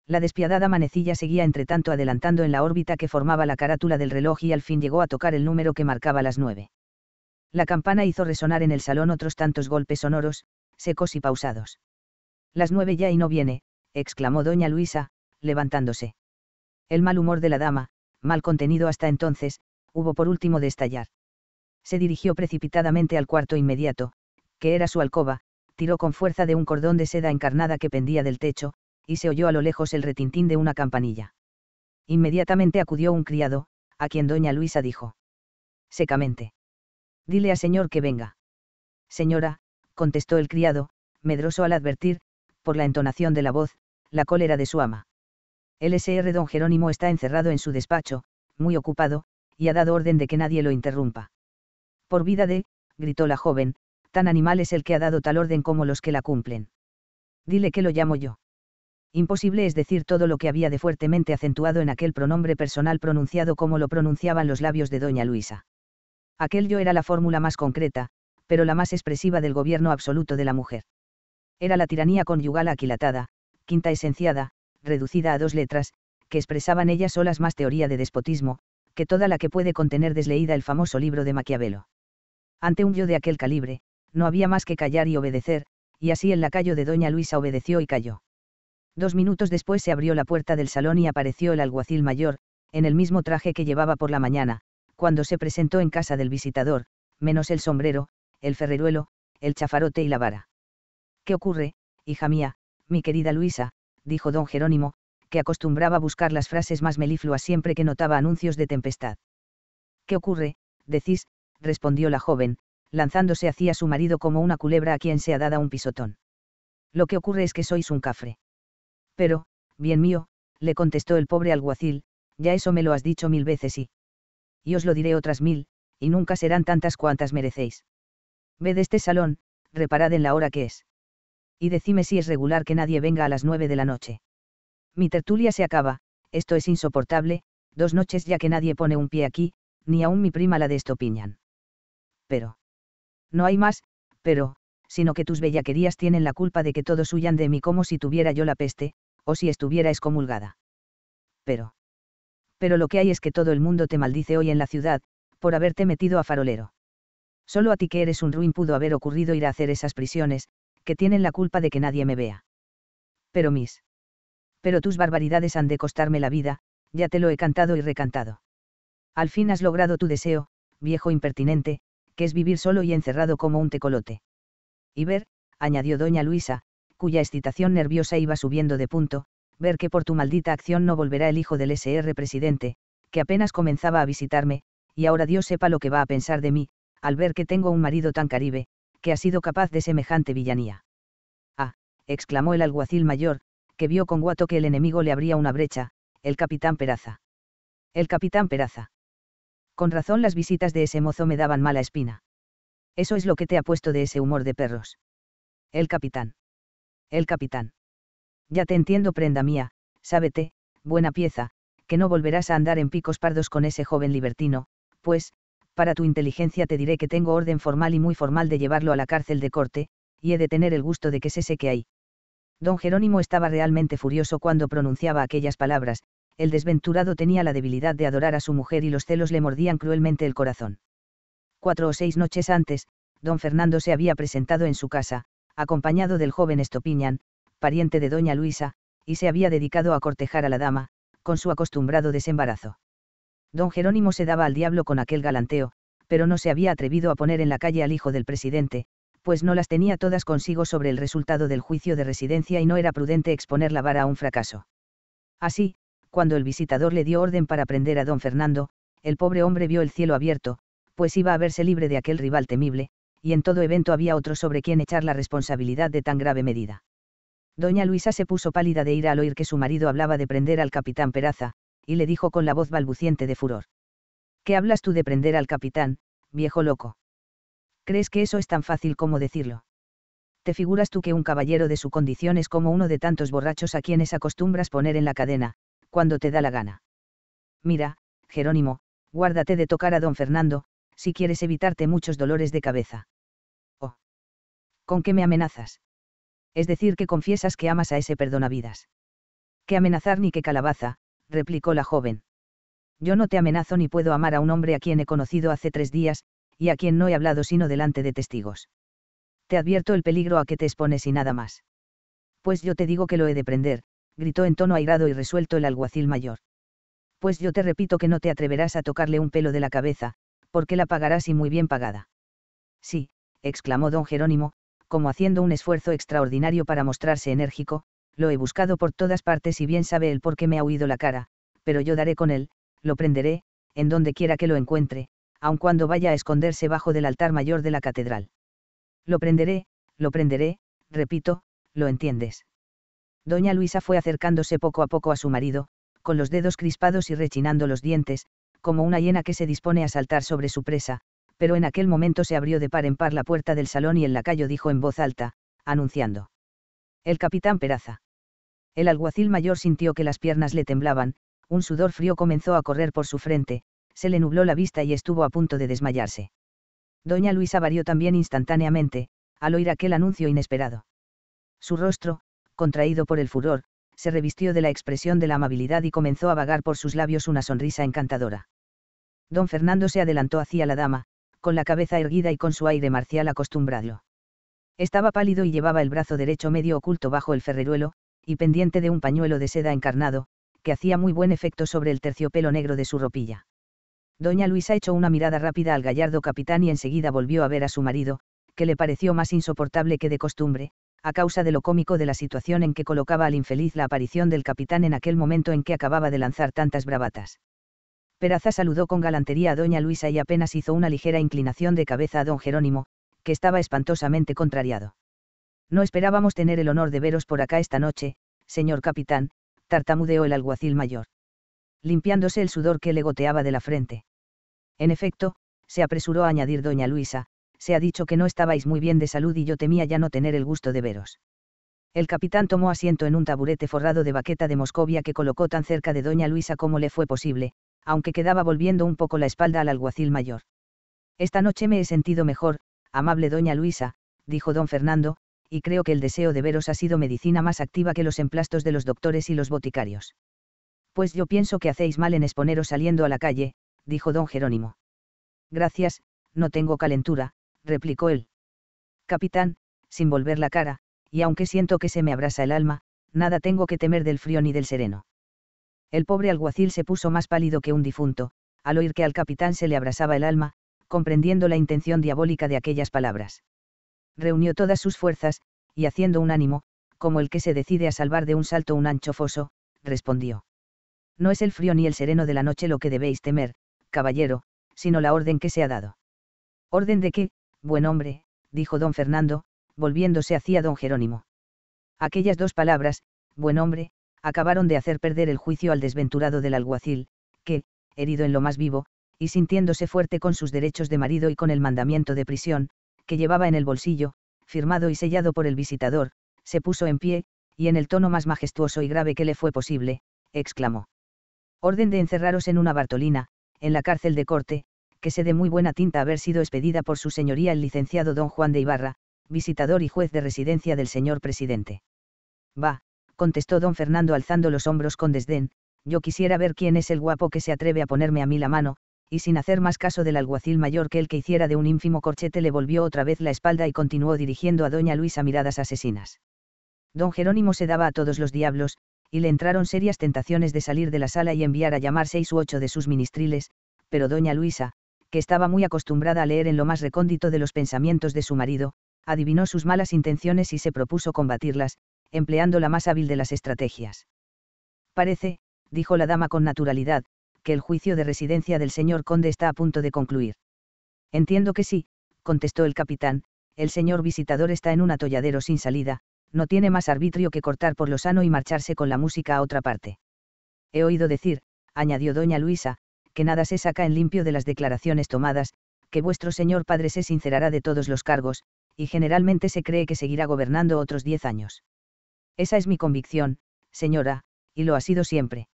La despiadada manecilla seguía entretanto adelantando en la órbita que formaba la carátula del reloj y al fin llegó a tocar el número que marcaba las nueve. La campana hizo resonar en el salón otros tantos golpes sonoros, secos y pausados. Las nueve ya y no viene, exclamó doña Luisa, levantándose. El mal humor de la dama, mal contenido hasta entonces, hubo por último de estallar se dirigió precipitadamente al cuarto inmediato, que era su alcoba, tiró con fuerza de un cordón de seda encarnada que pendía del techo, y se oyó a lo lejos el retintín de una campanilla. Inmediatamente acudió un criado, a quien doña Luisa dijo. Secamente. Dile al señor que venga. Señora, contestó el criado, medroso al advertir, por la entonación de la voz, la cólera de su ama. El SR don Jerónimo está encerrado en su despacho, muy ocupado, y ha dado orden de que nadie lo interrumpa. Por vida de, gritó la joven, tan animal es el que ha dado tal orden como los que la cumplen. Dile que lo llamo yo. Imposible es decir todo lo que había de fuertemente acentuado en aquel pronombre personal pronunciado como lo pronunciaban los labios de doña Luisa. Aquel yo era la fórmula más concreta, pero la más expresiva del gobierno absoluto de la mujer. Era la tiranía conyugal aquilatada, quinta esenciada, reducida a dos letras, que expresaban ellas solas más teoría de despotismo, que toda la que puede contener desleída el famoso libro de Maquiavelo. Ante un yo de aquel calibre, no había más que callar y obedecer, y así el lacayo de doña Luisa obedeció y calló. Dos minutos después se abrió la puerta del salón y apareció el alguacil mayor, en el mismo traje que llevaba por la mañana, cuando se presentó en casa del visitador, menos el sombrero, el ferreruelo, el chafarote y la vara. ¿Qué ocurre, hija mía, mi querida Luisa? dijo don Jerónimo, que acostumbraba a buscar las frases más melifluas siempre que notaba anuncios de tempestad. ¿Qué ocurre, decís, respondió la joven, lanzándose hacia su marido como una culebra a quien se ha dado un pisotón. Lo que ocurre es que sois un cafre. Pero, bien mío, le contestó el pobre alguacil, ya eso me lo has dicho mil veces y... Y os lo diré otras mil, y nunca serán tantas cuantas merecéis. Ved este salón, reparad en la hora que es. Y decime si es regular que nadie venga a las nueve de la noche. Mi tertulia se acaba, esto es insoportable, dos noches ya que nadie pone un pie aquí, ni aún mi prima la de Estopiñan pero. No hay más, pero, sino que tus bellaquerías tienen la culpa de que todos huyan de mí como si tuviera yo la peste, o si estuviera excomulgada. Pero. Pero lo que hay es que todo el mundo te maldice hoy en la ciudad, por haberte metido a farolero. Solo a ti que eres un ruin pudo haber ocurrido ir a hacer esas prisiones, que tienen la culpa de que nadie me vea. Pero mis. Pero tus barbaridades han de costarme la vida, ya te lo he cantado y recantado. Al fin has logrado tu deseo, viejo impertinente, que es vivir solo y encerrado como un tecolote. Y ver, añadió doña Luisa, cuya excitación nerviosa iba subiendo de punto, ver que por tu maldita acción no volverá el hijo del SR presidente, que apenas comenzaba a visitarme, y ahora Dios sepa lo que va a pensar de mí, al ver que tengo un marido tan caribe, que ha sido capaz de semejante villanía. Ah, exclamó el alguacil mayor, que vio con guato que el enemigo le abría una brecha, el capitán Peraza. El capitán Peraza. Con razón las visitas de ese mozo me daban mala espina. Eso es lo que te ha puesto de ese humor de perros. El capitán. El capitán. Ya te entiendo, prenda mía, sábete, buena pieza, que no volverás a andar en picos pardos con ese joven libertino, pues, para tu inteligencia te diré que tengo orden formal y muy formal de llevarlo a la cárcel de corte, y he de tener el gusto de que se seque ahí. Don Jerónimo estaba realmente furioso cuando pronunciaba aquellas palabras, el desventurado tenía la debilidad de adorar a su mujer y los celos le mordían cruelmente el corazón. Cuatro o seis noches antes, don Fernando se había presentado en su casa, acompañado del joven Estopiñán, pariente de doña Luisa, y se había dedicado a cortejar a la dama, con su acostumbrado desembarazo. Don Jerónimo se daba al diablo con aquel galanteo, pero no se había atrevido a poner en la calle al hijo del presidente, pues no las tenía todas consigo sobre el resultado del juicio de residencia y no era prudente exponer la vara a un fracaso. Así, cuando el visitador le dio orden para prender a don Fernando, el pobre hombre vio el cielo abierto, pues iba a verse libre de aquel rival temible, y en todo evento había otro sobre quien echar la responsabilidad de tan grave medida. Doña Luisa se puso pálida de ira al oír que su marido hablaba de prender al capitán Peraza, y le dijo con la voz balbuciente de furor. ¿Qué hablas tú de prender al capitán, viejo loco? ¿Crees que eso es tan fácil como decirlo? ¿Te figuras tú que un caballero de su condición es como uno de tantos borrachos a quienes acostumbras poner en la cadena, cuando te da la gana. Mira, Jerónimo, guárdate de tocar a don Fernando, si quieres evitarte muchos dolores de cabeza. Oh. ¿Con qué me amenazas? Es decir, que confiesas que amas a ese perdonavidas. ¿Qué amenazar ni qué calabaza, replicó la joven. Yo no te amenazo ni puedo amar a un hombre a quien he conocido hace tres días, y a quien no he hablado sino delante de testigos. Te advierto el peligro a que te expones y nada más. Pues yo te digo que lo he de prender, gritó en tono airado y resuelto el alguacil mayor. Pues yo te repito que no te atreverás a tocarle un pelo de la cabeza, porque la pagarás y muy bien pagada. Sí, exclamó don Jerónimo, como haciendo un esfuerzo extraordinario para mostrarse enérgico, lo he buscado por todas partes y bien sabe él por qué me ha huido la cara, pero yo daré con él, lo prenderé, en donde quiera que lo encuentre, aun cuando vaya a esconderse bajo del altar mayor de la catedral. Lo prenderé, lo prenderé, repito, lo entiendes. Doña Luisa fue acercándose poco a poco a su marido, con los dedos crispados y rechinando los dientes, como una hiena que se dispone a saltar sobre su presa, pero en aquel momento se abrió de par en par la puerta del salón y el lacayo dijo en voz alta, anunciando. El capitán Peraza. El alguacil mayor sintió que las piernas le temblaban, un sudor frío comenzó a correr por su frente, se le nubló la vista y estuvo a punto de desmayarse. Doña Luisa varió también instantáneamente, al oír aquel anuncio inesperado. Su rostro, contraído por el furor, se revistió de la expresión de la amabilidad y comenzó a vagar por sus labios una sonrisa encantadora. Don Fernando se adelantó hacia la dama, con la cabeza erguida y con su aire marcial acostumbrado. Estaba pálido y llevaba el brazo derecho medio oculto bajo el ferreruelo, y pendiente de un pañuelo de seda encarnado, que hacía muy buen efecto sobre el terciopelo negro de su ropilla. Doña Luisa echó una mirada rápida al gallardo capitán y enseguida volvió a ver a su marido, que le pareció más insoportable que de costumbre, a causa de lo cómico de la situación en que colocaba al infeliz la aparición del capitán en aquel momento en que acababa de lanzar tantas bravatas. Peraza saludó con galantería a doña Luisa y apenas hizo una ligera inclinación de cabeza a don Jerónimo, que estaba espantosamente contrariado. No esperábamos tener el honor de veros por acá esta noche, señor capitán, tartamudeó el alguacil mayor. Limpiándose el sudor que le goteaba de la frente. En efecto, se apresuró a añadir doña Luisa, se ha dicho que no estabais muy bien de salud y yo temía ya no tener el gusto de veros. El capitán tomó asiento en un taburete forrado de baqueta de Moscovia que colocó tan cerca de doña Luisa como le fue posible, aunque quedaba volviendo un poco la espalda al alguacil mayor. Esta noche me he sentido mejor, amable doña Luisa, dijo don Fernando, y creo que el deseo de veros ha sido medicina más activa que los emplastos de los doctores y los boticarios. Pues yo pienso que hacéis mal en exponeros saliendo a la calle, dijo don Jerónimo. Gracias, no tengo calentura, replicó él. Capitán, sin volver la cara, y aunque siento que se me abrasa el alma, nada tengo que temer del frío ni del sereno. El pobre alguacil se puso más pálido que un difunto, al oír que al capitán se le abrasaba el alma, comprendiendo la intención diabólica de aquellas palabras. Reunió todas sus fuerzas, y haciendo un ánimo, como el que se decide a salvar de un salto un ancho foso, respondió. No es el frío ni el sereno de la noche lo que debéis temer, caballero, sino la orden que se ha dado. Orden de qué? Buen hombre, dijo don Fernando, volviéndose hacia don Jerónimo. Aquellas dos palabras, buen hombre, acabaron de hacer perder el juicio al desventurado del alguacil, que, herido en lo más vivo, y sintiéndose fuerte con sus derechos de marido y con el mandamiento de prisión, que llevaba en el bolsillo, firmado y sellado por el visitador, se puso en pie, y en el tono más majestuoso y grave que le fue posible, exclamó. Orden de encerraros en una Bartolina, en la cárcel de corte, que se dé muy buena tinta haber sido expedida por su señoría el licenciado don Juan de Ibarra, visitador y juez de residencia del señor presidente. Va, contestó don Fernando alzando los hombros con desdén, yo quisiera ver quién es el guapo que se atreve a ponerme a mí la mano, y sin hacer más caso del alguacil mayor que el que hiciera de un ínfimo corchete le volvió otra vez la espalda y continuó dirigiendo a doña Luisa miradas asesinas. Don Jerónimo se daba a todos los diablos, y le entraron serias tentaciones de salir de la sala y enviar a llamar seis u ocho de sus ministriles, pero doña Luisa, que estaba muy acostumbrada a leer en lo más recóndito de los pensamientos de su marido, adivinó sus malas intenciones y se propuso combatirlas, empleando la más hábil de las estrategias. Parece, dijo la dama con naturalidad, que el juicio de residencia del señor conde está a punto de concluir. Entiendo que sí, contestó el capitán, el señor visitador está en un atolladero sin salida, no tiene más arbitrio que cortar por lo sano y marcharse con la música a otra parte. He oído decir, añadió doña Luisa, que nada se saca en limpio de las declaraciones tomadas, que vuestro señor padre se sincerará de todos los cargos, y generalmente se cree que seguirá gobernando otros diez años. Esa es mi convicción, señora, y lo ha sido siempre.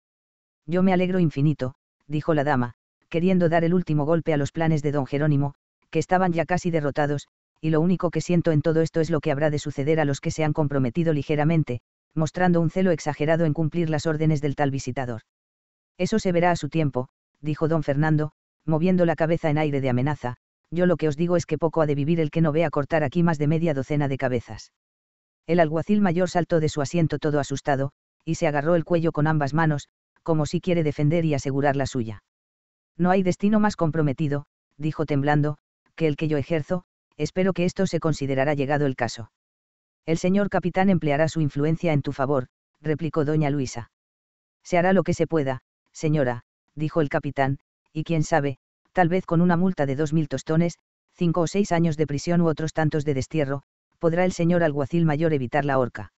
Yo me alegro infinito, dijo la dama, queriendo dar el último golpe a los planes de don Jerónimo, que estaban ya casi derrotados, y lo único que siento en todo esto es lo que habrá de suceder a los que se han comprometido ligeramente, mostrando un celo exagerado en cumplir las órdenes del tal visitador. Eso se verá a su tiempo, dijo don Fernando, moviendo la cabeza en aire de amenaza, yo lo que os digo es que poco ha de vivir el que no vea cortar aquí más de media docena de cabezas. El alguacil mayor saltó de su asiento todo asustado, y se agarró el cuello con ambas manos, como si quiere defender y asegurar la suya. No hay destino más comprometido, dijo temblando, que el que yo ejerzo, espero que esto se considerará llegado el caso. El señor capitán empleará su influencia en tu favor, replicó doña Luisa. Se hará lo que se pueda, señora, dijo el capitán, y quién sabe, tal vez con una multa de dos mil tostones, cinco o seis años de prisión u otros tantos de destierro, podrá el señor alguacil mayor evitar la horca.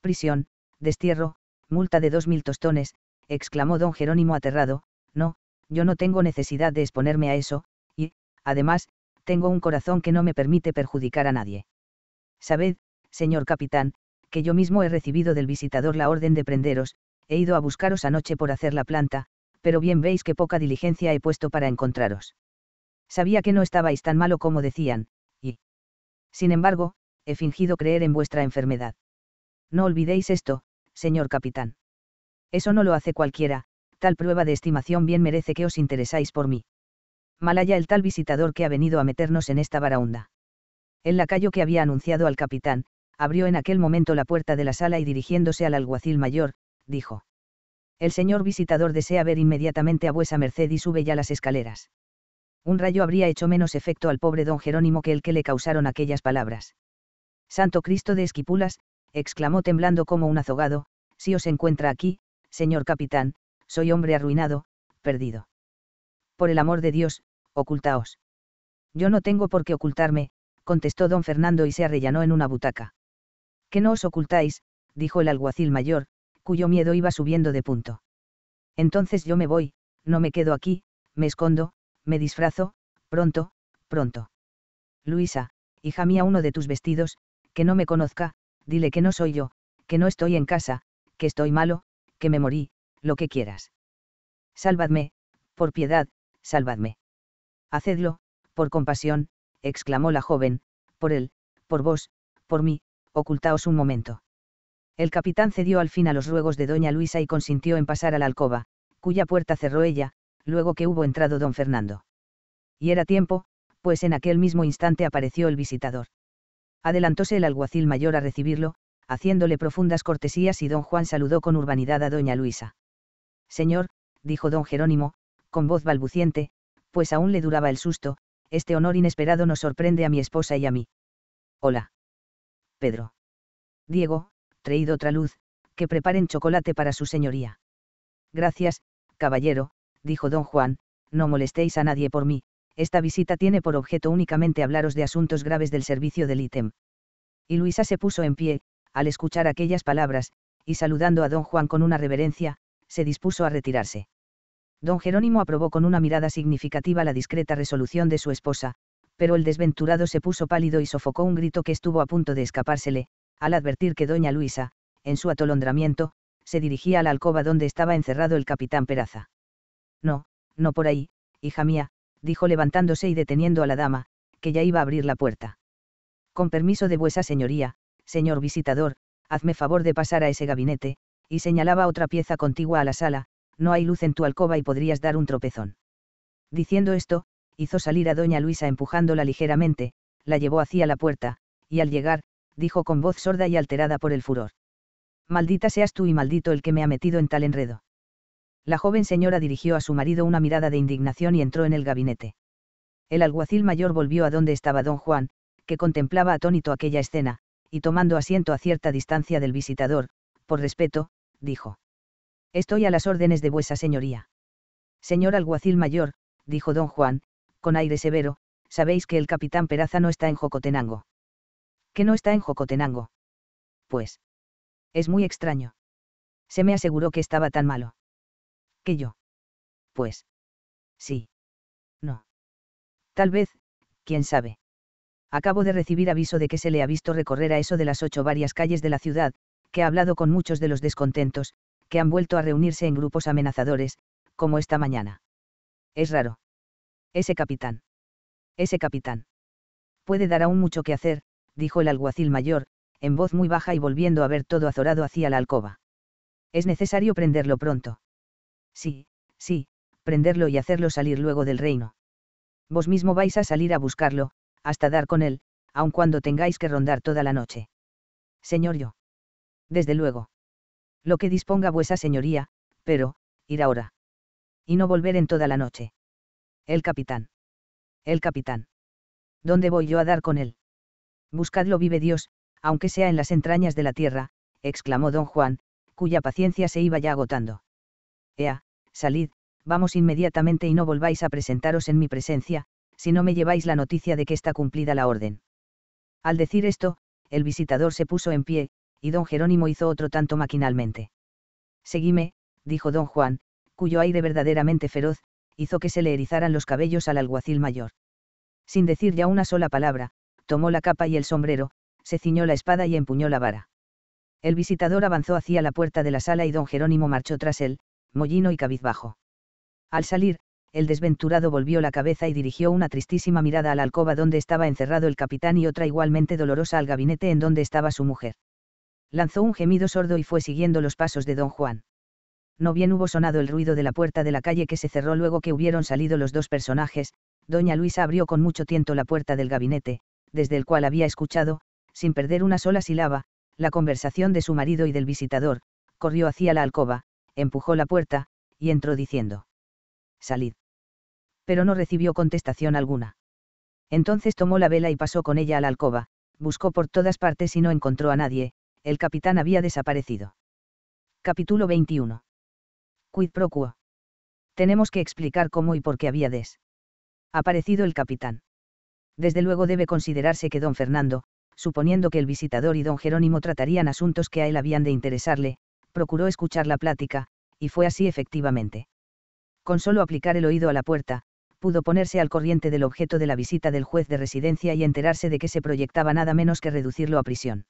Prisión, destierro, multa de dos mil tostones, exclamó don Jerónimo aterrado, no, yo no tengo necesidad de exponerme a eso, y, además, tengo un corazón que no me permite perjudicar a nadie. Sabed, señor capitán, que yo mismo he recibido del visitador la orden de prenderos, he ido a buscaros anoche por hacer la planta, pero bien veis que poca diligencia he puesto para encontraros. Sabía que no estabais tan malo como decían, y... Sin embargo, he fingido creer en vuestra enfermedad. No olvidéis esto, señor capitán. Eso no lo hace cualquiera, tal prueba de estimación bien merece que os interesáis por mí. Mal haya el tal visitador que ha venido a meternos en esta varaunda. El lacayo que había anunciado al capitán, abrió en aquel momento la puerta de la sala y dirigiéndose al alguacil mayor, dijo. El señor visitador desea ver inmediatamente a vuesa merced y sube ya las escaleras. Un rayo habría hecho menos efecto al pobre don Jerónimo que el que le causaron aquellas palabras. Santo Cristo de Esquipulas, exclamó temblando como un azogado, si os encuentra aquí, señor capitán, soy hombre arruinado, perdido. Por el amor de Dios, ocultaos. Yo no tengo por qué ocultarme, contestó don Fernando y se arrellanó en una butaca. Que no os ocultáis, dijo el alguacil mayor, cuyo miedo iba subiendo de punto. Entonces yo me voy, no me quedo aquí, me escondo, me disfrazo, pronto, pronto. Luisa, hija mía, uno de tus vestidos, que no me conozca, dile que no soy yo, que no estoy en casa, que estoy malo, que me morí, lo que quieras. Sálvadme, por piedad, sálvadme. Hacedlo, por compasión, exclamó la joven, por él, por vos, por mí, ocultaos un momento. El capitán cedió al fin a los ruegos de doña Luisa y consintió en pasar a la alcoba, cuya puerta cerró ella, luego que hubo entrado don Fernando. Y era tiempo, pues en aquel mismo instante apareció el visitador. Adelantóse el alguacil mayor a recibirlo, haciéndole profundas cortesías y don Juan saludó con urbanidad a doña Luisa. Señor, dijo don Jerónimo, con voz balbuciente, pues aún le duraba el susto, este honor inesperado nos sorprende a mi esposa y a mí. Hola. Pedro. Diego, traído otra luz, que preparen chocolate para su señoría. Gracias, caballero, dijo don Juan, no molestéis a nadie por mí, esta visita tiene por objeto únicamente hablaros de asuntos graves del servicio del ítem. Y Luisa se puso en pie, al escuchar aquellas palabras, y saludando a don Juan con una reverencia, se dispuso a retirarse. Don Jerónimo aprobó con una mirada significativa la discreta resolución de su esposa, pero el desventurado se puso pálido y sofocó un grito que estuvo a punto de escapársele, al advertir que doña Luisa, en su atolondramiento, se dirigía a la alcoba donde estaba encerrado el capitán Peraza. No, no por ahí, hija mía, dijo levantándose y deteniendo a la dama, que ya iba a abrir la puerta. Con permiso de vuesa señoría, señor visitador, hazme favor de pasar a ese gabinete, y señalaba otra pieza contigua a la sala, no hay luz en tu alcoba y podrías dar un tropezón. Diciendo esto, hizo salir a doña Luisa empujándola ligeramente, la llevó hacia la puerta, y al llegar, dijo con voz sorda y alterada por el furor. Maldita seas tú y maldito el que me ha metido en tal enredo. La joven señora dirigió a su marido una mirada de indignación y entró en el gabinete. El alguacil mayor volvió a donde estaba don Juan, que contemplaba atónito aquella escena, y tomando asiento a cierta distancia del visitador, por respeto, dijo. Estoy a las órdenes de vuesa señoría. Señor alguacil mayor, dijo don Juan, con aire severo, sabéis que el capitán Peraza no está en Jocotenango que no está en Jocotenango. Pues. Es muy extraño. Se me aseguró que estaba tan malo. ¿Que yo? Pues. Sí. No. Tal vez, quién sabe. Acabo de recibir aviso de que se le ha visto recorrer a eso de las ocho varias calles de la ciudad, que ha hablado con muchos de los descontentos, que han vuelto a reunirse en grupos amenazadores, como esta mañana. Es raro. Ese capitán. Ese capitán. Puede dar aún mucho que hacer, dijo el alguacil mayor, en voz muy baja y volviendo a ver todo azorado hacia la alcoba. Es necesario prenderlo pronto. Sí, sí, prenderlo y hacerlo salir luego del reino. Vos mismo vais a salir a buscarlo, hasta dar con él, aun cuando tengáis que rondar toda la noche. Señor yo. Desde luego. Lo que disponga vuesa señoría, pero, ir ahora. Y no volver en toda la noche. El capitán. El capitán. ¿Dónde voy yo a dar con él? Buscadlo vive Dios, aunque sea en las entrañas de la tierra, exclamó don Juan, cuya paciencia se iba ya agotando. Ea, salid, vamos inmediatamente y no volváis a presentaros en mi presencia, si no me lleváis la noticia de que está cumplida la orden. Al decir esto, el visitador se puso en pie, y don Jerónimo hizo otro tanto maquinalmente. Seguime, dijo don Juan, cuyo aire verdaderamente feroz, hizo que se le erizaran los cabellos al alguacil mayor. Sin decir ya una sola palabra, tomó la capa y el sombrero, se ciñó la espada y empuñó la vara. El visitador avanzó hacia la puerta de la sala y don Jerónimo marchó tras él, mollino y cabizbajo. Al salir, el desventurado volvió la cabeza y dirigió una tristísima mirada a la alcoba donde estaba encerrado el capitán y otra igualmente dolorosa al gabinete en donde estaba su mujer. Lanzó un gemido sordo y fue siguiendo los pasos de don Juan. No bien hubo sonado el ruido de la puerta de la calle que se cerró luego que hubieron salido los dos personajes, doña Luisa abrió con mucho tiento la puerta del gabinete, desde el cual había escuchado, sin perder una sola sílaba, la conversación de su marido y del visitador, corrió hacia la alcoba, empujó la puerta, y entró diciendo. Salid. Pero no recibió contestación alguna. Entonces tomó la vela y pasó con ella a la alcoba, buscó por todas partes y no encontró a nadie, el capitán había desaparecido. Capítulo 21. Quid pro quo. Tenemos que explicar cómo y por qué había des. Aparecido el capitán desde luego debe considerarse que don Fernando, suponiendo que el visitador y don Jerónimo tratarían asuntos que a él habían de interesarle, procuró escuchar la plática, y fue así efectivamente. Con solo aplicar el oído a la puerta, pudo ponerse al corriente del objeto de la visita del juez de residencia y enterarse de que se proyectaba nada menos que reducirlo a prisión.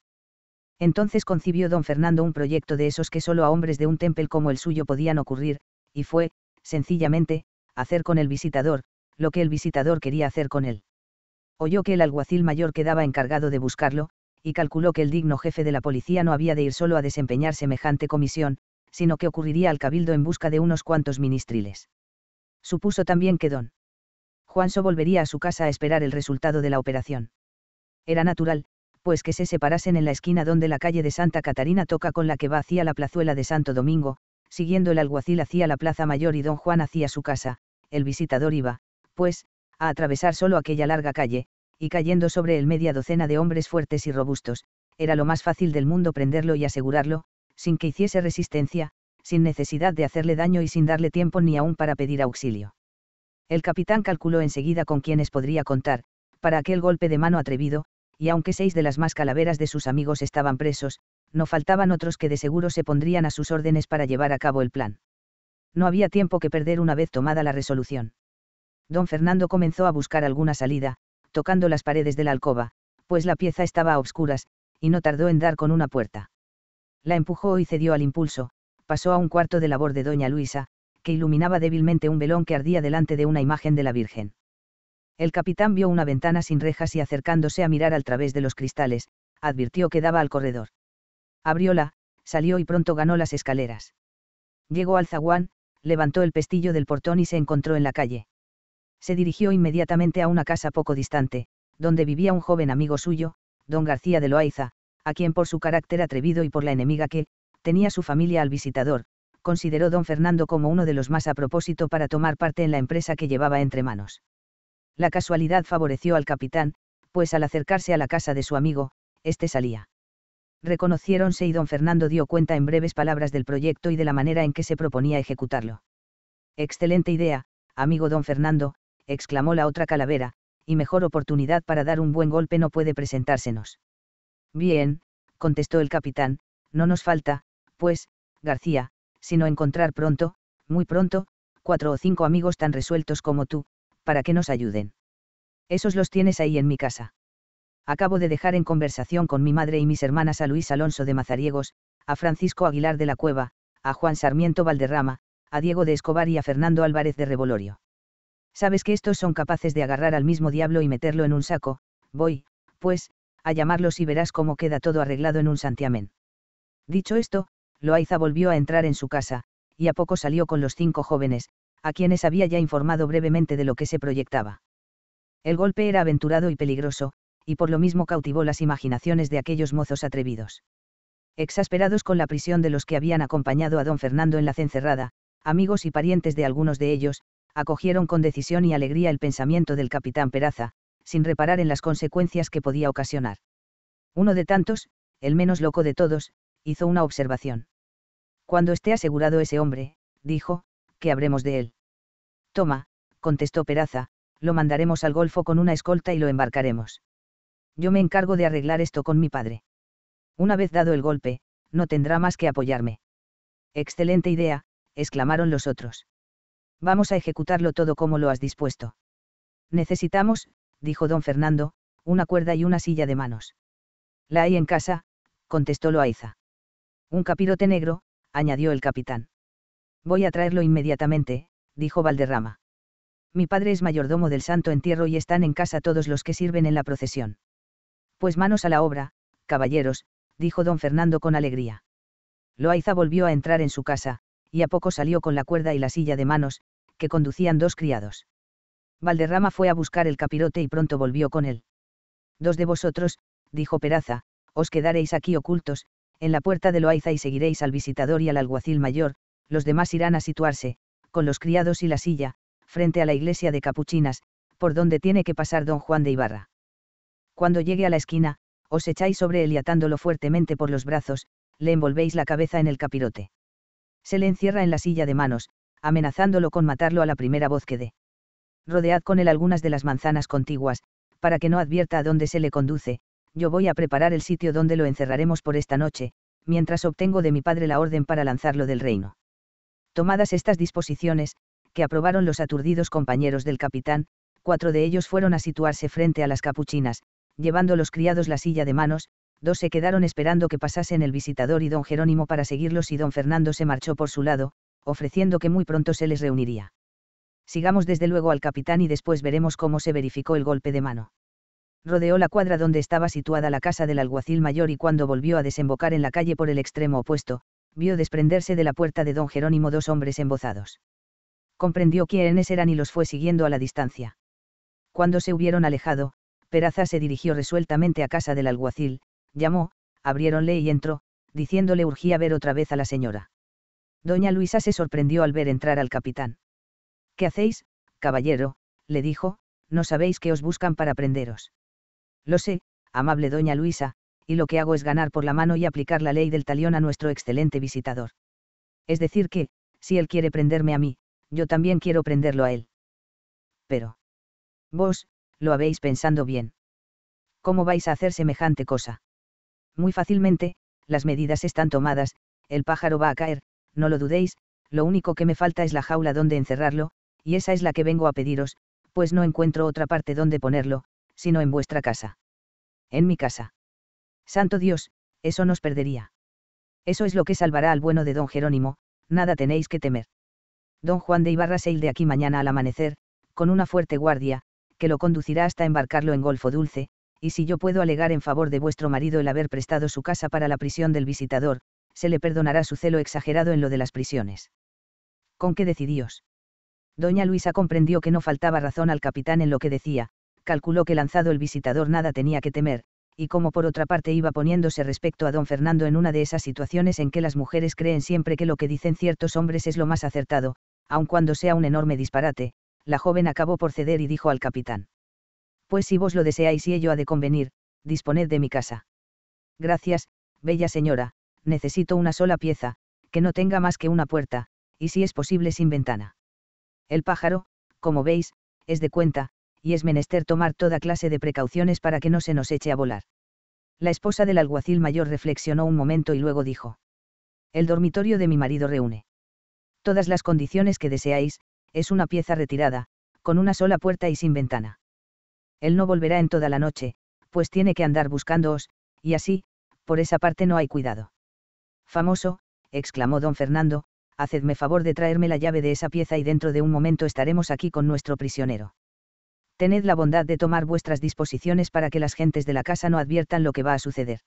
Entonces concibió don Fernando un proyecto de esos que solo a hombres de un temple como el suyo podían ocurrir, y fue, sencillamente, hacer con el visitador, lo que el visitador quería hacer con él oyó que el alguacil mayor quedaba encargado de buscarlo, y calculó que el digno jefe de la policía no había de ir solo a desempeñar semejante comisión, sino que ocurriría al cabildo en busca de unos cuantos ministriles. Supuso también que don Juanso volvería a su casa a esperar el resultado de la operación. Era natural, pues que se separasen en la esquina donde la calle de Santa Catarina toca con la que va hacia la plazuela de Santo Domingo, siguiendo el alguacil hacia la Plaza Mayor y don Juan hacia su casa, el visitador iba, pues, a atravesar solo aquella larga calle, y cayendo sobre él media docena de hombres fuertes y robustos, era lo más fácil del mundo prenderlo y asegurarlo, sin que hiciese resistencia, sin necesidad de hacerle daño y sin darle tiempo ni aún para pedir auxilio. El capitán calculó enseguida con quienes podría contar, para aquel golpe de mano atrevido, y aunque seis de las más calaveras de sus amigos estaban presos, no faltaban otros que de seguro se pondrían a sus órdenes para llevar a cabo el plan. No había tiempo que perder una vez tomada la resolución. Don Fernando comenzó a buscar alguna salida, tocando las paredes de la alcoba, pues la pieza estaba a obscuras, y no tardó en dar con una puerta. La empujó y cedió al impulso, pasó a un cuarto de labor de doña Luisa, que iluminaba débilmente un velón que ardía delante de una imagen de la Virgen. El capitán vio una ventana sin rejas y acercándose a mirar al través de los cristales, advirtió que daba al corredor. Abrióla, salió y pronto ganó las escaleras. Llegó al zaguán, levantó el pestillo del portón y se encontró en la calle se dirigió inmediatamente a una casa poco distante, donde vivía un joven amigo suyo, don García de Loaiza, a quien por su carácter atrevido y por la enemiga que, tenía su familia al visitador, consideró don Fernando como uno de los más a propósito para tomar parte en la empresa que llevaba entre manos. La casualidad favoreció al capitán, pues al acercarse a la casa de su amigo, éste salía. Reconociéronse y don Fernando dio cuenta en breves palabras del proyecto y de la manera en que se proponía ejecutarlo. Excelente idea, amigo don Fernando, exclamó la otra calavera, y mejor oportunidad para dar un buen golpe no puede presentársenos. Bien, contestó el capitán, no nos falta, pues, García, sino encontrar pronto, muy pronto, cuatro o cinco amigos tan resueltos como tú, para que nos ayuden. Esos los tienes ahí en mi casa. Acabo de dejar en conversación con mi madre y mis hermanas a Luis Alonso de Mazariegos, a Francisco Aguilar de la Cueva, a Juan Sarmiento Valderrama, a Diego de Escobar y a Fernando Álvarez de Revolorio. Sabes que estos son capaces de agarrar al mismo diablo y meterlo en un saco, voy, pues, a llamarlos y verás cómo queda todo arreglado en un santiamén. Dicho esto, Loaiza volvió a entrar en su casa, y a poco salió con los cinco jóvenes, a quienes había ya informado brevemente de lo que se proyectaba. El golpe era aventurado y peligroso, y por lo mismo cautivó las imaginaciones de aquellos mozos atrevidos. Exasperados con la prisión de los que habían acompañado a don Fernando en la cencerrada, amigos y parientes de algunos de ellos, acogieron con decisión y alegría el pensamiento del capitán Peraza, sin reparar en las consecuencias que podía ocasionar. Uno de tantos, el menos loco de todos, hizo una observación. Cuando esté asegurado ese hombre, dijo, que habremos de él. Toma, contestó Peraza, lo mandaremos al Golfo con una escolta y lo embarcaremos. Yo me encargo de arreglar esto con mi padre. Una vez dado el golpe, no tendrá más que apoyarme. Excelente idea, exclamaron los otros. Vamos a ejecutarlo todo como lo has dispuesto. Necesitamos, dijo don Fernando, una cuerda y una silla de manos. La hay en casa, contestó Loaiza. Un capirote negro, añadió el capitán. Voy a traerlo inmediatamente, dijo Valderrama. Mi padre es mayordomo del santo entierro y están en casa todos los que sirven en la procesión. Pues manos a la obra, caballeros, dijo don Fernando con alegría. Loaiza volvió a entrar en su casa, y a poco salió con la cuerda y la silla de manos, que conducían dos criados. Valderrama fue a buscar el capirote y pronto volvió con él. Dos de vosotros, dijo Peraza, os quedaréis aquí ocultos, en la puerta de Loaiza y seguiréis al visitador y al alguacil mayor, los demás irán a situarse, con los criados y la silla, frente a la iglesia de Capuchinas, por donde tiene que pasar don Juan de Ibarra. Cuando llegue a la esquina, os echáis sobre él y atándolo fuertemente por los brazos, le envolvéis la cabeza en el capirote se le encierra en la silla de manos, amenazándolo con matarlo a la primera voz que dé. Rodead con él algunas de las manzanas contiguas, para que no advierta a dónde se le conduce, yo voy a preparar el sitio donde lo encerraremos por esta noche, mientras obtengo de mi padre la orden para lanzarlo del reino. Tomadas estas disposiciones, que aprobaron los aturdidos compañeros del capitán, cuatro de ellos fueron a situarse frente a las capuchinas, llevando los criados la silla de manos, dos se quedaron esperando que pasasen el visitador y don Jerónimo para seguirlos y don Fernando se marchó por su lado, ofreciendo que muy pronto se les reuniría. Sigamos desde luego al capitán y después veremos cómo se verificó el golpe de mano. Rodeó la cuadra donde estaba situada la casa del alguacil mayor y cuando volvió a desembocar en la calle por el extremo opuesto, vio desprenderse de la puerta de don Jerónimo dos hombres embozados. Comprendió quiénes eran y los fue siguiendo a la distancia. Cuando se hubieron alejado, Peraza se dirigió resueltamente a casa del alguacil, llamó, abriéronle y entró, diciéndole urgía ver otra vez a la señora. Doña Luisa se sorprendió al ver entrar al capitán. ¿Qué hacéis, caballero? le dijo, no sabéis que os buscan para prenderos. Lo sé, amable doña Luisa, y lo que hago es ganar por la mano y aplicar la ley del talión a nuestro excelente visitador. Es decir que, si él quiere prenderme a mí, yo también quiero prenderlo a él. Pero. Vos, lo habéis pensando bien. ¿Cómo vais a hacer semejante cosa? Muy fácilmente, las medidas están tomadas, el pájaro va a caer, no lo dudéis, lo único que me falta es la jaula donde encerrarlo, y esa es la que vengo a pediros, pues no encuentro otra parte donde ponerlo, sino en vuestra casa. En mi casa. Santo Dios, eso nos perdería. Eso es lo que salvará al bueno de don Jerónimo, nada tenéis que temer. Don Juan de Ibarra se de aquí mañana al amanecer, con una fuerte guardia, que lo conducirá hasta embarcarlo en Golfo Dulce, y si yo puedo alegar en favor de vuestro marido el haber prestado su casa para la prisión del visitador, se le perdonará su celo exagerado en lo de las prisiones. ¿Con qué decidíos? Doña Luisa comprendió que no faltaba razón al capitán en lo que decía, calculó que lanzado el visitador nada tenía que temer, y como por otra parte iba poniéndose respecto a don Fernando en una de esas situaciones en que las mujeres creen siempre que lo que dicen ciertos hombres es lo más acertado, aun cuando sea un enorme disparate, la joven acabó por ceder y dijo al capitán. Pues si vos lo deseáis y ello ha de convenir, disponed de mi casa. Gracias, bella señora, necesito una sola pieza, que no tenga más que una puerta, y si es posible sin ventana. El pájaro, como veis, es de cuenta, y es menester tomar toda clase de precauciones para que no se nos eche a volar. La esposa del alguacil mayor reflexionó un momento y luego dijo. El dormitorio de mi marido reúne. Todas las condiciones que deseáis, es una pieza retirada, con una sola puerta y sin ventana. Él no volverá en toda la noche, pues tiene que andar buscándoos, y así, por esa parte no hay cuidado. Famoso, exclamó don Fernando, hacedme favor de traerme la llave de esa pieza y dentro de un momento estaremos aquí con nuestro prisionero. Tened la bondad de tomar vuestras disposiciones para que las gentes de la casa no adviertan lo que va a suceder.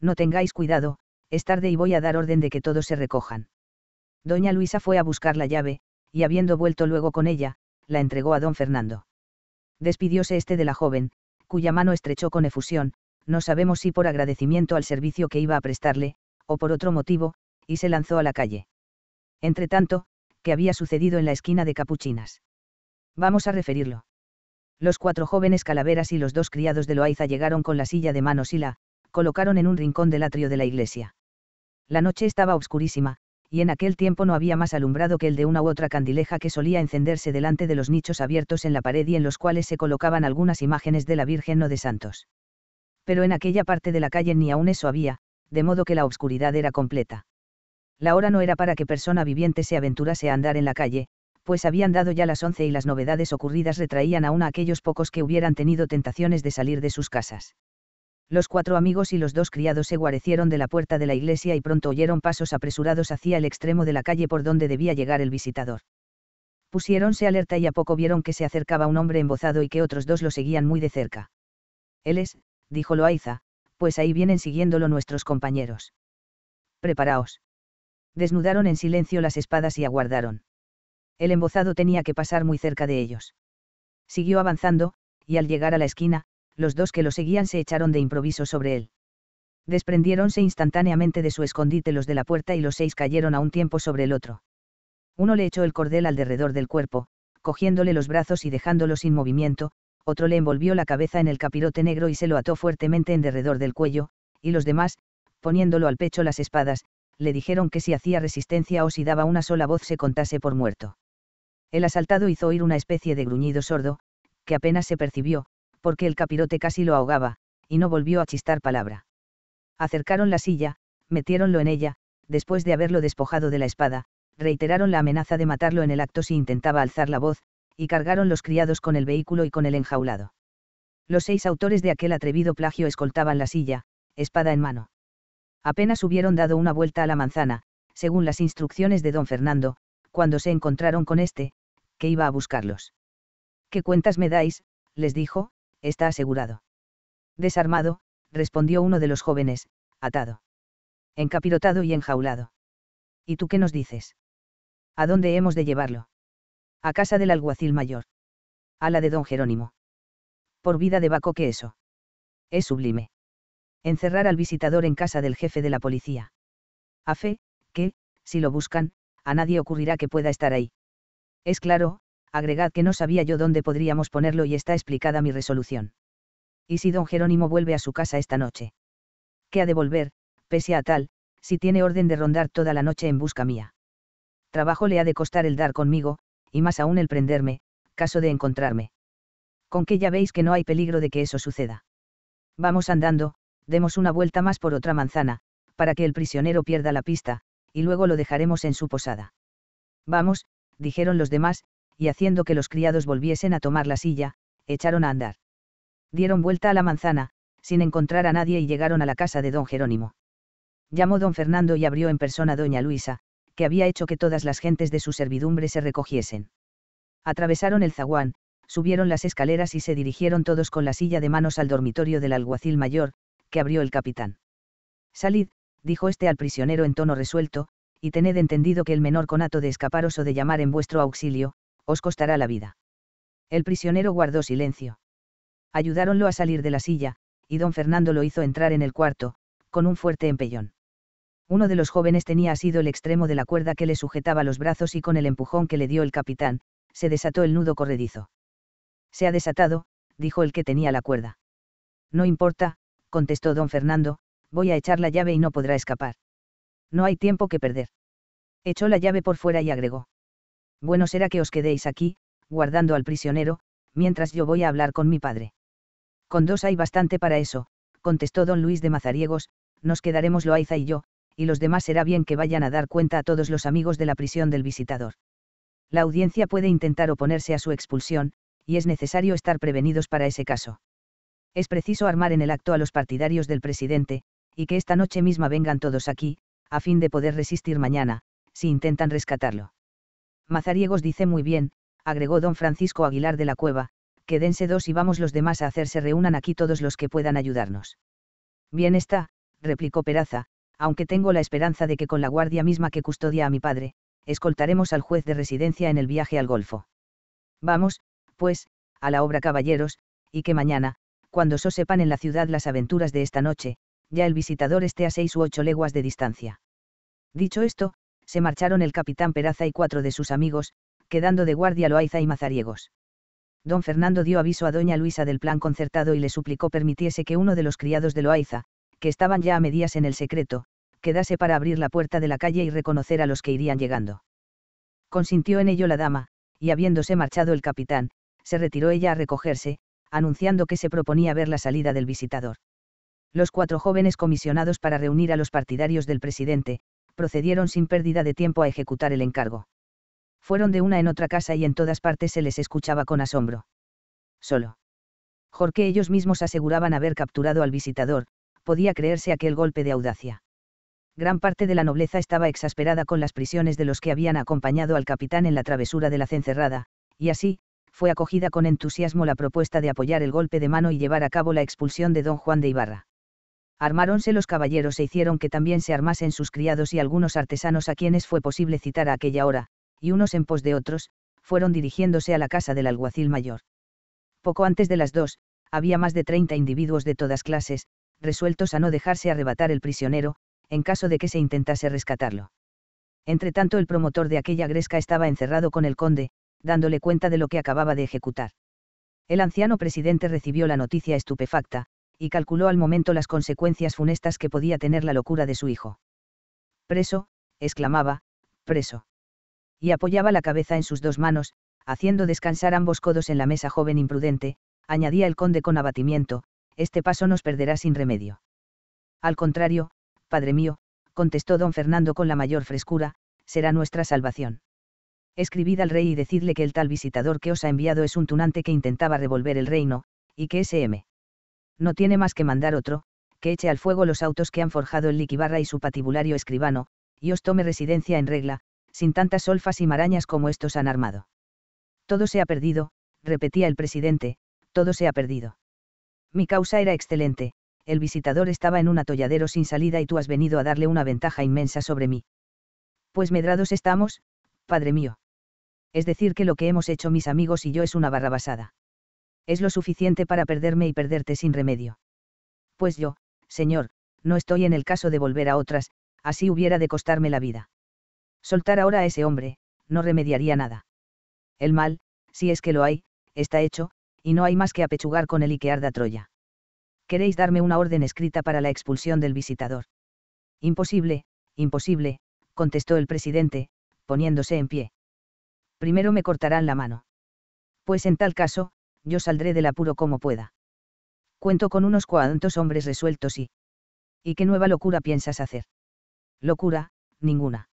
No tengáis cuidado, es tarde y voy a dar orden de que todos se recojan. Doña Luisa fue a buscar la llave, y habiendo vuelto luego con ella, la entregó a don Fernando. Despidióse este de la joven, cuya mano estrechó con efusión, no sabemos si por agradecimiento al servicio que iba a prestarle, o por otro motivo, y se lanzó a la calle. Entretanto, ¿qué había sucedido en la esquina de Capuchinas? Vamos a referirlo. Los cuatro jóvenes calaveras y los dos criados de Loaiza llegaron con la silla de manos y la, colocaron en un rincón del atrio de la iglesia. La noche estaba obscurísima, y en aquel tiempo no había más alumbrado que el de una u otra candileja que solía encenderse delante de los nichos abiertos en la pared y en los cuales se colocaban algunas imágenes de la Virgen o de santos. Pero en aquella parte de la calle ni aún eso había, de modo que la obscuridad era completa. La hora no era para que persona viviente se aventurase a andar en la calle, pues habían dado ya las once y las novedades ocurridas retraían aún a aquellos pocos que hubieran tenido tentaciones de salir de sus casas. Los cuatro amigos y los dos criados se guarecieron de la puerta de la iglesia y pronto oyeron pasos apresurados hacia el extremo de la calle por donde debía llegar el visitador. Pusiéronse alerta y a poco vieron que se acercaba un hombre embozado y que otros dos lo seguían muy de cerca. Él es, dijo Loaiza, pues ahí vienen siguiéndolo nuestros compañeros. Preparaos. Desnudaron en silencio las espadas y aguardaron. El embozado tenía que pasar muy cerca de ellos. Siguió avanzando, y al llegar a la esquina, los dos que lo seguían se echaron de improviso sobre él. Desprendiéronse instantáneamente de su escondite los de la puerta y los seis cayeron a un tiempo sobre el otro. Uno le echó el cordel alrededor del cuerpo, cogiéndole los brazos y dejándolo sin movimiento, otro le envolvió la cabeza en el capirote negro y se lo ató fuertemente en derredor del cuello, y los demás, poniéndolo al pecho las espadas, le dijeron que si hacía resistencia o si daba una sola voz se contase por muerto. El asaltado hizo oír una especie de gruñido sordo, que apenas se percibió, porque el capirote casi lo ahogaba, y no volvió a chistar palabra. Acercaron la silla, metiéronlo en ella, después de haberlo despojado de la espada, reiteraron la amenaza de matarlo en el acto si intentaba alzar la voz, y cargaron los criados con el vehículo y con el enjaulado. Los seis autores de aquel atrevido plagio escoltaban la silla, espada en mano. Apenas hubieron dado una vuelta a la manzana, según las instrucciones de don Fernando, cuando se encontraron con éste, que iba a buscarlos. ¿Qué cuentas me dais? les dijo, está asegurado. Desarmado, respondió uno de los jóvenes, atado. Encapirotado y enjaulado. ¿Y tú qué nos dices? ¿A dónde hemos de llevarlo? A casa del alguacil mayor. A la de don Jerónimo. Por vida de Baco que eso. Es sublime. Encerrar al visitador en casa del jefe de la policía. A fe, que, si lo buscan, a nadie ocurrirá que pueda estar ahí. Es claro, agregad que no sabía yo dónde podríamos ponerlo y está explicada mi resolución. ¿Y si don Jerónimo vuelve a su casa esta noche? ¿Qué ha de volver, pese a tal, si tiene orden de rondar toda la noche en busca mía? Trabajo le ha de costar el dar conmigo, y más aún el prenderme, caso de encontrarme. Con que ya veis que no hay peligro de que eso suceda. Vamos andando, demos una vuelta más por otra manzana, para que el prisionero pierda la pista, y luego lo dejaremos en su posada. Vamos, dijeron los demás, y haciendo que los criados volviesen a tomar la silla, echaron a andar. Dieron vuelta a la manzana, sin encontrar a nadie y llegaron a la casa de don Jerónimo. Llamó don Fernando y abrió en persona doña Luisa, que había hecho que todas las gentes de su servidumbre se recogiesen. Atravesaron el zaguán, subieron las escaleras y se dirigieron todos con la silla de manos al dormitorio del alguacil mayor, que abrió el capitán. Salid, dijo este al prisionero en tono resuelto, y tened entendido que el menor conato de escaparos o de llamar en vuestro auxilio, os costará la vida. El prisionero guardó silencio. Ayudáronlo a salir de la silla, y don Fernando lo hizo entrar en el cuarto, con un fuerte empellón. Uno de los jóvenes tenía asido el extremo de la cuerda que le sujetaba los brazos y con el empujón que le dio el capitán, se desató el nudo corredizo. Se ha desatado, dijo el que tenía la cuerda. No importa, contestó don Fernando, voy a echar la llave y no podrá escapar. No hay tiempo que perder. Echó la llave por fuera y agregó. Bueno será que os quedéis aquí, guardando al prisionero, mientras yo voy a hablar con mi padre. Con dos hay bastante para eso, contestó don Luis de Mazariegos, nos quedaremos Loaiza y yo, y los demás será bien que vayan a dar cuenta a todos los amigos de la prisión del visitador. La audiencia puede intentar oponerse a su expulsión, y es necesario estar prevenidos para ese caso. Es preciso armar en el acto a los partidarios del presidente, y que esta noche misma vengan todos aquí, a fin de poder resistir mañana, si intentan rescatarlo. Mazariegos dice muy bien, agregó don Francisco Aguilar de la Cueva, quédense dos y vamos los demás a hacerse reúnan aquí todos los que puedan ayudarnos. Bien está, replicó Peraza, aunque tengo la esperanza de que con la guardia misma que custodia a mi padre, escoltaremos al juez de residencia en el viaje al Golfo. Vamos, pues, a la obra caballeros, y que mañana, cuando so sepan en la ciudad las aventuras de esta noche, ya el visitador esté a seis u ocho leguas de distancia. Dicho esto, se marcharon el capitán Peraza y cuatro de sus amigos, quedando de guardia Loaiza y Mazariegos. Don Fernando dio aviso a doña Luisa del plan concertado y le suplicó permitiese que uno de los criados de Loaiza, que estaban ya a medias en el secreto, quedase para abrir la puerta de la calle y reconocer a los que irían llegando. Consintió en ello la dama, y habiéndose marchado el capitán, se retiró ella a recogerse, anunciando que se proponía ver la salida del visitador. Los cuatro jóvenes comisionados para reunir a los partidarios del presidente, procedieron sin pérdida de tiempo a ejecutar el encargo. Fueron de una en otra casa y en todas partes se les escuchaba con asombro. Solo. Jorge ellos mismos aseguraban haber capturado al visitador, podía creerse aquel golpe de audacia. Gran parte de la nobleza estaba exasperada con las prisiones de los que habían acompañado al capitán en la travesura de la cencerrada, y así, fue acogida con entusiasmo la propuesta de apoyar el golpe de mano y llevar a cabo la expulsión de don Juan de Ibarra armáronse los caballeros e hicieron que también se armasen sus criados y algunos artesanos a quienes fue posible citar a aquella hora, y unos en pos de otros, fueron dirigiéndose a la casa del alguacil mayor. Poco antes de las dos, había más de treinta individuos de todas clases, resueltos a no dejarse arrebatar el prisionero, en caso de que se intentase rescatarlo. Entretanto el promotor de aquella gresca estaba encerrado con el conde, dándole cuenta de lo que acababa de ejecutar. El anciano presidente recibió la noticia estupefacta, y calculó al momento las consecuencias funestas que podía tener la locura de su hijo. Preso, exclamaba, preso. Y apoyaba la cabeza en sus dos manos, haciendo descansar ambos codos en la mesa joven imprudente, añadía el conde con abatimiento, este paso nos perderá sin remedio. Al contrario, padre mío, contestó don Fernando con la mayor frescura, será nuestra salvación. Escribid al rey y decidle que el tal visitador que os ha enviado es un tunante que intentaba revolver el reino, y que SM no tiene más que mandar otro, que eche al fuego los autos que han forjado el liquibarra y su patibulario escribano, y os tome residencia en regla, sin tantas olfas y marañas como estos han armado. Todo se ha perdido, repetía el presidente, todo se ha perdido. Mi causa era excelente, el visitador estaba en un atolladero sin salida y tú has venido a darle una ventaja inmensa sobre mí. Pues medrados estamos, padre mío. Es decir, que lo que hemos hecho mis amigos y yo es una barrabasada es lo suficiente para perderme y perderte sin remedio. Pues yo, señor, no estoy en el caso de volver a otras, así hubiera de costarme la vida. Soltar ahora a ese hombre, no remediaría nada. El mal, si es que lo hay, está hecho, y no hay más que apechugar con el y Troya. Queréis darme una orden escrita para la expulsión del visitador. Imposible, imposible, contestó el presidente, poniéndose en pie. Primero me cortarán la mano. Pues en tal caso, yo saldré del apuro como pueda. Cuento con unos cuantos hombres resueltos y... ¿Y qué nueva locura piensas hacer? Locura, ninguna.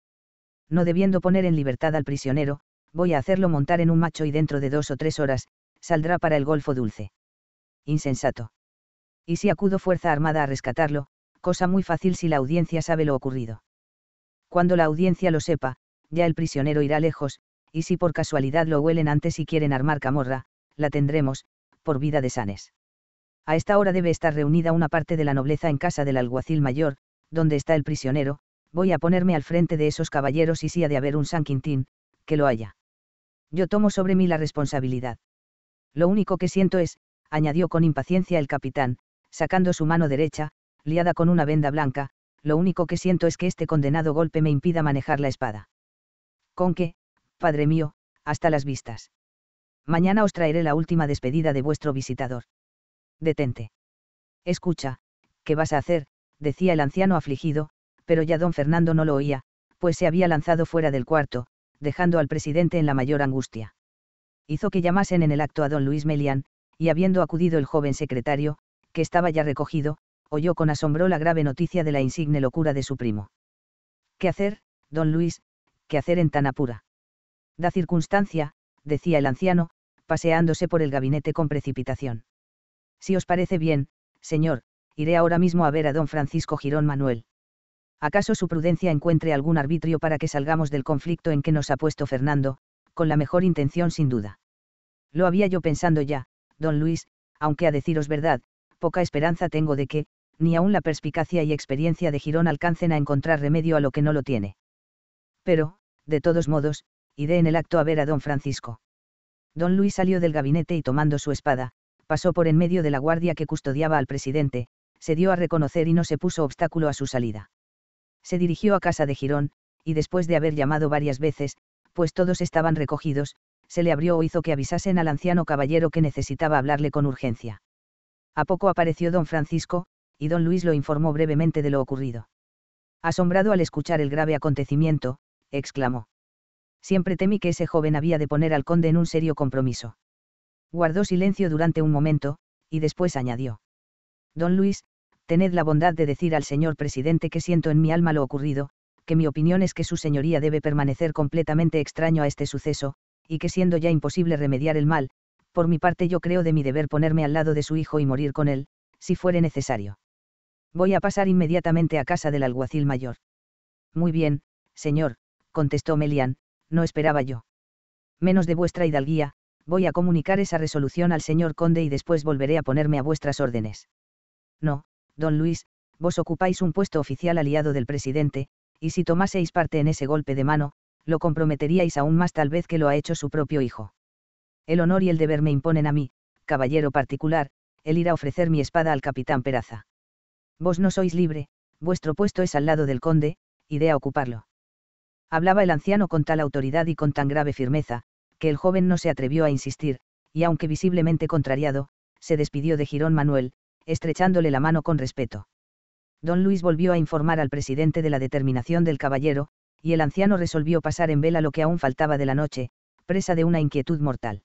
No debiendo poner en libertad al prisionero, voy a hacerlo montar en un macho y dentro de dos o tres horas, saldrá para el Golfo Dulce. Insensato. Y si acudo fuerza armada a rescatarlo, cosa muy fácil si la audiencia sabe lo ocurrido. Cuando la audiencia lo sepa, ya el prisionero irá lejos, y si por casualidad lo huelen antes y quieren armar camorra, la tendremos, por vida de Sanes. A esta hora debe estar reunida una parte de la nobleza en casa del alguacil mayor, donde está el prisionero, voy a ponerme al frente de esos caballeros y si ha de haber un San Quintín, que lo haya. Yo tomo sobre mí la responsabilidad. Lo único que siento es, añadió con impaciencia el capitán, sacando su mano derecha, liada con una venda blanca, lo único que siento es que este condenado golpe me impida manejar la espada. ¿Con qué, padre mío, hasta las vistas? Mañana os traeré la última despedida de vuestro visitador. Detente. Escucha, ¿qué vas a hacer? decía el anciano afligido, pero ya don Fernando no lo oía, pues se había lanzado fuera del cuarto, dejando al presidente en la mayor angustia. Hizo que llamasen en el acto a don Luis Melián, y habiendo acudido el joven secretario, que estaba ya recogido, oyó con asombro la grave noticia de la insigne locura de su primo. ¿Qué hacer, don Luis? ¿Qué hacer en tan apura? Da circunstancia, decía el anciano, paseándose por el gabinete con precipitación. Si os parece bien, señor, iré ahora mismo a ver a don Francisco Girón Manuel. ¿Acaso su prudencia encuentre algún arbitrio para que salgamos del conflicto en que nos ha puesto Fernando, con la mejor intención sin duda? Lo había yo pensando ya, don Luis, aunque a deciros verdad, poca esperanza tengo de que, ni aun la perspicacia y experiencia de Girón alcancen a encontrar remedio a lo que no lo tiene. Pero, de todos modos, iré en el acto a ver a don Francisco. Don Luis salió del gabinete y tomando su espada, pasó por en medio de la guardia que custodiaba al presidente, se dio a reconocer y no se puso obstáculo a su salida. Se dirigió a casa de Girón, y después de haber llamado varias veces, pues todos estaban recogidos, se le abrió o hizo que avisasen al anciano caballero que necesitaba hablarle con urgencia. A poco apareció don Francisco, y don Luis lo informó brevemente de lo ocurrido. Asombrado al escuchar el grave acontecimiento, exclamó siempre temí que ese joven había de poner al conde en un serio compromiso. Guardó silencio durante un momento, y después añadió. Don Luis, tened la bondad de decir al señor presidente que siento en mi alma lo ocurrido, que mi opinión es que su señoría debe permanecer completamente extraño a este suceso, y que siendo ya imposible remediar el mal, por mi parte yo creo de mi deber ponerme al lado de su hijo y morir con él, si fuere necesario. Voy a pasar inmediatamente a casa del alguacil mayor. Muy bien, señor, contestó Melian, no esperaba yo. Menos de vuestra hidalguía, voy a comunicar esa resolución al señor conde y después volveré a ponerme a vuestras órdenes. No, don Luis, vos ocupáis un puesto oficial aliado del presidente, y si tomaseis parte en ese golpe de mano, lo comprometeríais aún más tal vez que lo ha hecho su propio hijo. El honor y el deber me imponen a mí, caballero particular, el ir a ofrecer mi espada al capitán Peraza. Vos no sois libre, vuestro puesto es al lado del conde, a ocuparlo. Hablaba el anciano con tal autoridad y con tan grave firmeza, que el joven no se atrevió a insistir, y aunque visiblemente contrariado, se despidió de Girón Manuel, estrechándole la mano con respeto. Don Luis volvió a informar al presidente de la determinación del caballero, y el anciano resolvió pasar en vela lo que aún faltaba de la noche, presa de una inquietud mortal.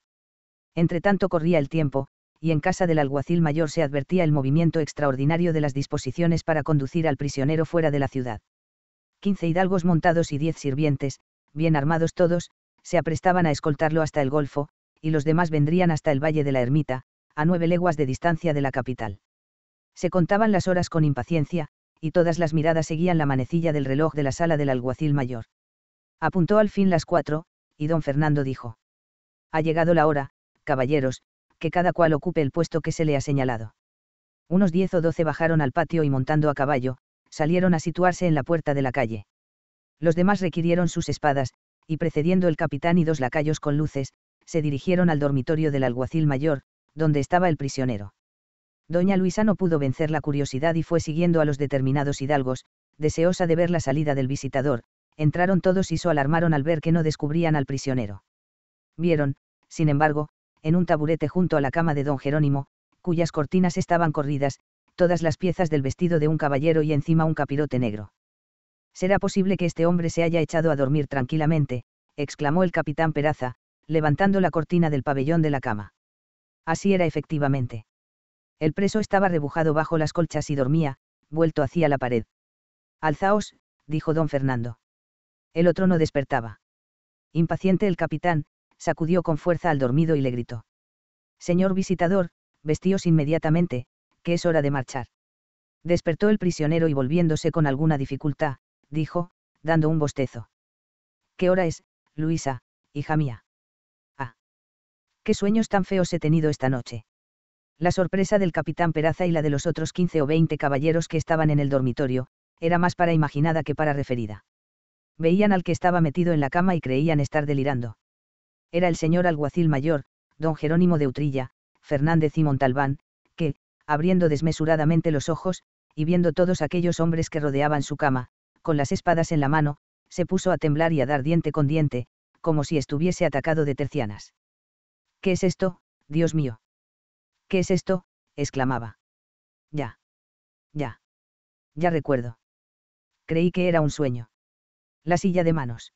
Entretanto corría el tiempo, y en casa del alguacil mayor se advertía el movimiento extraordinario de las disposiciones para conducir al prisionero fuera de la ciudad quince hidalgos montados y diez sirvientes, bien armados todos, se aprestaban a escoltarlo hasta el golfo, y los demás vendrían hasta el valle de la ermita, a nueve leguas de distancia de la capital. Se contaban las horas con impaciencia, y todas las miradas seguían la manecilla del reloj de la sala del alguacil mayor. Apuntó al fin las cuatro, y don Fernando dijo. Ha llegado la hora, caballeros, que cada cual ocupe el puesto que se le ha señalado. Unos diez o doce bajaron al patio y montando a caballo, salieron a situarse en la puerta de la calle. Los demás requirieron sus espadas, y precediendo el capitán y dos lacayos con luces, se dirigieron al dormitorio del alguacil mayor, donde estaba el prisionero. Doña Luisa no pudo vencer la curiosidad y fue siguiendo a los determinados hidalgos, deseosa de ver la salida del visitador, entraron todos y se alarmaron al ver que no descubrían al prisionero. Vieron, sin embargo, en un taburete junto a la cama de don Jerónimo, cuyas cortinas estaban corridas, todas las piezas del vestido de un caballero y encima un capirote negro. ¿Será posible que este hombre se haya echado a dormir tranquilamente? exclamó el capitán Peraza, levantando la cortina del pabellón de la cama. Así era efectivamente. El preso estaba rebujado bajo las colchas y dormía, vuelto hacia la pared. Alzaos, dijo don Fernando. El otro no despertaba. Impaciente el capitán, sacudió con fuerza al dormido y le gritó. Señor visitador, vestíos inmediatamente, que es hora de marchar. Despertó el prisionero y volviéndose con alguna dificultad, dijo, dando un bostezo. ¿Qué hora es, Luisa, hija mía? Ah. ¿Qué sueños tan feos he tenido esta noche? La sorpresa del capitán Peraza y la de los otros quince o veinte caballeros que estaban en el dormitorio, era más para imaginada que para referida. Veían al que estaba metido en la cama y creían estar delirando. Era el señor alguacil mayor, don Jerónimo de Utrilla, Fernández y Montalbán, que, abriendo desmesuradamente los ojos, y viendo todos aquellos hombres que rodeaban su cama, con las espadas en la mano, se puso a temblar y a dar diente con diente, como si estuviese atacado de tercianas. ¿Qué es esto, Dios mío? ¿Qué es esto? exclamaba. Ya. Ya. Ya recuerdo. Creí que era un sueño. La silla de manos.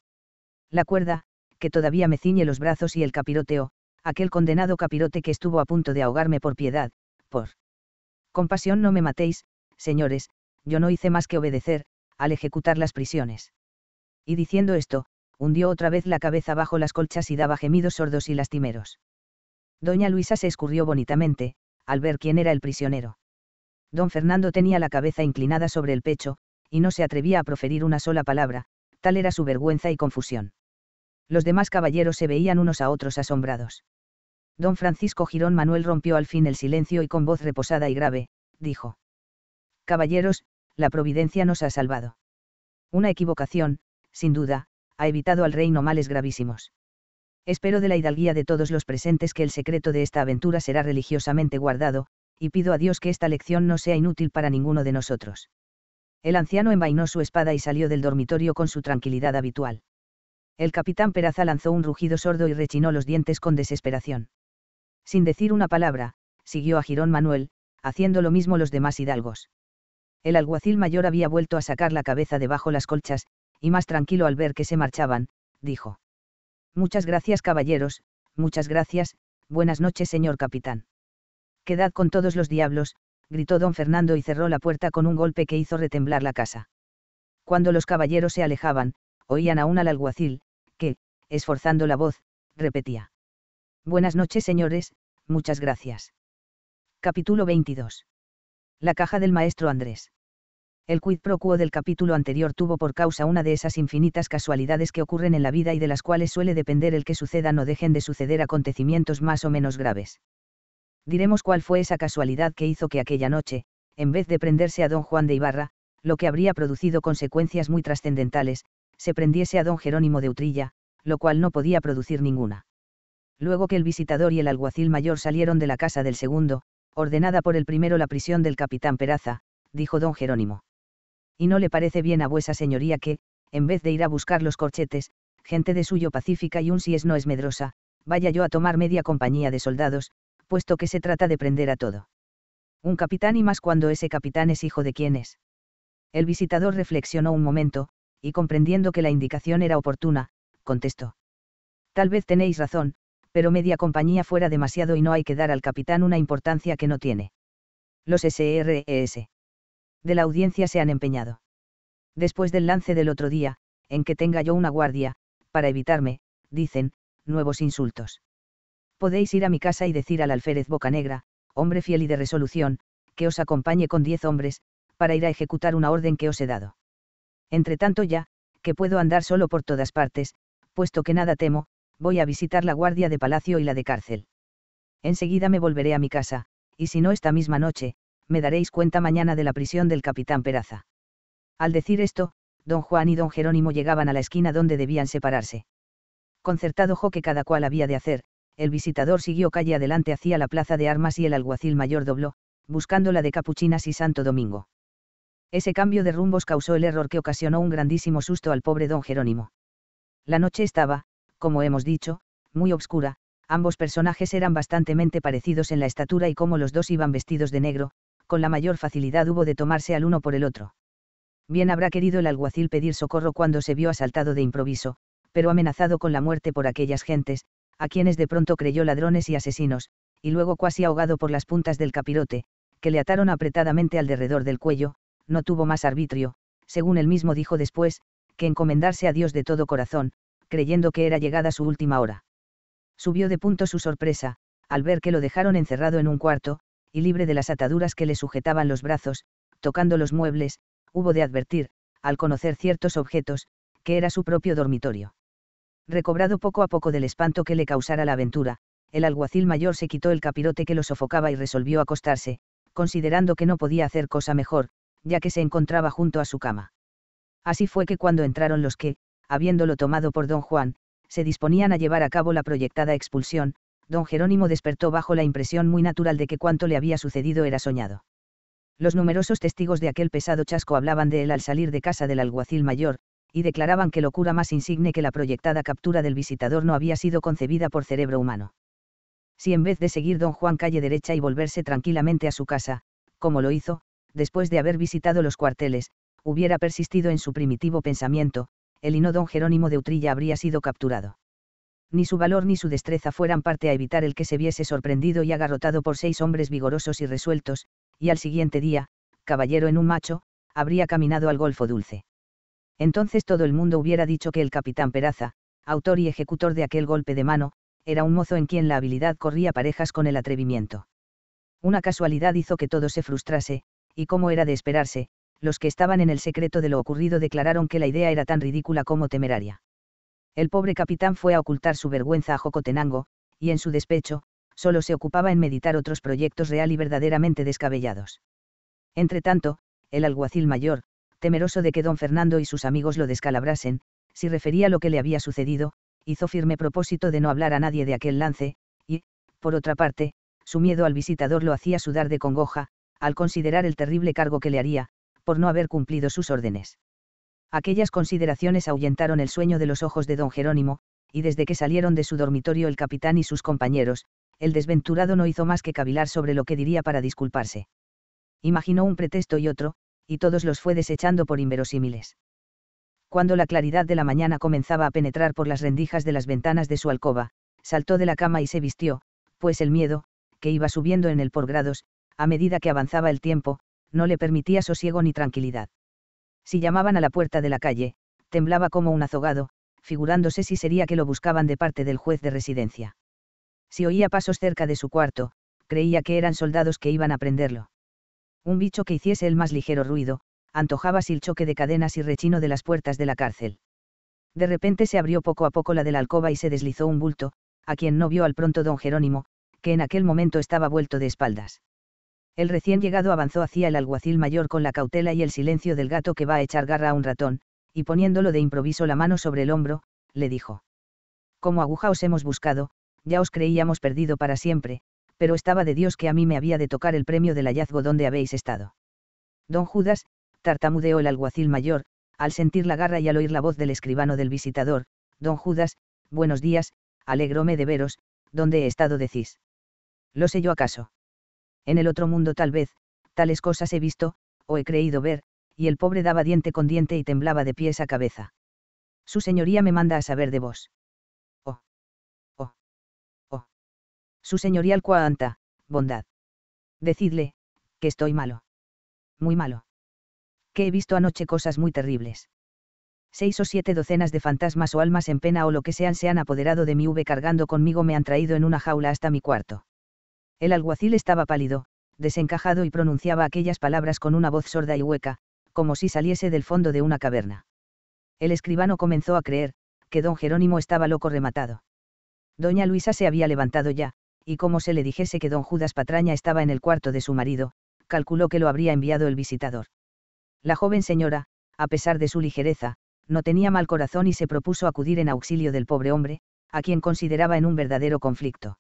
La cuerda, que todavía me ciñe los brazos y el capiroteo, aquel condenado capirote que estuvo a punto de ahogarme por piedad, por Compasión no me matéis, señores, yo no hice más que obedecer, al ejecutar las prisiones. Y diciendo esto, hundió otra vez la cabeza bajo las colchas y daba gemidos sordos y lastimeros. Doña Luisa se escurrió bonitamente, al ver quién era el prisionero. Don Fernando tenía la cabeza inclinada sobre el pecho, y no se atrevía a proferir una sola palabra, tal era su vergüenza y confusión. Los demás caballeros se veían unos a otros asombrados. Don Francisco Girón Manuel rompió al fin el silencio y con voz reposada y grave, dijo. Caballeros, la providencia nos ha salvado. Una equivocación, sin duda, ha evitado al reino males gravísimos. Espero de la hidalguía de todos los presentes que el secreto de esta aventura será religiosamente guardado, y pido a Dios que esta lección no sea inútil para ninguno de nosotros. El anciano envainó su espada y salió del dormitorio con su tranquilidad habitual. El capitán Peraza lanzó un rugido sordo y rechinó los dientes con desesperación. Sin decir una palabra, siguió a Girón Manuel, haciendo lo mismo los demás hidalgos. El alguacil mayor había vuelto a sacar la cabeza debajo las colchas, y más tranquilo al ver que se marchaban, dijo. Muchas gracias caballeros, muchas gracias, buenas noches señor capitán. Quedad con todos los diablos, gritó don Fernando y cerró la puerta con un golpe que hizo retemblar la casa. Cuando los caballeros se alejaban, oían aún al alguacil, que, esforzando la voz, repetía. Buenas noches, señores, muchas gracias. Capítulo 22. La caja del maestro Andrés. El quid pro quo del capítulo anterior tuvo por causa una de esas infinitas casualidades que ocurren en la vida y de las cuales suele depender el que sucedan o dejen de suceder acontecimientos más o menos graves. Diremos cuál fue esa casualidad que hizo que aquella noche, en vez de prenderse a don Juan de Ibarra, lo que habría producido consecuencias muy trascendentales, se prendiese a don Jerónimo de Utrilla, lo cual no podía producir ninguna luego que el visitador y el alguacil mayor salieron de la casa del segundo, ordenada por el primero la prisión del capitán Peraza, dijo don Jerónimo. Y no le parece bien a vuesa señoría que, en vez de ir a buscar los corchetes, gente de suyo pacífica y un si es no es medrosa, vaya yo a tomar media compañía de soldados, puesto que se trata de prender a todo. Un capitán y más cuando ese capitán es hijo de quién es. El visitador reflexionó un momento, y comprendiendo que la indicación era oportuna, contestó. Tal vez tenéis razón, pero media compañía fuera demasiado y no hay que dar al capitán una importancia que no tiene. Los SRES e de la audiencia se han empeñado. Después del lance del otro día, en que tenga yo una guardia, para evitarme, dicen, nuevos insultos. Podéis ir a mi casa y decir al alférez Bocanegra, hombre fiel y de resolución, que os acompañe con diez hombres, para ir a ejecutar una orden que os he dado. Entre tanto ya, que puedo andar solo por todas partes, puesto que nada temo, voy a visitar la guardia de palacio y la de cárcel. Enseguida me volveré a mi casa, y si no esta misma noche, me daréis cuenta mañana de la prisión del capitán Peraza. Al decir esto, don Juan y don Jerónimo llegaban a la esquina donde debían separarse. Concertado jo que cada cual había de hacer, el visitador siguió calle adelante hacia la plaza de armas y el alguacil mayor dobló, buscando la de Capuchinas y Santo Domingo. Ese cambio de rumbos causó el error que ocasionó un grandísimo susto al pobre don Jerónimo. La noche estaba, como hemos dicho, muy obscura, ambos personajes eran bastantemente parecidos en la estatura y como los dos iban vestidos de negro, con la mayor facilidad hubo de tomarse al uno por el otro. Bien habrá querido el alguacil pedir socorro cuando se vio asaltado de improviso, pero amenazado con la muerte por aquellas gentes, a quienes de pronto creyó ladrones y asesinos, y luego cuasi ahogado por las puntas del capirote, que le ataron apretadamente al derredor del cuello, no tuvo más arbitrio, según él mismo dijo después, que encomendarse a Dios de todo corazón, creyendo que era llegada su última hora. Subió de punto su sorpresa, al ver que lo dejaron encerrado en un cuarto, y libre de las ataduras que le sujetaban los brazos, tocando los muebles, hubo de advertir, al conocer ciertos objetos, que era su propio dormitorio. Recobrado poco a poco del espanto que le causara la aventura, el alguacil mayor se quitó el capirote que lo sofocaba y resolvió acostarse, considerando que no podía hacer cosa mejor, ya que se encontraba junto a su cama. Así fue que cuando entraron los que, habiéndolo tomado por don Juan, se disponían a llevar a cabo la proyectada expulsión, don Jerónimo despertó bajo la impresión muy natural de que cuanto le había sucedido era soñado. Los numerosos testigos de aquel pesado chasco hablaban de él al salir de casa del alguacil mayor, y declaraban que locura más insigne que la proyectada captura del visitador no había sido concebida por cerebro humano. Si en vez de seguir don Juan calle derecha y volverse tranquilamente a su casa, como lo hizo, después de haber visitado los cuarteles, hubiera persistido en su primitivo pensamiento, el hino don Jerónimo de Utrilla habría sido capturado. Ni su valor ni su destreza fueran parte a evitar el que se viese sorprendido y agarrotado por seis hombres vigorosos y resueltos, y al siguiente día, caballero en un macho, habría caminado al Golfo Dulce. Entonces todo el mundo hubiera dicho que el capitán Peraza, autor y ejecutor de aquel golpe de mano, era un mozo en quien la habilidad corría parejas con el atrevimiento. Una casualidad hizo que todo se frustrase, y como era de esperarse, los que estaban en el secreto de lo ocurrido declararon que la idea era tan ridícula como temeraria. El pobre capitán fue a ocultar su vergüenza a Jocotenango, y en su despecho, solo se ocupaba en meditar otros proyectos real y verdaderamente descabellados. Entretanto, el alguacil mayor, temeroso de que don Fernando y sus amigos lo descalabrasen, si refería lo que le había sucedido, hizo firme propósito de no hablar a nadie de aquel lance, y, por otra parte, su miedo al visitador lo hacía sudar de congoja, al considerar el terrible cargo que le haría, por no haber cumplido sus órdenes. Aquellas consideraciones ahuyentaron el sueño de los ojos de don Jerónimo, y desde que salieron de su dormitorio el capitán y sus compañeros, el desventurado no hizo más que cavilar sobre lo que diría para disculparse. Imaginó un pretexto y otro, y todos los fue desechando por inverosímiles. Cuando la claridad de la mañana comenzaba a penetrar por las rendijas de las ventanas de su alcoba, saltó de la cama y se vistió, pues el miedo, que iba subiendo en él por grados, a medida que avanzaba el tiempo, no le permitía sosiego ni tranquilidad. Si llamaban a la puerta de la calle, temblaba como un azogado, figurándose si sería que lo buscaban de parte del juez de residencia. Si oía pasos cerca de su cuarto, creía que eran soldados que iban a prenderlo. Un bicho que hiciese el más ligero ruido, antojaba si el choque de cadenas y rechino de las puertas de la cárcel. De repente se abrió poco a poco la de la alcoba y se deslizó un bulto, a quien no vio al pronto don Jerónimo, que en aquel momento estaba vuelto de espaldas. El recién llegado avanzó hacia el alguacil mayor con la cautela y el silencio del gato que va a echar garra a un ratón, y poniéndolo de improviso la mano sobre el hombro, le dijo. Como aguja os hemos buscado, ya os creíamos perdido para siempre, pero estaba de Dios que a mí me había de tocar el premio del hallazgo donde habéis estado. Don Judas, tartamudeó el alguacil mayor, al sentir la garra y al oír la voz del escribano del visitador, Don Judas, buenos días, alegróme de veros, ¿dónde he estado decís? ¿Lo sé yo acaso? en el otro mundo tal vez, tales cosas he visto, o he creído ver, y el pobre daba diente con diente y temblaba de pies a cabeza. Su señoría me manda a saber de vos. Oh. Oh. Oh. Su al cuanta, bondad. Decidle, que estoy malo. Muy malo. Que he visto anoche cosas muy terribles. Seis o siete docenas de fantasmas o almas en pena o lo que sean se han apoderado de mi V cargando conmigo me han traído en una jaula hasta mi cuarto. El alguacil estaba pálido, desencajado y pronunciaba aquellas palabras con una voz sorda y hueca, como si saliese del fondo de una caverna. El escribano comenzó a creer, que don Jerónimo estaba loco rematado. Doña Luisa se había levantado ya, y como se le dijese que don Judas Patraña estaba en el cuarto de su marido, calculó que lo habría enviado el visitador. La joven señora, a pesar de su ligereza, no tenía mal corazón y se propuso acudir en auxilio del pobre hombre, a quien consideraba en un verdadero conflicto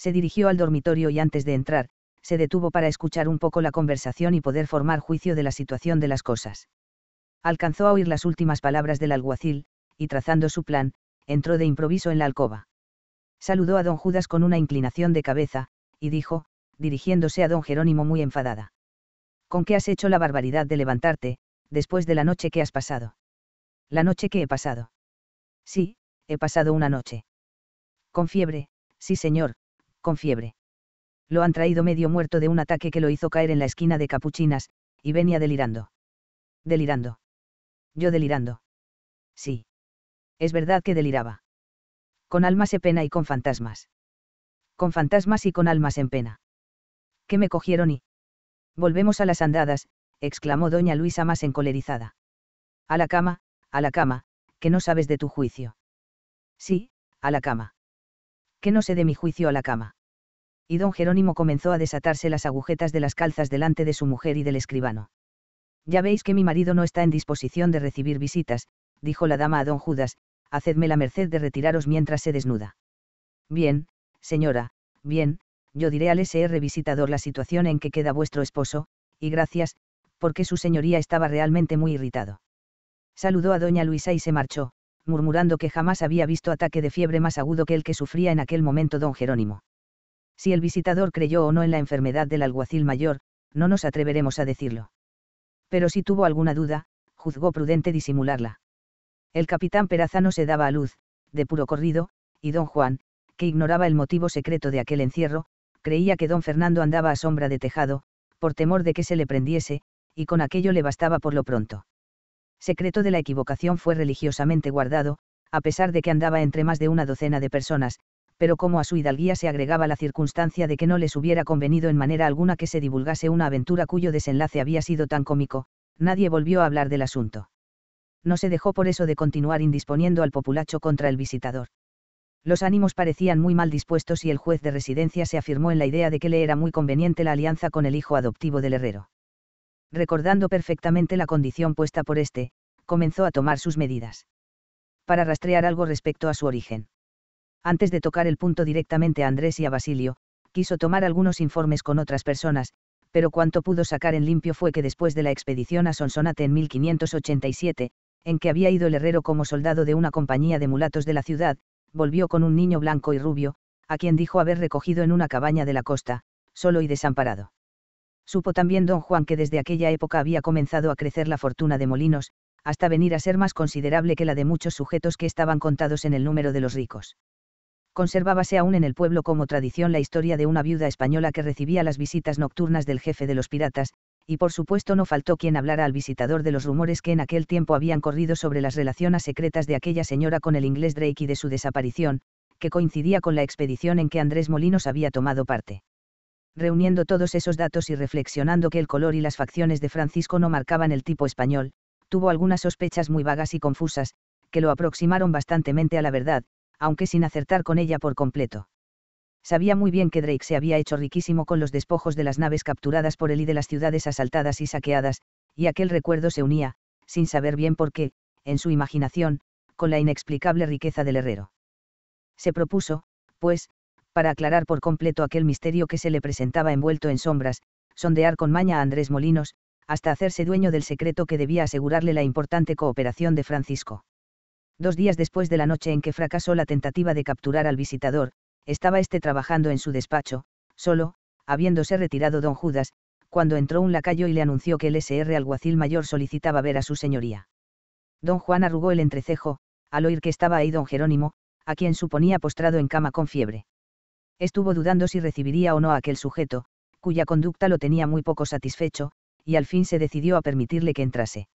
se dirigió al dormitorio y antes de entrar, se detuvo para escuchar un poco la conversación y poder formar juicio de la situación de las cosas. Alcanzó a oír las últimas palabras del alguacil, y trazando su plan, entró de improviso en la alcoba. Saludó a don Judas con una inclinación de cabeza, y dijo, dirigiéndose a don Jerónimo muy enfadada. ¿Con qué has hecho la barbaridad de levantarte, después de la noche que has pasado? La noche que he pasado. Sí, he pasado una noche. Con fiebre, sí señor, con fiebre. Lo han traído medio muerto de un ataque que lo hizo caer en la esquina de Capuchinas, y venía delirando. Delirando. Yo delirando. Sí. Es verdad que deliraba. Con almas en pena y con fantasmas. Con fantasmas y con almas en pena. ¿Qué me cogieron y... Volvemos a las andadas, exclamó doña Luisa más encolerizada. A la cama, a la cama, que no sabes de tu juicio. Sí, a la cama que no se dé mi juicio a la cama. Y don Jerónimo comenzó a desatarse las agujetas de las calzas delante de su mujer y del escribano. Ya veis que mi marido no está en disposición de recibir visitas, dijo la dama a don Judas, hacedme la merced de retiraros mientras se desnuda. Bien, señora, bien, yo diré al SR visitador la situación en que queda vuestro esposo, y gracias, porque su señoría estaba realmente muy irritado. Saludó a doña Luisa y se marchó, murmurando que jamás había visto ataque de fiebre más agudo que el que sufría en aquel momento don Jerónimo. Si el visitador creyó o no en la enfermedad del alguacil mayor, no nos atreveremos a decirlo. Pero si tuvo alguna duda, juzgó prudente disimularla. El capitán Perazano se daba a luz, de puro corrido, y don Juan, que ignoraba el motivo secreto de aquel encierro, creía que don Fernando andaba a sombra de tejado, por temor de que se le prendiese, y con aquello le bastaba por lo pronto secreto de la equivocación fue religiosamente guardado, a pesar de que andaba entre más de una docena de personas, pero como a su hidalguía se agregaba la circunstancia de que no les hubiera convenido en manera alguna que se divulgase una aventura cuyo desenlace había sido tan cómico, nadie volvió a hablar del asunto. No se dejó por eso de continuar indisponiendo al populacho contra el visitador. Los ánimos parecían muy mal dispuestos y el juez de residencia se afirmó en la idea de que le era muy conveniente la alianza con el hijo adoptivo del herrero recordando perfectamente la condición puesta por este, comenzó a tomar sus medidas. Para rastrear algo respecto a su origen. Antes de tocar el punto directamente a Andrés y a Basilio, quiso tomar algunos informes con otras personas, pero cuanto pudo sacar en limpio fue que después de la expedición a Sonsonate en 1587, en que había ido el herrero como soldado de una compañía de mulatos de la ciudad, volvió con un niño blanco y rubio, a quien dijo haber recogido en una cabaña de la costa, solo y desamparado. Supo también don Juan que desde aquella época había comenzado a crecer la fortuna de Molinos, hasta venir a ser más considerable que la de muchos sujetos que estaban contados en el número de los ricos. Conservábase aún en el pueblo como tradición la historia de una viuda española que recibía las visitas nocturnas del jefe de los piratas, y por supuesto no faltó quien hablara al visitador de los rumores que en aquel tiempo habían corrido sobre las relaciones secretas de aquella señora con el inglés Drake y de su desaparición, que coincidía con la expedición en que Andrés Molinos había tomado parte reuniendo todos esos datos y reflexionando que el color y las facciones de Francisco no marcaban el tipo español, tuvo algunas sospechas muy vagas y confusas, que lo aproximaron bastantemente a la verdad, aunque sin acertar con ella por completo. Sabía muy bien que Drake se había hecho riquísimo con los despojos de las naves capturadas por él y de las ciudades asaltadas y saqueadas, y aquel recuerdo se unía, sin saber bien por qué, en su imaginación, con la inexplicable riqueza del herrero. Se propuso, pues, para aclarar por completo aquel misterio que se le presentaba envuelto en sombras, sondear con maña a Andrés Molinos, hasta hacerse dueño del secreto que debía asegurarle la importante cooperación de Francisco. Dos días después de la noche en que fracasó la tentativa de capturar al visitador, estaba éste trabajando en su despacho, solo, habiéndose retirado don Judas, cuando entró un lacayo y le anunció que el SR alguacil mayor solicitaba ver a su señoría. Don Juan arrugó el entrecejo, al oír que estaba ahí don Jerónimo, a quien suponía postrado en cama con fiebre estuvo dudando si recibiría o no a aquel sujeto, cuya conducta lo tenía muy poco satisfecho, y al fin se decidió a permitirle que entrase.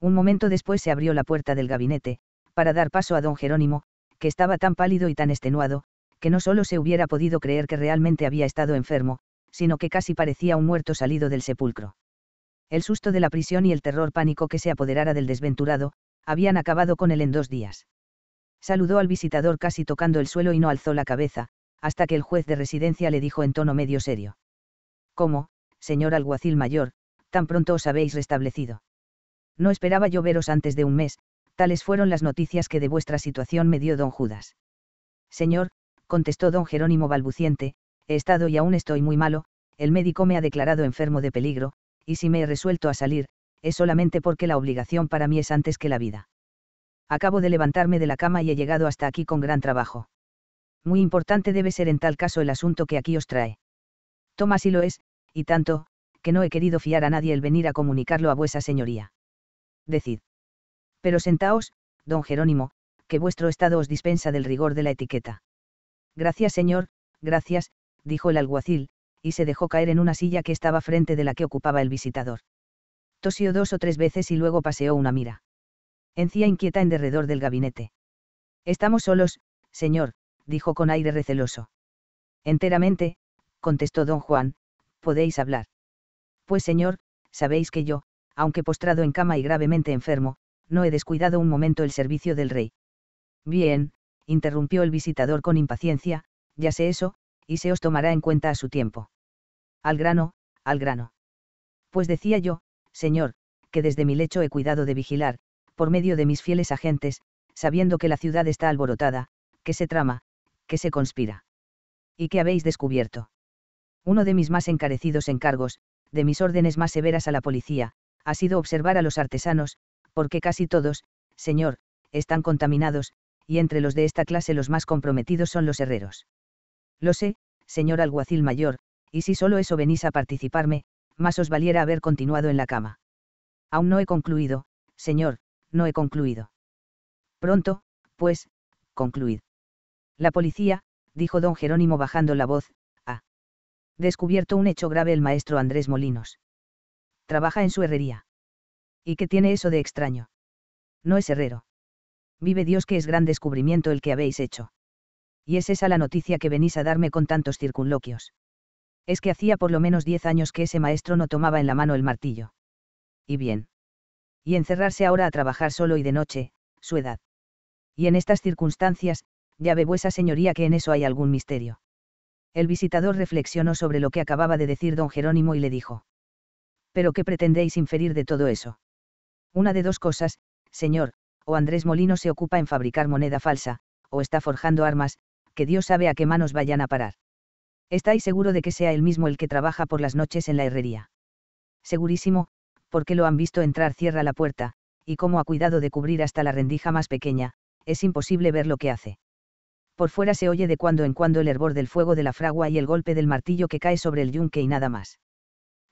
Un momento después se abrió la puerta del gabinete, para dar paso a don Jerónimo, que estaba tan pálido y tan extenuado, que no solo se hubiera podido creer que realmente había estado enfermo, sino que casi parecía un muerto salido del sepulcro. El susto de la prisión y el terror pánico que se apoderara del desventurado, habían acabado con él en dos días. Saludó al visitador casi tocando el suelo y no alzó la cabeza, hasta que el juez de residencia le dijo en tono medio serio. ¿Cómo, señor alguacil mayor, tan pronto os habéis restablecido? No esperaba yo veros antes de un mes, tales fueron las noticias que de vuestra situación me dio don Judas. Señor, contestó don Jerónimo balbuciente, he estado y aún estoy muy malo, el médico me ha declarado enfermo de peligro, y si me he resuelto a salir, es solamente porque la obligación para mí es antes que la vida. Acabo de levantarme de la cama y he llegado hasta aquí con gran trabajo muy importante debe ser en tal caso el asunto que aquí os trae. Toma si lo es, y tanto, que no he querido fiar a nadie el venir a comunicarlo a vuesa señoría. Decid. Pero sentaos, don Jerónimo, que vuestro estado os dispensa del rigor de la etiqueta. Gracias, señor, gracias, dijo el alguacil, y se dejó caer en una silla que estaba frente de la que ocupaba el visitador. Tosió dos o tres veces y luego paseó una mira. Encía inquieta en derredor del gabinete. Estamos solos, señor, dijo con aire receloso. Enteramente, contestó don Juan, podéis hablar. Pues señor, sabéis que yo, aunque postrado en cama y gravemente enfermo, no he descuidado un momento el servicio del rey. Bien, interrumpió el visitador con impaciencia, ya sé eso, y se os tomará en cuenta a su tiempo. Al grano, al grano. Pues decía yo, señor, que desde mi lecho he cuidado de vigilar, por medio de mis fieles agentes, sabiendo que la ciudad está alborotada, que se trama, que se conspira. ¿Y qué habéis descubierto? Uno de mis más encarecidos encargos, de mis órdenes más severas a la policía, ha sido observar a los artesanos, porque casi todos, señor, están contaminados, y entre los de esta clase los más comprometidos son los herreros. Lo sé, señor alguacil mayor, y si solo eso venís a participarme, más os valiera haber continuado en la cama. Aún no he concluido, señor, no he concluido. Pronto, pues, concluid. La policía, dijo don Jerónimo bajando la voz, ha descubierto un hecho grave el maestro Andrés Molinos. Trabaja en su herrería. ¿Y qué tiene eso de extraño? No es herrero. Vive Dios que es gran descubrimiento el que habéis hecho. Y es esa la noticia que venís a darme con tantos circunloquios. Es que hacía por lo menos diez años que ese maestro no tomaba en la mano el martillo. Y bien. Y encerrarse ahora a trabajar solo y de noche, su edad. Y en estas circunstancias, ya ve vuesa señoría que en eso hay algún misterio. El visitador reflexionó sobre lo que acababa de decir don Jerónimo y le dijo. ¿Pero qué pretendéis inferir de todo eso? Una de dos cosas, señor, o Andrés Molino se ocupa en fabricar moneda falsa, o está forjando armas, que Dios sabe a qué manos vayan a parar. ¿Estáis seguro de que sea él mismo el que trabaja por las noches en la herrería? Segurísimo, porque lo han visto entrar cierra la puerta, y como ha cuidado de cubrir hasta la rendija más pequeña, es imposible ver lo que hace por fuera se oye de cuando en cuando el hervor del fuego de la fragua y el golpe del martillo que cae sobre el yunque y nada más.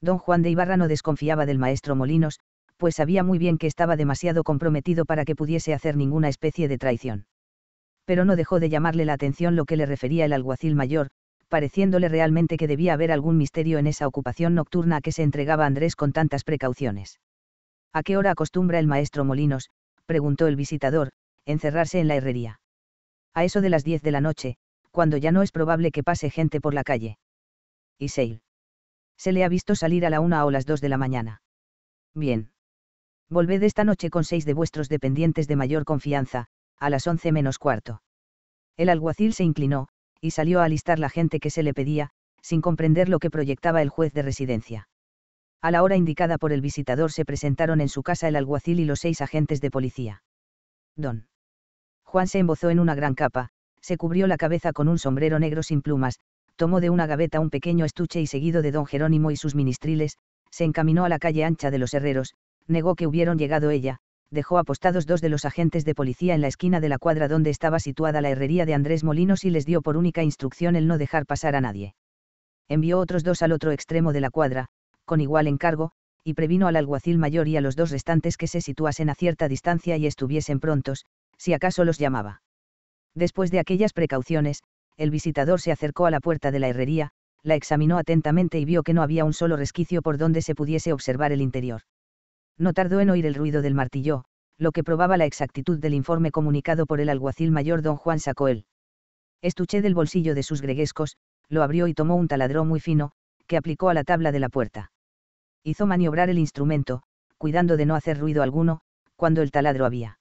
Don Juan de Ibarra no desconfiaba del maestro Molinos, pues sabía muy bien que estaba demasiado comprometido para que pudiese hacer ninguna especie de traición. Pero no dejó de llamarle la atención lo que le refería el alguacil mayor, pareciéndole realmente que debía haber algún misterio en esa ocupación nocturna a que se entregaba Andrés con tantas precauciones. ¿A qué hora acostumbra el maestro Molinos? preguntó el visitador, encerrarse en la herrería a eso de las 10 de la noche, cuando ya no es probable que pase gente por la calle. Y Se le ha visto salir a la una o las dos de la mañana. Bien. Volved esta noche con seis de vuestros dependientes de mayor confianza, a las once menos cuarto. El alguacil se inclinó, y salió a alistar la gente que se le pedía, sin comprender lo que proyectaba el juez de residencia. A la hora indicada por el visitador se presentaron en su casa el alguacil y los seis agentes de policía. Don Juan se embozó en una gran capa, se cubrió la cabeza con un sombrero negro sin plumas, tomó de una gaveta un pequeño estuche y seguido de don Jerónimo y sus ministriles, se encaminó a la calle ancha de los herreros, negó que hubieron llegado ella, dejó apostados dos de los agentes de policía en la esquina de la cuadra donde estaba situada la herrería de Andrés Molinos y les dio por única instrucción el no dejar pasar a nadie. Envió otros dos al otro extremo de la cuadra, con igual encargo, y previno al alguacil mayor y a los dos restantes que se situasen a cierta distancia y estuviesen prontos, si acaso los llamaba. Después de aquellas precauciones, el visitador se acercó a la puerta de la herrería, la examinó atentamente y vio que no había un solo resquicio por donde se pudiese observar el interior. No tardó en oír el ruido del martillo, lo que probaba la exactitud del informe comunicado por el alguacil mayor don Juan Sacoel. Estuché del bolsillo de sus greguescos, lo abrió y tomó un taladro muy fino, que aplicó a la tabla de la puerta. Hizo maniobrar el instrumento, cuidando de no hacer ruido alguno, cuando el taladro había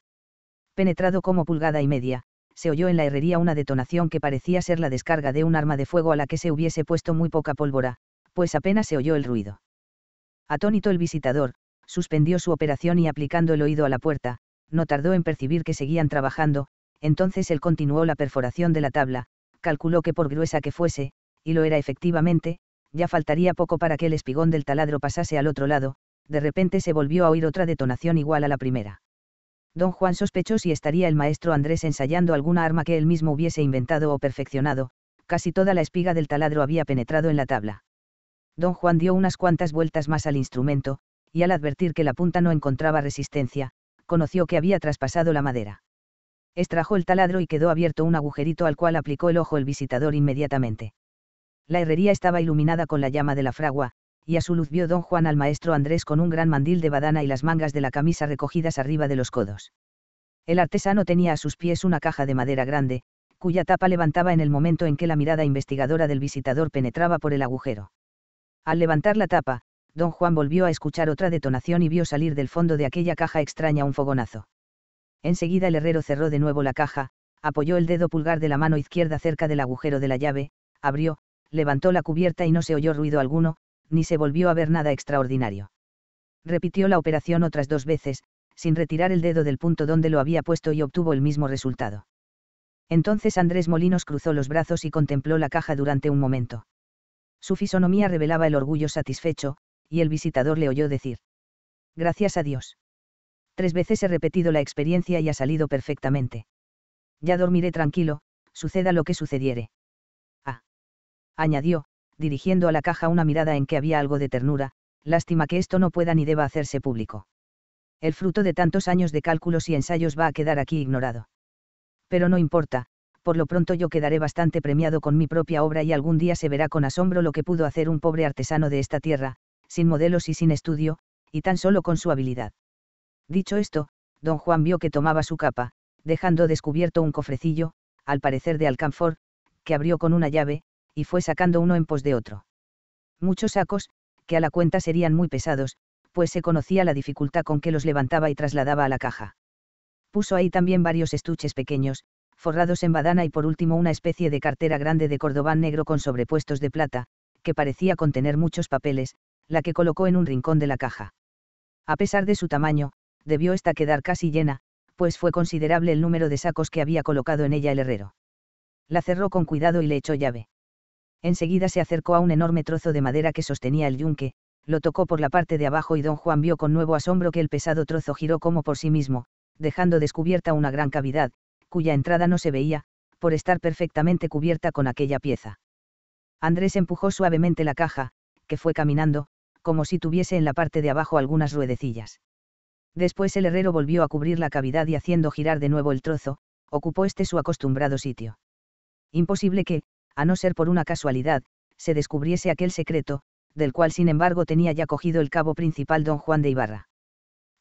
penetrado como pulgada y media, se oyó en la herrería una detonación que parecía ser la descarga de un arma de fuego a la que se hubiese puesto muy poca pólvora, pues apenas se oyó el ruido. Atónito el visitador, suspendió su operación y aplicando el oído a la puerta, no tardó en percibir que seguían trabajando, entonces él continuó la perforación de la tabla, calculó que por gruesa que fuese, y lo era efectivamente, ya faltaría poco para que el espigón del taladro pasase al otro lado, de repente se volvió a oír otra detonación igual a la primera. Don Juan sospechó si estaría el maestro Andrés ensayando alguna arma que él mismo hubiese inventado o perfeccionado, casi toda la espiga del taladro había penetrado en la tabla. Don Juan dio unas cuantas vueltas más al instrumento, y al advertir que la punta no encontraba resistencia, conoció que había traspasado la madera. Extrajo el taladro y quedó abierto un agujerito al cual aplicó el ojo el visitador inmediatamente. La herrería estaba iluminada con la llama de la fragua, y a su luz vio don Juan al maestro Andrés con un gran mandil de badana y las mangas de la camisa recogidas arriba de los codos. El artesano tenía a sus pies una caja de madera grande, cuya tapa levantaba en el momento en que la mirada investigadora del visitador penetraba por el agujero. Al levantar la tapa, don Juan volvió a escuchar otra detonación y vio salir del fondo de aquella caja extraña un fogonazo. Enseguida el herrero cerró de nuevo la caja, apoyó el dedo pulgar de la mano izquierda cerca del agujero de la llave, abrió, levantó la cubierta y no se oyó ruido alguno, ni se volvió a ver nada extraordinario. Repitió la operación otras dos veces, sin retirar el dedo del punto donde lo había puesto y obtuvo el mismo resultado. Entonces Andrés Molinos cruzó los brazos y contempló la caja durante un momento. Su fisonomía revelaba el orgullo satisfecho, y el visitador le oyó decir. Gracias a Dios. Tres veces he repetido la experiencia y ha salido perfectamente. Ya dormiré tranquilo, suceda lo que sucediere. Ah. Añadió, dirigiendo a la caja una mirada en que había algo de ternura, lástima que esto no pueda ni deba hacerse público. El fruto de tantos años de cálculos y ensayos va a quedar aquí ignorado. Pero no importa, por lo pronto yo quedaré bastante premiado con mi propia obra y algún día se verá con asombro lo que pudo hacer un pobre artesano de esta tierra, sin modelos y sin estudio, y tan solo con su habilidad. Dicho esto, don Juan vio que tomaba su capa, dejando descubierto un cofrecillo, al parecer de alcanfor, que abrió con una llave, y fue sacando uno en pos de otro. Muchos sacos, que a la cuenta serían muy pesados, pues se conocía la dificultad con que los levantaba y trasladaba a la caja. Puso ahí también varios estuches pequeños, forrados en badana y por último una especie de cartera grande de cordobán negro con sobrepuestos de plata, que parecía contener muchos papeles, la que colocó en un rincón de la caja. A pesar de su tamaño, debió esta quedar casi llena, pues fue considerable el número de sacos que había colocado en ella el herrero. La cerró con cuidado y le echó llave enseguida se acercó a un enorme trozo de madera que sostenía el yunque, lo tocó por la parte de abajo y don Juan vio con nuevo asombro que el pesado trozo giró como por sí mismo, dejando descubierta una gran cavidad, cuya entrada no se veía, por estar perfectamente cubierta con aquella pieza. Andrés empujó suavemente la caja, que fue caminando, como si tuviese en la parte de abajo algunas ruedecillas. Después el herrero volvió a cubrir la cavidad y haciendo girar de nuevo el trozo, ocupó este su acostumbrado sitio. Imposible que, a no ser por una casualidad, se descubriese aquel secreto, del cual sin embargo tenía ya cogido el cabo principal don Juan de Ibarra.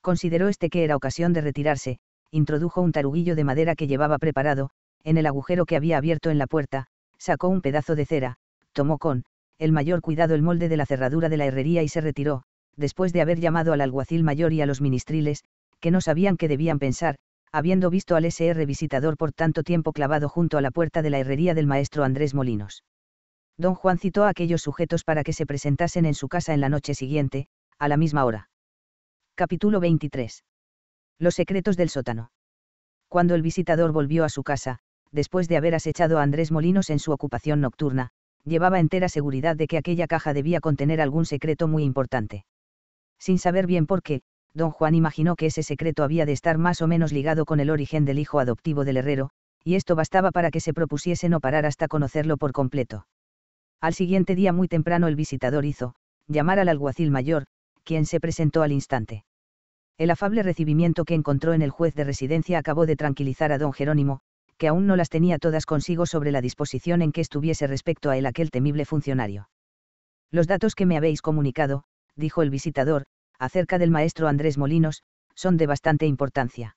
Consideró este que era ocasión de retirarse, introdujo un taruguillo de madera que llevaba preparado, en el agujero que había abierto en la puerta, sacó un pedazo de cera, tomó con, el mayor cuidado el molde de la cerradura de la herrería y se retiró, después de haber llamado al alguacil mayor y a los ministriles, que no sabían qué debían pensar, habiendo visto al SR visitador por tanto tiempo clavado junto a la puerta de la herrería del maestro Andrés Molinos. Don Juan citó a aquellos sujetos para que se presentasen en su casa en la noche siguiente, a la misma hora. Capítulo 23. Los secretos del sótano. Cuando el visitador volvió a su casa, después de haber acechado a Andrés Molinos en su ocupación nocturna, llevaba entera seguridad de que aquella caja debía contener algún secreto muy importante. Sin saber bien por qué, don Juan imaginó que ese secreto había de estar más o menos ligado con el origen del hijo adoptivo del herrero, y esto bastaba para que se propusiese no parar hasta conocerlo por completo. Al siguiente día muy temprano el visitador hizo, llamar al alguacil mayor, quien se presentó al instante. El afable recibimiento que encontró en el juez de residencia acabó de tranquilizar a don Jerónimo, que aún no las tenía todas consigo sobre la disposición en que estuviese respecto a él aquel temible funcionario. Los datos que me habéis comunicado, dijo el visitador, acerca del maestro Andrés Molinos, son de bastante importancia.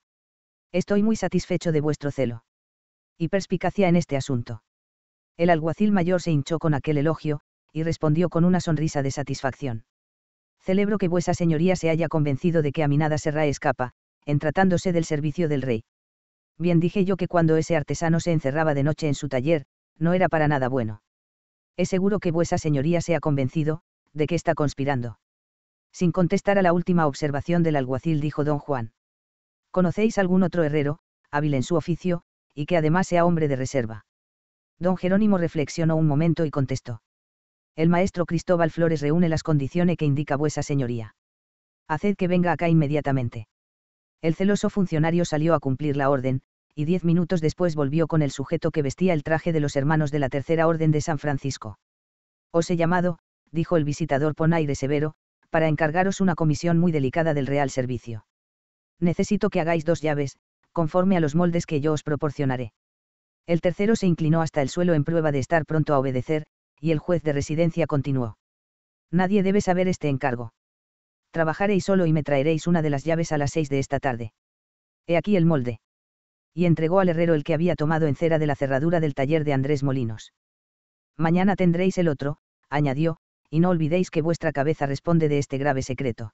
Estoy muy satisfecho de vuestro celo. Y perspicacia en este asunto. El alguacil mayor se hinchó con aquel elogio, y respondió con una sonrisa de satisfacción. Celebro que vuesa señoría se haya convencido de que a mi nada escapa, en tratándose del servicio del rey. Bien dije yo que cuando ese artesano se encerraba de noche en su taller, no era para nada bueno. Es seguro que vuesa señoría se ha convencido, de que está conspirando. Sin contestar a la última observación del alguacil dijo don Juan. ¿Conocéis algún otro herrero, hábil en su oficio, y que además sea hombre de reserva? Don Jerónimo reflexionó un momento y contestó. El maestro Cristóbal Flores reúne las condiciones que indica vuesa señoría. Haced que venga acá inmediatamente. El celoso funcionario salió a cumplir la orden, y diez minutos después volvió con el sujeto que vestía el traje de los hermanos de la Tercera Orden de San Francisco. Os he llamado, dijo el visitador con aire severo, para encargaros una comisión muy delicada del Real Servicio. Necesito que hagáis dos llaves, conforme a los moldes que yo os proporcionaré. El tercero se inclinó hasta el suelo en prueba de estar pronto a obedecer, y el juez de residencia continuó. Nadie debe saber este encargo. Trabajaréis solo y me traeréis una de las llaves a las seis de esta tarde. He aquí el molde. Y entregó al herrero el que había tomado en cera de la cerradura del taller de Andrés Molinos. Mañana tendréis el otro, añadió, y no olvidéis que vuestra cabeza responde de este grave secreto.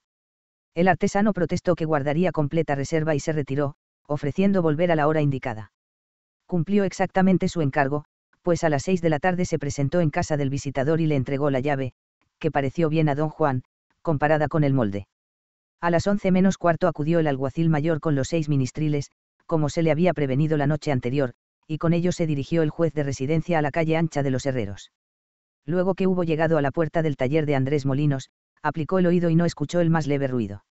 El artesano protestó que guardaría completa reserva y se retiró, ofreciendo volver a la hora indicada. Cumplió exactamente su encargo, pues a las seis de la tarde se presentó en casa del visitador y le entregó la llave, que pareció bien a don Juan, comparada con el molde. A las once menos cuarto acudió el alguacil mayor con los seis ministriles, como se le había prevenido la noche anterior, y con ellos se dirigió el juez de residencia a la calle ancha de los herreros. Luego que hubo llegado a la puerta del taller de Andrés Molinos, aplicó el oído y no escuchó el más leve ruido.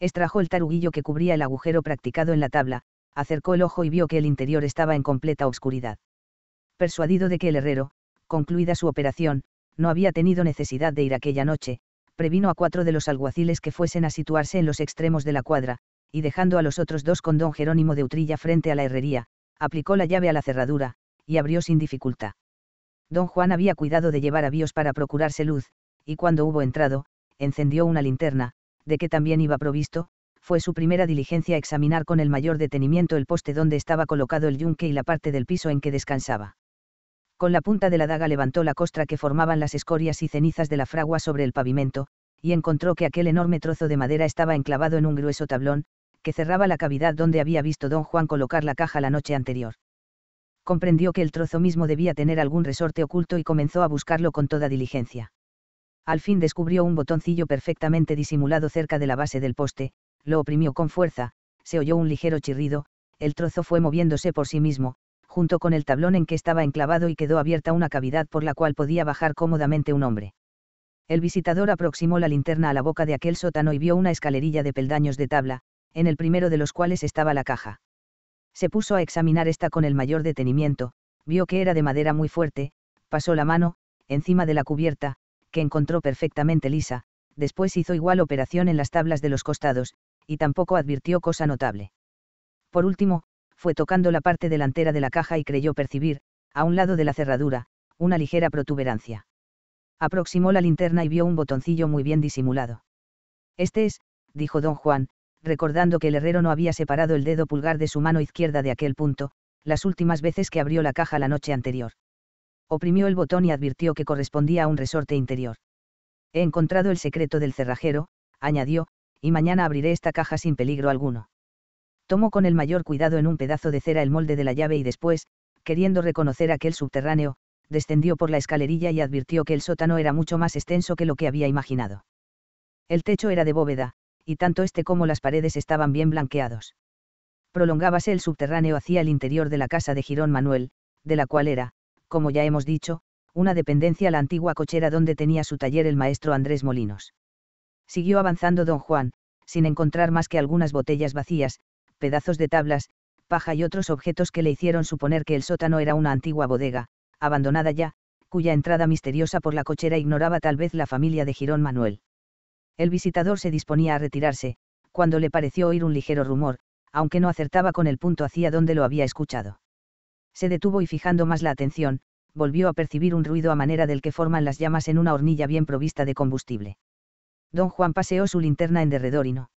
Extrajo el taruguillo que cubría el agujero practicado en la tabla, acercó el ojo y vio que el interior estaba en completa oscuridad. Persuadido de que el herrero, concluida su operación, no había tenido necesidad de ir aquella noche, previno a cuatro de los alguaciles que fuesen a situarse en los extremos de la cuadra, y dejando a los otros dos con don Jerónimo de Utrilla frente a la herrería, aplicó la llave a la cerradura, y abrió sin dificultad. Don Juan había cuidado de llevar avíos para procurarse luz, y cuando hubo entrado, encendió una linterna, de que también iba provisto, fue su primera diligencia examinar con el mayor detenimiento el poste donde estaba colocado el yunque y la parte del piso en que descansaba. Con la punta de la daga levantó la costra que formaban las escorias y cenizas de la fragua sobre el pavimento, y encontró que aquel enorme trozo de madera estaba enclavado en un grueso tablón, que cerraba la cavidad donde había visto don Juan colocar la caja la noche anterior comprendió que el trozo mismo debía tener algún resorte oculto y comenzó a buscarlo con toda diligencia. Al fin descubrió un botoncillo perfectamente disimulado cerca de la base del poste, lo oprimió con fuerza, se oyó un ligero chirrido, el trozo fue moviéndose por sí mismo, junto con el tablón en que estaba enclavado y quedó abierta una cavidad por la cual podía bajar cómodamente un hombre. El visitador aproximó la linterna a la boca de aquel sótano y vio una escalerilla de peldaños de tabla, en el primero de los cuales estaba la caja. Se puso a examinar esta con el mayor detenimiento, vio que era de madera muy fuerte, pasó la mano, encima de la cubierta, que encontró perfectamente lisa, después hizo igual operación en las tablas de los costados, y tampoco advirtió cosa notable. Por último, fue tocando la parte delantera de la caja y creyó percibir, a un lado de la cerradura, una ligera protuberancia. Aproximó la linterna y vio un botoncillo muy bien disimulado. Este es, dijo don Juan, recordando que el herrero no había separado el dedo pulgar de su mano izquierda de aquel punto, las últimas veces que abrió la caja la noche anterior. Oprimió el botón y advirtió que correspondía a un resorte interior. He encontrado el secreto del cerrajero, añadió, y mañana abriré esta caja sin peligro alguno. Tomó con el mayor cuidado en un pedazo de cera el molde de la llave y después, queriendo reconocer aquel subterráneo, descendió por la escalerilla y advirtió que el sótano era mucho más extenso que lo que había imaginado. El techo era de bóveda, y tanto este como las paredes estaban bien blanqueados. Prolongábase el subterráneo hacia el interior de la casa de Girón Manuel, de la cual era, como ya hemos dicho, una dependencia la antigua cochera donde tenía su taller el maestro Andrés Molinos. Siguió avanzando don Juan, sin encontrar más que algunas botellas vacías, pedazos de tablas, paja y otros objetos que le hicieron suponer que el sótano era una antigua bodega, abandonada ya, cuya entrada misteriosa por la cochera ignoraba tal vez la familia de Girón Manuel. El visitador se disponía a retirarse, cuando le pareció oír un ligero rumor, aunque no acertaba con el punto hacia donde lo había escuchado. Se detuvo y fijando más la atención, volvió a percibir un ruido a manera del que forman las llamas en una hornilla bien provista de combustible. Don Juan paseó su linterna en derredor y no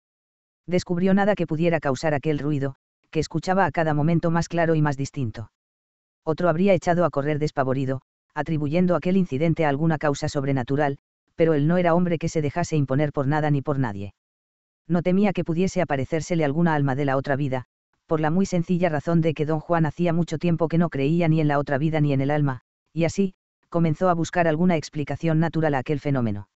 descubrió nada que pudiera causar aquel ruido, que escuchaba a cada momento más claro y más distinto. Otro habría echado a correr despavorido, atribuyendo aquel incidente a alguna causa sobrenatural, pero él no era hombre que se dejase imponer por nada ni por nadie. No temía que pudiese aparecérsele alguna alma de la otra vida, por la muy sencilla razón de que don Juan hacía mucho tiempo que no creía ni en la otra vida ni en el alma, y así, comenzó a buscar alguna explicación natural a aquel fenómeno.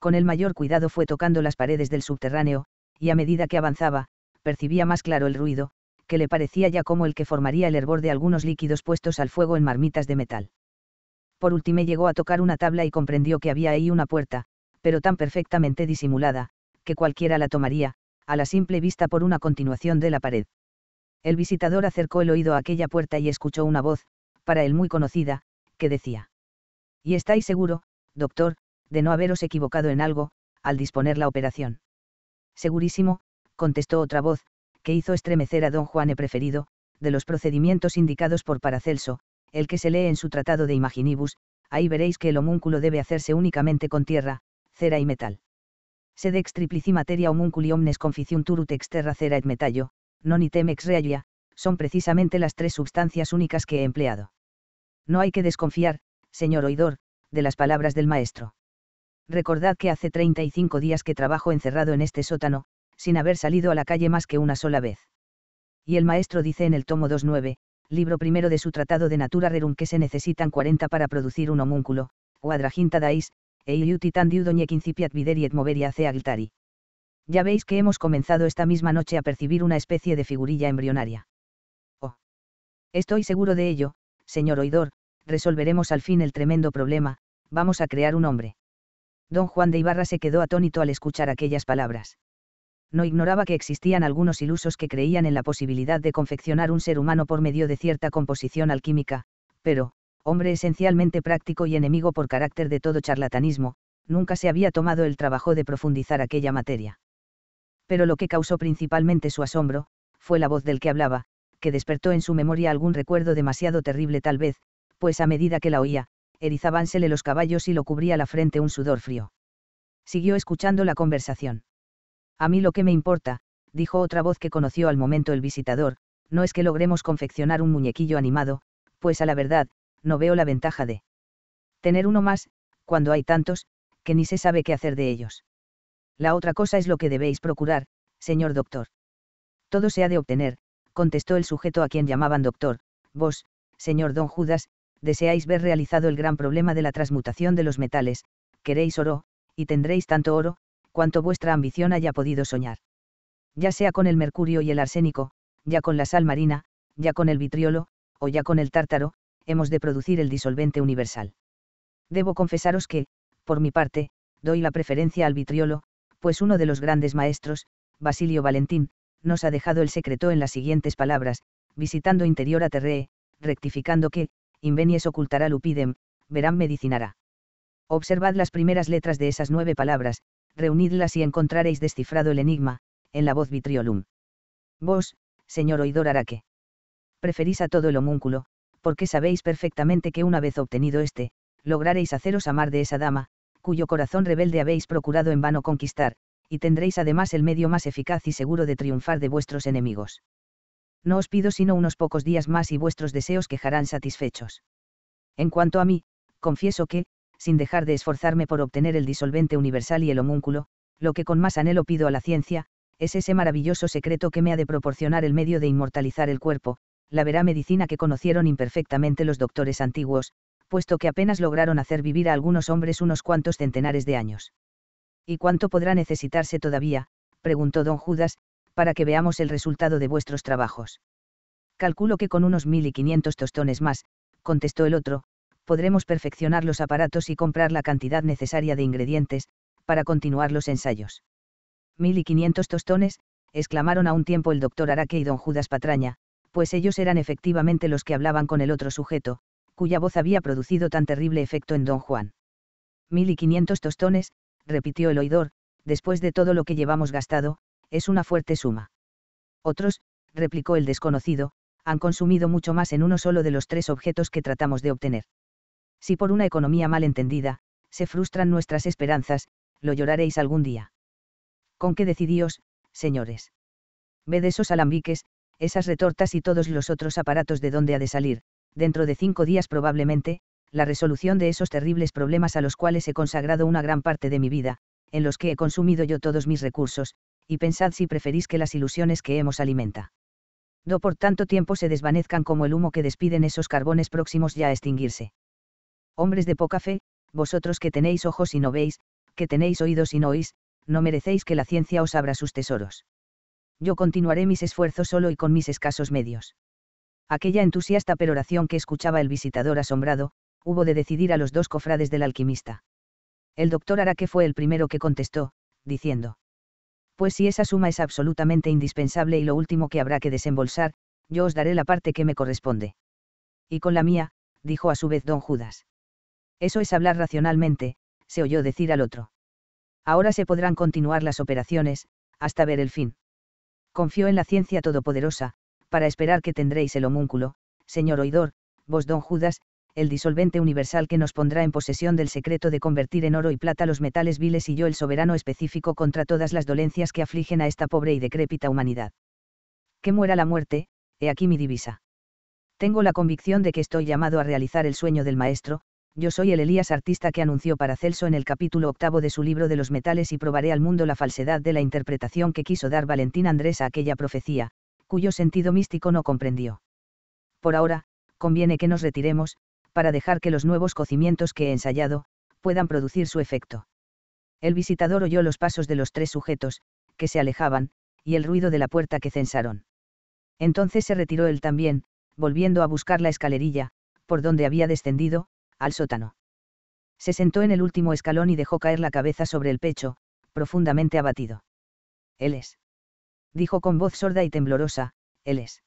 Con el mayor cuidado fue tocando las paredes del subterráneo, y a medida que avanzaba, percibía más claro el ruido, que le parecía ya como el que formaría el hervor de algunos líquidos puestos al fuego en marmitas de metal por último llegó a tocar una tabla y comprendió que había ahí una puerta, pero tan perfectamente disimulada, que cualquiera la tomaría, a la simple vista por una continuación de la pared. El visitador acercó el oído a aquella puerta y escuchó una voz, para él muy conocida, que decía. ¿Y estáis seguro, doctor, de no haberos equivocado en algo, al disponer la operación? Segurísimo, contestó otra voz, que hizo estremecer a don Juan preferido, de los procedimientos indicados por Paracelso, el que se lee en su Tratado de Imaginibus, ahí veréis que el homúnculo debe hacerse únicamente con tierra, cera y metal. Sed triplici materia homunculi omnes conficium turut terra cera et metallo, non item ex reagia, son precisamente las tres sustancias únicas que he empleado. No hay que desconfiar, señor oidor, de las palabras del maestro. Recordad que hace 35 días que trabajo encerrado en este sótano, sin haber salido a la calle más que una sola vez. Y el maestro dice en el tomo 2.9, libro primero de su tratado de Natura Rerum que se necesitan 40 para producir un homúnculo, Quadraginta dais, e iutitan diudoñe incipiat videri et moveri ace Ya veis que hemos comenzado esta misma noche a percibir una especie de figurilla embrionaria. Oh. Estoy seguro de ello, señor oidor, resolveremos al fin el tremendo problema, vamos a crear un hombre. Don Juan de Ibarra se quedó atónito al escuchar aquellas palabras no ignoraba que existían algunos ilusos que creían en la posibilidad de confeccionar un ser humano por medio de cierta composición alquímica, pero, hombre esencialmente práctico y enemigo por carácter de todo charlatanismo, nunca se había tomado el trabajo de profundizar aquella materia. Pero lo que causó principalmente su asombro, fue la voz del que hablaba, que despertó en su memoria algún recuerdo demasiado terrible tal vez, pues a medida que la oía, erizábansele los caballos y lo cubría la frente un sudor frío. Siguió escuchando la conversación. A mí lo que me importa, dijo otra voz que conoció al momento el visitador, no es que logremos confeccionar un muñequillo animado, pues a la verdad, no veo la ventaja de tener uno más, cuando hay tantos, que ni se sabe qué hacer de ellos. La otra cosa es lo que debéis procurar, señor doctor. Todo se ha de obtener, contestó el sujeto a quien llamaban doctor, vos, señor don Judas, deseáis ver realizado el gran problema de la transmutación de los metales, queréis oro, y tendréis tanto oro, cuanto vuestra ambición haya podido soñar. Ya sea con el mercurio y el arsénico, ya con la sal marina, ya con el vitriolo, o ya con el tártaro, hemos de producir el disolvente universal. Debo confesaros que, por mi parte, doy la preferencia al vitriolo, pues uno de los grandes maestros, Basilio Valentín, nos ha dejado el secreto en las siguientes palabras, visitando interior a terre, rectificando que, invenies ocultará lupidem, verán medicinará. Observad las primeras letras de esas nueve palabras, reunidlas y encontraréis descifrado el enigma, en la voz vitriolum. Vos, señor oidor Araque. Preferís a todo el homúnculo, porque sabéis perfectamente que una vez obtenido este, lograréis haceros amar de esa dama, cuyo corazón rebelde habéis procurado en vano conquistar, y tendréis además el medio más eficaz y seguro de triunfar de vuestros enemigos. No os pido sino unos pocos días más y vuestros deseos quejarán satisfechos. En cuanto a mí, confieso que, sin dejar de esforzarme por obtener el disolvente universal y el homúnculo, lo que con más anhelo pido a la ciencia, es ese maravilloso secreto que me ha de proporcionar el medio de inmortalizar el cuerpo, la verá medicina que conocieron imperfectamente los doctores antiguos, puesto que apenas lograron hacer vivir a algunos hombres unos cuantos centenares de años. ¿Y cuánto podrá necesitarse todavía? preguntó don Judas, para que veamos el resultado de vuestros trabajos. Calculo que con unos mil y quinientos tostones más, contestó el otro, podremos perfeccionar los aparatos y comprar la cantidad necesaria de ingredientes, para continuar los ensayos. Mil y quinientos tostones, exclamaron a un tiempo el doctor Araque y don Judas Patraña, pues ellos eran efectivamente los que hablaban con el otro sujeto, cuya voz había producido tan terrible efecto en don Juan. Mil y quinientos tostones, repitió el oidor, después de todo lo que llevamos gastado, es una fuerte suma. Otros, replicó el desconocido, han consumido mucho más en uno solo de los tres objetos que tratamos de obtener. Si por una economía mal entendida, se frustran nuestras esperanzas, lo lloraréis algún día. ¿Con qué decidíos, señores? Ved esos alambiques, esas retortas y todos los otros aparatos de donde ha de salir, dentro de cinco días probablemente, la resolución de esos terribles problemas a los cuales he consagrado una gran parte de mi vida, en los que he consumido yo todos mis recursos, y pensad si preferís que las ilusiones que hemos alimenta. No por tanto tiempo se desvanezcan como el humo que despiden esos carbones próximos ya a extinguirse. Hombres de poca fe, vosotros que tenéis ojos y no veis, que tenéis oídos y no oís, no merecéis que la ciencia os abra sus tesoros. Yo continuaré mis esfuerzos solo y con mis escasos medios. Aquella entusiasta peroración que escuchaba el visitador asombrado, hubo de decidir a los dos cofrades del alquimista. El doctor Araque fue el primero que contestó, diciendo. Pues si esa suma es absolutamente indispensable y lo último que habrá que desembolsar, yo os daré la parte que me corresponde. Y con la mía, dijo a su vez don Judas. Eso es hablar racionalmente, se oyó decir al otro. Ahora se podrán continuar las operaciones, hasta ver el fin. Confío en la ciencia todopoderosa, para esperar que tendréis el homúnculo, señor oidor, vos don Judas, el disolvente universal que nos pondrá en posesión del secreto de convertir en oro y plata los metales viles y yo el soberano específico contra todas las dolencias que afligen a esta pobre y decrépita humanidad. Que muera la muerte, he aquí mi divisa. Tengo la convicción de que estoy llamado a realizar el sueño del maestro, yo soy el Elías artista que anunció para Celso en el capítulo octavo de su libro de los metales y probaré al mundo la falsedad de la interpretación que quiso dar Valentín Andrés a aquella profecía, cuyo sentido místico no comprendió. Por ahora, conviene que nos retiremos, para dejar que los nuevos cocimientos que he ensayado, puedan producir su efecto. El visitador oyó los pasos de los tres sujetos, que se alejaban, y el ruido de la puerta que censaron. Entonces se retiró él también, volviendo a buscar la escalerilla, por donde había descendido, al sótano. Se sentó en el último escalón y dejó caer la cabeza sobre el pecho, profundamente abatido. Él es. Dijo con voz sorda y temblorosa, él es.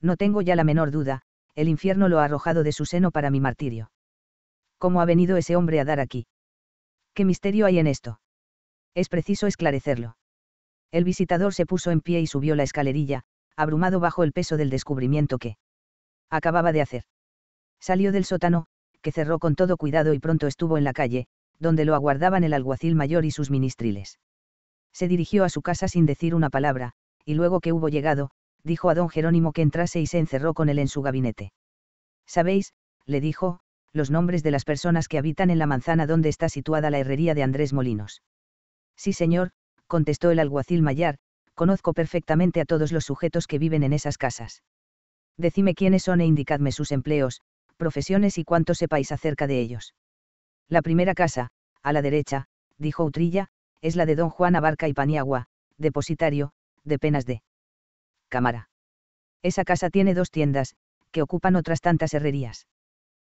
No tengo ya la menor duda, el infierno lo ha arrojado de su seno para mi martirio. ¿Cómo ha venido ese hombre a dar aquí? ¿Qué misterio hay en esto? Es preciso esclarecerlo. El visitador se puso en pie y subió la escalerilla, abrumado bajo el peso del descubrimiento que acababa de hacer. Salió del sótano, que cerró con todo cuidado y pronto estuvo en la calle, donde lo aguardaban el alguacil mayor y sus ministriles. Se dirigió a su casa sin decir una palabra, y luego que hubo llegado, dijo a don Jerónimo que entrase y se encerró con él en su gabinete. Sabéis, le dijo, los nombres de las personas que habitan en la manzana donde está situada la herrería de Andrés Molinos. Sí, señor, contestó el alguacil mayor, conozco perfectamente a todos los sujetos que viven en esas casas. Decime quiénes son e indicadme sus empleos, profesiones y cuánto sepáis acerca de ellos. La primera casa, a la derecha, dijo Utrilla, es la de don Juan Abarca y Paniagua, depositario, de penas de cámara. Esa casa tiene dos tiendas, que ocupan otras tantas herrerías.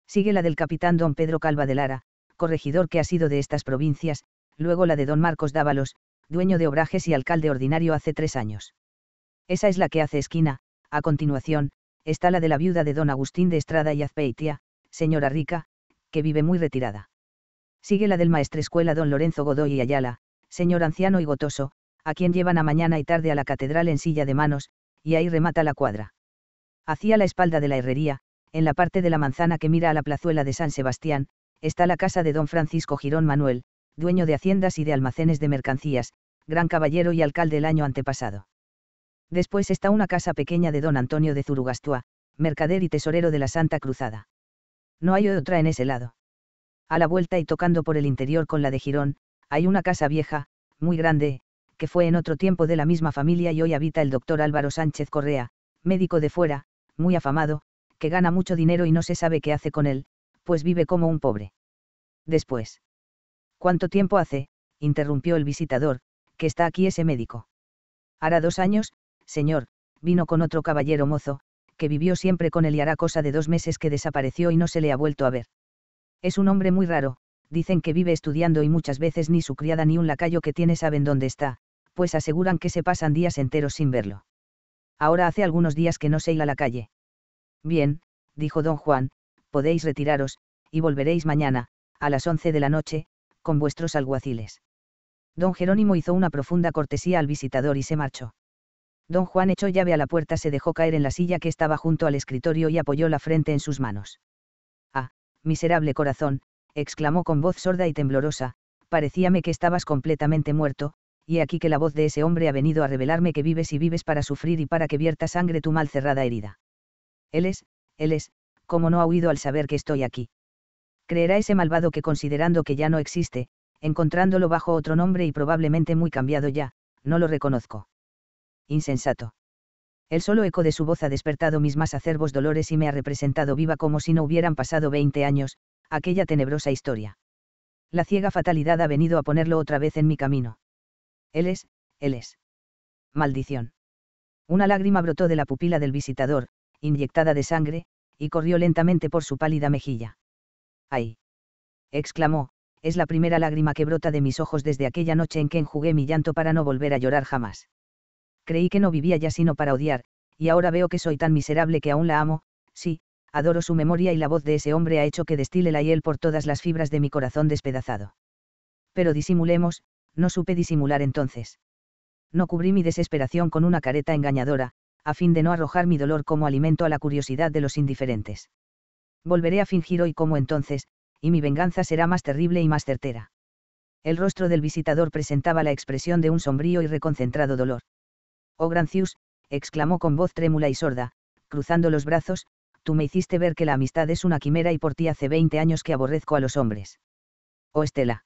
Sigue la del capitán don Pedro Calva de Lara, corregidor que ha sido de estas provincias, luego la de don Marcos Dávalos, dueño de obrajes y alcalde ordinario hace tres años. Esa es la que hace esquina, a continuación, está la de la viuda de don Agustín de Estrada y Azpeitia, señora rica, que vive muy retirada. Sigue la del escuela don Lorenzo Godoy y Ayala, señor anciano y gotoso, a quien llevan a mañana y tarde a la catedral en silla de manos, y ahí remata la cuadra. Hacia la espalda de la herrería, en la parte de la manzana que mira a la plazuela de San Sebastián, está la casa de don Francisco Girón Manuel, dueño de haciendas y de almacenes de mercancías, gran caballero y alcalde el año antepasado. Después está una casa pequeña de don Antonio de Zurugastúa, mercader y tesorero de la Santa Cruzada. No hay otra en ese lado. A la vuelta y tocando por el interior con la de Girón, hay una casa vieja, muy grande, que fue en otro tiempo de la misma familia y hoy habita el doctor Álvaro Sánchez Correa, médico de fuera, muy afamado, que gana mucho dinero y no se sabe qué hace con él, pues vive como un pobre. Después. ¿Cuánto tiempo hace? interrumpió el visitador, que está aquí ese médico. Hará dos años, señor, vino con otro caballero mozo, que vivió siempre con él y hará cosa de dos meses que desapareció y no se le ha vuelto a ver. Es un hombre muy raro, dicen que vive estudiando y muchas veces ni su criada ni un lacayo que tiene saben dónde está, pues aseguran que se pasan días enteros sin verlo. Ahora hace algunos días que no se a la calle. Bien, dijo don Juan, podéis retiraros, y volveréis mañana, a las once de la noche, con vuestros alguaciles. Don Jerónimo hizo una profunda cortesía al visitador y se marchó. Don Juan echó llave a la puerta, se dejó caer en la silla que estaba junto al escritorio y apoyó la frente en sus manos. Ah, miserable corazón, exclamó con voz sorda y temblorosa, parecíame que estabas completamente muerto, y aquí que la voz de ese hombre ha venido a revelarme que vives y vives para sufrir y para que vierta sangre tu mal cerrada herida. Él es, él es, como no ha huido al saber que estoy aquí. Creerá ese malvado que considerando que ya no existe, encontrándolo bajo otro nombre y probablemente muy cambiado ya, no lo reconozco insensato. El solo eco de su voz ha despertado mis más acervos dolores y me ha representado viva como si no hubieran pasado veinte años, aquella tenebrosa historia. La ciega fatalidad ha venido a ponerlo otra vez en mi camino. Él es, él es. Maldición. Una lágrima brotó de la pupila del visitador, inyectada de sangre, y corrió lentamente por su pálida mejilla. ¡Ay! exclamó, es la primera lágrima que brota de mis ojos desde aquella noche en que enjugué mi llanto para no volver a llorar jamás. Creí que no vivía ya sino para odiar, y ahora veo que soy tan miserable que aún la amo, sí, adoro su memoria y la voz de ese hombre ha hecho que destile la hiel por todas las fibras de mi corazón despedazado. Pero disimulemos, no supe disimular entonces. No cubrí mi desesperación con una careta engañadora, a fin de no arrojar mi dolor como alimento a la curiosidad de los indiferentes. Volveré a fingir hoy como entonces, y mi venganza será más terrible y más certera. El rostro del visitador presentaba la expresión de un sombrío y reconcentrado dolor. Oh Grancius, exclamó con voz trémula y sorda, cruzando los brazos, tú me hiciste ver que la amistad es una quimera y por ti hace veinte años que aborrezco a los hombres. Oh Estela.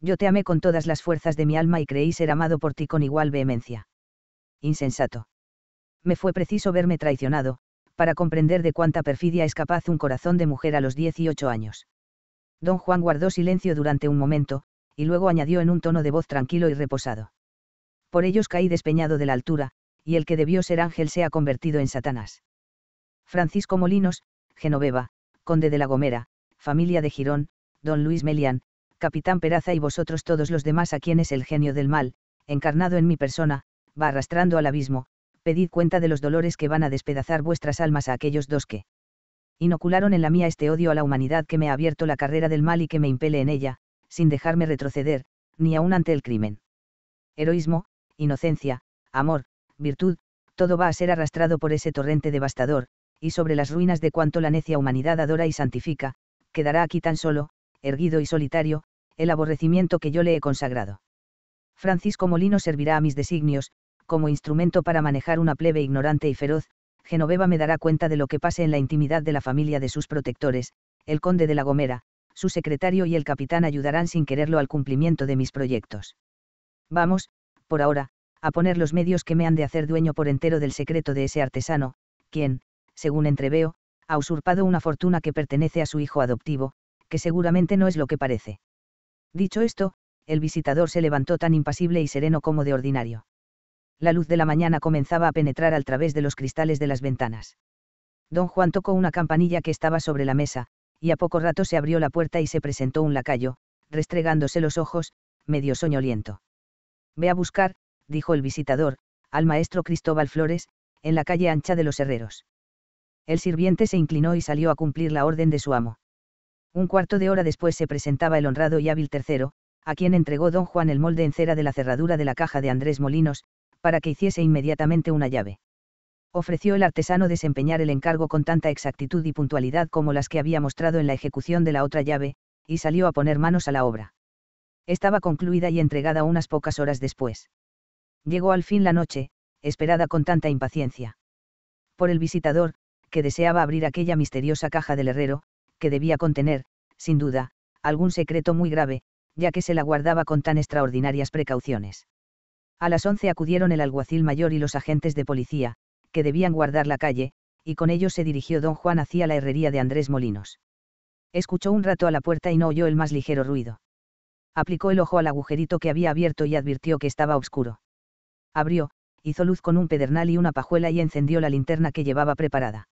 Yo te amé con todas las fuerzas de mi alma y creí ser amado por ti con igual vehemencia. Insensato. Me fue preciso verme traicionado, para comprender de cuánta perfidia es capaz un corazón de mujer a los 18 años. Don Juan guardó silencio durante un momento, y luego añadió en un tono de voz tranquilo y reposado por ellos caí despeñado de la altura, y el que debió ser ángel se ha convertido en Satanás. Francisco Molinos, Genoveva, conde de La Gomera, familia de Girón, don Luis Melián, capitán Peraza y vosotros todos los demás a quienes el genio del mal, encarnado en mi persona, va arrastrando al abismo, pedid cuenta de los dolores que van a despedazar vuestras almas a aquellos dos que inocularon en la mía este odio a la humanidad que me ha abierto la carrera del mal y que me impele en ella, sin dejarme retroceder, ni aun ante el crimen. Heroísmo, inocencia, amor, virtud, todo va a ser arrastrado por ese torrente devastador, y sobre las ruinas de cuanto la necia humanidad adora y santifica, quedará aquí tan solo, erguido y solitario, el aborrecimiento que yo le he consagrado. Francisco Molino servirá a mis designios, como instrumento para manejar una plebe ignorante y feroz, Genoveva me dará cuenta de lo que pase en la intimidad de la familia de sus protectores, el conde de la Gomera, su secretario y el capitán ayudarán sin quererlo al cumplimiento de mis proyectos. Vamos, por ahora, a poner los medios que me han de hacer dueño por entero del secreto de ese artesano, quien, según entreveo, ha usurpado una fortuna que pertenece a su hijo adoptivo, que seguramente no es lo que parece. Dicho esto, el visitador se levantó tan impasible y sereno como de ordinario. La luz de la mañana comenzaba a penetrar al través de los cristales de las ventanas. Don Juan tocó una campanilla que estaba sobre la mesa, y a poco rato se abrió la puerta y se presentó un lacayo, restregándose los ojos, medio soñoliento. Ve a buscar, dijo el visitador, al maestro Cristóbal Flores, en la calle ancha de los herreros. El sirviente se inclinó y salió a cumplir la orden de su amo. Un cuarto de hora después se presentaba el honrado y hábil tercero, a quien entregó don Juan el molde en cera de la cerradura de la caja de Andrés Molinos, para que hiciese inmediatamente una llave. Ofreció el artesano desempeñar el encargo con tanta exactitud y puntualidad como las que había mostrado en la ejecución de la otra llave, y salió a poner manos a la obra estaba concluida y entregada unas pocas horas después. Llegó al fin la noche, esperada con tanta impaciencia. Por el visitador, que deseaba abrir aquella misteriosa caja del herrero, que debía contener, sin duda, algún secreto muy grave, ya que se la guardaba con tan extraordinarias precauciones. A las once acudieron el alguacil mayor y los agentes de policía, que debían guardar la calle, y con ellos se dirigió don Juan hacia la herrería de Andrés Molinos. Escuchó un rato a la puerta y no oyó el más ligero ruido. Aplicó el ojo al agujerito que había abierto y advirtió que estaba oscuro. Abrió, hizo luz con un pedernal y una pajuela y encendió la linterna que llevaba preparada.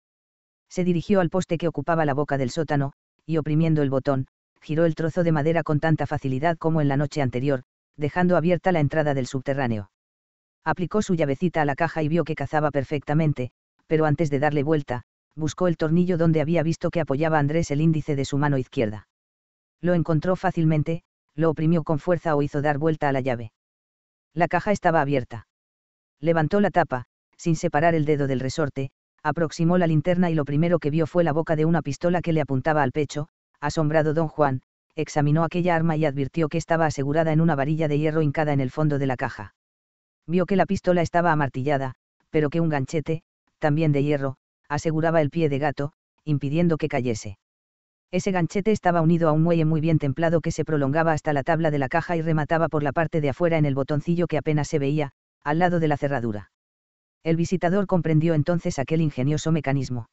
Se dirigió al poste que ocupaba la boca del sótano, y oprimiendo el botón, giró el trozo de madera con tanta facilidad como en la noche anterior, dejando abierta la entrada del subterráneo. Aplicó su llavecita a la caja y vio que cazaba perfectamente, pero antes de darle vuelta, buscó el tornillo donde había visto que apoyaba Andrés el índice de su mano izquierda. Lo encontró fácilmente, lo oprimió con fuerza o hizo dar vuelta a la llave. La caja estaba abierta. Levantó la tapa, sin separar el dedo del resorte, aproximó la linterna y lo primero que vio fue la boca de una pistola que le apuntaba al pecho, asombrado don Juan, examinó aquella arma y advirtió que estaba asegurada en una varilla de hierro hincada en el fondo de la caja. Vio que la pistola estaba amartillada, pero que un ganchete, también de hierro, aseguraba el pie de gato, impidiendo que cayese. Ese ganchete estaba unido a un muelle muy bien templado que se prolongaba hasta la tabla de la caja y remataba por la parte de afuera en el botoncillo que apenas se veía, al lado de la cerradura. El visitador comprendió entonces aquel ingenioso mecanismo.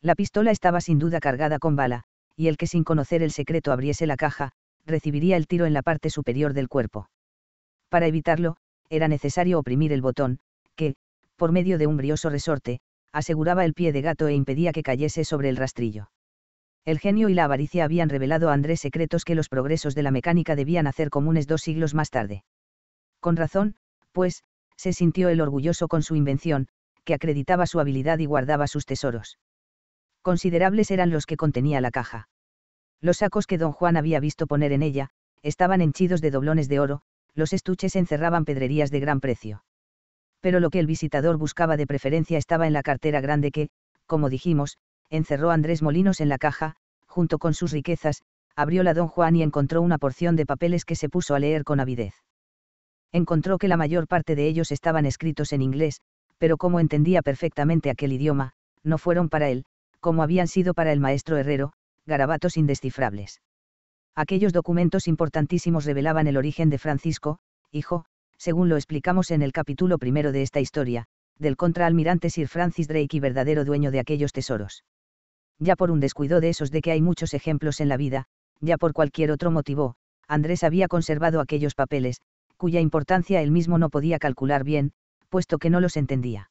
La pistola estaba sin duda cargada con bala, y el que sin conocer el secreto abriese la caja, recibiría el tiro en la parte superior del cuerpo. Para evitarlo, era necesario oprimir el botón, que, por medio de un brioso resorte, aseguraba el pie de gato e impedía que cayese sobre el rastrillo el genio y la avaricia habían revelado a Andrés secretos que los progresos de la mecánica debían hacer comunes dos siglos más tarde. Con razón, pues, se sintió él orgulloso con su invención, que acreditaba su habilidad y guardaba sus tesoros. Considerables eran los que contenía la caja. Los sacos que don Juan había visto poner en ella, estaban henchidos de doblones de oro, los estuches encerraban pedrerías de gran precio. Pero lo que el visitador buscaba de preferencia estaba en la cartera grande que, como dijimos, encerró Andrés Molinos en la caja, junto con sus riquezas, abrió la don Juan y encontró una porción de papeles que se puso a leer con avidez. Encontró que la mayor parte de ellos estaban escritos en inglés, pero como entendía perfectamente aquel idioma, no fueron para él, como habían sido para el maestro Herrero, garabatos indescifrables. Aquellos documentos importantísimos revelaban el origen de Francisco, hijo, según lo explicamos en el capítulo primero de esta historia, del contraalmirante Sir Francis Drake y verdadero dueño de aquellos tesoros ya por un descuido de esos de que hay muchos ejemplos en la vida, ya por cualquier otro motivo, Andrés había conservado aquellos papeles, cuya importancia él mismo no podía calcular bien, puesto que no los entendía.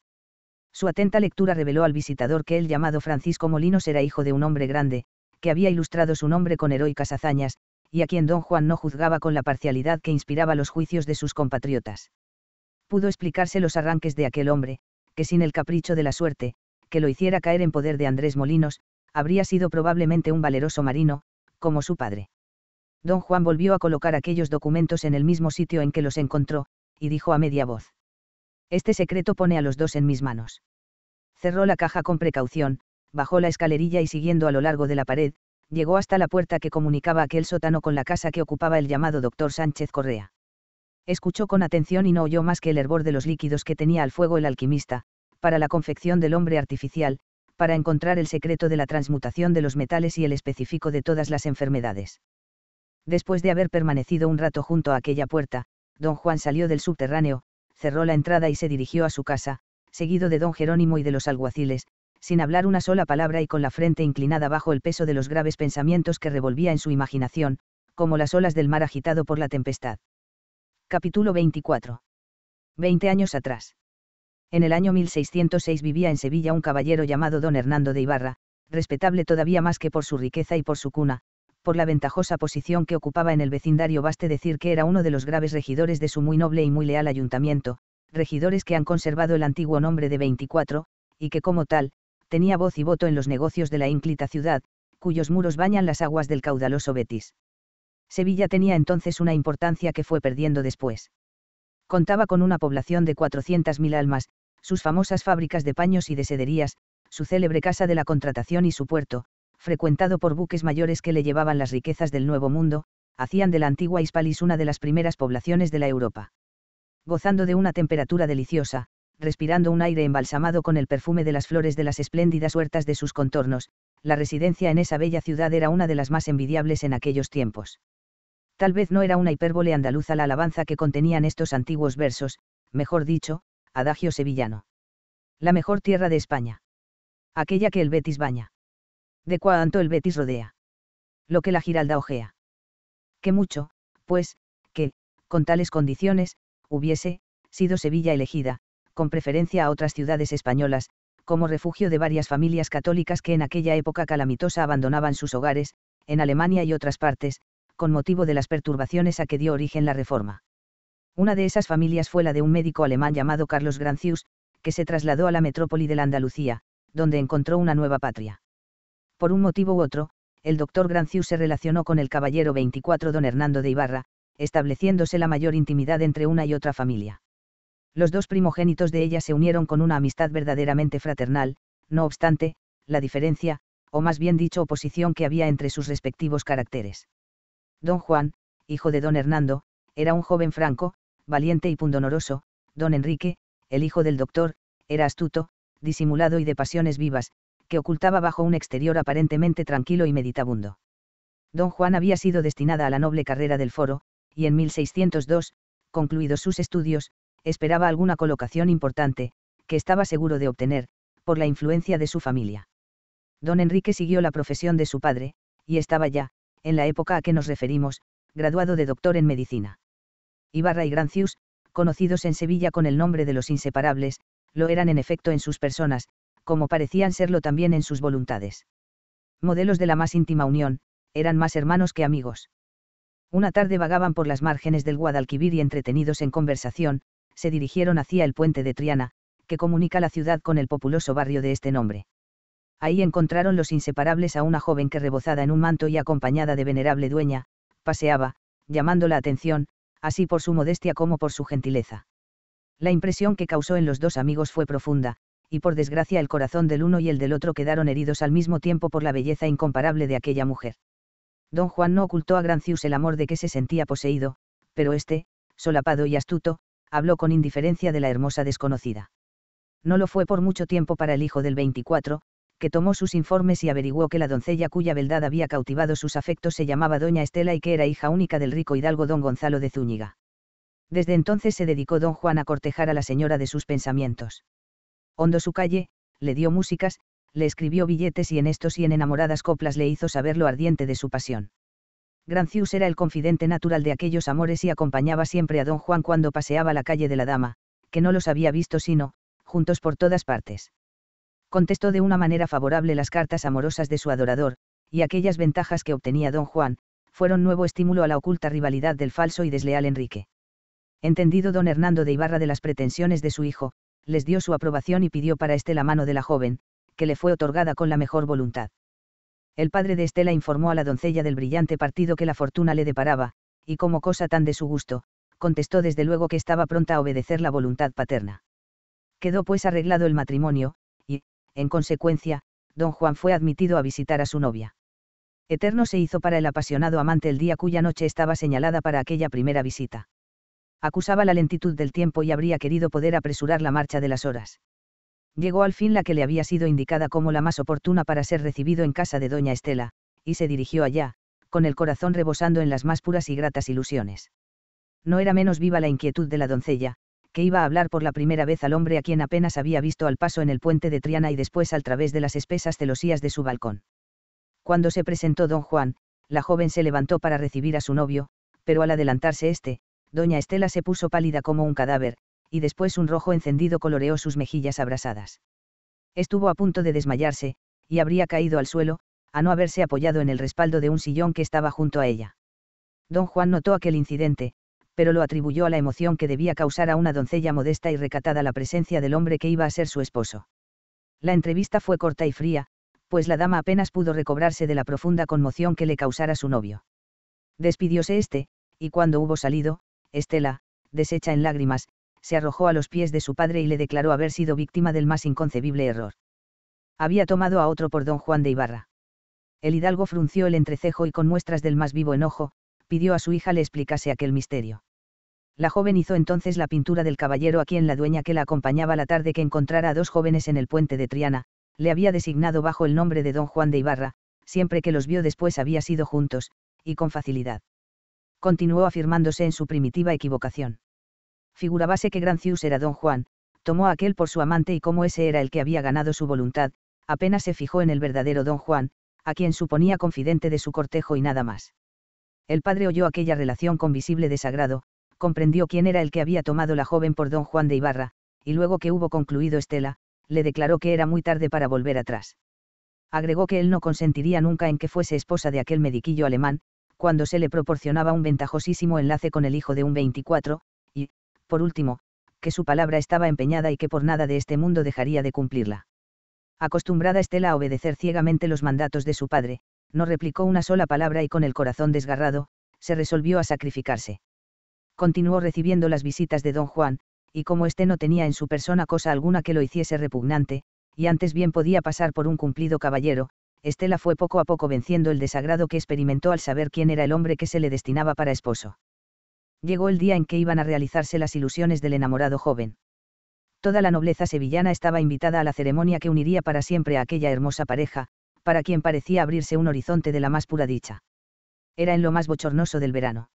Su atenta lectura reveló al visitador que el llamado Francisco Molinos era hijo de un hombre grande, que había ilustrado su nombre con heroicas hazañas, y a quien don Juan no juzgaba con la parcialidad que inspiraba los juicios de sus compatriotas. Pudo explicarse los arranques de aquel hombre, que sin el capricho de la suerte, que lo hiciera caer en poder de Andrés Molinos, habría sido probablemente un valeroso marino, como su padre. Don Juan volvió a colocar aquellos documentos en el mismo sitio en que los encontró, y dijo a media voz. Este secreto pone a los dos en mis manos. Cerró la caja con precaución, bajó la escalerilla y siguiendo a lo largo de la pared, llegó hasta la puerta que comunicaba aquel sótano con la casa que ocupaba el llamado doctor Sánchez Correa. Escuchó con atención y no oyó más que el hervor de los líquidos que tenía al fuego el alquimista, para la confección del hombre artificial, para encontrar el secreto de la transmutación de los metales y el específico de todas las enfermedades. Después de haber permanecido un rato junto a aquella puerta, don Juan salió del subterráneo, cerró la entrada y se dirigió a su casa, seguido de don Jerónimo y de los alguaciles, sin hablar una sola palabra y con la frente inclinada bajo el peso de los graves pensamientos que revolvía en su imaginación, como las olas del mar agitado por la tempestad. Capítulo 24. Veinte años atrás. En el año 1606 vivía en Sevilla un caballero llamado don Hernando de Ibarra, respetable todavía más que por su riqueza y por su cuna, por la ventajosa posición que ocupaba en el vecindario baste decir que era uno de los graves regidores de su muy noble y muy leal ayuntamiento, regidores que han conservado el antiguo nombre de 24, y que como tal, tenía voz y voto en los negocios de la ínclita ciudad, cuyos muros bañan las aguas del caudaloso Betis. Sevilla tenía entonces una importancia que fue perdiendo después contaba con una población de 400.000 almas, sus famosas fábricas de paños y de sederías, su célebre casa de la contratación y su puerto, frecuentado por buques mayores que le llevaban las riquezas del Nuevo Mundo, hacían de la antigua Hispalis una de las primeras poblaciones de la Europa. Gozando de una temperatura deliciosa, respirando un aire embalsamado con el perfume de las flores de las espléndidas huertas de sus contornos, la residencia en esa bella ciudad era una de las más envidiables en aquellos tiempos. Tal vez no era una hipérbole andaluza la alabanza que contenían estos antiguos versos, mejor dicho, adagio sevillano. La mejor tierra de España. Aquella que el Betis baña. De cuanto el Betis rodea. Lo que la Giralda ojea. Que mucho, pues, que, con tales condiciones, hubiese, sido Sevilla elegida, con preferencia a otras ciudades españolas, como refugio de varias familias católicas que en aquella época calamitosa abandonaban sus hogares, en Alemania y otras partes, con motivo de las perturbaciones a que dio origen la reforma. Una de esas familias fue la de un médico alemán llamado Carlos Grancius, que se trasladó a la metrópoli de la Andalucía, donde encontró una nueva patria. Por un motivo u otro, el doctor Grancius se relacionó con el caballero 24 don Hernando de Ibarra, estableciéndose la mayor intimidad entre una y otra familia. Los dos primogénitos de ella se unieron con una amistad verdaderamente fraternal, no obstante, la diferencia, o más bien dicho oposición que había entre sus respectivos caracteres. Don Juan, hijo de don Hernando, era un joven franco, valiente y pundonoroso, don Enrique, el hijo del doctor, era astuto, disimulado y de pasiones vivas, que ocultaba bajo un exterior aparentemente tranquilo y meditabundo. Don Juan había sido destinada a la noble carrera del foro, y en 1602, concluidos sus estudios, esperaba alguna colocación importante, que estaba seguro de obtener, por la influencia de su familia. Don Enrique siguió la profesión de su padre, y estaba ya, en la época a que nos referimos, graduado de doctor en medicina. Ibarra y Grancius, conocidos en Sevilla con el nombre de los inseparables, lo eran en efecto en sus personas, como parecían serlo también en sus voluntades. Modelos de la más íntima unión, eran más hermanos que amigos. Una tarde vagaban por las márgenes del Guadalquivir y entretenidos en conversación, se dirigieron hacia el puente de Triana, que comunica la ciudad con el populoso barrio de este nombre ahí encontraron los inseparables a una joven que rebozada en un manto y acompañada de venerable dueña, paseaba, llamando la atención, así por su modestia como por su gentileza. La impresión que causó en los dos amigos fue profunda, y por desgracia el corazón del uno y el del otro quedaron heridos al mismo tiempo por la belleza incomparable de aquella mujer. Don Juan no ocultó a Grancius el amor de que se sentía poseído, pero éste, solapado y astuto, habló con indiferencia de la hermosa desconocida. No lo fue por mucho tiempo para el hijo del 24, que tomó sus informes y averiguó que la doncella cuya beldad había cautivado sus afectos se llamaba Doña Estela y que era hija única del rico hidalgo don Gonzalo de Zúñiga. Desde entonces se dedicó don Juan a cortejar a la señora de sus pensamientos. Hondo su calle, le dio músicas, le escribió billetes y en estos y en enamoradas coplas le hizo saber lo ardiente de su pasión. Grancius era el confidente natural de aquellos amores y acompañaba siempre a don Juan cuando paseaba la calle de la dama, que no los había visto sino, juntos por todas partes contestó de una manera favorable las cartas amorosas de su adorador, y aquellas ventajas que obtenía don Juan, fueron nuevo estímulo a la oculta rivalidad del falso y desleal Enrique. Entendido don Hernando de Ibarra de las pretensiones de su hijo, les dio su aprobación y pidió para este la mano de la joven, que le fue otorgada con la mejor voluntad. El padre de Estela informó a la doncella del brillante partido que la fortuna le deparaba, y como cosa tan de su gusto, contestó desde luego que estaba pronta a obedecer la voluntad paterna. Quedó pues arreglado el matrimonio, en consecuencia, don Juan fue admitido a visitar a su novia. Eterno se hizo para el apasionado amante el día cuya noche estaba señalada para aquella primera visita. Acusaba la lentitud del tiempo y habría querido poder apresurar la marcha de las horas. Llegó al fin la que le había sido indicada como la más oportuna para ser recibido en casa de doña Estela, y se dirigió allá, con el corazón rebosando en las más puras y gratas ilusiones. No era menos viva la inquietud de la doncella, que iba a hablar por la primera vez al hombre a quien apenas había visto al paso en el puente de Triana y después al través de las espesas celosías de su balcón. Cuando se presentó don Juan, la joven se levantó para recibir a su novio, pero al adelantarse éste, doña Estela se puso pálida como un cadáver, y después un rojo encendido coloreó sus mejillas abrasadas. Estuvo a punto de desmayarse, y habría caído al suelo, a no haberse apoyado en el respaldo de un sillón que estaba junto a ella. Don Juan notó aquel incidente, pero lo atribuyó a la emoción que debía causar a una doncella modesta y recatada la presencia del hombre que iba a ser su esposo. La entrevista fue corta y fría, pues la dama apenas pudo recobrarse de la profunda conmoción que le causara su novio. Despidióse éste, y cuando hubo salido, Estela, deshecha en lágrimas, se arrojó a los pies de su padre y le declaró haber sido víctima del más inconcebible error. Había tomado a otro por don Juan de Ibarra. El hidalgo frunció el entrecejo y con muestras del más vivo enojo, pidió a su hija le explicase aquel misterio la joven hizo entonces la pintura del caballero a quien la dueña que la acompañaba la tarde que encontrara a dos jóvenes en el puente de Triana, le había designado bajo el nombre de don Juan de Ibarra, siempre que los vio después había sido juntos, y con facilidad. Continuó afirmándose en su primitiva equivocación. Figurábase que Grancius era don Juan, tomó a aquel por su amante y como ese era el que había ganado su voluntad, apenas se fijó en el verdadero don Juan, a quien suponía confidente de su cortejo y nada más. El padre oyó aquella relación con visible desagrado, comprendió quién era el que había tomado la joven por don Juan de Ibarra, y luego que hubo concluido Estela, le declaró que era muy tarde para volver atrás. Agregó que él no consentiría nunca en que fuese esposa de aquel mediquillo alemán, cuando se le proporcionaba un ventajosísimo enlace con el hijo de un 24, y, por último, que su palabra estaba empeñada y que por nada de este mundo dejaría de cumplirla. Acostumbrada Estela a obedecer ciegamente los mandatos de su padre, no replicó una sola palabra y con el corazón desgarrado, se resolvió a sacrificarse continuó recibiendo las visitas de don Juan, y como éste no tenía en su persona cosa alguna que lo hiciese repugnante, y antes bien podía pasar por un cumplido caballero, Estela fue poco a poco venciendo el desagrado que experimentó al saber quién era el hombre que se le destinaba para esposo. Llegó el día en que iban a realizarse las ilusiones del enamorado joven. Toda la nobleza sevillana estaba invitada a la ceremonia que uniría para siempre a aquella hermosa pareja, para quien parecía abrirse un horizonte de la más pura dicha. Era en lo más bochornoso del verano.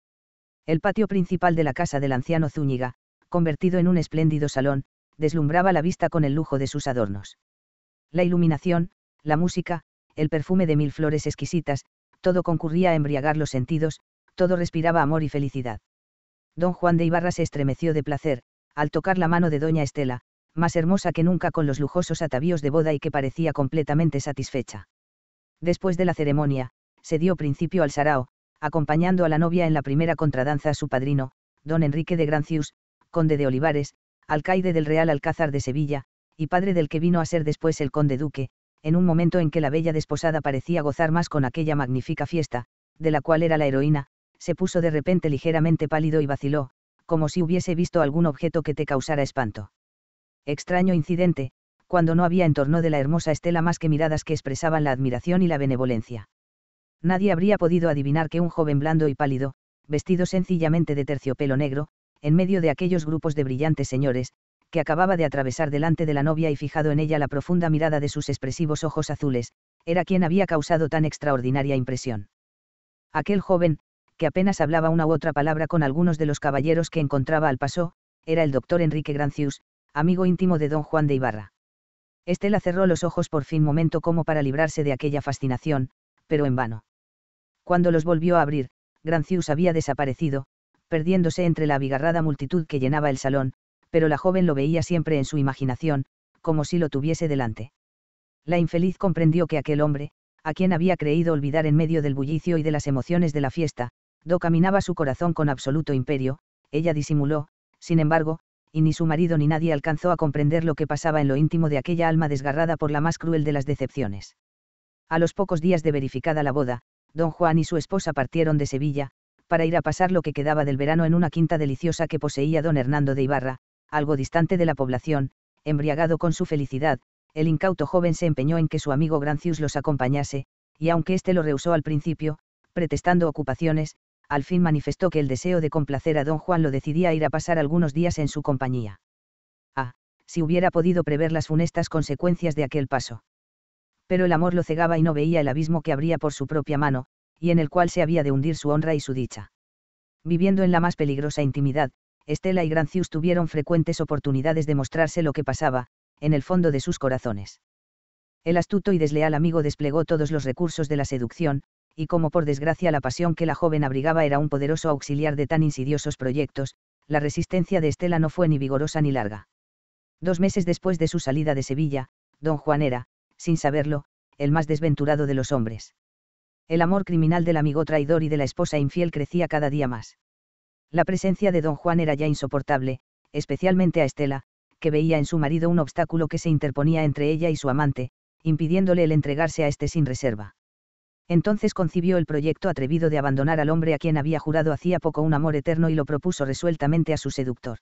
El patio principal de la casa del anciano Zúñiga, convertido en un espléndido salón, deslumbraba la vista con el lujo de sus adornos. La iluminación, la música, el perfume de mil flores exquisitas, todo concurría a embriagar los sentidos, todo respiraba amor y felicidad. Don Juan de Ibarra se estremeció de placer, al tocar la mano de doña Estela, más hermosa que nunca con los lujosos atavíos de boda y que parecía completamente satisfecha. Después de la ceremonia, se dio principio al sarao, acompañando a la novia en la primera contradanza a su padrino, don Enrique de Grancius, conde de Olivares, alcaide del Real Alcázar de Sevilla, y padre del que vino a ser después el conde duque, en un momento en que la bella desposada parecía gozar más con aquella magnífica fiesta, de la cual era la heroína, se puso de repente ligeramente pálido y vaciló, como si hubiese visto algún objeto que te causara espanto. Extraño incidente, cuando no había en torno de la hermosa Estela más que miradas que expresaban la admiración y la benevolencia. Nadie habría podido adivinar que un joven blando y pálido, vestido sencillamente de terciopelo negro, en medio de aquellos grupos de brillantes señores, que acababa de atravesar delante de la novia y fijado en ella la profunda mirada de sus expresivos ojos azules, era quien había causado tan extraordinaria impresión. Aquel joven, que apenas hablaba una u otra palabra con algunos de los caballeros que encontraba al paso, era el doctor Enrique Grancius, amigo íntimo de don Juan de Ibarra. Estela cerró los ojos por fin momento como para librarse de aquella fascinación, pero en vano. Cuando los volvió a abrir, Grancius había desaparecido, perdiéndose entre la abigarrada multitud que llenaba el salón, pero la joven lo veía siempre en su imaginación, como si lo tuviese delante. La infeliz comprendió que aquel hombre, a quien había creído olvidar en medio del bullicio y de las emociones de la fiesta, docaminaba su corazón con absoluto imperio, ella disimuló, sin embargo, y ni su marido ni nadie alcanzó a comprender lo que pasaba en lo íntimo de aquella alma desgarrada por la más cruel de las decepciones. A los pocos días de verificada la boda, don Juan y su esposa partieron de Sevilla, para ir a pasar lo que quedaba del verano en una quinta deliciosa que poseía don Hernando de Ibarra, algo distante de la población, embriagado con su felicidad, el incauto joven se empeñó en que su amigo Grancius los acompañase, y aunque éste lo rehusó al principio, pretestando ocupaciones, al fin manifestó que el deseo de complacer a don Juan lo decidía a ir a pasar algunos días en su compañía. Ah, si hubiera podido prever las funestas consecuencias de aquel paso pero el amor lo cegaba y no veía el abismo que abría por su propia mano, y en el cual se había de hundir su honra y su dicha. Viviendo en la más peligrosa intimidad, Estela y Grancius tuvieron frecuentes oportunidades de mostrarse lo que pasaba, en el fondo de sus corazones. El astuto y desleal amigo desplegó todos los recursos de la seducción, y como por desgracia la pasión que la joven abrigaba era un poderoso auxiliar de tan insidiosos proyectos, la resistencia de Estela no fue ni vigorosa ni larga. Dos meses después de su salida de Sevilla, don Juan era, sin saberlo, el más desventurado de los hombres. El amor criminal del amigo traidor y de la esposa infiel crecía cada día más. La presencia de don Juan era ya insoportable, especialmente a Estela, que veía en su marido un obstáculo que se interponía entre ella y su amante, impidiéndole el entregarse a este sin reserva. Entonces concibió el proyecto atrevido de abandonar al hombre a quien había jurado hacía poco un amor eterno y lo propuso resueltamente a su seductor.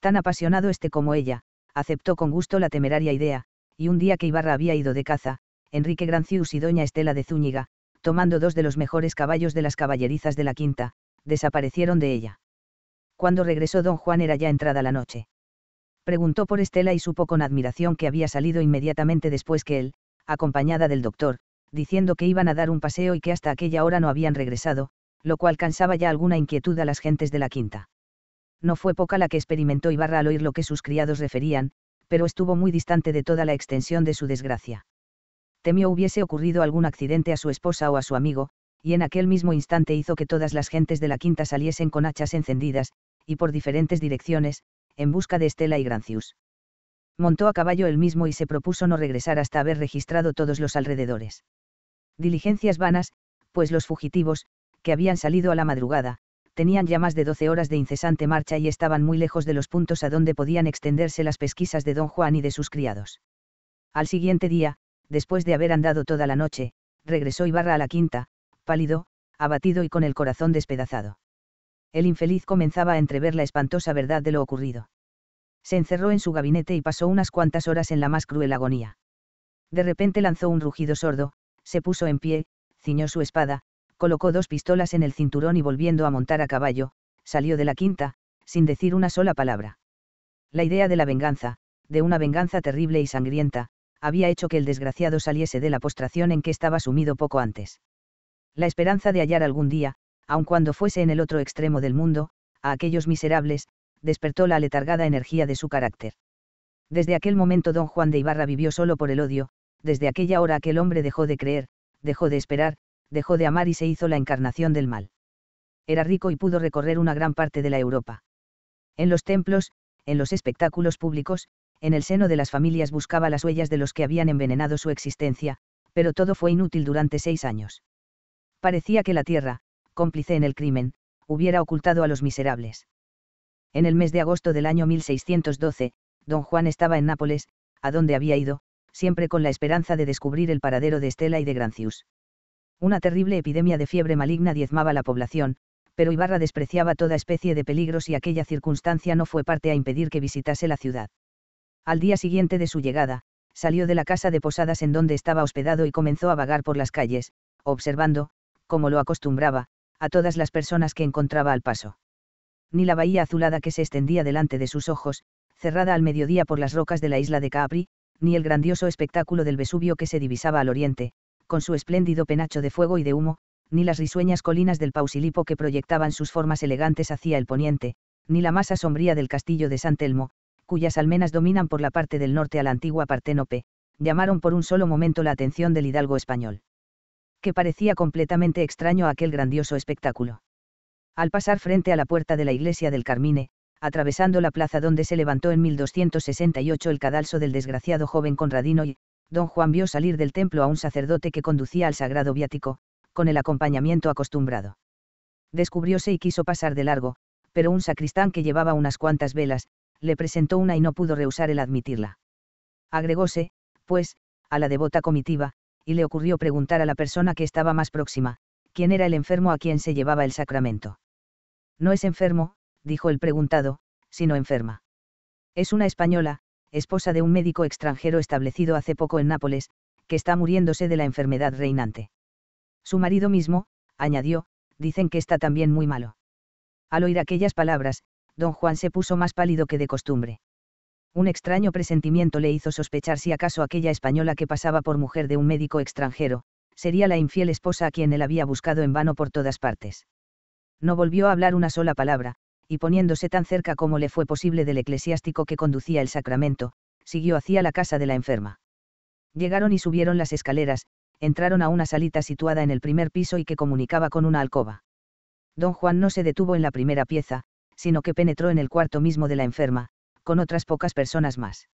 Tan apasionado este como ella, aceptó con gusto la temeraria idea, y un día que Ibarra había ido de caza, Enrique Grancius y doña Estela de Zúñiga, tomando dos de los mejores caballos de las caballerizas de la quinta, desaparecieron de ella. Cuando regresó don Juan era ya entrada la noche. Preguntó por Estela y supo con admiración que había salido inmediatamente después que él, acompañada del doctor, diciendo que iban a dar un paseo y que hasta aquella hora no habían regresado, lo cual cansaba ya alguna inquietud a las gentes de la quinta. No fue poca la que experimentó Ibarra al oír lo que sus criados referían, pero estuvo muy distante de toda la extensión de su desgracia. Temió hubiese ocurrido algún accidente a su esposa o a su amigo, y en aquel mismo instante hizo que todas las gentes de la quinta saliesen con hachas encendidas, y por diferentes direcciones, en busca de Estela y Grancius. Montó a caballo él mismo y se propuso no regresar hasta haber registrado todos los alrededores. Diligencias vanas, pues los fugitivos, que habían salido a la madrugada, tenían ya más de 12 horas de incesante marcha y estaban muy lejos de los puntos a donde podían extenderse las pesquisas de don Juan y de sus criados. Al siguiente día, después de haber andado toda la noche, regresó Ibarra a la quinta, pálido, abatido y con el corazón despedazado. El infeliz comenzaba a entrever la espantosa verdad de lo ocurrido. Se encerró en su gabinete y pasó unas cuantas horas en la más cruel agonía. De repente lanzó un rugido sordo, se puso en pie, ciñó su espada, colocó dos pistolas en el cinturón y volviendo a montar a caballo, salió de la quinta, sin decir una sola palabra. La idea de la venganza, de una venganza terrible y sangrienta, había hecho que el desgraciado saliese de la postración en que estaba sumido poco antes. La esperanza de hallar algún día, aun cuando fuese en el otro extremo del mundo, a aquellos miserables, despertó la aletargada energía de su carácter. Desde aquel momento don Juan de Ibarra vivió solo por el odio, desde aquella hora aquel hombre dejó de creer, dejó de esperar, dejó de amar y se hizo la encarnación del mal. Era rico y pudo recorrer una gran parte de la Europa. En los templos, en los espectáculos públicos, en el seno de las familias buscaba las huellas de los que habían envenenado su existencia, pero todo fue inútil durante seis años. Parecía que la tierra, cómplice en el crimen, hubiera ocultado a los miserables. En el mes de agosto del año 1612, don Juan estaba en Nápoles, a donde había ido, siempre con la esperanza de descubrir el paradero de Estela y de Grancius. Una terrible epidemia de fiebre maligna diezmaba la población, pero Ibarra despreciaba toda especie de peligros y aquella circunstancia no fue parte a impedir que visitase la ciudad. Al día siguiente de su llegada, salió de la casa de posadas en donde estaba hospedado y comenzó a vagar por las calles, observando, como lo acostumbraba, a todas las personas que encontraba al paso. Ni la bahía azulada que se extendía delante de sus ojos, cerrada al mediodía por las rocas de la isla de Capri, ni el grandioso espectáculo del Vesubio que se divisaba al oriente, con su espléndido penacho de fuego y de humo, ni las risueñas colinas del Pausilipo que proyectaban sus formas elegantes hacia el poniente, ni la masa sombría del castillo de San Telmo, cuyas almenas dominan por la parte del norte a la antigua Parténope, llamaron por un solo momento la atención del hidalgo español. Que parecía completamente extraño a aquel grandioso espectáculo. Al pasar frente a la puerta de la iglesia del Carmine, atravesando la plaza donde se levantó en 1268 el cadalso del desgraciado joven Conradino y, don Juan vio salir del templo a un sacerdote que conducía al sagrado viático, con el acompañamiento acostumbrado. Descubrióse y quiso pasar de largo, pero un sacristán que llevaba unas cuantas velas, le presentó una y no pudo rehusar el admitirla. Agregóse, pues, a la devota comitiva, y le ocurrió preguntar a la persona que estaba más próxima, quién era el enfermo a quien se llevaba el sacramento. No es enfermo, dijo el preguntado, sino enferma. Es una española, esposa de un médico extranjero establecido hace poco en Nápoles, que está muriéndose de la enfermedad reinante. Su marido mismo, añadió, dicen que está también muy malo. Al oír aquellas palabras, don Juan se puso más pálido que de costumbre. Un extraño presentimiento le hizo sospechar si acaso aquella española que pasaba por mujer de un médico extranjero, sería la infiel esposa a quien él había buscado en vano por todas partes. No volvió a hablar una sola palabra, y poniéndose tan cerca como le fue posible del eclesiástico que conducía el sacramento, siguió hacia la casa de la enferma. Llegaron y subieron las escaleras, entraron a una salita situada en el primer piso y que comunicaba con una alcoba. Don Juan no se detuvo en la primera pieza, sino que penetró en el cuarto mismo de la enferma, con otras pocas personas más.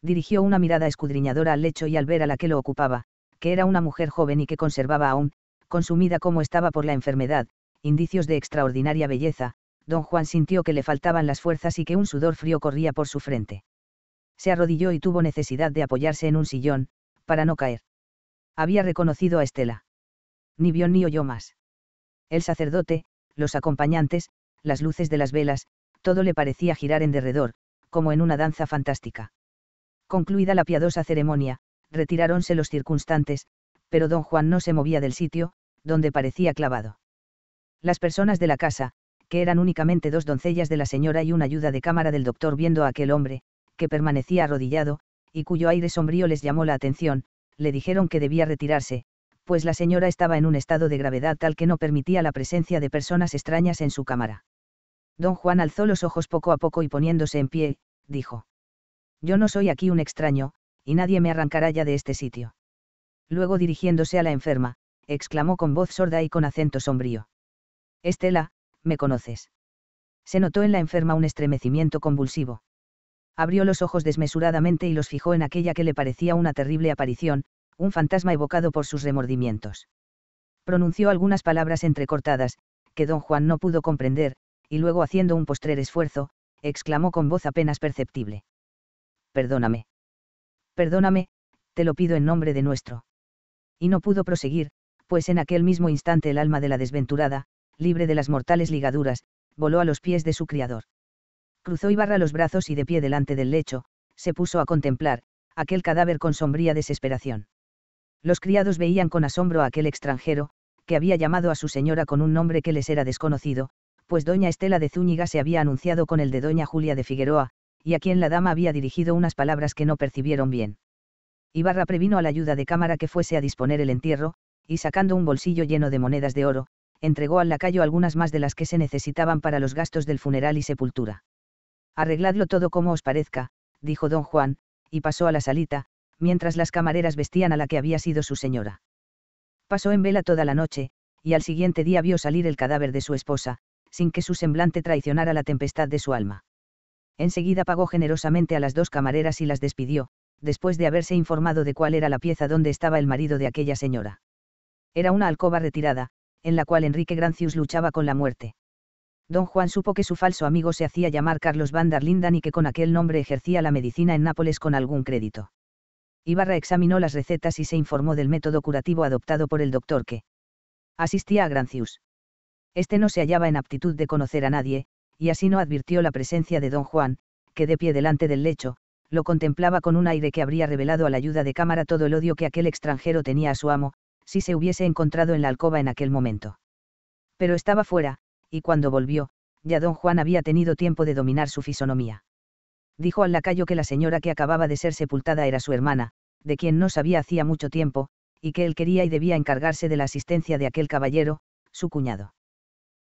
Dirigió una mirada escudriñadora al lecho y al ver a la que lo ocupaba, que era una mujer joven y que conservaba aún, consumida como estaba por la enfermedad, indicios de extraordinaria belleza, don Juan sintió que le faltaban las fuerzas y que un sudor frío corría por su frente. Se arrodilló y tuvo necesidad de apoyarse en un sillón, para no caer. Había reconocido a Estela. Ni vio ni oyó más. El sacerdote, los acompañantes, las luces de las velas, todo le parecía girar en derredor, como en una danza fantástica. Concluida la piadosa ceremonia, retiráronse los circunstantes, pero don Juan no se movía del sitio, donde parecía clavado. Las personas de la casa, que eran únicamente dos doncellas de la señora y una ayuda de cámara del doctor viendo a aquel hombre, que permanecía arrodillado, y cuyo aire sombrío les llamó la atención, le dijeron que debía retirarse, pues la señora estaba en un estado de gravedad tal que no permitía la presencia de personas extrañas en su cámara. Don Juan alzó los ojos poco a poco y poniéndose en pie, dijo. Yo no soy aquí un extraño, y nadie me arrancará ya de este sitio. Luego dirigiéndose a la enferma, exclamó con voz sorda y con acento sombrío. Estela, me conoces. Se notó en la enferma un estremecimiento convulsivo. Abrió los ojos desmesuradamente y los fijó en aquella que le parecía una terrible aparición, un fantasma evocado por sus remordimientos. Pronunció algunas palabras entrecortadas, que don Juan no pudo comprender, y luego haciendo un postrer esfuerzo, exclamó con voz apenas perceptible. Perdóname. Perdóname, te lo pido en nombre de nuestro. Y no pudo proseguir, pues en aquel mismo instante el alma de la desventurada, libre de las mortales ligaduras, voló a los pies de su criador. Cruzó Ibarra los brazos y de pie delante del lecho, se puso a contemplar, aquel cadáver con sombría desesperación. Los criados veían con asombro a aquel extranjero, que había llamado a su señora con un nombre que les era desconocido, pues doña Estela de Zúñiga se había anunciado con el de doña Julia de Figueroa, y a quien la dama había dirigido unas palabras que no percibieron bien. Ibarra previno a la ayuda de cámara que fuese a disponer el entierro, y sacando un bolsillo lleno de monedas de oro, entregó al lacayo algunas más de las que se necesitaban para los gastos del funeral y sepultura. Arregladlo todo como os parezca, dijo don Juan, y pasó a la salita, mientras las camareras vestían a la que había sido su señora. Pasó en vela toda la noche, y al siguiente día vio salir el cadáver de su esposa, sin que su semblante traicionara la tempestad de su alma. Enseguida pagó generosamente a las dos camareras y las despidió, después de haberse informado de cuál era la pieza donde estaba el marido de aquella señora. Era una alcoba retirada, en la cual Enrique Grancius luchaba con la muerte. Don Juan supo que su falso amigo se hacía llamar Carlos van der Linden y que con aquel nombre ejercía la medicina en Nápoles con algún crédito. Ibarra examinó las recetas y se informó del método curativo adoptado por el doctor que asistía a Grancius. Este no se hallaba en aptitud de conocer a nadie, y así no advirtió la presencia de don Juan, que de pie delante del lecho, lo contemplaba con un aire que habría revelado a la ayuda de cámara todo el odio que aquel extranjero tenía a su amo, si se hubiese encontrado en la alcoba en aquel momento. Pero estaba fuera, y cuando volvió, ya don Juan había tenido tiempo de dominar su fisonomía. Dijo al lacayo que la señora que acababa de ser sepultada era su hermana, de quien no sabía hacía mucho tiempo, y que él quería y debía encargarse de la asistencia de aquel caballero, su cuñado.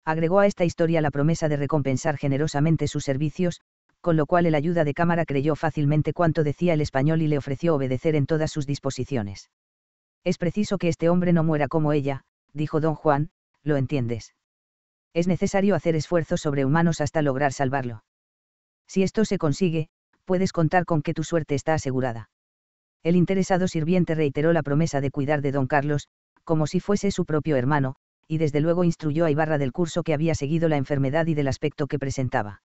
Agregó a esta historia la promesa de recompensar generosamente sus servicios, con lo cual el ayuda de cámara creyó fácilmente cuanto decía el español y le ofreció obedecer en todas sus disposiciones. Es preciso que este hombre no muera como ella, dijo don Juan, ¿lo entiendes? Es necesario hacer esfuerzos sobrehumanos hasta lograr salvarlo. Si esto se consigue, puedes contar con que tu suerte está asegurada. El interesado sirviente reiteró la promesa de cuidar de don Carlos, como si fuese su propio hermano, y desde luego instruyó a Ibarra del curso que había seguido la enfermedad y del aspecto que presentaba.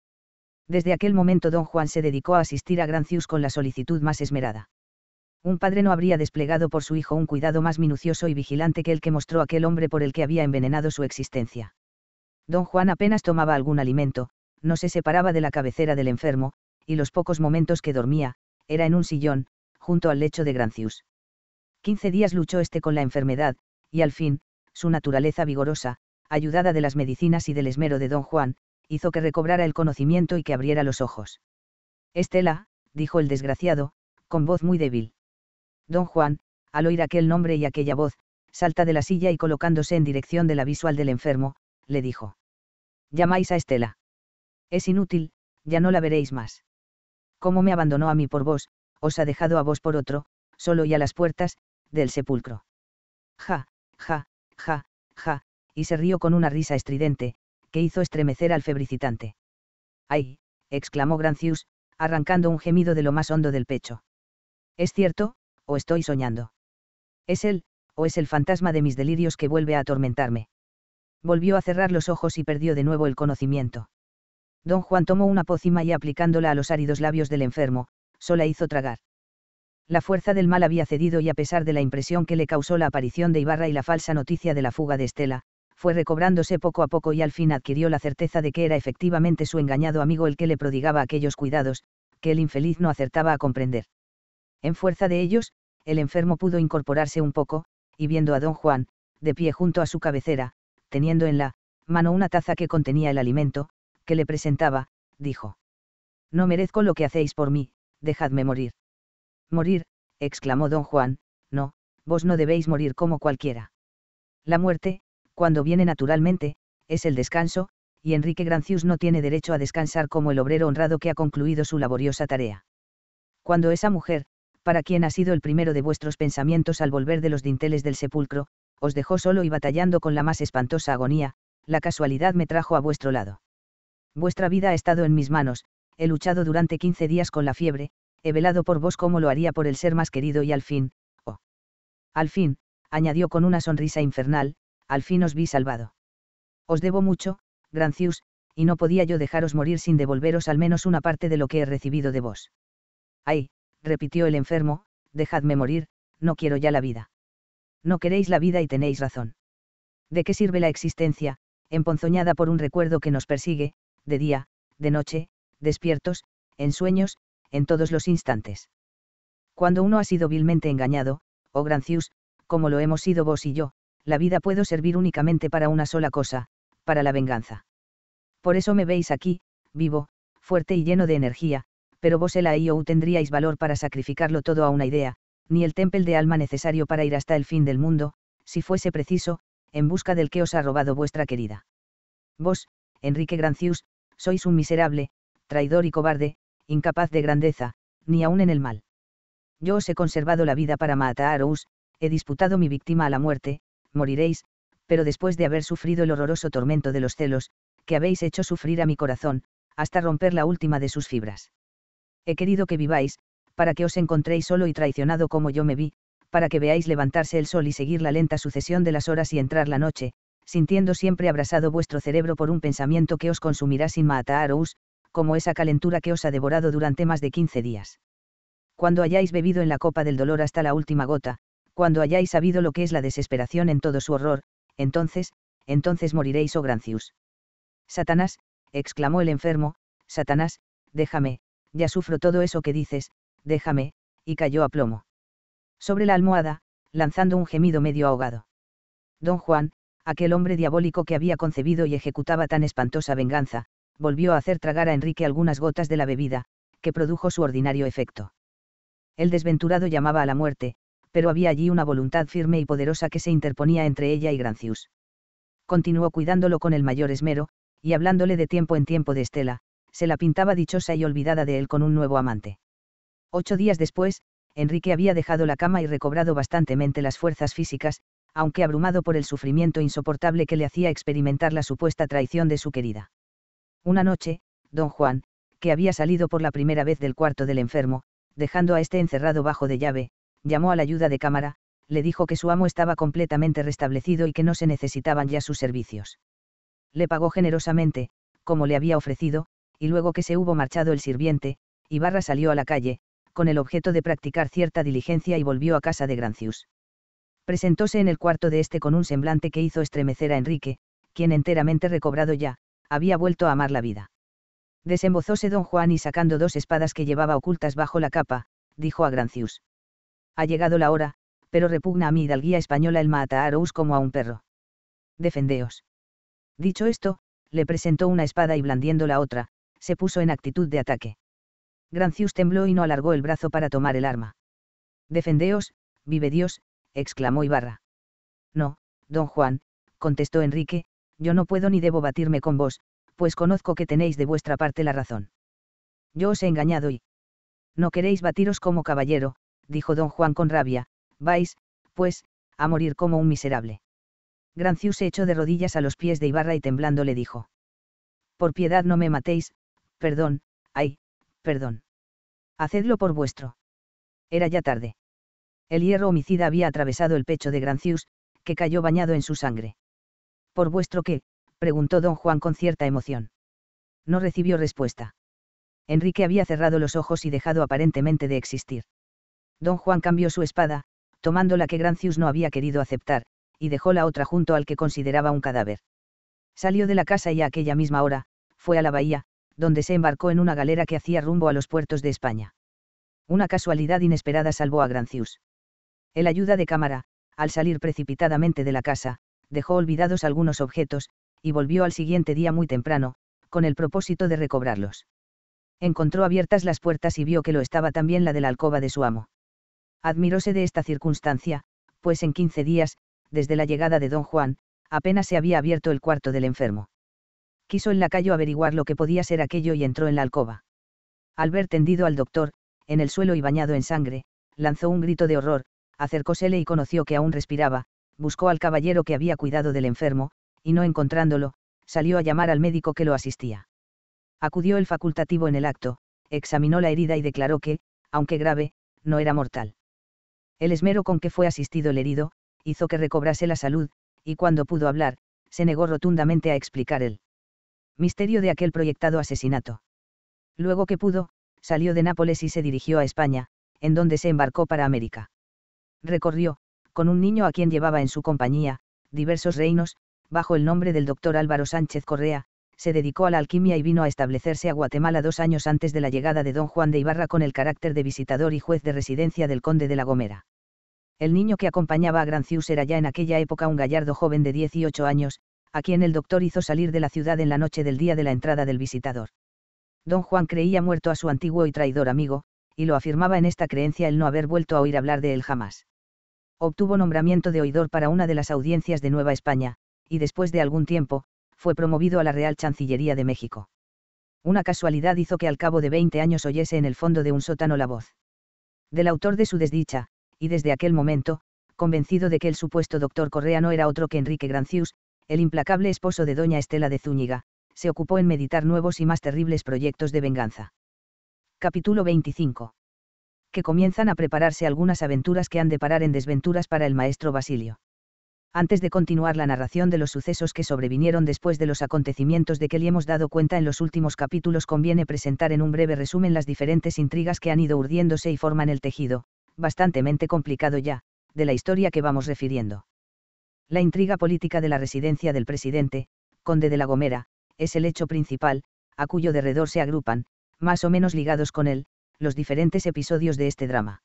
Desde aquel momento don Juan se dedicó a asistir a Grancius con la solicitud más esmerada un padre no habría desplegado por su hijo un cuidado más minucioso y vigilante que el que mostró aquel hombre por el que había envenenado su existencia. Don Juan apenas tomaba algún alimento, no se separaba de la cabecera del enfermo, y los pocos momentos que dormía, era en un sillón, junto al lecho de Grancius. Quince días luchó este con la enfermedad, y al fin, su naturaleza vigorosa, ayudada de las medicinas y del esmero de don Juan, hizo que recobrara el conocimiento y que abriera los ojos. Estela, dijo el desgraciado, con voz muy débil. Don Juan, al oír aquel nombre y aquella voz, salta de la silla y colocándose en dirección de la visual del enfermo, le dijo. Llamáis a Estela. Es inútil, ya no la veréis más. —¿Cómo me abandonó a mí por vos, os ha dejado a vos por otro, solo y a las puertas, del sepulcro. Ja, ja, ja, ja, y se rió con una risa estridente, que hizo estremecer al febricitante. ¡Ay! exclamó Grancius, arrancando un gemido de lo más hondo del pecho. Es cierto, o estoy soñando. Es él, o es el fantasma de mis delirios que vuelve a atormentarme. Volvió a cerrar los ojos y perdió de nuevo el conocimiento. Don Juan tomó una pócima y aplicándola a los áridos labios del enfermo, sola hizo tragar. La fuerza del mal había cedido y a pesar de la impresión que le causó la aparición de Ibarra y la falsa noticia de la fuga de Estela, fue recobrándose poco a poco y al fin adquirió la certeza de que era efectivamente su engañado amigo el que le prodigaba aquellos cuidados, que el infeliz no acertaba a comprender. En fuerza de ellos, el enfermo pudo incorporarse un poco, y viendo a don Juan, de pie junto a su cabecera, teniendo en la mano una taza que contenía el alimento, que le presentaba, dijo. No merezco lo que hacéis por mí, dejadme morir. Morir, exclamó don Juan, no, vos no debéis morir como cualquiera. La muerte, cuando viene naturalmente, es el descanso, y Enrique Grancius no tiene derecho a descansar como el obrero honrado que ha concluido su laboriosa tarea. Cuando esa mujer, para quien ha sido el primero de vuestros pensamientos al volver de los dinteles del sepulcro, os dejó solo y batallando con la más espantosa agonía, la casualidad me trajo a vuestro lado. Vuestra vida ha estado en mis manos, he luchado durante quince días con la fiebre, he velado por vos como lo haría por el ser más querido y al fin, oh. Al fin, añadió con una sonrisa infernal, al fin os vi salvado. Os debo mucho, Grancius, y no podía yo dejaros morir sin devolveros al menos una parte de lo que he recibido de vos. Ay, repitió el enfermo, dejadme morir, no quiero ya la vida. No queréis la vida y tenéis razón. ¿De qué sirve la existencia, emponzoñada por un recuerdo que nos persigue, de día, de noche, despiertos, en sueños, en todos los instantes? Cuando uno ha sido vilmente engañado, oh Grancius, como lo hemos sido vos y yo, la vida puedo servir únicamente para una sola cosa, para la venganza. Por eso me veis aquí, vivo, fuerte y lleno de energía, pero vos el yo tendríais valor para sacrificarlo todo a una idea, ni el temple de alma necesario para ir hasta el fin del mundo, si fuese preciso, en busca del que os ha robado vuestra querida. Vos, Enrique Grancius, sois un miserable, traidor y cobarde, incapaz de grandeza, ni aun en el mal. Yo os he conservado la vida para mataros, he disputado mi víctima a la muerte, moriréis, pero después de haber sufrido el horroroso tormento de los celos, que habéis hecho sufrir a mi corazón, hasta romper la última de sus fibras. He querido que viváis, para que os encontréis solo y traicionado como yo me vi, para que veáis levantarse el sol y seguir la lenta sucesión de las horas y entrar la noche, sintiendo siempre abrasado vuestro cerebro por un pensamiento que os consumirá sin mataros, como esa calentura que os ha devorado durante más de quince días. Cuando hayáis bebido en la copa del dolor hasta la última gota, cuando hayáis sabido lo que es la desesperación en todo su horror, entonces, entonces moriréis, oh Grancius. Satanás, exclamó el enfermo, Satanás, déjame, ya sufro todo eso que dices, déjame, y cayó a plomo. Sobre la almohada, lanzando un gemido medio ahogado. Don Juan, aquel hombre diabólico que había concebido y ejecutaba tan espantosa venganza, volvió a hacer tragar a Enrique algunas gotas de la bebida, que produjo su ordinario efecto. El desventurado llamaba a la muerte, pero había allí una voluntad firme y poderosa que se interponía entre ella y Grancius. Continuó cuidándolo con el mayor esmero, y hablándole de tiempo en tiempo de Estela, se la pintaba dichosa y olvidada de él con un nuevo amante. Ocho días después, Enrique había dejado la cama y recobrado bastantemente las fuerzas físicas, aunque abrumado por el sufrimiento insoportable que le hacía experimentar la supuesta traición de su querida. Una noche, don Juan, que había salido por la primera vez del cuarto del enfermo, dejando a este encerrado bajo de llave, llamó a la ayuda de cámara, le dijo que su amo estaba completamente restablecido y que no se necesitaban ya sus servicios. Le pagó generosamente, como le había ofrecido, y luego que se hubo marchado el sirviente, Ibarra salió a la calle, con el objeto de practicar cierta diligencia y volvió a casa de Grancius. Presentóse en el cuarto de este con un semblante que hizo estremecer a Enrique, quien enteramente recobrado ya, había vuelto a amar la vida. Desembozóse don Juan y sacando dos espadas que llevaba ocultas bajo la capa, dijo a Grancius. Ha llegado la hora, pero repugna a mi hidalguía española el mataros como a un perro. Defendeos. Dicho esto, le presentó una espada y blandiendo la otra, se puso en actitud de ataque. Grancius tembló y no alargó el brazo para tomar el arma. Defendeos, vive Dios, exclamó Ibarra. No, don Juan, contestó Enrique, yo no puedo ni debo batirme con vos, pues conozco que tenéis de vuestra parte la razón. Yo os he engañado y... No queréis batiros como caballero, dijo don Juan con rabia, vais, pues, a morir como un miserable. Grancius se echó de rodillas a los pies de Ibarra y temblando le dijo. Por piedad no me matéis, Perdón, ay, perdón. Hacedlo por vuestro. Era ya tarde. El hierro homicida había atravesado el pecho de Grancius, que cayó bañado en su sangre. ¿Por vuestro qué? preguntó don Juan con cierta emoción. No recibió respuesta. Enrique había cerrado los ojos y dejado aparentemente de existir. Don Juan cambió su espada, tomando la que Grancius no había querido aceptar, y dejó la otra junto al que consideraba un cadáver. Salió de la casa y a aquella misma hora, fue a la bahía, donde se embarcó en una galera que hacía rumbo a los puertos de España. Una casualidad inesperada salvó a Grancius. El ayuda de cámara, al salir precipitadamente de la casa, dejó olvidados algunos objetos, y volvió al siguiente día muy temprano, con el propósito de recobrarlos. Encontró abiertas las puertas y vio que lo estaba también la de la alcoba de su amo. Admiróse de esta circunstancia, pues en quince días, desde la llegada de don Juan, apenas se había abierto el cuarto del enfermo. Quiso el lacayo averiguar lo que podía ser aquello y entró en la alcoba. Al ver tendido al doctor, en el suelo y bañado en sangre, lanzó un grito de horror, acercósele y conoció que aún respiraba, buscó al caballero que había cuidado del enfermo, y no encontrándolo, salió a llamar al médico que lo asistía. Acudió el facultativo en el acto, examinó la herida y declaró que, aunque grave, no era mortal. El esmero con que fue asistido el herido, hizo que recobrase la salud, y cuando pudo hablar, se negó rotundamente a explicar el misterio de aquel proyectado asesinato. Luego que pudo, salió de Nápoles y se dirigió a España, en donde se embarcó para América. Recorrió, con un niño a quien llevaba en su compañía, diversos reinos, bajo el nombre del doctor Álvaro Sánchez Correa, se dedicó a la alquimia y vino a establecerse a Guatemala dos años antes de la llegada de don Juan de Ibarra con el carácter de visitador y juez de residencia del conde de La Gomera. El niño que acompañaba a Grancius era ya en aquella época un gallardo joven de 18 años, a quien el doctor hizo salir de la ciudad en la noche del día de la entrada del visitador. Don Juan creía muerto a su antiguo y traidor amigo, y lo afirmaba en esta creencia el no haber vuelto a oír hablar de él jamás. Obtuvo nombramiento de oidor para una de las audiencias de Nueva España, y después de algún tiempo, fue promovido a la Real Chancillería de México. Una casualidad hizo que al cabo de 20 años oyese en el fondo de un sótano la voz del autor de su desdicha, y desde aquel momento, convencido de que el supuesto doctor Correa no era otro que Enrique Grancius, el implacable esposo de doña Estela de Zúñiga, se ocupó en meditar nuevos y más terribles proyectos de venganza. Capítulo 25. Que comienzan a prepararse algunas aventuras que han de parar en desventuras para el maestro Basilio. Antes de continuar la narración de los sucesos que sobrevinieron después de los acontecimientos de que le hemos dado cuenta en los últimos capítulos, conviene presentar en un breve resumen las diferentes intrigas que han ido urdiéndose y forman el tejido, bastante complicado ya, de la historia que vamos refiriendo. La intriga política de la residencia del presidente, conde de La Gomera, es el hecho principal, a cuyo derredor se agrupan, más o menos ligados con él, los diferentes episodios de este drama.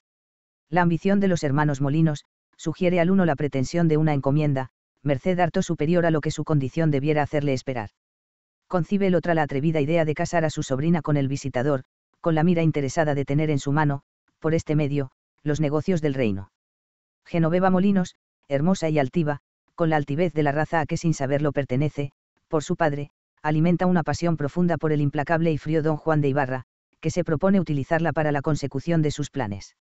La ambición de los hermanos Molinos, sugiere al uno la pretensión de una encomienda, merced harto superior a lo que su condición debiera hacerle esperar. Concibe el otra la atrevida idea de casar a su sobrina con el visitador, con la mira interesada de tener en su mano, por este medio, los negocios del reino. Genoveva Molinos, hermosa y altiva, con la altivez de la raza a que sin saberlo pertenece, por su padre, alimenta una pasión profunda por el implacable y frío don Juan de Ibarra, que se propone utilizarla para la consecución de sus planes.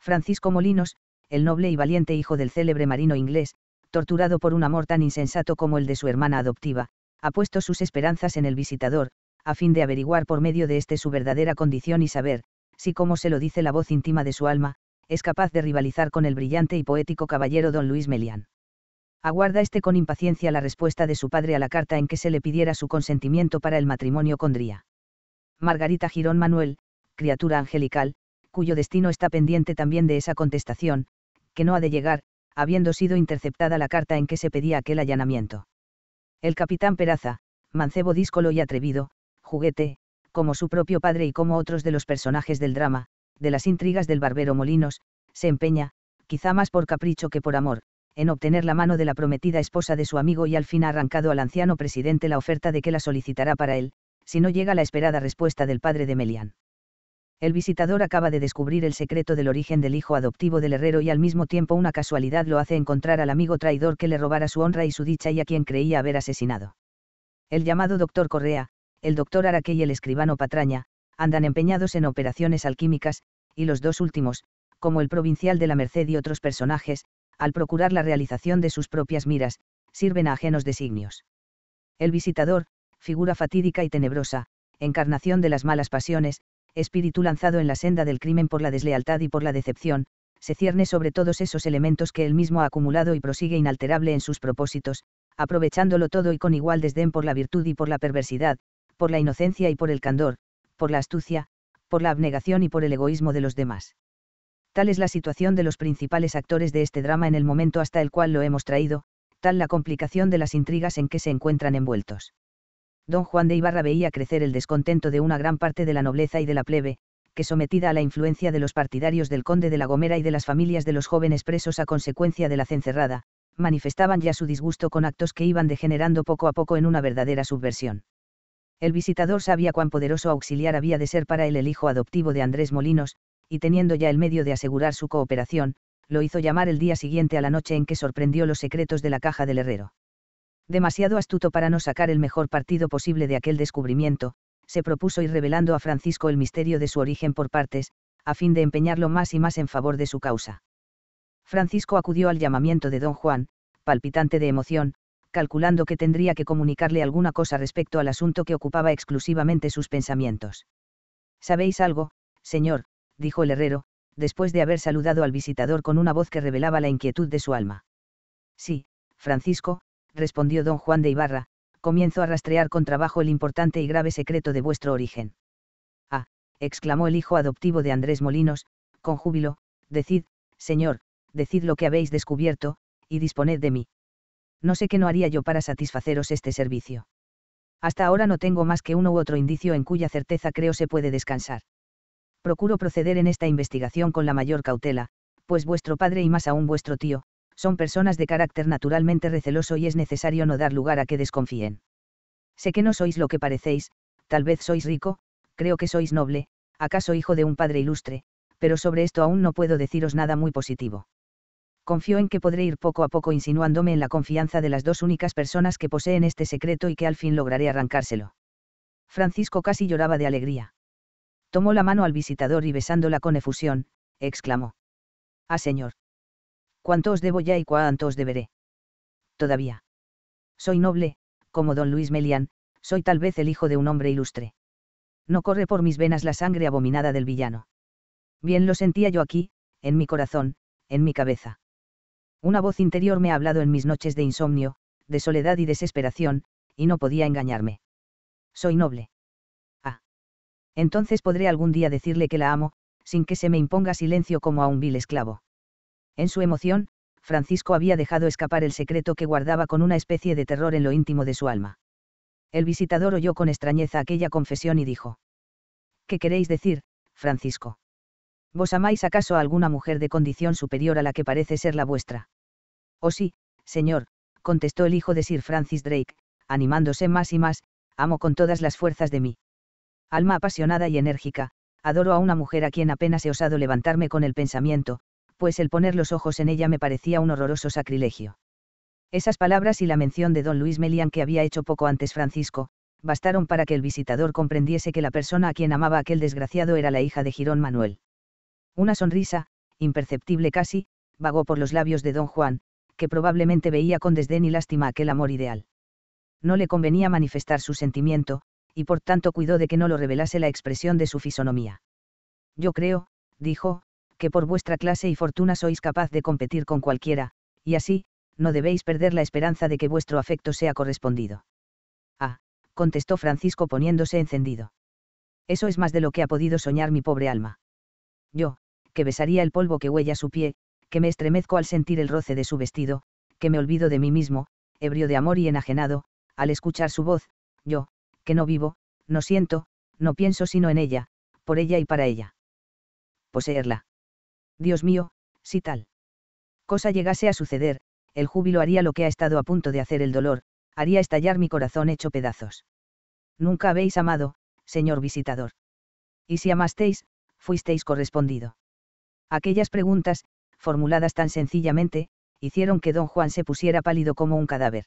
Francisco Molinos, el noble y valiente hijo del célebre marino inglés, torturado por un amor tan insensato como el de su hermana adoptiva, ha puesto sus esperanzas en el visitador, a fin de averiguar por medio de este su verdadera condición y saber, si como se lo dice la voz íntima de su alma, es capaz de rivalizar con el brillante y poético caballero don Luis Melián aguarda este con impaciencia la respuesta de su padre a la carta en que se le pidiera su consentimiento para el matrimonio con Dría. Margarita Girón Manuel, criatura angelical, cuyo destino está pendiente también de esa contestación, que no ha de llegar, habiendo sido interceptada la carta en que se pedía aquel allanamiento. El capitán Peraza, mancebo díscolo y atrevido, juguete, como su propio padre y como otros de los personajes del drama, de las intrigas del barbero Molinos, se empeña, quizá más por capricho que por amor, en obtener la mano de la prometida esposa de su amigo y al fin ha arrancado al anciano presidente la oferta de que la solicitará para él, si no llega la esperada respuesta del padre de Melian. El visitador acaba de descubrir el secreto del origen del hijo adoptivo del herrero y al mismo tiempo una casualidad lo hace encontrar al amigo traidor que le robara su honra y su dicha y a quien creía haber asesinado. El llamado doctor Correa, el doctor Araque y el escribano Patraña, andan empeñados en operaciones alquímicas, y los dos últimos, como el provincial de la Merced y otros personajes, al procurar la realización de sus propias miras, sirven a ajenos designios. El visitador, figura fatídica y tenebrosa, encarnación de las malas pasiones, espíritu lanzado en la senda del crimen por la deslealtad y por la decepción, se cierne sobre todos esos elementos que él mismo ha acumulado y prosigue inalterable en sus propósitos, aprovechándolo todo y con igual desdén por la virtud y por la perversidad, por la inocencia y por el candor, por la astucia, por la abnegación y por el egoísmo de los demás. Tal es la situación de los principales actores de este drama en el momento hasta el cual lo hemos traído, tal la complicación de las intrigas en que se encuentran envueltos. Don Juan de Ibarra veía crecer el descontento de una gran parte de la nobleza y de la plebe, que sometida a la influencia de los partidarios del conde de la Gomera y de las familias de los jóvenes presos a consecuencia de la cencerrada, manifestaban ya su disgusto con actos que iban degenerando poco a poco en una verdadera subversión. El visitador sabía cuán poderoso auxiliar había de ser para él el hijo adoptivo de Andrés Molinos, y teniendo ya el medio de asegurar su cooperación, lo hizo llamar el día siguiente a la noche en que sorprendió los secretos de la caja del herrero. Demasiado astuto para no sacar el mejor partido posible de aquel descubrimiento, se propuso ir revelando a Francisco el misterio de su origen por partes, a fin de empeñarlo más y más en favor de su causa. Francisco acudió al llamamiento de don Juan, palpitante de emoción, calculando que tendría que comunicarle alguna cosa respecto al asunto que ocupaba exclusivamente sus pensamientos. ¿Sabéis algo, señor? dijo el herrero, después de haber saludado al visitador con una voz que revelaba la inquietud de su alma. Sí, Francisco, respondió don Juan de Ibarra, comienzo a rastrear con trabajo el importante y grave secreto de vuestro origen. Ah, exclamó el hijo adoptivo de Andrés Molinos, con júbilo, decid, señor, decid lo que habéis descubierto, y disponed de mí. No sé qué no haría yo para satisfaceros este servicio. Hasta ahora no tengo más que uno u otro indicio en cuya certeza creo se puede descansar. Procuro proceder en esta investigación con la mayor cautela, pues vuestro padre y más aún vuestro tío, son personas de carácter naturalmente receloso y es necesario no dar lugar a que desconfíen. Sé que no sois lo que parecéis, tal vez sois rico, creo que sois noble, acaso hijo de un padre ilustre, pero sobre esto aún no puedo deciros nada muy positivo. Confío en que podré ir poco a poco insinuándome en la confianza de las dos únicas personas que poseen este secreto y que al fin lograré arrancárselo. Francisco casi lloraba de alegría. Tomó la mano al visitador y besándola con efusión, exclamó. Ah, señor. ¿Cuánto os debo ya y cuánto os deberé? Todavía. Soy noble, como don Luis Melian, soy tal vez el hijo de un hombre ilustre. No corre por mis venas la sangre abominada del villano. Bien lo sentía yo aquí, en mi corazón, en mi cabeza. Una voz interior me ha hablado en mis noches de insomnio, de soledad y desesperación, y no podía engañarme. Soy noble entonces podré algún día decirle que la amo, sin que se me imponga silencio como a un vil esclavo. En su emoción, Francisco había dejado escapar el secreto que guardaba con una especie de terror en lo íntimo de su alma. El visitador oyó con extrañeza aquella confesión y dijo. ¿Qué queréis decir, Francisco? ¿Vos amáis acaso a alguna mujer de condición superior a la que parece ser la vuestra? Oh sí, señor, contestó el hijo de Sir Francis Drake, animándose más y más, amo con todas las fuerzas de mí alma apasionada y enérgica, adoro a una mujer a quien apenas he osado levantarme con el pensamiento, pues el poner los ojos en ella me parecía un horroroso sacrilegio. Esas palabras y la mención de don Luis Melian que había hecho poco antes Francisco, bastaron para que el visitador comprendiese que la persona a quien amaba aquel desgraciado era la hija de Girón Manuel. Una sonrisa, imperceptible casi, vagó por los labios de don Juan, que probablemente veía con desdén y lástima aquel amor ideal. No le convenía manifestar su sentimiento, y por tanto cuidó de que no lo revelase la expresión de su fisonomía. Yo creo, dijo, que por vuestra clase y fortuna sois capaz de competir con cualquiera, y así, no debéis perder la esperanza de que vuestro afecto sea correspondido. Ah, contestó Francisco poniéndose encendido. Eso es más de lo que ha podido soñar mi pobre alma. Yo, que besaría el polvo que huella su pie, que me estremezco al sentir el roce de su vestido, que me olvido de mí mismo, ebrio de amor y enajenado, al escuchar su voz, yo, que no vivo, no siento, no pienso sino en ella, por ella y para ella. Poseerla. Dios mío, si tal cosa llegase a suceder, el júbilo haría lo que ha estado a punto de hacer el dolor, haría estallar mi corazón hecho pedazos. Nunca habéis amado, señor visitador. Y si amasteis, fuisteis correspondido. Aquellas preguntas, formuladas tan sencillamente, hicieron que don Juan se pusiera pálido como un cadáver.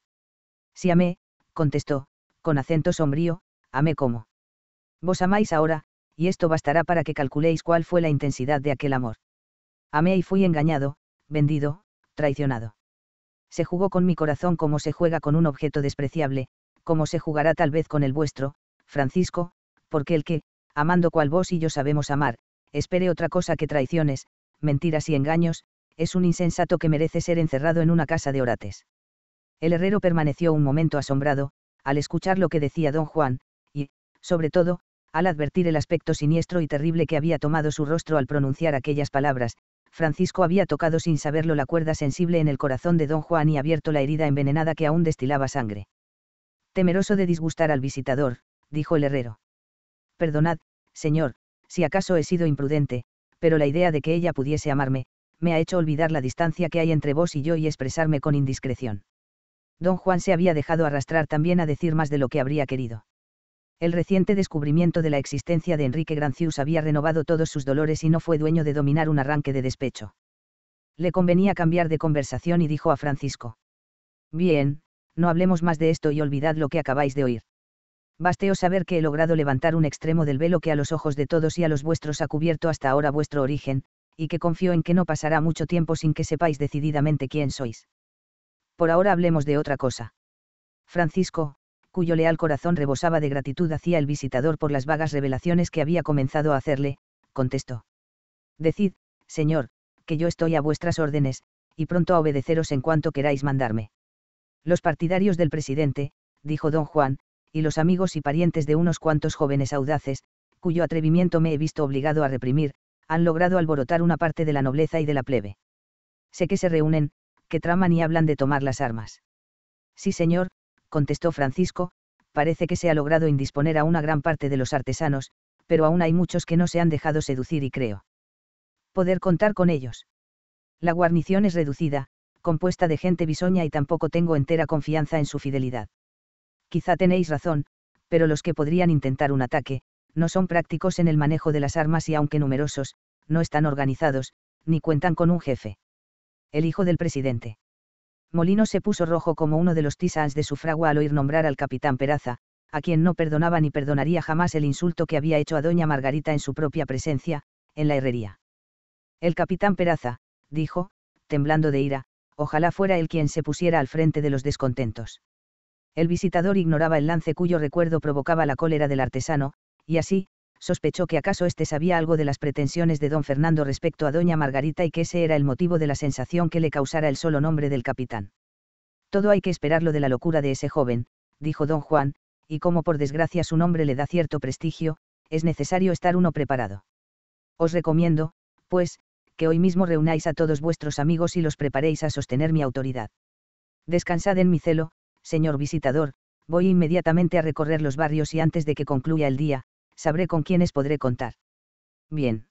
Si amé, contestó, con acento sombrío, amé como. Vos amáis ahora, y esto bastará para que calculéis cuál fue la intensidad de aquel amor. Amé y fui engañado, vendido, traicionado. Se jugó con mi corazón como se juega con un objeto despreciable, como se jugará tal vez con el vuestro, Francisco, porque el que, amando cual vos y yo sabemos amar, espere otra cosa que traiciones, mentiras y engaños, es un insensato que merece ser encerrado en una casa de orates. El herrero permaneció un momento asombrado, al escuchar lo que decía don Juan, y, sobre todo, al advertir el aspecto siniestro y terrible que había tomado su rostro al pronunciar aquellas palabras, Francisco había tocado sin saberlo la cuerda sensible en el corazón de don Juan y abierto la herida envenenada que aún destilaba sangre. Temeroso de disgustar al visitador, dijo el herrero. Perdonad, señor, si acaso he sido imprudente, pero la idea de que ella pudiese amarme, me ha hecho olvidar la distancia que hay entre vos y yo y expresarme con indiscreción don Juan se había dejado arrastrar también a decir más de lo que habría querido. El reciente descubrimiento de la existencia de Enrique Grancius había renovado todos sus dolores y no fue dueño de dominar un arranque de despecho. Le convenía cambiar de conversación y dijo a Francisco. Bien, no hablemos más de esto y olvidad lo que acabáis de oír. Basteos saber que he logrado levantar un extremo del velo que a los ojos de todos y a los vuestros ha cubierto hasta ahora vuestro origen, y que confío en que no pasará mucho tiempo sin que sepáis decididamente quién sois. Por ahora hablemos de otra cosa. Francisco, cuyo leal corazón rebosaba de gratitud hacia el visitador por las vagas revelaciones que había comenzado a hacerle, contestó. Decid, señor, que yo estoy a vuestras órdenes, y pronto a obedeceros en cuanto queráis mandarme. Los partidarios del presidente, dijo don Juan, y los amigos y parientes de unos cuantos jóvenes audaces, cuyo atrevimiento me he visto obligado a reprimir, han logrado alborotar una parte de la nobleza y de la plebe. Sé que se reúnen, que traman y hablan de tomar las armas. Sí, señor, contestó Francisco, parece que se ha logrado indisponer a una gran parte de los artesanos, pero aún hay muchos que no se han dejado seducir y creo poder contar con ellos. La guarnición es reducida, compuesta de gente bisoña y tampoco tengo entera confianza en su fidelidad. Quizá tenéis razón, pero los que podrían intentar un ataque, no son prácticos en el manejo de las armas y aunque numerosos, no están organizados, ni cuentan con un jefe el hijo del presidente. Molino se puso rojo como uno de los tisans de su fragua al oír nombrar al capitán Peraza, a quien no perdonaba ni perdonaría jamás el insulto que había hecho a doña Margarita en su propia presencia, en la herrería. El capitán Peraza, dijo, temblando de ira, ojalá fuera él quien se pusiera al frente de los descontentos. El visitador ignoraba el lance cuyo recuerdo provocaba la cólera del artesano, y así, sospechó que acaso éste sabía algo de las pretensiones de don Fernando respecto a doña Margarita y que ese era el motivo de la sensación que le causara el solo nombre del capitán. Todo hay que esperarlo de la locura de ese joven, dijo don Juan, y como por desgracia su nombre le da cierto prestigio, es necesario estar uno preparado. Os recomiendo, pues, que hoy mismo reunáis a todos vuestros amigos y los preparéis a sostener mi autoridad. Descansad en mi celo, señor visitador, voy inmediatamente a recorrer los barrios y antes de que concluya el día, sabré con quiénes podré contar. Bien.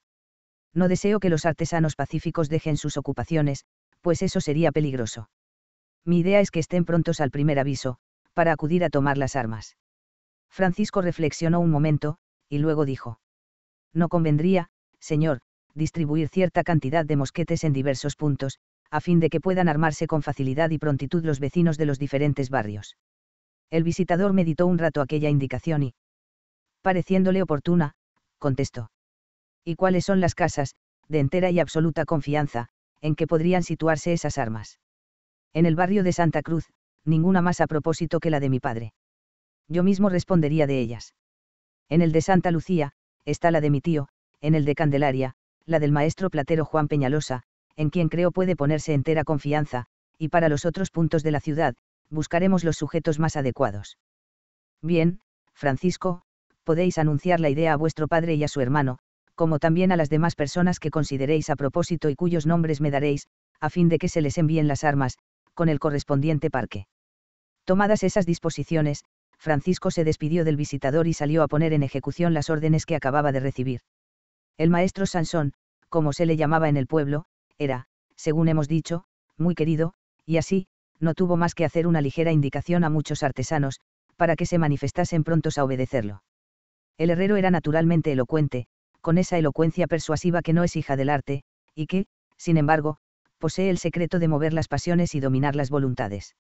No deseo que los artesanos pacíficos dejen sus ocupaciones, pues eso sería peligroso. Mi idea es que estén prontos al primer aviso, para acudir a tomar las armas. Francisco reflexionó un momento, y luego dijo. No convendría, señor, distribuir cierta cantidad de mosquetes en diversos puntos, a fin de que puedan armarse con facilidad y prontitud los vecinos de los diferentes barrios. El visitador meditó un rato aquella indicación y, pareciéndole oportuna, contestó. ¿Y cuáles son las casas, de entera y absoluta confianza, en que podrían situarse esas armas? En el barrio de Santa Cruz, ninguna más a propósito que la de mi padre. Yo mismo respondería de ellas. En el de Santa Lucía, está la de mi tío, en el de Candelaria, la del maestro platero Juan Peñalosa, en quien creo puede ponerse entera confianza, y para los otros puntos de la ciudad, buscaremos los sujetos más adecuados. Bien, Francisco, podéis anunciar la idea a vuestro padre y a su hermano, como también a las demás personas que consideréis a propósito y cuyos nombres me daréis, a fin de que se les envíen las armas, con el correspondiente parque. Tomadas esas disposiciones, Francisco se despidió del visitador y salió a poner en ejecución las órdenes que acababa de recibir. El maestro Sansón, como se le llamaba en el pueblo, era, según hemos dicho, muy querido, y así, no tuvo más que hacer una ligera indicación a muchos artesanos, para que se manifestasen prontos a obedecerlo. El herrero era naturalmente elocuente, con esa elocuencia persuasiva que no es hija del arte, y que, sin embargo, posee el secreto de mover las pasiones y dominar las voluntades.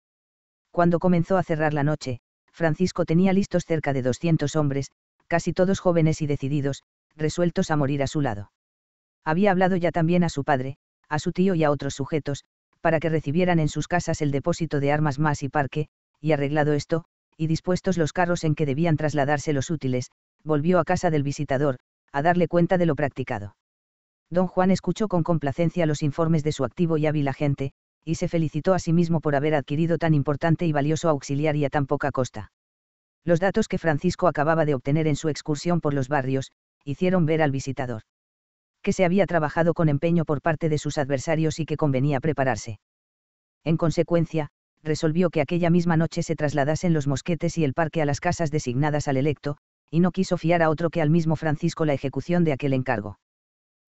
Cuando comenzó a cerrar la noche, Francisco tenía listos cerca de 200 hombres, casi todos jóvenes y decididos, resueltos a morir a su lado. Había hablado ya también a su padre, a su tío y a otros sujetos, para que recibieran en sus casas el depósito de armas más y parque, y arreglado esto, y dispuestos los carros en que debían trasladarse los útiles, volvió a casa del visitador, a darle cuenta de lo practicado. Don Juan escuchó con complacencia los informes de su activo y hábil agente, y se felicitó a sí mismo por haber adquirido tan importante y valioso auxiliar y a tan poca costa. Los datos que Francisco acababa de obtener en su excursión por los barrios, hicieron ver al visitador que se había trabajado con empeño por parte de sus adversarios y que convenía prepararse. En consecuencia, resolvió que aquella misma noche se trasladasen los mosquetes y el parque a las casas designadas al electo, y no quiso fiar a otro que al mismo Francisco la ejecución de aquel encargo.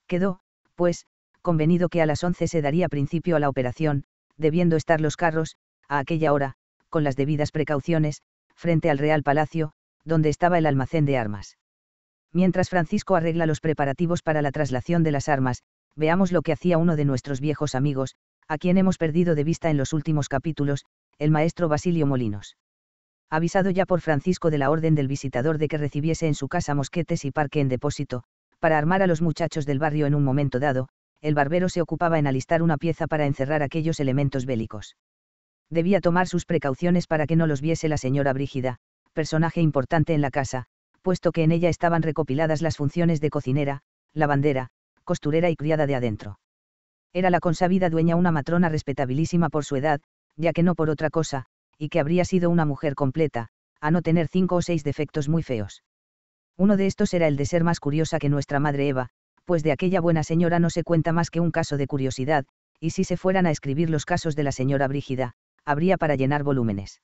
Quedó, pues, convenido que a las once se daría principio a la operación, debiendo estar los carros, a aquella hora, con las debidas precauciones, frente al Real Palacio, donde estaba el almacén de armas. Mientras Francisco arregla los preparativos para la traslación de las armas, veamos lo que hacía uno de nuestros viejos amigos, a quien hemos perdido de vista en los últimos capítulos, el maestro Basilio Molinos avisado ya por Francisco de la Orden del Visitador de que recibiese en su casa mosquetes y parque en depósito, para armar a los muchachos del barrio en un momento dado, el barbero se ocupaba en alistar una pieza para encerrar aquellos elementos bélicos. Debía tomar sus precauciones para que no los viese la señora Brígida, personaje importante en la casa, puesto que en ella estaban recopiladas las funciones de cocinera, lavandera, costurera y criada de adentro. Era la consabida dueña una matrona respetabilísima por su edad, ya que no por otra cosa, y que habría sido una mujer completa, a no tener cinco o seis defectos muy feos. Uno de estos era el de ser más curiosa que nuestra madre Eva, pues de aquella buena señora no se cuenta más que un caso de curiosidad, y si se fueran a escribir los casos de la señora Brígida, habría para llenar volúmenes.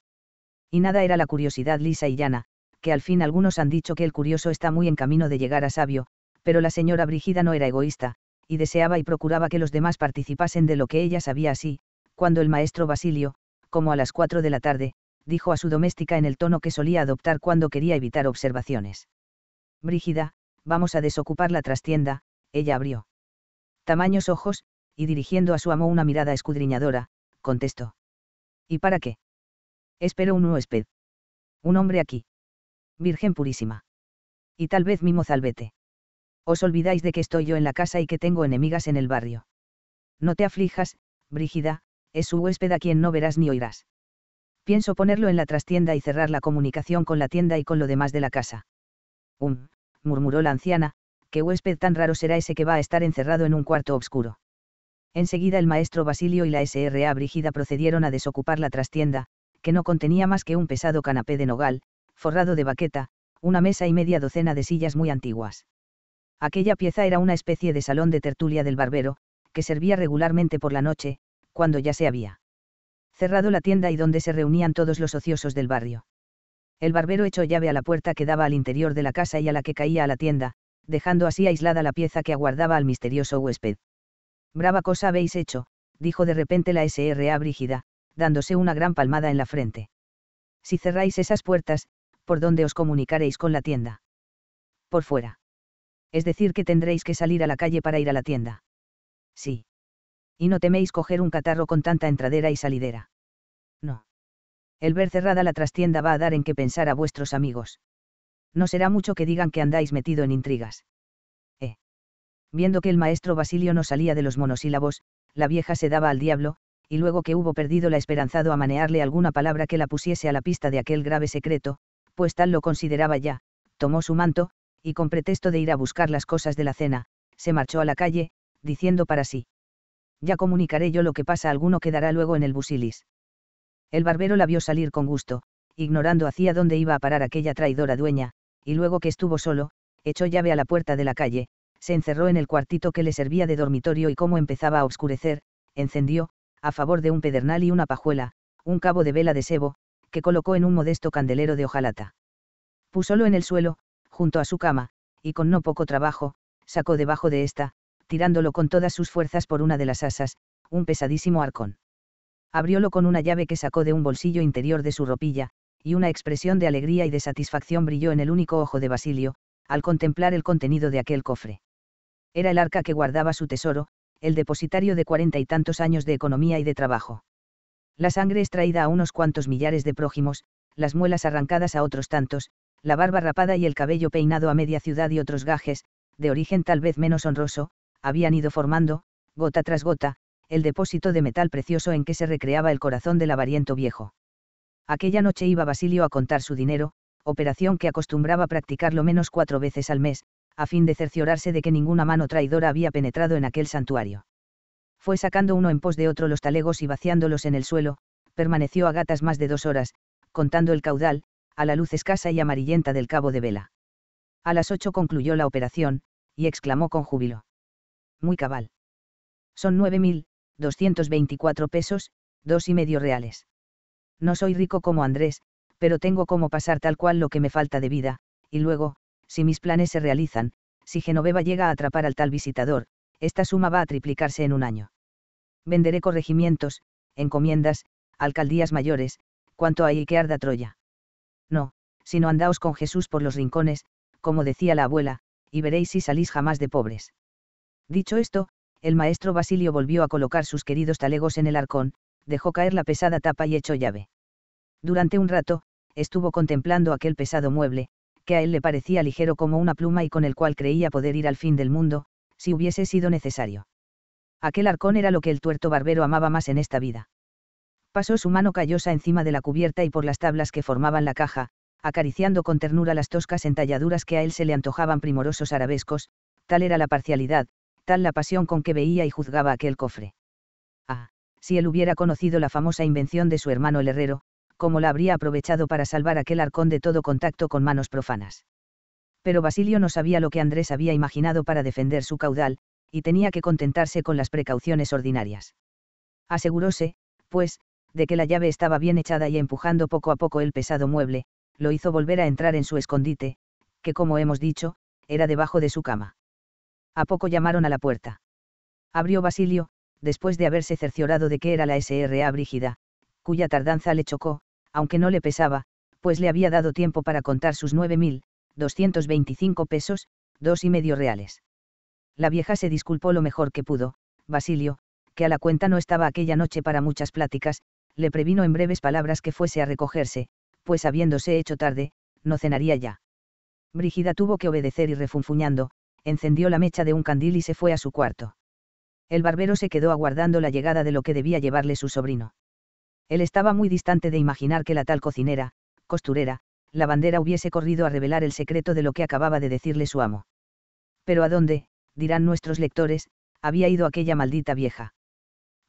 Y nada era la curiosidad lisa y llana, que al fin algunos han dicho que el curioso está muy en camino de llegar a sabio, pero la señora Brígida no era egoísta, y deseaba y procuraba que los demás participasen de lo que ella sabía así, cuando el maestro Basilio, como a las cuatro de la tarde, dijo a su doméstica en el tono que solía adoptar cuando quería evitar observaciones. Brígida, vamos a desocupar la trastienda, ella abrió. Tamaños ojos, y dirigiendo a su amo una mirada escudriñadora, contestó. ¿Y para qué? Espero un huésped. Un hombre aquí. Virgen purísima. Y tal vez mi mozalbete. Os olvidáis de que estoy yo en la casa y que tengo enemigas en el barrio. No te aflijas, Brígida, es su huésped a quien no verás ni oirás. Pienso ponerlo en la trastienda y cerrar la comunicación con la tienda y con lo demás de la casa. Um, murmuró la anciana, qué huésped tan raro será ese que va a estar encerrado en un cuarto oscuro? Enseguida el maestro Basilio y la SRA Brigida procedieron a desocupar la trastienda, que no contenía más que un pesado canapé de nogal, forrado de baqueta, una mesa y media docena de sillas muy antiguas. Aquella pieza era una especie de salón de tertulia del barbero, que servía regularmente por la noche, cuando ya se había cerrado la tienda y donde se reunían todos los ociosos del barrio. El barbero echó llave a la puerta que daba al interior de la casa y a la que caía a la tienda, dejando así aislada la pieza que aguardaba al misterioso huésped. Brava cosa habéis hecho, dijo de repente la SRA Brígida, dándose una gran palmada en la frente. Si cerráis esas puertas, ¿por dónde os comunicaréis con la tienda? Por fuera. Es decir, que tendréis que salir a la calle para ir a la tienda. Sí y no teméis coger un catarro con tanta entradera y salidera. No. El ver cerrada la trastienda va a dar en qué pensar a vuestros amigos. No será mucho que digan que andáis metido en intrigas. Eh. Viendo que el maestro Basilio no salía de los monosílabos, la vieja se daba al diablo, y luego que hubo perdido la esperanzado a manearle alguna palabra que la pusiese a la pista de aquel grave secreto, pues tal lo consideraba ya, tomó su manto, y con pretexto de ir a buscar las cosas de la cena, se marchó a la calle, diciendo para sí. Ya comunicaré yo lo que pasa, alguno quedará luego en el busilis. El barbero la vio salir con gusto, ignorando hacia dónde iba a parar aquella traidora dueña, y luego que estuvo solo, echó llave a la puerta de la calle, se encerró en el cuartito que le servía de dormitorio y como empezaba a oscurecer, encendió, a favor de un pedernal y una pajuela, un cabo de vela de sebo, que colocó en un modesto candelero de hojalata. Púsolo en el suelo, junto a su cama, y con no poco trabajo, sacó debajo de esta tirándolo con todas sus fuerzas por una de las asas, un pesadísimo arcón. Abriólo con una llave que sacó de un bolsillo interior de su ropilla, y una expresión de alegría y de satisfacción brilló en el único ojo de Basilio, al contemplar el contenido de aquel cofre. Era el arca que guardaba su tesoro, el depositario de cuarenta y tantos años de economía y de trabajo. La sangre extraída a unos cuantos millares de prójimos, las muelas arrancadas a otros tantos, la barba rapada y el cabello peinado a media ciudad y otros gajes, de origen tal vez menos honroso, habían ido formando, gota tras gota, el depósito de metal precioso en que se recreaba el corazón del avariento viejo. Aquella noche iba Basilio a contar su dinero, operación que acostumbraba practicar lo menos cuatro veces al mes, a fin de cerciorarse de que ninguna mano traidora había penetrado en aquel santuario. Fue sacando uno en pos de otro los talegos y vaciándolos en el suelo, permaneció a gatas más de dos horas, contando el caudal, a la luz escasa y amarillenta del cabo de vela. A las ocho concluyó la operación, y exclamó con júbilo muy cabal. Son 9.224 pesos, dos y medio reales. No soy rico como Andrés, pero tengo como pasar tal cual lo que me falta de vida, y luego, si mis planes se realizan, si Genoveva llega a atrapar al tal visitador, esta suma va a triplicarse en un año. Venderé corregimientos, encomiendas, alcaldías mayores, cuanto hay que arda Troya. No, sino andaos con Jesús por los rincones, como decía la abuela, y veréis si salís jamás de pobres. Dicho esto, el maestro Basilio volvió a colocar sus queridos talegos en el arcón, dejó caer la pesada tapa y echó llave. Durante un rato, estuvo contemplando aquel pesado mueble, que a él le parecía ligero como una pluma y con el cual creía poder ir al fin del mundo, si hubiese sido necesario. Aquel arcón era lo que el tuerto barbero amaba más en esta vida. Pasó su mano callosa encima de la cubierta y por las tablas que formaban la caja, acariciando con ternura las toscas entalladuras que a él se le antojaban primorosos arabescos, tal era la parcialidad, tal la pasión con que veía y juzgaba aquel cofre. Ah, si él hubiera conocido la famosa invención de su hermano el herrero, cómo la habría aprovechado para salvar aquel arcón de todo contacto con manos profanas. Pero Basilio no sabía lo que Andrés había imaginado para defender su caudal, y tenía que contentarse con las precauciones ordinarias. Aseguróse, pues, de que la llave estaba bien echada y empujando poco a poco el pesado mueble, lo hizo volver a entrar en su escondite, que como hemos dicho, era debajo de su cama. A poco llamaron a la puerta. Abrió Basilio, después de haberse cerciorado de que era la SRA Brígida, cuya tardanza le chocó, aunque no le pesaba, pues le había dado tiempo para contar sus 9.225 pesos, dos y medio reales. La vieja se disculpó lo mejor que pudo, Basilio, que a la cuenta no estaba aquella noche para muchas pláticas, le previno en breves palabras que fuese a recogerse, pues habiéndose hecho tarde, no cenaría ya. Brígida tuvo que obedecer y refunfuñando, encendió la mecha de un candil y se fue a su cuarto. El barbero se quedó aguardando la llegada de lo que debía llevarle su sobrino. Él estaba muy distante de imaginar que la tal cocinera, costurera, la bandera hubiese corrido a revelar el secreto de lo que acababa de decirle su amo. Pero ¿a dónde, dirán nuestros lectores, había ido aquella maldita vieja?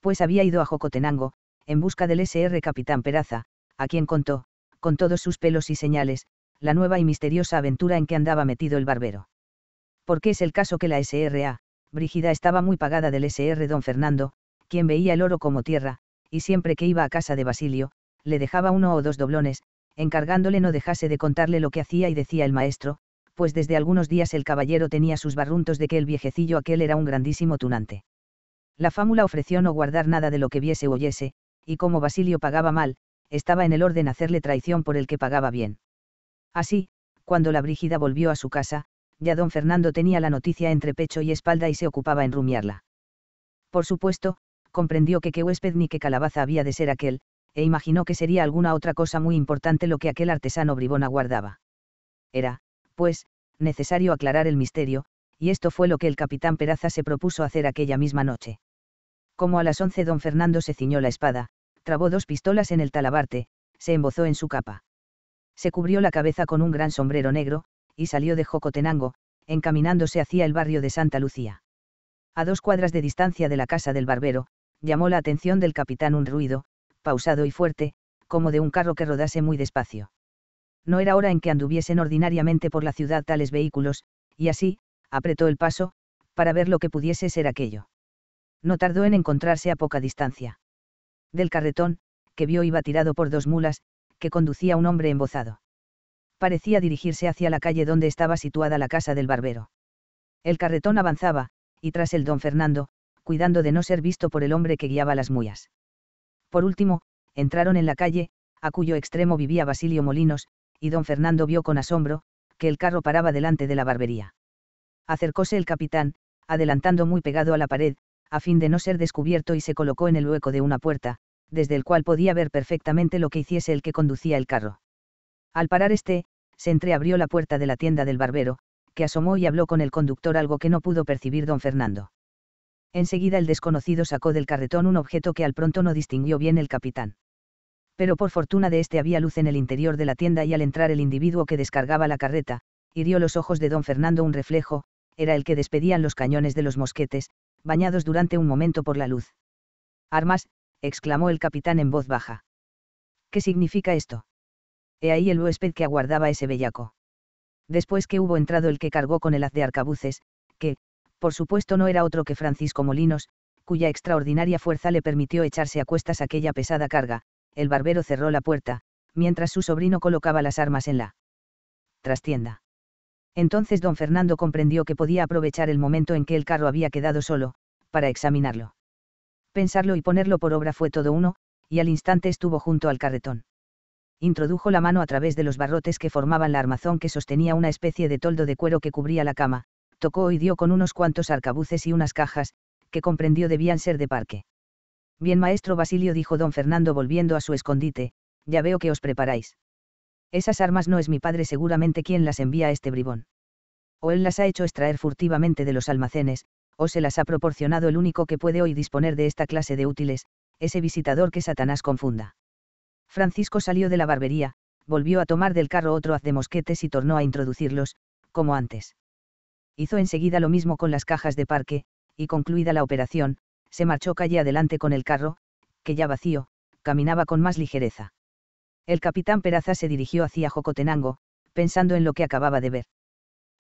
Pues había ido a Jocotenango, en busca del SR Capitán Peraza, a quien contó, con todos sus pelos y señales, la nueva y misteriosa aventura en que andaba metido el barbero porque es el caso que la SRA, Brígida estaba muy pagada del SR don Fernando, quien veía el oro como tierra, y siempre que iba a casa de Basilio, le dejaba uno o dos doblones, encargándole no dejase de contarle lo que hacía y decía el maestro, pues desde algunos días el caballero tenía sus barruntos de que el viejecillo aquel era un grandísimo tunante. La fámula ofreció no guardar nada de lo que viese o oyese, y como Basilio pagaba mal, estaba en el orden hacerle traición por el que pagaba bien. Así, cuando la Brígida volvió a su casa, ya don Fernando tenía la noticia entre pecho y espalda y se ocupaba en rumiarla. Por supuesto, comprendió que qué huésped ni qué calabaza había de ser aquel, e imaginó que sería alguna otra cosa muy importante lo que aquel artesano bribón aguardaba. Era, pues, necesario aclarar el misterio, y esto fue lo que el capitán Peraza se propuso hacer aquella misma noche. Como a las once don Fernando se ciñó la espada, trabó dos pistolas en el talabarte, se embozó en su capa. Se cubrió la cabeza con un gran sombrero negro, y salió de Jocotenango, encaminándose hacia el barrio de Santa Lucía. A dos cuadras de distancia de la casa del barbero, llamó la atención del capitán un ruido, pausado y fuerte, como de un carro que rodase muy despacio. No era hora en que anduviesen ordinariamente por la ciudad tales vehículos, y así, apretó el paso, para ver lo que pudiese ser aquello. No tardó en encontrarse a poca distancia. Del carretón, que vio iba tirado por dos mulas, que conducía un hombre embozado parecía dirigirse hacia la calle donde estaba situada la casa del barbero. El carretón avanzaba, y tras el don Fernando, cuidando de no ser visto por el hombre que guiaba las mullas. Por último, entraron en la calle, a cuyo extremo vivía Basilio Molinos, y don Fernando vio con asombro, que el carro paraba delante de la barbería. Acercóse el capitán, adelantando muy pegado a la pared, a fin de no ser descubierto y se colocó en el hueco de una puerta, desde el cual podía ver perfectamente lo que hiciese el que conducía el carro. Al parar este, se entreabrió la puerta de la tienda del barbero, que asomó y habló con el conductor algo que no pudo percibir don Fernando. Enseguida el desconocido sacó del carretón un objeto que al pronto no distinguió bien el capitán. Pero por fortuna de este había luz en el interior de la tienda y al entrar el individuo que descargaba la carreta, hirió los ojos de don Fernando un reflejo, era el que despedían los cañones de los mosquetes, bañados durante un momento por la luz. Armas, exclamó el capitán en voz baja. ¿Qué significa esto? He ahí el huésped que aguardaba ese bellaco. Después que hubo entrado el que cargó con el haz de arcabuces, que, por supuesto no era otro que Francisco Molinos, cuya extraordinaria fuerza le permitió echarse a cuestas aquella pesada carga, el barbero cerró la puerta, mientras su sobrino colocaba las armas en la trastienda. Entonces don Fernando comprendió que podía aprovechar el momento en que el carro había quedado solo, para examinarlo. Pensarlo y ponerlo por obra fue todo uno, y al instante estuvo junto al carretón introdujo la mano a través de los barrotes que formaban la armazón que sostenía una especie de toldo de cuero que cubría la cama, tocó y dio con unos cuantos arcabuces y unas cajas, que comprendió debían ser de parque. Bien maestro Basilio dijo don Fernando volviendo a su escondite, ya veo que os preparáis. Esas armas no es mi padre seguramente quien las envía a este bribón. O él las ha hecho extraer furtivamente de los almacenes, o se las ha proporcionado el único que puede hoy disponer de esta clase de útiles, ese visitador que Satanás confunda. Francisco salió de la barbería, volvió a tomar del carro otro haz de mosquetes y tornó a introducirlos, como antes. Hizo enseguida lo mismo con las cajas de parque, y concluida la operación, se marchó calle adelante con el carro, que ya vacío, caminaba con más ligereza. El capitán Peraza se dirigió hacia Jocotenango, pensando en lo que acababa de ver.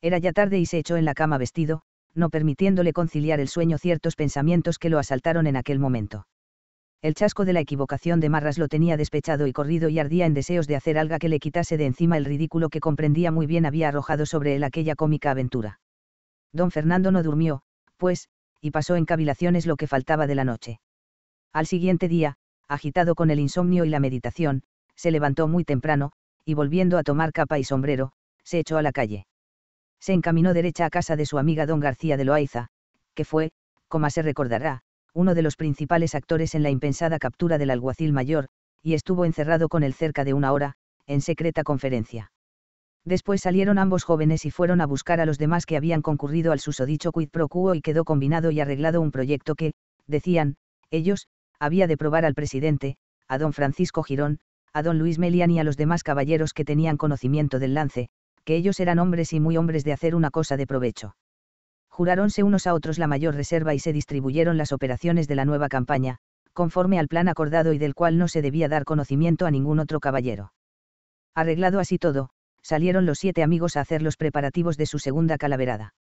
Era ya tarde y se echó en la cama vestido, no permitiéndole conciliar el sueño ciertos pensamientos que lo asaltaron en aquel momento. El chasco de la equivocación de Marras lo tenía despechado y corrido y ardía en deseos de hacer algo que le quitase de encima el ridículo que comprendía muy bien había arrojado sobre él aquella cómica aventura. Don Fernando no durmió, pues, y pasó en cavilaciones lo que faltaba de la noche. Al siguiente día, agitado con el insomnio y la meditación, se levantó muy temprano, y volviendo a tomar capa y sombrero, se echó a la calle. Se encaminó derecha a casa de su amiga don García de Loaiza, que fue, como se recordará, uno de los principales actores en la impensada captura del alguacil mayor, y estuvo encerrado con él cerca de una hora, en secreta conferencia. Después salieron ambos jóvenes y fueron a buscar a los demás que habían concurrido al susodicho quid pro quo y quedó combinado y arreglado un proyecto que, decían, ellos, había de probar al presidente, a don Francisco Girón, a don Luis Melian y a los demás caballeros que tenían conocimiento del lance, que ellos eran hombres y muy hombres de hacer una cosa de provecho juráronse unos a otros la mayor reserva y se distribuyeron las operaciones de la nueva campaña, conforme al plan acordado y del cual no se debía dar conocimiento a ningún otro caballero. Arreglado así todo, salieron los siete amigos a hacer los preparativos de su segunda calaverada.